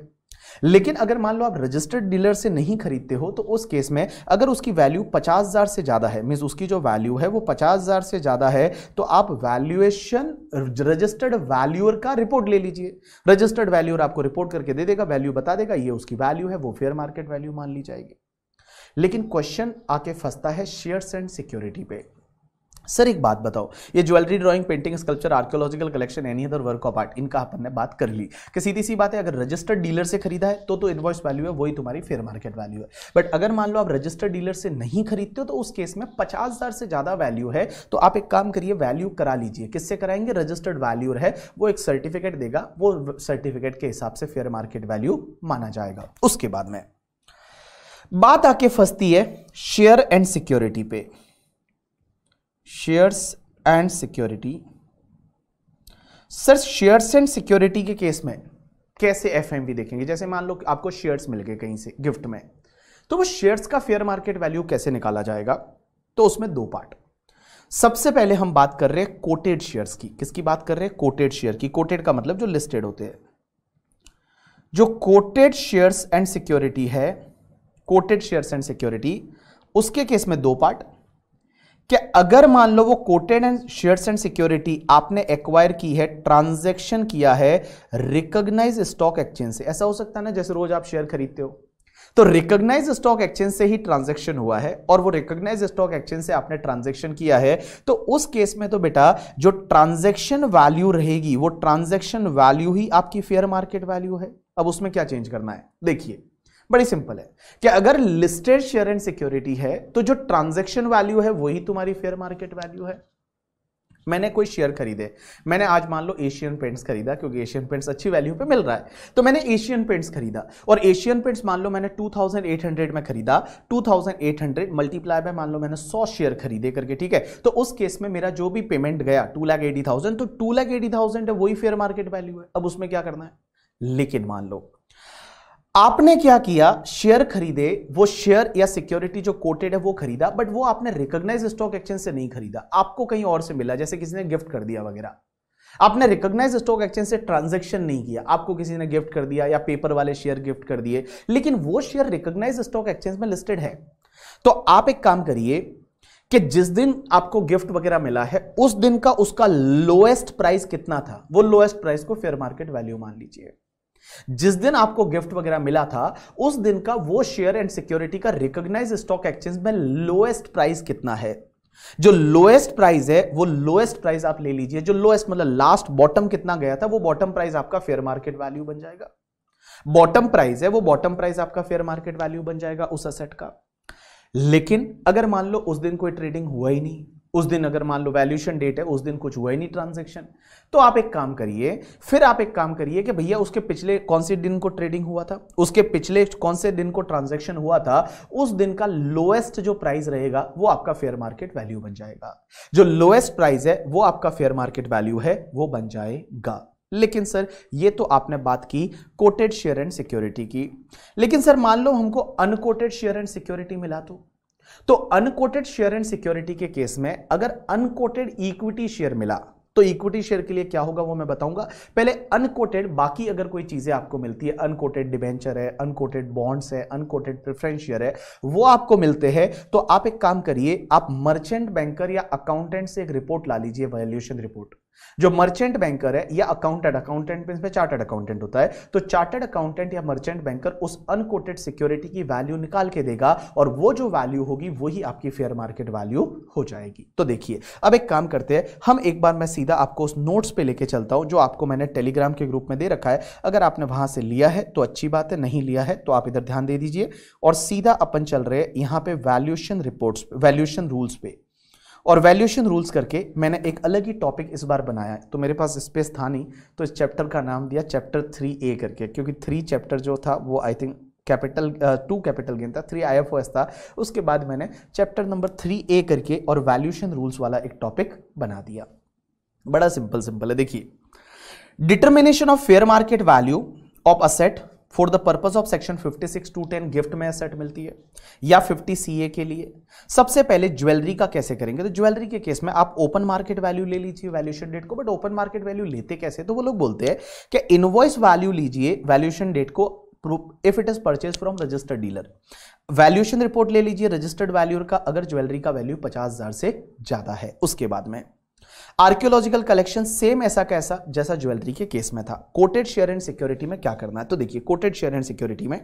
लेकिन अगर मान लो आप रजिस्टर्ड डीलर से नहीं खरीदते हो तो उस केस में अगर उसकी वैल्यू पचास हज़ार से ज़्यादा है मीन्स उसकी जो वैल्यू है वो पचास हज़ार से ज़्यादा है तो आप वैल्यूएशन रजिस्टर्ड वैल्यूअर का रिपोर्ट ले लीजिए रजिस्टर्ड वैल्यूअर आपको रिपोर्ट करके दे देगा वैल्यू बता देगा ये उसकी वैल्यू है वो फेयर मार्केट वैल्यू मान ली जाएगी लेकिन क्वेश्चन आके फंसता है शेयर्स एंड सिक्योरिटी पे सर एक बात बताओ ये jewellery drawing painting sculpture archaeological collection any other work of art इनका अपन ने बात कर ली कि सीधी सी बात है अगर रजिस्टर्ड डीलर से खरीदा है तो तो इन्वॉइस वैल्यू है वही तुम्हारी फेयर मार्केट वैल्यू है बट अगर मान लो आप रजिस्टर्ड डीलर से नहीं खरीदते हो तो उस केस में पचास से ज़्यादा वैल्यू है तो आप एक काम करिए वैल्यू करा लीजिए किससे कराएंगे रजिस्टर्ड वैल्यू है वो एक सर्टिफिकेट देगा वो सर्टिफिकेट के हिसाब से फेयर मार्केट वैल्यू माना जाएगा उसके बाद में बात आके फंसती है शेयर एंड सिक्योरिटी पे shares and security sir shares and security के केस में कैसे एफ देखेंगे जैसे मान लो आपको शेयर्स मिल गए कहीं से गिफ्ट में तो वो शेयर्स का फेयर मार्केट वैल्यू कैसे निकाला जाएगा तो उसमें दो पार्ट सबसे पहले हम बात कर रहे हैं कोटेड शेयर्स की किसकी बात कर रहे हैं कोटेड शेयर की कोटेड का मतलब जो लिस्टेड होते हैं जो कोटेड शेयर्स एंड सिक्योरिटी है कोटेड शेयर्स एंड सिक्योरिटी उसके केस में दो पार्ट कि अगर मान लो वो quoted and shares and security आपने एक्वायर की है ट्रांजैक्शन किया है रिकॉग्नाइज स्टॉक एक्सचेंज से ऐसा हो सकता है ना जैसे रोज आप शेयर खरीदते हो तो रिकॉग्नाइज स्टॉक एक्सचेंज से ही ट्रांजैक्शन हुआ है और वो रिकॉग्नाइज स्टॉक एक्सचेंज से आपने ट्रांजैक्शन किया है तो उस केस में तो बेटा जो ट्रांजैक्शन वैल्यू रहेगी वो ट्रांजैक्शन वैल्यू ही आपकी फेयर मार्केट वैल्यू है अब उसमें क्या चेंज करना है देखिए बड़ी सिंपल है कि अगर लिस्टेड शेयर एंड सिक्योरिटी है तो जो ट्रांजेक्शन वैल्यू है वही तुम्हारी फेयर मार्केट वैल्यू है मैंने कोई शेयर खरीदे मैंने आज मान लो एशियन पेंट्स खरीदा क्योंकि एशियन पेंट्स अच्छी वैल्यू पे मिल रहा है तो मैंने एशियन पेंट्स खरीदा और एशियन पेंट्स मान लो मैंने 2800 में खरीदा 2800 मल्टीप्लाई बाय मान लो मैंने 100 शेयर खरीदे करके ठीक है तो उस केस में मेरा जो भी पेमेंट गया टू लाख एटी थाउजेंड तो टू लाख एटी थाउजेंड है वही फेयर मार्केट वैल्यू है अब उसमें क्या करना है लेकिन मान लो आपने क्या किया शेयर खरीदे वो शेयर या सिक्योरिटी जो कोटेड है वो खरीदा बट वो आपने रिकॉग्नाइज स्टॉक एक्सचेंज से नहीं खरीदा आपको कहीं और से मिला जैसे किसी ने गिफ्ट कर दिया वगैरह आपने रिकॉग्नाइज स्टॉक एक्सचेंज से ट्रांजैक्शन नहीं किया आपको किसी ने गिफ्ट कर दिया या पेपर वाले शेयर गिफ्ट कर दिए लेकिन वो शेयर रिकॉग्नाइज स्टॉक एक्सचेंज में लिस्टेड है तो आप एक काम करिए कि जिस दिन आपको गिफ्ट वगैरह मिला है उस दिन का उसका लोएस्ट प्राइस कितना था वो लोएस्ट प्राइस को फेयर मार्केट वैल्यू मान लीजिए जिस दिन आपको गिफ्ट वगैरह मिला था उस दिन का वो शेयर एंड सिक्योरिटी का रिकॉग्नाइज स्टॉक एक्सचेंज में लोएस्ट प्राइस कितना है जो लोएस्ट प्राइस है वो लोएस्ट प्राइस आप ले लीजिए जो लोएस्ट मतलब लास्ट बॉटम कितना गया था वो बॉटम प्राइस आपका फेयर मार्केट वैल्यू बन जाएगा बॉटम प्राइस है वो बॉटम प्राइस आपका फेयर मार्केट वैल्यू बन जाएगा उस असेट का लेकिन अगर मान लो उस दिन कोई ट्रेडिंग हुआ ही नहीं उस दिन अगर मान लो वैल्यूशन डेट है उस दिन कुछ हुआ ही नहीं ट्रांजेक्शन तो आप एक काम करिए फिर आप एक काम करिए कि भैया उसके पिछले कौन से दिन को ट्रेडिंग हुआ था उसके पिछले कौन से दिन को ट्रांजेक्शन हुआ था उस दिन का लोएस्ट जो प्राइस रहेगा वो आपका फेयर मार्केट वैल्यू बन जाएगा जो लोएस्ट प्राइस है वो आपका फेयर मार्केट वैल्यू है वो बन जाएगा लेकिन सर ये तो आपने बात की कोटेड शेयर एंड सिक्योरिटी की लेकिन सर मान लो हमको अनकोटेड शेयर एंड सिक्योरिटी मिला तो तो अनकोटेड शेयर एंड सिक्योरिटी के केस में अगर अनकोटेड इक्विटी शेयर मिला तो इक्विटी शेयर के लिए क्या होगा वो मैं बताऊंगा पहले अनकोटेड बाकी अगर कोई चीजें आपको मिलती है अनकोटेड डिबेंचर है अनकोटेड बॉन्ड्स है अनकोटेड प्रेफरेंस शेयर है वो आपको मिलते हैं तो आप एक काम करिए आप मर्चेंट बैंकर या अकाउंटेंट से एक रिपोर्ट ला लीजिए वैल्यूएशन रिपोर्ट जो मर्चेंट बैंकर है या अकाउंटेंट अकाउंटेंट में चार्टर्ड अकाउंटेंट होता है तो चार्टर्ड अकाउंटेंट या मर्चेंट बैंकर उस अनकोटेड सिक्योरिटी की वैल्यू निकाल के देगा और वो जो वैल्यू होगी वही आपकी फेयर मार्केट वैल्यू हो जाएगी तो देखिए अब एक काम करते हैं हम एक बार मैं सीधा आपको उस नोट्स पे लेके चलता हूं जो आपको मैंने टेलीग्राम के ग्रुप में दे रखा है अगर आपने वहां से लिया है तो अच्छी बात है नहीं लिया है तो आप इधर ध्यान दे दीजिए और सीधा अपन चल रहे हैं यहां पे वैल्यूशन रिपोर्ट्स वैल्यूशन रूल्स पे और वैल्यूशन रूल्स करके मैंने एक अलग ही टॉपिक इस बार बनाया है तो मेरे पास स्पेस था नहीं तो इस चैप्टर का नाम दिया चैप्टर थ्री ए करके क्योंकि थ्री चैप्टर जो था वो I think capital to capital gain था थ्री आई एफ था उसके बाद मैंने चैप्टर नंबर थ्री ए करके और वैल्यूशन रूल्स वाला एक टॉपिक बना दिया बड़ा सिंपल सिंपल है देखिए determination of fair market value of asset for the purpose of section 56 two ten gift में एसेट मिलती है या 50 ए के लिए सबसे पहले ज्वेलरी का कैसे करेंगे तो ज्वेलरी के केस में आप ओपन मार्केट वैल्यू ले लीजिए वैल्यूशन डेट को बट ओपन मार्केट वैल्यू लेते कैसे तो वो लोग बोलते हैं कि इनवॉइस वैल्यू लीजिए वैल्यूशन डेट को if it is purchase from registered dealer valuation report ले लीजिए रजिस्टर्ड वैल्यूर का अगर ज्वेलरी का वैल्यू पचास हजार से ज्यादा है उसके बाद में आर्कियोलॉजिकल कलेक्शन सेम ऐसा कैसा जैसा ज्वेलरी के केस में था कोटेड शेयर एंड सिक्योरिटी में क्या करना है तो देखिए कोटेड शेयर एंड सिक्योरिटी में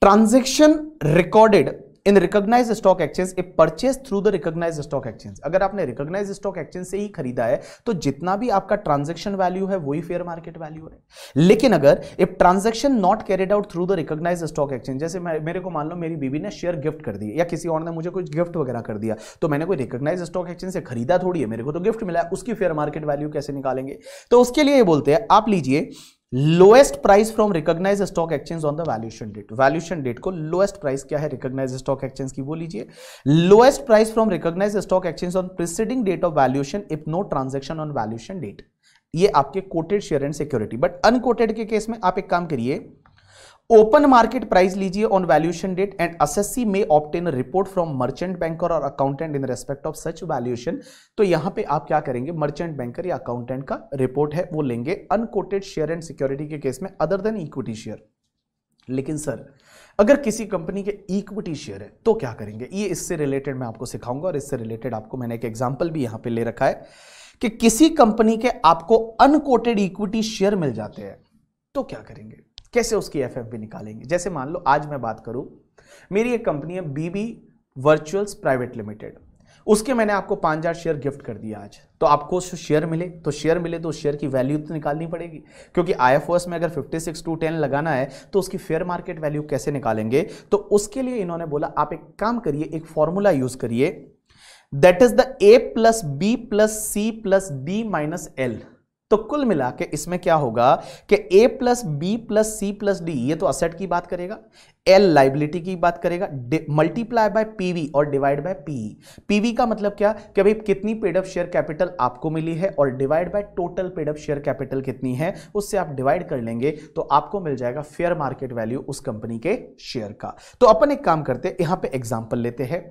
transaction recorded in recognise stock exchange a purchase through the recognise stock exchange अगर आपने रिकॉग्नाइज स्टॉक एक्सचेंज से ही खरीदा है तो जितना भी आपका ट्रांजेक्शन वैल्यू है वही फेयर मार्केट वैल्यू है लेकिन अगर if transaction not carried out through the recognise stock exchange जैसे मेरे को मान लो मेरी बीबी ने शेयर गिफ्ट कर दिया या किसी और ने मुझे कुछ गिफ्ट वगैरह कर दिया तो मैंने कोई रिकॉग्नाइज स्टॉक एक्सचेंज से खरीदा थोड़ी है मेरे को तो गिफ्ट मिला है उसकी फेयर मार्केट वैल्यू कैसे निकालेंगे तो उसके लिए बोलते हैं आप लीजिए lowest price from recognise stock exchange on the valuation date valuation date को लोएस्ट प्राइस क्या है रिकॉग्नाइज स्टॉक एक्सचेंज की वो लीजिए lowest price from recognise stock exchange on preceding date of valuation if no transaction on valuation date ये आपके quoted share and security but unquoted के case में आप एक काम करिए ओपन मार्केट प्राइस लीजिए on valuation date and assessee में obtain report from merchant banker और accountant in respect of such valuation तो यहां पे आप क्या करेंगे मर्चेंट बैंकर या अकाउंटेंट का रिपोर्ट है वो लेंगे अनकोटेड शेयर एंड सिक्योरिटी के केस में अदर देन इक्विटी शेयर लेकिन सर अगर किसी कंपनी के इक्विटी शेयर है तो क्या करेंगे ये इससे रिलेटेड मैं आपको सिखाऊंगा और इससे रिलेटेड आपको मैंने एक एग्जाम्पल भी यहां पर ले रखा है कि किसी कंपनी के आपको अनकोटेड इक्विटी शेयर मिल जाते हैं तो क्या करेंगे कैसे उसकी एफ निकालेंगे जैसे मान लो आज मैं बात करूँ मेरी एक कंपनी है बीबी वर्चुअल्स प्राइवेट लिमिटेड उसके मैंने आपको पाँच हज़ार शेयर गिफ्ट कर दिया आज तो आपको शेयर मिले तो शेयर मिले तो शेयर की वैल्यू तो निकालनी पड़ेगी क्योंकि आई में अगर 56 टू 10 लगाना है तो उसकी फेयर मार्केट वैल्यू कैसे निकालेंगे तो उसके लिए इन्होंने बोला आप एक काम करिए एक फॉर्मूला यूज़ करिए that is the A plus B plus C plus D minus L तो कुल मिला के इसमें क्या होगा कि A plus B plus C plus D ये तो असेट की बात करेगा एल लाइबिलिटी की बात करेगा मल्टीप्लाई बाय पीवी और डिवाइड बाय पी पीवी का मतलब क्या कि भाई कितनी पेड ऑफ शेयर कैपिटल आपको मिली है और divide by total paid of share capital कितनी है उससे आप डिवाइड कर लेंगे तो आपको मिल जाएगा फेयर मार्केट वैल्यू उस कंपनी के शेयर का तो अपन एक काम करते यहां पर एग्जाम्पल लेते हैं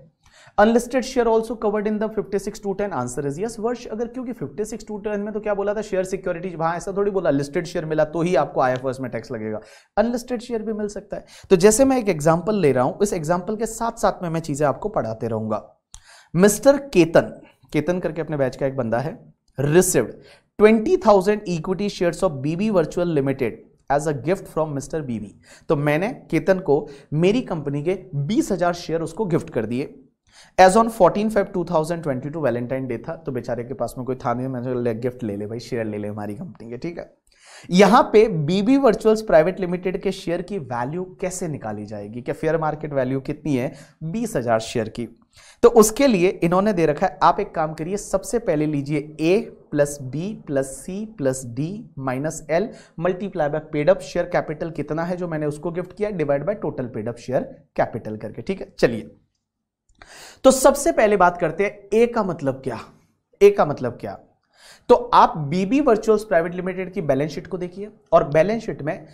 unlisted share also covered in the 56 to 10 answer is yes वर्ष अगर क्योंकि 56 टू 10 में तो क्या बोला था शेयर सिक्योरिटीज वहां ऐसा थोड़ी बोला लिस्टेड शेयर मिला तो ही आपको आई में टैक्स लगेगा अनलिस्टेड शेयर भी मिल सकता है तो जैसे मैं एक एग्जाम्पल ले रहा हूं इस एग्जाम्पल के साथ साथ में मैं चीजें आपको पढ़ाते रहूंगा मिस्टर केतन केतन करके अपने बैच का एक बंदा है received thousand equity shares of BB virtual limited as a gift from mister BB तो मैंने केतन को मेरी कंपनी के बीस हजार शेयर उसको गिफ्ट कर दिए as on fourteen five two thousand twenty two Valentine Day था तो बेचारे के पास में कोई था नहीं मैंने ले गिफ्ट ले ले भाई शेयर ले ले हमारी कंपनी के ठीक है यहां पे बीबी वर्चुअल्स प्राइवेट लिमिटेड के शेयर की वैल्यू कैसे निकाली जाएगी क्या फेयर मार्केट वैल्यू कितनी है बीस हजार शेयर की तो उसके लिए इन्होंने दे रखा है आप एक काम करिए सबसे पहले लीजिए A plus B plus C plus D minus L multiply by paid up share capital कितना है जो मैंने उसको गिफ्ट किया divide by total paid up share capital करके ठीक है चलिए तो सबसे पहले बात करते हैं ए का मतलब क्या ए का मतलब क्या तो आप बीबी वर्चुअल्स प्राइवेट लिमिटेड की बैलेंस शीट को देखिए और बैलेंस शीट में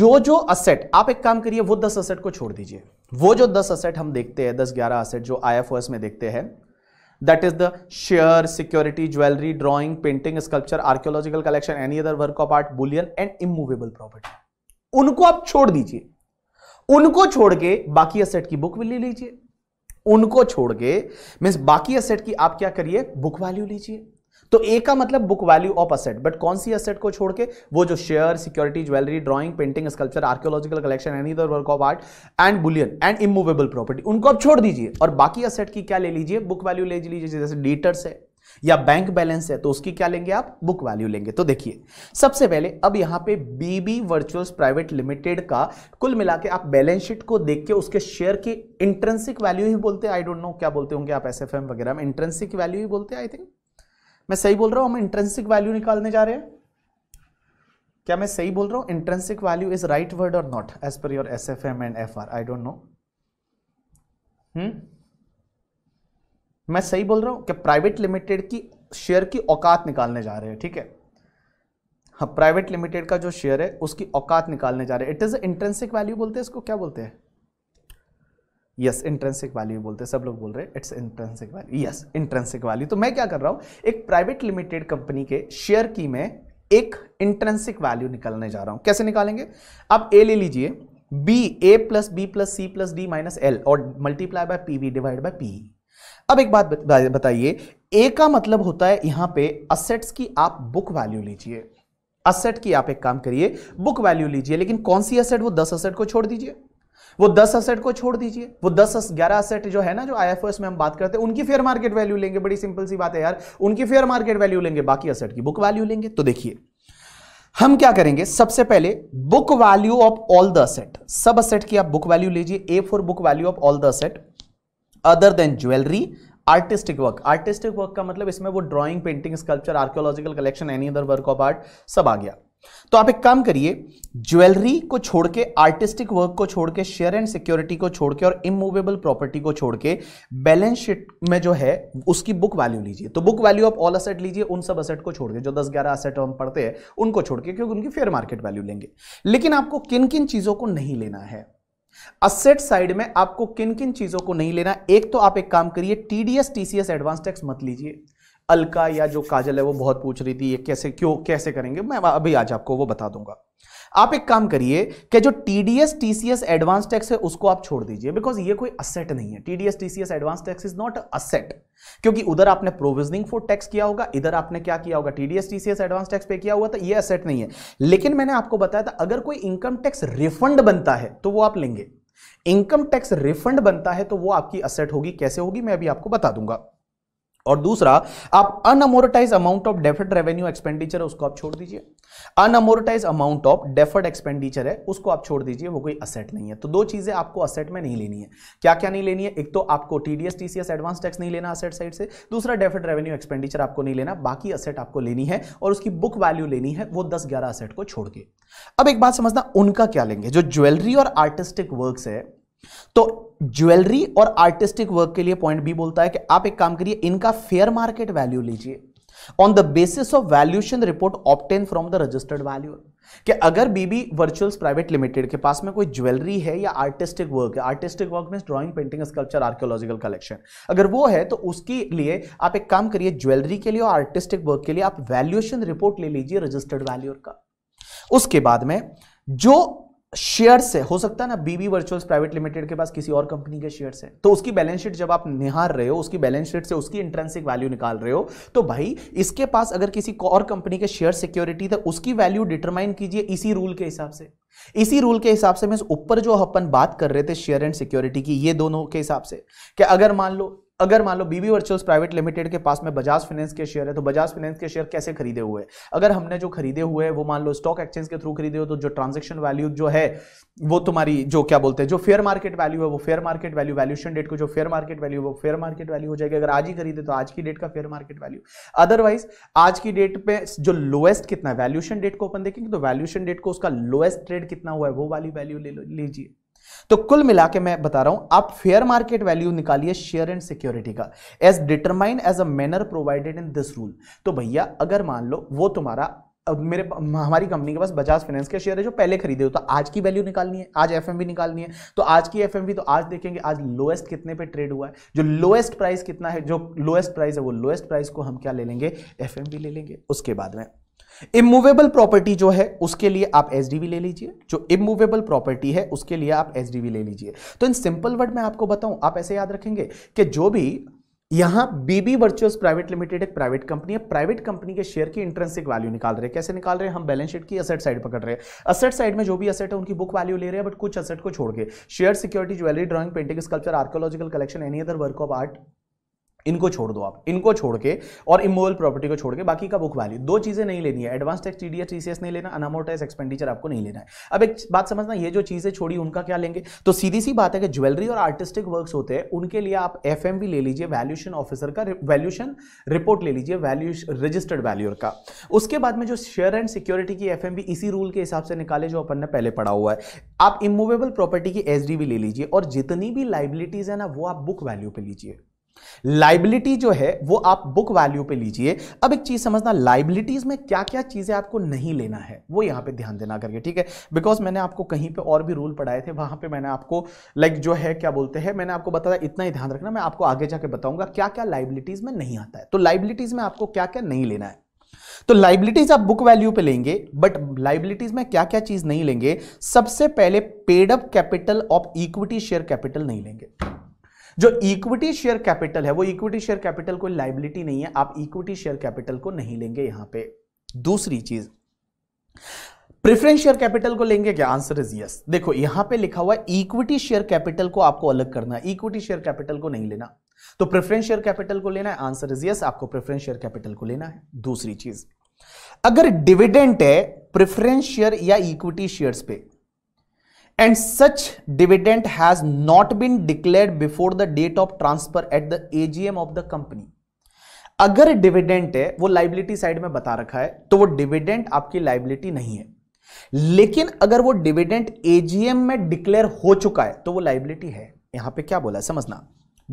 जो जो असेट आप एक काम करिए वो दस असेट को छोड़ दीजिए वो जो दस असेट हम देखते हैं दस ग्यारह असेट जो आई में देखते हैं that is the share security jewellery drawing painting sculpture archaeological collection any other work of art bullion and immovable property उनको आप छोड़ दीजिए उनको छोड़ के बाकी असेट की बुक भी ले लीजिए उनको छोड़ के मीन्स बाकी असेट की आप क्या करिए बुक वैल्यू लीजिए तो ए का मतलब book value of asset but कौन सी असेट को छोड़ के वो जो share security jewellery drawing painting sculpture archaeological collection any other work of art and bullion and immovable property उनको आप छोड़ दीजिए और बाकी असेट की क्या ले लीजिए बुक वैल्यू ले लीजिए जैसे डेटर्स है या बैंक बैलेंस है तो उसकी क्या लेंगे आप बुक वैल्यू लेंगे तो देखिए सबसे पहले अब यहां पे बीबी वर्चुअल्स प्राइवेट लिमिटेड का कुल मिला के आप बैलेंस शीट को देख के उसके शेयर की इंट्रेंसिक वैल्यू ही बोलते आई डोंट नो क्या बोलते होंगे आप एस वगैरह में इंट्रेंसिक वैल्यू ही बोलते आई थिंक मैं सही बोल रहा हूं हम इंट्रेंसिक वैल्यू निकालने जा रहे हैं क्या मैं सही बोल रहा हूं intrinsic value is right word और not as per your S F M and F R I don't know hmm मैं सही बोल रहा हूँ कि प्राइवेट लिमिटेड की शेयर की औकात निकालने जा रहे हैं ठीक है हाँ प्राइवेट लिमिटेड का जो शेयर है उसकी औकात निकालने जा रहे हैं इट इज़ इंट्रेंसिक वैल्यू बोलते हैं इसको क्या बोलते हैं यस इंट्रेंसिक वैल्यू बोलते हैं सब लोग बोल रहे हैं it's intrinsic value yes intrinsic value तो मैं क्या कर रहा हूँ एक प्राइवेट लिमिटेड कंपनी के शेयर की मैं एक इंट्रेंसिक वैल्यू निकालने जा रहा हूँ कैसे निकालेंगे आप ए ले लीजिए B A plus B plus C plus D minus L और multiply by P V divide by P अब एक बात बताइए ए का मतलब होता है यहां पे असेट्स की आप बुक वैल्यू लीजिए असेट की आप एक काम करिए बुक वैल्यू लीजिए लेकिन कौन सी असेट वो दस असेट को छोड़ दीजिए वो दस असेट को छोड़ दीजिए वो दस ग्यारह असेट जो है ना जो आई में हम बात करते हैं उनकी फेयर मार्केट वैल्यू लेंगे बड़ी सिंपल सी बात है यार उनकी फेयर मार्केट वैल्यू लेंगे बाकी असेट की बुक वैल्यू लेंगे तो देखिए हम क्या करेंगे सबसे पहले book value of all the asset सब असेट की आप बुक वैल्यू लीजिए A for book value of all the asset other than jewellery artistic work artistic work का मतलब इसमें वो drawing painting sculpture archaeological collection any other work of art सब आ गया तो आप एक काम करिए ज्वेलरी को छोड़ के आर्टिस्टिक वर्क को छोड़ के शेयर एंड सिक्योरिटी को छोड़ के और इमूवेबल प्रॉपर्टी को छोड़ के बैलेंस शीट में जो है उसकी बुक वैल्यू लीजिए तो बुक वैल्यू आप ऑल असेट लीजिए उन सब असेट को छोड़ के जो 10-11 असेट हम पढ़ते हैं उनको छोड़ के क्योंकि उनकी फेयर मार्केट वैल्यू लेंगे लेकिन आपको किन किन चीज़ों को नहीं लेना है असेट साइड में आपको किन किन चीजों को नहीं लेना एक तो आप एक काम करिए टीडीएस टीसीएस एडवांस टैक्स मत लीजिए अलका या जो काजल है वो बहुत पूछ रही थी ये कैसे क्यों कैसे करेंगे मैं अभी आज आपको वो बता दूंगा आप एक काम करिए कि जो टीडीएस टीसीएस एडवांस टैक्स है उसको आप छोड़ दीजिए बिकॉज ये कोई असेट नहीं है TDS as advance tax is not asset क्योंकि उधर आपने प्रोविजनिंग फॉर टैक्स किया होगा इधर आपने क्या किया होगा टीडीएस टीसीएस एडवांस टैक्स पे किया हुआ था ये असेट नहीं है लेकिन मैंने आपको बताया था अगर कोई इनकम टैक्स रिफंड बनता है तो वो आप लेंगे इनकम टैक्स रिफंड बनता है तो वो आपकी असेट होगी कैसे होगी मैं अभी आपको बता दूंगा और दूसरा आप unamortised amount of deferred revenue expenditure है उसको आप छोड़ दीजिए unamortised amount of deferred expenditure है उसको आप छोड़ दीजिए वो कोई असेट नहीं है तो दो चीजें आपको असेट में नहीं लेनी है क्या क्या नहीं लेनी है एक तो आपको टीडीएस टीसीएस एडवांस टैक्स नहीं लेना असेट साइड से दूसरा डेफर्ड रेवेन्यू एक्सपेंडिचर आपको नहीं लेना बाकी असेट आपको लेनी है और उसकी बुक वैल्यू लेनी है वो दस ग्यारह असेट को छोड़ के अब एक बात समझना उनका क्या लेंगे जो ज्वेलरी और आर्टिस्टिक वर्क है तो ज्वेलरी और आर्टिस्टिक वर्क के लिए पॉइंट बी बोलता है कि आप एक काम करिए इनका फेयर मार्केट वैल्यू लीजिए on the basis of valuation report obtain from the registered value कि अगर बीबी वर्चुअल्स प्राइवेट लिमिटेड के पास में कोई ज्वेलरी है या आर्टिस्टिक वर्क है आर्टिस्टिक वर्क में drawing painting sculpture archaeological collection अगर वो है तो उसके लिए आप एक काम करिए ज्वेलरी के लिए और आर्टिस्टिक वर्क के लिए आप वैल्यूएशन रिपोर्ट ले लीजिए रजिस्टर्ड वैल्यूर का उसके बाद में जो शेयर्स है हो सकता है ना बीबी वर्चुअल्स प्राइवेट लिमिटेड के पास किसी और कंपनी के शेयर्स है तो उसकी बैलेंस शीट जब आप निहार रहे हो उसकी बैलेंस शीट से उसकी इंट्रेंसिक वैल्यू निकाल रहे हो तो भाई इसके पास अगर किसी और कंपनी के शेयर सिक्योरिटी थे उसकी वैल्यू डिटरमाइन कीजिए इसी रूल के हिसाब से इसी रूल के हिसाब से मैं ऊपर जो अपन बात कर रहे थे शेयर एंड सिक्योरिटी की ये दोनों के हिसाब से कि अगर मान लो अगर मान लो बीबी वर्चुअल्स प्राइवेट लिमिटेड के पास में बजाज फाइनेंस के शेयर है तो बजाज फाइनेंस के शेयर कैसे खरीदे हुए अगर हमने जो खरीदे हुए वो मान लो स्टॉक एक्सचेंज के थ्रू खरीदे हो तो जो ट्रांजेक्शन वैल्यू जो है वो तुम्हारी जो क्या बोलते हैं जो फेयर मार्केट वैल्यू है वो fair market value valuation date को जो फेयर मार्केट वैल्यू वो फेयर मार्केट वैल्यू हो जाएगी अगर आज ही खरीदे तो आज की डेट का फेयर मार्केट वैल्यू अदरवाइज आज की डेट पे जो लोएस्ट कितना वैल्यूशन डेट को अपन देखेंगे तो वैल्यूशन डेट को उसका लोएस्ट ट्रेड कितना हुआ है वो वाली वैल्यू ले लीजिए तो कुल मिला के मैं बता रहा हूं आप फेयर मार्केट वैल्यू निकालिए शेयर एंड सिक्योरिटी का as determine as a manner provided in this rule तो भैया अगर मान लो वो तुम्हारा अब मेरे हमारी कंपनी के पास बजाज फाइनेंस के शेयर है जो पहले खरीदे हो तो आज की वैल्यू निकालनी है आज एफ निकालनी है तो आज की एफ तो आज देखेंगे आज लोएस्ट कितने पे ट्रेड हुआ है जो लोएस्ट प्राइस कितना है जो लोएस्ट प्राइस है वो लोएस्ट प्राइस को हम क्या ले लेंगे एफ ले लेंगे उसके बाद में इमूवेबल प्रॉपर्टी जो है उसके लिए आप एस ले लीजिए जो इमूवेबल प्रॉपर्टी है उसके लिए आप एस ले लीजिए तो इन सिंपल वर्ड में आपको बताऊं आप ऐसे याद रखेंगे कि जो भी यहां बीबी वर्चुअल प्राइवेट लिमिटेड एक प्राइवेट कंपनी है प्राइवेट कंपनी के शेयर की इंट्रेंसिक वैल्यू निकाल रहे हैं कैसे निकाल रहे हैं हम बैलेंस शीट की असेट साइड पकड़ रहे हैं असेट साइड में जो भी असेट है उनकी बुक वैल्यू ले रहे हैं बट कुछ असेट को छोड़ के share security jewellery drawing painting sculpture archaeological collection any other work of art इनको छोड़ दो आप इनको छोड़ के और इमोवल प्रॉपर्टी को छोड़ के बाकी का बुक वैल्यू दो चीज़ें नहीं लेनी है एडवांस टैक्स टीडीएस टीसीएस नहीं लेना अनामोटाइज एक्सपेंडिचर आपको नहीं लेना है अब एक बात समझना ये जो चीज़ें छोड़ी उनका क्या लेंगे तो सीधी सी बात है कि ज्वेलरी और आर्टिस्टिक वर्क्स होते हैं उनके लिए आप एफ भी ले लीजिए वैल्यूशन ऑफिसर का वैल्यूशन रिपोर्ट ले लीजिए वैल्यू रजिस्टर्ड वैल्यूर का उसके बाद में जो शेयर एंड सिक्योरिटी की एफ इसी रूल के हिसाब से निकाले जो अपन ने पहले पढ़ा हुआ है आप इमूवेबल प्रॉपर्टी की एस ले लीजिए और जितनी भी लाइबिलिटीज़ है ना वो आप बुक वैल्यू पर लीजिए लाइबिलिटी जो है वो आप बुक वैल्यू पे लीजिए अब एक चीज समझना लाइबिलिटीज में क्या क्या चीजें आपको नहीं लेना है वो यहां पे ध्यान देना करके ठीक है बिकॉज मैंने आपको कहीं पे और भी रूल पढ़ाए थे वहां पे मैंने आपको लाइक like, जो है क्या बोलते हैं मैंने आपको बताया इतना ही ध्यान रखना मैं आपको आगे जाके बताऊंगा क्या क्या लाइबिलिटीज में नहीं आता है तो लाइबिलिटीज में आपको क्या क्या नहीं लेना है तो लाइबिलिटीज आप बुक वैल्यू पे लेंगे बट लाइबिलिटीज में क्या क्या चीज नहीं लेंगे सबसे पहले paid up capital of equity share capital नहीं लेंगे जो इक्विटी शेयर कैपिटल है वो इक्विटी शेयर कैपिटल कोई लाइबिलिटी नहीं है आप इक्विटी शेयर कैपिटल को नहीं लेंगे यहां पे दूसरी चीज प्रेफरेंस शेयर कैपिटल को लेंगे क्या आंसर इज यस देखो यहां पे लिखा हुआ इक्विटी शेयर कैपिटल को आपको अलग करना है इक्विटी शेयर कैपिटल को नहीं लेना तो प्रेफरेंस शेयर कैपिटल को लेना है आंसर इज यस आपको प्रेफरेंस शेयर कैपिटल को लेना है दूसरी चीज अगर डिविडेंट है प्रेफरेंस शेयर या इक्विटी शेयर्स पे and such dividend has not been declare before the date of transfer at the AGM of the company अगर डिविडेंट है वो लाइबिलिटी साइड में बता रखा है तो वो डिविडेंट आपकी लाइबिलिटी नहीं है लेकिन अगर वो डिविडेंट एजीएम में डिक्लेयर हो चुका है तो वो लाइबिलिटी है यहां पे क्या बोला समझना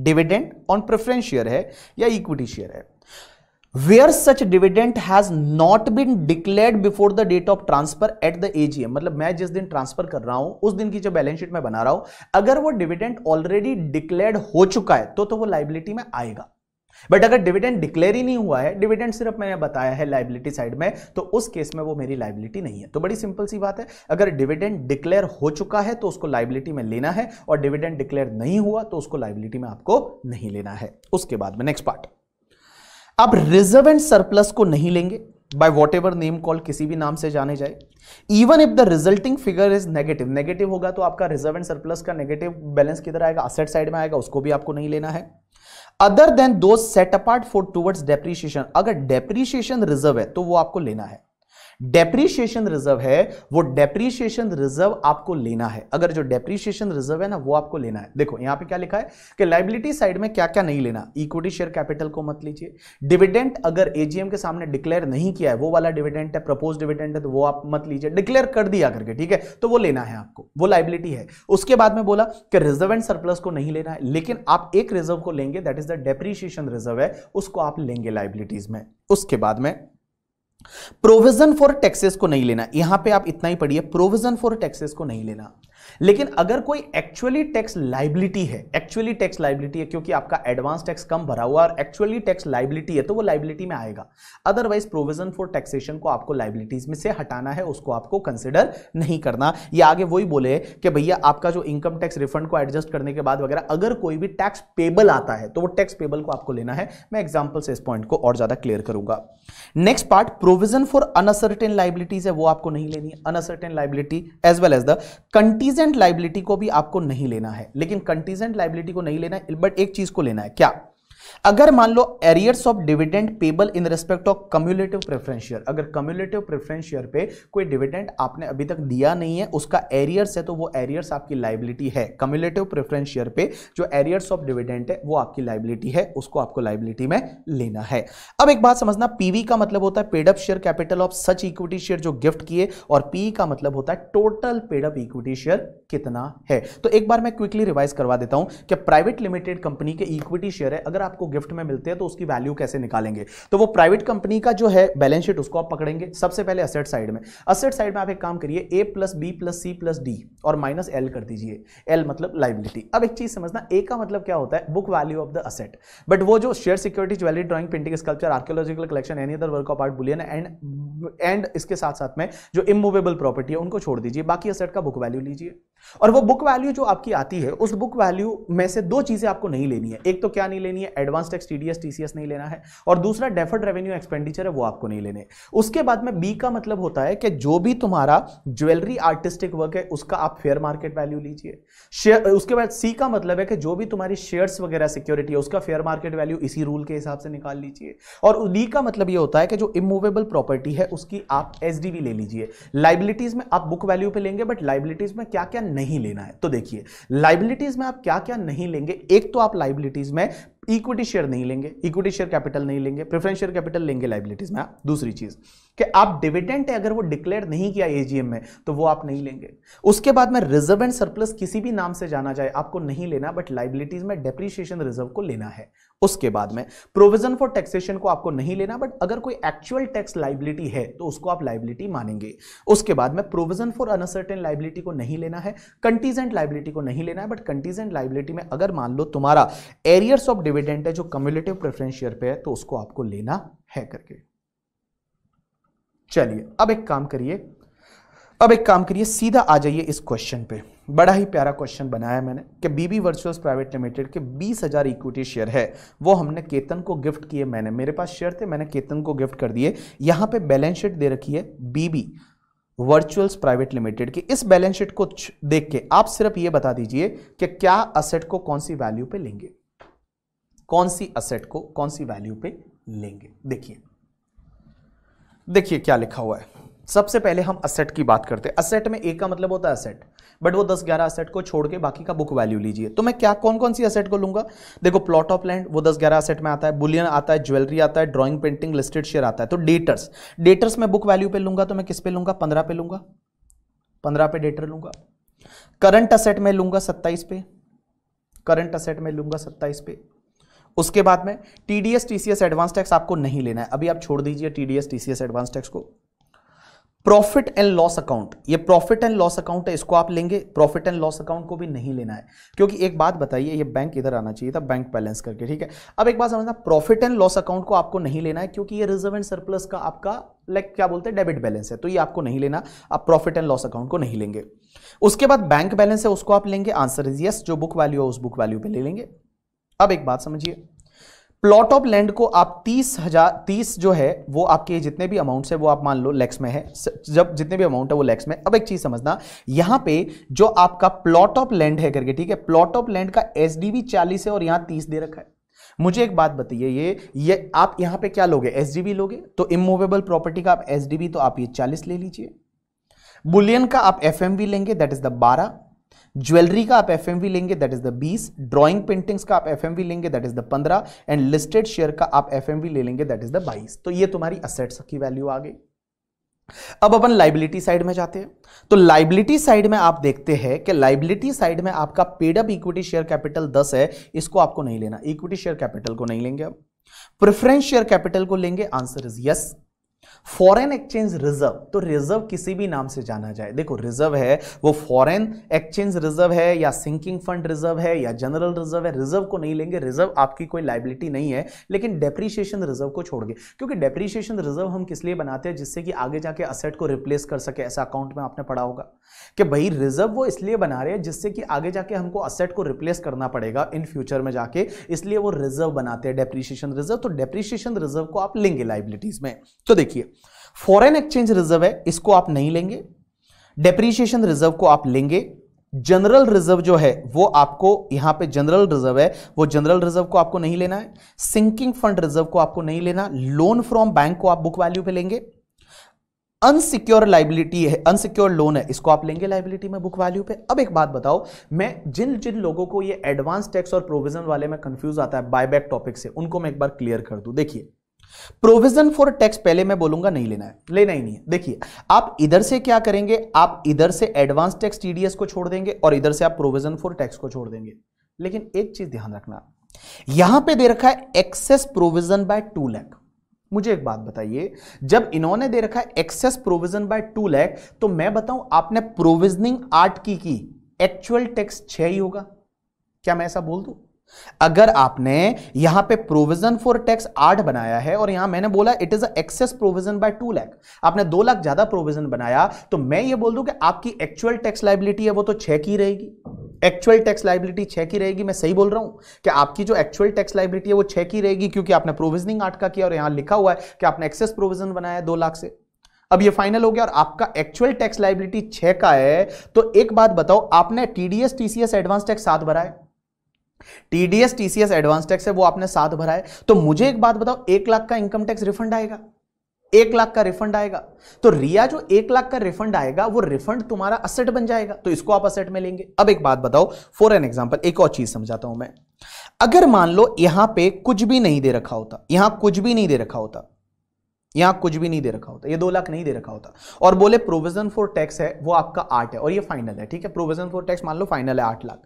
डिविडेंट ऑन प्रेफरेंस शेयर है या इक्विटी शेयर है where such dividend has not been declare before the date of transfer at the AGM मतलब मैं जिस दिन ट्रांसफर कर रहा हूं उस दिन की जो बैलेंस शीट मैं बना रहा हूं अगर वो डिविडेंट ऑलरेडी डिक्लेयर हो चुका है तो तो वो लाइबिलिटी में आएगा बट अगर डिविडेंड डिक्लेयर ही नहीं हुआ है डिविडेंड सिर्फ मैंने बताया है लाइबिलिटी साइड में तो उस केस में वो मेरी लाइबिलिटी नहीं है तो बड़ी सिंपल सी बात है अगर डिविडेंड डिक्लेयर हो चुका है तो उसको लाइबिलिटी में लेना है और डिविडेंड डिक्लेयर नहीं हुआ तो उसको लाइबिलिटी में आपको नहीं लेना है उसके बाद में नेक्स्ट पार्ट अब रिजर्व एंड सरप्लस को नहीं लेंगे by whatever name call किसी भी नाम से जाने जाए even if the resulting figure is negative negative होगा तो आपका रिजर्व एंड सरप्लस का नेगेटिव बैलेंस किधर आएगा असेट साइड में आएगा उसको भी आपको नहीं लेना है अदर देन दो set apart for towards depreciation अगर डेप्रिशिएशन रिजर्व है तो वो आपको लेना है डेप्रीशिएशन रिजर्व है वो डेप्रीशिएशन रिजर्व आपको लेना है अगर जो डेप्रीशिएशन रिजर्व है ना वो आपको लेना है देखो यहां पे क्या लिखा है कि लाइबिलिटी साइड में क्या क्या नहीं लेना इक्विटी शेयर कैपिटल को मत लीजिए डिविडेंट अगर एजीएम के सामने डिक्लेयर नहीं किया है वो वाला डिविडेंट है प्रपोज डिविडेंट है तो वो आप मत लीजिए डिक्लेयर कर दिया करके ठीक है तो वो लेना है आपको वो लाइबिलिटी है उसके बाद में बोला कि रिजर्व एंड सरप्लस को नहीं लेना है लेकिन आप एक रिजर्व को लेंगे that is the depreciation reserve है उसको आप लेंगे लाइबिलिटीज में उसके बाद में प्रोविजन फॉर टैक्सेस को नहीं लेना यहां पे आप इतना ही पढ़िए प्रोविजन फॉर टैक्सेस को नहीं लेना लेकिन अगर कोई एक्चुअली टैक्स लाइबिलिटी है एक्चुअली टैक्स लाइबिलिटी है क्योंकि आपका एडवांस टैक्स कम भरा हुआ और एक्चुअली टैक्स लाइबिलिटी है तो वो लाइबिलिटी में आएगा अदरवाइज प्रोविजन फॉर टैक्सेशन को आपको लाइबिलिटीज में से हटाना है उसको आपको कंसिडर नहीं करना या आगे वही बोले कि भैया आपका जो इनकम टैक्स रिफंड को एडजस्ट करने के बाद वगैरह अगर कोई भी टैक्स पेबल आता है तो वो टैक्स पेबल को आपको लेना है मैं एग्जाम्पल से इस पॉइंट को और ज्यादा क्लियर करूंगा next part provision for uncertain liabilities है वो आपको नहीं लेनी है uncertain liability as well as the contingent contingent liability को भी आपको नहीं लेना है लेकिन कंटीजेंट लाइबिलिटी को नहीं लेना है बट एक चीज को लेना है क्या अगर मान लो arrears of dividend payable in respect of cumulative preference share अगर कम्युलेटिव प्रेफरेंस शेयर पे कोई डिविडेंड आपने अभी तक दिया नहीं है उसका एरियर्स है तो वो एरियर्स आपकी लाइबिलिटी है कम्युलेटिव प्रेफरेंस शेयर पे जो एरियर्स ऑफ डिविडेंड है वो आपकी लाइबिलिटी है उसको आपको लाइबिलिटी में लेना है अब एक बात समझना पीवी का मतलब होता है paid up share capital of such equity share जो गिफ्ट किए और पी का मतलब होता है टोटल पेडअप इक्विटी शेयर कितना है तो एक बार मैं क्विकली रिवाइज करवा देता हूं कि प्राइवेट लिमिटेड कंपनी के इक्विटी शेयर है अगर आप आपको गिफ्ट में मिलते हैं तो उसकी वैल्यू कैसे निकालेंगे तो वो प्राइवेट कंपनी का जो है बैलेंस शीट उसको आप पकड़ेंगे सबसे पहले असेट साइड में असेट साइड में आप एक काम करिए A plus B plus C plus D और माइनस एल कर दीजिए एल मतलब लाइबिलिटी अब एक चीज समझना ए का मतलब क्या होता है book value of the asset but वो जो share security jewellery drawing painting sculpture archaeological collection any other work of art bullion and and इसके साथ साथ में जो इमूवेबल प्रॉपर्टी है उनको छोड़ दीजिए बाकी असेट का बुक वैल्यू लीजिए और वो बुक वैल्यू जो आपकी आती है उस बुक वैल्यू में से दो चीजें आपको नहीं लेनी है एक तो क्या नहीं लेनी है एडवांस टैक्स टीडीएस टीसीएस नहीं लेना है और दूसरा डेफर्ड रेवेन्यू एक्सपेंडिचर है वो आपको नहीं लेने उसके बाद में बी का मतलब होता है कि जो भी तुम्हारा ज्वेलरी आर्टिस्टिक वर्क है उसका आप फेयर मार्केट वैल्यू लीजिए उसके बाद सी का मतलब है कि जो भी तुम्हारी शेयर्स वगैरह सिक्योरिटी है उसका फेयर मार्केट वैल्यू इसी रूल के हिसाब से निकाल लीजिए और डी का मतलब यह होता है कि जो इमूवेबल प्रॉपर्टी है उसकी आप एस ले लीजिए लाइबिलिटीज में आप बुक वैल्यू पे लेंगे बट लाइबिलिटीज में क्या क्या नहीं लेना है तो देखिए लाइबिलिटीज में आप क्या क्या नहीं लेंगे एक तो आप लाइबिलिटीज में इक्विटी शेयर नहीं लेंगे इक्विटी शेयर कैपिटल नहीं लेंगे प्रेफरेंस शेयर कैपिटल लेंगे लाइबिलिटीज में हाँ, दूसरी चीज कि आप डिविडेंट अगर वो डिक्लेयर नहीं किया एजीएम में तो वो आप नहीं लेंगे उसके बाद में रिजर्व एंड सरप्लस किसी भी नाम से जाना जाए आपको नहीं लेना बट लाइबिलिटीज में डेप्रिशिएशन रिजर्व को लेना है उसके बाद में प्रोविजन फॉर टैक्सेशन को आपको नहीं लेना बट अगर कोई एक्चुअल टैक्स लाइबिलिटी है तो उसको आप लाइबिलिटी मानेंगे उसके बाद में प्रोविजन फॉर अनसर्टेन लाइबिलिटी को नहीं लेना है कंटीजेंट लाइबिलिटी को नहीं लेना है बट कंटीजेंट लाइबिलिटी में अगर मान लो तुम्हारा एरियर्स ऑफ डिविडेंट है जो कम्युनिटिव प्रेफरेंस शेयर पे है तो उसको आपको लेना है करके चलिए अब एक काम करिए अब एक काम करिए सीधा आ जाइए इस क्वेश्चन पे बड़ा ही प्यारा क्वेश्चन बनाया मैंने कि बीबी वर्चुअल्स प्राइवेट लिमिटेड के बीस हज़ार इक्विटी शेयर है वो हमने केतन को गिफ्ट किए मैंने मेरे पास शेयर थे मैंने केतन को गिफ्ट कर दिए यहाँ पे बैलेंस शीट दे रखी है बीबी वर्चुअल्स प्राइवेट लिमिटेड की इस बैलेंस शीट को देख के आप सिर्फ ये बता दीजिए कि क्या असेट को कौन सी वैल्यू पे लेंगे कौन सी असेट को कौन सी वैल्यू पे लेंगे देखिए देखिए क्या लिखा हुआ है सबसे पहले हम असेट की बात करते हैं असेट में एक का मतलब होता है असेट बट वो दस ग्यारह असेट को छोड़ के बाकी का बुक वैल्यू लीजिए तो मैं क्या कौन कौन सी असेट को लूंगा देखो प्लॉट ऑफ लैंड वो दस ग्यारह असेट में आता है बुलियन आता है ज्वेलरी आता है ड्रॉइंग पेंटिंग लिस्टेड शेयर आता है तो डेटर्स डेटर्स में बुक वैल्यू पे लूंगा तो मैं किस पे लूंगा पंद्रह पे लूंगा पंद्रह पे डेटर लूंगा करंट असेट में लूंगा सत्ताईस पे करंट असेट में लूंगा सत्ताईस पे उसके बाद में टीडीएस टीसीएस एडवांस टैक्स आपको नहीं लेना है अभी आप छोड़ दीजिए टीडीएस टीसीएस एडवांस टैक्स को प्रॉफिट एंड लॉस अकाउंट ये प्रॉफिट एंड लॉस अकाउंट है इसको आप लेंगे प्रॉफिट एंड लॉस अकाउंट को भी नहीं लेना है क्योंकि एक बात बताइए ये बैंक इधर आना चाहिए था बैंक बैलेंस करके ठीक है अब एक बात समझना प्रॉफिट एंड लॉस अकाउंट को आपको नहीं लेना है क्योंकि ये रिजर्व एंड सरप्लस का आपका लाइक क्या बोलते हैं डेबिट बैलेंस है तो ये आपको नहीं लेना आप प्रॉफिट एंड लॉस अकाउंट को नहीं लेंगे उसके बाद बैंक बैलेंस है उसको आप लेंगे आंसर इज यस जो बुक वैल्यू है उस बुक वैल्यू पर ले लेंगे अब एक बात समझिए प्लॉट ऑफ लैंड को आप तीस हजार तीस जो है वो आपके जितने भी अमाउंट्स है वो आप मान लो लेक्स में है जब जितने भी अमाउंट है वो लेक्स में अब एक चीज समझना यहां पे जो आपका प्लॉट ऑफ लैंड है करके ठीक है प्लॉट ऑफ लैंड का एस डी बी चालीस है और यहां तीस दे रखा है मुझे एक बात बताइए ये ये आप यहां पे क्या लोगे एस लोगे तो इमूवेबल प्रॉपर्टी का आप एस तो आप ये चालीस ले लीजिए बुलियन का आप एफ लेंगे दैट इज द बारह ज्वेलरी का आप एफ लेंगे दैट इज द बीस ड्रॉइंग पेंटिंग्स का आप एफ लेंगे दैट इज द पंद्रह एंड लिस्टेड शेयर का आप एफ ले लेंगे दैट इज द बाईस तो ये तुम्हारी असेट्स की वैल्यू आ गई अब अपन लाइबिलिटी साइड में जाते हैं तो लाइबिलिटी साइड में आप देखते हैं कि लाइबिलिटी साइड में आपका पेडअप इक्विटी शेयर कैपिटल दस है इसको आपको नहीं लेना इक्विटी शेयर कैपिटल को नहीं लेंगे अब प्रेफरेंस शेयर कैपिटल को लेंगे answer is yes foreign exchange reserve तो रिजर्व किसी भी नाम से जाना जाए देखो रिजर्व है वो फॉरेन एक्सचेंज रिजर्व है या सिंकिंग फंड रिजर्व है या जनरल रिजर्व है रिजर्व को नहीं लेंगे रिजर्व आपकी कोई लाइबिलिटी नहीं है लेकिन डेप्रीशिएशन रिजर्व को छोड़ गए क्योंकि डेप्रीशिएशन रिजर्व हम किस लिए बनाते हैं जिससे कि आगे जाके असेट को रिप्लेस कर सके ऐसा अकाउंट में आपने पढ़ा होगा कि भाई रिजर्व वो इसलिए बना रहे हैं जिससे कि आगे जाके हमको असेट को रिप्लेस करना पड़ेगा इन फ्यूचर में जाके इसलिए वो रिजर्व बनाते हैं डेप्रीशिएशन रिजर्व तो डेप्रीशिएशन रिजर्व को आप लेंगे लाइबिलिटीज में तो देखिए फॉरेन एक्सचेंज रिजर्व है इसको आप नहीं लेंगे डेप्रीशिएशन रिजर्व को आप लेंगे जनरल रिजर्व जो है वो आपको यहां पे जनरल रिजर्व है वो जनरल रिजर्व को आपको नहीं लेना है सिंकिंग फंड रिजर्व को आपको नहीं लेना लोन फ्रॉम बैंक को आप बुक वैल्यू पे लेंगे अनसिक्योर लाइबिलिटी है अनसिक्योर लोन है इसको आप लेंगे लाइबिलिटी में बुक वैल्यू पे अब एक बात बताओ मैं जिन जिन लोगों को ये एडवांस टैक्स और प्रोविजन वाले में कंफ्यूज आता है बायबैक टॉपिक से उनको मैं एक बार क्लियर कर दूं देखिए प्रोविजन फॉर टैक्स पहले मैं बोलूंगा नहीं लेना है लेना ही नहीं है देखिए आप इधर से क्या करेंगे आप इधर से एडवांस टैक्स टीडीएस को छोड़ देंगे और इधर से आप प्रोविजन फॉर टैक्स को छोड़ देंगे लेकिन एक चीज ध्यान रखना यहां पे दे रखा है excess provision by two lakh मुझे एक बात बताइए जब इन्होंने दे रखा है excess provision by two lakh तो मैं बताऊं आपने प्रोविजनिंग आठ की की एक्चुअल टैक्स छह ही होगा क्या मैं ऐसा बोल दू अगर आपने यहां पे प्रोविजन फॉर टैक्स आठ बनाया है और यहां मैंने बोला it is excess provision by two lakh आपने दो लाख ज्यादा प्रोविजन बनाया तो मैं ये बोल दूं कि आपकी एक्चुअल टैक्स लाइबिलिटी है वो तो छह की रहेगी एक्चुअल टैक्स लाइबिलिटी छह की रहेगी मैं सही बोल रहा हूं कि आपकी जो एक्चुअल टैक्स लाइबिलिटी है वो छह की रहेगी क्योंकि आपने प्रोविजनिंग आठ का किया और यहां लिखा हुआ है कि आपने एक्सेस प्रोविजन बनाया दो लाख से अब ये फाइनल हो गया और आपका एक्चुअल टैक्स लाइबिलिटी छह का है तो एक बात बताओ आपने टीडीएस टीसीएस एडवांस टैक्स सात भरा है टीडीएस टीसीएस एडवांस टैक्स है वो आपने साथ भरा है तो मुझे एक बात बताओ एक लाख का इनकम टैक्स रिफंड आएगा एक लाख का रिफंड आएगा तो रिया जो एक लाख का रिफंड आएगा वो रिफंड तुम्हारा असेट बन जाएगा तो इसको आप असेट में लेंगे अब एक बात बताओ फॉर एन एग्जाम्पल एक और चीज समझाता हूं मैं अगर मान लो यहां पे कुछ भी नहीं दे रखा होता यहां कुछ भी नहीं दे रखा होता यहां कुछ भी नहीं दे रखा होता ये दो लाख नहीं दे रखा होता और बोले प्रोविजन फॉर टैक्स है वो आपका आठ है और ये फाइनल है ठीक है प्रोविजन फॉर टैक्स मान लो फाइनल है आठ लाख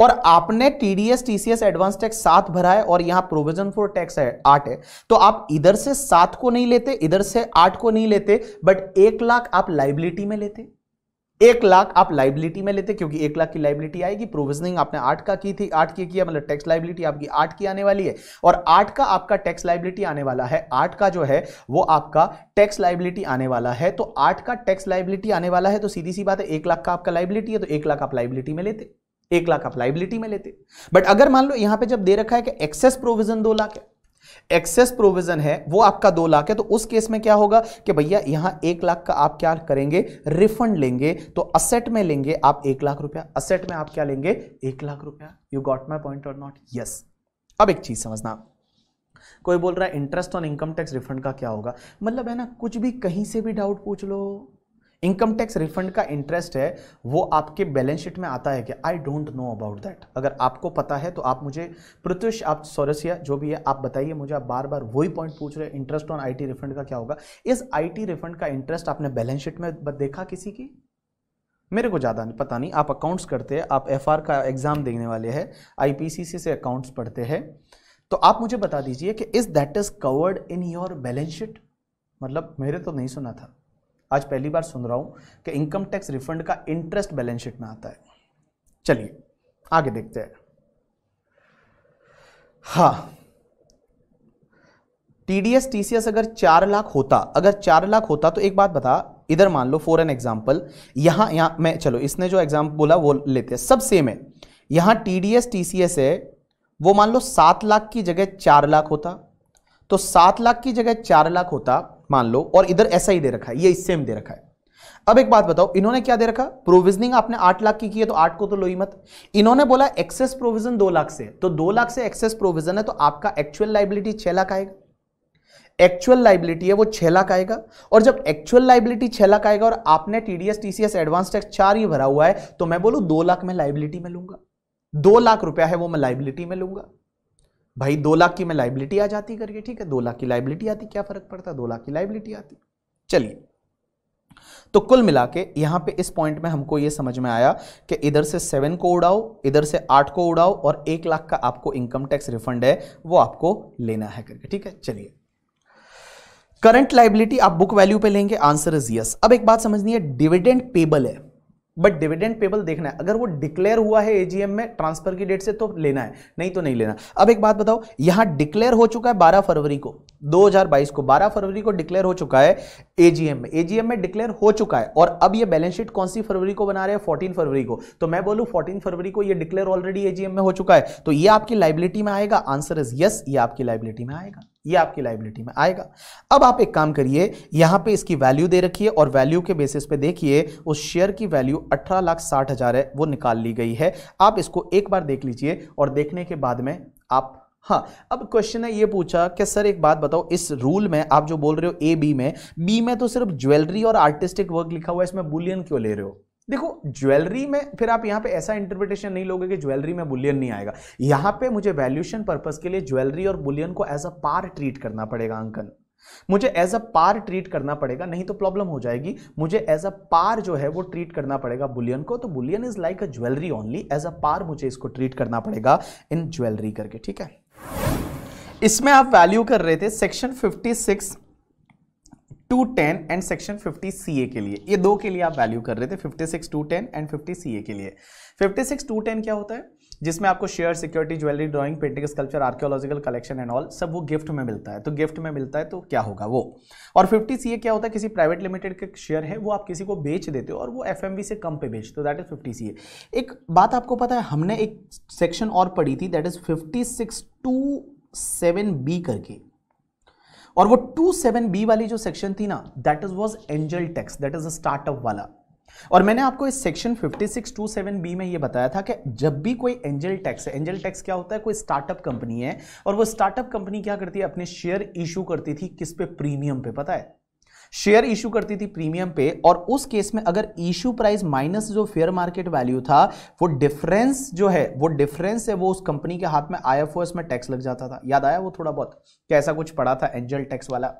और आपने टीडीएस टीसीएस एडवांस टैक्स सात भरा है और यहां प्रोविजन फॉर टैक्स है आठ है तो आप इधर से सात को नहीं लेते इधर से आठ को नहीं लेते बट एक लाख आप लाइबिलिटी में लेते एक लाख आप लाइबिलिटी में लेते क्योंकि एक लाख की लाइबिलिटी आएगी प्रोविजनिंग आपने आठ का की थी आठ की किया मतलब टैक्स लाइबिलिटी आपकी आठ की आने वाली है और आठ का आपका टैक्स लाइबिलिटी आने वाला है आठ का जो है वो आपका टैक्स लाइबिलिटी आने वाला है तो आठ का टैक्स लाइबिलिटी आने वाला है तो सीधी सी बात है एक लाख का आपका लाइबिलिटी है तो एक लाख आप लाइबिलिटी में लेते एक लाख आप लाइबिलिटी में लेते बट अगर मान लो यहां पे जब दे रखा है कि एक्सेस प्रोविजन दो लाख है एक्सेस प्रोविजन है वो आपका दो लाख है तो उस केस में क्या होगा कि भैया यहां एक लाख का आप क्या करेंगे रिफंड लेंगे तो असेट में लेंगे आप एक लाख रुपया असेट में आप क्या लेंगे एक लाख रुपया यू गॉट माई पॉइंट और नॉट यस अब एक चीज समझना कोई बोल रहा है interest on income tax refund का क्या होगा मतलब है ना कुछ भी कहीं से भी डाउट पूछ लो इनकम टैक्स रिफंड का इंटरेस्ट है वो आपके बैलेंस शीट में आता है कि I don't know about that अगर आपको पता है तो आप मुझे प्रत्युष आप सौरसिया जो भी है आप बताइए मुझे आप बार बार वही पॉइंट पूछ रहे हैं इंटरेस्ट ऑन आईटी रिफंड का क्या होगा इस आईटी रिफंड का इंटरेस्ट आपने बैलेंस शीट में देखा किसी की मेरे को ज़्यादा नहीं पता नहीं आप अकाउंट्स करते हैं आप एफ का एग्ज़ाम देने वाले हैं आई से अकाउंट्स पढ़ते हैं तो आप मुझे बता दीजिए कि is that is covered in your balance sheet मतलब मेरे तो नहीं सुना था आज पहली बार सुन रहा हूं कि इनकम टैक्स रिफंड का इंटरेस्ट बैलेंस शीट में आता है चलिए आगे देखते हैं हा टीडीएस टीसीएस अगर चार लाख होता अगर चार लाख होता तो एक बात बता इधर मान लो फॉर एन एग्जाम्पल यहां यहां मैं चलो इसने जो एग्जाम बोला वो लेते हैं सब सेम है यहां टीडीएस टीसीएस है वो मान लो सात लाख की जगह चार लाख होता तो सात लाख की जगह चार लाख होता मान लो और इधर ऐसा ही दे रखा है ये सेम दे रखा है अब एक बात बताओ इन्होंने क्या दे रखा प्रोविजनिंग आपने आठ लाख की की है तो आठ को तो लो ही मत इन्होंने बोला एक्सेस प्रोविजन दो लाख से तो दो लाख से एक्सेस प्रोविजन है तो आपका एक्चुअल लाइबिलिटी छह लाख आएगा एक्चुअल लाइबिलिटी है वो छह लाख आएगा और जब एक्चुअल लाइबिलिटी छह लाख आएगा और आपने टीडीएस टीसीएस एडवांस टैक्स चार ही भरा हुआ है तो मैं बोलू दो लाख में लाइबिलिटी में लूंगा दो लाख रुपया है वो मैं लाइबिलिटी में लूंगा भाई दो लाख की मैं लाइबिलिटी आ जाती करके ठीक है दो लाख की लाइबिलिटी आती क्या फर्क पड़ता दो लाख की लाइबिलिटी आती चलिए तो कुल मिला के यहां पे इस पॉइंट में हमको ये समझ में आया कि इधर से सेवन को उड़ाओ इधर से आठ को उड़ाओ और एक लाख का आपको इनकम टैक्स रिफंड है वो आपको लेना है करके ठीक है चलिए करंट लाइबिलिटी आप बुक वैल्यू पे लेंगे आंसर इज यस अब एक बात समझनी है डिविडेंड पेबल है बट डिविडेंड पेबल देखना है अगर वो डिक्लेयर हुआ है एजीएम में ट्रांसफर की डेट से तो लेना है नहीं तो नहीं लेना अब एक बात बताओ यहां डिक्लेयर हो चुका है 12 फरवरी को 2022 को 12 फरवरी को डिक्लेयर हो चुका है एजीएम में एजीएम में डिक्लेयर हो चुका है और अब ये बैलेंस शीट कौन सी फरवरी को बना रहे हैं फोर्टीन फरवरी को तो मैं बोलू फोर्टीन फरवरी को यह डिक्लेयर ऑलरेडी एजीएम में हो चुका है तो यह आपकी लाइबिलिटी में आएगा आंसर इज यस ये आपकी लाइबिलिटी में आएगा ये आपकी लाइबिलिटी में आएगा अब आप एक काम करिए यहाँ पे इसकी वैल्यू दे रखिए और वैल्यू के बेसिस पे देखिए उस शेयर की वैल्यू अठारह लाख साठ हज़ार है वो निकाल ली गई है आप इसको एक बार देख लीजिए और देखने के बाद में आप हाँ अब क्वेश्चन है ये पूछा कि सर एक बात बताओ इस रूल में आप जो बोल रहे हो ए बी में बी में तो सिर्फ ज्वेलरी और आर्टिस्टिक वर्क लिखा हुआ है इसमें बुलियन क्यों ले रहे हो देखो ज्वेलरी में फिर आप यहां पे ऐसा इंटरप्रिटेशन नहीं लोगे कि ज्वेलरी में बुलियन नहीं आएगा यहां पे मुझे वैल्यूशन पर्पस के लिए ज्वेलरी और बुलियन को एज अ पार ट्रीट करना पड़ेगा अंकन मुझे एज अ पार ट्रीट करना पड़ेगा नहीं तो प्रॉब्लम हो जाएगी मुझे एज अ पार जो है वो ट्रीट करना पड़ेगा बुलियन को तो bullion is like a jewellery only as a par मुझे इसको ट्रीट करना पड़ेगा इन ज्वेलरी करके ठीक है इसमें आप वैल्यू कर रहे थे section 56 two ten and section fifty C A के लिए ये दो के लिए आप वैल्यू कर रहे थे fifty six two ten and fifty C A के लिए फिफ्टी सिक्स टू टेन क्या होता है जिसमें आपको share security jewellery drawing painting sculpture archaeological collection and all सब वो गिफ्ट में मिलता है तो गिफ्ट में मिलता है तो क्या होगा वो और 50 सी क्या होता है किसी प्राइवेट लिमिटेड के शेयर है वो आप किसी को बेच देते हो और वो एफ से कम पे बेचते हो दैट इज फिफ्टी सी एक बात आपको पता है हमने एक सेक्शन और पढ़ी थी that is fifty six two seven B करके और वो टू सेवन बी वाली जो सेक्शन थी ना that is was angel tax that is a startup वाला और मैंने आपको इस सेक्शन 5627 बी में ये बताया था कि जब भी कोई एंजल टैक्स है एंजल टैक्स क्या होता है कोई स्टार्टअप कंपनी है और वो स्टार्टअप कंपनी क्या करती है अपने शेयर इशू करती थी किस पे प्रीमियम पे पता है शेयर इशू करती थी प्रीमियम पे और उस केस में अगर इशू प्राइस माइनस जो फेयर मार्केट वैल्यू था वो डिफरेंस जो है वो डिफरेंस है वो उस कंपनी के हाथ में आई में टैक्स लग जाता था याद आया वो थोड़ा बहुत कैसा कुछ पड़ा था एंजल टैक्स वाला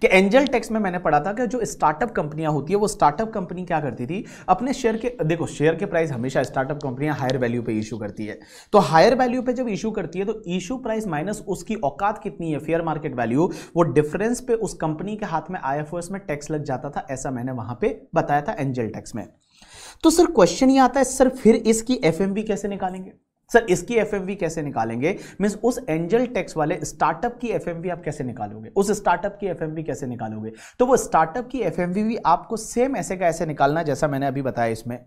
कि एंजल टैक्स में मैंने पढ़ा था कि जो स्टार्टअप कंपनियां होती है वो स्टार्टअप कंपनी क्या करती थी अपने शेयर के देखो शेयर के प्राइस हमेशा स्टार्टअप कंपनियां हायर वैल्यू पे इशू करती है तो हायर वैल्यू पे जब इशू करती है तो इशू प्राइस माइनस उसकी औकात कितनी है फेयर मार्केट वैल्यू वो डिफरेंस पे उस कंपनी के हाथ में आई में टैक्स लग जाता था ऐसा मैंने वहां पर बताया था एंजल टैक्स में तो सर क्वेश्चन ये आता है सर फिर इसकी एफ कैसे निकालेंगे सर इसकी एफ कैसे निकालेंगे मीन्स उस एंजल टैक्स वाले स्टार्टअप की एफ आप कैसे निकालोगे उस स्टार्टअप की एफ कैसे निकालोगे तो वो स्टार्टअप की एफ भी आपको सेम ऐसे का ऐसे निकालना जैसा मैंने अभी बताया इसमें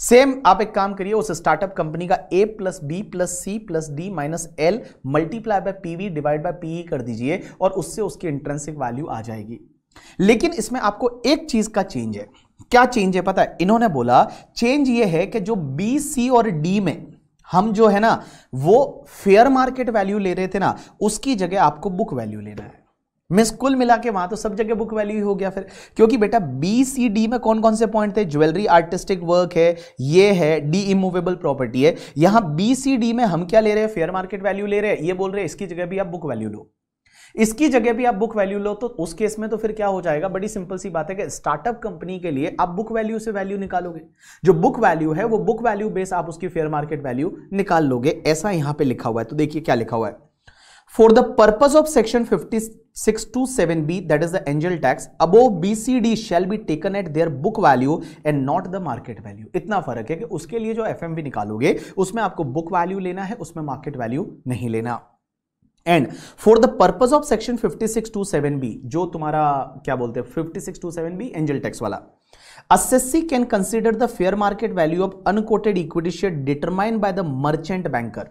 सेम आप एक काम करिए उस स्टार्टअप कंपनी का A plus B plus C plus D minus L multiply by PV divide by PE कर दीजिए और उससे उसकी इंट्रेंसिक वैल्यू आ जाएगी लेकिन इसमें आपको एक चीज का चेंज है क्या चेंज है पता है इन्होंने बोला चेंज ये है कि जो बी सी और डी में हम जो है ना वो फेयर मार्केट वैल्यू ले रहे थे ना उसकी जगह आपको बुक वैल्यू लेना है मिस कुल मिला के वहां तो सब जगह बुक वैल्यू ही हो गया फिर क्योंकि बेटा बी सी डी में कौन कौन से पॉइंट थे ज्वेलरी आर्टिस्टिक वर्क है ये है डी इमूवेबल प्रॉपर्टी है यहां बी सी डी में हम क्या ले रहे हैं फेयर मार्केट वैल्यू ले रहे हैं ये बोल रहे हैं इसकी जगह भी आप बुक वैल्यू लो इसकी जगह भी आप बुक वैल्यू लो तो उस केस में तो फिर क्या हो जाएगा बड़ी सिंपल सी बात है कि स्टार्टअप कंपनी के लिए आप बुक वैल्यू से वैल्यू निकालोगे जो बुक वैल्यू है वो बुक वैल्यू बेस आप उसकी फेयर मार्केट वैल्यू निकाल लोगे ऐसा यहां पर लिखा हुआ है तो देखिए क्या लिखा हुआ है for the purpose of section fifty six two seven B that is the angel tax above B C D shall be taken at their book value and not the market value इतना फर्क है कि उसके लिए जो F M निकालोगे उसमें आपको बुक वैल्यू लेना है उसमें मार्केट वैल्यू नहीं लेना and for the purpose of section fifty six two seven B जो तुम्हारा क्या बोलते हैं fifty six two seven B angel tax वाला assessee can consider the fair market value of unquoted equity share determine by the merchant banker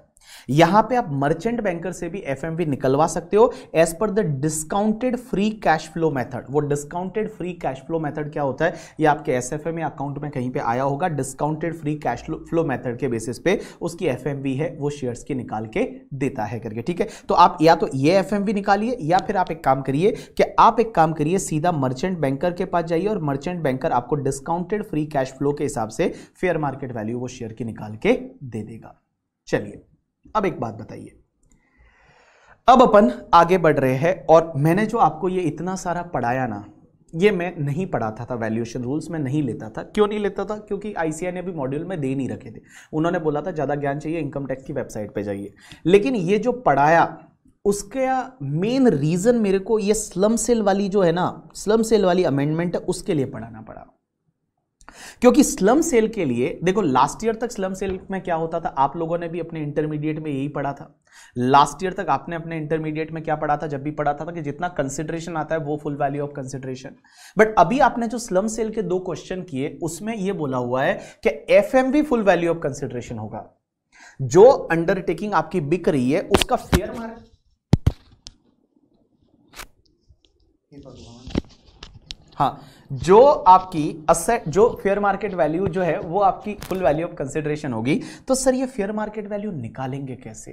यहां पे आप merchant banker से भी एफ निकलवा सकते हो as per the discounted free cash flow method वो discounted free cash flow method क्या होता है ये आपके एस एफ में अकाउंट में कहीं पे आया होगा discounted free cash flow method के बेसिस पे उसकी एफ है वो शेयर्स की निकाल के देता है करके ठीक है तो आप या तो ये एफ निकालिए या फिर आप एक काम करिए कि आप एक काम करिए सीधा मर्चेंट बैंकर के पास जाइए और मर्चेंट बैंकर आपको डिस्काउंटेड फ्री कैश फ्लो के हिसाब से फेयर मार्केट वैल्यू वो शेयर की निकाल के दे देगा चलिए अब एक बात बताइए अब अपन आगे बढ़ रहे हैं और मैंने जो आपको ये इतना सारा पढ़ाया ना ये मैं नहीं पढ़ाता था वैल्यूएशन रूल्स में नहीं लेता था क्यों नहीं लेता था क्योंकि आईसीआई ने भी मॉड्यूल में दे नहीं रखे थे उन्होंने बोला था ज़्यादा ज्ञान चाहिए इनकम टैक्स की वेबसाइट पे जाइए लेकिन ये जो पढ़ाया उसका मेन रीज़न मेरे को ये स्लम सेल वाली जो है ना स्लम सेल वाली अमेंडमेंट है उसके लिए पढ़ाना पड़ा क्योंकि स्लम सेल के लिए देखो लास्ट ईयर तक स्लम सेल में क्या होता था आप लोगों ने भी अपने इंटरमीडिएट में यही पढ़ा था लास्ट ईयर तक आपने अपने इंटरमीडिएट में क्या पढ़ा था जब भी पढ़ा था, था कि जितना कंसिडरेशन आता है वो full value of consideration but अभी आपने जो स्लम सेल के दो क्वेश्चन किए उसमें यह बोला हुआ है कि एफ भी फुल वैल्यू ऑफ कंसिडरेशन होगा जो अंडरटेकिंग आपकी बिक रही है उसका फेयर मार्केट हाँ जो आपकी असेट जो फेयर मार्केट वैल्यू जो है वो आपकी फुल वैल्यू ऑफ कंसिडरेशन होगी तो सर ये फेयर मार्केट वैल्यू निकालेंगे कैसे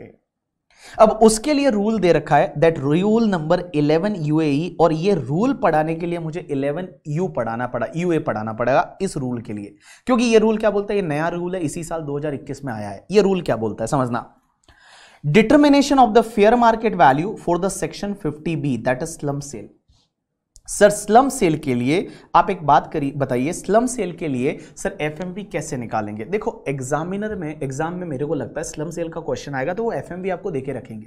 अब उसके लिए रूल दे रखा है दैट रूल नंबर 11 यूएई और ये रूल पढ़ाने के लिए मुझे 11 यू पढ़ाना पड़ा यूए पढ़ाना पड़ेगा इस रूल के लिए क्योंकि ये रूल क्या बोलता है ये नया रूल है इसी साल 2021 में आया है ये रूल क्या बोलता है समझना determination of the fair market value for the section 50 B that is slump sale sir slump sale के लिए आप एक बात करिए बताइए स्लम सेल के लिए सर एफ कैसे निकालेंगे देखो एग्जामिनर में एग्जाम में मेरे को लगता है स्लम सेल का क्वेश्चन आएगा तो वो एफ आपको देखे रखेंगे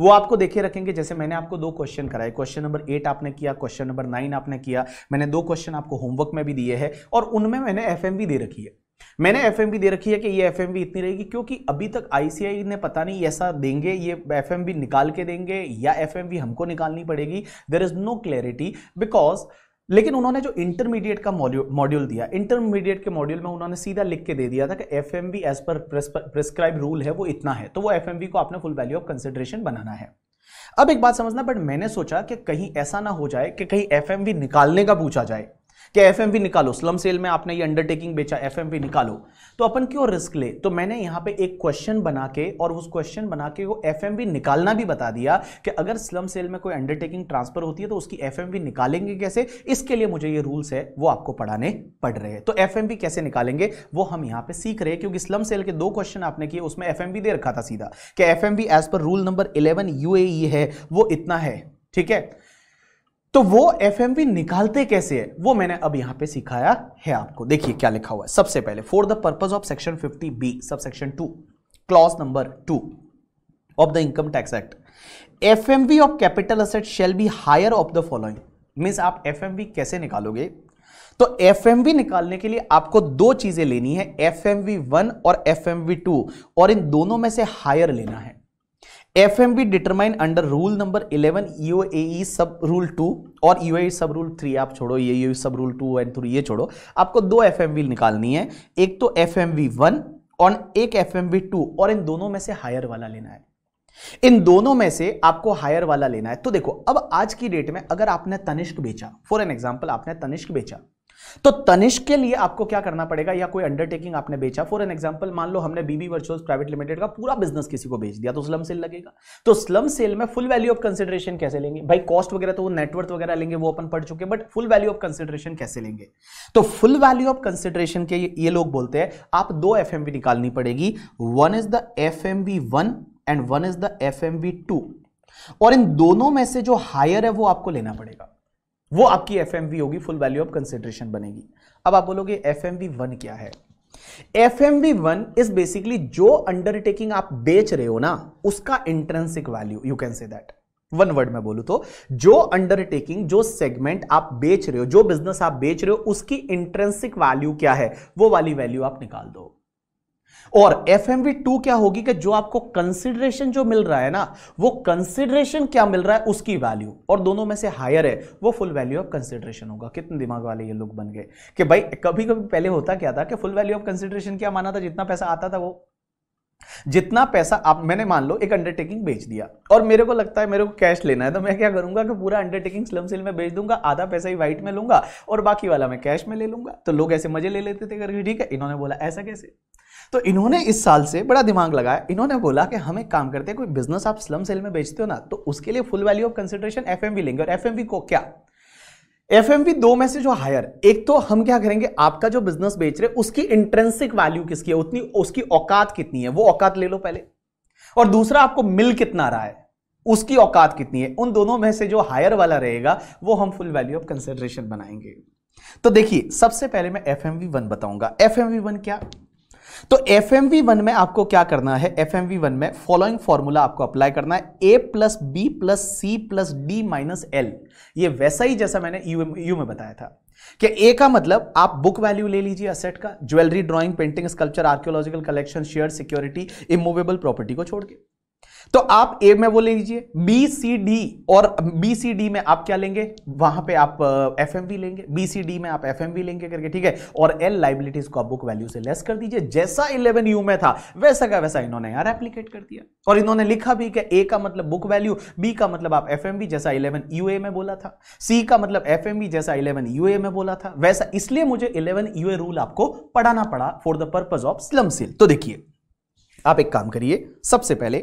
वो आपको देखे रखेंगे जैसे मैंने आपको दो क्वेश्चन कराए क्वेश्चन नंबर एट आपने किया क्वेश्चन नंबर नाइन आपने किया मैंने दो क्वेश्चन आपको होमवर्क में भी दिए हैं और उनमें मैंने एफ दे रखी है मैंने एफ दे रखी है कि ये एफ इतनी रहेगी क्योंकि अभी तक आईसीआई ने पता नहीं ऐसा देंगे ये एफ निकाल के देंगे या एफ हमको निकालनी पड़ेगी there is no clarity because लेकिन उन्होंने जो इंटरमीडिएट का मॉड्यूल दिया इंटरमीडिएट के मॉड्यूल में उन्होंने सीधा लिख के दे दिया था कि F M B as per prescribe rule है वो इतना है तो वो एफ एम को आपने फुल वैल्यू ऑफ कंसिडरेशन बनाना है अब एक बात समझना बट मैंने सोचा कि कहीं ऐसा ना हो जाए कि कहीं एफ एम निकालने का पूछा जाए कि एफ निकालो स्लम सेल में आपने ये अंडरटेकिंग बेचा एफ निकालो तो अपन क्यों रिस्क ले तो मैंने यहाँ पे एक क्वेश्चन बना के और उस क्वेश्चन बना के वो एफ निकालना भी बता दिया कि अगर स्लम सेल में कोई अंडरटेकिंग ट्रांसफर होती है तो उसकी एफ निकालेंगे कैसे इसके लिए मुझे ये रूल्स है वो आपको पढ़ाने पड़ रहे हैं तो एफ कैसे निकालेंगे वो हम यहाँ पे सीख रहे हैं क्योंकि स्लम सेल के दो क्वेश्चन आपने किए उसमें एफ दे रखा था सीधा कि F M as per rule number eleven U है वो इतना है ठीक है तो वो एफ निकालते कैसे है वो मैंने अब यहां पे सिखाया है आपको देखिए क्या लिखा हुआ है सबसे पहले for the purpose of section 50 B sub section two clause number two of the income tax act F of capital asset shall be higher of the following means आप एफ कैसे निकालोगे तो एफ निकालने के लिए आपको दो चीजें लेनी है एफ एम वन और एफ एम टू और इन दोनों में से हायर लेना है F M V determine under rule number eleven U A sub rule two और U A sub rule three आप छोड़ो ये यू सब रूल टू एंड थ्री ये छोड़ो आपको दो एफ एम बी निकालनी है एक तो एफ एम बी वन और एक एफ एम बी टू और इन दोनों में से हायर वाला लेना है इन दोनों में से आपको हायर वाला लेना है तो देखो अब आज की डेट में अगर आपने तनिष्क बेचा फॉर एन एग्जाम्पल आपने तनिष्क बेचा तो तनिष्क के लिए आपको क्या करना पड़ेगा या कोई अंडरटेकिंग आपने बेचा फॉर एन एग्जाम्पल मान लो हमने बीबी वर्चुअल्स प्राइवेट लिमिटेड का पूरा बिजनेस किसी को बेच दिया तो स्लम सेल लगेगा तो स्लम सेल में फुल वैल्यू ऑफ कंसिडरेशन कैसे लेंगे भाई कॉस्ट वगैरह तो वो नेटवर्थ वगैरह लेंगे वो अपन पढ़ चुके but full value of consideration कैसे लेंगे तो फुल वैल्यू ऑफ कंसिडरेशन के ये लोग बोलते हैं आप दो एफ निकालनी पड़ेगी one is the F M B one and one is the F M V two और इन दोनों में से जो हायर है वो आपको लेना पड़ेगा वो आपकी एफ होगी फुल वैल्यू ऑफ कंसिडरेशन बनेगी अब आप बोलोगे एफ एम वन क्या है F M V one is basically जो अंडरटेकिंग आप बेच रहे हो ना उसका intrinsic value you can say that one word में बोलू तो जो अंडरटेकिंग जो सेगमेंट आप बेच रहे हो जो बिजनेस आप बेच रहे हो उसकी इंट्रेंसिक वैल्यू क्या है वो वाली वैल्यू आप निकाल दो और एफ एम वी टू क्या होगी कि जो आपको कंसिडरेशन जो मिल रहा है ना वो कंसिडरेशन क्या मिल रहा है उसकी वैल्यू और दोनों में से हायर है वो फुल वैल्यू ऑफ कंसिडरेशन होगा कितने दिमाग वाले ये लोग बन गए कि भाई कभी कभी पहले होता क्या था कि फुल वैल्यू ऑफ कंसिडरेशन क्या माना था जितना पैसा आता था वो जितना पैसा आप मैंने मान लो एक अंडरटेकिंग बेच दिया और मेरे को लगता है मेरे को कैश लेना है तो मैं क्या करूंगा कि पूरा अंडरटेकिंग स्लम सेल में बेच दूंगा आधा पैसा ही व्हाइट में लूंगा और बाकी वाला मैं कैश में ले लूंगा तो लोग ऐसे मजे ले लेते थे करके ठीक है इन्होंने बोला ऐसा कैसे तो इन्होंने इस साल से बड़ा दिमाग लगाया इन्होंने बोला कि हम एक काम करते हैं कोई बिजनेस आप स्लम सेल में बेचते हो ना तो उसके लिए full value of consideration F लेंगे और एफ को क्या एफ दो में से जो हायर एक तो हम क्या करेंगे आपका जो बिजनेस बेच रहे उसकी इंट्रेंसिक वैल्यू किसकी है उतनी उसकी औकात कितनी है वो औकात ले लो पहले और दूसरा आपको मिल कितना रहा है उसकी औकात कितनी है उन दोनों में से जो हायर वाला रहेगा वो हम फुल वैल्यू ऑफ कंसिडरेशन बनाएंगे तो देखिए सबसे पहले मैं एफ एम वन बताऊंगा एफ एम वन क्या तो एफ एम वी वन में आपको क्या करना है एफ एम वी वन में फॉलोइंग फॉर्मूला आपको अप्लाई करना है A plus B plus C plus D minus L ये वैसा ही जैसा मैंने यू यू में बताया था कि ए का मतलब आप बुक वैल्यू ले लीजिए असेट का jewellery drawing painting sculpture archaeological collection share security immovable property को छोड़ के तो आप ए में वो ले लीजिए बी सी डी और बी सी डी में आप क्या लेंगे वहां पे आप एफ एम लेंगे बी सी डी में आप एफ एम लेंगे करके ठीक है और एल लाइबिलिटीज को आप बुक वैल्यू से लेस कर दीजिए जैसा इलेवन यू में था वैसा का वैसा इन्होंने यार एप्लीकेट कर दिया और इन्होंने लिखा भी कि ए का मतलब बुक वैल्यू बी का मतलब आप एफ एम जैसा इलेवन यू में बोला था सी का मतलब एफ एम जैसा इलेवन यू में बोला था वैसा इसलिए मुझे इलेवन यू रूल आपको पढ़ाना पड़ा for the purpose of slump sale तो देखिए आप एक काम करिए सबसे पहले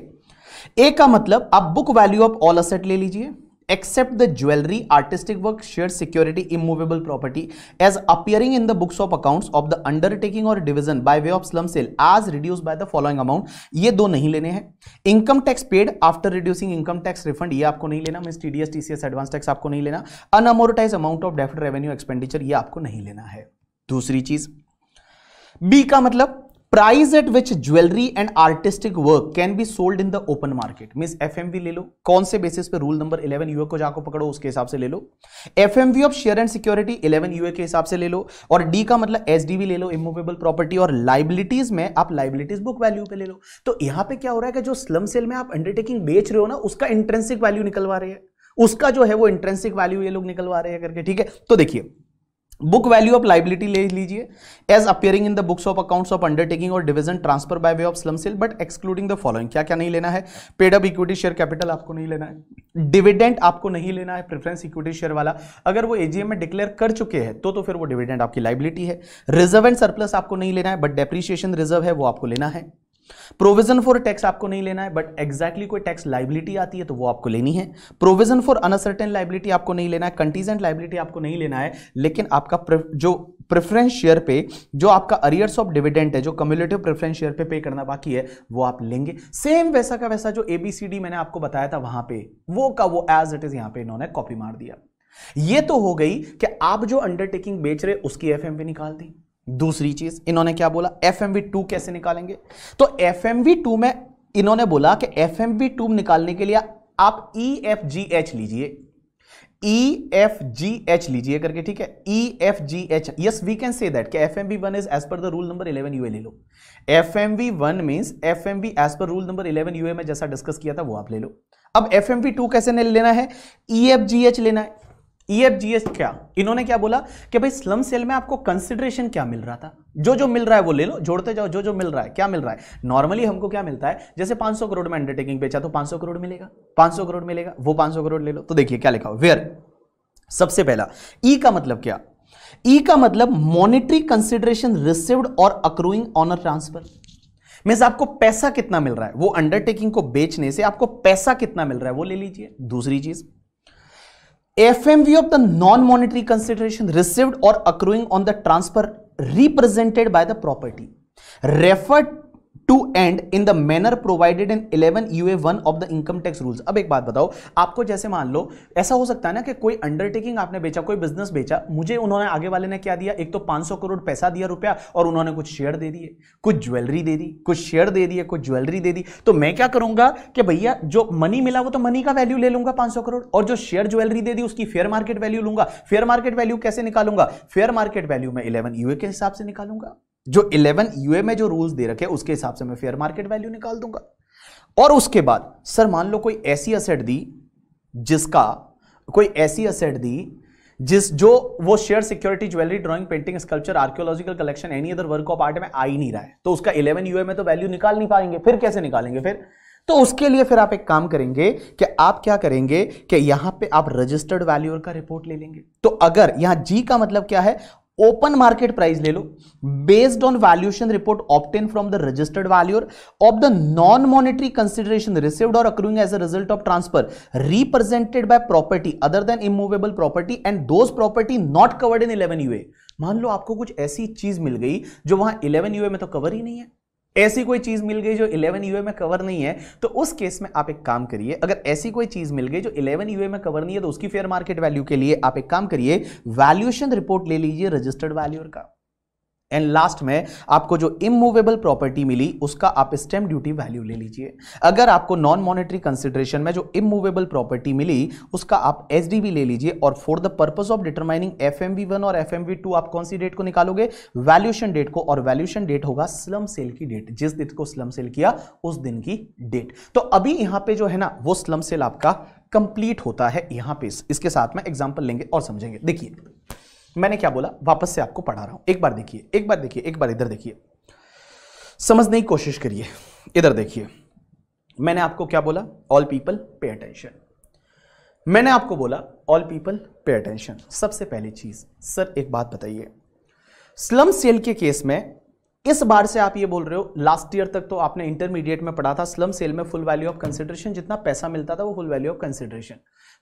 ए का मतलब आप book value of all asset ले लीजिए except the jewellery artistic work share security immovable property as appearing in the books of accounts of the undertaking और division by way of slump sale as reduce by the following amount ये दो नहीं लेने हैं income tax paid after reducing income tax refund ये आपको नहीं लेना T C S advance tax आपको नहीं लेना unamortize amount of deferred revenue expenditure ये आपको नहीं लेना है दूसरी चीज बी का मतलब price at which jewellery and artistic work can be sold in the open market mean F ले लो कौन से बेसिस पे रूल नंबर 11 यूए को जाकर पकड़ो उसके हिसाब से ले लो F of share and security 11 U A के हिसाब से ले लो और डी का मतलब एस ले लो इमूवेबल प्रॉपर्टी और लाइबिलिटीज में आप लाइबिलिटीज बुक वैल्यू पे ले लो तो यहाँ पे क्या हो रहा है कि जो स्लम सेल में आप अंडरटेकिंग बेच रहे हो ना उसका इंट्रेंसिक वैल्यू निकलवा रहे हैं उसका जो है वो इंट्रेंसिक वैल्यू ये लोग निकलवा रहे हैं करके ठीक है तो देखिए बुक वैल्यू ऑफ लाइबिलिटी ले लीजिए as appearing in the books of accounts of undertaking और division transfer by way of slump sale but excluding the following क्या क्या नहीं लेना है paid up equity share capital आपको नहीं लेना है डिविडेंट आपको नहीं लेना है प्रेफरेंस इक्विटी शेयर वाला अगर वो एजीएम में डिक्लेयर कर चुके हैं तो तो फिर वो डिविडेंट आपकी लाइबिलिटी है रिजर्व एंड सरप्लस आपको नहीं लेना है बट डेप्रिशिएशन रिजर्व है वो आपको लेना है प्रोविजन फॉर टैक्स आपको नहीं लेना है बट एग्जैक्टली exactly कोई टैक्स लाइबिलिटी आती है तो वो आपको लेनी है प्रोविजन फॉर अनसर्टेन लाइबिलिटी आपको नहीं लेना है कंटीजेंट लाइबिलिटी आपको नहीं लेना है लेकिन आपका जो प्रेफरेंस शेयर पे जो आपका अरियर्स ऑफ डिविडेंट है जो कम्युलेटिव प्रेफरेंस शेयर पे पे करना बाकी है वो आप लेंगे सेम वैसा का वैसा जो एबीसीडी मैंने आपको बताया था वहां पे वो का वो एज इट इज यहां पे इन्होंने कॉपी मार दिया ये तो हो गई कि आप जो अंडरटेकिंग बेच रहे उसकी एफ निकाल दी दूसरी चीज इन्होंने क्या बोला एफ एम टू कैसे निकालेंगे तो एफ एम टू में इन्होंने बोला कि एफ एम टू निकालने के लिए आप ई एफ जी एच लीजिए ई एफ जी एच लीजिए करके ठीक है E F G H yes we can say that F M B one is as per the rule number eleven U A ले लो F M B one means F M B as per rule number eleven U A में जैसा discuss किया था वो आप ले लो अब एफ एम बी टू कैसे लेना है ई एफ जी एच लेना है ईएफजीएस e क्या इन्होंने क्या बोला कि भाई स्लम सेल में आपको कंसिडरेशन क्या मिल रहा था जो जो मिल रहा है वो ले लो जोड़ते जाओ जो जो मिल रहा है क्या मिल रहा है नॉर्मली हमको क्या मिलता है जैसे 500 करोड़ में अंडरटेकिंग बेचा तो 500 करोड़ मिलेगा 500 करोड़ मिलेगा वो 500 करोड़ ले लो तो देखिए क्या लिखा हो वेयर सबसे पहला ई e का मतलब क्या ई e का मतलब मॉनिटरी कंसिडरेशन रिसिव्ड और अक्रूइंग ऑनर ट्रांसफर मीन्स आपको पैसा कितना मिल रहा है वो अंडरटेकिंग को बेचने से आपको पैसा कितना मिल रहा है वो ले लीजिए दूसरी चीज FMV of the non-monetary consideration received or accruing on the transfer represented by the property referred to and in the manner provided in U UA one of the income tax rules अब एक बात बताओ आपको जैसे मान लो ऐसा हो सकता है ना कि कोई अंडरटेकिंग आपने बेचा कोई बिजनेस बेचा मुझे उन्होंने आगे वाले ने क्या दिया एक तो 500 करोड़ पैसा दिया रुपया और उन्होंने कुछ शेयर दे दिए कुछ ज्वेलरी दे दी कुछ शेयर दे दिए कुछ ज्वेलरी दे दी तो मैं क्या करूंगा कि भैया जो मनी मिला वो तो मनी का वैल्यू ले लूंगा सौ करोड़ और जो शेयर ज्वेलरी दे दी उसकी फेयर मार्केट वैल्यू लूंगा फेयर मार्केट वैल्यू कैसे निकालूंगा फेयर मार्केट वैल्यू मैं इलेवन यूए के हिसाब से निकालूंगा जो 11 यूए में जो रूल्स दे रखे उसके हिसाब से मैं फेयर मार्केट वैल्यू निकाल दूंगा और उसके बाद सर मान लो कोई ऐसी असेट दी जिसका कोई ऐसी असेट दी जिस जो वो share security jewellery drawing painting sculpture archaeological collection any other work of art में आ ही नहीं रहा है तो उसका इलेवन यूए में तो वैल्यू निकाल नहीं पाएंगे फिर कैसे निकालेंगे फिर तो उसके लिए फिर आप एक काम करेंगे कि आप क्या करेंगे कि यहां पे आप रजिस्टर्ड वैल्यूअर का रिपोर्ट ले लेंगे तो अगर यहां जी का मतलब क्या है ओपन मार्केट प्राइस ले लो based on valuation report obtain from the registered valuer of the non monetary consideration received और accruing as a result of transfer represented by property other than immovable property and those property not covered in eleven UA मान लो आपको कुछ ऐसी चीज मिल गई जो वहां इलेवन यूए में तो कवर ही नहीं है ऐसी कोई चीज मिल गई जो 11 यूए में कवर नहीं है तो उस केस में आप एक काम करिए अगर ऐसी कोई चीज मिल गई जो 11 यूए में कवर नहीं है तो उसकी फेयर मार्केट वैल्यू के लिए आप एक काम करिए वैल्यूएशन रिपोर्ट ले लीजिए रजिस्टर्ड वैल्यूअर का एंड लास्ट में आपको जो इमूवेबल प्रॉपर्टी मिली उसका आप स्टेम ड्यूटी वैल्यू ले लीजिए अगर आपको नॉन मॉनेटरी कंसिडरेशन में जो इमूवेबल प्रॉपर्टी मिली उसका आप एस ले लीजिए और for the purpose of determining F one और एफ आप कौन सी डेट को निकालोगे वैल्यूशन डेट को और वैल्यूशन डेट होगा स्लम सेल की डेट जिस दिन को स्लम सेल किया उस दिन की डेट तो अभी यहाँ पे जो है ना वो स्लम सेल आपका कंप्लीट होता है यहाँ पे इसके साथ में एग्जाम्पल लेंगे और समझेंगे देखिए मैंने क्या बोला वापस से आपको पढ़ा रहा हूं एक बार देखिए एक बार देखिए एक बार इधर देखिए समझने की कोशिश करिए इधर देखिए मैंने आपको क्या बोला ऑल पीपल पे अटेंशन मैंने आपको बोला ऑल पीपल पे अटेंशन सबसे पहली चीज सर एक बात बताइए स्लम सेल के केस में इस बार से आप ये बोल रहे हो लास्ट ईयर तक तो आपने इंटरमीडिएट में पढ़ा था स्लम सेल में फुल वैल्यू ऑफ कंसिडरेशन जितना पैसा मिलता था वो full value of consideration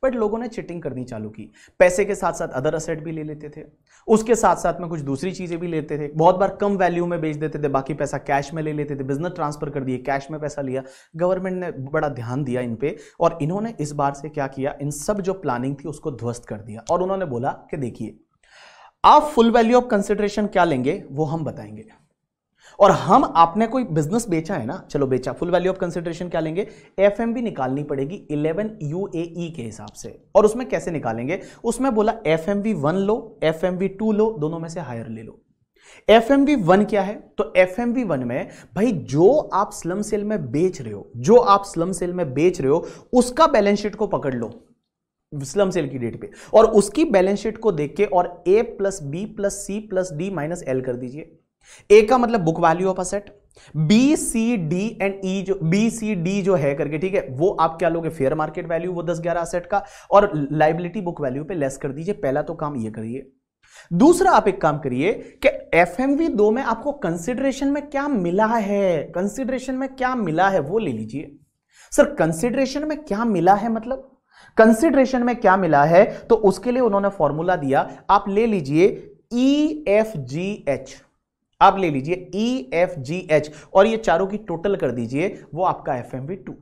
but लोगों ने चिटिंग करनी चालू की पैसे के साथ साथ अदर असेट भी ले लेते थे उसके साथ साथ में कुछ दूसरी चीज़ें भी लेते थे बहुत बार कम वैल्यू में बेच देते थे बाकी पैसा कैश में ले लेते थे बिजनेस ट्रांसफर कर दिए कैश में पैसा लिया गवर्नमेंट ने बड़ा ध्यान दिया इन पे और इन्होंने इस बार से क्या किया इन सब जो प्लानिंग थी उसको ध्वस्त कर दिया और उन्होंने बोला कि देखिए आप फुल वैल्यू ऑफ कंसिडरेशन क्या लेंगे वो हम बताएंगे और हम आपने कोई बिजनेस बेचा है ना चलो बेचा फुल वैल्यू ऑफ कंसिडरेशन क्या लेंगे एफ निकालनी पड़ेगी इलेवन यू e के हिसाब से और उसमें कैसे निकालेंगे उसमें बोला एफ एम लो एफ एम लो दोनों में से हायर ले लो एफ एम वन क्या है तो एफ एम वन में भाई जो आप स्लम सेल में बेच रहे हो जो आप स्लम सेल में बेच रहे हो उसका बैलेंस शीट को पकड़ लो स्लम सेल की डेट पे और उसकी बैलेंस शीट को देख के और A plus B plus C plus D minus L कर दीजिए ए का मतलब book value of asset B C D and E जो बी सी डी जो है करके ठीक है वो आप क्या लोगे फेयर मार्केट वैल्यू वो दस ग्यारह असेट का और लाइबिलिटी बुक वैल्यू पे लेस कर दीजिए पहला तो काम ये करिए दूसरा आप एक काम करिए कि एफ एम वी दो में आपको कंसिडरेशन में क्या मिला है कंसिडरेशन में क्या मिला है वो ले लीजिए सर कंसिडरेशन में क्या मिला है मतलब कंसिडरेशन में क्या मिला है तो उसके लिए उन्होंने फॉर्मूला दिया आप ले लीजिए ई एफ जी एच आप ले लीजिए ई एफ जी एच और ये चारों की टोटल कर दीजिए वो आपका F M V two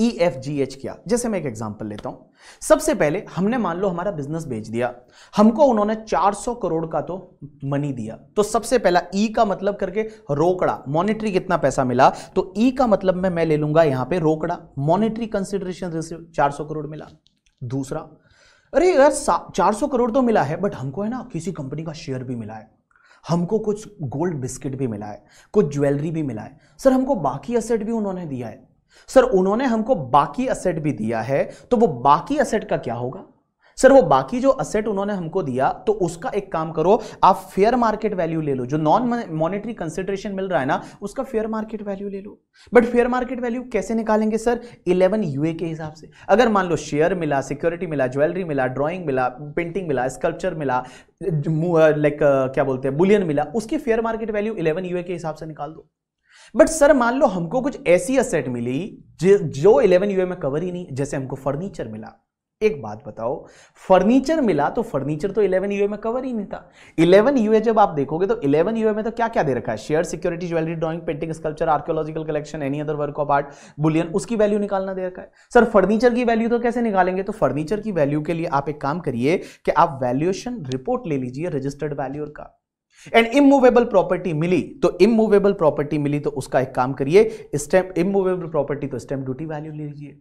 E F G H क्या जैसे मैं एक एग्जांपल लेता हूं सबसे पहले हमने मान लो हमारा बिजनेस बेच दिया हमको उन्होंने 400 करोड़ का तो मनी दिया तो सबसे पहला ई e का मतलब करके रोकड़ा मॉनेटरी कितना पैसा मिला तो ई e का मतलब मैं मैं ले लूंगा यहां पे रोकड़ा मॉनेटरी कंसिडरेशन रिसीव सौ करोड़ मिला दूसरा अरे यार चार करोड़ तो मिला है बट हमको है ना किसी कंपनी का शेयर भी मिला है हमको कुछ गोल्ड बिस्किट भी मिला है कुछ ज्वेलरी भी मिला है सर हमको बाकी असेट भी उन्होंने दिया है सर उन्होंने हमको बाकी असेट भी दिया है तो वो बाकी असेट का क्या होगा सर वो बाकी जो असेट उन्होंने हमको दिया तो उसका एक काम करो आप फेयर मार्केट वैल्यू ले लो जो नॉन मॉनिटरी कंसिडरेशन मिल रहा है ना उसका फेयर मार्केट वैल्यू ले लो बट फेयर मार्केट वैल्यू कैसे निकालेंगे सर इलेवन यूए के हिसाब से अगर मान लो शेयर मिला सिक्योरिटी मिला ज्वेलरी मिला ड्रॉइंग मिला पेंटिंग मिला स्कल्पचर मिला लाइक क्या बोलते हैं बुलियन मिला उसकी fair market value eleven UA के हिसाब से निकाल दो बट सर मान लो हमको कुछ ऐसी असेट मिली जो इलेवन यूए में कवर ही नहीं जैसे हमको फर्नीचर मिला एक बात बताओ फर्नीचर मिला तो फर्नीचर तो 11 यूए में कवर ही नहीं था 11 यूए जब आप देखोगे तो 11 यूए में तो क्या क्या दे रखा है share security jewellery drawing painting sculpture archaeological collection any other work of art bullion उसकी वैल्यू निकालना दे रखा है सर फर्नीचर की वैल्यू तो कैसे निकालेंगे तो फर्नीचर की वैल्यू के लिए आप एक काम करिए कि आप वैल्यूएशन रिपोर्ट ले लीजिए रजिस्टर्ड वैल्यूअर का एंड इमूवेबल प्रॉपर्टी मिली तो इमूवेबल प्रॉपर्टी मिली तो उसका एक काम करिए स्टैम्प इमूवेबल प्रॉपर्टी तो स्टैम्प ड्यूटी वैल्यू ले लीजिए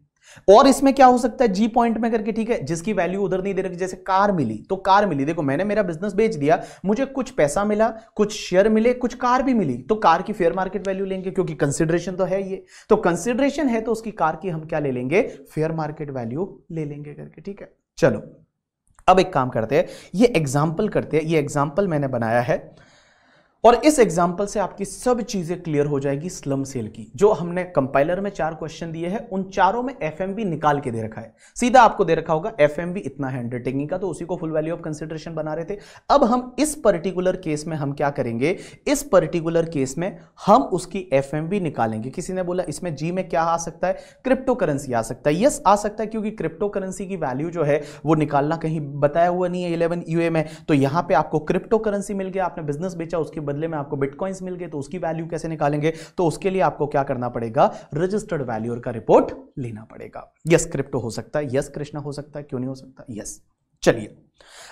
और इसमें क्या हो सकता है जी पॉइंट में करके ठीक है जिसकी वैल्यू उधर नहीं दे रखी जैसे कार मिली तो कार मिली देखो मैंने मेरा बिजनेस बेच दिया मुझे कुछ पैसा मिला कुछ शेयर मिले कुछ कार भी मिली तो कार की फेयर मार्केट वैल्यू लेंगे क्योंकि कंसिडरेशन तो है ये तो कंसिडरेशन है तो उसकी कार की हम क्या ले लेंगे फेयर मार्केट वैल्यू ले लेंगे करके ठीक है चलो अब एक काम करते हैं ये एग्जाम्पल करते हैं ये एग्जाम्पल मैंने बनाया है और इस एग्जाम्पल से आपकी सब चीजें क्लियर हो जाएगी स्लम सेल की जो हमने कंपाइलर में चार क्वेश्चन दिए हैं उन चारों में एफ निकाल के दे रखा है सीधा आपको दे रखा होगा एफ इतना है अंडरटेकिंग का तो उसी को फुल वैल्यू ऑफ कंसिडरेशन बना रहे थे अब हम इस पर्टिकुलर केस में हम क्या करेंगे इस पर्टिकुलर केस में हम उसकी एफ निकालेंगे किसी ने बोला इसमें जी में क्या आ सकता है क्रिप्टो करेंसी आ सकता है यस आ सकता है क्योंकि क्रिप्टो करेंसी की वैल्यू जो है वो निकालना कहीं बताया हुआ नहीं है इलेवन यूए में तो यहां पर आपको क्रिप्टो करेंसी मिल गया आपने बिजनेस बेचा उसकी बदले में आपको बिटकॉइंस मिल गए तो उसकी वैल्यू कैसे निकालेंगे तो उसके लिए आपको क्या करना पड़ेगा रजिस्टर्ड वैल्यूअर का रिपोर्ट लेना पड़ेगा यस क्रिप्टो हो सकता है यस कृष्णा हो सकता है क्यों नहीं हो सकता यस चलिए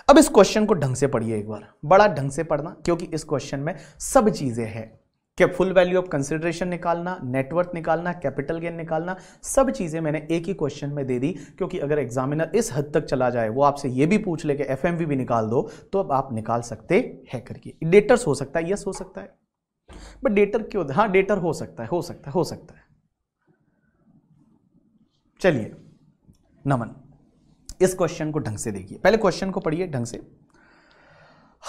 अब इस क्वेश्चन को ढंग से पढ़िए एक बार बड़ा ढंग से पढ़ना क्योंकि इस क्वेश्चन में सब चीजें हैं क्या फुल वैल्यू ऑफ कंसिडरेशन निकालना नेटवर्थ निकालना कैपिटल गेन निकालना सब चीज़ें मैंने एक ही क्वेश्चन में दे दी क्योंकि अगर एग्जामिनर इस हद तक चला जाए वो आपसे ये भी पूछ ले कि एफ भी निकाल दो तो अब आप निकाल सकते हैं करके डेटर्स हो सकता है यस हो सकता है बट डेटर क्यों हाँ डेटर हो सकता है हो सकता है हो सकता है चलिए नमन इस क्वेश्चन को ढंग से देखिए पहले क्वेश्चन को पढ़िए ढंग से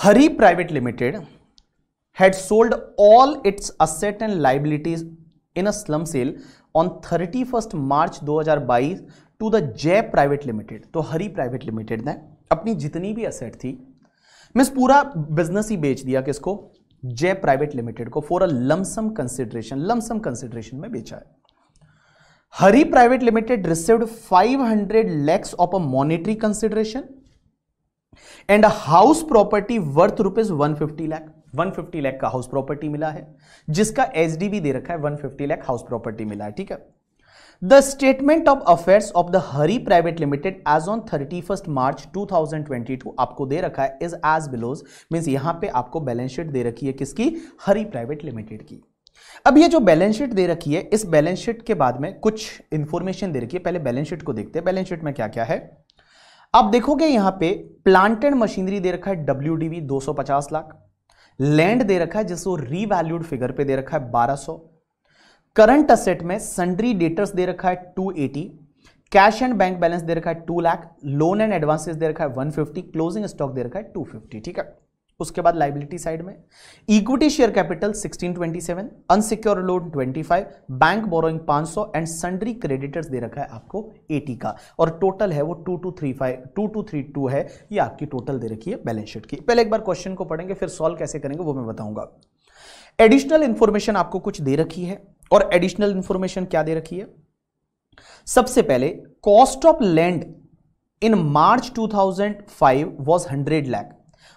Hari private limited had sold all its asset and liabilities in a slum sale on 31st March 2022 to the Jai private limited तो हरी प्राइवेट लिमिटेड ने अपनी जितनी भी असेट थी मिस पूरा बिजनेस ही बेच दिया किसको जय प्राइवेट लिमिटेड को for a lump sum consideration lump sum consideration में बेचा है Hari private limited five 500 lakhs of a monetary consideration and a house property worth rupees fifty lakh 150 lakh का हाउस प्रॉपर्टी मिला है जिसका एच दे रखा है 150 लाख हाउस प्रॉपर्टी मिला है ठीक है the statement of affairs of the Hari private limited as on thirty first March 2022 आपको दे रखा है इज एज बिलोज मीन्स यहां पे आपको बैलेंस शीट दे रखी है किसकी हरी प्राइवेट लिमिटेड की अब ये जो बैलेंस शीट दे रखी है इस बैलेंस शीट के बाद में कुछ इंफॉर्मेशन दे रखी है पहले बैलेंस शीट को देखते हैं बैलेंस शीट में क्या क्या है आप देखोगे यहां पे प्लांटेड मशीनरी दे रखा है डब्ल्यू डी लाख लैंड दे रखा है जिसको रीवैल्यूड फिगर पे दे रखा है 1200 करंट असेट में सन्ड्री डेटर्स दे रखा है 280 कैश एंड बैंक बैलेंस दे रखा है 2 लाख लोन एंड एडवांसेस दे रखा है 150 क्लोजिंग स्टॉक दे रखा है 250 ठीक है उसके बाद लाइबिलिटी साइड में equity share capital 1627 unsecured loan 25 bank borrowing 500 and sundry creditors दे रखा है आपको 80 का और टोटल है वो 2235 2232 है ये आपकी टोटल दे रखी है बैलेंस शीट की पहले एक बार क्वेश्चन को पढ़ेंगे फिर सॉल्व कैसे करेंगे वो मैं बताऊंगा एडिशनल इंफॉर्मेशन आपको कुछ दे रखी है और एडिशनल इंफॉर्मेशन क्या दे रखी है सबसे पहले cost of land in March 2005 was 100 lakh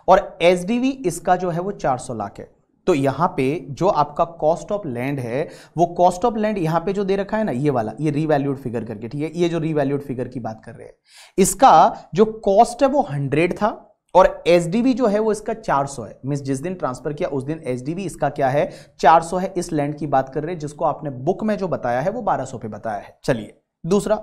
और एस इसका जो है वो 400 लाख है तो यहां पे जो आपका कॉस्ट ऑफ लैंड है वो कॉस्ट ऑफ लैंड यहां पे जो दे रखा है ना ये वाला ये रीवैल्यूड फिगर करके ठीक है ये जो रीवैल्यूड फिगर की बात कर रहे हैं इसका जो कॉस्ट है वो हंड्रेड था और एस जो है वो इसका 400 है मीन्स जिस दिन ट्रांसफर किया उस दिन एस इसका क्या है 400 है इस लैंड की बात कर रहे हैं जिसको आपने बुक में जो बताया है वो 1200 पे बताया है चलिए दूसरा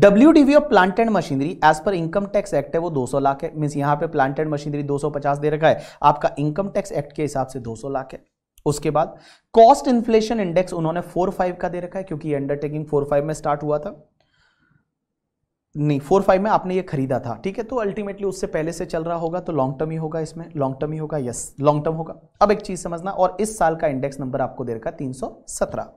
W D of plant and machinery as per income tax act है वो 200 लाख है मीन यहां पे प्लांट एंड मशीनरी 250 दे रखा है आपका इनकम टैक्स एक्ट के हिसाब से 200 लाख है उसके बाद कॉस्ट इन्फ्लेशन इंडेक्स उन्होंने 4.5 का दे रखा है क्योंकि अंडरटेकिंग 4.5 में स्टार्ट हुआ था नहीं फोर फाइव में आपने ये खरीदा था ठीक है तो अल्टीमेटली उससे पहले से चल रहा होगा तो लॉन्ग टर्म ही होगा इसमें लॉन्ग टर्म ही होगा यस लॉन्ग टर्म होगा अब एक चीज समझना और इस साल का इंडेक्स नंबर आपको दे रखा तीन सौ सत्रह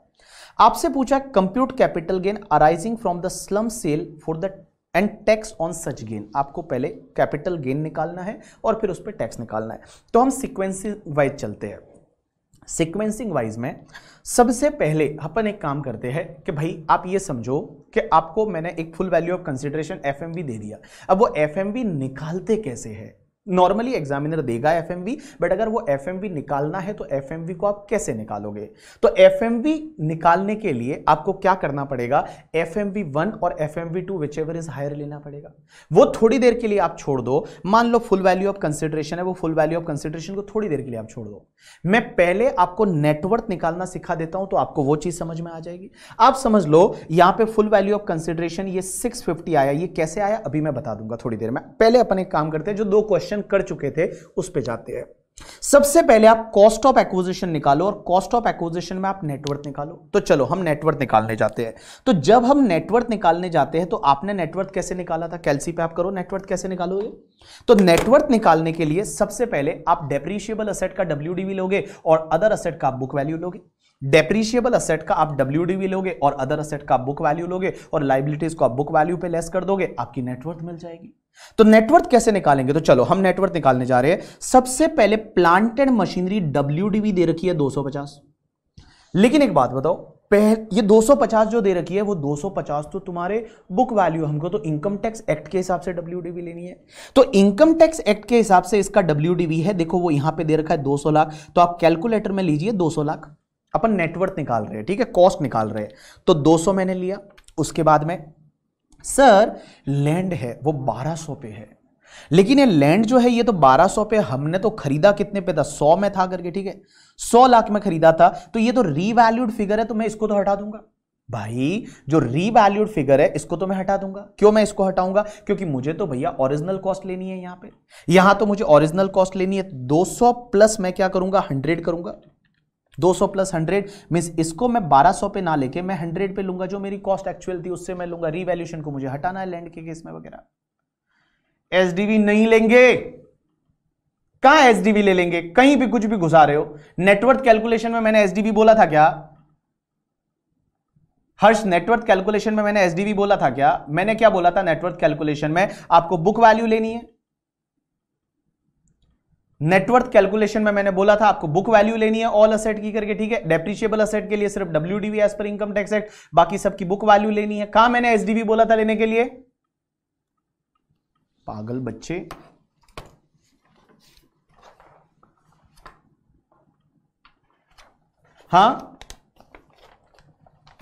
आपसे पूछा compute capital gain arising from the slump sale for the and tax on such gain आपको पहले कैपिटल गेन निकालना है और फिर उस पर टैक्स निकालना है तो हम सिक्वेंसिंग वाइज चलते हैं सिक्वेंसिंग वाइज में सबसे पहले अपन एक काम करते हैं कि भाई आप ये समझो कि आपको मैंने एक full value of consideration F दे दिया अब वो एफ निकालते कैसे है नॉर्मली एग्जामिनर देगा एफ बट अगर वो एफ निकालना है तो एफ को आप कैसे निकालोगे तो एफ निकालने के लिए आपको क्या करना पड़ेगा एफ एम वी वन और F M V two whichever is higher लेना पड़ेगा वो थोड़ी देर के लिए आप छोड़ दो मान लो फुल वैल्यू ऑफ कंसिडरेशन है वो फुल वैल्यू ऑफ कंसिडरेशन को थोड़ी देर के लिए आप छोड़ दो मैं पहले आपको नेटवर्थ निकालना सिखा देता हूं तो आपको वो चीज समझ में आ जाएगी आप समझ लो यहां पे फुल वैल्यू ऑफ कंसिडरेशन ये 650 आया ये कैसे आया अभी मैं बता दूंगा थोड़ी देर में पहले अपन एक काम करते हैं जो दो क्वेश्चन डिस्कशन कर चुके थे उस पर जाते हैं सबसे पहले आप कॉस्ट ऑफ एक्विजिशन निकालो और कॉस्ट ऑफ एक्विजिशन में आप नेटवर्क निकालो तो चलो हम नेटवर्क निकालने जाते हैं तो जब हम नेटवर्क निकालने जाते हैं तो आपने नेटवर्क कैसे निकाला था कैलसी पे आप करो नेटवर्क कैसे निकालोगे तो नेटवर्क निकालने के लिए सबसे पहले आप डेप्रिशिएबल असेट का डब्ल्यू लोगे और अदर असेट का बुक वैल्यू लोगे डेप्रिशिएबल असेट का आप डब्ल्यू लोगे और अदर असेट का बुक वैल्यू लोगे और लाइबिलिटीज को आप बुक वैल्यू पे लेस कर दोगे आपकी नेटवर्थ मिल जाएगी तो नेटवर्थ कैसे निकालेंगे तो चलो हम नेटवर्थ निकालने जा रहे हैं सबसे पहले प्लांट एंड मशीनरी डब्ल्यू दे रखी है 250 लेकिन एक बात बताओ ये 250 जो दे रखी है वो 250 तो तुम्हारे बुक वैल्यू हमको तो इनकम टैक्स एक्ट के हिसाब से डब्ल्यू लेनी है तो इनकम टैक्स एक्ट के हिसाब से इसका डब्ल्यू है देखो वो यहां पे दे रखा है 200 लाख तो आप कैलकुलेटर में लीजिए 200 लाख अपन नेटवर्थ निकाल रहे हैं ठीक है कॉस्ट निकाल रहे हैं तो 200 मैंने लिया उसके बाद में सर लैंड है वो 1200 पे है लेकिन ये लैंड जो है ये तो 1200 पे हमने तो खरीदा कितने पे था 100 में था करके ठीक है 100 लाख में खरीदा था तो ये तो रीवैल्यूड फिगर है तो मैं इसको तो हटा दूंगा भाई जो रीवैल्यूड फिगर है इसको तो मैं हटा दूंगा क्यों मैं इसको हटाऊंगा क्योंकि मुझे तो भैया ओरिजिनल कॉस्ट लेनी है यहां पे यहां तो मुझे ओरिजिनल कॉस्ट लेनी है 200 प्लस मैं क्या करूंगा 100 करूंगा 200 प्लस 100 मीन्स इसको मैं 1200 पे ना लेके मैं 100 पे लूंगा जो मेरी कॉस्ट एक्चुअल थी उससे मैं लूंगा रीवैल्यूशन को मुझे हटाना है लैंड के केस में वगैरह एसडीवी नहीं लेंगे कहा एसडीवी ले लेंगे कहीं भी कुछ भी घुसा रहे हो नेटवर्थ कैलकुलेशन में मैंने एसडीवी बोला था क्या हर्ष नेटवर्थ कैलकुलेशन में मैंने एसडीवी बोला था क्या मैंने क्या बोला था नेटवर्थ कैलकुलेशन में आपको बुक वैल्यू लेनी है नेटवर्थ कैलकुलेशन में मैंने बोला था आपको बुक वैल्यू लेनी है ऑल असेट की करके ठीक है डेप्रिशिएबल असेट के लिए सिर्फ W D as per income tax act बाकी सबकी बुक वैल्यू लेनी है कहा मैंने एसडीवी बोला था लेने के लिए पागल बच्चे हाँ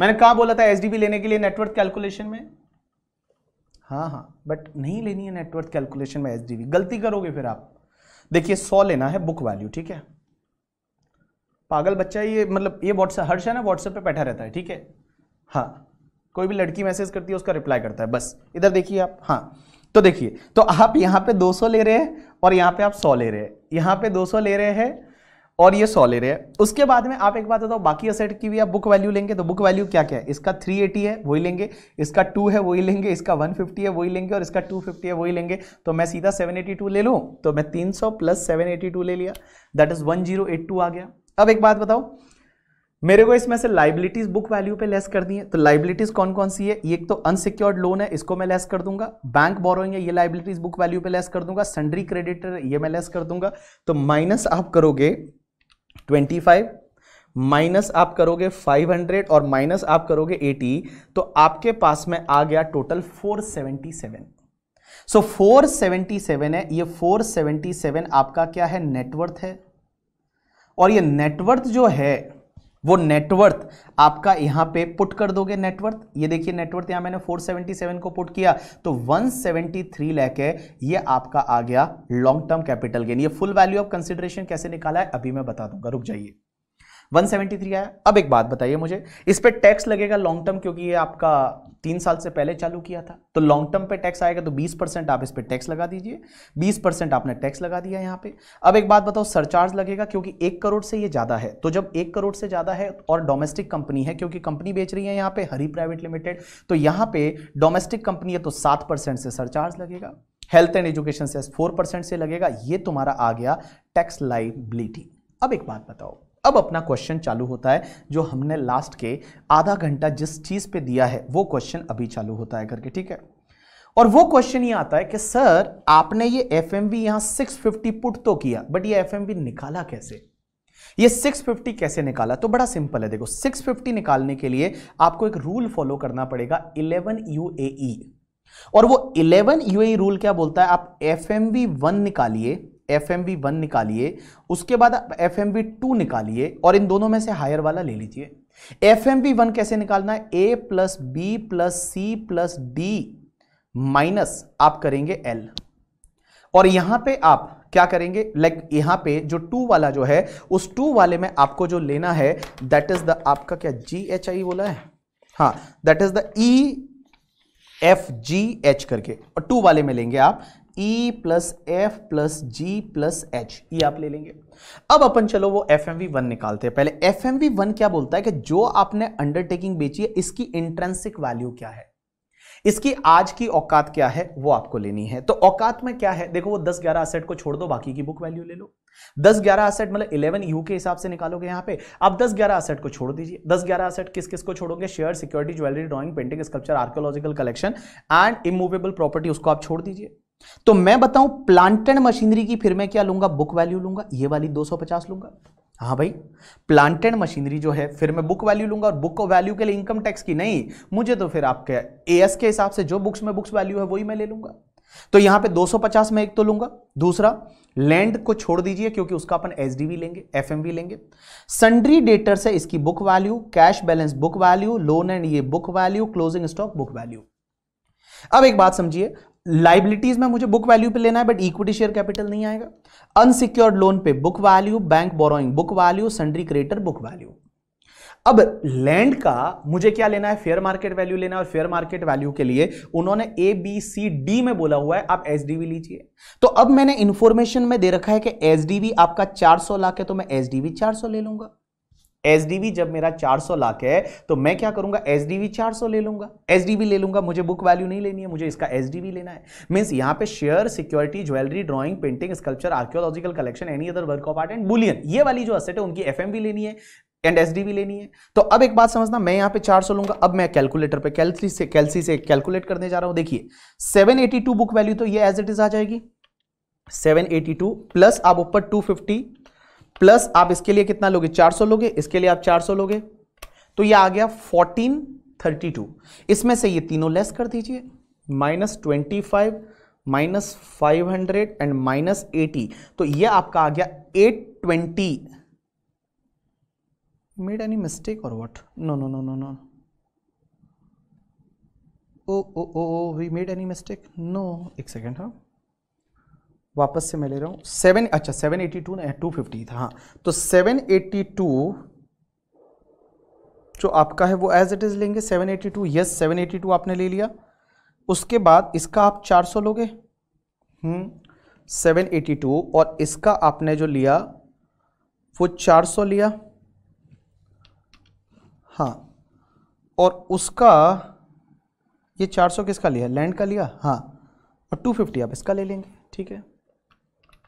मैंने कहा बोला था एसडीबी लेने के लिए नेटवर्थ कैलकुलेशन में हाँ हाँ बट नहीं लेनी है नेटवर्थ कैलकुलेशन में एसडीबी गलती करोगे फिर आप देखिए सौ लेना है बुक वैल्यू ठीक है पागल बच्चा ये मतलब ये व्हाट्सएप हर्ष है ना व्हाट्सएप पे बैठा रहता है ठीक है हाँ कोई भी लड़की मैसेज करती है उसका रिप्लाई करता है बस इधर देखिए आप हाँ तो देखिए तो आप यहाँ पे 200 ले रहे हैं और यहाँ पे आप 100 ले रहे हैं यहाँ पे 200 ले रहे हैं और ये रहे है उसके बाद में आप एक बात बताओ बाकी असेट की भी आप बुक वैल्यू लेंगे तो बुक वैल्यू क्या क्या है इसका 380 है वही लेंगे इसका 2 है वही लेंगे इसका 150 है वही लेंगे और इसका 250 है वही लेंगे तो मैं सीधा 782 ले लूँ तो मैं 300 प्लस 782 ले लिया दैट इज़ वन आ गया अब एक बात बताओ मेरे को इसमें से लाइबिलिटीज बुक वैल्यू पे लेस कर दी है तो लाइबिलिटीज कौन कौन सी है एक तो अनसिक्योर्ड लोन है इसको मैं लेस कर दूंगा बैंक बोरोइंग है ये लाइबिलिटीज बुक वैल्यू पे लेस कर दूंगा संड्री क्रेडिटर ये मैं लेस कर दूंगा तो माइनस आप करोगे ट्वेंटी फाइव माइनस आप करोगे 500 और माइनस आप करोगे 80 तो आपके पास में आ गया टोटल 477 सो so 477 है ये 477 आपका क्या है नेटवर्थ है और ये नेटवर्थ जो है वो नेटवर्थ आपका यहां पे पुट कर दोगे नेटवर्थ ये देखिए नेटवर्थ यहां मैंने 477 को पुट किया तो 173 लाख है ये आपका आ गया लॉन्ग टर्म कैपिटल गेन ये फुल वैल्यू ऑफ कंसिडरेशन कैसे निकाला है अभी मैं बता दूंगा रुक जाइए 173 आया अब एक बात बताइए मुझे इस पर टैक्स लगेगा लॉन्ग टर्म क्योंकि ये आपका तीन साल से पहले चालू किया था तो लॉन्ग टर्म पे टैक्स आएगा तो 20 परसेंट आप इस पर टैक्स लगा दीजिए 20 परसेंट आपने टैक्स लगा दिया यहाँ पे अब एक बात बताओ सरचार्ज लगेगा क्योंकि एक करोड़ से ये ज़्यादा है तो जब एक करोड़ से ज़्यादा है और डोमेस्टिक कंपनी है क्योंकि कंपनी बेच रही है यहाँ पे हरी प्राइवेट लिमिटेड तो यहाँ पे डोमेस्टिक कंपनी है तो सात से सरचार्ज लगेगा हेल्थ एंड एजुकेशन से फोर से लगेगा ये तुम्हारा आ गया टैक्स लाइबिलिटी अब एक बात बताओ अब अपना क्वेश्चन चालू होता है जो हमने लास्ट के आधा घंटा जिस चीज़ पे दिया है वो क्वेश्चन अभी चालू होता है करके ठीक है और वो क्वेश्चन ये आता है कि सर आपने ये एफ एम बी यहां सिक्स फिफ्टी पुट तो किया बट ये एफ एम वी निकाला कैसे ये 650 कैसे निकाला तो बड़ा सिंपल है देखो 650 निकालने के लिए आपको एक रूल फॉलो करना पड़ेगा 11 UAE और वो 11 UAE रूल क्या बोलता है आप एफ एम वन निकालिए एफ एम बी वन निकालिए उसके बाद आप एफ एम बी टू निकालिए और इन दोनों में से हायर वाला ले लीजिए एफ एम बी वन कैसे निकालना है A plus B plus C plus D minus आप करेंगे एल और यहां पे आप क्या करेंगे लाइक like यहां पे जो टू वाला जो है उस टू वाले में आपको जो लेना है दैट इज द आपका क्या जी एच आई बोला है हाँ that is the E F G H करके और टू वाले में लेंगे आप E plus F plus G plus H ये आप ले लेंगे अब अपन चलो वो एफ एम वी वन निकालते हैं पहले एफ एम वी वन क्या बोलता है कि जो आपने अंडरटेकिंग बेची है इसकी इंट्रेंसिक वैल्यू क्या है इसकी आज की औकात क्या है वो आपको लेनी है तो औकात में क्या है देखो वो दस ग्यारह असेट को छोड़ दो बाकी की बुक वैल्यू ले लो दस ग्यारह असेट मतलब इलेवन यू के हिसाब से निकालोगे यहाँ पे आप दस ग्यारह असेट को छोड़ दीजिए दस ग्यारह असेट किस किस को छोड़ोगे share security jewellery drawing painting sculpture archaeological collection and immovable property उसको आप छोड़ दीजिए तो मैं बताऊं प्लांट एंड मशीनरी की फिर मैं क्या लूंगा बुक वैल्यू लूंगा ये वाली 250 लूंगा हाँ भाई प्लांट एंड मशीनरी जो है फिर मैं बुक वैल्यू लूंगा और बुक वैल्यू के लिए इनकम टैक्स की नहीं मुझे तो फिर आपके ए के हिसाब से जो बुक्स में बुक्स वैल्यू है वही मैं ले लूंगा तो यहां पे 250 में एक तो लूंगा दूसरा लैंड को छोड़ दीजिए क्योंकि उसका अपन एस लेंगे एफ लेंगे सन्ड्री डेटर से इसकी book value cash balance book value loan and ये book value closing stock book value अब एक बात समझिए लाइबिलिटीज में मुझे बुक वैल्यू पे लेना है बट इक्विटी शेयर कैपिटल नहीं आएगा अनसिक्योर्ड लोन पे book value bank borrowing book value sundry creditor book value अब लैंड का मुझे क्या लेना है फेयर मार्केट वैल्यू लेना है और फेयर मार्केट वैल्यू के लिए उन्होंने ए बी सी डी में बोला हुआ है आप एस लीजिए तो अब मैंने इंफॉर्मेशन में दे रखा है कि एस आपका 400 लाख है तो मैं एस डी ले लूंगा एस जब मेरा 400 लाख है तो मैं क्या करूंगा एसडीवी 400 ले लूंगा एस ले लूंगा मुझे बुक वैल्यू नहीं लेनी है मुझे इसका एस लेना है मीन्स यहाँ पे share security jewellery drawing painting sculpture archaeological collection any other work of art and bullion ये वाली जो असेट है उनकी एफ लेनी है एंड एस भी लेनी है तो अब एक बात समझना मैं यहाँ पे 400 सौ लूंगा अब मैं कैलकुलेटर पे कैलसी से कैलसी से कैलकुलेट करने जा रहा हूँ देखिए 782 बुक वैल्यू तो ये एज इट इज आ जाएगी 782 प्लस आप ऊपर 250 प्लस आप इसके लिए कितना लोगे 400 लोगे इसके लिए आप 400 लोगे तो ये आ गया 1432 इसमें से ये तीनों लेस कर दीजिए minus twenty five minus five hundred and minus eighty तो ये आपका आ गया eight twenty made any mistake और what no no no no no oh oh oh we made any mistake no एक सेकेंड हाँ वापस से मैं ले रहा हूँ सेवन अच्छा seven eighty two two fifty था हाँ तो सेवन एटी टू जो आपका है वो एज इट इज़ लेंगे seven eighty two yes seven eighty two आपने ले लिया उसके बाद इसका आप चार सौ लोगे सेवन एटी टू और इसका आपने जो लिया वो चार सौ लिया हाँ और उसका ये चार सौ किसका लिया लैंड का लिया हाँ और टू फिफ्टी आप इसका ले लेंगे ठीक है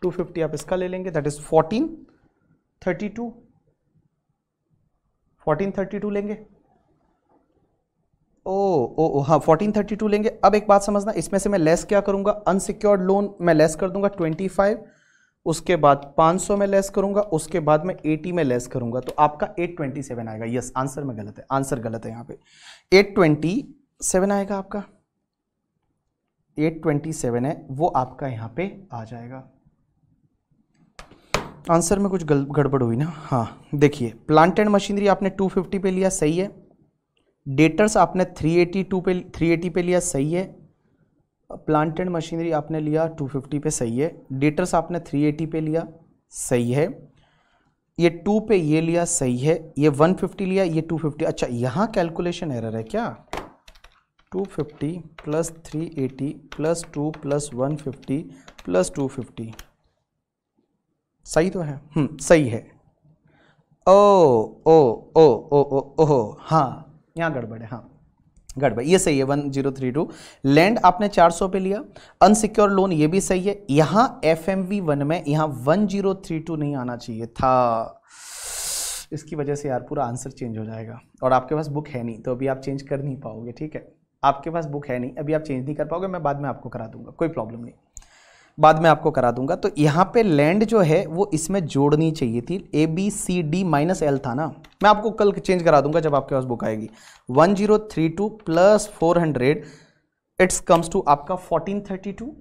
टू फिफ्टी आप इसका ले लेंगे that is fourteen thirty two fourteen thirty two लेंगे ओ ओ ओ हाँ फोर्टीन थर्टी टू लेंगे अब एक बात समझना इसमें से मैं लेस क्या करूंगा अनसिक्योर्ड लोन मैं लेस कर दूंगा ट्वेंटी फाइव उसके बाद पाँच सौ में लेस करूंगा उसके बाद मैं एटी में लेस करूंगा तो आपका एट ट्वेंटी सेवन आएगा यस आंसर में गलत है आंसर गलत है यहाँ पे एट ट्वेंटी सेवन आएगा आपका एट ट्वेंटी सेवन है वो आपका यहाँ पे आ जाएगा आंसर में कुछ गड़बड़ हुई ना हाँ देखिए प्लांट एंड मशीनरी आपने 250 पे लिया सही है डेटर्स आपने 382 पे 380 पे लिया सही है प्लांट एंड मशीनरी आपने लिया 250 पे सही है डेटर्स आपने 380 पे लिया सही है ये टू पे ये लिया सही है ये 150 लिया ये 250 अच्छा यहाँ कैलकुलेशन एरर है क्या 250 fifty plus three eighty plus two plus one fifty plus two fifty सही तो है हम्म, सही है ओ ओ ओ ओ ओ ओह हाँ यहाँ गड़बड़ है हाँ गड़बड़ ये सही है one zero three two land आपने चार सौ पे लिया अनसिक्योर लोन ये भी सही है यहाँ एफ एम वी वन में यहाँ वन जीरो थ्री टू नहीं आना चाहिए था इसकी वजह से यार पूरा आंसर चेंज हो जाएगा और आपके पास बुक है नहीं तो अभी आप चेंज कर नहीं पाओगे ठीक है आपके पास बुक है नहीं अभी आप चेंज नहीं कर पाओगे मैं बाद में आपको करा दूंगा कोई प्रॉब्लम नहीं बाद में आपको करा दूंगा तो यहाँ पे लैंड जो है वो इसमें जोड़नी चाहिए थी A B C D minus L था ना मैं आपको कल चेंज करा दूंगा जब आपके पास बुक आएगी one zero three two plus four hundred it's comes to आपका फोर्टीन थर्टी टू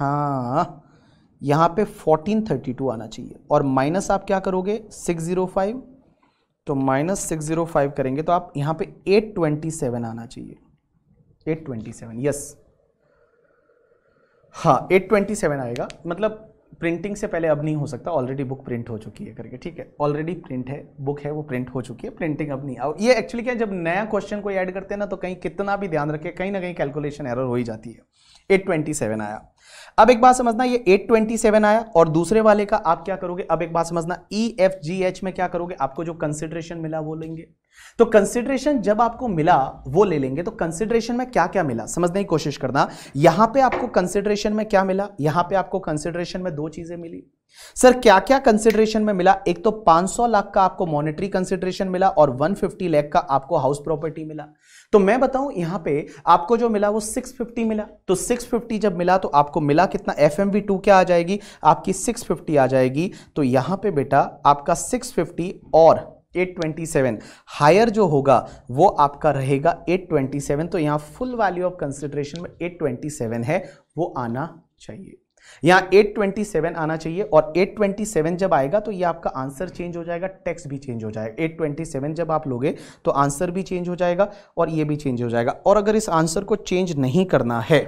हाँ यहाँ पे फोर्टीन थर्टी टू आना चाहिए और माइनस आप क्या करोगे सिक्स जीरो फाइव तो माइनस सिक्स जीरो फाइव करेंगे तो आप यहाँ पे एट ट्वेंटी सेवन आना चाहिए एट ट्वेंटी सेवन यस हाँ एट ट्वेंटी सेवन आएगा मतलब प्रिंटिंग से पहले अब नहीं हो सकता ऑलरेडी बुक प्रिंट हो चुकी है करके ठीक है ऑलरेडी प्रिंट है बुक है वो प्रिंट हो चुकी है प्रिंटिंग अब नहीं और ये एक्चुअली क्या जब नया क्वेश्चन कोई ऐड करते हैं ना तो कहीं कितना भी ध्यान रखे कहीं ना कहीं कैलकुलेशन एरर हो ही जाती है एट ट्वेंटी सेवन आया अब एक बात समझना ये एट ट्वेंटी सेवन आया और दूसरे वाले का आप क्या करोगे अब एक बात समझना ई एफ जी एच में क्या करोगे आपको जो कंसिडरेशन मिला वो लेंगे तो कंसिडरेशन जब आपको मिला वो ले लेंगे तो कंसिडरेशन में क्या क्या मिला समझने की कोशिश करना यहां पे आपको कंसिडरेशन में क्या मिला यहां पे आपको कंसिडरेशन में दो चीजें मिली सर क्या क्या कंसिडरेशन में मिला एक तो 500 लाख का आपको मॉनेटरी कंसिडरेशन मिला और 150 लाख का आपको हाउस प्रॉपर्टी मिला तो मैं बताऊं यहां पे आपको जो मिला वो 650 मिला तो 650 जब मिला तो आपको मिला कितना एफ एम टू क्या आ जाएगी आपकी 650 आ जाएगी तो यहां पे बेटा आपका 650 और 827 हायर जो होगा वो आपका रहेगा 827 तो यहां फुल वैल्यू ऑफ कंसिडरेशन में 827 है वो आना चाहिए यहां 827 आना चाहिए और 827 जब आएगा तो ये आपका आंसर चेंज हो जाएगा टेक्स्ट भी चेंज हो जाएगा 827 जब आप लोगे तो आंसर भी चेंज हो जाएगा और ये भी चेंज हो जाएगा और अगर इस आंसर को चेंज नहीं करना है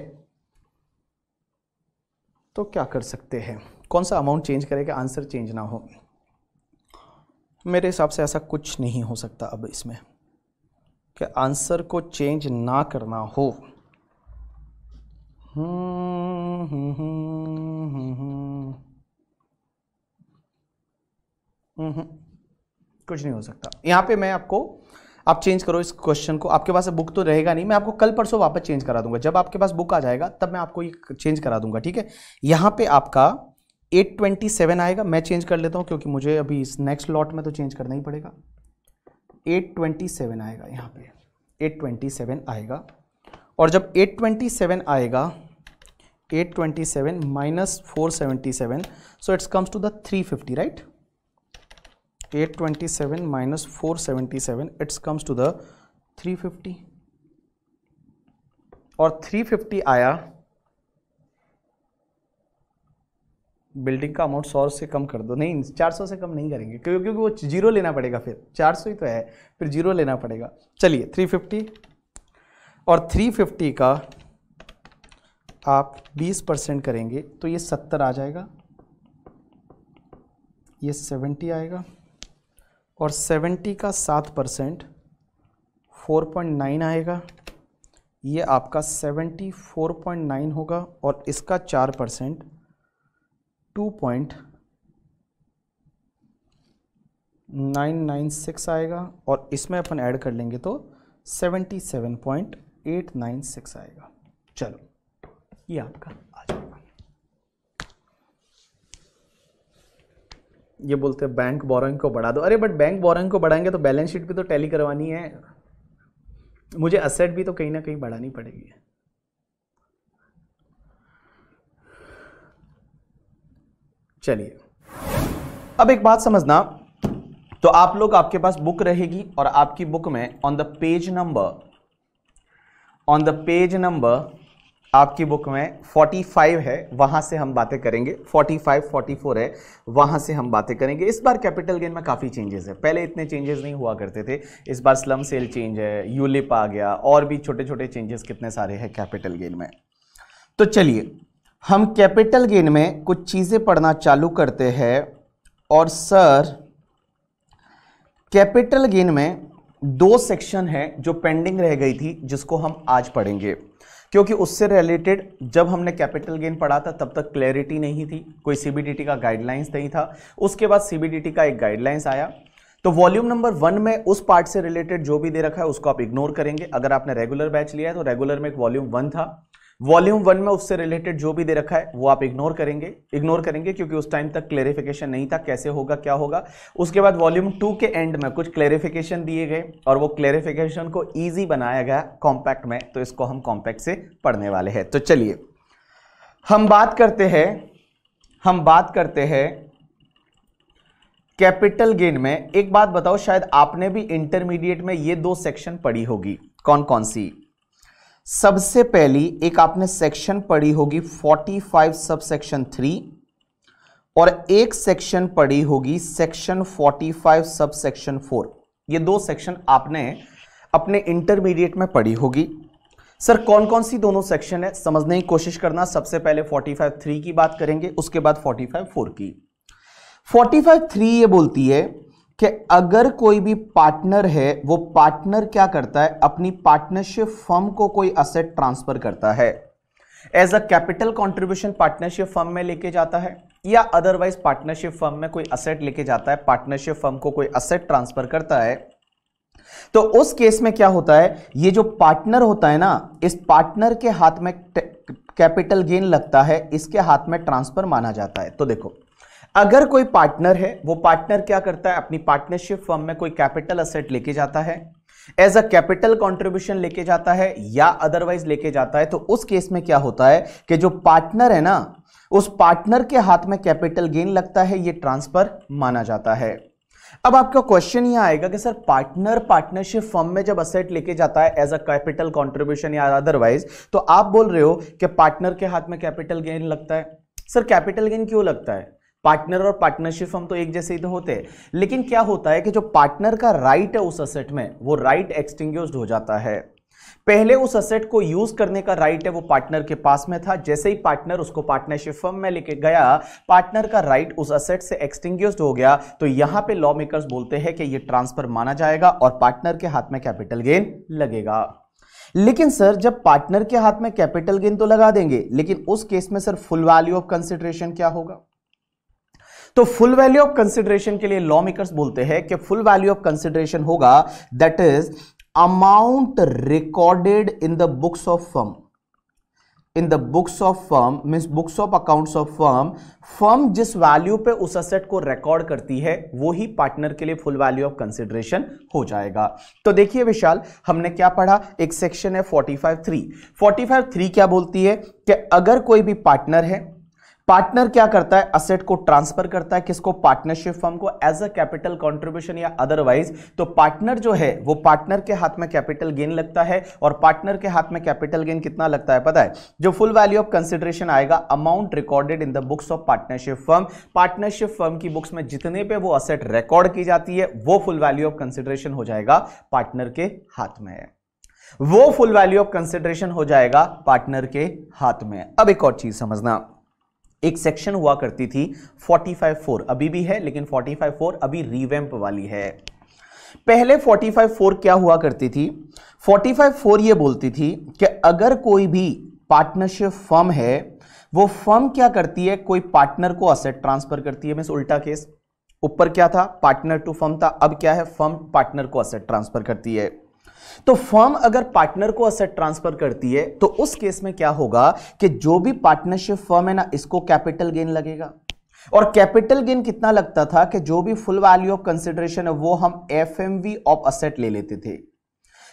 तो क्या कर सकते हैं कौन सा अमाउंट चेंज करेगा आंसर चेंज ना हो मेरे हिसाब से ऐसा कुछ नहीं हो सकता अब इसमें कि आंसर को चेंज ना करना हो कुछ नहीं हो सकता यहाँ पे मैं आपको आप चेंज करो इस क्वेश्चन को आपके पास बुक तो रहेगा नहीं मैं आपको कल परसों वापस चेंज करा दूंगा जब आपके पास बुक आ जाएगा तब मैं आपको ये चेंज करा दूंगा ठीक है यहाँ पे आपका 827 आएगा मैं चेंज कर लेता हूँ क्योंकि मुझे अभी इस नेक्स्ट लॉट में तो चेंज करना ही पड़ेगा 827 आएगा यहाँ पे 827 आएगा और जब 827 आएगा 827 minus four so it's comes to the 350 right 827 minus four it's comes to the 350 और 350 आया बिल्डिंग का अमाउंट सौ से कम कर दो नहीं चार सौ से कम नहीं करेंगे क्योंकि क्योंकि वो जीरो लेना पड़ेगा फिर चार सौ ही तो है फिर जीरो लेना पड़ेगा चलिए थ्री फिफ्टी और थ्री फिफ्टी का आप बीस परसेंट करेंगे तो ये सत्तर आ जाएगा ये सेवेंटी आएगा और सेवेंटी का सात परसेंट फोर पॉइंट नाइन आएगा ये आपका सेवेंटी फोर पॉइंट नाइन होगा और इसका चार percent two point nine nine six आएगा और इसमें अपन ऐड कर लेंगे तो seventy seven point eight nine six आएगा चलो ये आपका आ जाएगा ये बोलते हैं बैंक बोरिंग को बढ़ा दो अरे बट बैंक बोरिंग को बढ़ाएंगे तो बैलेंस शीट भी तो टैली करवानी है मुझे असेट भी तो कहीं ना कहीं बढ़ानी पड़ेगी चलिए अब एक बात समझना तो आप लोग आपके पास बुक रहेगी और आपकी बुक में on the page number on the page number आपकी बुक में 45 है वहां से हम बातें करेंगे 45 44 है वहां से हम बातें करेंगे इस बार कैपिटल गेन में काफ़ी चेंजेस है पहले इतने चेंजेस नहीं हुआ करते थे इस बार स्लम सेल चेंज है यूलिप आ गया और भी छोटे छोटे चेंजेस कितने सारे हैं कैपिटल गेन में तो चलिए हम कैपिटल गेन में कुछ चीज़ें पढ़ना चालू करते हैं और सर कैपिटल गेन में दो सेक्शन हैं जो पेंडिंग रह गई थी जिसको हम आज पढ़ेंगे क्योंकि उससे रिलेटेड जब हमने कैपिटल गेन पढ़ा था तब तक क्लैरिटी नहीं थी कोई सीबीडीटी का गाइडलाइंस नहीं था उसके बाद सी का एक गाइडलाइंस आया तो वॉल्यूम नंबर वन में उस पार्ट से रिलेटेड जो भी दे रखा है उसको आप इग्नोर करेंगे अगर आपने रेगुलर बैच लिया है तो रेगुलर में एक वॉल्यूम वन था वॉल्यूम वन में उससे रिलेटेड जो भी दे रखा है वो आप इग्नोर करेंगे इग्नोर करेंगे क्योंकि उस टाइम तक क्लेरिफिकेशन नहीं था कैसे होगा क्या होगा उसके बाद वॉल्यूम टू के एंड में कुछ क्लेरिफिकेशन दिए गए और वो क्लेरिफिकेशन को ईजी बनाया गया कॉम्पैक्ट में तो इसको हम कॉम्पैक्ट से पढ़ने वाले हैं तो चलिए हम बात करते हैं हम बात करते हैं कैपिटल गेन में एक बात बताओ शायद आपने भी इंटरमीडिएट में ये दो सेक्शन पढ़ी होगी कौन कौन सी सबसे पहली एक आपने सेक्शन पढ़ी होगी 45 सब सेक्शन थ्री और एक सेक्शन पढ़ी होगी सेक्शन 45 सब सेक्शन फोर ये दो सेक्शन आपने अपने इंटरमीडिएट में पढ़ी होगी सर कौन कौन सी दोनों सेक्शन है समझने की कोशिश करना सबसे पहले 45 थ्री की बात करेंगे उसके बाद 45 फोर की 45 थ्री ये बोलती है कि अगर कोई भी पार्टनर है वो पार्टनर क्या करता है अपनी पार्टनरशिप फर्म को कोई असेट ट्रांसफर करता है as a capital contribution partnership firm में लेके जाता है या अदरवाइज पार्टनरशिप फर्म में कोई असेट लेके जाता है पार्टनरशिप फर्म को कोई असेट ट्रांसफर करता है तो उस केस में क्या होता है ये जो पार्टनर होता है ना इस पार्टनर के हाथ में कैपिटल गेन लगता है इसके हाथ में ट्रांसफर माना जाता है तो देखो अगर कोई पार्टनर है वो पार्टनर क्या करता है अपनी पार्टनरशिप फर्म में कोई कैपिटल असेट लेके जाता है एज अ कैपिटल कॉन्ट्रीब्यूशन लेके जाता है या अदरवाइज लेके जाता है तो उस केस में क्या होता है कि जो पार्टनर है ना उस पार्टनर के हाथ में कैपिटल गेन लगता है ये ट्रांसफर माना जाता है अब आपका क्वेश्चन ये आएगा कि सर पार्टनर पार्टनरशिप फर्म में जब असेट लेके जाता है एज अ कैपिटल कॉन्ट्रीब्यूशन या अदरवाइज तो आप बोल रहे हो कि पार्टनर के हाथ में कैपिटल गेन लगता है सर कैपिटल गेन क्यों लगता है पार्टनर और पार्टनरशिप हम तो एक जैसे ही तो होते हैं लेकिन क्या होता है कि जो पार्टनर का राइट है उस असेट में वो राइट एक्सटिंग हो जाता है पहले उस असेट को यूज करने का राइट है वो पार्टनर के पास में था जैसे ही पार्टनर उसको पार्टनरशिप फर्म में लेके गया पार्टनर का राइट उस असेट से एक्सटिंग्विश्ड हो गया तो यहां पे लॉ मेकर्स बोलते हैं कि ये ट्रांसफर माना जाएगा और पार्टनर के हाथ में कैपिटल गेन लगेगा लेकिन सर जब पार्टनर के हाथ में कैपिटल गेन तो लगा देंगे लेकिन उस केस में sir full value of consideration क्या होगा तो फुल वैल्यू ऑफ कंसिडरेशन के लिए लॉ मेकर्स बोलते हैं कि फुल वैल्यू ऑफ कंसिडरेशन होगा that is amount recorded in the books of firm in the books of firm mean books of account of firm firm जिस value पे उस asset को रिकॉर्ड करती है वो ही पार्टनर के लिए फुल वैल्यू ऑफ कंसिडरेशन हो जाएगा तो देखिए विशाल हमने क्या पढ़ा एक सेक्शन है forty forty five three five three क्या बोलती है कि अगर कोई भी पार्टनर है पार्टनर क्या करता है असेट को ट्रांसफर करता है किसको पार्टनरशिप फर्म को एज अ कैपिटल कंट्रीब्यूशन या अदरवाइज तो पार्टनर जो है वो पार्टनर के हाथ में कैपिटल गेन लगता है और पार्टनर के हाथ में कैपिटल गेन कितना लगता है पता है जो फुल वैल्यू ऑफ कंसिडरेशन आएगा amount recorded in the books of partnership firm partnership firm की बुक्स में जितने पे वो असेट रिकॉर्ड की जाती है वो फुल वैल्यू ऑफ कंसिडरेशन हो जाएगा पार्टनर के हाथ में वो फुल वैल्यू ऑफ कंसिडरेशन हो जाएगा पार्टनर के हाथ में अब एक और चीज समझना एक सेक्शन हुआ करती थी 454 अभी भी है लेकिन 454 अभी रिवैम्प वाली है पहले 454 क्या हुआ करती थी 454 ये बोलती थी कि अगर कोई भी पार्टनरशिप फर्म है वो फर्म क्या करती है कोई पार्टनर को असेट ट्रांसफर करती है मीन उल्टा केस ऊपर क्या था पार्टनर टू फर्म था अब क्या है फर्म पार्टनर को असेट ट्रांसफर करती है तो फर्म अगर पार्टनर को असेट ट्रांसफर करती है तो उस केस में क्या होगा कि जो भी पार्टनरशिप फर्म है ना इसको कैपिटल गेन लगेगा और कैपिटल गेन कितना लगता था कि जो भी फुल वैल्यू ऑफ कंसिडरेशन है वो हम एफ ऑफ असेट ले लेते थे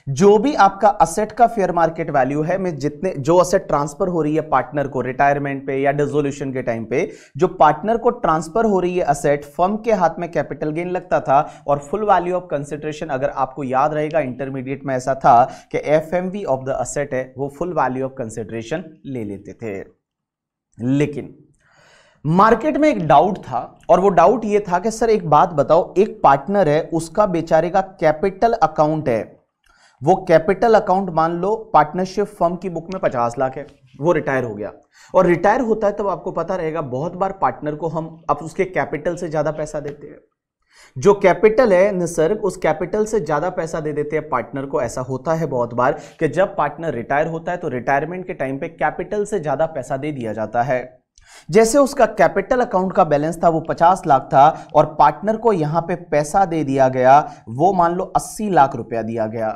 जो भी आपका असेट का फेयर मार्केट वैल्यू है मैं जितने जो असेट ट्रांसफर हो रही है पार्टनर को रिटायरमेंट पे या डिजोल्यूशन के टाइम पे जो पार्टनर को ट्रांसफर हो रही है असेट फर्म के हाथ में कैपिटल गेन लगता था और फुल वैल्यू ऑफ कंसिडरेशन अगर आपको याद रहेगा इंटरमीडिएट में ऐसा था कि एफ ऑफ द असेट है वो फुल वैल्यू ऑफ कंसिडरेशन ले लेते थे लेकिन मार्केट में एक डाउट था और वो डाउट ये था कि सर एक बात बताओ एक पार्टनर है उसका बेचारे का कैपिटल अकाउंट है वो कैपिटल अकाउंट मान लो पार्टनरशिप फर्म की बुक में पचास लाख है वो रिटायर हो गया और रिटायर होता है तब तो आपको पता रहेगा बहुत बार पार्टनर को हम अब उसके कैपिटल से ज़्यादा पैसा देते हैं जो कैपिटल है निसर्ग उस कैपिटल से ज़्यादा पैसा दे देते हैं पार्टनर को ऐसा होता है बहुत बार कि जब पार्टनर रिटायर होता है तो रिटायरमेंट के टाइम पे कैपिटल से ज़्यादा पैसा दे दिया जाता है जैसे उसका कैपिटल अकाउंट का बैलेंस था वो 50 लाख था और पार्टनर को यहां पे पैसा दे दिया गया वो मान लो 80 लाख रुपया दिया गया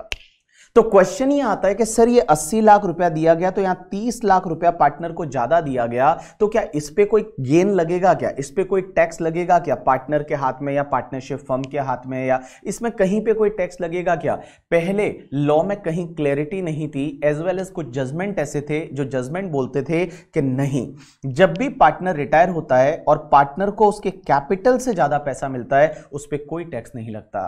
तो क्वेश्चन ये आता है कि सर ये 80 लाख रुपया दिया गया तो यहाँ 30 लाख रुपया पार्टनर को ज्यादा दिया गया तो क्या इस पर कोई गेन लगेगा क्या इस पर कोई टैक्स लगेगा क्या पार्टनर के हाथ में या पार्टनरशिप फर्म के हाथ में या इसमें कहीं पे कोई टैक्स लगेगा क्या पहले लॉ में कहीं क्लैरिटी नहीं थी एज वेल एज कुछ जजमेंट ऐसे थे जो जजमेंट बोलते थे कि नहीं जब भी पार्टनर रिटायर होता है और पार्टनर को उसके कैपिटल से ज्यादा पैसा मिलता है उस पर कोई टैक्स नहीं लगता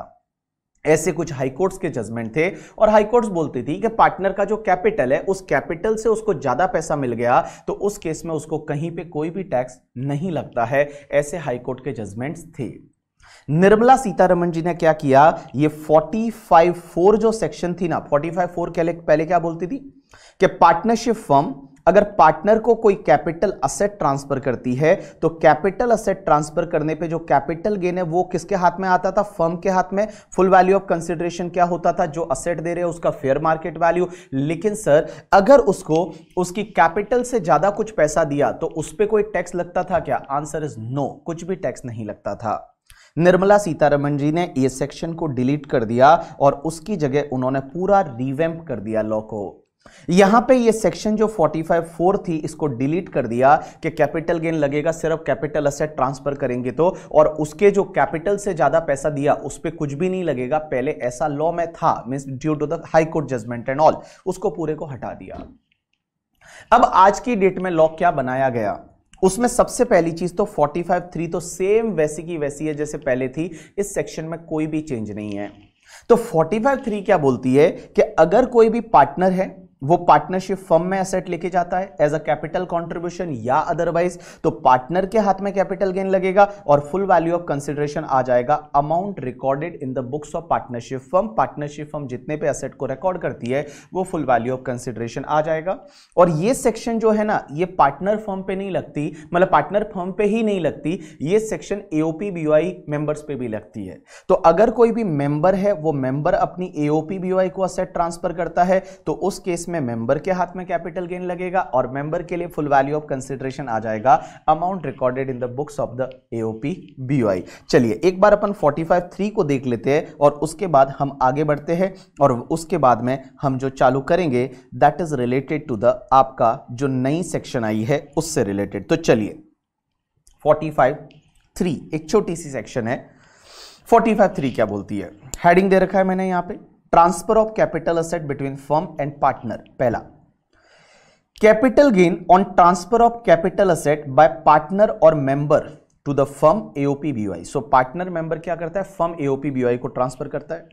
ऐसे कुछ हाईकोर्ट्स के जजमेंट थे और हाईकोर्ट्स बोलती थी कि पार्टनर का जो कैपिटल है उस कैपिटल से उसको ज़्यादा पैसा मिल गया तो उस केस में उसको कहीं पे कोई भी टैक्स नहीं लगता है ऐसे हाईकोर्ट के जजमेंट्स थे निर्मला सीतारमन जी ने क्या किया ये फोर जो सेक्शन थी ना 454 फाइव पहले क्या बोलती थी कि पार्टनरशिप फर्म अगर पार्टनर को कोई कैपिटल असेट ट्रांसफर करती है तो कैपिटल असेट ट्रांसफर करने पे जो कैपिटल गेन है वो किसके हाथ में आता था फर्म के हाथ में फुल वैल्यू ऑफ कंसिडरेशन क्या होता था जो असेट दे रहे हैं उसका फेयर मार्केट वैल्यू लेकिन सर अगर उसको उसकी कैपिटल से ज़्यादा कुछ पैसा दिया तो उस पर कोई टैक्स लगता था क्या आंसर इज नो कुछ भी टैक्स नहीं लगता था निर्मला सीतारमन जी ने ये सेक्शन को डिलीट कर दिया और उसकी जगह उन्होंने पूरा रिवैम्प कर दिया लॉ को यहां पे ये सेक्शन जो 454 थी इसको डिलीट कर दिया कि कैपिटल गेन लगेगा सिर्फ कैपिटल असेट ट्रांसफर करेंगे तो और उसके जो कैपिटल से ज्यादा पैसा दिया उस पर कुछ भी नहीं लगेगा पहले ऐसा लॉ में था mean due to the high court judgement and all उसको पूरे को हटा दिया अब आज की डेट में लॉ क्या बनाया गया उसमें सबसे पहली चीज तो 453 तो सेम वैसी की वैसी है जैसे पहले थी इस सेक्शन में कोई भी चेंज नहीं है तो 453 क्या बोलती है कि अगर कोई भी पार्टनर है वो पार्टनरशिप फर्म में एसेट लेके जाता है एज अ कैपिटल कॉन्ट्रीब्यूशन या अदरवाइज तो पार्टनर के हाथ में कैपिटल गेन लगेगा और फुल वैल्यू ऑफ कंसिडरेशन आ जाएगा amount recorded in the books of partnership firm partnership firm जितने पे एसेट को रिकॉर्ड करती है वो फुल वैल्यू ऑफ कंसिडरेशन आ जाएगा और ये सेक्शन जो है ना ये पार्टनर फर्म पे नहीं लगती मतलब पार्टनर फर्म पे ही नहीं लगती ये सेक्शन एओपी आई मेंबर्स पे भी लगती है तो अगर कोई भी मेंबर है वो मेंबर अपनी एओपी आई को असेट ट्रांसफर करता है तो उस केस इसमें मेंबर के हाथ में कैपिटल गेन लगेगा और मेंबर के लिए फुल वैल्यू ऑफ कंसिडरेशन आ जाएगा amount recorded in the books of the AOP BOI चलिए एक बार अपन 45 थ्री को देख लेते हैं और उसके बाद हम आगे बढ़ते हैं और उसके बाद में हम जो चालू करेंगे that is related to the आपका जो नई सेक्शन आई है उससे रिलेटेड तो चलिए फोर्टी एक छोटी सी सेक्शन है फोर्टी क्या बोलती है हेडिंग दे रखा है मैंने यहाँ पे transfer of capital asset between firm and partner पहला capital gain on transfer of capital asset by partner or member to the firm AOP BOI so partner member क्या करता है फर्म एओपी बीवाई को ट्रांसफर करता है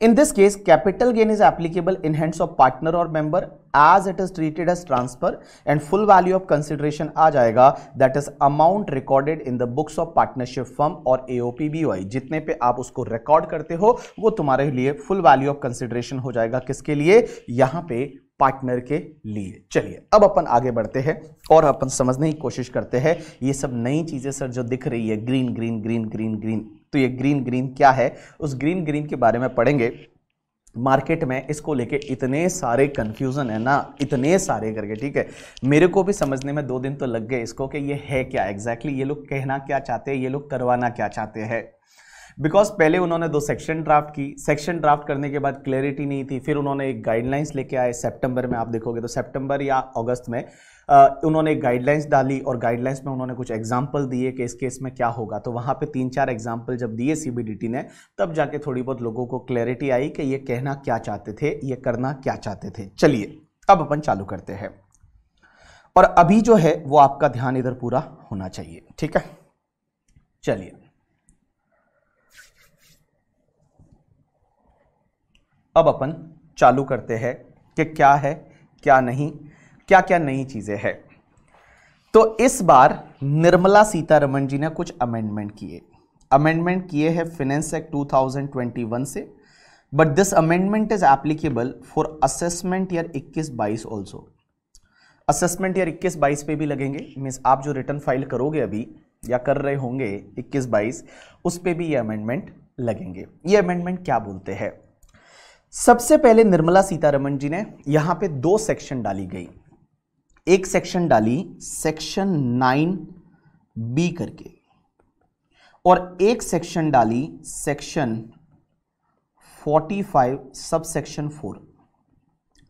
In this case, capital gain is applicable in hands of partner or member as it is treated as transfer and full value of consideration आ जाएगा that is amount recorded in the books of partnership firm or AOP BY जितने पे आप उसको record करते हो वो तुम्हारे लिए full value of consideration हो जाएगा किसके लिए यहाँ पे पार्टनर के लिए चलिए अब अपन आगे बढ़ते हैं और अपन समझने की कोशिश करते हैं ये सब नई चीज़ें सर जो दिख रही है green green green green green तो ये ग्रीन ग्रीन क्या है उस ग्रीन ग्रीन के बारे में पढ़ेंगे मार्केट में इसको लेके इतने सारे कंफ्यूजन है ना इतने सारे करके ठीक है मेरे को भी समझने में दो दिन तो लग गए इसको कि ये है क्या एग्जैक्टली exactly, ये लोग कहना क्या चाहते हैं ये लोग करवाना क्या चाहते हैं बिकॉज पहले उन्होंने दो सेक्शन ड्राफ्ट की सेक्शन ड्राफ्ट करने के बाद क्लैरिटी नहीं थी फिर उन्होंने एक गाइडलाइंस लेके आए सेप्टेम्बर में आप देखोगे तो सेप्टेम्बर या अगस्त में उन्होंने गाइडलाइंस डाली और गाइडलाइंस में उन्होंने कुछ एग्जाम्पल दिए कि इस केस में क्या होगा तो वहाँ पे तीन चार एग्जाम्पल जब दिए सी ने तब जाके थोड़ी बहुत लोगों को क्लैरिटी आई कि ये कहना क्या चाहते थे ये करना क्या चाहते थे चलिए अब अपन चालू करते हैं और अभी जो है वो आपका ध्यान इधर पूरा होना चाहिए ठीक है चलिए अब अपन चालू करते हैं कि क्या है क्या नहीं क्या क्या नई चीज़ें हैं तो इस बार निर्मला सीतारमन जी ने कुछ अमेंडमेंट किए अमेंडमेंट किए हैं फिनेंस एक्ट 2021 से but this amendment is applicable for assessment year 21 बाईस ऑल्सो असेसमेंट ईयर 21 बाईस पे भी लगेंगे मीन्स आप जो रिटर्न फाइल करोगे अभी या कर रहे होंगे 21 बाईस उस पर भी ये अमेंडमेंट लगेंगे ये अमेंडमेंट क्या बोलते हैं सबसे पहले निर्मला सीतारमन जी ने यहाँ पे दो सेक्शन डाली गई एक सेक्शन डाली सेक्शन नाइन बी करके और एक सेक्शन डाली section forty five sub section four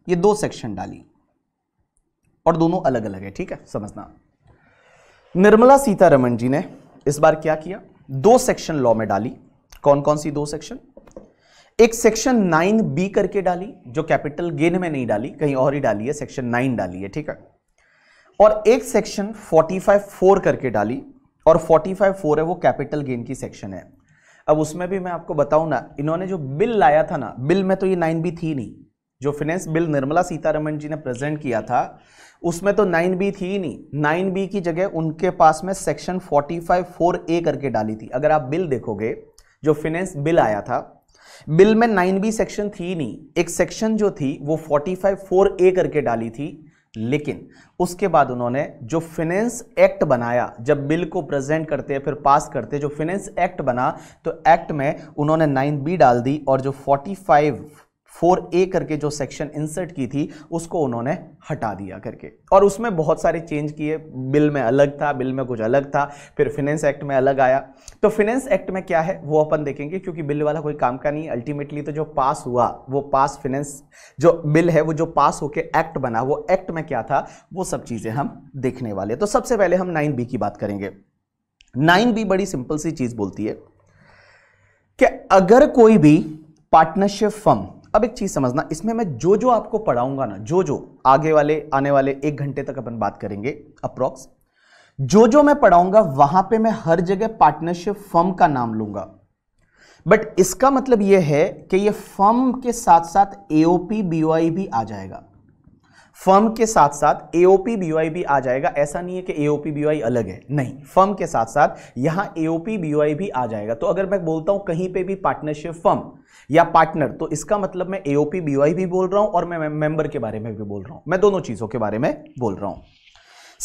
ये दो सेक्शन डाली और दोनों अलग अलग है ठीक है समझना निर्मला सीतारमण जी ने इस बार क्या किया दो सेक्शन लॉ में डाली कौन कौन सी दो सेक्शन एक सेक्शन नाइन बी करके डाली जो कैपिटल गेन में नहीं डाली कहीं और ही डाली है सेक्शन नाइन डाली है ठीक है और एक सेक्शन 454 फोर करके डाली और 454 फोर है वो कैपिटल गेन की सेक्शन है अब उसमें भी मैं आपको बताऊं ना इन्होंने जो बिल लाया था ना बिल में तो ये नाइन बी थी नहीं जो फिनेंस बिल निर्मला सीतारमन जी ने प्रेजेंट किया था उसमें तो नाइन बी थी नहीं नाइन बी की जगह उनके पास में section forty five four A करके डाली थी अगर आप बिल देखोगे जो फिनेंस बिल आया था बिल में नाइन बी सेक्शन थी नहीं एक सेक्शन जो थी वो फोर्टी फाइव फोर ए करके डाली थी लेकिन उसके बाद उन्होंने जो फिनेंस एक्ट बनाया जब बिल को प्रेजेंट करते फिर पास करते जो फिनेंस एक्ट बना तो एक्ट में उन्होंने नाइन बी डाल दी और जो फाइव फोर ए करके जो सेक्शन इंसर्ट की थी उसको उन्होंने हटा दिया करके और उसमें बहुत सारे चेंज किए बिल में अलग था बिल में कुछ अलग था फिर फिनेंस एक्ट में अलग आया तो फिनेंस एक्ट में क्या है वो अपन देखेंगे क्योंकि बिल वाला कोई काम का नहीं अल्टीमेटली तो जो पास हुआ वो पास फिनेंस जो बिल है वो जो पास होकर एक्ट बना वो एक्ट में क्या था वो सब चीज़ें हम देखने वाले तो सबसे पहले हम नाइन बी की बात करेंगे नाइन बी बड़ी सिंपल सी चीज़ बोलती है कि अगर कोई भी पार्टनरशिप फर्म अब एक चीज़ समझना इसमें मैं जो जो आपको पढ़ाऊंगा ना जो जो आगे वाले आने वाले एक घंटे तक अपन बात करेंगे अप्रॉक्स जो जो मैं पढ़ाऊंगा वहां पे मैं हर जगह पार्टनरशिप फर्म का नाम लूंगा बट इसका मतलब यह है कि ये फर्म के साथ साथ एओपी बीओआई भी आ जाएगा फर्म के साथ साथ एओपी बीवाई भी आ जाएगा ऐसा नहीं है कि एओपी बीवाई अलग है नहीं फर्म के साथ साथ यहां एओपी बीवाई भी आ जाएगा तो अगर मैं बोलता हूं कहीं पे भी पार्टनरशिप फर्म या पार्टनर तो इसका मतलब मैं एओपी बीवाई भी बोल रहा हूं और मैं मेंबर के बारे में भी बोल रहा हूं मैं दोनों चीजों के बारे में बोल रहा हूं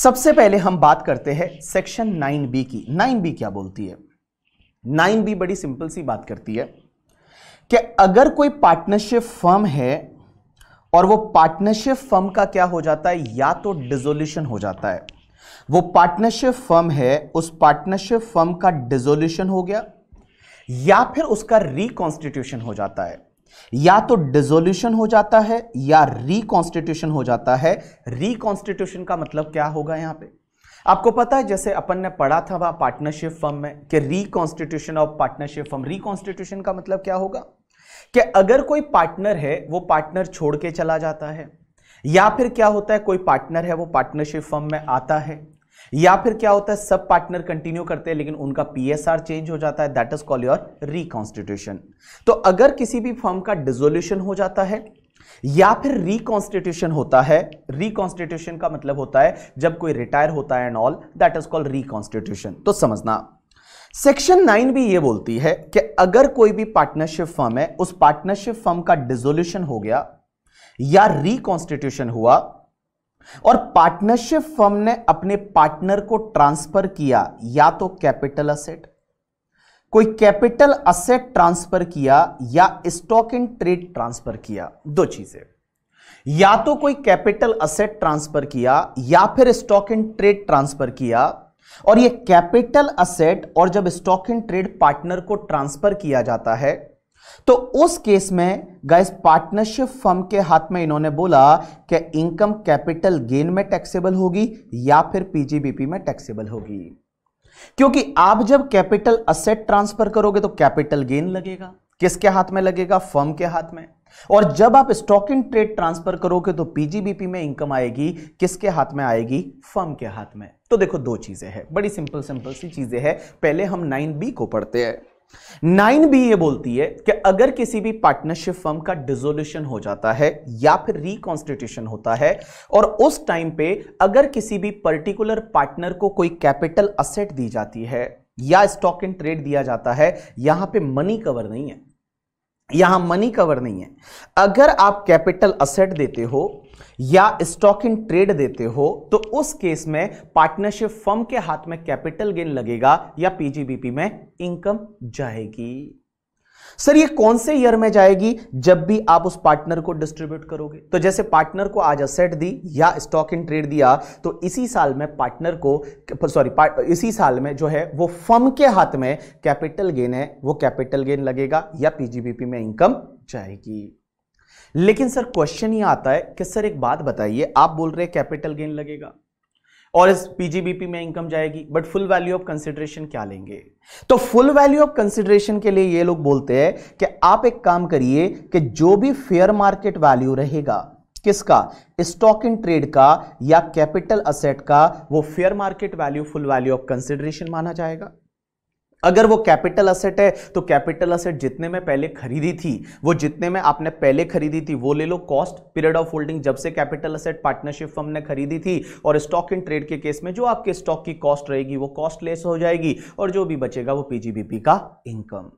सबसे पहले हम बात करते हैं सेक्शन नाइन बी की नाइन बी क्या बोलती है नाइन बी बड़ी सिंपल सी बात करती है कि अगर कोई पार्टनरशिप फर्म है और वो पार्टनरशिप फर्म का क्या हो जाता है या तो डिजोल्यूशन हो जाता है वो पार्टनरशिप फर्म है उस पार्टनरशिप फर्म का डिजोल्यूशन हो गया या फिर उसका रिकॉन्स्टिट्यूशन हो जाता है या तो डिजोल्यूशन हो जाता है या रिकॉन्स्टिट्यूशन हो जाता है रिकॉन्स्टिट्यूशन का मतलब क्या होगा यहां पे आपको पता है जैसे अपन ने पढ़ा था वह पार्टनरशिप फर्म में कि reconstitution of partnership firm reconstitution का मतलब क्या होगा कि अगर कोई पार्टनर है वो पार्टनर छोड़ के चला जाता है या फिर क्या होता है कोई पार्टनर है वो पार्टनरशिप फर्म में आता है या फिर क्या होता है सब पार्टनर कंटिन्यू करते हैं लेकिन उनका पीएसआर चेंज हो जाता है that is call your reconstitution तो अगर किसी भी फर्म का डिजोल्यूशन हो जाता है या फिर रिकॉन्स्टिट्यूशन होता है रिकॉन्स्टिट्यूशन का मतलब होता है जब कोई रिटायर होता है and all that is called reconstitution तो समझना सेक्शन नाइन भी ये बोलती है कि अगर कोई भी पार्टनरशिप फर्म है उस पार्टनरशिप फर्म का डिजोल्यूशन हो गया या रिकॉन्स्टिट्यूशन हुआ और पार्टनरशिप फर्म ने अपने पार्टनर को ट्रांसफर किया या तो कैपिटल असेट कोई कैपिटल असेट ट्रांसफर किया या स्टॉक इन ट्रेड ट्रांसफर किया दो चीजें या तो कोई कैपिटल असेट ट्रांसफर किया या फिर स्टॉक इन ट्रेड ट्रांसफर किया और ये कैपिटल असेट और जब स्टॉक इन ट्रेड पार्टनर को ट्रांसफर किया जाता है तो उस केस में गाइस पार्टनरशिप फर्म के हाथ में इन्होंने बोला कि इनकम कैपिटल गेन में टैक्सेबल होगी या फिर पीजीबीपी में टैक्सेबल होगी क्योंकि आप जब कैपिटल असेट ट्रांसफर करोगे तो कैपिटल गेन लगेगा किसके हाथ में लगेगा फर्म के हाथ में और जब आप स्टॉक इन ट्रेड ट्रांसफर करोगे तो पीजीबीपी में इनकम आएगी किसके हाथ में आएगी फर्म के हाथ में तो देखो दो चीजें हैं बड़ी सिंपल सिंपल सी चीजें हैं पहले हम नाइन बी को पढ़ते हैं नाइन बी ये बोलती है कि अगर किसी भी पार्टनरशिप फर्म का डिजोल्यूशन हो जाता है या फिर रिकॉन्स्टिट्यूशन होता है और उस टाइम पे अगर किसी भी पर्टिकुलर पार्टनर को कोई कैपिटल असेट दी जाती है या स्टॉक इन ट्रेड दिया जाता है यहां पे मनी कवर नहीं है यहां मनी कवर नहीं है अगर आप कैपिटल असेट देते हो या स्टॉक इन ट्रेड देते हो तो उस केस में पार्टनरशिप फर्म के हाथ में कैपिटल गेन लगेगा या पीजीबीपी में इनकम जाएगी सर ये कौन से ईयर में जाएगी जब भी आप उस पार्टनर को डिस्ट्रीब्यूट करोगे तो जैसे पार्टनर को आज असेट दी या स्टॉक इन ट्रेड दिया तो इसी साल में पार्टनर को सॉरी इसी साल में जो है वो फर्म के हाथ में कैपिटल गेन है वो कैपिटल गेन लगेगा या पीजीबीपी में इनकम जाएगी लेकिन सर क्वेश्चन ये आता है कि सर एक बात बताइए आप बोल रहे कैपिटल गेन लगेगा और इस पीजीबीपी में इनकम जाएगी but full value of consideration क्या लेंगे तो फुल वैल्यू ऑफ कंसिडरेशन के लिए ये लोग बोलते हैं कि आप एक काम करिए कि जो भी फेयर मार्केट वैल्यू रहेगा किसका स्टॉक इन ट्रेड का या कैपिटल असेट का वो fair market value full value of consideration माना जाएगा अगर वो कैपिटल असेट है तो कैपिटल असेट जितने में पहले खरीदी थी वो जितने में आपने पहले खरीदी थी वो ले लो कॉस्ट पीरियड ऑफ होल्डिंग जब से कैपिटल असेट पार्टनरशिप फर्म ने खरीदी थी और स्टॉक इन ट्रेड के केस में जो आपके स्टॉक की कॉस्ट रहेगी वो कॉस्ट लेस हो जाएगी और जो भी बचेगा वो पीजीबीपी का इनकम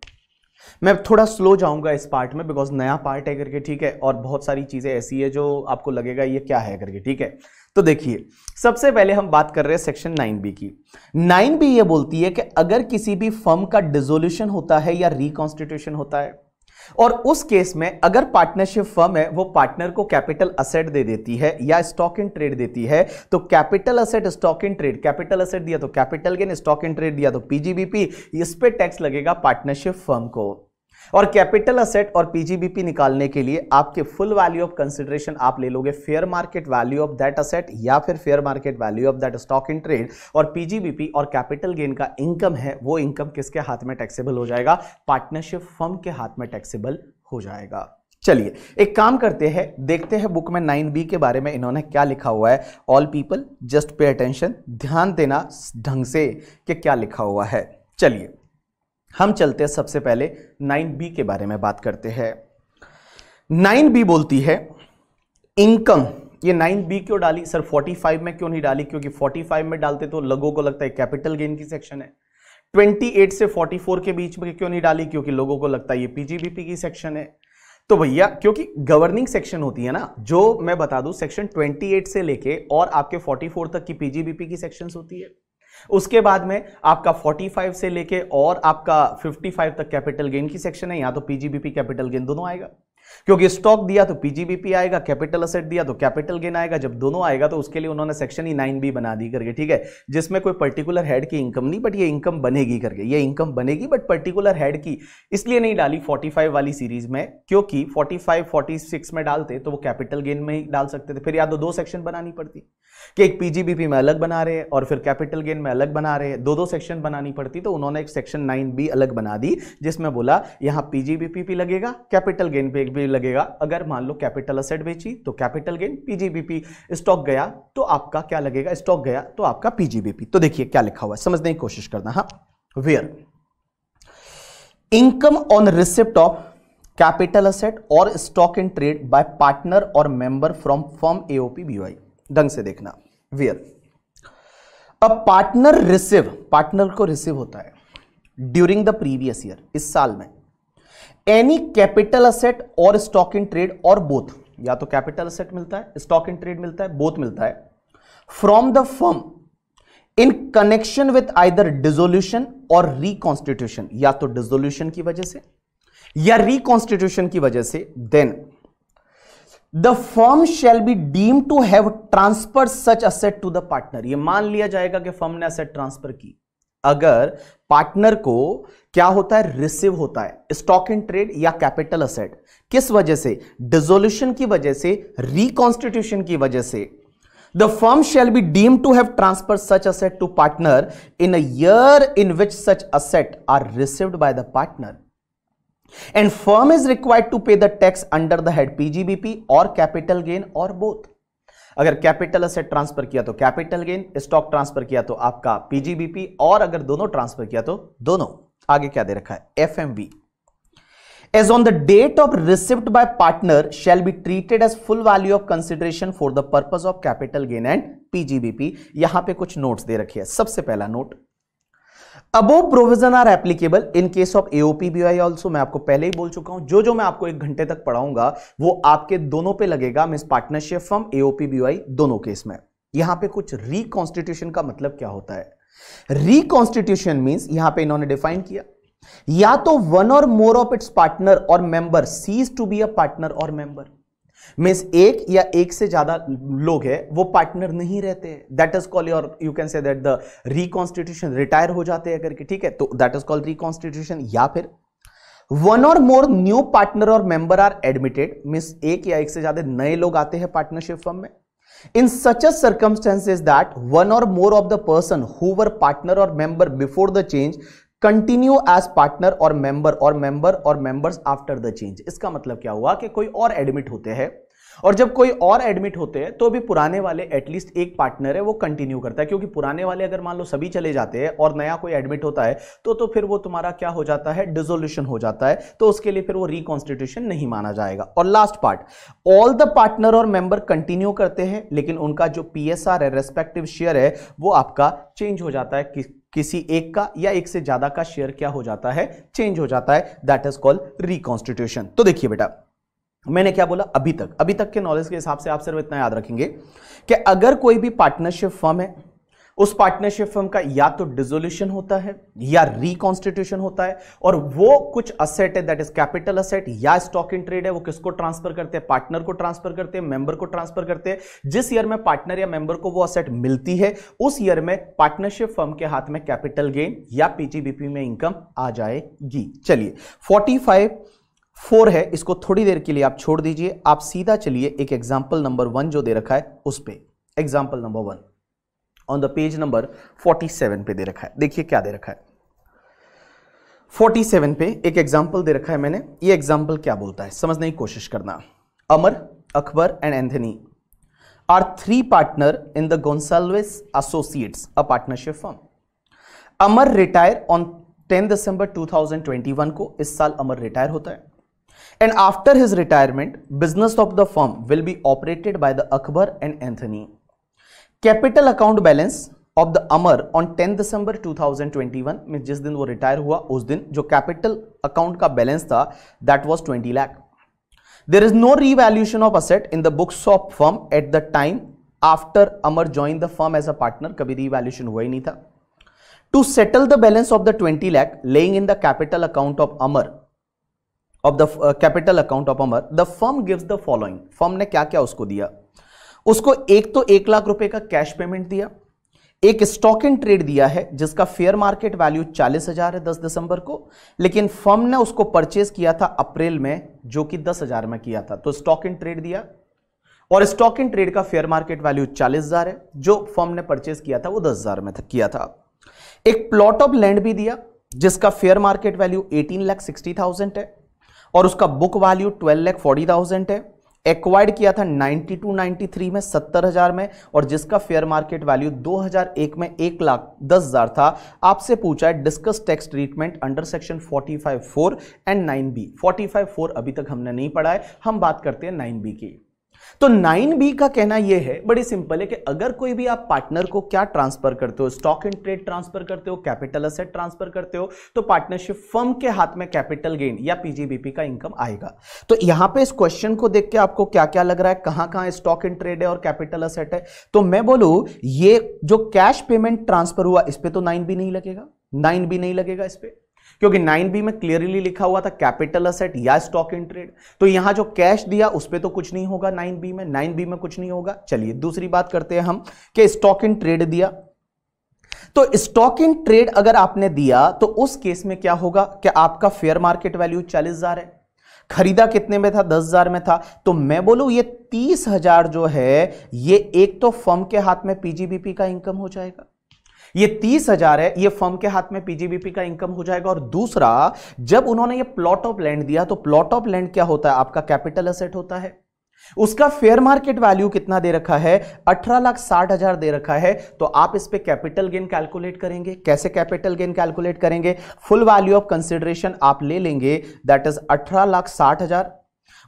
मैं थोड़ा स्लो जाऊंगा इस पार्ट में बिकॉज नया पार्ट है करके ठीक है और बहुत सारी चीज़ें ऐसी है जो आपको लगेगा ये क्या है करके ठीक है तो देखिए सबसे पहले हम बात कर रहे हैं सेक्शन नाइन बी की नाइन बी ये बोलती है कि अगर किसी भी फर्म का डिजोल्यूशन होता है या रिकॉन्स्टिट्यूशन होता है और उस केस में अगर पार्टनरशिप फर्म है वो पार्टनर को कैपिटल असेट दे देती है या स्टॉक इन ट्रेड देती है तो capital asset stock in trade capital asset दिया तो capital gain stock in trade दिया तो पीजीबीपी इस पर टैक्स लगेगा पार्टनरशिप फर्म को और कैपिटल असेट और पीजीबीपी निकालने के लिए आपके फुल वैल्यू ऑफ कंसिडरेशन आप ले लोगे fair market value of that asset या फिर fair market value of that stock in trade और पीजीबीपी और कैपिटल गेन का इनकम है वो इनकम किसके हाथ में टैक्सेबल हो जाएगा पार्टनरशिप फर्म के हाथ में टैक्सेबल हो जाएगा चलिए एक काम करते हैं देखते हैं बुक में नाइन बी के बारे में इन्होंने क्या लिखा हुआ है all people just pay attention ध्यान देना ढंग से कि क्या लिखा हुआ है चलिए हम चलते हैं सबसे पहले नाइन बी के बारे में बात करते हैं नाइन बी बोलती है इनकम ये नाइन बी क्यों डाली सर फोर्टी फाइव में क्यों नहीं डाली क्योंकि फोर्टी फाइव में डालते तो लोगों को लगता है कैपिटल गेन की सेक्शन है ट्वेंटी एट से फोर्टी फोर के बीच में क्यों नहीं डाली क्योंकि लोगों को लगता है ये पीजीबीपी की सेक्शन है तो भैया क्योंकि गवर्निंग सेक्शन होती है ना जो मैं बता दूं सेक्शन ट्वेंटी एट से लेके और आपके फोर्टी फोर तक की पीजीबीपी की सेक्शन होती है उसके बाद में आपका 45 से लेके और आपका 55 तक कैपिटल गेन की सेक्शन है यहां तो पीजीबीपी कैपिटल गेन दोनों आएगा क्योंकि स्टॉक दिया तो पीजीबीपी आएगा कैपिटल असेट दिया तो कैपिटल गेन आएगा जब दोनों आएगा तो उसके लिए उन्होंने सेक्शन ही नाइन बी बना दी करके ठीक है जिसमें कोई पर्टिकुलर हेड की इनकम नहीं बट ये इनकम बनेगी करके ये इनकम बनेगी बट पर्टिकुलर हेड की इसलिए नहीं डाली फोर्टी वाली सीरीज में क्योंकि फोर्टी फाइव में डालते तो वो कैपिटल गेन में ही डाल सकते थे फिर या तो दो सेक्शन बनानी पड़ती कि एक पीजीबीपी में अलग बना रहे और फिर कैपिटल गेन में अलग बना रहे दो दो सेक्शन बनानी पड़ती तो उन्होंने एक सेक्शन नाइन बी अलग बना दी जिसमें बोला यहां पीजीबीपी भी लगेगा कैपिटल गेन पे भी लगेगा लगेगा अगर मान लो कैपिटल असेट बेची तो कैपिटल गेन पीजीबीपी स्टॉक गया तो आपका क्या लगेगा स्टॉक गया तो आपका पीजीबीपी तो देखिए क्या लिखा हुआ है समझने की कोशिश करना हाँ where income on receipt of capital asset or stock in trade by partner or member from firm AOP BOI ढंग से देखना where a partner receive partner को रिसीव होता है ड्यूरिंग द प्रीवियस ईयर इस साल में any capital asset or stock in trade or both या तो कैपिटल असेट मिलता है स्टॉक इन ट्रेड मिलता है बोथ मिलता है from the firm in connection with either dissolution or reconstitution या तो डिजोल्यूशन की वजह से या रिकॉन्स्टिट्यूशन की वजह से then the firm shall be deem to have transfer such asset to the partner ये मान लिया जाएगा कि फर्म ने असेट ट्रांसफर की अगर पार्टनर को क्या होता है रिसीव होता है स्टॉक इन ट्रेड या कैपिटल असेट किस वजह से डिजोल्यूशन की वजह से रिकॉन्स्टिट्यूशन की वजह से the firm shall be deem to have transfer such asset to partner in year in which such asset are received by the partner and firm is required to pay the tax under the head PGBP और capital gain or both अगर capital asset transfer किया तो capital gain stock transfer किया तो आपका PGBP और अगर दोनों ट्रांसफर किया तो दोनों आगे क्या दे रखा है F M B as on the date of receipt by partner shall be treated as full value of consideration for the purpose of capital gain and PGBP यहां पर कुछ नोट दे रखी है सबसे पहला note above provision are applicable in case of AOP B I also मैं आपको पहले ही बोल चुका हूं जो जो मैं आपको एक घंटे तक पढ़ाऊंगा वो आपके दोनों पे लगेगा मिस पार्टनरशिप फॉर्म एओपी बी दोनों केस में यहां पे कुछ रिकॉन्स्टिट्यूशन का मतलब क्या होता है रिकॉन्स्टिट्यूशन मीन्स यहां पे इन्होंने डिफाइन किया या तो one or more of its partner or member cease to be a partner or member means एक या एक से ज्यादा लोग हैं वो पार्टनर नहीं रहते that is call your you can say that the reconstitution retire हो जाते हैं करके ठीक है तो दैट इज कॉल रिकॉन्स्टिट्यूशन या फिर one or more new partner or member are admitted means एक या एक से ज्यादा नए लोग आते हैं पार्टनरशिप फर्म में in such a circumstances that one or more of the person who were partner or member before the change continue as partner or member or member or members after the change इसका मतलब क्या हुआ कि कोई और admit होते हैं और जब कोई और एडमिट होते हैं तो भी पुराने वाले एटलीस्ट एक पार्टनर है वो कंटिन्यू करता है क्योंकि पुराने वाले अगर मान लो सभी चले जाते हैं और नया कोई एडमिट होता है तो तो फिर वो तुम्हारा क्या हो जाता है डिजोल्यूशन हो जाता है तो उसके लिए फिर वो रिकॉन्स्टिट्यूशन नहीं माना जाएगा और last part all the partner or member continue करते हैं लेकिन उनका जो पी है रेस्पेक्टिव शेयर है वो आपका चेंज हो जाता है कि, किसी एक का या एक से ज्यादा का शेयर क्या हो जाता है चेंज हो जाता है दैट इज कॉल्ड रिकॉन्स्टिट्यूशन तो देखिए बेटा मैंने क्या बोला अभी तक अभी तक के नॉलेज के हिसाब से आप सिर्फ इतना याद रखेंगे कि अगर कोई भी पार्टनरशिप फर्म है उस पार्टनरशिप फर्म का या तो डिजोल्यूशन होता है या रिकॉन्स्टिट्यूशन होता है और वो कुछ असेट है दैट इज कैपिटल असेट या स्टॉक इन ट्रेड है वो किसको ट्रांसफर करते हैं पार्टनर को ट्रांसफर करते हैं मेंबर को ट्रांसफर करते हैं जिस ईयर में पार्टनर या मेंबर को वो असेट मिलती है उस ईयर में पार्टनरशिप फर्म के हाथ में कैपिटल गेन या पीजीबीपी में इनकम आ जाएगी चलिए फोर्टी फाइव फोर है इसको थोड़ी देर के लिए आप छोड़ दीजिए आप सीधा चलिए एक एग्जाम्पल नंबर वन जो दे रखा है उस पर example number one on the page number forty seven पे दे रखा है देखिए क्या दे रखा है फोर्टी सेवन पे एक एग्जाम्पल दे रखा है मैंने ये एग्जाम्पल क्या बोलता है समझने की कोशिश करना Amar Akbar and Anthony are three partner in the Gonsalves associates a partnership firm Amar retire on ten December two one को इस साल अमर रिटायर होता है and after his retirement business of the firm will be operated by the Akbar and Anthony capital account balance of the Amar on ten December 2021 में जिस दिन वो retire हुआ उस दिन जो कैपिटल अकाउंट का बैलेंस था that was twenty lakh there is no revaluation of asset in the books of firm at the time after Amar join the firm as a partner कभी रीवैल्यूशन हुआ ही नहीं था to settle the balance of the twenty lakh laying in the capital account of Amar of the capital account of Amar the firm gives the following firm ने क्या क्या उसको दिया उसको एक तो एक लाख रुपए का कैश पेमेंट दिया एक स्टॉक इन ट्रेड दिया है जिसका फेयर मार्केट वैल्यू चालीस हजार है दस दिसंबर को लेकिन फर्म ने उसको परचेज किया था अप्रैल में जो कि दस हजार में किया था तो स्टॉक इन ट्रेड दिया और स्टॉक इन ट्रेड का फेयर मार्केट वैल्यू चालीस हजार है जो फर्म ने परचेज किया था वो दस हजार में था, किया था एक प्लॉट ऑफ लैंड भी दिया जिसका fair market value eighteen lakh sixty thousand है और उसका book value twelve lakh forty thousand है एक्वायर्ड किया था 92 93 में 70000 में और जिसका फेयर मार्केट वैल्यू 2001 में एक लाख दस हजार था आपसे पूछा है discuss tax treatment under section 45 four and 9 B 45 four अभी तक हमने नहीं पढ़ा है हम बात करते हैं 9 बी की तो नाइन बी का कहना यह है बड़ी सिंपल है कि अगर कोई भी आप पार्टनर को क्या ट्रांसफर करते हो स्टॉक एंड ट्रेड ट्रांसफर करते हो कैपिटल असेट ट्रांसफर करते हो तो पार्टनरशिप फर्म के हाथ में कैपिटल गेन या पीजीबीपी का इनकम आएगा तो यहां पे इस क्वेश्चन को देख के आपको क्या क्या लग रहा है कहां कहां स्टॉक एंड ट्रेड है और कैपिटल असेट है तो मैं बोलू ये जो कैश पेमेंट ट्रांसफर हुआ इस पर तो नाइन बी नहीं लगेगा नाइन बी नहीं लगेगा इस पर क्योंकि नाइन बी में क्लियरली लिखा हुआ था कैपिटल असेट या स्टॉक इन ट्रेड तो यहां जो कैश दिया उस पर तो कुछ नहीं होगा नाइन बी में नाइन बी में कुछ नहीं होगा चलिए दूसरी बात करते हैं हम कि स्टॉक इन ट्रेड दिया तो स्टॉक इन ट्रेड अगर आपने दिया तो उस केस में क्या होगा कि आपका फेयर मार्केट वैल्यू चालीस हजार है खरीदा कितने में था दस हजार में था तो मैं बोलू ये तीस हजार जो है ये एक तो फर्म के हाथ में पीजीबीपी का इनकम हो जाएगा ये तीस हजार है ये फर्म के हाथ में पीजीबीपी का इनकम हो जाएगा और दूसरा जब उन्होंने ये प्लॉट ऑफ लैंड दिया तो प्लॉट ऑफ लैंड क्या होता है आपका कैपिटल असेट होता है उसका फेयर मार्केट वैल्यू कितना दे रखा है अठारह लाख साठ हजार दे रखा है तो आप इस पे कैपिटल गेन कैलकुलेट करेंगे कैसे कैपिटल गेन कैलकुलेट करेंगे फुल वैल्यू ऑफ कंसिडरेशन आप ले लेंगे दैट इज अठारह लाख साठ हजार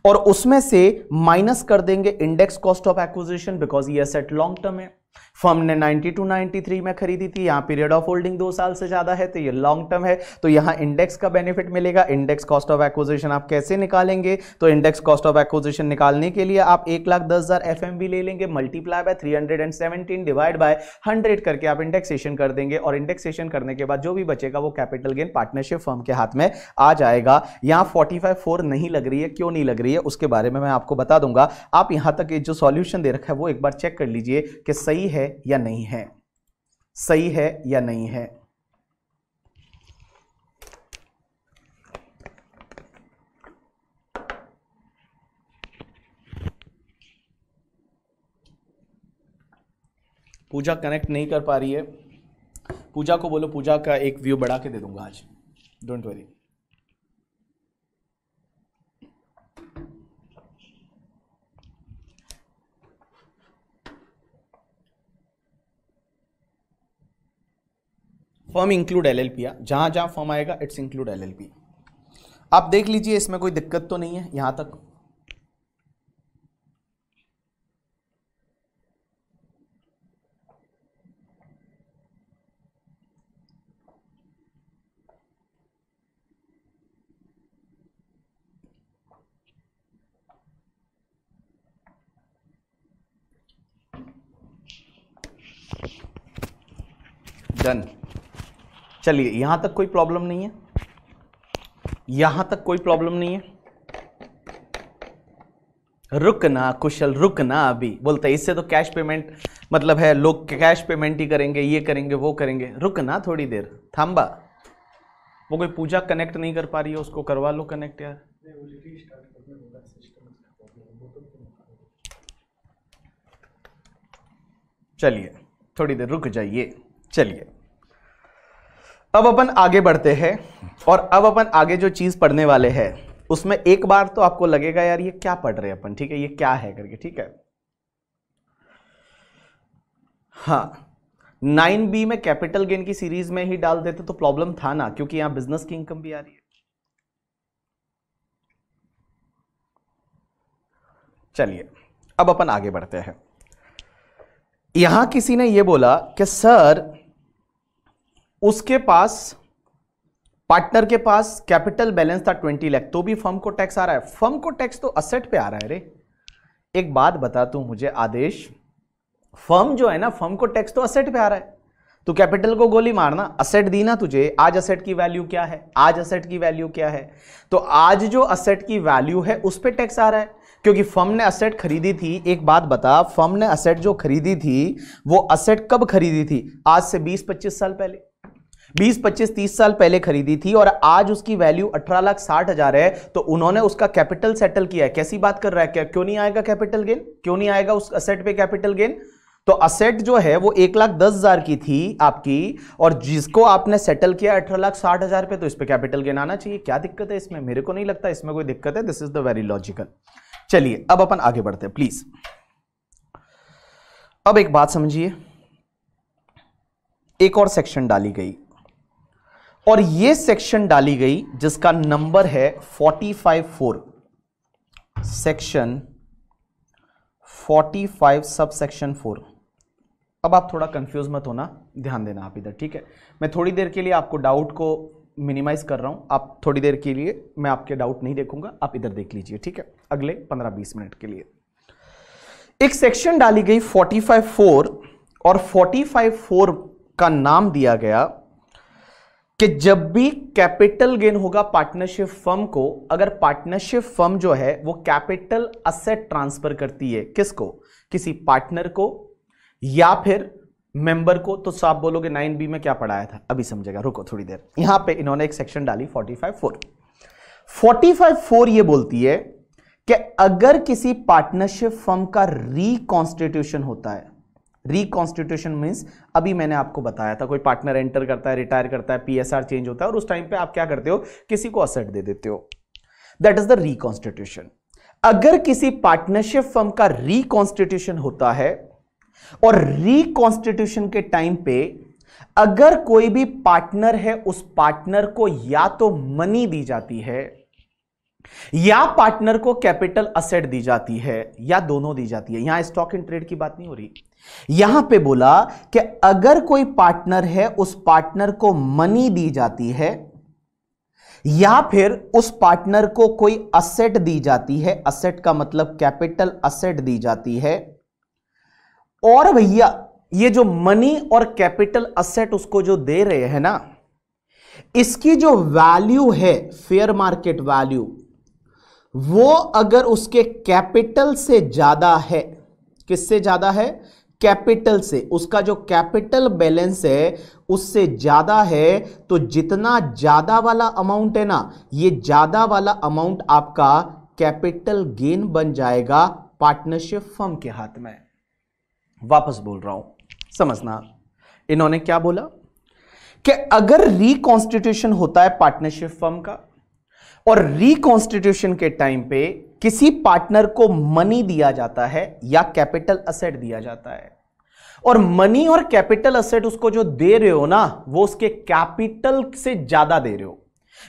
और उसमें से माइनस कर देंगे index cost of acquisition because ये असेट लॉन्ग टर्म है फर्म ने 92 टू 93 में खरीदी थी यहाँ पीरियड ऑफ होल्डिंग दो साल से ज़्यादा है तो ये लॉन्ग टर्म है तो यहाँ इंडेक्स का बेनिफिट मिलेगा इंडेक्स कॉस्ट ऑफ एक्विजिशन आप कैसे निकालेंगे तो इंडेक्स कॉस्ट ऑफ एक्विजिशन निकालने के लिए आप एक लाख दस हज़ार एफ एम बी ले लेंगे multiply by three hundred and seventeen divide by hundred करके आप इंडेक्सेशन कर देंगे और इंडेक्सेशन करने के बाद जो भी बचेगा वो कैपिटल गेन पार्टनरशिप फर्म के हाथ में आ जाएगा यहाँ फोर्टी फाइव फोर नहीं लग रही है क्यों नहीं लग रही है उसके बारे में मैं आपको बता दूंगा आप यहाँ तक जो सॉल्यूशन दे रखा है वो एक बार चेक कर लीजिए कि सही है या नहीं है सही है या नहीं है पूजा कनेक्ट नहीं कर पा रही है पूजा को बोलो पूजा का एक व्यू बढ़ा के दे दूंगा आज don't worry firm include L L P आ जहाँ जहाँ फर्म आएगा it's include L L P आप देख लीजिए इसमें कोई दिक्कत तो नहीं है यहाँ तक done चलिए यहां तक कोई प्रॉब्लम नहीं है यहां तक कोई प्रॉब्लम नहीं है रुकना कुशल रुकना अभी बोलते हैं इससे तो कैश पेमेंट मतलब है लोग कैश पेमेंट ही करेंगे ये करेंगे वो करेंगे रुकना थोड़ी देर थाम्बा वो कोई पूजा कनेक्ट नहीं कर पा रही है उसको करवा लो कनेक्ट यार चलिए थोड़ी देर रुक जाइए चलिए अब अपन आगे बढ़ते हैं और अब अपन आगे जो चीज़ पढ़ने वाले हैं उसमें एक बार तो आपको लगेगा यार ये क्या पढ़ रहे हैं अपन ठीक है ये क्या है करके ठीक है हाँ नाइन बी में कैपिटल गेन की सीरीज में ही डाल देते तो प्रॉब्लम था ना क्योंकि यहां बिजनेस की इनकम भी आ रही है चलिए अब अपन आगे बढ़ते हैं यहां किसी ने यह बोला कि सर उसके पास पार्टनर के पास कैपिटल बैलेंस था ट्वेंटी लाख तो भी फर्म को टैक्स आ रहा है फर्म को टैक्स तो असेट पे आ रहा है रे एक बात बता तू मुझे आदेश फर्म जो है ना फर्म को टैक्स तो असेट पे आ रहा है तू तो कैपिटल को गोली मारना असेट दी ना तुझे आज असेट की वैल्यू क्या है आज असेट की वैल्यू क्या है तो आज जो असेट की वैल्यू है उस पर टैक्स आ रहा है क्योंकि फर्म ने असेट खरीदी थी एक बात बता फर्म ने असेट जो खरीदी थी वो असेट कब खरीदी थी आज से 20-25 साल पहले बीस पच्चीस तीस साल पहले खरीदी थी और आज उसकी वैल्यू अठारह लाख साठ हजार है तो उन्होंने उसका कैपिटल सेटल किया है कैसी बात कर रहा है क्या क्यों नहीं आएगा कैपिटल गेन क्यों नहीं आएगा उस असेट पे कैपिटल गेन तो असेट जो है वो एक लाख दस हजार की थी आपकी और जिसको आपने सेटल किया अठारह लाख साठ हजार पे तो इस पर कैपिटल गेन आना चाहिए क्या दिक्कत है इसमें मेरे को नहीं लगता इसमें कोई दिक्कत है this is the very logical चलिए अब अपन आगे बढ़ते हैं प्लीज अब एक बात समझिए एक और सेक्शन डाली गई और ये सेक्शन डाली गई जिसका नंबर है forty five four section forty five sub section four अब आप थोड़ा कंफ्यूज मत होना ध्यान देना आप इधर ठीक है मैं थोड़ी देर के लिए आपको डाउट को मिनिमाइज कर रहा हूं आप थोड़ी देर के लिए मैं आपके डाउट नहीं देखूंगा आप इधर देख लीजिए ठीक है अगले 15-20 मिनट के लिए एक सेक्शन डाली गई 45.4 और 45.4 का नाम दिया गया कि जब भी कैपिटल गेन होगा पार्टनरशिप फर्म को अगर पार्टनरशिप फर्म जो है वो कैपिटल असेट ट्रांसफर करती है किसको किसी पार्टनर को या फिर मेंबर को तो साहब बोलोगे नाइन बी में क्या पढ़ाया था अभी समझेगा रुको थोड़ी देर यहां पे इन्होंने एक सेक्शन डाली forty five four forty five four यह बोलती है कि अगर किसी पार्टनरशिप फर्म का रिकॉन्स्टिट्यूशन होता है रिकॉन्स्टिट्यूशन मीन्स अभी मैंने आपको बताया था कोई पार्टनर एंटर करता है रिटायर करता है पीएसआर चेंज होता है और उस टाइम पे आप क्या करते हो किसी को असेट दे देते हो दैट इज द रिकॉन्स्टिट्यूशन अगर किसी पार्टनरशिप फर्म का रिकॉन्स्टिट्यूशन होता है और रिकॉन्स्टिट्यूशन के टाइम पे अगर कोई भी पार्टनर है उस पार्टनर को या तो मनी दी जाती है या पार्टनर को कैपिटल असेट दी जाती है या दोनों दी जाती है यहां स्टॉक इन ट्रेड की बात नहीं हो रही यहां पे बोला कि अगर कोई पार्टनर है उस पार्टनर को मनी दी जाती है या फिर उस पार्टनर को कोई असेट दी जाती है असेट का मतलब कैपिटल असेट दी जाती है और भैया ये जो मनी और कैपिटल असेट उसको जो दे रहे हैं ना इसकी जो वैल्यू है फेयर मार्केट वैल्यू वो अगर उसके कैपिटल से ज्यादा है किससे ज्यादा है कैपिटल से उसका जो कैपिटल बैलेंस है उससे ज़्यादा है तो जितना ज़्यादा वाला अमाउंट है ना ये ज़्यादा वाला अमाउंट आपका कैपिटल गेन बन जाएगा पार्टनरशिप फर्म के हाथ में वापस बोल रहा हूं समझना इन्होंने क्या बोला कि अगर रिकॉन्स्टिट्यूशन होता है पार्टनरशिप फर्म का और रिकॉन्स्टिट्यूशन के टाइम पे किसी पार्टनर को मनी दिया जाता है या कैपिटल असेट दिया जाता है और मनी और कैपिटल असेट उसको जो दे रहे हो ना वो उसके कैपिटल से ज्यादा दे रहे हो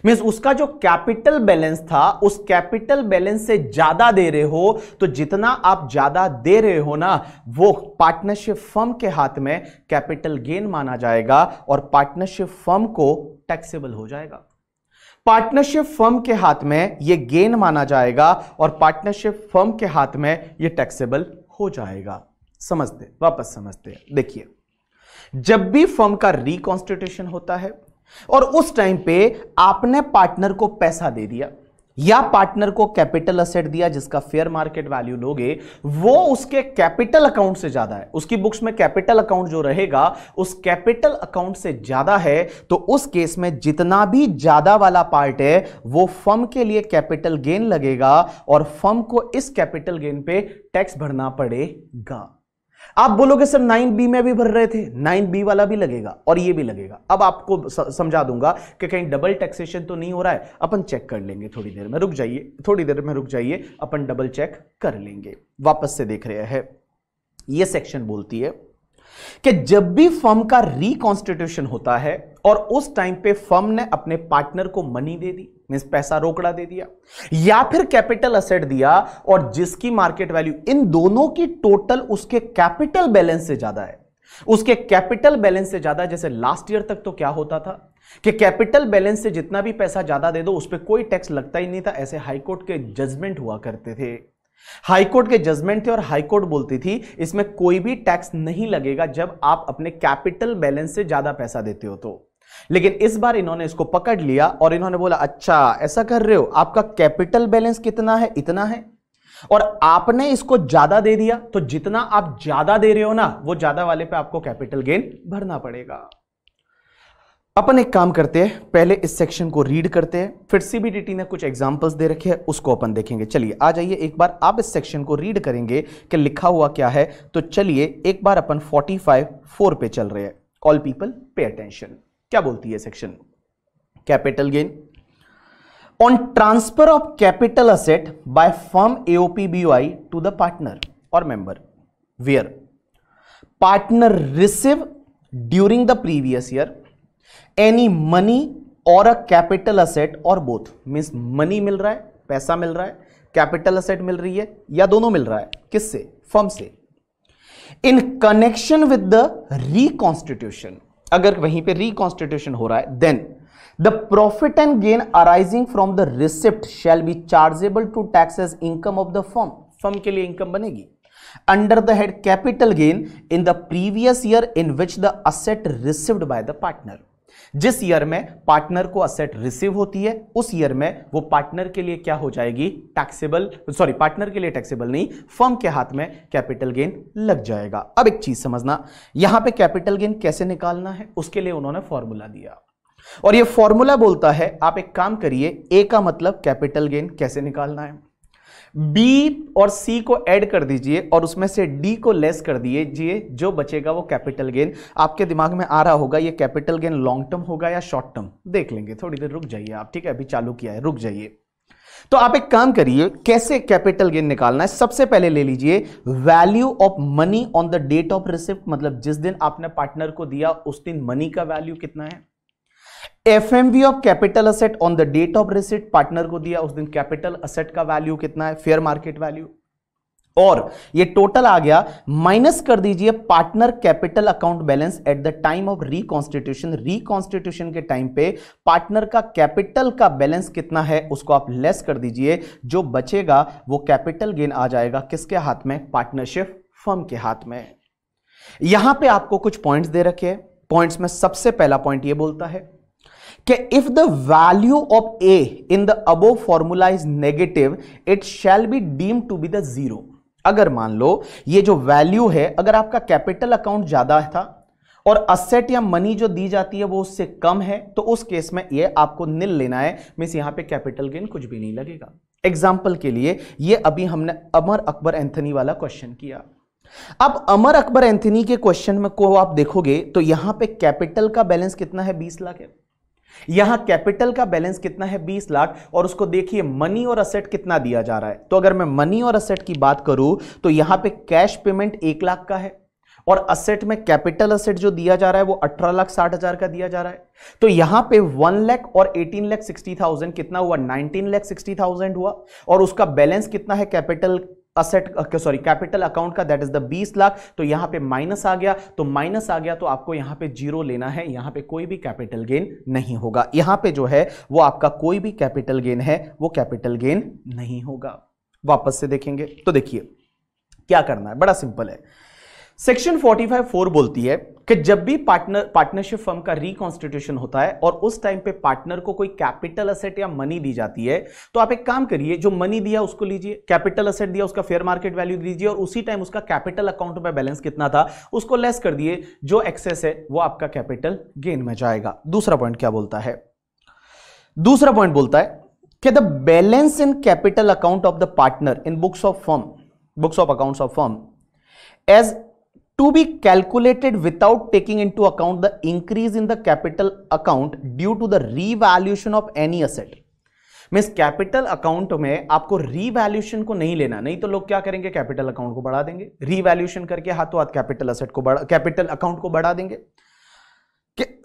मीन्स उसका जो कैपिटल बैलेंस था उस कैपिटल बैलेंस से ज्यादा दे रहे हो तो जितना आप ज्यादा दे रहे हो ना वो पार्टनरशिप फर्म के हाथ में कैपिटल गेन माना जाएगा और पार्टनरशिप फर्म को टैक्सेबल हो जाएगा पार्टनरशिप फर्म के हाथ में ये गेन माना जाएगा और पार्टनरशिप फर्म के हाथ में ये टैक्सेबल हो जाएगा समझते वापस समझते देखिए जब भी फर्म का रिकॉन्स्टिट्यूशन होता है और उस टाइम पे आपने पार्टनर को पैसा दे दिया या पार्टनर को कैपिटल असेट दिया जिसका फेयर मार्केट वैल्यू लोगे वो उसके कैपिटल अकाउंट से ज्यादा है उसकी बुक्स में कैपिटल अकाउंट जो रहेगा उस कैपिटल अकाउंट से ज्यादा है तो उस केस में जितना भी ज्यादा वाला पार्ट है वो फर्म के लिए कैपिटल गेन लगेगा और फर्म को इस कैपिटल गेन पे टैक्स भरना पड़ेगा आप बोलोगे सर नाइन बी में भी भर रहे थे नाइन बी वाला भी लगेगा और ये भी लगेगा अब आपको समझा दूंगा कि कहीं डबल टैक्सेशन तो नहीं हो रहा है अपन चेक कर लेंगे थोड़ी देर में रुक जाइए थोड़ी देर में रुक जाइए अपन डबल चेक कर लेंगे वापस से देख रहे हैं ये सेक्शन बोलती है कि जब भी फर्म का रिकॉन्स्टिट्यूशन होता है और उस टाइम पे फर्म ने अपने पार्टनर को मनी दे दी मीन पैसा रोकड़ा दे दिया या फिर कैपिटल असेट दिया और जिसकी मार्केट वैल्यू इन दोनों की टोटल उसके कैपिटल बैलेंस से ज्यादा है उसके कैपिटल बैलेंस से ज्यादा जैसे लास्ट ईयर तक तो क्या होता था कि कैपिटल बैलेंस से जितना भी पैसा ज्यादा दे दो उस पर कोई टैक्स लगता ही नहीं था ऐसे हाईकोर्ट के जजमेंट हुआ करते थे हाईकोर्ट के जजमेंट थे और हाईकोर्ट बोलती थी इसमें कोई भी टैक्स नहीं लगेगा जब आप अपने कैपिटल बैलेंस से ज्यादा पैसा देते हो तो लेकिन इस बार इन्होंने इसको पकड़ लिया और इन्होंने बोला अच्छा ऐसा कर रहे हो आपका कैपिटल बैलेंस कितना है इतना है और आपने इसको ज्यादा दे दिया तो जितना आप ज्यादा दे रहे हो ना वो ज्यादा वाले पे आपको कैपिटल गेन भरना पड़ेगा अपन एक काम करते हैं पहले इस सेक्शन को रीड करते हैं फिर सीबीडीटी ने कुछ एग्जांपल्स दे रखे हैं उसको अपन देखेंगे चलिए आ जाइए एक बार आप इस सेक्शन को रीड करेंगे कि लिखा हुआ क्या है तो चलिए एक बार अपन 45 फोर पे चल रहे हैं ऑल पीपल पे अटेंशन क्या बोलती है section capital gain on transfer of capital asset by firm AOP BOI to the partner or member where partner receive during the previous year any money or a capital asset or both means money मिल रहा है पैसा मिल रहा है capital asset मिल रही है या दोनों मिल रहा है किससे फर्म से in connection with the reconstitution अगर वहीं पे रिकॉन्स्टिट्यूशन हो रहा है then the profit and gain arising from the receipt shall be chargeable to tax as income of the form form के लिए इनकम बनेगी under the head capital gain in the previous year in which the asset received by the partner जिस year में partner को asset receive होती है उस year में वो पार्टनर के लिए क्या हो जाएगी टैक्सेबल सॉरी पार्टनर के लिए टैक्सेबल नहीं फर्म के हाथ में कैपिटल गेन लग जाएगा अब एक चीज समझना यहां पे कैपिटल गेन कैसे निकालना है उसके लिए उन्होंने फॉर्मूला दिया और ये फॉर्मूला बोलता है आप एक काम करिए ए का मतलब कैपिटल गेन कैसे निकालना है बी और सी को ऐड कर दीजिए और उसमें से डी को लेस कर दीजिए जो बचेगा वो कैपिटल गेन आपके दिमाग में आ रहा होगा ये कैपिटल गेन लॉन्ग टर्म होगा या शॉर्ट टर्म देख लेंगे थोड़ी देर रुक जाइए आप ठीक है अभी चालू किया है रुक जाइए तो आप एक काम करिए कैसे कैपिटल गेन निकालना है सबसे पहले ले लीजिए value of money on the date of receipt मतलब जिस दिन आपने पार्टनर को दिया उस दिन मनी का वैल्यू कितना है F M V of capital asset on the date of receipt partner को दिया उस दिन कैपिटल असेट का वैल्यू कितना है फेयर मार्केट वैल्यू और ये टोटल आ गया माइनस कर दीजिए partner capital account balance at the time of reconstitution reconstitution के टाइम पे पार्टनर का कैपिटल का बैलेंस कितना है उसको आप लेस कर दीजिए जो बचेगा वो कैपिटल गेन आ जाएगा किसके हाथ में पार्टनरशिप फर्म के हाथ में यहां पे आपको कुछ पॉइंट्स दे रखे हैं पॉइंट्स में सबसे पहला पॉइंट ये बोलता है कि if the value of A in the above formula is negative it shall be deem to be the zero अगर मान लो ये जो वैल्यू है अगर आपका कैपिटल अकाउंट ज्यादा था और असेट या मनी जो दी जाती है वो उससे कम है तो उस केस में ये आपको निल लेना है मीन्स यहां पे कैपिटल गेन कुछ भी नहीं लगेगा एग्जाम्पल के लिए ये अभी हमने अमर अकबर एंथनी वाला क्वेश्चन किया अब अमर अकबर एंथनी के क्वेश्चन में को आप देखोगे तो यहां पे कैपिटल का बैलेंस कितना है बीस लाख है यहां कैपिटल का बैलेंस कितना है 20 लाख और उसको देखिए मनी और असेट कितना दिया जा रहा है तो अगर मैं मनी और असेट की बात करूं तो यहां पे कैश पेमेंट एक लाख का है और असेट में कैपिटल असेट जो दिया जा रहा है वो अठारह लाख साठ हजार का दिया जा रहा है तो यहां पे वन लैख और एटीन लाख सिक्सटी थाउजेंड कितना हुआ नाइनटीन लैख सिक्सटी थाउजेंड हुआ और उसका बैलेंस कितना है capital asset sorry capital account का दैट इज द 20 लाख तो यहां पे माइनस आ गया तो माइनस आ गया तो आपको यहां पे जीरो लेना है यहां पे कोई भी कैपिटल गेन नहीं होगा यहां पे जो है वो आपका कोई भी कैपिटल गेन है वो कैपिटल गेन नहीं होगा वापस से देखेंगे तो देखिए क्या करना है बड़ा सिंपल है सेक्शन 45 फोर बोलती है कि जब भी पार्टनर पार्टनरशिप फर्म का रिकॉन्स्टिट्यूशन होता है और उस टाइम पे पार्टनर को कोई कैपिटल असेट या मनी दी जाती है तो आप एक काम करिए जो मनी दिया उसको लीजिए कैपिटल असेट दिया उसका फेयर मार्केट वैल्यू दीजिए और उसी टाइम उसका कैपिटल अकाउंट में बैलेंस कितना था उसको लेस कर दिए जो एक्सेस है वो आपका कैपिटल गेन में जाएगा दूसरा पॉइंट क्या बोलता है दूसरा पॉइंट बोलता है कि the balance in capital account of the partner in books of firm books of accounts of firm as to be calculated without taking into account the increase in the capital account due to the revaluation of any asset means capital account में आपको revaluation को नहीं लेना नहीं तो लोग क्या करेंगे कैपिटल अकाउंट को बढ़ा देंगे रीवैल्यूशन करके हाथों हाथ कैपिटल असेट को बढ़ा कैपिटल अकाउंट को बढ़ा देंगे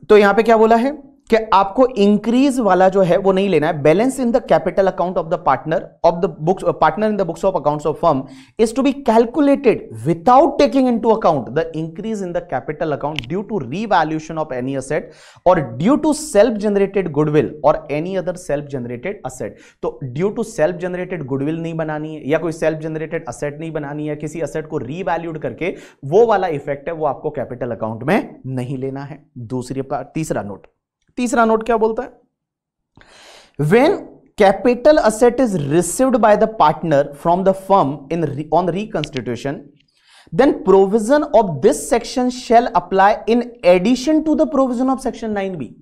तो यहां पे क्या बोला है कि आपको इंक्रीज वाला जो है वो नहीं लेना है balance in the capital account of the partner of the books partner in the books of accounts of firm is to be calculated without taking into account the increase in the capital account due to revaluation of any asset or due to self generated goodwill or any other self generated asset तो due to self generated goodwill नहीं बनानी है या कोई self generated asset नहीं बनानी है किसी असेट को रीवैल्यूड करके वो वाला इफेक्ट है वो आपको कैपिटल अकाउंट में नहीं लेना है दूसरी तीसरा नोट तीसरा नोट क्या बोलता है when capital asset is received by the partner from the firm in on reconstitution then provision of this section shall apply in addition to the provision of section nine B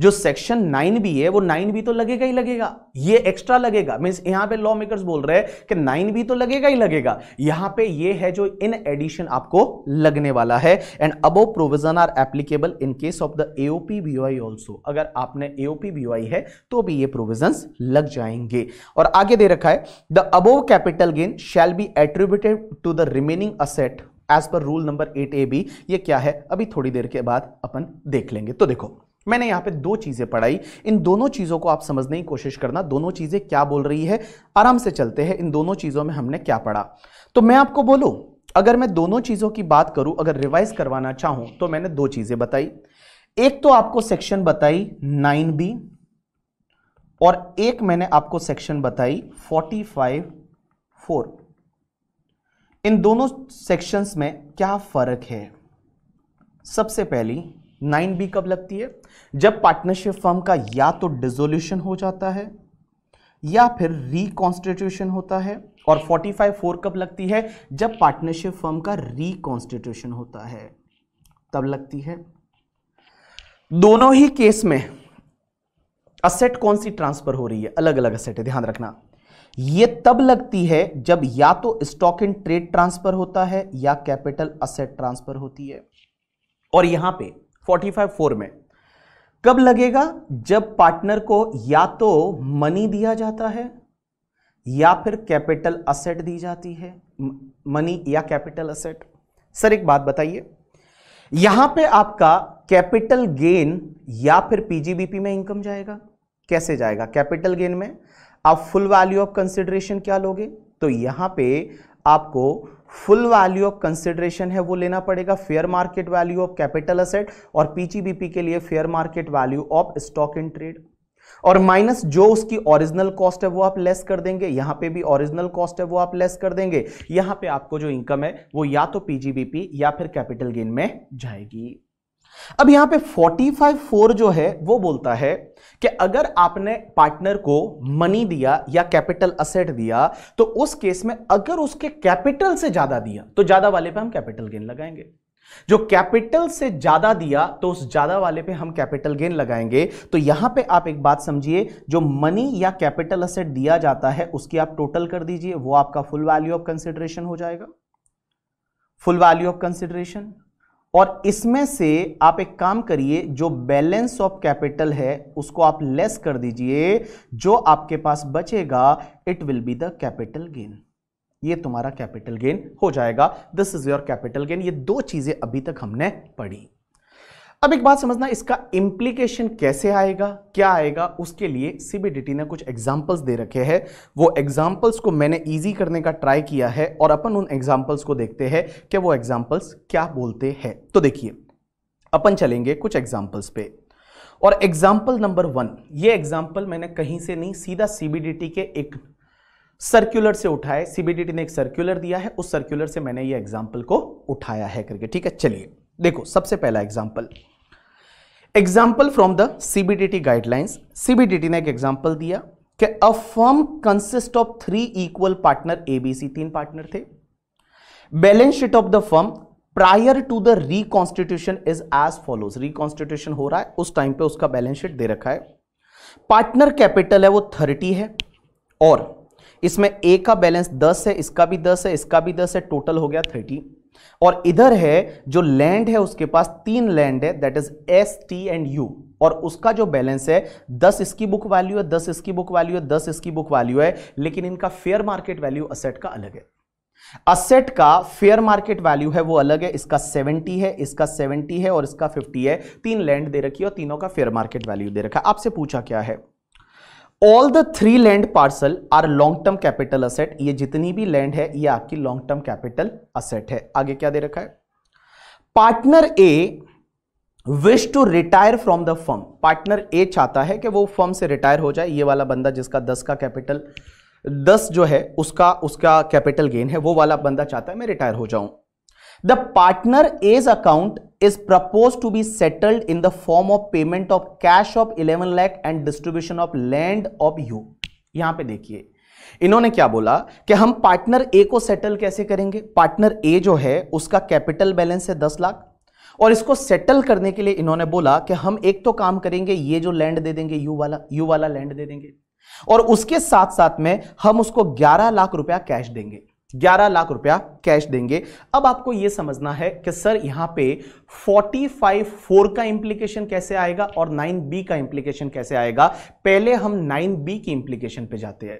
जो section nine B है वो nine B तो लगेगा ही लगेगा ये extra लगेगा means यहाँ पे लॉ मेकर्स बोल रहे हैं कि नाइन बी तो लगेगा ही लगेगा यहाँ पे ये है जो इन एडिशन आपको लगने वाला है and above provision are applicable in case of the AOP Y also अगर आपने एओपी वाई है तो भी ये प्रोविजन लग जाएंगे और आगे दे रखा है the above capital gain shall be attributed to the remaining asset as per rule number eight A B ये क्या है अभी थोड़ी देर के बाद अपन देख लेंगे तो देखो मैंने यहां पे दो चीजें पढ़ाई इन दोनों चीजों को आप समझने की कोशिश करना दोनों चीजें क्या बोल रही है आराम से चलते हैं इन दोनों चीजों में हमने क्या पढ़ा तो मैं आपको बोलूं अगर मैं दोनों चीजों की बात करूं अगर रिवाइज करवाना चाहूं तो मैंने दो चीजें बताई एक तो आपको सेक्शन बताई बी और एक मैंने आपको सेक्शन बताई फोर्टी फाइव फोर इन दोनों सेक्शंस में क्या फर्क है सबसे पहली नाइन बी कब लगती है जब पार्टनरशिप फर्म का या तो डिजोल्यूशन हो जाता है या फिर रिकॉन्स्टिट्यूशन होता है और 45 फोर कब लगती है जब पार्टनरशिप फर्म का रिकॉन्स्टिट्यूशन होता है तब लगती है दोनों ही केस में असेट कौन सी ट्रांसफर हो रही है अलग अलग असेट है ध्यान रखना ये तब लगती है जब या तो स्टॉक इन ट्रेड ट्रांसफर होता है या कैपिटल असेट ट्रांसफर होती है और यहां पे 45 फोर में कब लगेगा जब पार्टनर को या तो मनी दिया जाता है या फिर कैपिटल असेट दी जाती है मनी या कैपिटल असेट सर एक बात बताइए यहां पे आपका कैपिटल गेन या फिर पीजीबीपी में इनकम जाएगा कैसे जाएगा कैपिटल गेन में आप फुल वैल्यू ऑफ कंसिडरेशन क्या लोगे तो यहां पे आपको फुल वैल्यू ऑफ कंसिडरेशन है वो लेना पड़ेगा fair market value of capital asset और पीचीबीपी के लिए fair market value of stock in trade और माइनस जो उसकी ओरिजिनल कॉस्ट है वो आप लेस कर देंगे यहां पे भी ओरिजिनल कॉस्ट है वो आप लेस कर देंगे यहां पे आपको जो इनकम है वो या तो पीजीबीपी या फिर कैपिटल गेन में जाएगी अब यहां पे 45.4 जो है वो बोलता है कि अगर आपने पार्टनर को मनी दिया या कैपिटल असेट दिया तो उस केस में अगर उसके कैपिटल से ज्यादा दिया तो ज्यादा वाले पे हम कैपिटल गेन लगाएंगे जो कैपिटल से ज्यादा दिया तो उस ज्यादा वाले पे हम कैपिटल गेन लगाएंगे तो यहां पे आप एक बात समझिए जो मनी या कैपिटल असेट दिया जाता है उसकी आप टोटल कर दीजिए वो आपका फुल वैल्यू ऑफ कंसिडरेशन हो जाएगा फुल वैल्यू ऑफ कंसिडरेशन और इसमें से आप एक काम करिए जो बैलेंस ऑफ कैपिटल है उसको आप लेस कर दीजिए जो आपके पास बचेगा it will be the capital gain ये तुम्हारा कैपिटल गेन हो जाएगा this is your capital gain ये दो चीजें अभी तक हमने पढ़ी अब एक बात समझना इसका इम्प्लीकेशन कैसे आएगा क्या आएगा उसके लिए सीबीडीटी ने कुछ एग्जाम्पल्स दे रखे हैं वो एग्जाम्पल्स को मैंने इजी करने का ट्राई किया है और अपन उन एग्जाम्पल्स को देखते हैं कि वो एग्जाम्पल्स क्या बोलते हैं तो देखिए अपन चलेंगे कुछ एग्जाम्पल्स पे और एग्जाम्पल नंबर वन ये एग्जाम्पल मैंने कहीं से नहीं सीधा सीबीडीटी के एक सर्कुलर से उठाए सीबीडीटी ने एक सर्कुलर दिया है उस सर्कुलर से मैंने ये एग्जाम्पल को उठाया है करके ठीक है चलिए देखो सबसे पहला example example from the CBDT guidelines CBDT ने एक एग्जाम्पल दिया कि a firm consist of three equal partner A B C तीन पार्टनर थे balance sheet of the firm prior to the reconstitution is as follows reconstitution हो रहा है उस टाइम पे उसका बैलेंस शीट दे रखा है पार्टनर कैपिटल है वो थर्टी है और इसमें ए का बैलेंस दस है इसका भी दस है इसका भी दस है टोटल हो गया थर्टी और इधर है जो लैंड है उसके पास तीन लैंड है that is S T and U और उसका जो बैलेंस है दस इसकी बुक वैल्यू है दस इसकी बुक वैल्यू है दस इसकी बुक वैल्यू है लेकिन इनका फेयर मार्केट वैल्यू असेट का अलग है असेट का फेयर मार्केट वैल्यू है वो अलग है इसका 70 है इसका 70 है और इसका 50 है तीन लैंड दे रखी है और तीनों का फेयर मार्केट वैल्यू दे रखा है आपसे पूछा क्या है all the three land parcel are long term capital asset ये जितनी भी लैंड है ये आपकी लॉन्ग टर्म कैपिटल असेट है आगे क्या दे रखा है partner A wish to retire from the firm partner A चाहता है कि वो फर्म से रिटायर हो जाए ये वाला बंदा जिसका दस का कैपिटल दस जो है उसका उसका कैपिटल गेन है वो वाला बंदा चाहता है मैं रिटायर हो जाऊं The partner A's account is proposed to be settled in the form of payment of cash of 11 lakh and distribution of land of you. यहां पे देखिए इन्होंने क्या बोला कि हम पार्टनर ए को सेटल कैसे करेंगे पार्टनर ए जो है उसका कैपिटल बैलेंस है दस लाख और इसको सेटल करने के लिए इन्होंने बोला कि हम एक तो काम करेंगे ये जो लैंड दे देंगे यू वाला यू वाला लैंड दे देंगे और उसके साथ साथ में हम उसको ग्यारह लाख रुपया कैश देंगे ग्यारह लाख रुपया कैश देंगे अब आपको यह समझना है कि सर यहां पे 45 फोर का इंप्लीकेशन कैसे आएगा और बी का इंप्लीकेशन कैसे आएगा पहले हम बी की इंप्लीकेशन पे जाते हैं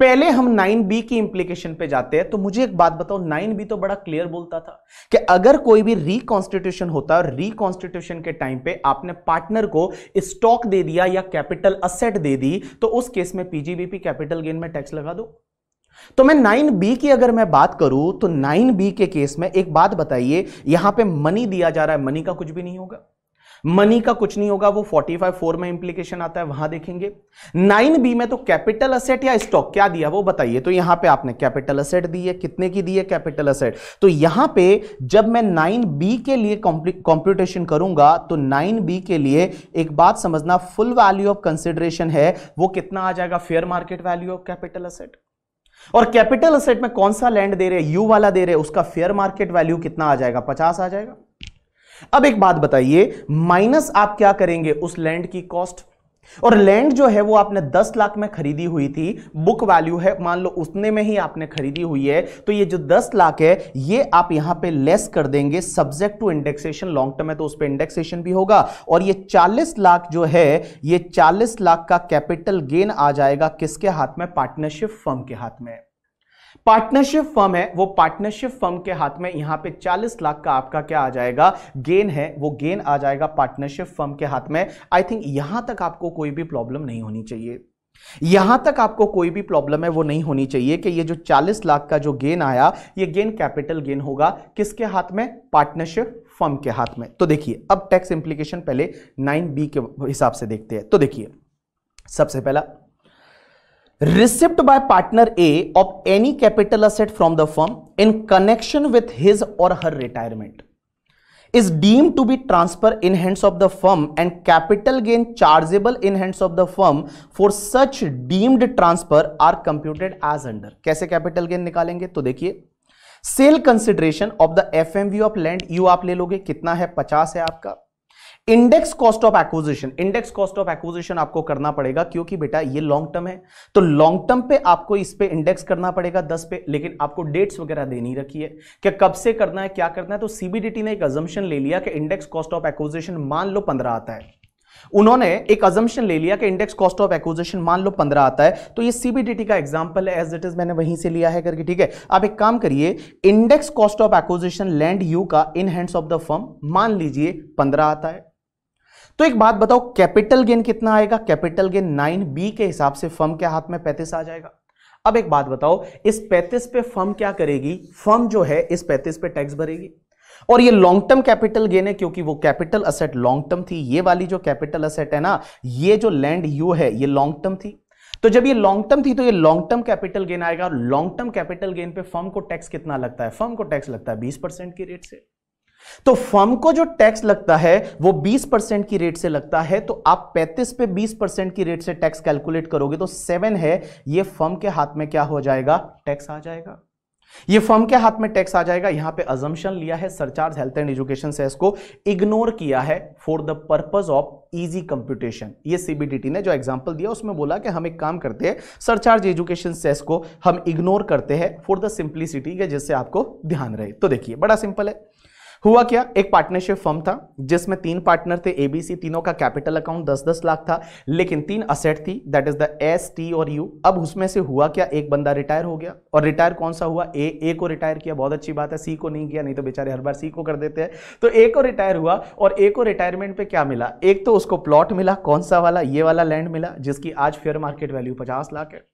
पहले हम बी की इंप्लीकेशन पे जाते हैं तो मुझे एक बात बताओ बी तो बड़ा क्लियर बोलता था कि अगर कोई भी रिकॉन्स्टिट्यूशन होता है रिकॉन्स्टिट्यूशन के टाइम पे आपने पार्टनर को स्टॉक दे दिया या कैपिटल असेट दे दी तो उस केस में पीजीबीपी कैपिटल गेन में टैक्स लगा दो तो मैं नाइन बी की अगर मैं बात करूं तो बी के केस में एक बात बताइए यहां पे मनी दिया जा रहा है मनी का कुछ भी नहीं होगा मनी का कुछ नहीं होगा वो फोर्टी फाइव फोर में इंप्लीकेशन आता है वहां देखेंगे बी में तो कैपिटल असेट या स्टॉक क्या दिया वो बताइए तो यहां पे आपने कैपिटल असेट दी है कितने की दी है कैपिटल असेट तो यहां पे जब मैं नाइन बी के लिए कॉम्प्यूटेशन करूंगा तो नाइन बी के लिए एक बात समझना फुल वैल्यू ऑफ कंसिडरेशन है वो कितना आ जाएगा fair market value of capital asset और कैपिटल असेट में कौन सा लैंड दे रहे हैं यू वाला दे रहे हैं उसका फेयर मार्केट वैल्यू कितना आ जाएगा पचास आ जाएगा अब एक बात बताइए माइनस आप क्या करेंगे उस लैंड की कॉस्ट और लैंड जो है वो आपने 10 लाख में खरीदी हुई थी बुक वैल्यू है मान लो उतने में ही आपने खरीदी हुई है तो ये जो 10 लाख है ये आप यहां पे लेस कर देंगे subject to indexation long term है तो उस पर इंडेक्सेशन भी होगा और ये 40 लाख जो है ये 40 लाख का कैपिटल गेन आ जाएगा किसके हाथ में पार्टनरशिप फर्म के हाथ में पार्टनरशिप फर्म है वो पार्टनरशिप फर्म के हाथ में यहां पे 40 लाख का आपका क्या आ जाएगा गेन है वो गेन आ जाएगा पार्टनरशिप फर्म के हाथ में आई थिंक यहां तक आपको कोई भी प्रॉब्लम नहीं होनी चाहिए यहां तक आपको कोई भी प्रॉब्लम है वो नहीं होनी चाहिए कि ये जो 40 लाख का जो गेन आया ये गेन कैपिटल गेन होगा किसके हाथ में पार्टनरशिप फर्म के हाथ में तो देखिए अब टैक्स इंप्लीकेशन पहले बी के हिसाब से देखते हैं तो देखिए सबसे पहला received by partner a of any capital asset from the firm in connection with his or her retirement is deemed to be transfer in hands of the firm and capital gain chargeable in hands of the firm for such deemed transfer are computed as under कैसे capital gain निकालेंगे तो देखिए sale consideration of the F M V of land U आप ले लोगे कितना है पचास है आपका index cost of acquisition index cost of acquisition आपको करना पड़ेगा क्योंकि बेटा ये लॉन्ग टर्म है तो लॉन्ग टर्म पे आपको इस पे इंडेक्स करना पड़ेगा दस पे लेकिन आपको डेट्स वगैरह देनी रखी है कि कब से करना है क्या करना है तो सीबीडीटी ने एक अजम्पन ले लिया कि इंडेक्स कॉस्ट ऑफ एक्विजिशन मान लो पंद्रह आता है उन्होंने एक अजम्पन ले लिया कि इंडेक्स कॉस्ट ऑफ एक्विजिशन मान लो पंद्रह आता है तो ये सीबीडीटी का एग्जाम्पल है एज इट इज मैंने वहीं से लिया है करके ठीक है आप एक काम करिए index cost of acquisition land U का in hands of the firm मान लीजिए पंद्रह आता है तो एक बात बताओ कैपिटल गेन कितना आएगा कैपिटल गेन नाइन बी के हिसाब से फर्म के हाथ में पैंतीस आ जाएगा अब एक बात बताओ इस पैंतीस पे फर्म क्या करेगी फर्म जो है इस पैंतीस पे टैक्स भरेगी और ये लॉन्ग टर्म कैपिटल गेन है क्योंकि वो कैपिटल असेट लॉन्ग टर्म थी ये वाली जो कैपिटल असेट है ना ये जो लैंड यू है ये लॉन्ग टर्म थी तो जब ये लॉन्ग टर्म थी तो ये लॉन्ग टर्म कैपिटल गेन आएगा लॉन्ग टर्म कैपिटल गेन पे फर्म को टैक्स कितना लगता है फर्म को टैक्स लगता है बीस परसेंट की रेट से तो फर्म को जो टैक्स लगता है वो 20 परसेंट की रेट से लगता है तो आप 35 पे 20 परसेंट की रेट से टैक्स कैलकुलेट करोगे तो सेवन है ये फर्म के हाथ में क्या हो जाएगा टैक्स आ जाएगा ये फर्म के हाथ में टैक्स आ जाएगा यहां पे अजम्पन लिया है surcharge health and education cess को इग्नोर किया है for the purpose of easy computation ये सीबीडीटी ने जो एग्जांपल दिया उसमें बोला कि हम एक काम करते हैं सरचार्ज एजुकेशन सेस को हम इग्नोर करते हैं फॉर द सिंप्लिसिटी के जिससे आपको ध्यान रहे तो देखिए बड़ा सिंपल है हुआ क्या एक पार्टनरशिप फर्म था जिसमें तीन पार्टनर थे एबीसी तीनों का कैपिटल अकाउंट दस दस लाख था लेकिन तीन असेट थी that is the S T और यू अब उसमें से हुआ क्या एक बंदा रिटायर हो गया और रिटायर कौन सा हुआ ए ए को रिटायर किया बहुत अच्छी बात है सी को नहीं किया नहीं तो बेचारे हर बार सी को कर देते हैं तो ए को रिटायर हुआ और ए को रिटायरमेंट पर क्या मिला एक तो उसको प्लॉट मिला कौन सा वाला ये वाला लैंड मिला जिसकी आज फेयर मार्केट वैल्यू पचास लाख है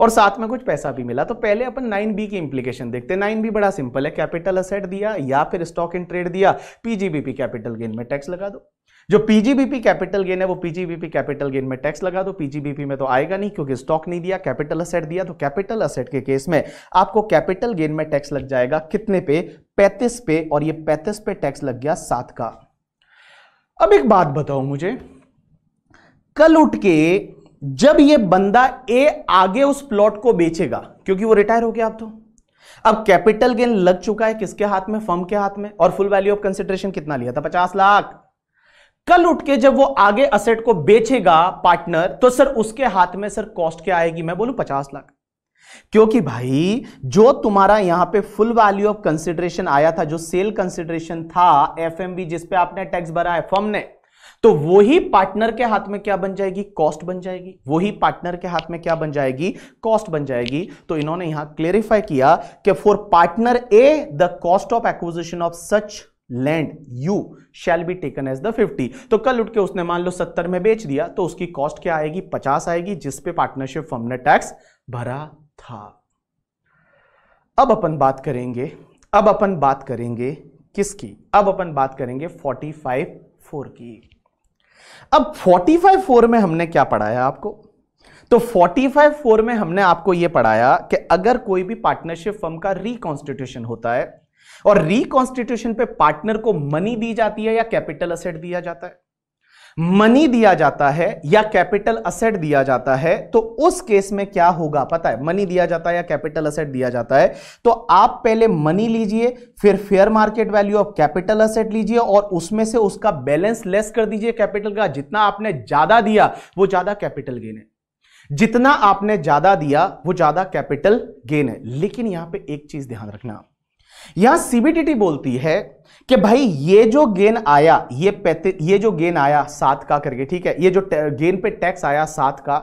और साथ में कुछ पैसा भी मिला तो पहले अपन नाइन बी की इंप्लीकेशन देखते हैं नाइन बी बड़ा सिंपल है कैपिटल असेट दिया या फिर स्टॉक इन ट्रेड दिया पीजीबीपी कैपिटल गेन में टैक्स लगा दो जो पीजीबीपी कैपिटल गेन है वो पीजीबीपी कैपिटल गेन में टैक्स लगा दो पीजीबीपी में तो आएगा नहीं क्योंकि स्टॉक नहीं दिया कैपिटल असेट दिया तो कैपिटल असेट के केस में आपको कैपिटल गेन में टैक्स लग जाएगा कितने पे पैंतीस पे और ये पैंतीस पे टैक्स लग गया सात का अब एक बात बताओ मुझे कल उठ के जब ये बंदा ए आगे उस प्लॉट को बेचेगा क्योंकि वो रिटायर हो गया अब तो अब कैपिटल गेन लग चुका है किसके हाथ में फर्म के हाथ में और फुल वैल्यू ऑफ कंसिडरेशन कितना लिया था पचास लाख कल उठ के जब वो आगे असेट को बेचेगा पार्टनर तो सर उसके हाथ में सर कॉस्ट क्या आएगी मैं बोलू पचास लाख क्योंकि भाई जो तुम्हारा यहां पे फुल वैल्यू ऑफ कंसिडरेशन आया था जो सेल कंसिडरेशन था एम जिस पे आपने टैक्स भरा है फर्म ने तो वही पार्टनर के हाथ में क्या बन जाएगी कॉस्ट बन जाएगी वही पार्टनर के हाथ में क्या बन जाएगी कॉस्ट बन जाएगी तो इन्होंने यहां क्लेरिफाई किया कि for partner A the cost of acquisition of such land U shall be taken as the 50 तो कल उठ के उसने मान लो 70 में बेच दिया तो उसकी कॉस्ट क्या आएगी 50 आएगी जिस पे पार्टनरशिप फर्म ने टैक्स भरा था अब अपन बात करेंगे अब अपन बात करेंगे किसकी अब अपन बात करेंगे 45 फोर की अब 454 फोर में हमने क्या पढ़ाया आपको तो 454 फोर में हमने आपको यह पढ़ाया कि अगर कोई भी पार्टनरशिप फर्म का रिकॉन्स्टिट्यूशन होता है और रिकॉन्स्टिट्यूशन पे पार्टनर को मनी दी जाती है या कैपिटल असेट दिया जाता है मनी दिया जाता है या कैपिटल असेट दिया जाता है तो उस केस में क्या होगा पता है मनी दिया जाता है या कैपिटल असेट दिया जाता है तो आप पहले मनी लीजिए फिर fair market value of capital asset लीजिए और उसमें से उसका बैलेंस लेस कर दीजिए कैपिटल का जितना आपने ज्यादा दिया वो ज्यादा कैपिटल गेन है जितना आपने ज्यादा दिया वो ज्यादा कैपिटल गेन है लेकिन यहां पर एक चीज ध्यान रखना यहां सीबीटीटी बोलती है कि भाई ये जो गेन आया ये पैते ये जो गेन आया सात का करके ठीक है ये जो गेन पे टैक्स आया सात का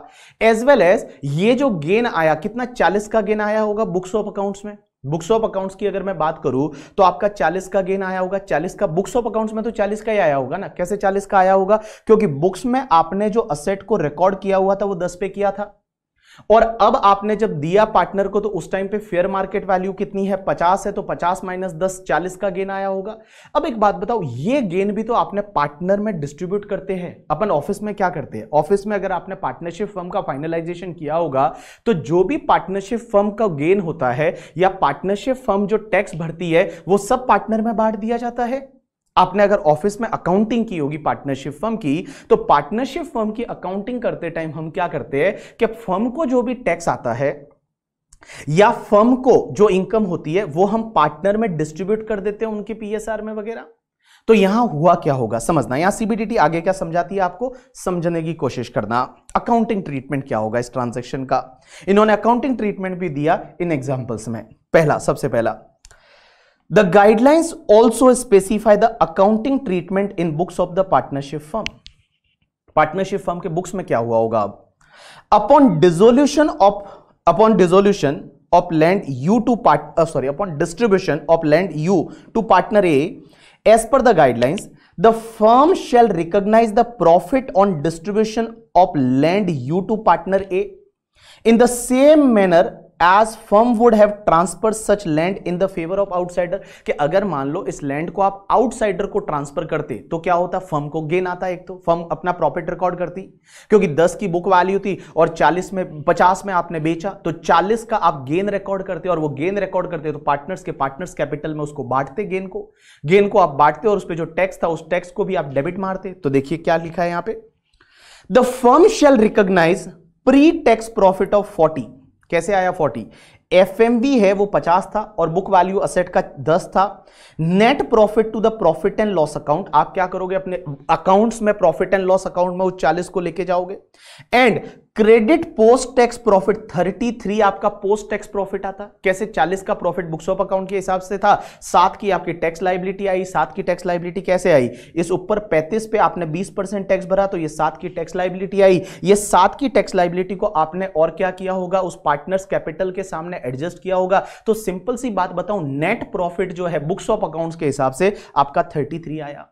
एज वेल एज ये जो गेन आया कितना चालीस का गेन आया होगा बुक्स ऑफ अकाउंट्स में बुक्स ऑफ अकाउंट्स की अगर मैं बात करूं तो आपका 40 का गेन आया होगा 40 का बुक्स ऑफ अकाउंट्स में तो 40 का ही आया होगा ना कैसे 40 का आया होगा क्योंकि बुक्स में आपने जो असेट को रिकॉर्ड किया हुआ था वो 10 पे किया था और अब आपने जब दिया पार्टनर को तो उस टाइम पे फेयर मार्केट वैल्यू कितनी है पचास है तो पचास माइनस दस चालीस का गेन आया होगा अब एक बात बताओ ये गेन भी तो आपने पार्टनर में डिस्ट्रीब्यूट करते हैं अपन ऑफिस में क्या करते हैं ऑफिस में अगर आपने पार्टनरशिप फर्म का फाइनलाइजेशन किया होगा तो जो भी पार्टनरशिप फर्म का गेन होता है या पार्टनरशिप फर्म जो टैक्स भरती है वो सब पार्टनर में बांट दिया जाता है आपने अगर ऑफिस में अकाउंटिंग की होगी पार्टनरशिप फर्म की तो पार्टनरशिप फर्म की अकाउंटिंग करते टाइम हम क्या करते हैं कि फर्म को जो भी टैक्स आता है या फर्म को जो इनकम होती है वो हम पार्टनर में डिस्ट्रीब्यूट कर देते हैं उनके पीएसआर में वगैरह तो यहां हुआ क्या होगा समझना यहां सीबीडीटी आगे क्या समझाती है आपको समझने की कोशिश करना अकाउंटिंग ट्रीटमेंट क्या होगा इस ट्रांजेक्शन का इन्होंने अकाउंटिंग ट्रीटमेंट भी दिया इन एग्जाम्पल्स में पहला सबसे पहला The guidelines also specify the accounting treatment in books of the partnership firm. Partnership firm के books में क्या हुआ होगा अब Upon dissolution of upon dissolution of land U to part uh, sorry upon distribution of land U to partner A, as per the guidelines, the firm shall recognize the profit on distribution of land U to partner A in the same manner as firm would have transfer such land in the favour of outsider कि अगर मान लो इस land को आप outsider को transfer करते तो क्या होता फर्म को गेन आता एक तो फर्म अपना प्रॉफिट रिकॉर्ड करती क्योंकि 10 की बुक वैल्यू थी और 40 में 50 में आपने बेचा तो 40 का आप गेन रिकॉर्ड करते और वो गेन रिकॉर्ड करते तो पार्टनर्स के पार्टनर्स कैपिटल में उसको बांटते गेन को गेन को आप बांटते और उस पर जो टैक्स था उस टैक्स को भी आप डेबिट मारते तो देखिए क्या लिखा है यहां पर the firm shall recognise pre tax profit of forty कैसे आया 40 एफ है वो 50 था और बुक वैल्यू असेट का 10 था net profit to the profit and loss account आप क्या करोगे अपने अकाउंट्स में प्रॉफिट एंड लॉस अकाउंट में उस 40 को लेके जाओगे and credit post tax profit 33 आपका पोस्ट टैक्स प्रॉफिट आता कैसे 40 का प्रॉफिट बुक्स ऑफ अकाउंट के हिसाब से था सात की आपकी टैक्स लाइबिलिटी आई सात की टैक्स लाइबिलिटी कैसे आई इस ऊपर 35 पे आपने 20 परसेंट टैक्स भरा तो ये सात की टैक्स लाइबिलिटी आई ये सात की टैक्स लाइबिलिटी को आपने और क्या किया होगा उस पार्टनर्स कैपिटल के सामने एडजस्ट किया होगा तो सिंपल सी बात बताऊं नेट प्रॉफिट जो है बुक्स ऑफ अकाउंट के हिसाब से आपका थर्टी आया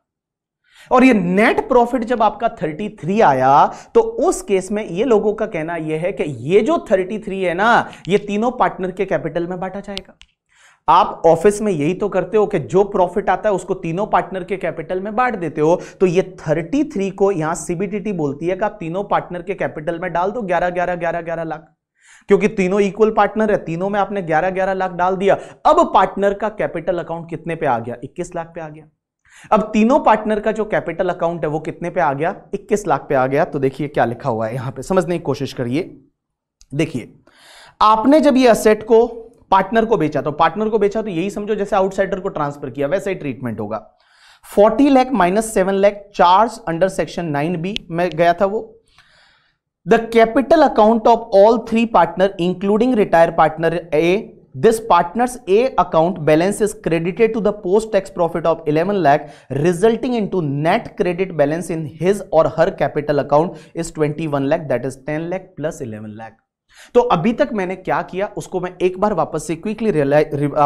और ये नेट प्रॉफिट जब आपका 33 आया तो उस केस में ये लोगों का कहना ये है कि ये जो 33 है ना ये तीनों पार्टनर के कैपिटल में बांटा जाएगा आप ऑफिस में यही तो करते हो कि जो प्रॉफिट आता है उसको तीनों पार्टनर के कैपिटल में बांट देते हो तो ये 33 को यहां सीबीटीटी बोलती है कि आप तीनों पार्टनर के कैपिटल में डाल दो ग्यारह ग्यारह ग्यारह ग्यारह लाख क्योंकि तीनों इक्वल पार्टनर है तीनों में आपने 11 11 लाख डाल दिया अब पार्टनर का कैपिटल अकाउंट कितने पे आ गया 21 लाख पे आ गया अब तीनों पार्टनर का जो कैपिटल अकाउंट है वो कितने पे आ गया 21 लाख पे आ गया तो देखिए क्या लिखा हुआ है यहां पे समझने की कोशिश करिए देखिए आपने जब ये असेट को पार्टनर को बेचा तो पार्टनर को बेचा तो यही समझो जैसे आउटसाइडर को ट्रांसफर किया वैसे ही ट्रीटमेंट होगा 40 lakh minus seven lakh charge under section nine B में गया था वो the capital account of all three partner including retire partner A This partner's A account balance is credited to the post-tax profit of 11 lakh resulting into net credit balance in his or her capital account is 21 lakh that is 10 lakh plus 11 lakh. तो अभी तक मैंने क्या किया उसको मैं एक बार वापस से क्विकली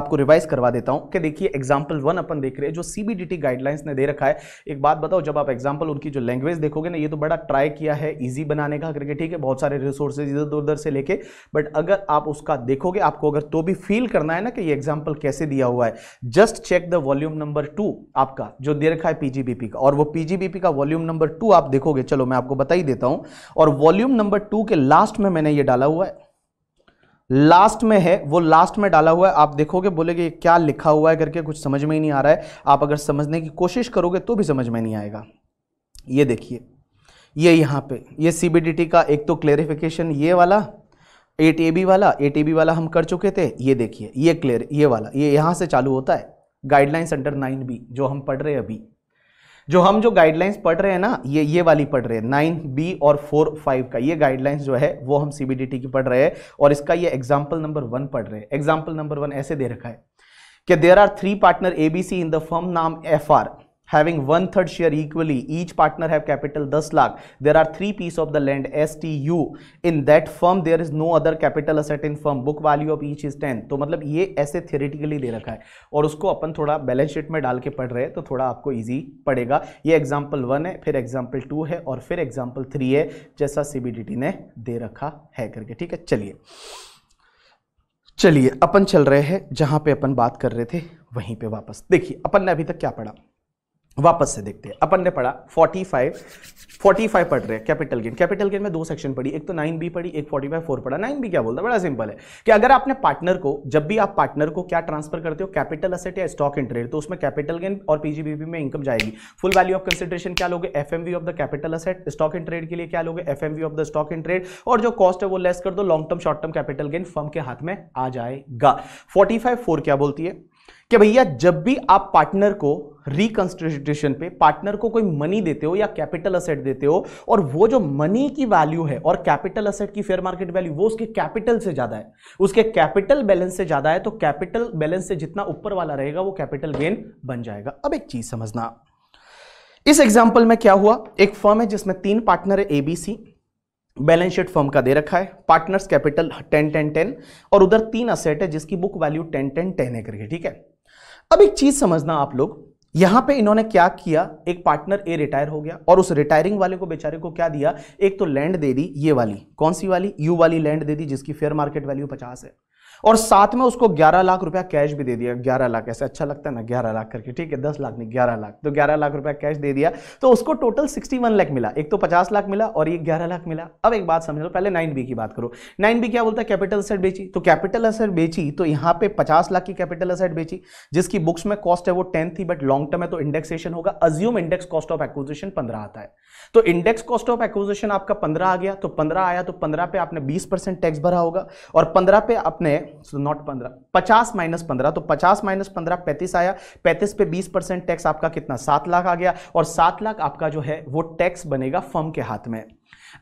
आपको रिवाइज करवा देता हूं कि देखिए एग्जाम्पल वन अपन देख रहे हैं जो सीबीडीटी गाइडलाइंस ने दे रखा है एक बात बताओ जब आप एग्जाम्पल उनकी जो लैंग्वेज देखोगे ना ये तो बड़ा ट्राई किया है ईजी बनाने का करके ठीक है बहुत सारे रिसोर्सेज इधर उधर से लेके बट अगर आप उसका देखोगे आपको अगर तो भी फील करना है ना कि ये एग्जाम्पल कैसे दिया हुआ है just check the volume number two आपका जो दे रखा है पीजीबीपी का और वो पीजीबीपी का वॉल्यूम नंबर टू आप देखोगे चलो मैं आपको बता ही देता हूं और वॉल्यूम नंबर टू के लास्ट में मैंने ये डाला हुआ लास्ट में है वो लास्ट में डाला हुआ है आप देखोगे बोलेगे क्या लिखा हुआ है करके कुछ समझ में ही नहीं आ रहा है आप अगर समझने की कोशिश करोगे तो भी समझ में नहीं आएगा ये देखिए ये यहाँ पे ये सी का एक तो क्लेरिफिकेशन ये वाला एट ए बी वाला एट ए बी वाला हम कर चुके थे ये देखिए ये क्लियर ये वाला ये यहाँ से चालू होता है गाइडलाइंस अंडर नाइन बी जो हम पढ़ रहे हैं अभी जो हम जो गाइडलाइंस पढ़ रहे हैं ना ये ये वाली पढ़ रहे हैं नाइन बी और फोर फाइव का ये गाइडलाइंस जो है वो हम सीबीडीटी की पढ़ रहे हैं और इसका ये एग्जाम्पल नंबर वन पढ़ रहे हैं एग्जाम्पल नंबर वन ऐसे दे रखा है कि there are three partner ABC in the firm नाम F R having one third share equally each partner have capital 10 lakh there are three piece of the land stu in that firm there is no other capital asset in firm book value of each is 10 तो मतलब ये ऐसे theoretically दे रखा है और उसको अपन थोड़ा balance sheet में डाल के पढ़ रहे हैं तो थोड़ा आपको इजी पड़ेगा ये एग्जांपल वन है फिर एग्जांपल टू है और फिर एग्जांपल थ्री है जैसा सीबीडीटी ने दे रखा है करके ठीक है चलिए चलिए अपन चल रहे हैं जहाँ पे अपन बात कर रहे थे वहीं पे वापस देखिए अपन ने अभी तक क्या पढ़ा वापस से देखते हैं अपन ने पढ़ा 45 45 पढ़ रहे हैं कैपिटल गेन कैपिटल गेन में दो सेक्शन पढ़ी एक तो बी पढ़ी एक 45 फोर पढ़ा बी क्या बोलता है बड़ा सिंपल है कि अगर आपने पार्टनर को जब भी आप पार्टनर को क्या ट्रांसफर करते हो कैपिटल असेट या स्टॉक इन ट्रेड तो उसमें कैपिटल गेन और पीजीबीपी में इनकम जाएगी फुल वैल्यू ऑफ कंसिडरेशन क्या लोगे F of the capital asset stock in trade के लिए क्या लोगे F of the stock in trade और जो कॉस्ट है वो लेस कर दो long term short term capital gain firm के हाथ में आ जाएगा फोर्टी फाइव क्या बोलती है कि भैया जब भी आप पार्टनर को रिकंस्टिट्यूशन पे पार्टनर को कोई मनी देते हो या कैपिटल असेट देते हो और वो जो मनी की वैल्यू है और कैपिटल असेट की फेयर मार्केट वैल्यू वो उसके कैपिटल से ज्यादा है उसके कैपिटल बैलेंस से ज्यादा है तो कैपिटल बैलेंस से जितना ऊपर वाला रहेगा वो कैपिटल गेन बन जाएगा अब एक चीज समझना इस एग्जाम्पल में क्या हुआ एक फर्म है जिसमें तीन पार्टनर है एबीसी बैलेंस शीट फर्म का दे रखा है partners capital ten ten ten और उधर तीन असेट है जिसकी book value ten ten ten है करके ठीक है अब एक चीज समझना आप लोग यहां पे इन्होंने क्या किया एक पार्टनर ए रिटायर हो गया और उस रिटायरिंग वाले को बेचारे को क्या दिया एक तो लैंड दे दी ये वाली कौन सी वाली यू वाली लैंड दे दी जिसकी फेयर मार्केट वैल्यू पचास है और साथ में उसको 11 लाख रुपया कैश भी दे दिया 11 लाख ऐसे अच्छा लगता है ना 11 लाख करके ठीक है 10 लाख नहीं 11 लाख तो 11 लाख रुपया कैश दे दिया तो उसको टोटल 61 लाख मिला एक तो 50 लाख मिला और ये 11 लाख मिला अब एक बात समझ लो पहले बी की बात करो बी क्या बोलता है कैपिटल असेट बेची तो कैपिटल असेट बेची तो यहाँ पे पचास लाख की कैपिटल असेट बेची जिसकी बुक्स में कॉस्ट है वो टेन थी बट लॉन्ग टर्म है तो इंडेक्सेशन होगा assume index cost of acquisition पंद्रह आता है तो इंडेक्स कॉस्ट ऑफ एक्विजिशन आपका पंद्रह आ गया तो पंद्रह आया तो पंद्रह पे आपने बीस परसेंट टैक्स भरा होगा और पंद्रह पे आपने सो नॉट पंद्रह पचास माइनस पंद्रह तो पचास माइनस पंद्रह पैंतीस आया पैंतीस पे बीस परसेंट टैक्स आपका कितना सात लाख आ गया और सात लाख आपका जो है वो टैक्स बनेगा फर्म के हाथ में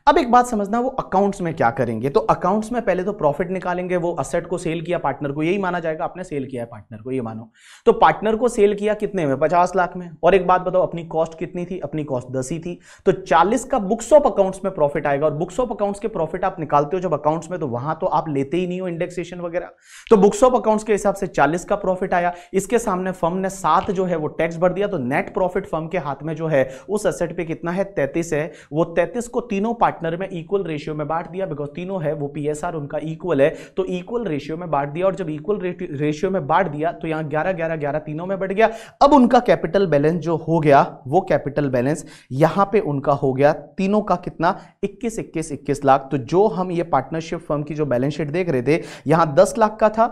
अब एक बात समझना वो अकाउंट्स में क्या करेंगे तो अकाउंट्स में पहले तो प्रॉफिट निकालेंगे वो असेट को सेल किया पार्टनर को यही माना जाएगा आपने सेल किया है पार्टनर को ये मानो तो पार्टनर को सेल किया कितने में पचास लाख में और एक बात बताओ अपनी कॉस्ट कितनी थी अपनी कॉस्ट दस ही थी तो चालीस का बुक्स ऑफ अकाउंट्स में प्रॉफिट आएगा और बुक्स ऑफ अकाउंट्स के प्रॉफिट आप निकालते हो जब अकाउंट्स में तो वहां तो आप लेते ही नहीं हो इंडेक्सेशन वगैरह तो बुक्स ऑफ अकाउंट्स के हिसाब से चालीस का प्रॉफिट आया इसके सामने फर्म ने सात जो है वो टैक्स भर दिया तो नेट प्रॉफिट फर्म के हाथ में जो है उस असेट पे कितना है तैतीस है वो तैतीस को तीनों पार्ट पार्टनर में इक्वल रेशियो में बांट दिया बिकॉज तीनों है वो पी उनका इक्वल है तो इक्वल रेशियो में बांट दिया और जब इक्वल रेशियो में बांट दिया तो यहां ग्यारह ग्यारह ग्यारह तीनों में बढ़ गया अब उनका कैपिटल बैलेंस जो हो गया वो कैपिटल बैलेंस यहां पे उनका हो गया तीनों का कितना इक्कीस इक्कीस इक्कीस लाख तो जो हम ये पार्टनरशिप फर्म की जो बैलेंस शीट देख रहे थे यहां दस लाख का था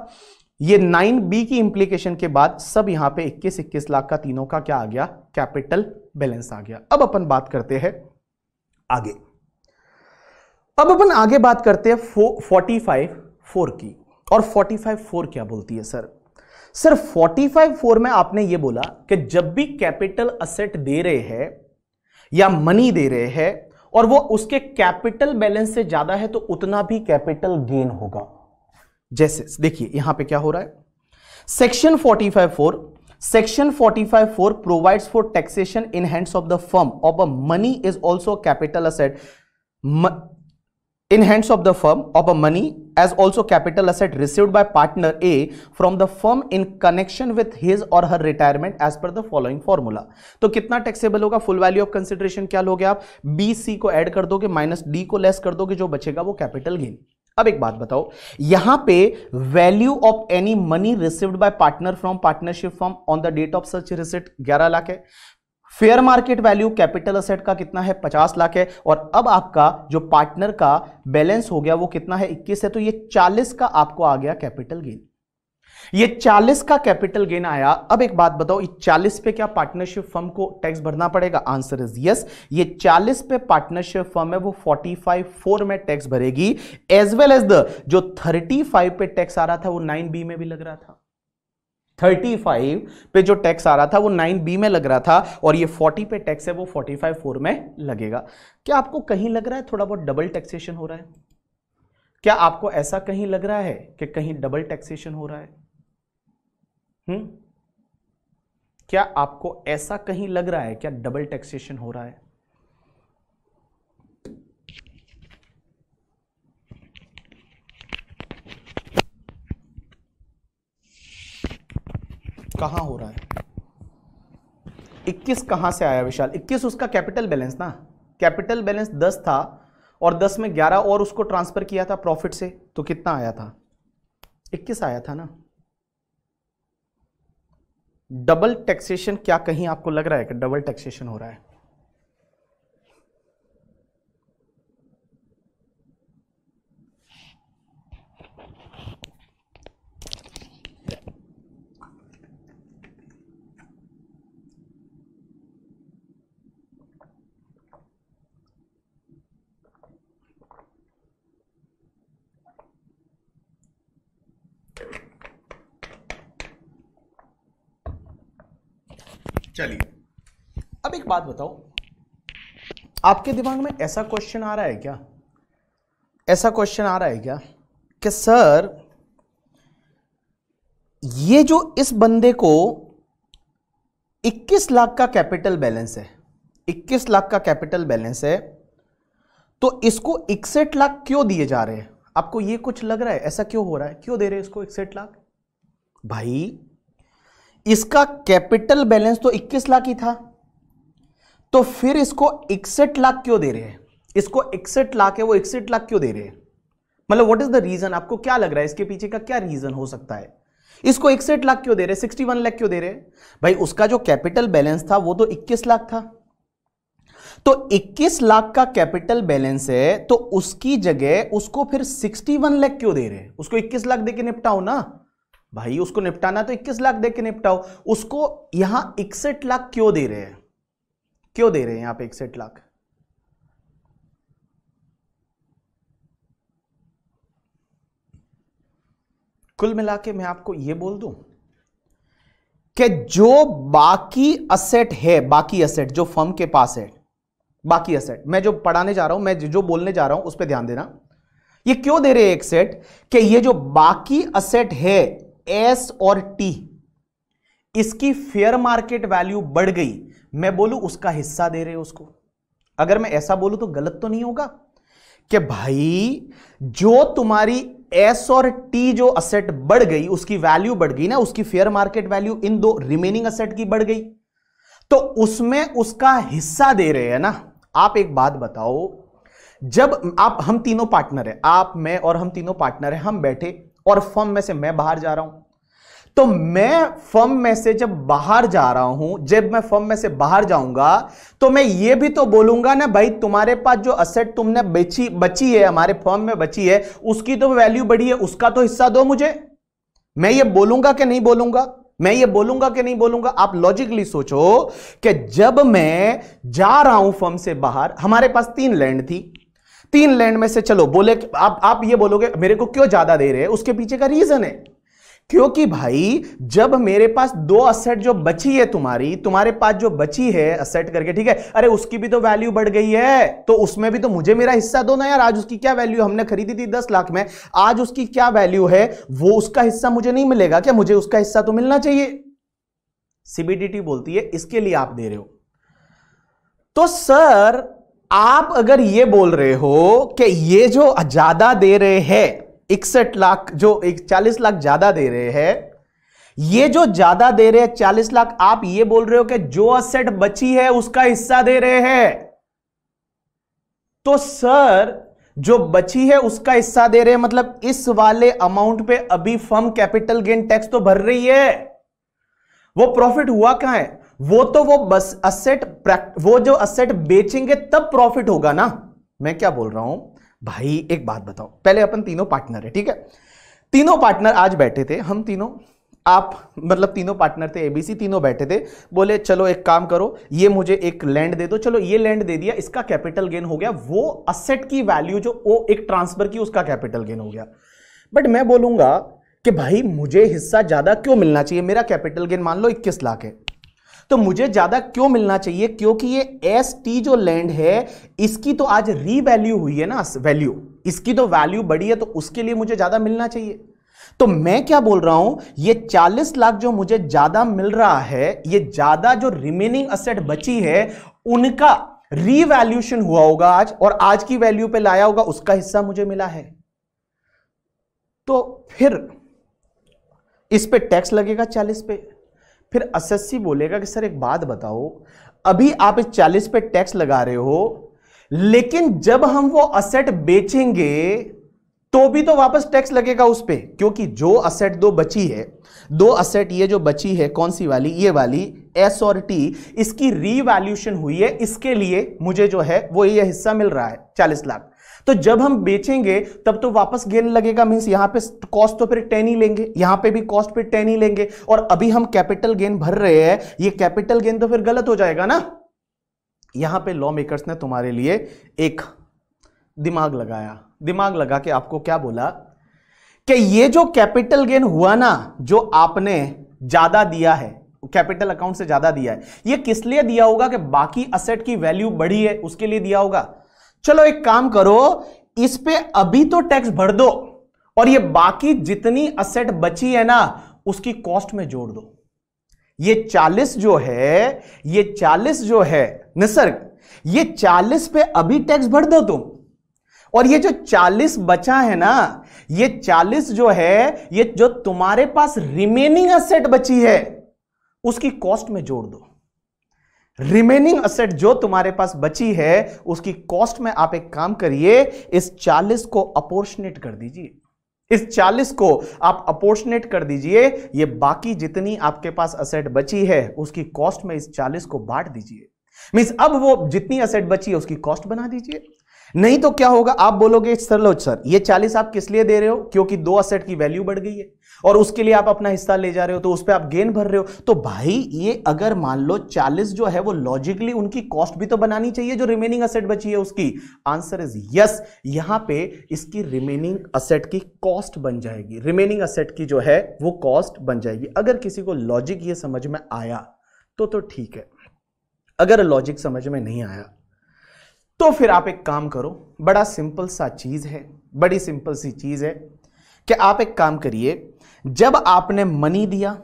ये बी की इंप्लीकेशन के बाद सब यहां पे 21 21 लाख का तीनों का क्या आ गया कैपिटल बैलेंस आ गया अब अपन बात करते हैं आगे अब अपन आगे बात करते हैं फोर्टी फाइव फोर की और फोर्टी फाइव फोर क्या बोलती है sir sir forty five four में आपने ये बोला कि जब भी कैपिटल असेट दे रहे हैं या मनी दे रहे हैं और वो उसके कैपिटल बैलेंस से ज्यादा है तो उतना भी कैपिटल गेन होगा जैसे देखिए यहां पे क्या हो रहा है section forty five four section forty five four provides for taxation in hands of the firm of a money is also capital asset in hands of the firm of a money as also capital asset received by partner A from the firm in connection with his or her retirement as per the following formula तो कितना taxable होगा full value of consideration क्या लोगे आप B C को add कर दोगे minus D को लेस कर दोगे जो बचेगा वो कैपिटल गेन अब एक बात बताओ यहां पे value of any money received by partner from partnership form on the date of such receipt 11 lakh है fair market value capital asset का कितना है 50 लाख है और अब आपका जो पार्टनर का बैलेंस हो गया वो कितना है 21 है तो ये 40 का आपको आ गया कैपिटल गेन ये 40 का कैपिटल गेन आया अब एक बात बताओ चालीस पे क्या पार्टनरशिप फर्म को टैक्स भरना पड़ेगा आंसर इज यस ये 40 पे पार्टनरशिप फर्म है वो 45 फोर में टैक्स भरेगी एज वेल एज द जो 35 पे टैक्स आ रहा था वो 9 बी में भी लग रहा था 35 पे जो टैक्स आ रहा था वो 9b में लग रहा था और ये 40 पे टैक्स है वो 45 फोर में लगेगा क्या आपको कहीं लग रहा है थोड़ा बहुत डबल टैक्सेशन हो रहा है क्या आपको ऐसा कहीं लग रहा है कि कहीं डबल टैक्सेशन हो रहा है हुँ? हम्म? क्या आपको ऐसा कहीं लग रहा है क्या डबल टैक्सेशन हो रहा है कहाँ हो रहा है 21 कहां से आया विशाल 21 उसका कैपिटल बैलेंस ना कैपिटल बैलेंस 10 था और 10 में 11 और उसको ट्रांसफर किया था प्रॉफिट से तो कितना आया था 21 आया था ना डबल टैक्सेशन क्या कहीं आपको लग रहा है कि डबल टैक्सेशन हो रहा है चलिए अब एक बात बताओ आपके दिमाग में ऐसा क्वेश्चन आ रहा है क्या ऐसा क्वेश्चन आ रहा है क्या कि सर ये जो इस बंदे को 21 लाख का कैपिटल बैलेंस है 21 लाख का कैपिटल बैलेंस है तो इसको इकसठ लाख क्यों दिए जा रहे हैं आपको ये कुछ लग रहा है ऐसा क्यों हो रहा है क्यों दे रहे हैं इसको इकसठ लाख भाई इसका कैपिटल बैलेंस तो 21 लाख ही था तो फिर इसको इकसठ लाख क्यों दे रहे हैं इसको इकसठ लाख है वो इकसठ लाख क्यों दे रहे हैं मतलब व्हाट इज द रीजन आपको क्या लग रहा है इसके पीछे का क्या रीजन हो सकता है इसको इकसठ लाख क्यों दे रहे सिक्सटी वन लाख क्यों दे रहे भाई उसका जो कैपिटल बैलेंस था वो तो इक्कीस लाख था तो 21 लाख का कैपिटल बैलेंस है तो उसकी जगह उसको फिर 61 लाख क्यों दे रहे हैं उसको 21 लाख देके निपटाओ ना भाई उसको निपटाना तो 21 लाख दे के निपटाओ उसको यहां इकसठ लाख क्यों दे रहे हैं क्यों दे रहे हैं यहां पे इकसठ लाख कुल मिला के मैं आपको यह बोल दूं कि जो बाकी असेट है बाकी असेट जो फर्म के पास है बाकी असेट मैं जो पढ़ाने जा रहा हूं मैं जो बोलने जा रहा हूं उस पर ध्यान देना ये क्यों दे रहे हैं एक सेट कि ये जो बाकी असेट है एस और टी इसकी फेयर मार्केट वैल्यू बढ़ गई मैं बोलू उसका हिस्सा दे रहे हो उसको अगर मैं ऐसा बोलू तो गलत तो नहीं होगा कि भाई जो तुम्हारी एस और टी जो असेट बढ़ गई उसकी वैल्यू बढ़ गई ना उसकी फेयर मार्केट वैल्यू इन दो रिमेनिंग असेट की बढ़ गई तो उसमें उसका हिस्सा दे रहे हैं ना आप एक बात बताओ जब आप हम तीनों पार्टनर हैं आप मैं और हम तीनों पार्टनर हैं हम बैठे और फर्म में से मैं बाहर जा रहा हूं तो मैं फर्म में से जब बाहर जा रहा हूं जब मैं फर्म में से बाहर जाऊंगा तो मैं ये भी तो बोलूंगा ना भाई तुम्हारे पास जो असेट तुमने बेची बची है हमारे फर्म में बची है उसकी तो वैल्यू बढ़ी है उसका तो हिस्सा दो मुझे मैं ये बोलूंगा कि नहीं बोलूंगा मैं ये बोलूंगा कि नहीं बोलूंगा आप लॉजिकली सोचो कि जब मैं जा रहा हूं फर्म से बाहर हमारे पास तीन लैंड थी तीन लैंड में से चलो बोले आप आप ये बोलोगे मेरे को क्यों ज्यादा दे रहे हैं उसके पीछे का रीजन है क्योंकि भाई जब मेरे पास दो असेट जो बची है तुम्हारी तुम्हारे पास जो बची है असेट करके ठीक है अरे उसकी भी तो वैल्यू बढ़ गई है तो उसमें भी तो मुझे मेरा हिस्सा दो ना यार आज उसकी क्या वैल्यू हमने खरीदी थी दस लाख में आज उसकी क्या वैल्यू है वो उसका हिस्सा मुझे नहीं मिलेगा क्या मुझे उसका हिस्सा तो मिलना चाहिए सीबीडीटी बोलती है इसके लिए आप दे रहे हो तो सर आप अगर ये बोल रहे हो कि ये जो ज्यादा दे रहे हैं इकसठ लाख जो एक चालीस लाख ज्यादा दे रहे हैं ये जो ज्यादा दे रहे हैं चालीस लाख आप ये बोल रहे हो कि जो असेट बची है उसका हिस्सा दे रहे हैं तो सर जो बची है उसका हिस्सा दे रहे हैं मतलब इस वाले अमाउंट पे अभी फर्म कैपिटल गेन टैक्स तो भर रही है वो प्रॉफिट हुआ कहां है वो तो वो बस असेट वो जो असेट बेचेंगे तब प्रॉफिट होगा ना मैं क्या बोल रहा हूं भाई एक बात बताओ पहले अपन तीनों पार्टनर है ठीक है तीनों पार्टनर आज बैठे थे हम तीनों आप मतलब तीनों पार्टनर थे एबीसी तीनों बैठे थे बोले चलो एक काम करो ये मुझे एक लैंड दे दो चलो ये लैंड दे दिया इसका कैपिटल गेन हो गया वो असेट की वैल्यू जो वो एक ट्रांसफर की उसका कैपिटल गेन हो गया बट मैं बोलूंगा कि भाई मुझे हिस्सा ज्यादा क्यों मिलना चाहिए मेरा कैपिटल गेन मान लो इक्कीस लाख है तो मुझे ज़्यादा क्यों मिलना चाहिए क्योंकि ये एस टी जो लैंड है इसकी तो आज रीवैल्यू हुई है ना वैल्यू इसकी तो वैल्यू बढ़ी है तो उसके लिए मुझे ज़्यादा मिलना चाहिए तो मैं क्या बोल रहा हूं ये 40 लाख जो मुझे ज्यादा मिल रहा है ये ज्यादा जो रिमेनिंग असेट बची है उनका रीवैल्यूशन हुआ होगा आज और आज की वैल्यू पे लाया होगा उसका हिस्सा मुझे मिला है तो फिर इस पे टैक्स लगेगा चालीस पे फिर एसएससी बोलेगा कि सर एक बात बताओ अभी आप इस चालीस पे टैक्स लगा रहे हो लेकिन जब हम वो असेट बेचेंगे तो भी तो वापस टैक्स लगेगा उस पर क्योंकि जो असेट दो बची है दो असेट ये जो बची है कौन सी वाली ये वाली एस और टी इसकी रीवैल्यूशन हुई है इसके लिए मुझे जो है वो ये हिस्सा मिल रहा है चालीस लाख तो जब हम बेचेंगे तब तो वापस गेन लगेगा मीन्स यहां पे कॉस्ट तो फिर टेन ही लेंगे यहां पे भी कॉस्ट पे टेन ही लेंगे और अभी हम कैपिटल गेन भर रहे हैं ये कैपिटल गेन तो फिर गलत हो जाएगा ना यहां पे लॉ मेकर्स ने तुम्हारे लिए एक दिमाग लगाया दिमाग लगा के आपको क्या बोला कि ये जो कैपिटल गेन हुआ ना जो आपने ज्यादा दिया है कैपिटल अकाउंट से ज्यादा दिया है ये किस लिए दिया होगा कि बाकी असेट की वैल्यू बढ़ी है उसके लिए दिया होगा चलो एक काम करो इस पे अभी तो टैक्स भर दो और ये बाकी जितनी असेट बची है ना उसकी कॉस्ट में जोड़ दो ये 40 जो है ये 40 जो है निसर्ग ये 40 पे अभी टैक्स भर दो तुम और ये जो 40 बचा है ना ये 40 जो है ये जो तुम्हारे पास रिमेनिंग असेट बची है उसकी कॉस्ट में जोड़ दो रिमेनिंग असेट जो तुम्हारे पास बची है उसकी कॉस्ट में आप एक काम करिए इस 40 को अपोर्शनेट कर दीजिए इस 40 को आप अपोर्शनेट कर दीजिए ये बाकी जितनी आपके पास असेट बची है उसकी कॉस्ट में इस 40 को बांट दीजिए मीन्स अब वो जितनी असेट बची है उसकी कॉस्ट बना दीजिए नहीं तो क्या होगा आप बोलोगे लो सर ये चालीस आप किस लिए दे रहे हो क्योंकि दो असेट की वैल्यू बढ़ गई है और उसके लिए आप अपना हिस्सा ले जा रहे हो तो उस पर आप गेन भर रहे हो तो भाई ये अगर मान लो चालीस जो है वो लॉजिकली उनकी कॉस्ट भी तो बनानी चाहिए जो रिमेनिंग असेट बची है उसकी आंसर इज यस यहां पे इसकी रिमेनिंग असेट की कॉस्ट बन जाएगी रिमेनिंग असेट की जो है वो कॉस्ट बन जाएगी अगर किसी को लॉजिक ये समझ में आया तो तो ठीक है अगर लॉजिक समझ में नहीं आया तो फिर आप एक काम करो बड़ा सिंपल सा चीज़ है बड़ी सिंपल सी चीज़ है कि आप एक काम करिए जब आपने मनी दिया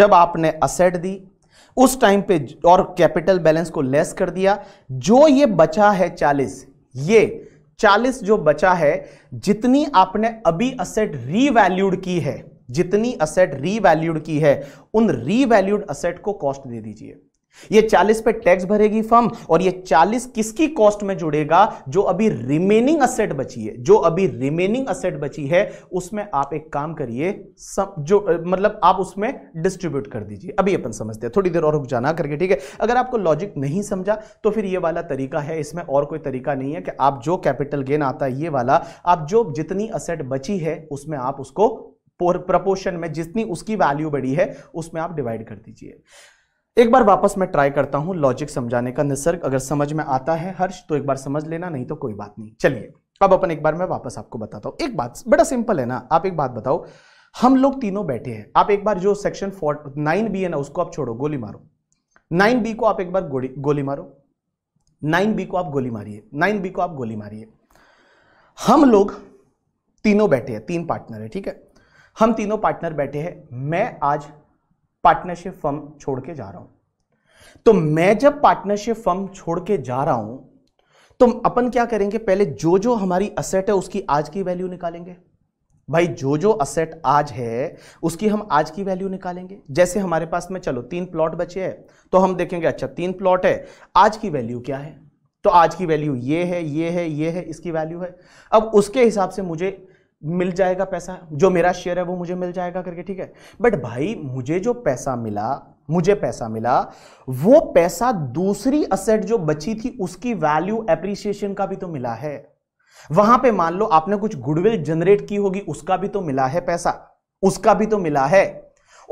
जब आपने असेट दी उस टाइम पे और कैपिटल बैलेंस को लेस कर दिया जो ये बचा है चालीस ये चालीस जो बचा है जितनी आपने अभी असेट रीवैल्यूड की है जितनी असेट रीवैल्यूड की है उन रीवैल्यूड असेट को कॉस्ट दे दीजिए ये 40 पे टैक्स भरेगी फर्म और ये 40 किसकी कॉस्ट में जुड़ेगा जो अभी रिमेनिंग असेट बची है जो अभी रिमेनिंग असेट बची है उसमें आप एक काम करिए जो मतलब आप उसमें डिस्ट्रीब्यूट कर दीजिए अभी अपन समझते हैं थोड़ी देर और रुक जाना करके ठीक है अगर आपको लॉजिक नहीं समझा तो फिर ये वाला तरीका है इसमें और कोई तरीका नहीं है कि आप जो कैपिटल गेन आता है ये वाला आप जो जितनी असेट बची है उसमें आप उसको प्रपोर्शन में जितनी उसकी वैल्यू बढ़ी है उसमें आप डिवाइड कर दीजिए एक बार वापस मैं ट्राई करता हूं लॉजिक समझाने का निसर्ग अगर समझ में आता है हर्ष तो एक बार समझ लेना नहीं तो कोई बात नहीं चलिए अब अपन एक बार मैं वापस आपको बताता हूं एक बात बड़ा सिंपल है ना आप एक बात बताओ हम लोग तीनों बैठे हैं आप एक बार जो सेक्शन फोर्ट नाइन बी है ना उसको आप छोड़ो गोली मारो नाइन बी को आप एक बार गोली गोली मारो नाइन बी को आप गोली मारिए नाइन बी को आप गोली मारिए हम लोग तीनों बैठे हैं तीन पार्टनर है ठीक है हम तीनों पार्टनर बैठे हैं मैं आज पार्टनरशिप फर्म छोड़ के जा रहा हूं तो मैं जब पार्टनरशिप फर्म छोड़ के जा रहा हूं तो अपन क्या करेंगे पहले जो जो हमारी असेट है उसकी आज की वैल्यू निकालेंगे भाई जो जो असेट आज है उसकी हम आज की वैल्यू निकालेंगे जैसे हमारे पास में चलो तीन प्लॉट बचे हैं तो हम देखेंगे अच्छा तीन प्लॉट है आज की वैल्यू क्या है तो आज की वैल्यू ये है ये है ये है इसकी वैल्यू है अब उसके हिसाब से मुझे मिल जाएगा पैसा जो मेरा शेयर है वो मुझे मिल जाएगा करके ठीक है बट भाई मुझे जो पैसा मिला मुझे पैसा मिला वो पैसा दूसरी असेट जो बची थी उसकी वैल्यू एप्रिसिएशन का भी तो मिला है वहां पे मान लो आपने कुछ गुडविल जनरेट की होगी उसका भी तो मिला है पैसा उसका भी तो मिला है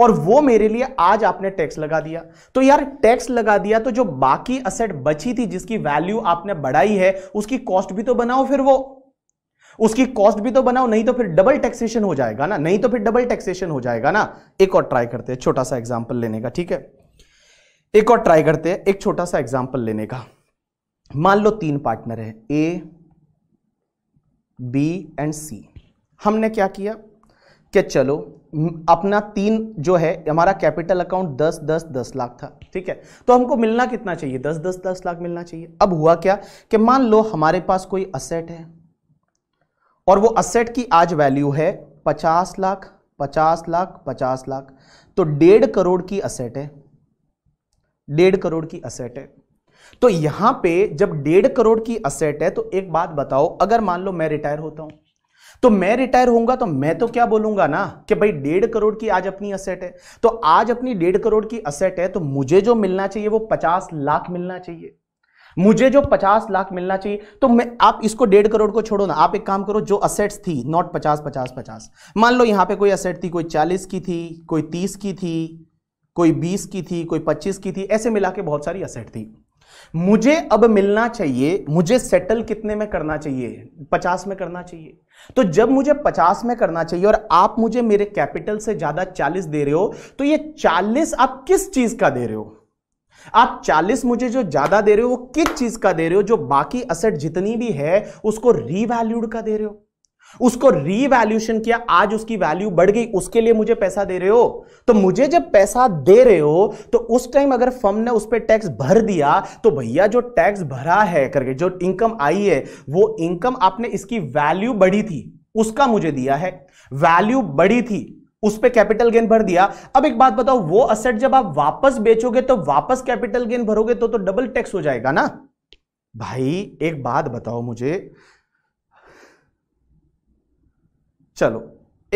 और वो मेरे लिए आज आपने टैक्स लगा दिया तो यार टैक्स लगा दिया तो जो बाकी असेट बची थी जिसकी वैल्यू आपने बढ़ाई है उसकी कॉस्ट भी तो बनाओ फिर वो उसकी कॉस्ट भी तो बनाओ नहीं तो फिर डबल टैक्सेशन हो जाएगा ना नहीं तो फिर डबल टैक्सेशन हो जाएगा ना एक और ट्राई करते हैं छोटा सा एग्जाम्पल लेने का ठीक है एक और ट्राई करते हैं एक छोटा सा एग्जाम्पल लेने का मान लो तीन पार्टनर है ए बी एंड सी हमने क्या किया कि चलो अपना तीन जो है हमारा कैपिटल अकाउंट दस दस दस लाख था ठीक है तो हमको मिलना कितना चाहिए दस दस दस लाख मिलना चाहिए अब हुआ क्या कि मान लो हमारे पास कोई असेट है और वो असेट की आज वैल्यू है पचास लाख पचास लाख पचास लाख तो डेढ़ करोड़ की असेट है डेढ़ करोड़ की असेट है तो यहां पे जब डेढ़ करोड़ की असेट है तो एक बात बताओ अगर मान लो मैं रिटायर होता हूं तो मैं रिटायर होऊंगा तो मैं तो क्या बोलूंगा ना कि भाई डेढ़ करोड़ की आज अपनी असेट है तो आज अपनी डेढ़ करोड़ की असेट है तो मुझे जो मिलना चाहिए वो पचास लाख मिलना चाहिए मुझे जो 50 लाख मिलना चाहिए तो मैं आप इसको डेढ़ करोड़ को छोड़ो ना आप एक काम करो जो असेट्स थी नॉट 50 50 50 मान लो यहां पे कोई असेट थी कोई 40 की थी कोई 30 की थी कोई 20 की थी कोई 25 की थी ऐसे मिला के बहुत सारी असेट थी मुझे अब मिलना चाहिए मुझे सेटल कितने में करना चाहिए 50 में करना चाहिए तो जब मुझे 50 में करना चाहिए और आप मुझे मेरे कैपिटल से ज्यादा 40 दे रहे हो तो ये 40 आप किस चीज का दे रहे हो आप 40 मुझे जो ज्यादा दे रहे हो वो किस चीज का दे रहे हो जो बाकी असेट जितनी भी है उसको रीवैल्यूड का दे रहे हो उसको रीवैल्यूशन किया आज उसकी वैल्यू बढ़ गई उसके लिए मुझे पैसा दे रहे हो तो मुझे जब पैसा दे रहे हो तो उस टाइम अगर फर्म ने उस पर टैक्स भर दिया तो भैया जो टैक्स भरा है करके जो इनकम आई है वो इनकम आपने इसकी वैल्यू बढ़ी थी उसका मुझे दिया है वैल्यू बढ़ी थी उस पर कैपिटल गेन भर दिया अब एक बात बताओ वो असेट जब आप वापस बेचोगे तो वापस कैपिटल गेन भरोगे तो तो डबल टैक्स हो जाएगा ना भाई एक बात बताओ मुझे चलो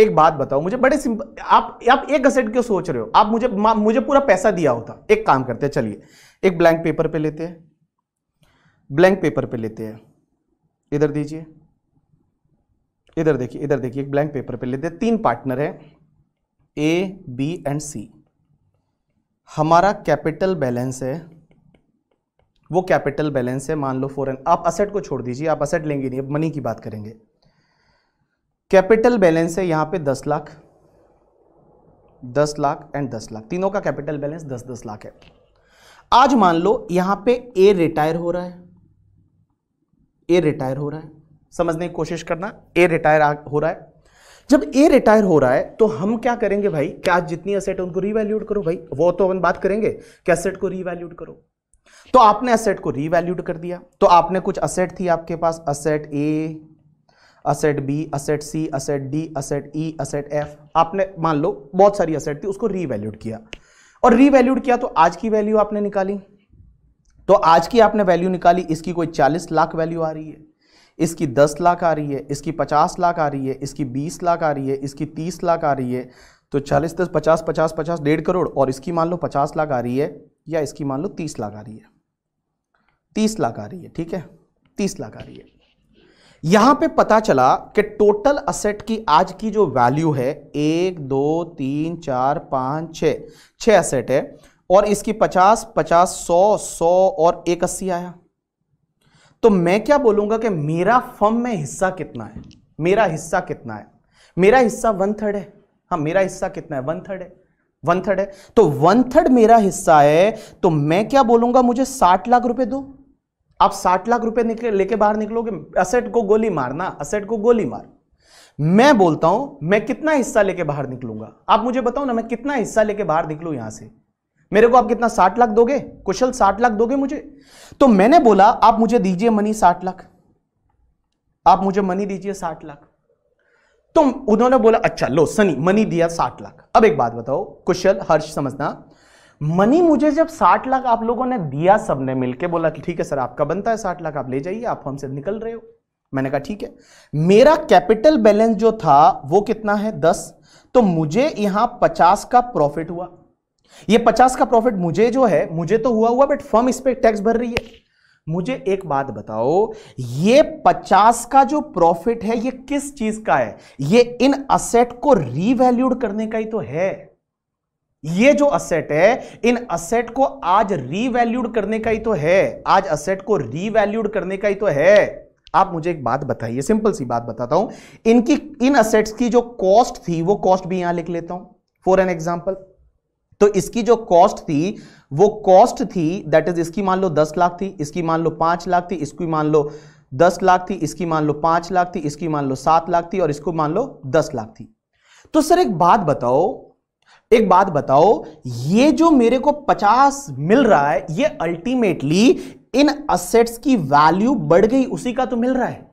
एक बात बताओ मुझे बड़े सिंपल आप आप एक असेट क्यों सोच रहे हो आप मुझे मुझे पूरा पैसा दिया होता एक काम करते हैं चलिए एक ब्लैंक पेपर पे लेते हैं ब्लैंक पेपर पे लेते हैं इधर दीजिए इधर देखिए इधर देखिए एक ब्लैंक पेपर पे लेते हैं तीन पार्टनर हैं ए बी एंड सी हमारा कैपिटल बैलेंस है वो कैपिटल बैलेंस है मान लो फॉरन आप असेट को छोड़ दीजिए आप असेट लेंगे नहीं अब मनी की बात करेंगे कैपिटल बैलेंस है यहां पे दस लाख दस लाख एंड दस लाख तीनों का कैपिटल बैलेंस दस दस लाख है आज मान लो यहां पे ए रिटायर हो रहा है ए रिटायर हो रहा है समझने की कोशिश करना ए रिटायर हो रहा है जब ए रिटायर हो रहा है तो हम क्या करेंगे भाई क्या आज जितनी असेट है उनको रीवैल्यूड करो भाई वो तो अपन बात करेंगे कि असेट को रीवैल्यूट करो तो आपने असेट को रीवैल्यूट कर दिया तो आपने कुछ असेट थी आपके पास asset A asset B asset C asset D asset E asset F आपने मान लो बहुत सारी असेट थी उसको रीवैल्यूड किया और रीवैल्यूड किया तो आज की वैल्यू आपने निकाली तो आज की आपने वैल्यू निकाली इसकी कोई चालीस लाख वैल्यू आ रही है इसकी दस लाख आ रही है इसकी पचास लाख आ रही है इसकी बीस लाख आ रही है इसकी तीस लाख आ रही है तो चालीस दस पचास पचास पचास डेढ़ करोड़ और इसकी मान लो पचास लाख आ रही है या इसकी मान लो तीस लाख आ रही है तीस लाख आ रही है ठीक है तीस लाख आ रही है यहां पे पता चला कि टोटल असेट की आज की जो वैल्यू है एक दो तीन चार पाँच छ छ असेट है और इसकी पचास पचास सौ सौ और एक अस्सी आया तो मैं क्या बोलूंगा कि मेरा फर्म में हिस्सा कितना है मेरा हिस्सा कितना है मेरा हिस्सा वन थर्ड है हाँ मेरा हिस्सा कितना है वन थर्ड है वन थर्ड है तो वन थर्ड मेरा हिस्सा है तो मैं क्या बोलूंगा मुझे साठ लाख रुपए दो आप साठ लाख रुपए निकले लेके बाहर निकलोगे असेट को गोली मारना असेट को गोली मार मैं बोलता हूं मैं कितना हिस्सा लेके बाहर निकलूंगा आप मुझे बताओ ना मैं कितना हिस्सा लेके बाहर निकलू यहां से मेरे को आप कितना साठ लाख दोगे कुशल साठ लाख दोगे मुझे तो मैंने बोला आप मुझे दीजिए मनी साठ लाख आप मुझे मनी दीजिए साठ लाख तो उन्होंने बोला अच्छा लो सनी मनी दिया साठ लाख अब एक बात बताओ कुशल हर्ष समझना मनी मुझे जब साठ लाख आप लोगों ने दिया सबने मिलके बोला ठीक है सर आपका बनता है साठ लाख आप ले जाइए आप हमसे निकल रहे हो मैंने कहा ठीक है मेरा कैपिटल बैलेंस जो था वो कितना है दस तो मुझे यहां पचास का प्रॉफिट हुआ ये पचास का प्रॉफिट मुझे जो है मुझे तो हुआ हुआ बट फर्म इस पर टैक्स भर रही है मुझे एक बात बताओ ये पचास का जो प्रॉफिट है ये किस चीज का है ये इन असेट को रीवैल्यूड करने का ही तो है ये जो असेट है इन असेट को आज रीवैल्यूड करने का ही तो है आज असेट को रीवैल्यूड करने का ही तो है आप मुझे एक बात बताइए सिंपल सी बात बताता हूं इनकी इन असेट्स की जो कॉस्ट थी वो कॉस्ट भी यहां लिख लेता हूं फॉर एन एग्जाम्पल तो इसकी जो कॉस्ट थी वो कॉस्ट थी दैट इज इसकी मान लो दस लाख थी इसकी मान लो पांच लाख थी इसकी मान लो दस लाख थी इसकी मान लो पांच लाख थी इसकी मान लो सात लाख थी और इसको मान लो दस लाख थी तो सर एक बात बताओ एक बात बताओ ये जो मेरे को पचास मिल रहा है ये अल्टीमेटली इन असेट्स की वैल्यू बढ़ गई उसी का तो मिल रहा है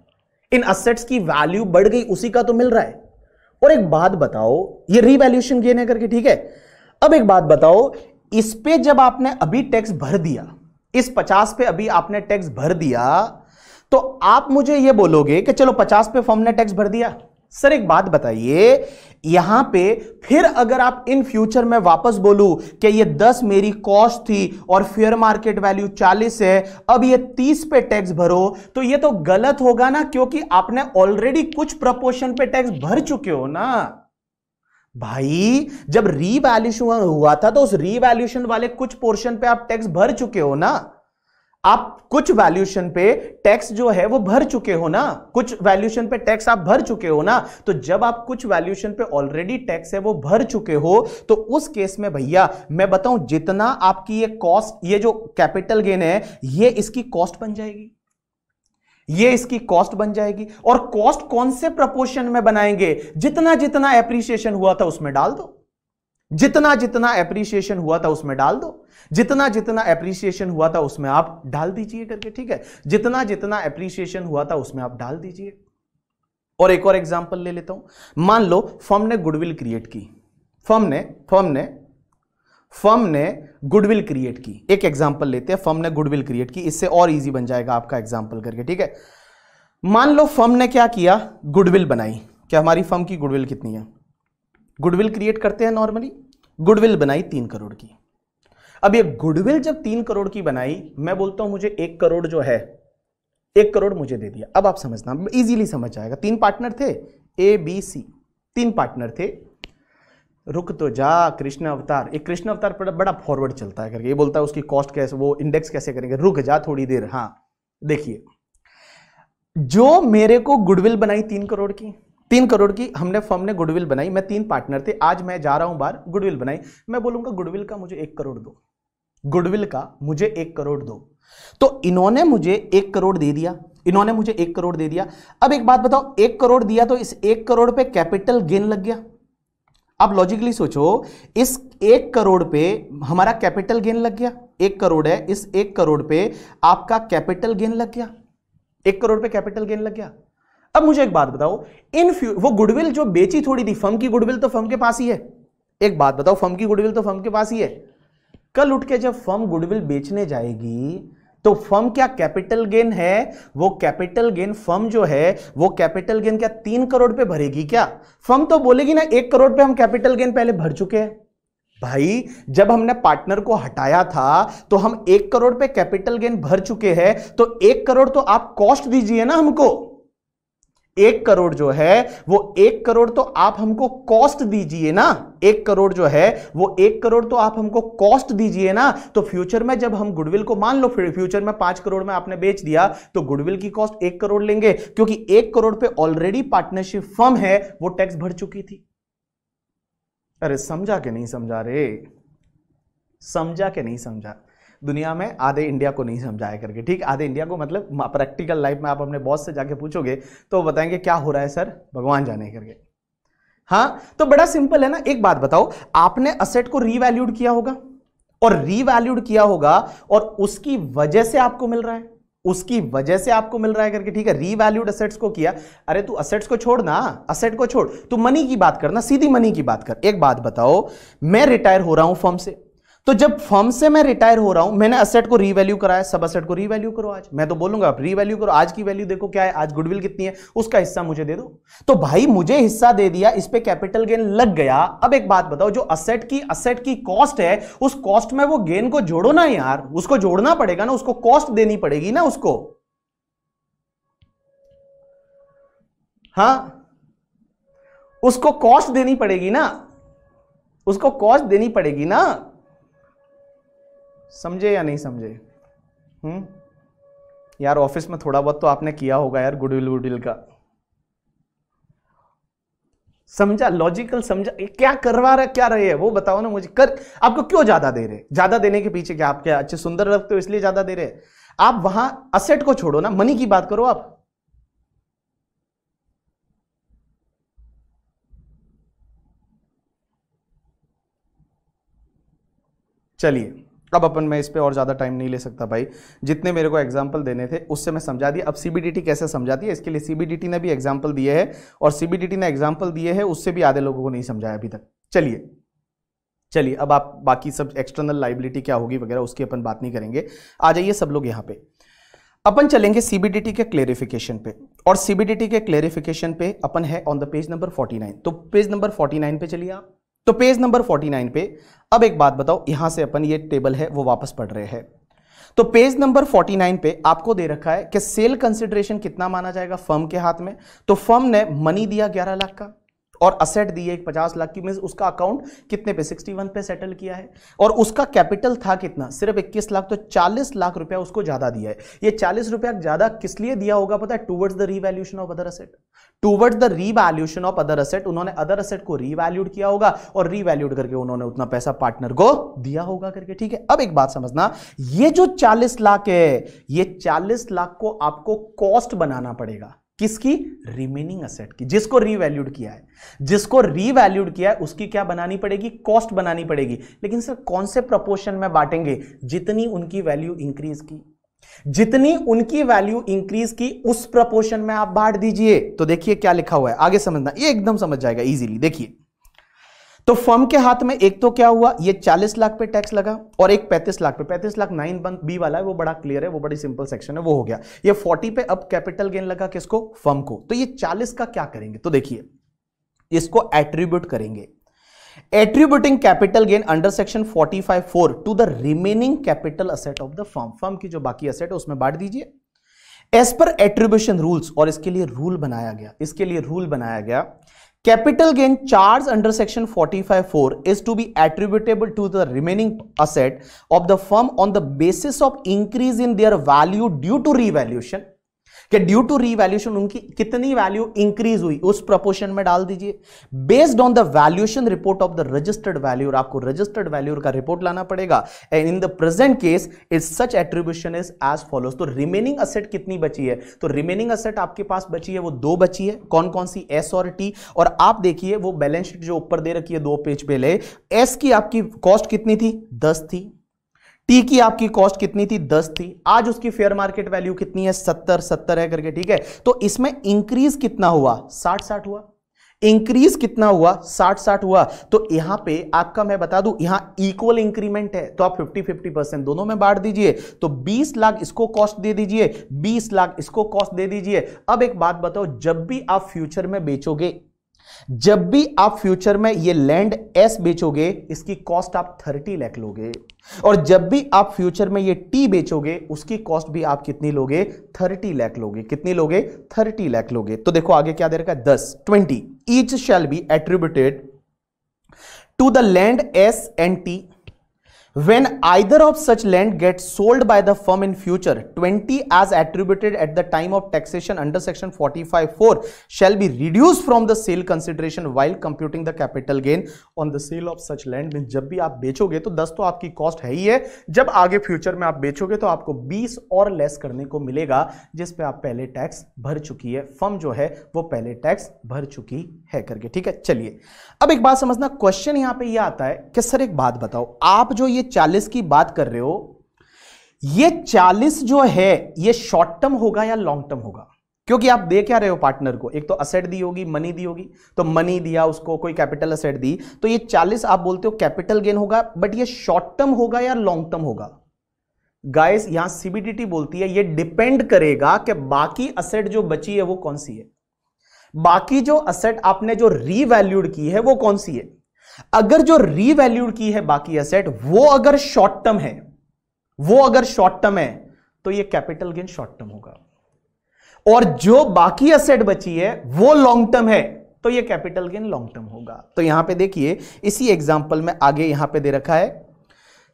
इन असेट्स की वैल्यू बढ़ गई उसी का तो मिल रहा है और एक बात बताओ ये रिवैल्यूशन गेन है करके ठीक है अब एक बात बताओ इस पे जब आपने अभी टैक्स भर दिया इस पचास पे अभी आपने टैक्स भर दिया तो आप मुझे यह बोलोगे कि चलो पचास पे फॉर्म ने टैक्स भर दिया सर एक बात बताइए यहां पे फिर अगर आप इन फ्यूचर में वापस बोलूं कि ये 10 मेरी कॉस्ट थी और फेयर मार्केट वैल्यू 40 है अब ये 30 पे टैक्स भरो तो ये तो गलत होगा ना क्योंकि आपने ऑलरेडी कुछ प्रपोर्शन पे टैक्स भर चुके हो ना भाई जब रीवैल्यूशन हुआ था तो उस रीवैल्यूशन वाले कुछ पोर्शन पे आप टैक्स भर चुके हो ना आप कुछ वैल्यूशन पे टैक्स जो है वो भर चुके हो ना कुछ वैल्यूशन पे टैक्स आप भर चुके हो ना तो जब आप कुछ वैल्यूशन पे ऑलरेडी टैक्स है वो भर चुके हो तो उस केस में भैया मैं बताऊं जितना आपकी ये कॉस्ट ये जो कैपिटल गेन है ये इसकी कॉस्ट बन जाएगी ये इसकी कॉस्ट बन जाएगी और कॉस्ट कौन से प्रपोर्शन में बनाएंगे जितना जितना एप्रिसिएशन हुआ था उसमें डाल दो जितना जितना एप्रिसिएशन हुआ था उसमें डाल दो जितना जितना एप्रिसिएशन हुआ था उसमें आप डाल दीजिए करके ठीक है जितना जितना एप्रिसिएशन हुआ था उसमें आप डाल दीजिए और एक और एग्जाम्पल ले लेता हूं मान लो फर्म ने गुडविल क्रिएट की फर्म ने फर्म ने फर्म ने गुडविल क्रिएट की एक एग्जाम्पल लेते हैं फर्म ने गुडविल क्रिएट की इससे और ईजी बन जाएगा आपका एग्जाम्पल करके ठीक है मान लो फर्म ने क्या किया गुडविल बनाई क्या हमारी फर्म की गुडविल कितनी है गुडविल क्रिएट करते हैं नॉर्मली गुडविल बनाई तीन करोड़ की अब ये गुडविल जब तीन करोड़ की बनाई मैं बोलता हूं मुझे एक करोड़ जो है एक करोड़ मुझे दे दिया अब आप समझना इजीली समझ आएगा तीन पार्टनर थे ए बी सी तीन पार्टनर थे रुक तो जा कृष्ण अवतार एक कृष्ण अवतार बड़ा बड़ा फॉरवर्ड चलता है करके ये बोलता है उसकी कॉस्ट कैसे वो इंडेक्स कैसे करेंगे रुक जा थोड़ी देर हाँ देखिए जो मेरे को गुडविल बनाई तीन करोड़ की तीन करोड़ की हमने फर्म ने गुडविल बनाई मैं तीन पार्टनर थे आज मैं जा रहा हूं बाहर गुडविल बनाई मैं बोलूंगा गुडविल का मुझे एक करोड़ दो गुडविल का मुझे एक करोड़ दो तो इन्होंने मुझे एक करोड़ दे दिया इन्होंने मुझे एक करोड़ दे दिया अब एक बात बताओ एक करोड़ दिया तो इस एक करोड़ पे कैपिटल गेन लग गया अब लॉजिकली सोचो इस एक करोड़ पे हमारा कैपिटल गेन लग गया एक करोड़ है इस एक करोड़ पे आपका कैपिटल गेन लग गया एक करोड़ पे कैपिटल गेन लग गया अब मुझे एक बात बताओ इन फ्यू वो गुडविल जो बेची थोड़ी थी फर्म की गुडविल तो फर्म के पास ही है एक बात बताओ फर्म की गुडविल तो फर्म के पास ही है कल उठ के जब फर्म गुडविल बेचने जाएगी तो फर्म क्या कैपिटल गेन है वो कैपिटल गेन फर्म जो है वो कैपिटल गेन क्या तीन करोड़ पे भरेगी क्या फर्म तो बोलेगी ना एक करोड़ पे हम कैपिटल गेन पहले भर चुके हैं भाई जब हमने पार्टनर को हटाया था तो हम एक करोड़ पे कैपिटल गेन भर चुके हैं तो एक करोड़ तो आप कॉस्ट दीजिए ना हमको एक करोड़ जो है वो एक करोड़ तो आप हमको कॉस्ट दीजिए ना एक करोड़ जो है वो एक करोड़ तो आप हमको कॉस्ट दीजिए ना तो फ्यूचर में जब हम गुडविल को मान लो फ्यूचर में पांच करोड़ में आपने बेच दिया तो गुडविल की कॉस्ट एक करोड़ लेंगे क्योंकि एक करोड़ पे ऑलरेडी पार्टनरशिप फर्म है वो टैक्स भर चुकी थी अरे समझा के नहीं समझा रे समझा के नहीं समझा दुनिया में आधे इंडिया को नहीं समझाया करके ठीक आधे इंडिया को मतलब प्रैक्टिकल लाइफ में आप अपने बॉस से जाके पूछोगे तो बताएंगे क्या हो रहा है सर भगवान जाने करके हाँ तो बड़ा सिंपल है ना एक बात बताओ आपने असेट को रीवैल्यूड किया होगा और रीवैल्यूड किया होगा और उसकी वजह से आपको मिल रहा है उसकी वजह से आपको मिल रहा है करके ठीक है रीवैल्यूड असेट्स को किया अरे तू असेट्स को छोड़ ना असेट को छोड़ तू मनी की बात करना सीधी मनी की बात कर एक बात बताओ मैं रिटायर हो रहा हूं फॉर्म से तो जब फर्म से मैं रिटायर हो रहा हूं मैंने असेट को रीवैल्यू कराया सब असेट को रीवैल्यू करो आज मैं तो बोलूंगा आप रीवैल्यू करो आज की वैल्यू देखो क्या है आज गुडविल कितनी है उसका हिस्सा मुझे दे दो तो भाई मुझे हिस्सा दे दिया इस पर कैपिटल गेन लग गया अब एक बात बताओ जो असेट की असेट की कॉस्ट है उस कॉस्ट में वो गेन को जोड़ो ना यार उसको जोड़ना पड़ेगा ना उसको कॉस्ट देनी पड़ेगी ना उसको हाँ उसको कॉस्ट देनी पड़ेगी ना उसको कॉस्ट देनी पड़ेगी ना समझे या नहीं समझे हम्म यार ऑफिस में थोड़ा बहुत तो आपने किया होगा यार गुडविल वुडविल का समझा लॉजिकल समझा क्या करवा रहा क्या रहे है वो बताओ ना मुझे कर आपको क्यों ज्यादा दे रहे ज्यादा देने के पीछे क्या आप क्या अच्छे सुंदर लगते हो इसलिए ज्यादा दे रहे आप वहां असेट को छोड़ो ना मनी की बात करो आप चलिए अब अपन मैं इस पर और ज़्यादा टाइम नहीं ले सकता भाई जितने मेरे को एग्जाम्पल देने थे उससे मैं समझा दिया अब सी कैसे समझाती है इसके लिए सी ने भी एग्जाम्पल दिए है और सी ने एग्जाम्पल दिए है उससे भी आधे लोगों को नहीं समझाया अभी तक चलिए चलिए अब आप बाकी सब एक्सटर्नल लाइबिलिटी क्या होगी वगैरह उसकी अपन बात नहीं करेंगे आ जाइए सब लोग यहाँ पे अपन चलेंगे सीबीडीटी के क्लेरिफिकेशन पे और सीबीडीटी के क्लेरिफिकेशन पे अपन है ऑन द पेज नंबर 49 तो पेज नंबर 49 पे चलिए आप तो पेज नंबर 49 पे अब एक बात बताओ यहां से अपन ये टेबल है वो वापस पढ़ रहे हैं तो पेज नंबर 49 पे आपको दे रखा है कि सेल कंसिडरेशन कितना माना जाएगा फर्म के हाथ में तो फर्म ने मनी दिया 11 लाख का और असेट दी है पचास लाख की मीन उसका अकाउंट कितने पे वन पे सेटल किया है और उसका कैपिटल था कितना सिर्फ इक्कीस लाख तो चालीस लाख रुपया उसको ज्यादा दिया है ये चालीस रुपया ज्यादा किस लिए दिया होगा पता है towards the revaluation of other asset towards the revaluation of other asset उन्होंने अदर असेट को रिवैल्यूड किया होगा और रिवैल्यूड करके उन्होंने उतना पैसा पार्टनर को दिया होगा करके ठीक है अब एक बात समझना ये जो चालीस लाख है ये चालीस लाख को आपको कॉस्ट बनाना पड़ेगा किसकी रिमेनिंग असेट की जिसको रीवैल्यूड किया है जिसको रीवैल्यूड किया है उसकी क्या बनानी पड़ेगी कॉस्ट बनानी पड़ेगी लेकिन सर कौन से प्रपोर्शन में बांटेंगे जितनी उनकी वैल्यू इंक्रीज की जितनी उनकी वैल्यू इंक्रीज की उस प्रपोर्शन में आप बांट दीजिए तो देखिए क्या लिखा हुआ है आगे समझना ये एकदम समझ जाएगा इजीली देखिए तो फर्म के हाथ में एक तो क्या हुआ ये 40 लाख पे टैक्स लगा और एक 35 लाख पे 35 लाख नाइन बन बी वाला है वो बड़ा क्लियर है वो बड़ी सिंपल सेक्शन है वो हो गया ये 40 पे अब कैपिटल गेन लगा किसको फर्म को तो ये 40 का क्या करेंगे तो देखिए इसको एट्रीब्यूट करेंगे attributing capital gain under section four to the remaining capital asset of the firm firm की जो बाकी असेट है उसमें बांट दीजिए एज पर एट्रीब्यूशन रूल्स और इसके लिए रूल बनाया गया इसके लिए रूल बनाया गया Capital gain charge under section 45.4 is to be attributable to the remaining asset of the firm on the basis of increase in their value due to revaluation कि ड्यू टू रीवैल्यूएशन उनकी कितनी value increase हुई उस proportion में डाल दीजिए based on the valuation report of the registered value आपको registered value का रिपोर्ट लाना पड़ेगा and in the present case is such attribution is as follows तो रिमेनिंग असेट कितनी बची है तो रिमेनिंग असेट आपके पास बची है वो दो बची है कौन कौन सी एस और टी और आप देखिए वो बैलेंस शीट जो ऊपर दे रखी है दो पेज पे ले एस की आपकी कॉस्ट कितनी थी दस थी टी की आपकी कॉस्ट कितनी थी दस थी आज उसकी फेयर मार्केट वैल्यू कितनी है सत्तर सत्तर है करके ठीक है तो इसमें इंक्रीज कितना हुआ साठ साठ हुआ इंक्रीज कितना हुआ साठ साठ हुआ तो यहां पे आपका मैं बता दू यहां इक्वल इंक्रीमेंट है तो आप 50 50 परसेंट दोनों में बांट दीजिए तो 20 लाख इसको कॉस्ट दे दीजिए 20 लाख इसको कॉस्ट दे दीजिए अब एक बात बताओ जब भी आप फ्यूचर में बेचोगे जब भी आप फ्यूचर में ये लैंड एस बेचोगे इसकी कॉस्ट आप थर्टी लैख लोगे और जब भी आप फ्यूचर में ये टी बेचोगे उसकी कॉस्ट भी आप कितनी लोगे थर्टी लैख लोगे कितनी लोगे थर्टी लैख लोगे तो देखो आगे क्या दे रखा है दस twenty each shall be attributed to the land S and T when either of such land gets sold by the firm in future 20 as attributed at the time of taxation under section 454 shall be reduced from the sale consideration while computing the capital gain on the sale of such land means जब भी आप बेचोगे तो 10 तो आपकी cost है ही है जब आगे future में आप बेचोगे तो आपको 20 or less करने को मिलेगा जिस पे आप पहले टैक्स भर चुकी है फर्म जो है वो पहले टैक्स भर चुकी है करके ठीक है चलिए अब एक बात समझना क्वेश्चन यहां पे ये यह आता है कि सर एक बात बताओ आप जो ये चालीस की बात कर रहे हो ये चालीस जो है ये शॉर्ट टर्म होगा या लॉन्ग टर्म होगा क्योंकि आप दे क्या रहे हो पार्टनर को एक तो असेट दी होगी मनी दी होगी तो मनी दिया उसको कोई कैपिटल असेट दी तो ये चालीस आप बोलते हो कैपिटल गेन होगा बट ये शॉर्ट टर्म होगा या लॉन्ग टर्म होगा गाइस यहां सीबीडीटी बोलती है ये डिपेंड करेगा कि बाकी असेट जो बची है वो कौन सी है बाकी जो असेट आपने जो रीवैल्यूड की है वो कौन सी है अगर जो रीवैल्यूड की है बाकी असेट वो अगर शॉर्ट टर्म है वो अगर शॉर्ट टर्म है तो ये कैपिटल गेन शॉर्ट टर्म होगा और जो बाकी असेट बची है वो लॉन्ग टर्म है तो ये कैपिटल गेन लॉन्ग टर्म होगा तो यहां पे देखिए इसी एग्जांपल में आगे यहां पे दे रखा है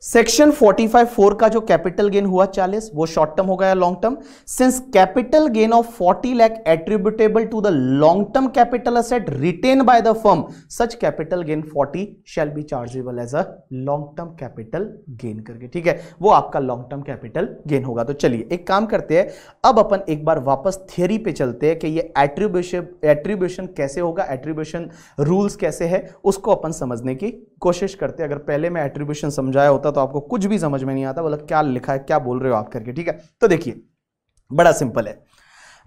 सेक्शन 45.4 का जो कैपिटल गेन हुआ 40 वो शॉर्ट टर्म हो गया long term since capital gain of 40 lakh attributable to the long term capital asset retain by the firm such capital gain 40 shall be chargeable as a long term capital gain करके ठीक है वो आपका long term capital gain होगा तो चलिए एक काम करते हैं अब अपन एक बार वापस थियरी पे चलते हैं कि ये एट्रीब्यूशन एट्रीब्यूशन कैसे होगा एट्रीब्यूशन रूल्स कैसे है उसको अपन समझने की कोशिश करते हैं अगर पहले मैं एट्रीब्यूशन समझाया होता तो आपको कुछ भी समझ में नहीं आता बोला क्या लिखा है क्या बोल रहे हो आप करके ठीक है तो देखिए बड़ा सिंपल है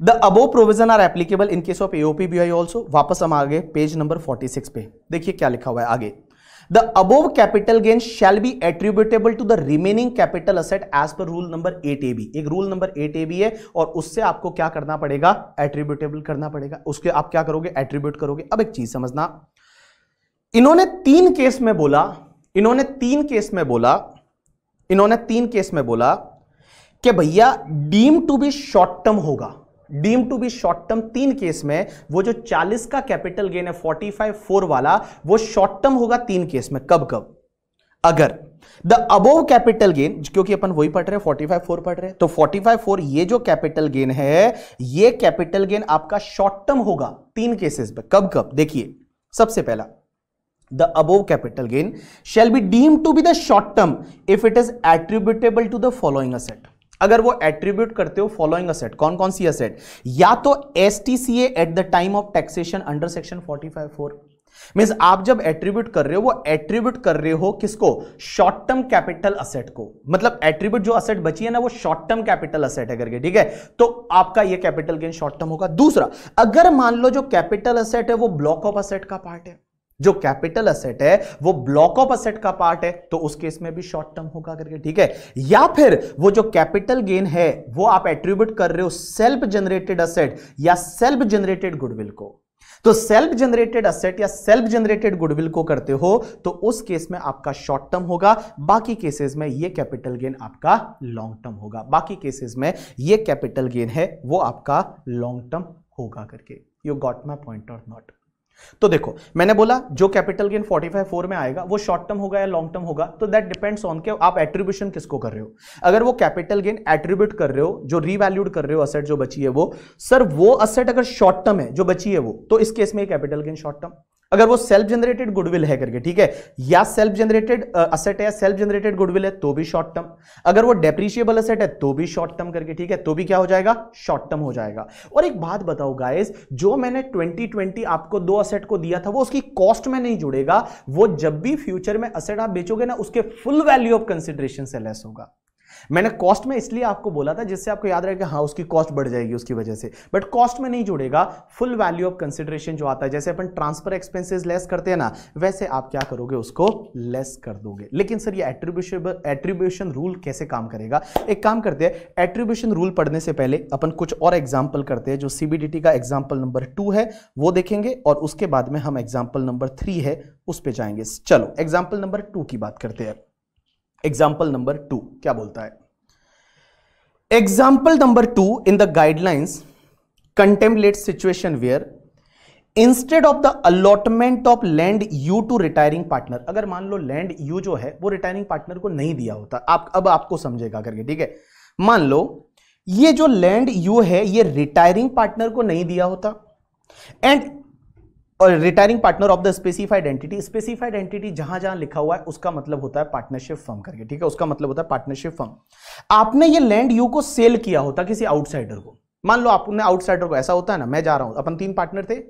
the above provision are applicable in case of AOP B I also वापस हम आगे पेज नंबर 46 पे देखिए क्या लिखा हुआ है आगे the above capital gain shall be attributable to the remaining capital asset as per rule number eight A B एक rule number eight A B है और उससे आपको क्या करना पड़ेगा एट्रीब्यूटेबल करना पड़ेगा उसके आप क्या करोगे एट्रीब्यूट करोगे अब एक चीज समझना इन्होंने तीन केस में बोला इन्होंने तीन केस में बोला इन्होंने तीन केस में बोला कि भैया deem to be short term होगा deem to be short term तीन केस में वो जो 40 का कैपिटल गेन है 45 फोर वाला वो शॉर्ट टर्म होगा तीन केस में कब कब अगर द अबोव कैपिटल गेन क्योंकि अपन वही पढ़ रहे फोर्टी फाइव फोर पढ़ रहे तो फोर्टी फाइव फोर ये जो कैपिटल गेन है ये कैपिटल गेन आपका शॉर्ट टर्म होगा तीन केसेस में कब कब देखिए सबसे पहला the above capital gain shall be deemed to be the short term if it is attributable to the following asset अगर वो एट्रीब्यूट करते हो फॉलोइंग असेट कौन कौन सी असेट या तो S T C at the time of taxation under section 454 mean आप जब एट्रीब्यूट कर रहे हो वो एट्रीब्यूट कर रहे हो किसको शॉर्ट टर्म कैपिटल असेट को मतलब एट्रीब्यूट जो असेट बची है ना वो शॉर्ट टर्म कैपिटल असेट है करके ठीक है तो आपका ये कैपिटल गेन शॉर्ट टर्म होगा दूसरा अगर मान लो जो कैपिटल असेट है वो ब्लॉक ऑफ असेट का पार्ट है जो कैपिटल असेट है वो ब्लॉक ऑफ असेट का पार्ट है तो उस केस में भी शॉर्ट टर्म होगा करके ठीक है या फिर वो जो कैपिटल गेन है वो आप एट्रीब्यूट कर रहे हो सेल्फ जनरेटेड असेट या सेल्फ जनरेटेड गुडविल को तो सेल्फ जनरेटेड असेट या सेल्फ जनरेटेड गुडविल को करते हो तो उस केस में आपका शॉर्ट टर्म होगा बाकी केसेस में ये कैपिटल गेन आपका लॉन्ग टर्म होगा बाकी केसेस में ये कैपिटल गेन है वो आपका लॉन्ग टर्म होगा करके यू गॉट माई पॉइंट और नॉट तो देखो मैंने बोला जो कैपिटल गेन 45 फोर में आएगा वो शॉर्ट टर्म होगा या लॉन्ग टर्म होगा तो दैट डिपेंड्स ऑन के आप एट्रीब्यूशन किसको कर रहे हो अगर वो कैपिटल गेन एट्रीब्यूट कर रहे हो जो रीवैल्यूड कर रहे हो असेट जो बची है वो सर वो असेट अगर शॉर्ट टर्म है जो बची है वो तो इस केस में कैपिटल गेन शॉर्ट टर्म अगर वो सेल्फ जनरेटेड गुडविल है करके ठीक है या सेल्फ जनरेटेड असेट है या सेल्फ जनरेटेड गुडविल है तो भी शॉर्ट टर्म अगर वो डेप्रिशिएबल असेट है तो भी शॉर्ट टर्म करके ठीक है तो भी क्या हो जाएगा शॉर्ट टर्म हो जाएगा और एक बात बताओ गाइस जो मैंने 2020 आपको दो असेट को दिया था वो उसकी कॉस्ट में नहीं जुड़ेगा वो जब भी फ्यूचर में असेट आप बेचोगे ना उसके फुल वैल्यू ऑफ कंसिडरेशन से लेस होगा मैंने कॉस्ट में इसलिए आपको बोला था जिससे आपको याद रहेगा हाँ उसकी कॉस्ट बढ़ जाएगी उसकी वजह से बट कॉस्ट में नहीं जुड़ेगा फुल वैल्यू ऑफ कंसिडरेशन जो आता है जैसे अपन ट्रांसफर एक्सपेंसिस लेस करते हैं ना वैसे आप क्या करोगे उसको लेस कर दोगे लेकिन सर ये एट्रीब्यूशन एट्रीब्यूशन रूल कैसे काम करेगा एक काम करते हैं एट्रीब्यूशन रूल पढ़ने से पहले अपन कुछ और एग्जाम्पल करते हैं जो सीबीडीटी का एग्जाम्पल नंबर टू है वो देखेंगे और उसके बाद में हम एग्जाम्पल नंबर थ्री है उस पर जाएंगे चलो एग्जाम्पल नंबर टू की बात करते हैं एग्जाम्पल नंबर टू क्या बोलता है example number two in the guidelines contemplate situation where instead of the allotment of land U to retiring partner अगर मान लो लैंड यू जो है वो रिटायरिंग पार्टनर को नहीं दिया होता आप अब आपको समझेगा करके ठीक है मान लो ये जो लैंड यू है ये रिटायरिंग पार्टनर को नहीं दिया होता एंड और retiring partner of the specified entity specified entity जहां जहां लिखा हुआ है उसका मतलब होता है पार्टनरशिप फर्म करके ठीक है उसका मतलब होता है पार्टनरशिप फर्म आपने ये लैंड यू को सेल किया होता किसी आउटसाइडर को मान लो आपने आउटसाइडर को ऐसा होता है ना मैं जा रहा हूं अपन तीन पार्टनर थे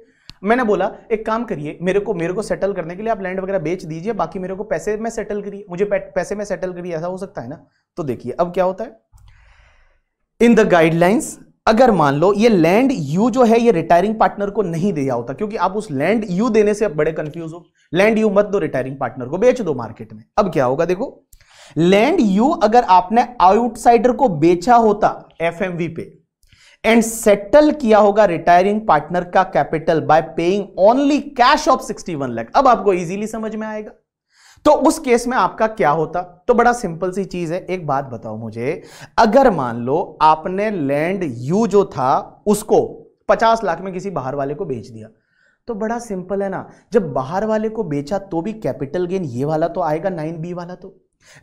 मैंने बोला एक काम करिए मेरे को मेरे को सेटल करने के लिए आप लैंड वगैरह बेच दीजिए बाकी मेरे को पैसे में सेटल करिए मुझे पैसे में सेटल करिए ऐसा हो सकता है ना तो देखिए अब क्या होता है इन द गाइडलाइंस अगर मान लो ये लैंड यू जो है ये रिटायरिंग पार्टनर को नहीं दिया होता क्योंकि आप उस लैंड यू देने से बड़े कंफ्यूज हो लैंड यू मत दो रिटायरिंग पार्टनर को बेच दो मार्केट में अब क्या होगा देखो लैंड यू अगर आपने आउटसाइडर को बेचा होता एफ पे एंड सेटल किया होगा रिटायरिंग पार्टनर का capital by paying only cash of 61 lakh अब आपको इजीली समझ में आएगा तो उस केस में आपका क्या होता तो बड़ा सिंपल सी चीज है एक बात बताओ मुझे अगर मान लो आपने लैंड यू जो था उसको 50 लाख में किसी बाहर वाले को बेच दिया तो बड़ा सिंपल है ना जब बाहर वाले को बेचा तो भी कैपिटल गेन ये वाला तो आएगा नाइन बी वाला तो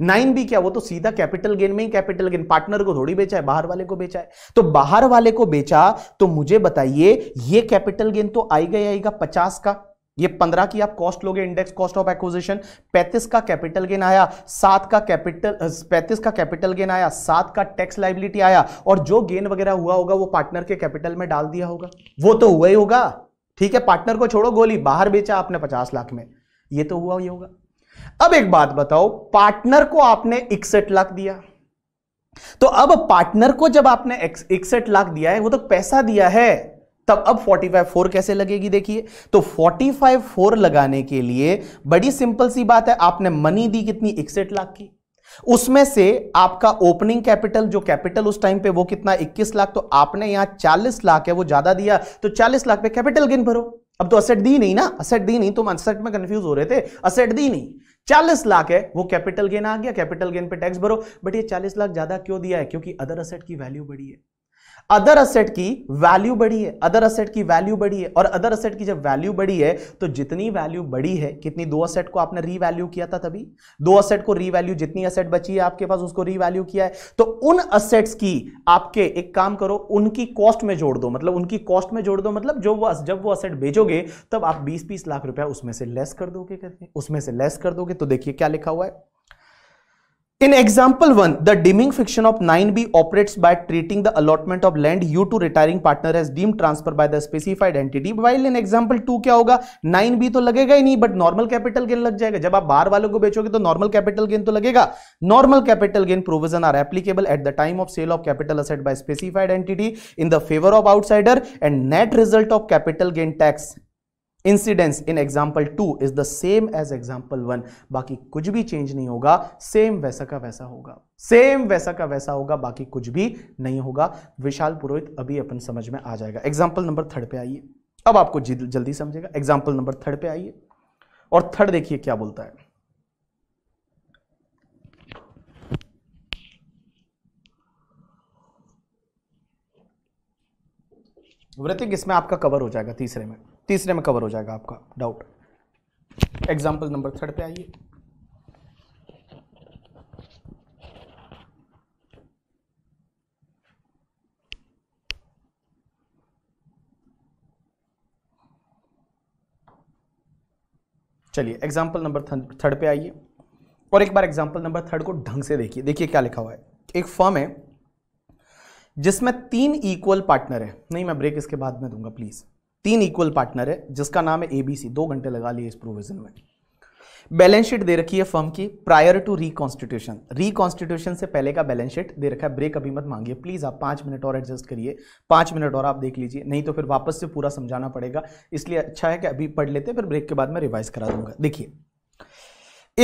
नाइन बी क्या वो तो सीधा कैपिटल गेन में ही कैपिटल गेन पार्टनर को थोड़ी बेचा है बाहर वाले को बेचा है तो बाहर वाले को बेचा तो मुझे बताइए ये कैपिटल गेन तो आएगा ही आएगा पचास का ये पंद्रह की आप कॉस्ट लोगे इंडेक्स कॉस्ट ऑफ एक्विजिशन पैंतीस का कैपिटल गेन आया सात का कैपिटल पैंतीस का कैपिटल गेन आया सात का टैक्स लाइबिलिटी आया और जो गेन वगैरह हुआ होगा वो पार्टनर के कैपिटल में डाल दिया होगा वो तो हुआ ही होगा ठीक है पार्टनर को छोड़ो गोली बाहर बेचा आपने पचास लाख में ये तो हुआ ही होगा अब एक बात बताओ पार्टनर को आपने इकसठ लाख दिया तो अब पार्टनर को जब आपने इकसठ लाख दिया है वो तो पैसा दिया है तब अब 454 फोर कैसे लगेगी देखिए तो 454 फोर लगाने के लिए बड़ी सिंपल सी बात है आपने मनी दी कितनी इकसठ लाख की उसमें से आपका ओपनिंग कैपिटल जो कैपिटल उस टाइम पे वो कितना 21 लाख तो आपने यहां 40 लाख है वो ज्यादा दिया तो 40 लाख पे कैपिटल गेन भरो अब तो असेट दी नहीं ना असेट दी नहीं तुम असेट में कंफ्यूज हो रहे थे असेट दी नहीं 40 लाख है वो कैपिटल गेन आ गया कैपिटल गेन पे टैक्स भरो बट ये 40 लाख ज्यादा क्यों दिया है क्योंकि अदर असेट की वैल्यू बड़ी है अदर असेट की वैल्यू बढ़ी है अदर असेट की वैल्यू बढ़ी है और अदर असेट की जब वैल्यू बढ़ी है तो जितनी वैल्यू बढ़ी है कितनी दो असेट को आपने रीवैल्यू किया था तभी दो असेट को रीवैल्यू जितनी असेट बची है आपके पास उसको रीवैल्यू किया है तो उन असेट्स की आपके एक काम करो उनकी कॉस्ट में जोड़ दो मतलब उनकी कॉस्ट में जोड़ दो मतलब जो वो जब वो असेट बेचोगे तब आप बीस बीस लाख रुपया उसमें से लेस कर दोगे करके उसमें से लेस कर दोगे तो देखिए क्या लिखा हुआ है In one the deeming deeming of nine B operates by treating the allotment of land U to retiring partner as deem transfer by the specified entity While in example 2 क्या होगा नाइन बी तो लगेगा ही नहीं but normal capital gain लग जाएगा जब आप बार वालों को बेचोगे तो नॉर्मल कैपिटल गेन तो लगेगा normal capital gain provision are applicable at the time of sale of capital asset by specified entity in the favour of outsider and net result of capital gain tax incidence in example two is the same as example one बाकी कुछ भी change नहीं होगा same वैसा का वैसा होगा same वैसा का वैसा होगा बाकी कुछ भी नहीं होगा विशाल पुरोहित अभी अपन समझ में आ जाएगा एग्जाम्पल नंबर थर्ड पे आइए अब आपको जल्दी समझेगा एग्जाम्पल नंबर थर्ड पे आइए और थर्ड देखिए क्या बोलता है वृतिक इसमें आपका कवर हो जाएगा तीसरे में तीसरे में कवर हो जाएगा आपका डाउट एग्जाम्पल नंबर थर्ड पे आइए चलिए एग्जाम्पल नंबर थर्ड पे आइए और एक बार एग्जाम्पल नंबर थर्ड को ढंग से देखिए देखिए क्या लिखा हुआ है एक फर्म है जिसमें तीन इक्वल पार्टनर है नहीं मैं ब्रेक इसके बाद में दूंगा प्लीज़ तीन इक्वल पार्टनर है जिसका नाम है एबीसी दो घंटे लगा लिए इस प्रोविजन में बैलेंस शीट दे रखी है फर्म की प्रायर टू रिकॉन्स्टिट्यूशन रिकॉन्स्टिट्यूशन से पहले का बैलेंस शीट दे रखा है ब्रेक अभी मत मांगिए प्लीज़ आप पांच मिनट और एडजस्ट करिए पांच मिनट और आप देख लीजिए नहीं तो फिर वापस से पूरा समझाना पड़ेगा इसलिए अच्छा है कि अभी पढ़ लेते हैं फिर ब्रेक के बाद मैं रिवाइज करा दूंगा देखिए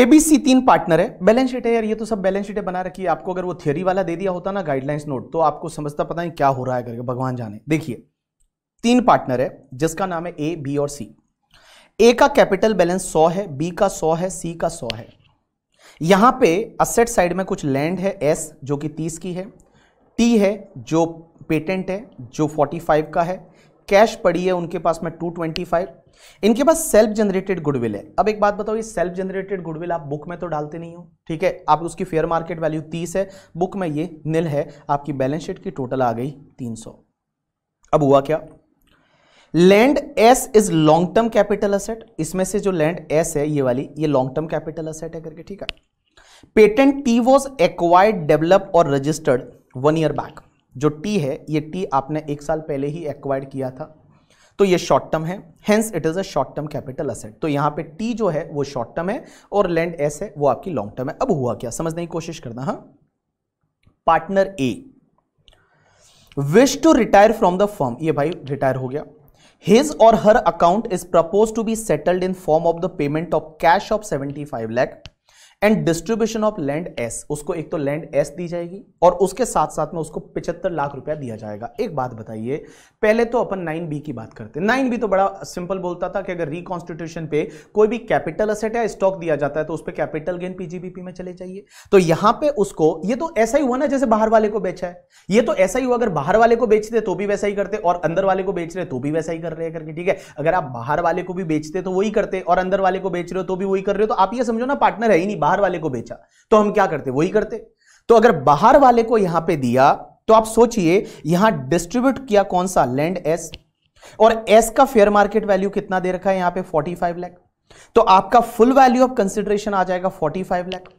एबीसी तीन पार्टनर है बैलेंस शीट है यार ये तो सब बैलेंस शीटें बना रखी है आपको अगर वो थियरी वाला दे दिया होता ना गाइडलाइंस नोट तो आपको समझता पता नहीं क्या हो रहा है करके भगवान जाने देखिए तीन पार्टनर है जिसका नाम है ए बी और सी ए का कैपिटल बैलेंस सौ है बी का सौ है सी का सौ है यहां पे असेट साइड में कुछ लैंड है एस जो कि तीस की है टी है जो पेटेंट है जो फोर्टी फाइव का है कैश पड़ी है उनके पास में टू ट्वेंटी फाइव इनके पास सेल्फ जनरेटेड गुडविल है अब एक बात बताओ ये सेल्फ जनरेटेड गुडविल आप बुक में तो डालते नहीं हो ठीक है आप उसकी फेयर मार्केट वैल्यू तीस है बुक में ये निल है आपकी बैलेंस शीट की टोटल आ गई तीन सौ अब हुआ क्या land S is long term capital asset इसमें से जो लैंड एस है ये वाली ये लॉन्ग टर्म कैपिटल असेट है करके ठीक है patent T was acquired develop और रजिस्टर्ड वन ईयर बैक जो टी है ये टी आपने एक साल पहले ही एक्वायर्ड किया था तो ये शॉर्ट टर्म है hence it is a short term capital asset तो यहां पे टी जो है वो शॉर्ट टर्म है और लैंड एस है वो आपकी लॉन्ग टर्म है अब हुआ क्या समझने की कोशिश करना हा partner A wish to retire from the firm ये भाई रिटायर हो गया his or her account is proposed to be settled in form of the payment of cash of 75 lakh and distribution of land S उसको एक तो land S दी जाएगी और उसके साथ साथ में उसको पिछहत्तर लाख रुपया दिया जाएगा एक बात बताइए पहले तो अपन नाइन बी की बात करते हैं नाइन बी तो बड़ा सिंपल बोलता था कि अगर रिकॉन्स्टिट्यूशन पे कोई भी कैपिटल असेट या स्टॉक दिया जाता है तो उस पर कैपिटल गेन पीजीबीपी में चले जाइए तो यहां पर उसको ये तो ऐसा ही हुआ ना जैसे बाहर वाले को बेचा है ये तो ऐसा ही हुआ अगर बाहर वाले को बेचते तो भी वैसा ही करते और अंदर वाले को बेच रहे तो भी वैसा ही कर रहे हैं करके ठीक है अगर आप बाहर वाले को भी बेचते तो वही करते और अंदर वाले को बेच रहे हो तो भी वही कर रहे हो तो आप ये समझो ना पार्टनर है ही नहीं बाहर वाले को बेचा तो हम क्या करते वही करते तो अगर बाहर वाले को यहां पे दिया तो आप सोचिए यहां डिस्ट्रीब्यूट किया कौन सा लैंड एस और एस का फेयर मार्केट वैल्यू कितना दे रखा है यहां पे 45 लाख तो आपका फुल वैल्यू ऑफ कंसिडरेशन आ जाएगा 45 लाख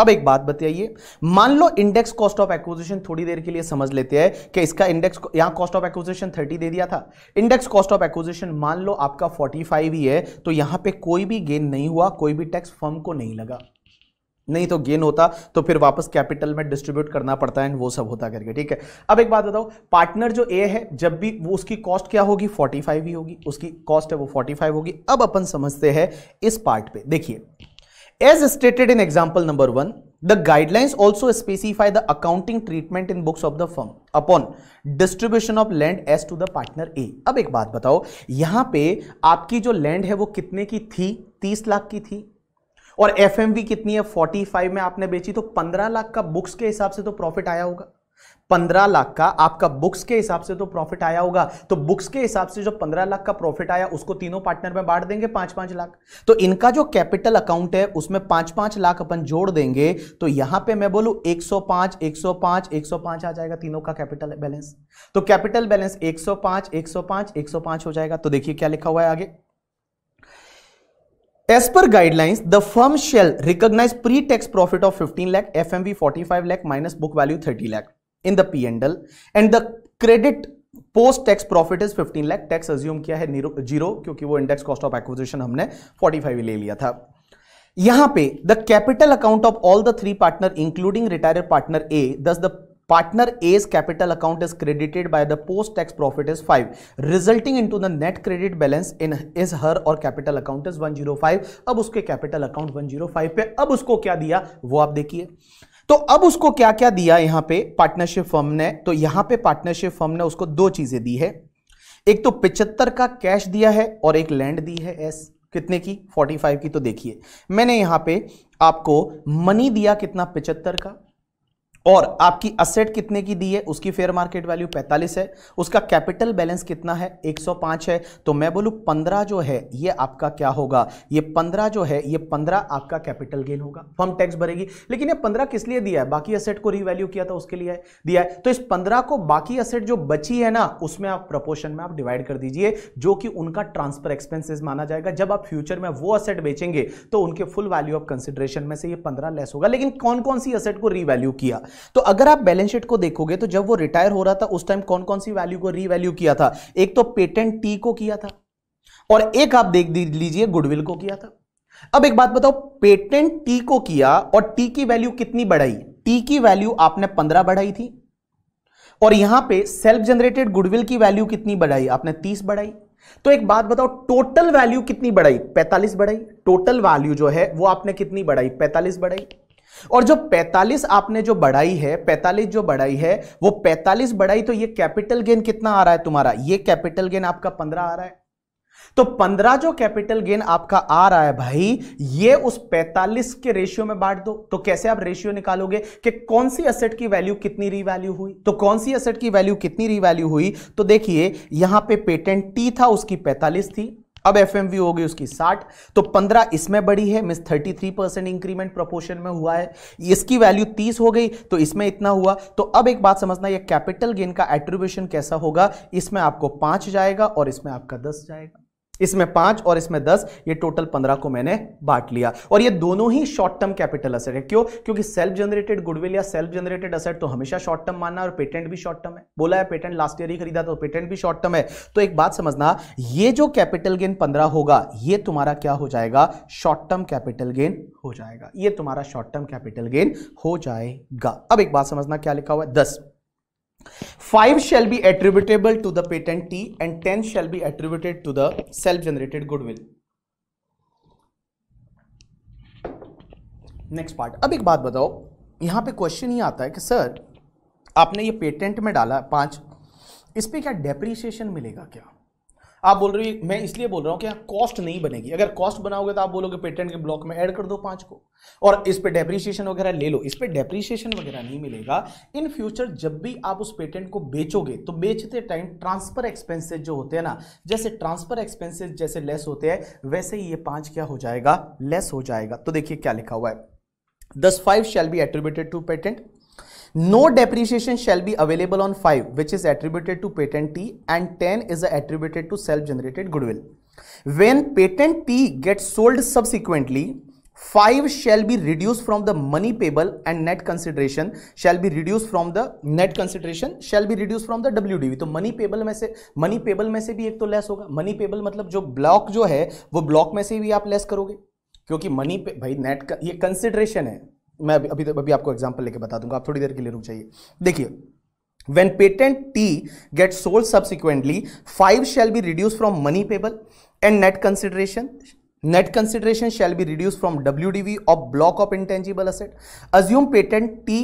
अब एक बात बताइए मान लो इंडेक्स कॉस्ट ऑफ एक्विजिशन थोड़ी देर के लिए समझ लेते हैं कि इसका इंडेक्स यहां कॉस्ट ऑफ एक्विजिशन 30 दे दिया था इंडेक्स कॉस्ट ऑफ एक्विजिशन मान लो आपका 45 ही है तो यहां पे कोई भी गेन नहीं हुआ कोई भी टैक्स फर्म को नहीं लगा नहीं तो गेन होता तो फिर वापस कैपिटल में डिस्ट्रीब्यूट करना पड़ता है वो सब होता करके ठीक है अब एक बात बताओ पार्टनर जो ए है जब भी वो उसकी कॉस्ट क्या होगी 45 ही होगी उसकी कॉस्ट है वो 45 होगी अब अपन समझते हैं इस पार्ट पे देखिए as stated in example number one the guidelines also specify the accounting treatment in books of the firm upon distribution of land as to the partner A अब एक बात बताओ यहां पे आपकी जो लैंड है वो कितने की थी तीस लाख की थी और एफ कितनी है फोर्टी फाइव में आपने बेची तो पंद्रह लाख का बुक्स के हिसाब से तो प्रॉफिट आया होगा पंद्रह लाख का आपका बुक्स के हिसाब से तो प्रॉफिट आया होगा तो बुक्स के हिसाब से जो पंद्रह लाख का प्रॉफिट आया उसको तीनों पार्टनर में बांट देंगे पांच पांच लाख तो इनका जो कैपिटल अकाउंट है उसमें पांच पांच लाख अपन जोड़ देंगे तो यहां पे मैं बोलू एक एक सौ सौ पांच पांच एक सौ पांच आ जाएगा तीनों का कैपिटल बैलेंस तो कैपिटल बैलेंस एक सौ पांच हो जाएगा तो देखिए क्या लिखा हुआ है आगे as per guidelines the firm shall recognise pre tax profit of 15 lakh F M B forty five lakh minus book value thirty lakh in the P and L and the credit post tax profit is fifteen lakh tax assume किया है zero क्योंकि वो index cost of acquisition हमने forty five ले लिया था यहां पे the capital account of all the three partner including retired partner ए दस the partner a's capital account is credited by the post tax profit is 5 resulting into the net credit balance in is her or capital account is 105 अब उसके capital account 105 पे अब उसको क्या दिया वो आप देखिए तो अब उसको क्या क्या दिया यहां पे पार्टनरशिप फर्म ने तो यहां पे पार्टनरशिप फर्म ने उसको दो चीजें दी है एक तो पिछहत्तर का कैश दिया है और एक लैंड दी है एस कितने की 45 की तो देखिए मैंने यहां पे आपको मनी दिया कितना पिछहत्तर का और आपकी असेट कितने की दी है उसकी फेयर मार्केट वैल्यू 45 है उसका कैपिटल बैलेंस कितना है 105 है तो मैं बोलूँ 15 जो है ये आपका क्या होगा ये 15 जो है ये 15 आपका कैपिटल गेन होगा फर्म टैक्स भरेगी लेकिन ये 15 किस लिए दिया है बाकी असेट को रिवैल्यू किया था उसके लिए दिया है तो इस पंद्रह को बाकी असेट जो बची है ना उसमें आप प्रपोर्शन में आप डिवाइड कर दीजिए जो कि उनका ट्रांसफर एक्सपेंसिस माना जाएगा जब आप फ्यूचर में वो असेट बेचेंगे तो उनके फुल वैल्यू ऑफ कंसिडरेशन में से ये पंद्रह लेस होगा लेकिन कौन कौन सी असेट को रिवैल्यू किया तो अगर आप बैलेंस शीट को देखोगे तो जब वो रिटायर हो रहा था उस टाइम कौन कौन सी वैल्यू को रीवैल्यू किया था एक तो पेटेंट टी को किया था और एक आप देख लीजिए गुडविल को किया था अब एक बात बताओ पेटेंट टी को किया और टी की वैल्यू कितनी बढ़ाई टी की वैल्यू आपने पंद्रह बढ़ाई थी और यहां पे सेल्फ जनरेटेड गुडविल की वैल्यू कितनी बढ़ाई आपने तीस बढ़ाई तो एक बात बताओ टोटल वैल्यू कितनी बढ़ाई पैंतालीस बढ़ाई टोटल वैल्यू जो है वो आपने कितनी बढ़ाई पैंतालीस बढ़ाई और जो 45 आपने जो बढ़ाई है 45 जो बढ़ाई है वो 45 बढ़ाई तो ये कैपिटल गेन कितना आ रहा है तुम्हारा ये कैपिटल गेन आपका 15 आ रहा है तो 15 जो कैपिटल गेन आपका आ रहा है भाई ये उस 45 के रेशियो में बांट दो तो कैसे आप रेशियो निकालोगे कि कौन सी असेट की वैल्यू कितनी रीवैल्यू हुई तो कौन सी असेट की वैल्यू कितनी रीवैल्यू हुई तो देखिए यहां पे पेटेंट टी था उसकी 45 थी अब एफ हो गई उसकी 60 तो 15 इसमें बड़ी है मिस 33 परसेंट इंक्रीमेंट प्रोपोर्शन में हुआ है इसकी वैल्यू 30 हो गई तो इसमें इतना हुआ तो अब एक बात समझना ये कैपिटल गेन का एट्रीब्यूशन कैसा होगा इसमें आपको पांच जाएगा और इसमें आपका दस जाएगा इसमें पांच और इसमें दस ये टोटल पंद्रह को मैंने बांट लिया और ये दोनों ही शॉर्ट टर्म कैपिटल असेट है क्यों क्योंकि सेल्फ जनरेटेड गुडविल या सेल्फ जनरेटेड असेट तो हमेशा शॉर्ट टर्म मानना और पेटेंट भी शॉर्ट टर्म है बोला है पेटेंट लास्ट ईयर ही खरीदा तो पेटेंट भी शॉर्ट टर्म है तो एक बात समझना ये जो कैपिटल गेन पंद्रह होगा ये तुम्हारा क्या हो जाएगा शॉर्ट टर्म कैपिटल गेन हो जाएगा ये तुम्हारा शॉर्ट टर्म कैपिटल गेन हो जाएगा अब एक बात समझना क्या लिखा हुआ है thus five shall be attributable to the patent T and ten shall be attributed to the self generated goodwill next part अब एक बात बताओ यहां पे क्वेश्चन ही आता है कि सर आपने ये पेटेंट में डाला पांच इस पर क्या डेप्रीशिएशन मिलेगा क्या आप बोल रही मैं इसलिए बोल रहा हूँ कि यहाँ कॉस्ट नहीं बनेगी अगर कॉस्ट बनाओगे तो आप बोलोगे पेटेंट के ब्लॉक में ऐड कर दो पाँच को और इस पर डेप्रीशिएशन वगैरह ले लो इस पर डेप्रीशिएशन वगैरह नहीं मिलेगा इन फ्यूचर जब भी आप उस पेटेंट को बेचोगे तो बेचते टाइम ट्रांसफर एक्सपेंसेज जो होते हैं ना जैसे ट्रांसफर एक्सपेंसेज जैसे लेस होते हैं वैसे ही ये पाँच क्या हो जाएगा लेस हो जाएगा तो देखिए क्या लिखा हुआ है thus five shall be attributed to patent no depreciation shall be available on five which is attributed to patent T and ten is attributed to self generated goodwill when patent T get sold subsequently five shall be reduce from the money payable and net consideration shall be reduce from the net consideration shall be reduce from the W D V तो money payable में से money payable में से भी एक तो less होगा money payable मतलब जो ब्लॉक जो है वो ब्लॉक में से भी आप लेस करोगे क्योंकि मनी पे भाई नेट का ये कंसिडरेशन है मैं अभी अभी, तो- अभी आपको एग्जाम्पल लेके बता दूंगा आप थोड़ी देर के लिए रुक जाइए देखिए when patent T get sold subsequently five shall be reduce from money payable and net consideration net consideration shall be reduce from W D V of block of intangible asset assume patent T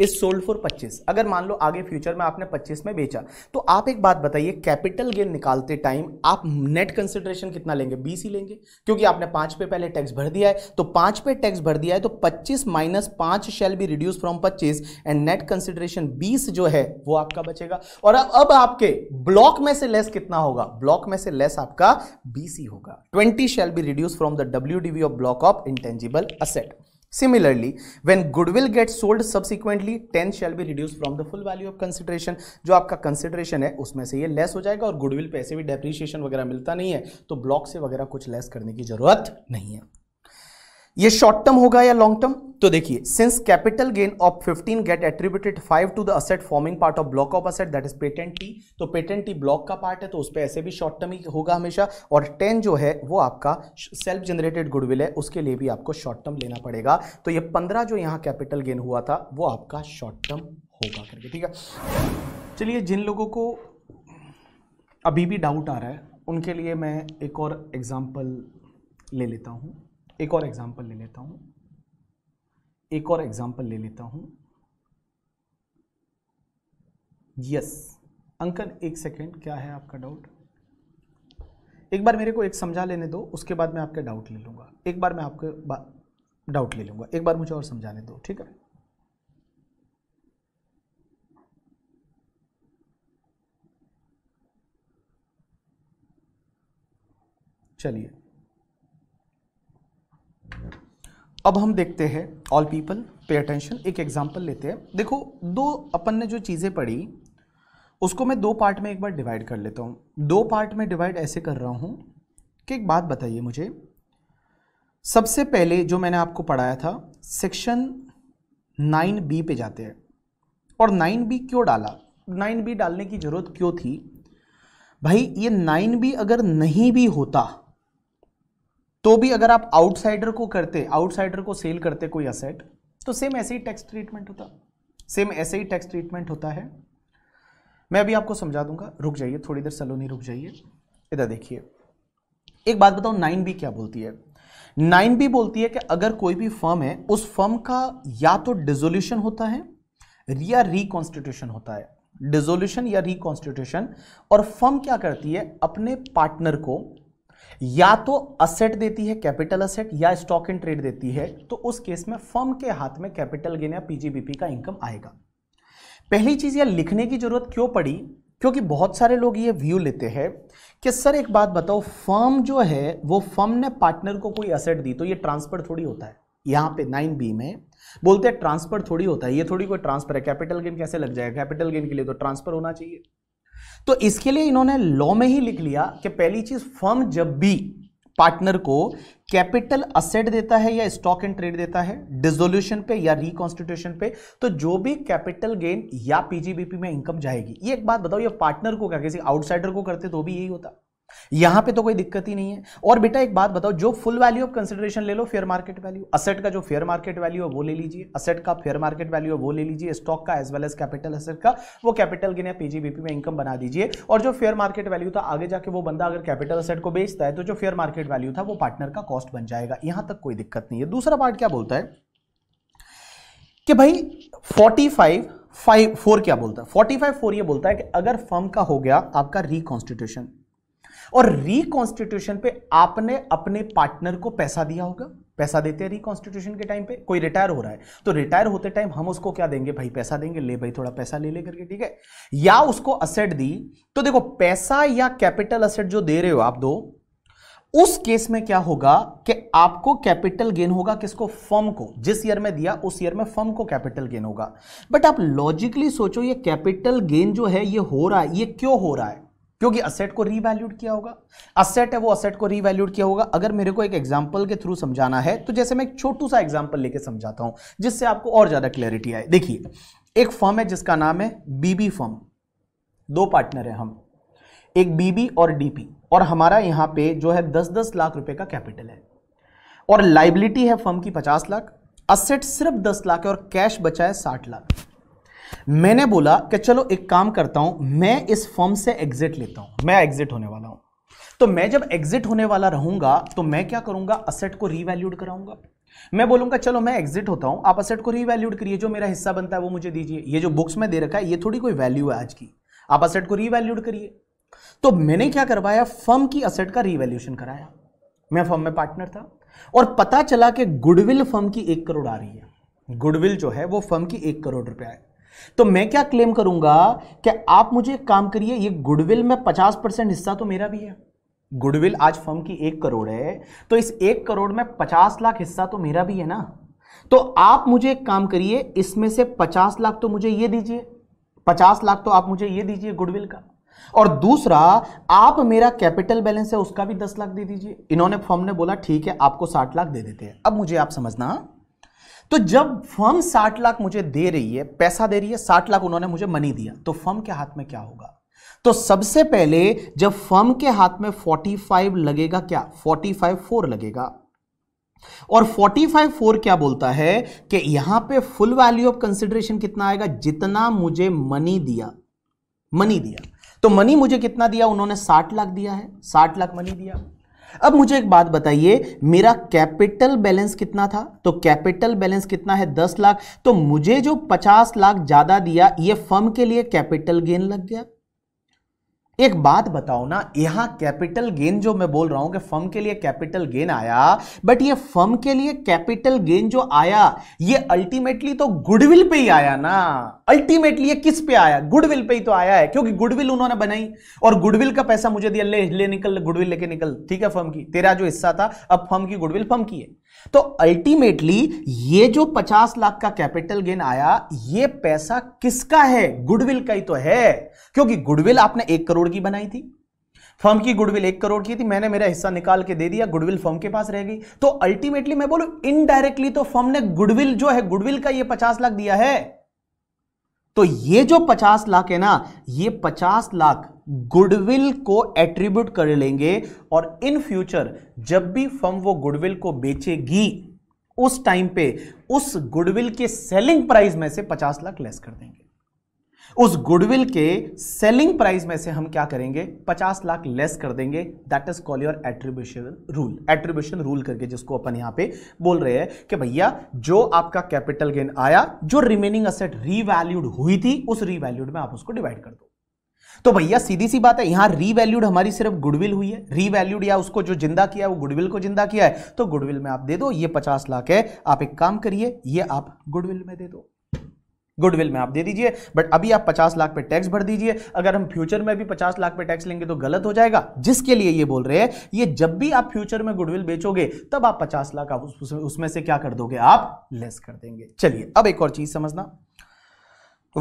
is sold for 25 अगर मान लो आगे future में आपने 25 में बेचा तो आप एक बात बताइए कैपिटल गेन निकालते टाइम आप नेट कंसिडरेशन कितना लेंगे 20 ही लेंगे क्योंकि आपने पांच पे पहले टैक्स भर दिया है तो पांच पे टैक्स भर दिया है तो 25 माइनस पांच shall be reduce from 25 and net consideration 20 जो है वो आपका बचेगा और अब आपके ब्लॉक में से लेस कितना होगा ब्लॉक में से लेस आपका बीसी होगा twenty shall be reduce from the W of block of intangible asset similarly when goodwill get sold subsequently ten shall be reduce from the full value of consideration जो आपका consideration है उसमें से यह less हो जाएगा और गुडविल पे ऐसे भी डेप्रीशिएशन वगैरह मिलता नहीं है तो ब्लॉक से वगैरह कुछ लेस करने की जरूरत नहीं है ये शॉर्ट टर्म होगा या लॉन्ग टर्म तो देखिए since capital gain of 15 get attributed 5 to the asset forming part of block of asset that is patent T तो पेटेंट टी ब्लॉक का पार्ट है तो उस पर ऐसे भी शॉर्ट टर्म ही होगा हमेशा और 10 जो है वो आपका सेल्फ जनरेटेड गुडविल है उसके लिए भी आपको शॉर्ट टर्म लेना पड़ेगा तो ये 15 जो यहाँ कैपिटल गेन हुआ था वो आपका शॉर्ट टर्म होगा करके ठीक है चलिए जिन लोगों को अभी भी डाउट आ रहा है उनके लिए मैं एक और एग्जाम्पल ले लेता हूँ एक और एग्जाम्पल ले लेता हूं एक और एग्जाम्पल ले लेता हूं यस अंकल एक सेकेंड क्या है आपका डाउट एक बार मेरे को एक समझा लेने दो उसके बाद मैं आपके डाउट ले लूंगा एक बार मैं आपके डाउट ले लूंगा एक बार मुझे और समझाने दो ठीक है चलिए अब हम देखते हैं ऑल पीपल पे अटेंशन एक एग्जाम्पल लेते हैं देखो दो अपन ने जो चीज़ें पढ़ी उसको मैं दो पार्ट में एक बार डिवाइड कर लेता हूँ दो पार्ट में डिवाइड ऐसे कर रहा हूँ कि एक बात बताइए मुझे सबसे पहले जो मैंने आपको पढ़ाया था सेक्शन नाइन बी पे जाते हैं और नाइन बी क्यों डाला नाइन बी डालने की ज़रूरत क्यों थी भाई ये नाइन बी अगर नहीं भी होता तो भी अगर आप आउटसाइडर को करते आउटसाइडर को सेल करते कोई असेट तो सेम ऐसे ही टैक्स ट्रीटमेंट होता सेम ऐसे ही टैक्स ट्रीटमेंट होता है मैं अभी आपको समझा दूंगा रुक जाइए थोड़ी देर सलोनी रुक जाइए इधर देखिए एक बात बताऊं नाइन बी क्या बोलती है नाइन बी बोलती है कि अगर कोई भी फर्म है उस फर्म का या तो डिजोल्यूशन होता है या रिकॉन्स्टिट्यूशन होता है डिजोल्यूशन या रिकॉन्स्टिट्यूशन और फर्म क्या करती है अपने पार्टनर को या तो असेट देती है कैपिटल असेट या स्टॉक इन ट्रेड देती है तो उस केस में फर्म के हाथ में कैपिटल गेन या पीजीबीपी का इनकम आएगा पहली चीज़ यह लिखने की ज़रूरत क्यों पड़ी क्योंकि बहुत सारे लोग ये व्यू लेते हैं कि सर एक बात बताओ फर्म जो है वो फर्म ने पार्टनर को कोई असेट दी तो ये ट्रांसफर थोड़ी होता है यहां पे नाइन बी में बोलते हैं ट्रांसफर थोड़ी होता है ये थोड़ी कोई ट्रांसफर है कैपिटल गेन कैसे लग जाएगा कैपिटल गेन के लिए तो ट्रांसफर होना चाहिए तो इसके लिए इन्होंने लॉ में ही लिख लिया कि पहली चीज फर्म जब भी पार्टनर को कैपिटल असेट देता है या स्टॉक एंड ट्रेड देता है डिजोल्यूशन पे या रिकॉन्स्टिट्यूशन पे तो जो भी कैपिटल गेन या पीजीबीपी में इनकम जाएगी ये एक बात बताओ ये पार्टनर को क्या किसी आउटसाइडर को करते तो भी यही होता यहां पे तो कोई दिक्कत ही नहीं है और बेटा एक बात बताओ जो फुल वैल्यू ऑफ कंसिडरेशन ले लो फेयर मार्केट वैल्यू असेट का जो फेयर मार्केट वैल्यू है वो ले लीजिए असेट का फेयर मार्केट वैल्यू है वो ले लीजिए स्टॉक का as well as capital asset का वो कैपिटल गेन या पीजीबीपी में इनकम बना दीजिए और जो फेयर मार्केट वैल्यू था आगे जाके वो बंदा अगर कैपिटल असेट को बेचता है तो जो फेयर मार्केट वैल्यू था वो पार्टनर का कॉस्ट बन जाएगा यहां तक कोई दिक्कत नहीं है दूसरा पार्ट क्या बोलता है कि भाई फोर्टी फाइव फाइव फोर क्या बोलता है फोर्टी फाइव फोर ये बोलता है कि अगर फर्म का हो गया आपका रिकॉन्स्टिट्यूशन और रिकॉन्स्टिट्यूशन पे आपने अपने पार्टनर को पैसा दिया होगा पैसा देते हैं रिकॉन्स्टिट्यूशन के टाइम पे कोई रिटायर हो रहा है तो रिटायर होते टाइम हम उसको क्या देंगे भाई पैसा देंगे ले भाई थोड़ा पैसा ले ले करके ठीक है या उसको असेट दी तो देखो पैसा या कैपिटल असेट जो दे रहे हो आप दो उस केस में क्या होगा कि आपको कैपिटल गेन होगा किसको फर्म को जिस ईयर में दिया उस ईयर में फर्म को कैपिटल गेन होगा बट आप लॉजिकली सोचो ये कैपिटल गेन जो है ये हो रहा है ये क्यों हो रहा है क्योंकि असेट को रीवैल्यूड किया होगा असेट है वो असेट को रीवैल्यूड किया होगा अगर मेरे को एक एग्जाम्पल के थ्रू समझाना है तो जैसे मैं एक छोटू सा एग्जाम्पल लेके समझाता हूं जिससे आपको और ज़्यादा क्लैरिटी आए देखिए एक फर्म है जिसका नाम है बीबी फर्म दो पार्टनर है हम एक बीबी और डीपी और हमारा यहां पे जो है दस दस लाख रुपए का कैपिटल है और लाइबिलिटी है फर्म की पचास लाख असेट सिर्फ दस लाख है और कैश बचा है साठ लाख मैंने बोला कि चलो एक काम करता हूं मैं इस फॉर्म से एग्जिट लेता हूं मैं एग्जिट होने वाला हूं तो मैं जब एग्जिट होने वाला रहूंगा तो मैं क्या करूंगा असेट को रीवैल्यूड कराऊंगा मैं बोलूंगा चलो मैं एग्जिट होता हूं आप असेट को रीवैल्यूड करिए जो मेरा हिस्सा बनता है वो मुझे दीजिए ये जो बुक्स में दे रखा है ये थोड़ी कोई वैल्यू है आज की आप असेट को रीवैल्यूड करिए तो मैंने क्या करवाया फर्म की असेट का रीवैल्यूशन कराया मैं फर्म में पार्टनर था और पता चला कि गुडविल फर्म की एक करोड़ आ रही है गुडविल जो है वो फर्म की एक करोड़ रुपया है तो मैं क्या क्लेम करूंगा कि आप मुझे एक काम करिए ये गुडविल में पचास परसेंट हिस्सा तो मेरा भी है गुडविल आज फर्म की एक करोड़ है तो इस एक करोड़ में पचास लाख हिस्सा तो मेरा भी है ना तो आप मुझे एक काम करिए इसमें से पचास लाख तो मुझे ये दीजिए पचास लाख तो आप मुझे ये दीजिए गुडविल का और दूसरा आप मेरा कैपिटल बैलेंस है उसका भी दस लाख दे दीजिए इन्होंने फॉर्म ने बोला ठीक है आपको साठ लाख दे देते हैं अब मुझे आप समझना तो जब फर्म साठ लाख मुझे दे रही है पैसा दे रही है साठ लाख उन्होंने मुझे मनी दिया तो फर्म के हाथ में क्या होगा तो सबसे पहले जब फर्म के हाथ में 45 लगेगा क्या 45 फोर लगेगा और 45 फोर क्या बोलता है कि यहां पे फुल वैल्यू ऑफ कंसिडरेशन कितना आएगा जितना मुझे मनी दिया मनी दिया तो मनी मुझे कितना दिया उन्होंने 60 लाख दिया है 60 लाख मनी दिया अब मुझे एक बात बताइए मेरा कैपिटल बैलेंस कितना था तो कैपिटल बैलेंस कितना है दस लाख तो मुझे जो पचास लाख ज्यादा दिया ये फर्म के लिए कैपिटल गेन लग गया एक बात बताओ ना यहां कैपिटल गेन जो मैं बोल रहा हूं कि फर्म के लिए कैपिटल गेन आया बट ये फर्म के लिए कैपिटल गेन जो आया ये अल्टीमेटली तो गुडविल पे ही आया ना अल्टीमेटली ये किस पे आया गुडविल पे ही तो आया है क्योंकि गुडविल उन्होंने बनाई और गुडविल का पैसा मुझे दिया ले ले निकल गुडविल लेके निकल ठीक है फर्म की तेरा जो हिस्सा था अब फर्म की गुडविल फर्म की है तो अल्टीमेटली ये जो 50 लाख का कैपिटल गेन आया ये पैसा किसका है गुडविल का ही तो है क्योंकि गुडविल आपने एक करोड़ की बनाई थी फर्म की गुडविल एक करोड़ की थी मैंने मेरा हिस्सा निकाल के दे दिया गुडविल फर्म के पास रह गई तो अल्टीमेटली मैं बोलू इनडायरेक्टली तो फर्म ने गुडविल जो है गुडविल का ये पचास लाख दिया है तो ये जो 50 लाख है ना ये 50 लाख गुडविल को एट्रीब्यूट कर लेंगे और इन फ्यूचर जब भी फर्म वो गुडविल को बेचेगी उस टाइम पे उस गुडविल के सेलिंग प्राइस में से 50 लाख लेस कर देंगे उस गुडविल के सेलिंग प्राइस में से हम क्या करेंगे 50 लाख लेस कर देंगे that is call your attribution rule attribution rule करके जिसको अपन यहां पे बोल रहे हैं कि भैया जो आपका कैपिटल गेन आया जो रिमेनिंग असेट रीवैल्यूड हुई थी उस रीवैल्यूड में आप उसको डिवाइड कर दो तो भैया सीधी सी बात है यहां रीवैल्यूड हमारी सिर्फ गुडविल हुई है रीवैल्यूड या उसको जो जिंदा किया है वो गुडविल को जिंदा किया है तो गुडविल में आप दे दो ये पचास लाख है आप एक काम करिए ये आप गुडविल में दे दो गुडविल में आप दे दीजिए बट अभी आप 50 लाख पे टैक्स भर दीजिए अगर हम फ्यूचर में भी 50 लाख पे टैक्स लेंगे तो गलत हो जाएगा जिसके लिए ये बोल रहे हैं ये जब भी आप फ्यूचर में गुडविल बेचोगे तब आप 50 लाख आप उस, उसमें से क्या कर दोगे आप लेस कर देंगे चलिए अब एक और चीज समझना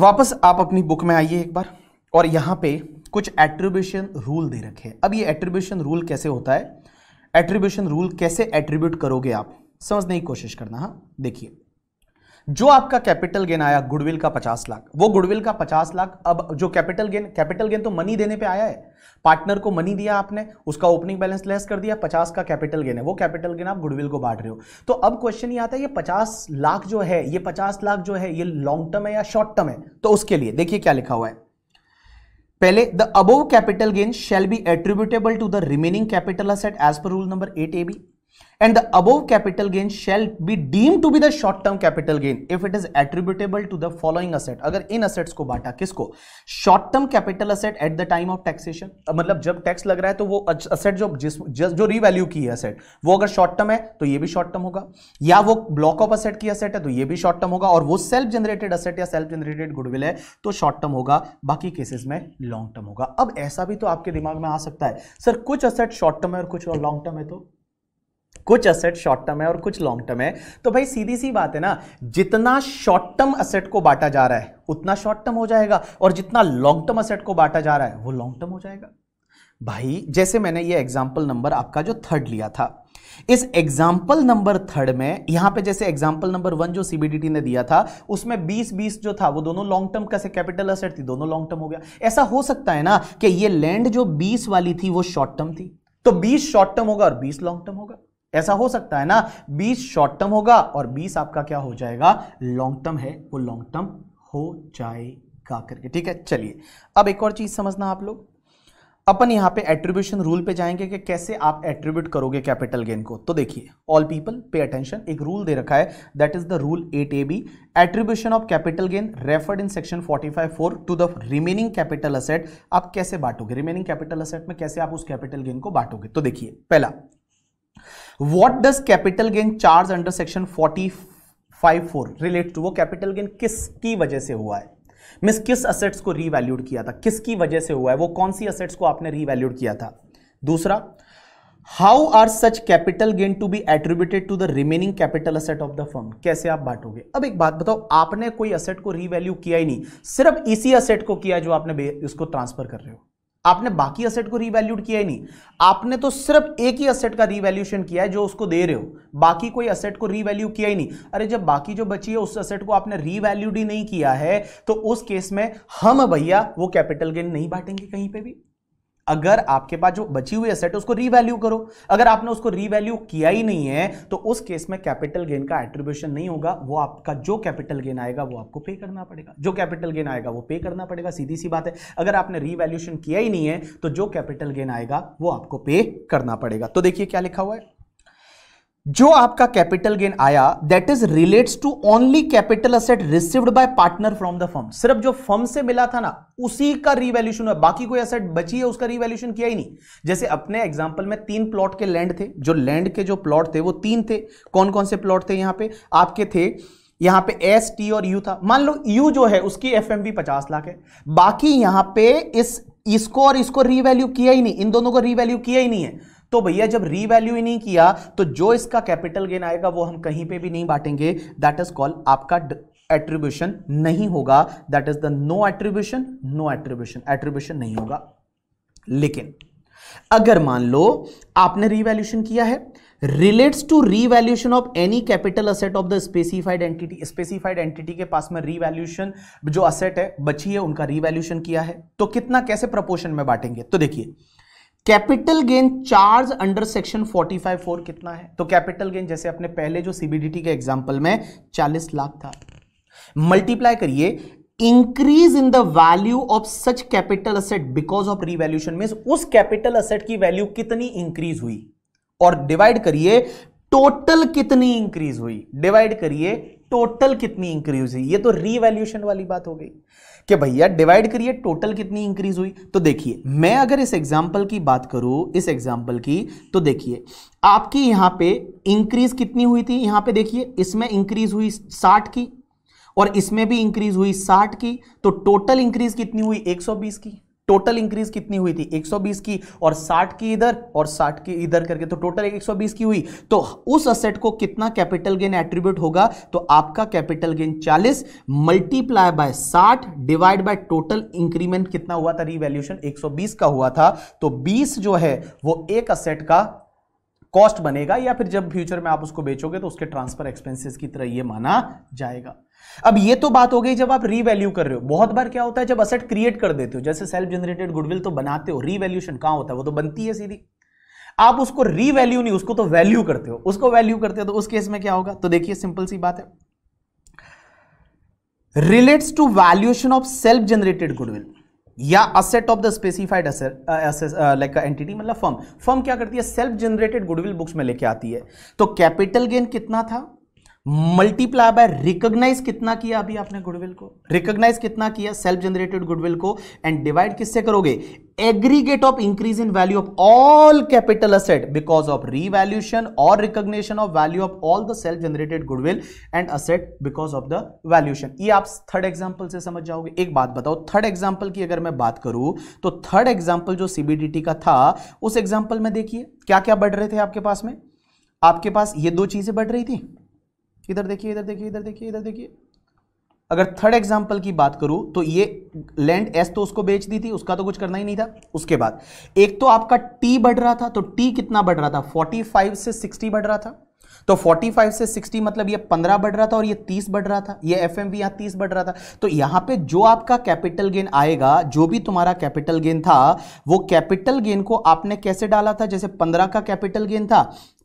वापस आप अपनी बुक में आइए एक बार और यहां पर कुछ एट्रीब्यूशन रूल दे रखे अब ये एट्रीब्यूशन रूल कैसे होता है एट्रीब्यूशन रूल कैसे एट्रीब्यूट करोगे आप समझने की कोशिश करना हाँ देखिए जो आपका कैपिटल गेन आया गुडविल का पचास लाख वो गुडविल का पचास लाख अब जो कैपिटल गेन कैपिटल गेन तो मनी देने पे आया है पार्टनर को मनी दिया आपने उसका ओपनिंग बैलेंस लेस कर दिया पचास का कैपिटल गेन है वो कैपिटल गेन आप गुडविल को बांट रहे हो तो अब क्वेश्चन ये आता है ये पचास लाख जो है ये पचास लाख जो है ये लॉन्ग टर्म है या शॉर्ट टर्म है तो उसके लिए देखिए क्या लिखा हुआ है पहले the above capital gain shall be attributable to the remaining capital asset as per rule number eight A B and the above capital gain shall be deemed to be the short term capital gain if it is attributable to the following asset अगर इन assets को बांटा किसको short term capital asset at the time of taxation मतलब जब tax लग रहा है तो वो asset जो जिस जो revalue की है asset वो अगर short term है तो ये भी short term होगा या वो block of asset की asset है तो ये भी short term होगा और वो self generated asset या self generated goodwill है तो short term होगा बाकी cases में long term होगा अब ऐसा भी तो आपके दिमाग में आ सकता है सर कुछ asset short term है और कुछ long term है तो कुछ असेट शॉर्ट टर्म है और कुछ लॉन्ग टर्म है तो भाई सीधी सी बात है ना जितना शॉर्ट टर्म असेट को बांटा जा रहा है उतना शॉर्ट टर्म हो जाएगा और जितना लॉन्ग टर्म असेट को बांटा जा रहा है वो लॉन्ग टर्म हो जाएगा भाई जैसे मैंने ये एग्जाम्पल नंबर आपका जो थर्ड लिया था इस एग्जाम्पल नंबर थर्ड में यहां पे जैसे एग्जाम्पल नंबर वन जो सीबीडीटी ने दिया था उसमें 20 20 जो था वो दोनों लॉन्ग टर्म कैसे कैपिटल असेट थी दोनों लॉन्ग टर्म हो गया ऐसा हो सकता है ना कि ये लैंड जो 20 वाली थी वो शॉर्ट टर्म थी तो 20 शॉर्ट टर्म होगा और 20 लॉन्ग टर्म होगा ऐसा हो सकता है ना 20 शॉर्ट टर्म होगा और 20 आपका क्या हो जाएगा लॉन्ग टर्म है वो लॉन्ग टर्म हो जाएगा करके ठीक है चलिए अब एक और चीज समझना आप लोग अपन यहां पे एट्रीब्यूशन रूल पे जाएंगे कि कैसे आप एट्रीब्यूट करोगे कैपिटल गेन को तो देखिए ऑल पीपल पे अटेंशन एक रूल दे रखा है that is the rule eight A B attribution of capital gain referred in section 45 four to the remaining capital asset आप कैसे बांटोगे रिमेनिंग कैपिटल असेट में कैसे आप उस कैपिटल गेन को बांटोगे तो देखिए पहला what does capital gain charge under section forty five four relate to वो कैपिटल गेन किसकी वजह से हुआ है मिस किस असेट्स को रीवैल्यूड किया था किसकी वजह से हुआ है वो कौन सी असेट्स को आपने रीवैल्यूड किया था दूसरा how are such capital gain to be attributed to the remaining capital asset of the firm कैसे आप बांटोगे अब एक बात बताओ आपने कोई असेट को रीवैल्यू किया ही नहीं सिर्फ इसी असेट को किया जो आपने इसको ट्रांसफर कर रहे हो आपने बाकी असेट को रीवैल्यूड किया ही नहीं आपने तो सिर्फ एक ही असेट का रीवैल्यूशन किया है जो उसको दे रहे हो बाकी कोई असेट को रीवैल्यू किया ही नहीं अरे जब बाकी जो बची है उस असेट को आपने रीवैल्यूड ही नहीं किया है तो उस केस में हम भैया वो कैपिटल गेन नहीं बांटेंगे कहीं पे भी अगर आपके पास जो बची हुई असेट है उसको रीवैल्यू करो अगर आपने उसको रीवैल्यू किया ही नहीं है तो उस केस में कैपिटल गेन का एट्रीब्यूशन नहीं होगा वो आपका जो कैपिटल गेन आएगा वो आपको पे करना पड़ेगा जो कैपिटल गेन आएगा वो पे करना पड़ेगा सीधी सी बात है अगर आपने रीवैल्यूशन किया ही नहीं है तो जो कैपिटल गेन आएगा वो आपको पे करना पड़ेगा तो देखिए क्या लिखा हुआ है जो आपका कैपिटल गेन आया that is relates to only capital asset received by partner from the firm सिर्फ जो फर्म से मिला था ना उसी का रिवैल्यूशन हुआ बाकी कोई असेट बची है उसका रिवैल्यूशन किया ही नहीं जैसे अपने एग्जांपल में तीन प्लॉट के लैंड थे जो लैंड के जो प्लॉट थे वो तीन थे कौन कौन से प्लॉट थे यहां पर आपके थे यहां पे एस टी और यू था मान लो यू जो है उसकी एफ एम बी पचास लाख है बाकी यहां पे इस इसको और इसको रीवैल्यू किया ही नहीं इन दोनों को रीवैल्यू किया ही नहीं है तो भैया जब रीवैल्यू ही नहीं किया तो जो इसका कैपिटल गेन आएगा वो हम कहीं पे भी नहीं बांटेंगे दैट इज कॉल आपका एट्रीब्यूशन नहीं होगा that is the no attribution no attribution attribution नहीं होगा लेकिन अगर मान लो आपने रीवैल्यूशन किया है relates to revaluation of any capital asset of the specified entity specified entity के पास में रीवैल्यूशन जो असेट है बची है उनका रीवैल्यूशन किया है तो कितना कैसे प्रपोर्शन में बांटेंगे तो देखिए capital gain charge under section 454 four कितना है तो कैपिटल गेन जैसे अपने पहले जो सीबीडीटी के एग्जांपल में 40 लाख था मल्टीप्लाई करिए increase in the value of such capital asset because of revaluation mean उस कैपिटल असेट की वैल्यू कितनी इंक्रीज हुई और डिवाइड करिए टोटल कितनी इंक्रीज हुई डिवाइड करिए टोटल कितनी इंक्रीज हुई ये तो रिवैल्यूशन वाली बात हो गई कि भैया डिवाइड करिए टोटल कितनी इंक्रीज हुई तो देखिए मैं अगर इस एग्जाम्पल की बात करूँ इस एग्जाम्पल की तो देखिए आपकी यहाँ पे इंक्रीज कितनी हुई थी यहाँ पे देखिए इसमें इंक्रीज हुई साठ की और इसमें भी इंक्रीज हुई साठ की तो टोटल इंक्रीज कितनी हुई 120 की टोटल इंक्रीज कितनी हुई थी 120 की और 60 की इधर और 60 की इधर करके तो टोटल 120 की हुई तो उस असेट को कितना कैपिटल गेन एट्रीब्यूट होगा तो आपका capital gain 40 multiply by 60 divide by total increment कितना हुआ था रिवेल्यूशन 120 का हुआ था तो 20 जो है वो एक असेट का कॉस्ट बनेगा या फिर जब फ्यूचर में आप उसको बेचोगे तो उसके ट्रांसफर एक्सपेंसिस की तरह यह माना जाएगा अब ये तो बात हो गई जब आप रीवैल्यू कर रहे हो बहुत बार क्या होता है जब असेट क्रिएट कर देते हो जैसे सेल्फ जनरेटेड गुडविल तो बनाते हो रीवैल्यूशन कहां होता है वो तो बनती है सीधी आप उसको रीवैल्यू नहीं उसको तो वैल्यू करते हो उसको वैल्यू करते हो तो उस केस में क्या होगा तो देखिए सिंपल सी बात है relates to valuation of self generated goodwill या asset of the specified like entity मतलब फर्म फर्म क्या करती है सेल्फ जनरेटेड गुडविल बुक्स में लेके आती है तो कैपिटल गेन कितना था मल्टीप्लाई बाय रिकॉग्नाइज कितना किया अभी आपने गुडविल को रिकॉग्नाइज कितना किया सेल्फ जनरेटेड गुडविल को एंड डिवाइड किससे करोगे aggregate of increase in value of all capital asset because of revaluation और recognition of value of all the self generated goodwill and asset because of the valuation ये आप third example से समझ जाओगे एक बात बताओ थर्ड एग्जाम्पल की अगर मैं बात करूं तो थर्ड एग्जाम्पल जो सीबीडीटी का था उस एग्जाम्पल में देखिए क्या क्या बढ़ रहे थे आपके पास में आपके पास ये दो चीजें बढ़ रही थी इधर देखिए इधर देखिए इधर देखिए इधर देखिए अगर थर्ड एग्जाम्पल की बात करूं तो ये लैंड एस तो उसको बेच दी थी उसका तो कुछ करना ही नहीं था उसके बाद एक तो आपका टी बढ़ रहा था तो टी कितना बढ़ रहा था 45 से 60 बढ़ रहा था तो 45 से 60 मतलब ये 15 बढ़ रहा था और ये 30 बढ़ रहा था ये एफ एम यहां तीस बढ़ रहा था तो यहाँ पे जो आपका कैपिटल गेन आएगा जो भी तुम्हारा कैपिटल गेन था वो कैपिटल गेन को आपने कैसे डाला था जैसे पंद्रह का कैपिटल गेन था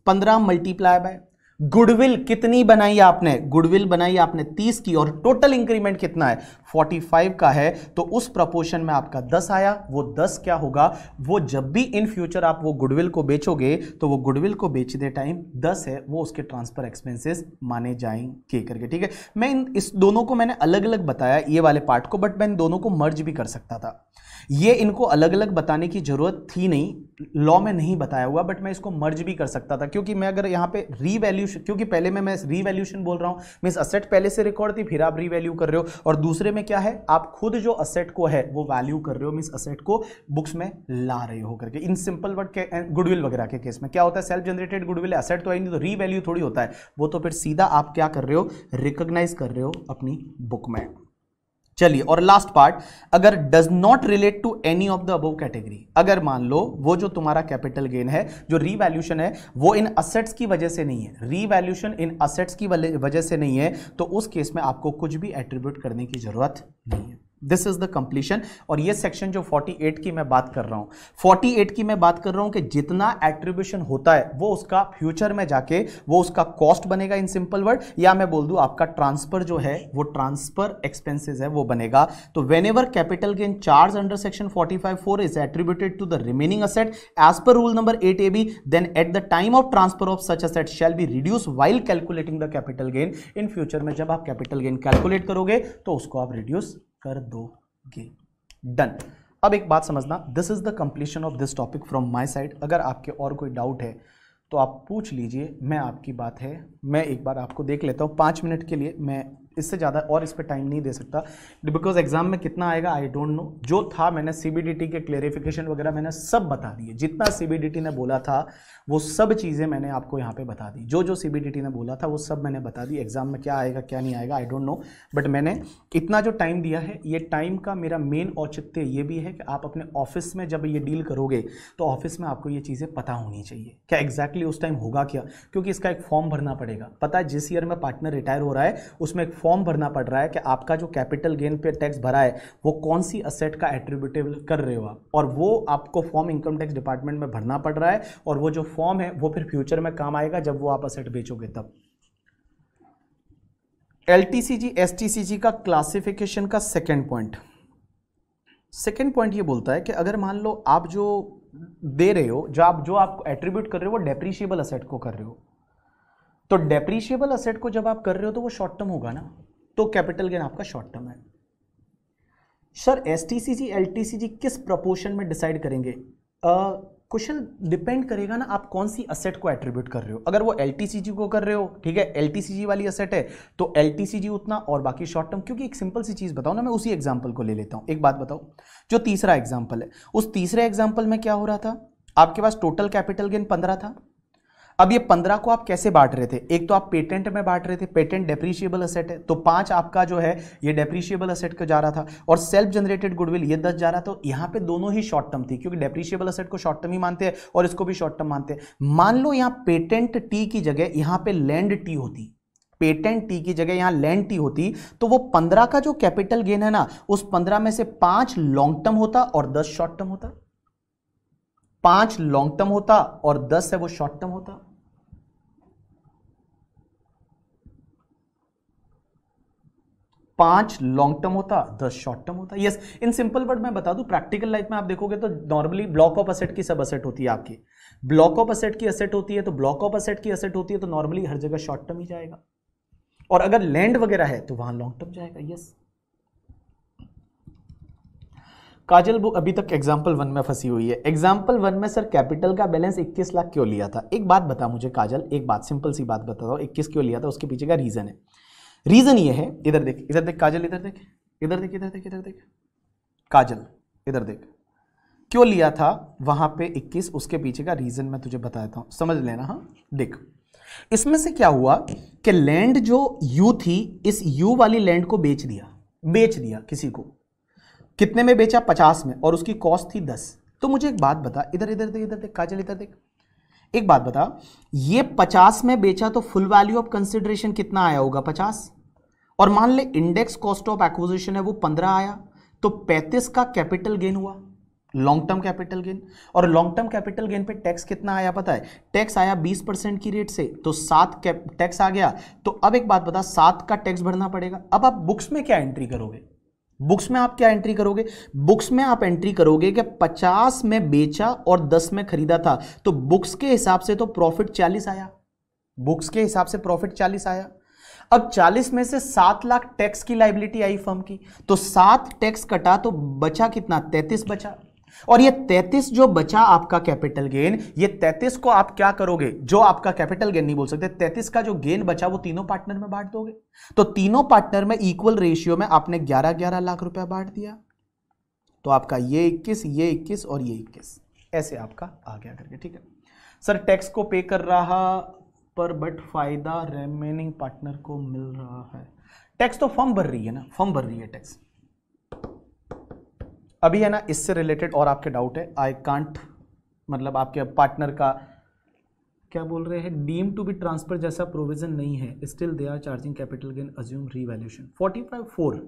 पंद्रह मल्टीप्लाई बाय गुडविल कितनी बनाई आपने गुडविल बनाई आपने 30 की और टोटल इंक्रीमेंट कितना है 45 का है तो उस प्रपोर्शन में आपका 10 आया वो 10 क्या होगा वो जब भी इन फ्यूचर आप वो गुडविल को बेचोगे तो वो गुडविल को बेचने टाइम 10 है वो उसके ट्रांसफर एक्सपेंसेस माने जाएंगे करके ठीक है मैं इन इस दोनों को मैंने अलग अलग बताया ये वाले पार्ट को बट मैं इन दोनों को मर्ज भी कर सकता था ये इनको अलग अलग बताने की ज़रूरत थी नहीं लॉ में नहीं बताया हुआ बट मैं इसको मर्ज भी कर सकता था क्योंकि मैं अगर यहाँ पे रीवैल्यूशन क्योंकि पहले में मैं रीवैल्यूशन बोल रहा हूँ मीन्स असेट पहले से रिकॉर्ड थी फिर आप रीवैल्यू कर रहे हो और दूसरे में क्या है आप खुद जो असेट को है वो वैल्यू कर रहे हो मीन्स असेट को बुक्स में ला रहे हो करके इन सिंपल वर्ड के गुडविल वगैरह के केस में क्या होता है सेल्फ जनरेटेड गुडविल असेट तो आई नहीं तो रीवैल्यू थोड़ी होता है वो तो फिर सीधा आप क्या कर रहे हो रिकोगनाइज कर रहे हो अपनी बुक में चलिए और लास्ट पार्ट अगर does not relate to any of the above category अगर मान लो वो जो तुम्हारा कैपिटल गेन है जो रीवैल्यूशन है वो इन असेट्स की वजह से नहीं है रीवैल्यूशन इन असेट्स की वजह से नहीं है तो उस केस में आपको कुछ भी एट्रीब्यूट करने की जरूरत नहीं है दिस इज द कंप्लीशन और ये सेक्शन जो 48 की मैं बात कर रहा हूँ 48 की मैं बात कर रहा हूँ कि जितना एट्रीब्यूशन होता है वो उसका फ्यूचर में जाके वो उसका कॉस्ट बनेगा इन सिंपल वर्ड या मैं बोल दूँ आपका ट्रांसफर जो है वो ट्रांसफर एक्सपेंसेस है वो बनेगा तो whenever capital gain charge under section forty five four is attributed to the remaining asset as per rule number eight A B then at the time of transfer of such asset shall be reduce while calculating the capital gain in future में जब आप capital gain calculate करोगे तो उसको आप reduce कर दोगे done अब एक बात समझना this is the completion of this topic from my side अगर आपके और कोई डाउट है तो आप पूछ लीजिए मैं आपकी बात है मैं एक बार आपको देख लेता हूँ पाँच मिनट के लिए मैं इससे ज़्यादा और इस पर टाइम नहीं दे सकता बिकॉज एग्जाम में कितना आएगा आई डोंट नो जो था मैंने सी के क्लेरिफिकेशन वगैरह मैंने सब बता दिए जितना सी ने बोला था वो सब चीज़ें मैंने आपको यहाँ पे बता दी जो जो सी ने बोला था वो सब मैंने बता दी एग्ज़ाम में क्या आएगा क्या नहीं आएगा आई डोंट नो बट मैंने इतना जो टाइम दिया है ये टाइम का मेरा मेन औचित्य ये भी है कि आप अपने ऑफिस में जब ये डील करोगे तो ऑफिस में आपको ये चीज़ें पता होनी चाहिए क्या एग्जैक्टली exactly उस टाइम होगा क्या क्योंकि इसका एक फॉर्म भरना पड़ेगा पता है जिस ईयर में पार्टनर रिटायर हो रहा है उसमें एक फॉर्म भरना पड़ रहा है कि आपका जो कैपिटल गेन पे टैक्स भरा है वो कौन सी असेट का एट्रीब्यूटिव कर रहे हो आप और वो आपको फॉर्म इनकम टैक्स डिपार्टमेंट में भरना पड़ रहा है और वो जो फॉर्म है वो फिर फ्यूचर में काम आएगा जब वो आप असेट बेचोगे तब एल टी का क्लासिफिकेशन का सेकेंड पॉइंट सेकेंड पॉइंट ये बोलता है कि अगर मान लो आप जो दे रहे हो जो आप जो आप एट्रीब्यूट कर रहे हो वो डेप्रीशिएबल असेट को कर रहे हो तो डेप्रीशिएबल असेट को जब आप कर रहे हो तो वो शॉर्ट टर्म होगा ना तो कैपिटल गेन आपका शॉर्ट टर्म है sir S T C G L T C G किस प्रपोर्शन में डिसाइड करेंगे क्वेश्चन डिपेंड करेगा ना आप कौन सी असेट को एट्रीब्यूट कर रहे हो अगर वो एल को कर रहे हो ठीक है एल वाली असेट है तो एल उतना और बाकी शॉर्ट टर्म क्योंकि एक सिंपल सी चीज़ बताओ ना मैं उसी एग्जाम्पल को ले लेता हूँ एक बात बताओ जो तीसरा एग्जाम्पल है उस तीसरे एग्जाम्पल में क्या हो रहा था आपके पास टोटल कैपिटल गेन पंद्रह था अब ये पंद्रह को आप कैसे बांट रहे थे एक तो आप पेटेंट में बांट रहे थे पेटेंट डेप्रिशिएबल असेट है तो पांच आपका जो है ये डेप्रिशिएबल असेट को जा रहा था और सेल्फ जनरेटेड गुडविल ये दस जा रहा था तो यहां पे दोनों ही शॉर्ट टर्म थी क्योंकि डेप्रिशिएबल असेट को शॉर्ट टर्म ही मानते हैं और इसको भी शॉर्ट टर्म मानते हैं मान लो यहां पेटेंट टी की जगह यहां पर लैंड टी होती पेटेंट टी की जगह यहां लैंड टी होती तो वो पंद्रह का जो कैपिटल गेन है ना उस पंद्रह में से पांच लॉन्ग टर्म होता और दस शॉर्ट टर्म होता पांच लॉन्ग टर्म होता और दस है वो शॉर्ट टर्म होता पांच लॉन्ग टर्म होता दस शॉर्ट टर्म होता यस इन सिंपल वर्ड मैं बता दूं प्रैक्टिकल लाइफ में आप देखोगे तो नॉर्मली ब्लॉक ऑफ असेट की सब असेट होती है आपकी ब्लॉक ऑफ असेट की असेट होती है तो ब्लॉक ऑफ असेट की असेट होती है तो नॉर्मली हर जगह शॉर्ट टर्म ही जाएगा और अगर लैंड वगैरह है तो वहां लॉन्ग टर्म जाएगा यस काजल वो अभी तक एग्जाम्पल वन में फंसी हुई है एग्जाम्पल वन में सर कैपिटल का बैलेंस 21 लाख क्यों लिया था एक बात बता मुझे काजल एक बात सिंपल सी बात बता दो 21 क्यों लिया था उसके पीछे का रीजन है रीजन ये है इधर देख इधर देख काजल इधर देख इधर देख इधर देख इधर देख काजल इधर देख क्यों लिया था वहां पे 21 उसके पीछे का रीजन मैं तुझे बताता हूं समझ लेना हाँ देख इसमें से क्या हुआ कि लैंड जो यू थी इस यू वाली लैंड को बेच दिया बेच दिया किसी को कितने में बेचा पचास में और उसकी कॉस्ट थी दस तो मुझे एक बात बता इधर इधर देख इधर देख काजल इधर देख एक बात बता ये पचास में बेचा तो फुल वैल्यू ऑफ कंसिडरेशन कितना आया होगा पचास और मान ले इंडेक्स कॉस्ट ऑफ एक्विजिशन है वो पंद्रह आया तो पैंतीस का कैपिटल गेन हुआ लॉन्ग टर्म कैपिटल गेन और लॉन्ग टर्म कैपिटल गेन पे टैक्स कितना आया पता है टैक्स आया 20 परसेंट की रेट से तो सात टैक्स आ गया तो अब एक बात बता सात का टैक्स भरना पड़ेगा अब आप बुक्स में क्या एंट्री करोगे बुक्स में आप क्या एंट्री करोगे बुक्स में आप एंट्री करोगे कि 50 में बेचा और 10 में खरीदा था तो बुक्स के हिसाब से तो प्रॉफिट 40 आया बुक्स के हिसाब से प्रॉफिट 40 आया अब 40 में से 7 लाख टैक्स की लाइबिलिटी आई फर्म की तो 7 टैक्स कटा तो बचा कितना 33 बचा और ये 33 जो बचा आपका कैपिटल गेन ये 33 को आप क्या करोगे जो आपका कैपिटल गेन नहीं बोल सकते 33 का जो गेन बचा वो तीनों पार्टनर में बांट दोगे तो तीनों पार्टनर में इक्वल रेशियो में आपने 11 11 लाख रुपया बांट दिया तो आपका ये 21 ये 21 और ये 21 ऐसे आपका आ गया करके ठीक है सर टैक्स को पे कर रहा पर बट फायदा रेमेनिंग पार्टनर को मिल रहा है टैक्स तो फॉर्म भर रही है ना फॉर्म भर रही है टैक्स अभी है ना इससे रिलेटेड और आपके डाउट है आई कांट मतलब आपके पार्टनर का क्या बोल रहे हैं डीम टू बी ट्रांसफर जैसा प्रोविजन नहीं है still they are charging capital gain assume revaluation forty five four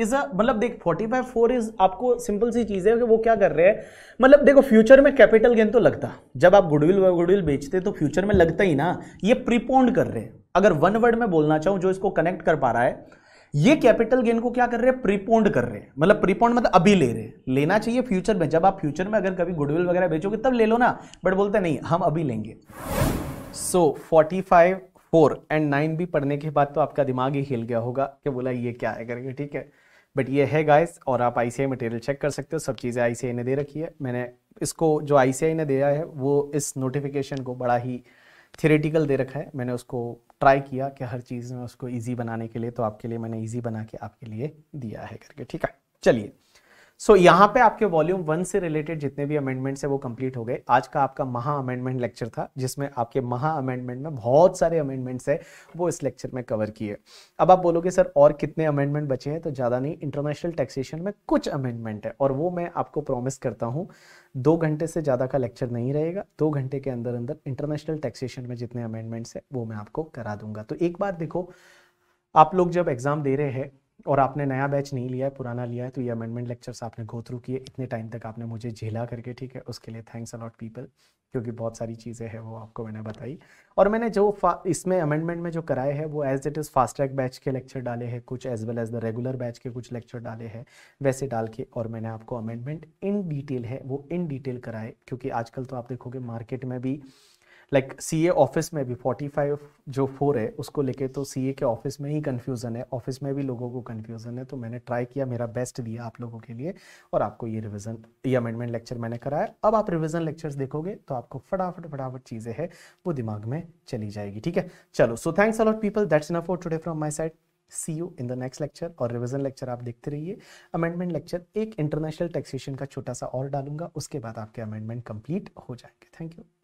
is a मतलब देख फोर्टी फाइव फोर इज आपको सिंपल सी चीज़ है कि वो क्या कर रहे हैं मतलब देखो फ्यूचर में कैपिटल गेन तो लगता जब आप गुडविल गुडविल बेचते तो फ्यूचर में लगता ही ना ये प्रीपोन्ड कर रहे हैं अगर वन वर्ड में बोलना चाहूँ जो इसको कनेक्ट कर पा रहा है ये कैपिटल गेन को क्या कर रहे हैं प्रीपोन्ड कर रहे हैं मतलब प्रीपोन्ड मतलब अभी ले रहे हैं लेना चाहिए फ्यूचर में जब आप फ्यूचर में अगर कभी गुडविल वगैरह बेचोगे तब ले लो ना बट बोलते नहीं हम अभी लेंगे so forty five four and nine भी पढ़ने के बाद तो आपका दिमाग ही हिल गया होगा कि बोला ये क्या है करके ठीक है बट ये है गाइस और आप आई मटेरियल चेक कर सकते हो सब चीज़ें आई ने दे रखी है मैंने इसको जो आई ने दिया है वो इस नोटिफिकेशन को बड़ा ही थेरेटिकल दे रखा है मैंने उसको ट्राई किया कि हर चीज़ में उसको ईजी बनाने के लिए तो आपके लिए मैंने ईजी बना के आपके लिए दिया है करके ठीक है चलिए सो so, यहाँ पे आपके वॉल्यूम वन से रिलेटेड जितने भी अमेंडमेंट्स है वो कंप्लीट हो गए आज का आपका महा अमेंडमेंट लेक्चर था जिसमें आपके महा अमेंडमेंट में बहुत सारे अमेंडमेंट्स है वो इस लेक्चर में कवर किए अब आप बोलोगे सर और कितने अमेंडमेंट बचे हैं तो ज़्यादा नहीं इंटरनेशनल टैक्सेशन में कुछ अमेंडमेंट है और वो मैं आपको प्रॉमिस करता हूँ दो घंटे से ज़्यादा का लेक्चर नहीं रहेगा दो घंटे के अंदर अंदर इंटरनेशनल टैक्सेशन में जितने अमेंडमेंट्स हैं वो मैं आपको करा दूंगा तो एक बार देखो आप लोग जब एग्ज़ाम दे रहे हैं और आपने नया बैच नहीं लिया है पुराना लिया है तो ये अमेंडमेंट लेक्चर्स आपने गो थ्रू किए इतने टाइम तक आपने मुझे झेला करके ठीक है उसके लिए थैंक्स अलॉट पीपल क्योंकि बहुत सारी चीज़ें हैं वो आपको मैंने बताई और मैंने जो इसमें अमेंडमेंट में जो कराए हैं वो as it is fast track batch के लेक्चर डाले हैं कुछ as well as the regular batch के कुछ लेक्चर डाले हैं वैसे डाल के और मैंने आपको अमेंडमेंट इन डिटेल है वो इन डिटेल कराए क्योंकि आजकल तो आप देखोगे मार्केट में भी लाइक सी ए ऑफिस में भी फोर्टी फाइव जो फोर है उसको लेके तो सी ए के ऑफिस में ही कन्फ्यूज़न है ऑफिस में भी लोगों को कन्फ्यूज़न है तो मैंने ट्राई किया मेरा बेस्ट दिया आप लोगों के लिए और आपको ये रिविज़न ये अमेंडमेंट लेक्चर मैंने कराया अब आप रिविज़न लेक्चर्स देखोगे तो आपको फटाफट फटाफट चीज़ें हैं वो दिमाग में चली जाएगी ठीक है चलो so thanks a lot people that's in for today from my side see you in the next lecture और रिविजन लेक्चर आप देखते रहिए अमेंडमेंट लेक्चर एक इंटरनेशनल टैक्सेशन का छोटा सा और डालूंगा उसके बाद आपके अमेंडमेंट कंप्लीट हो जाएंगे थैंक यू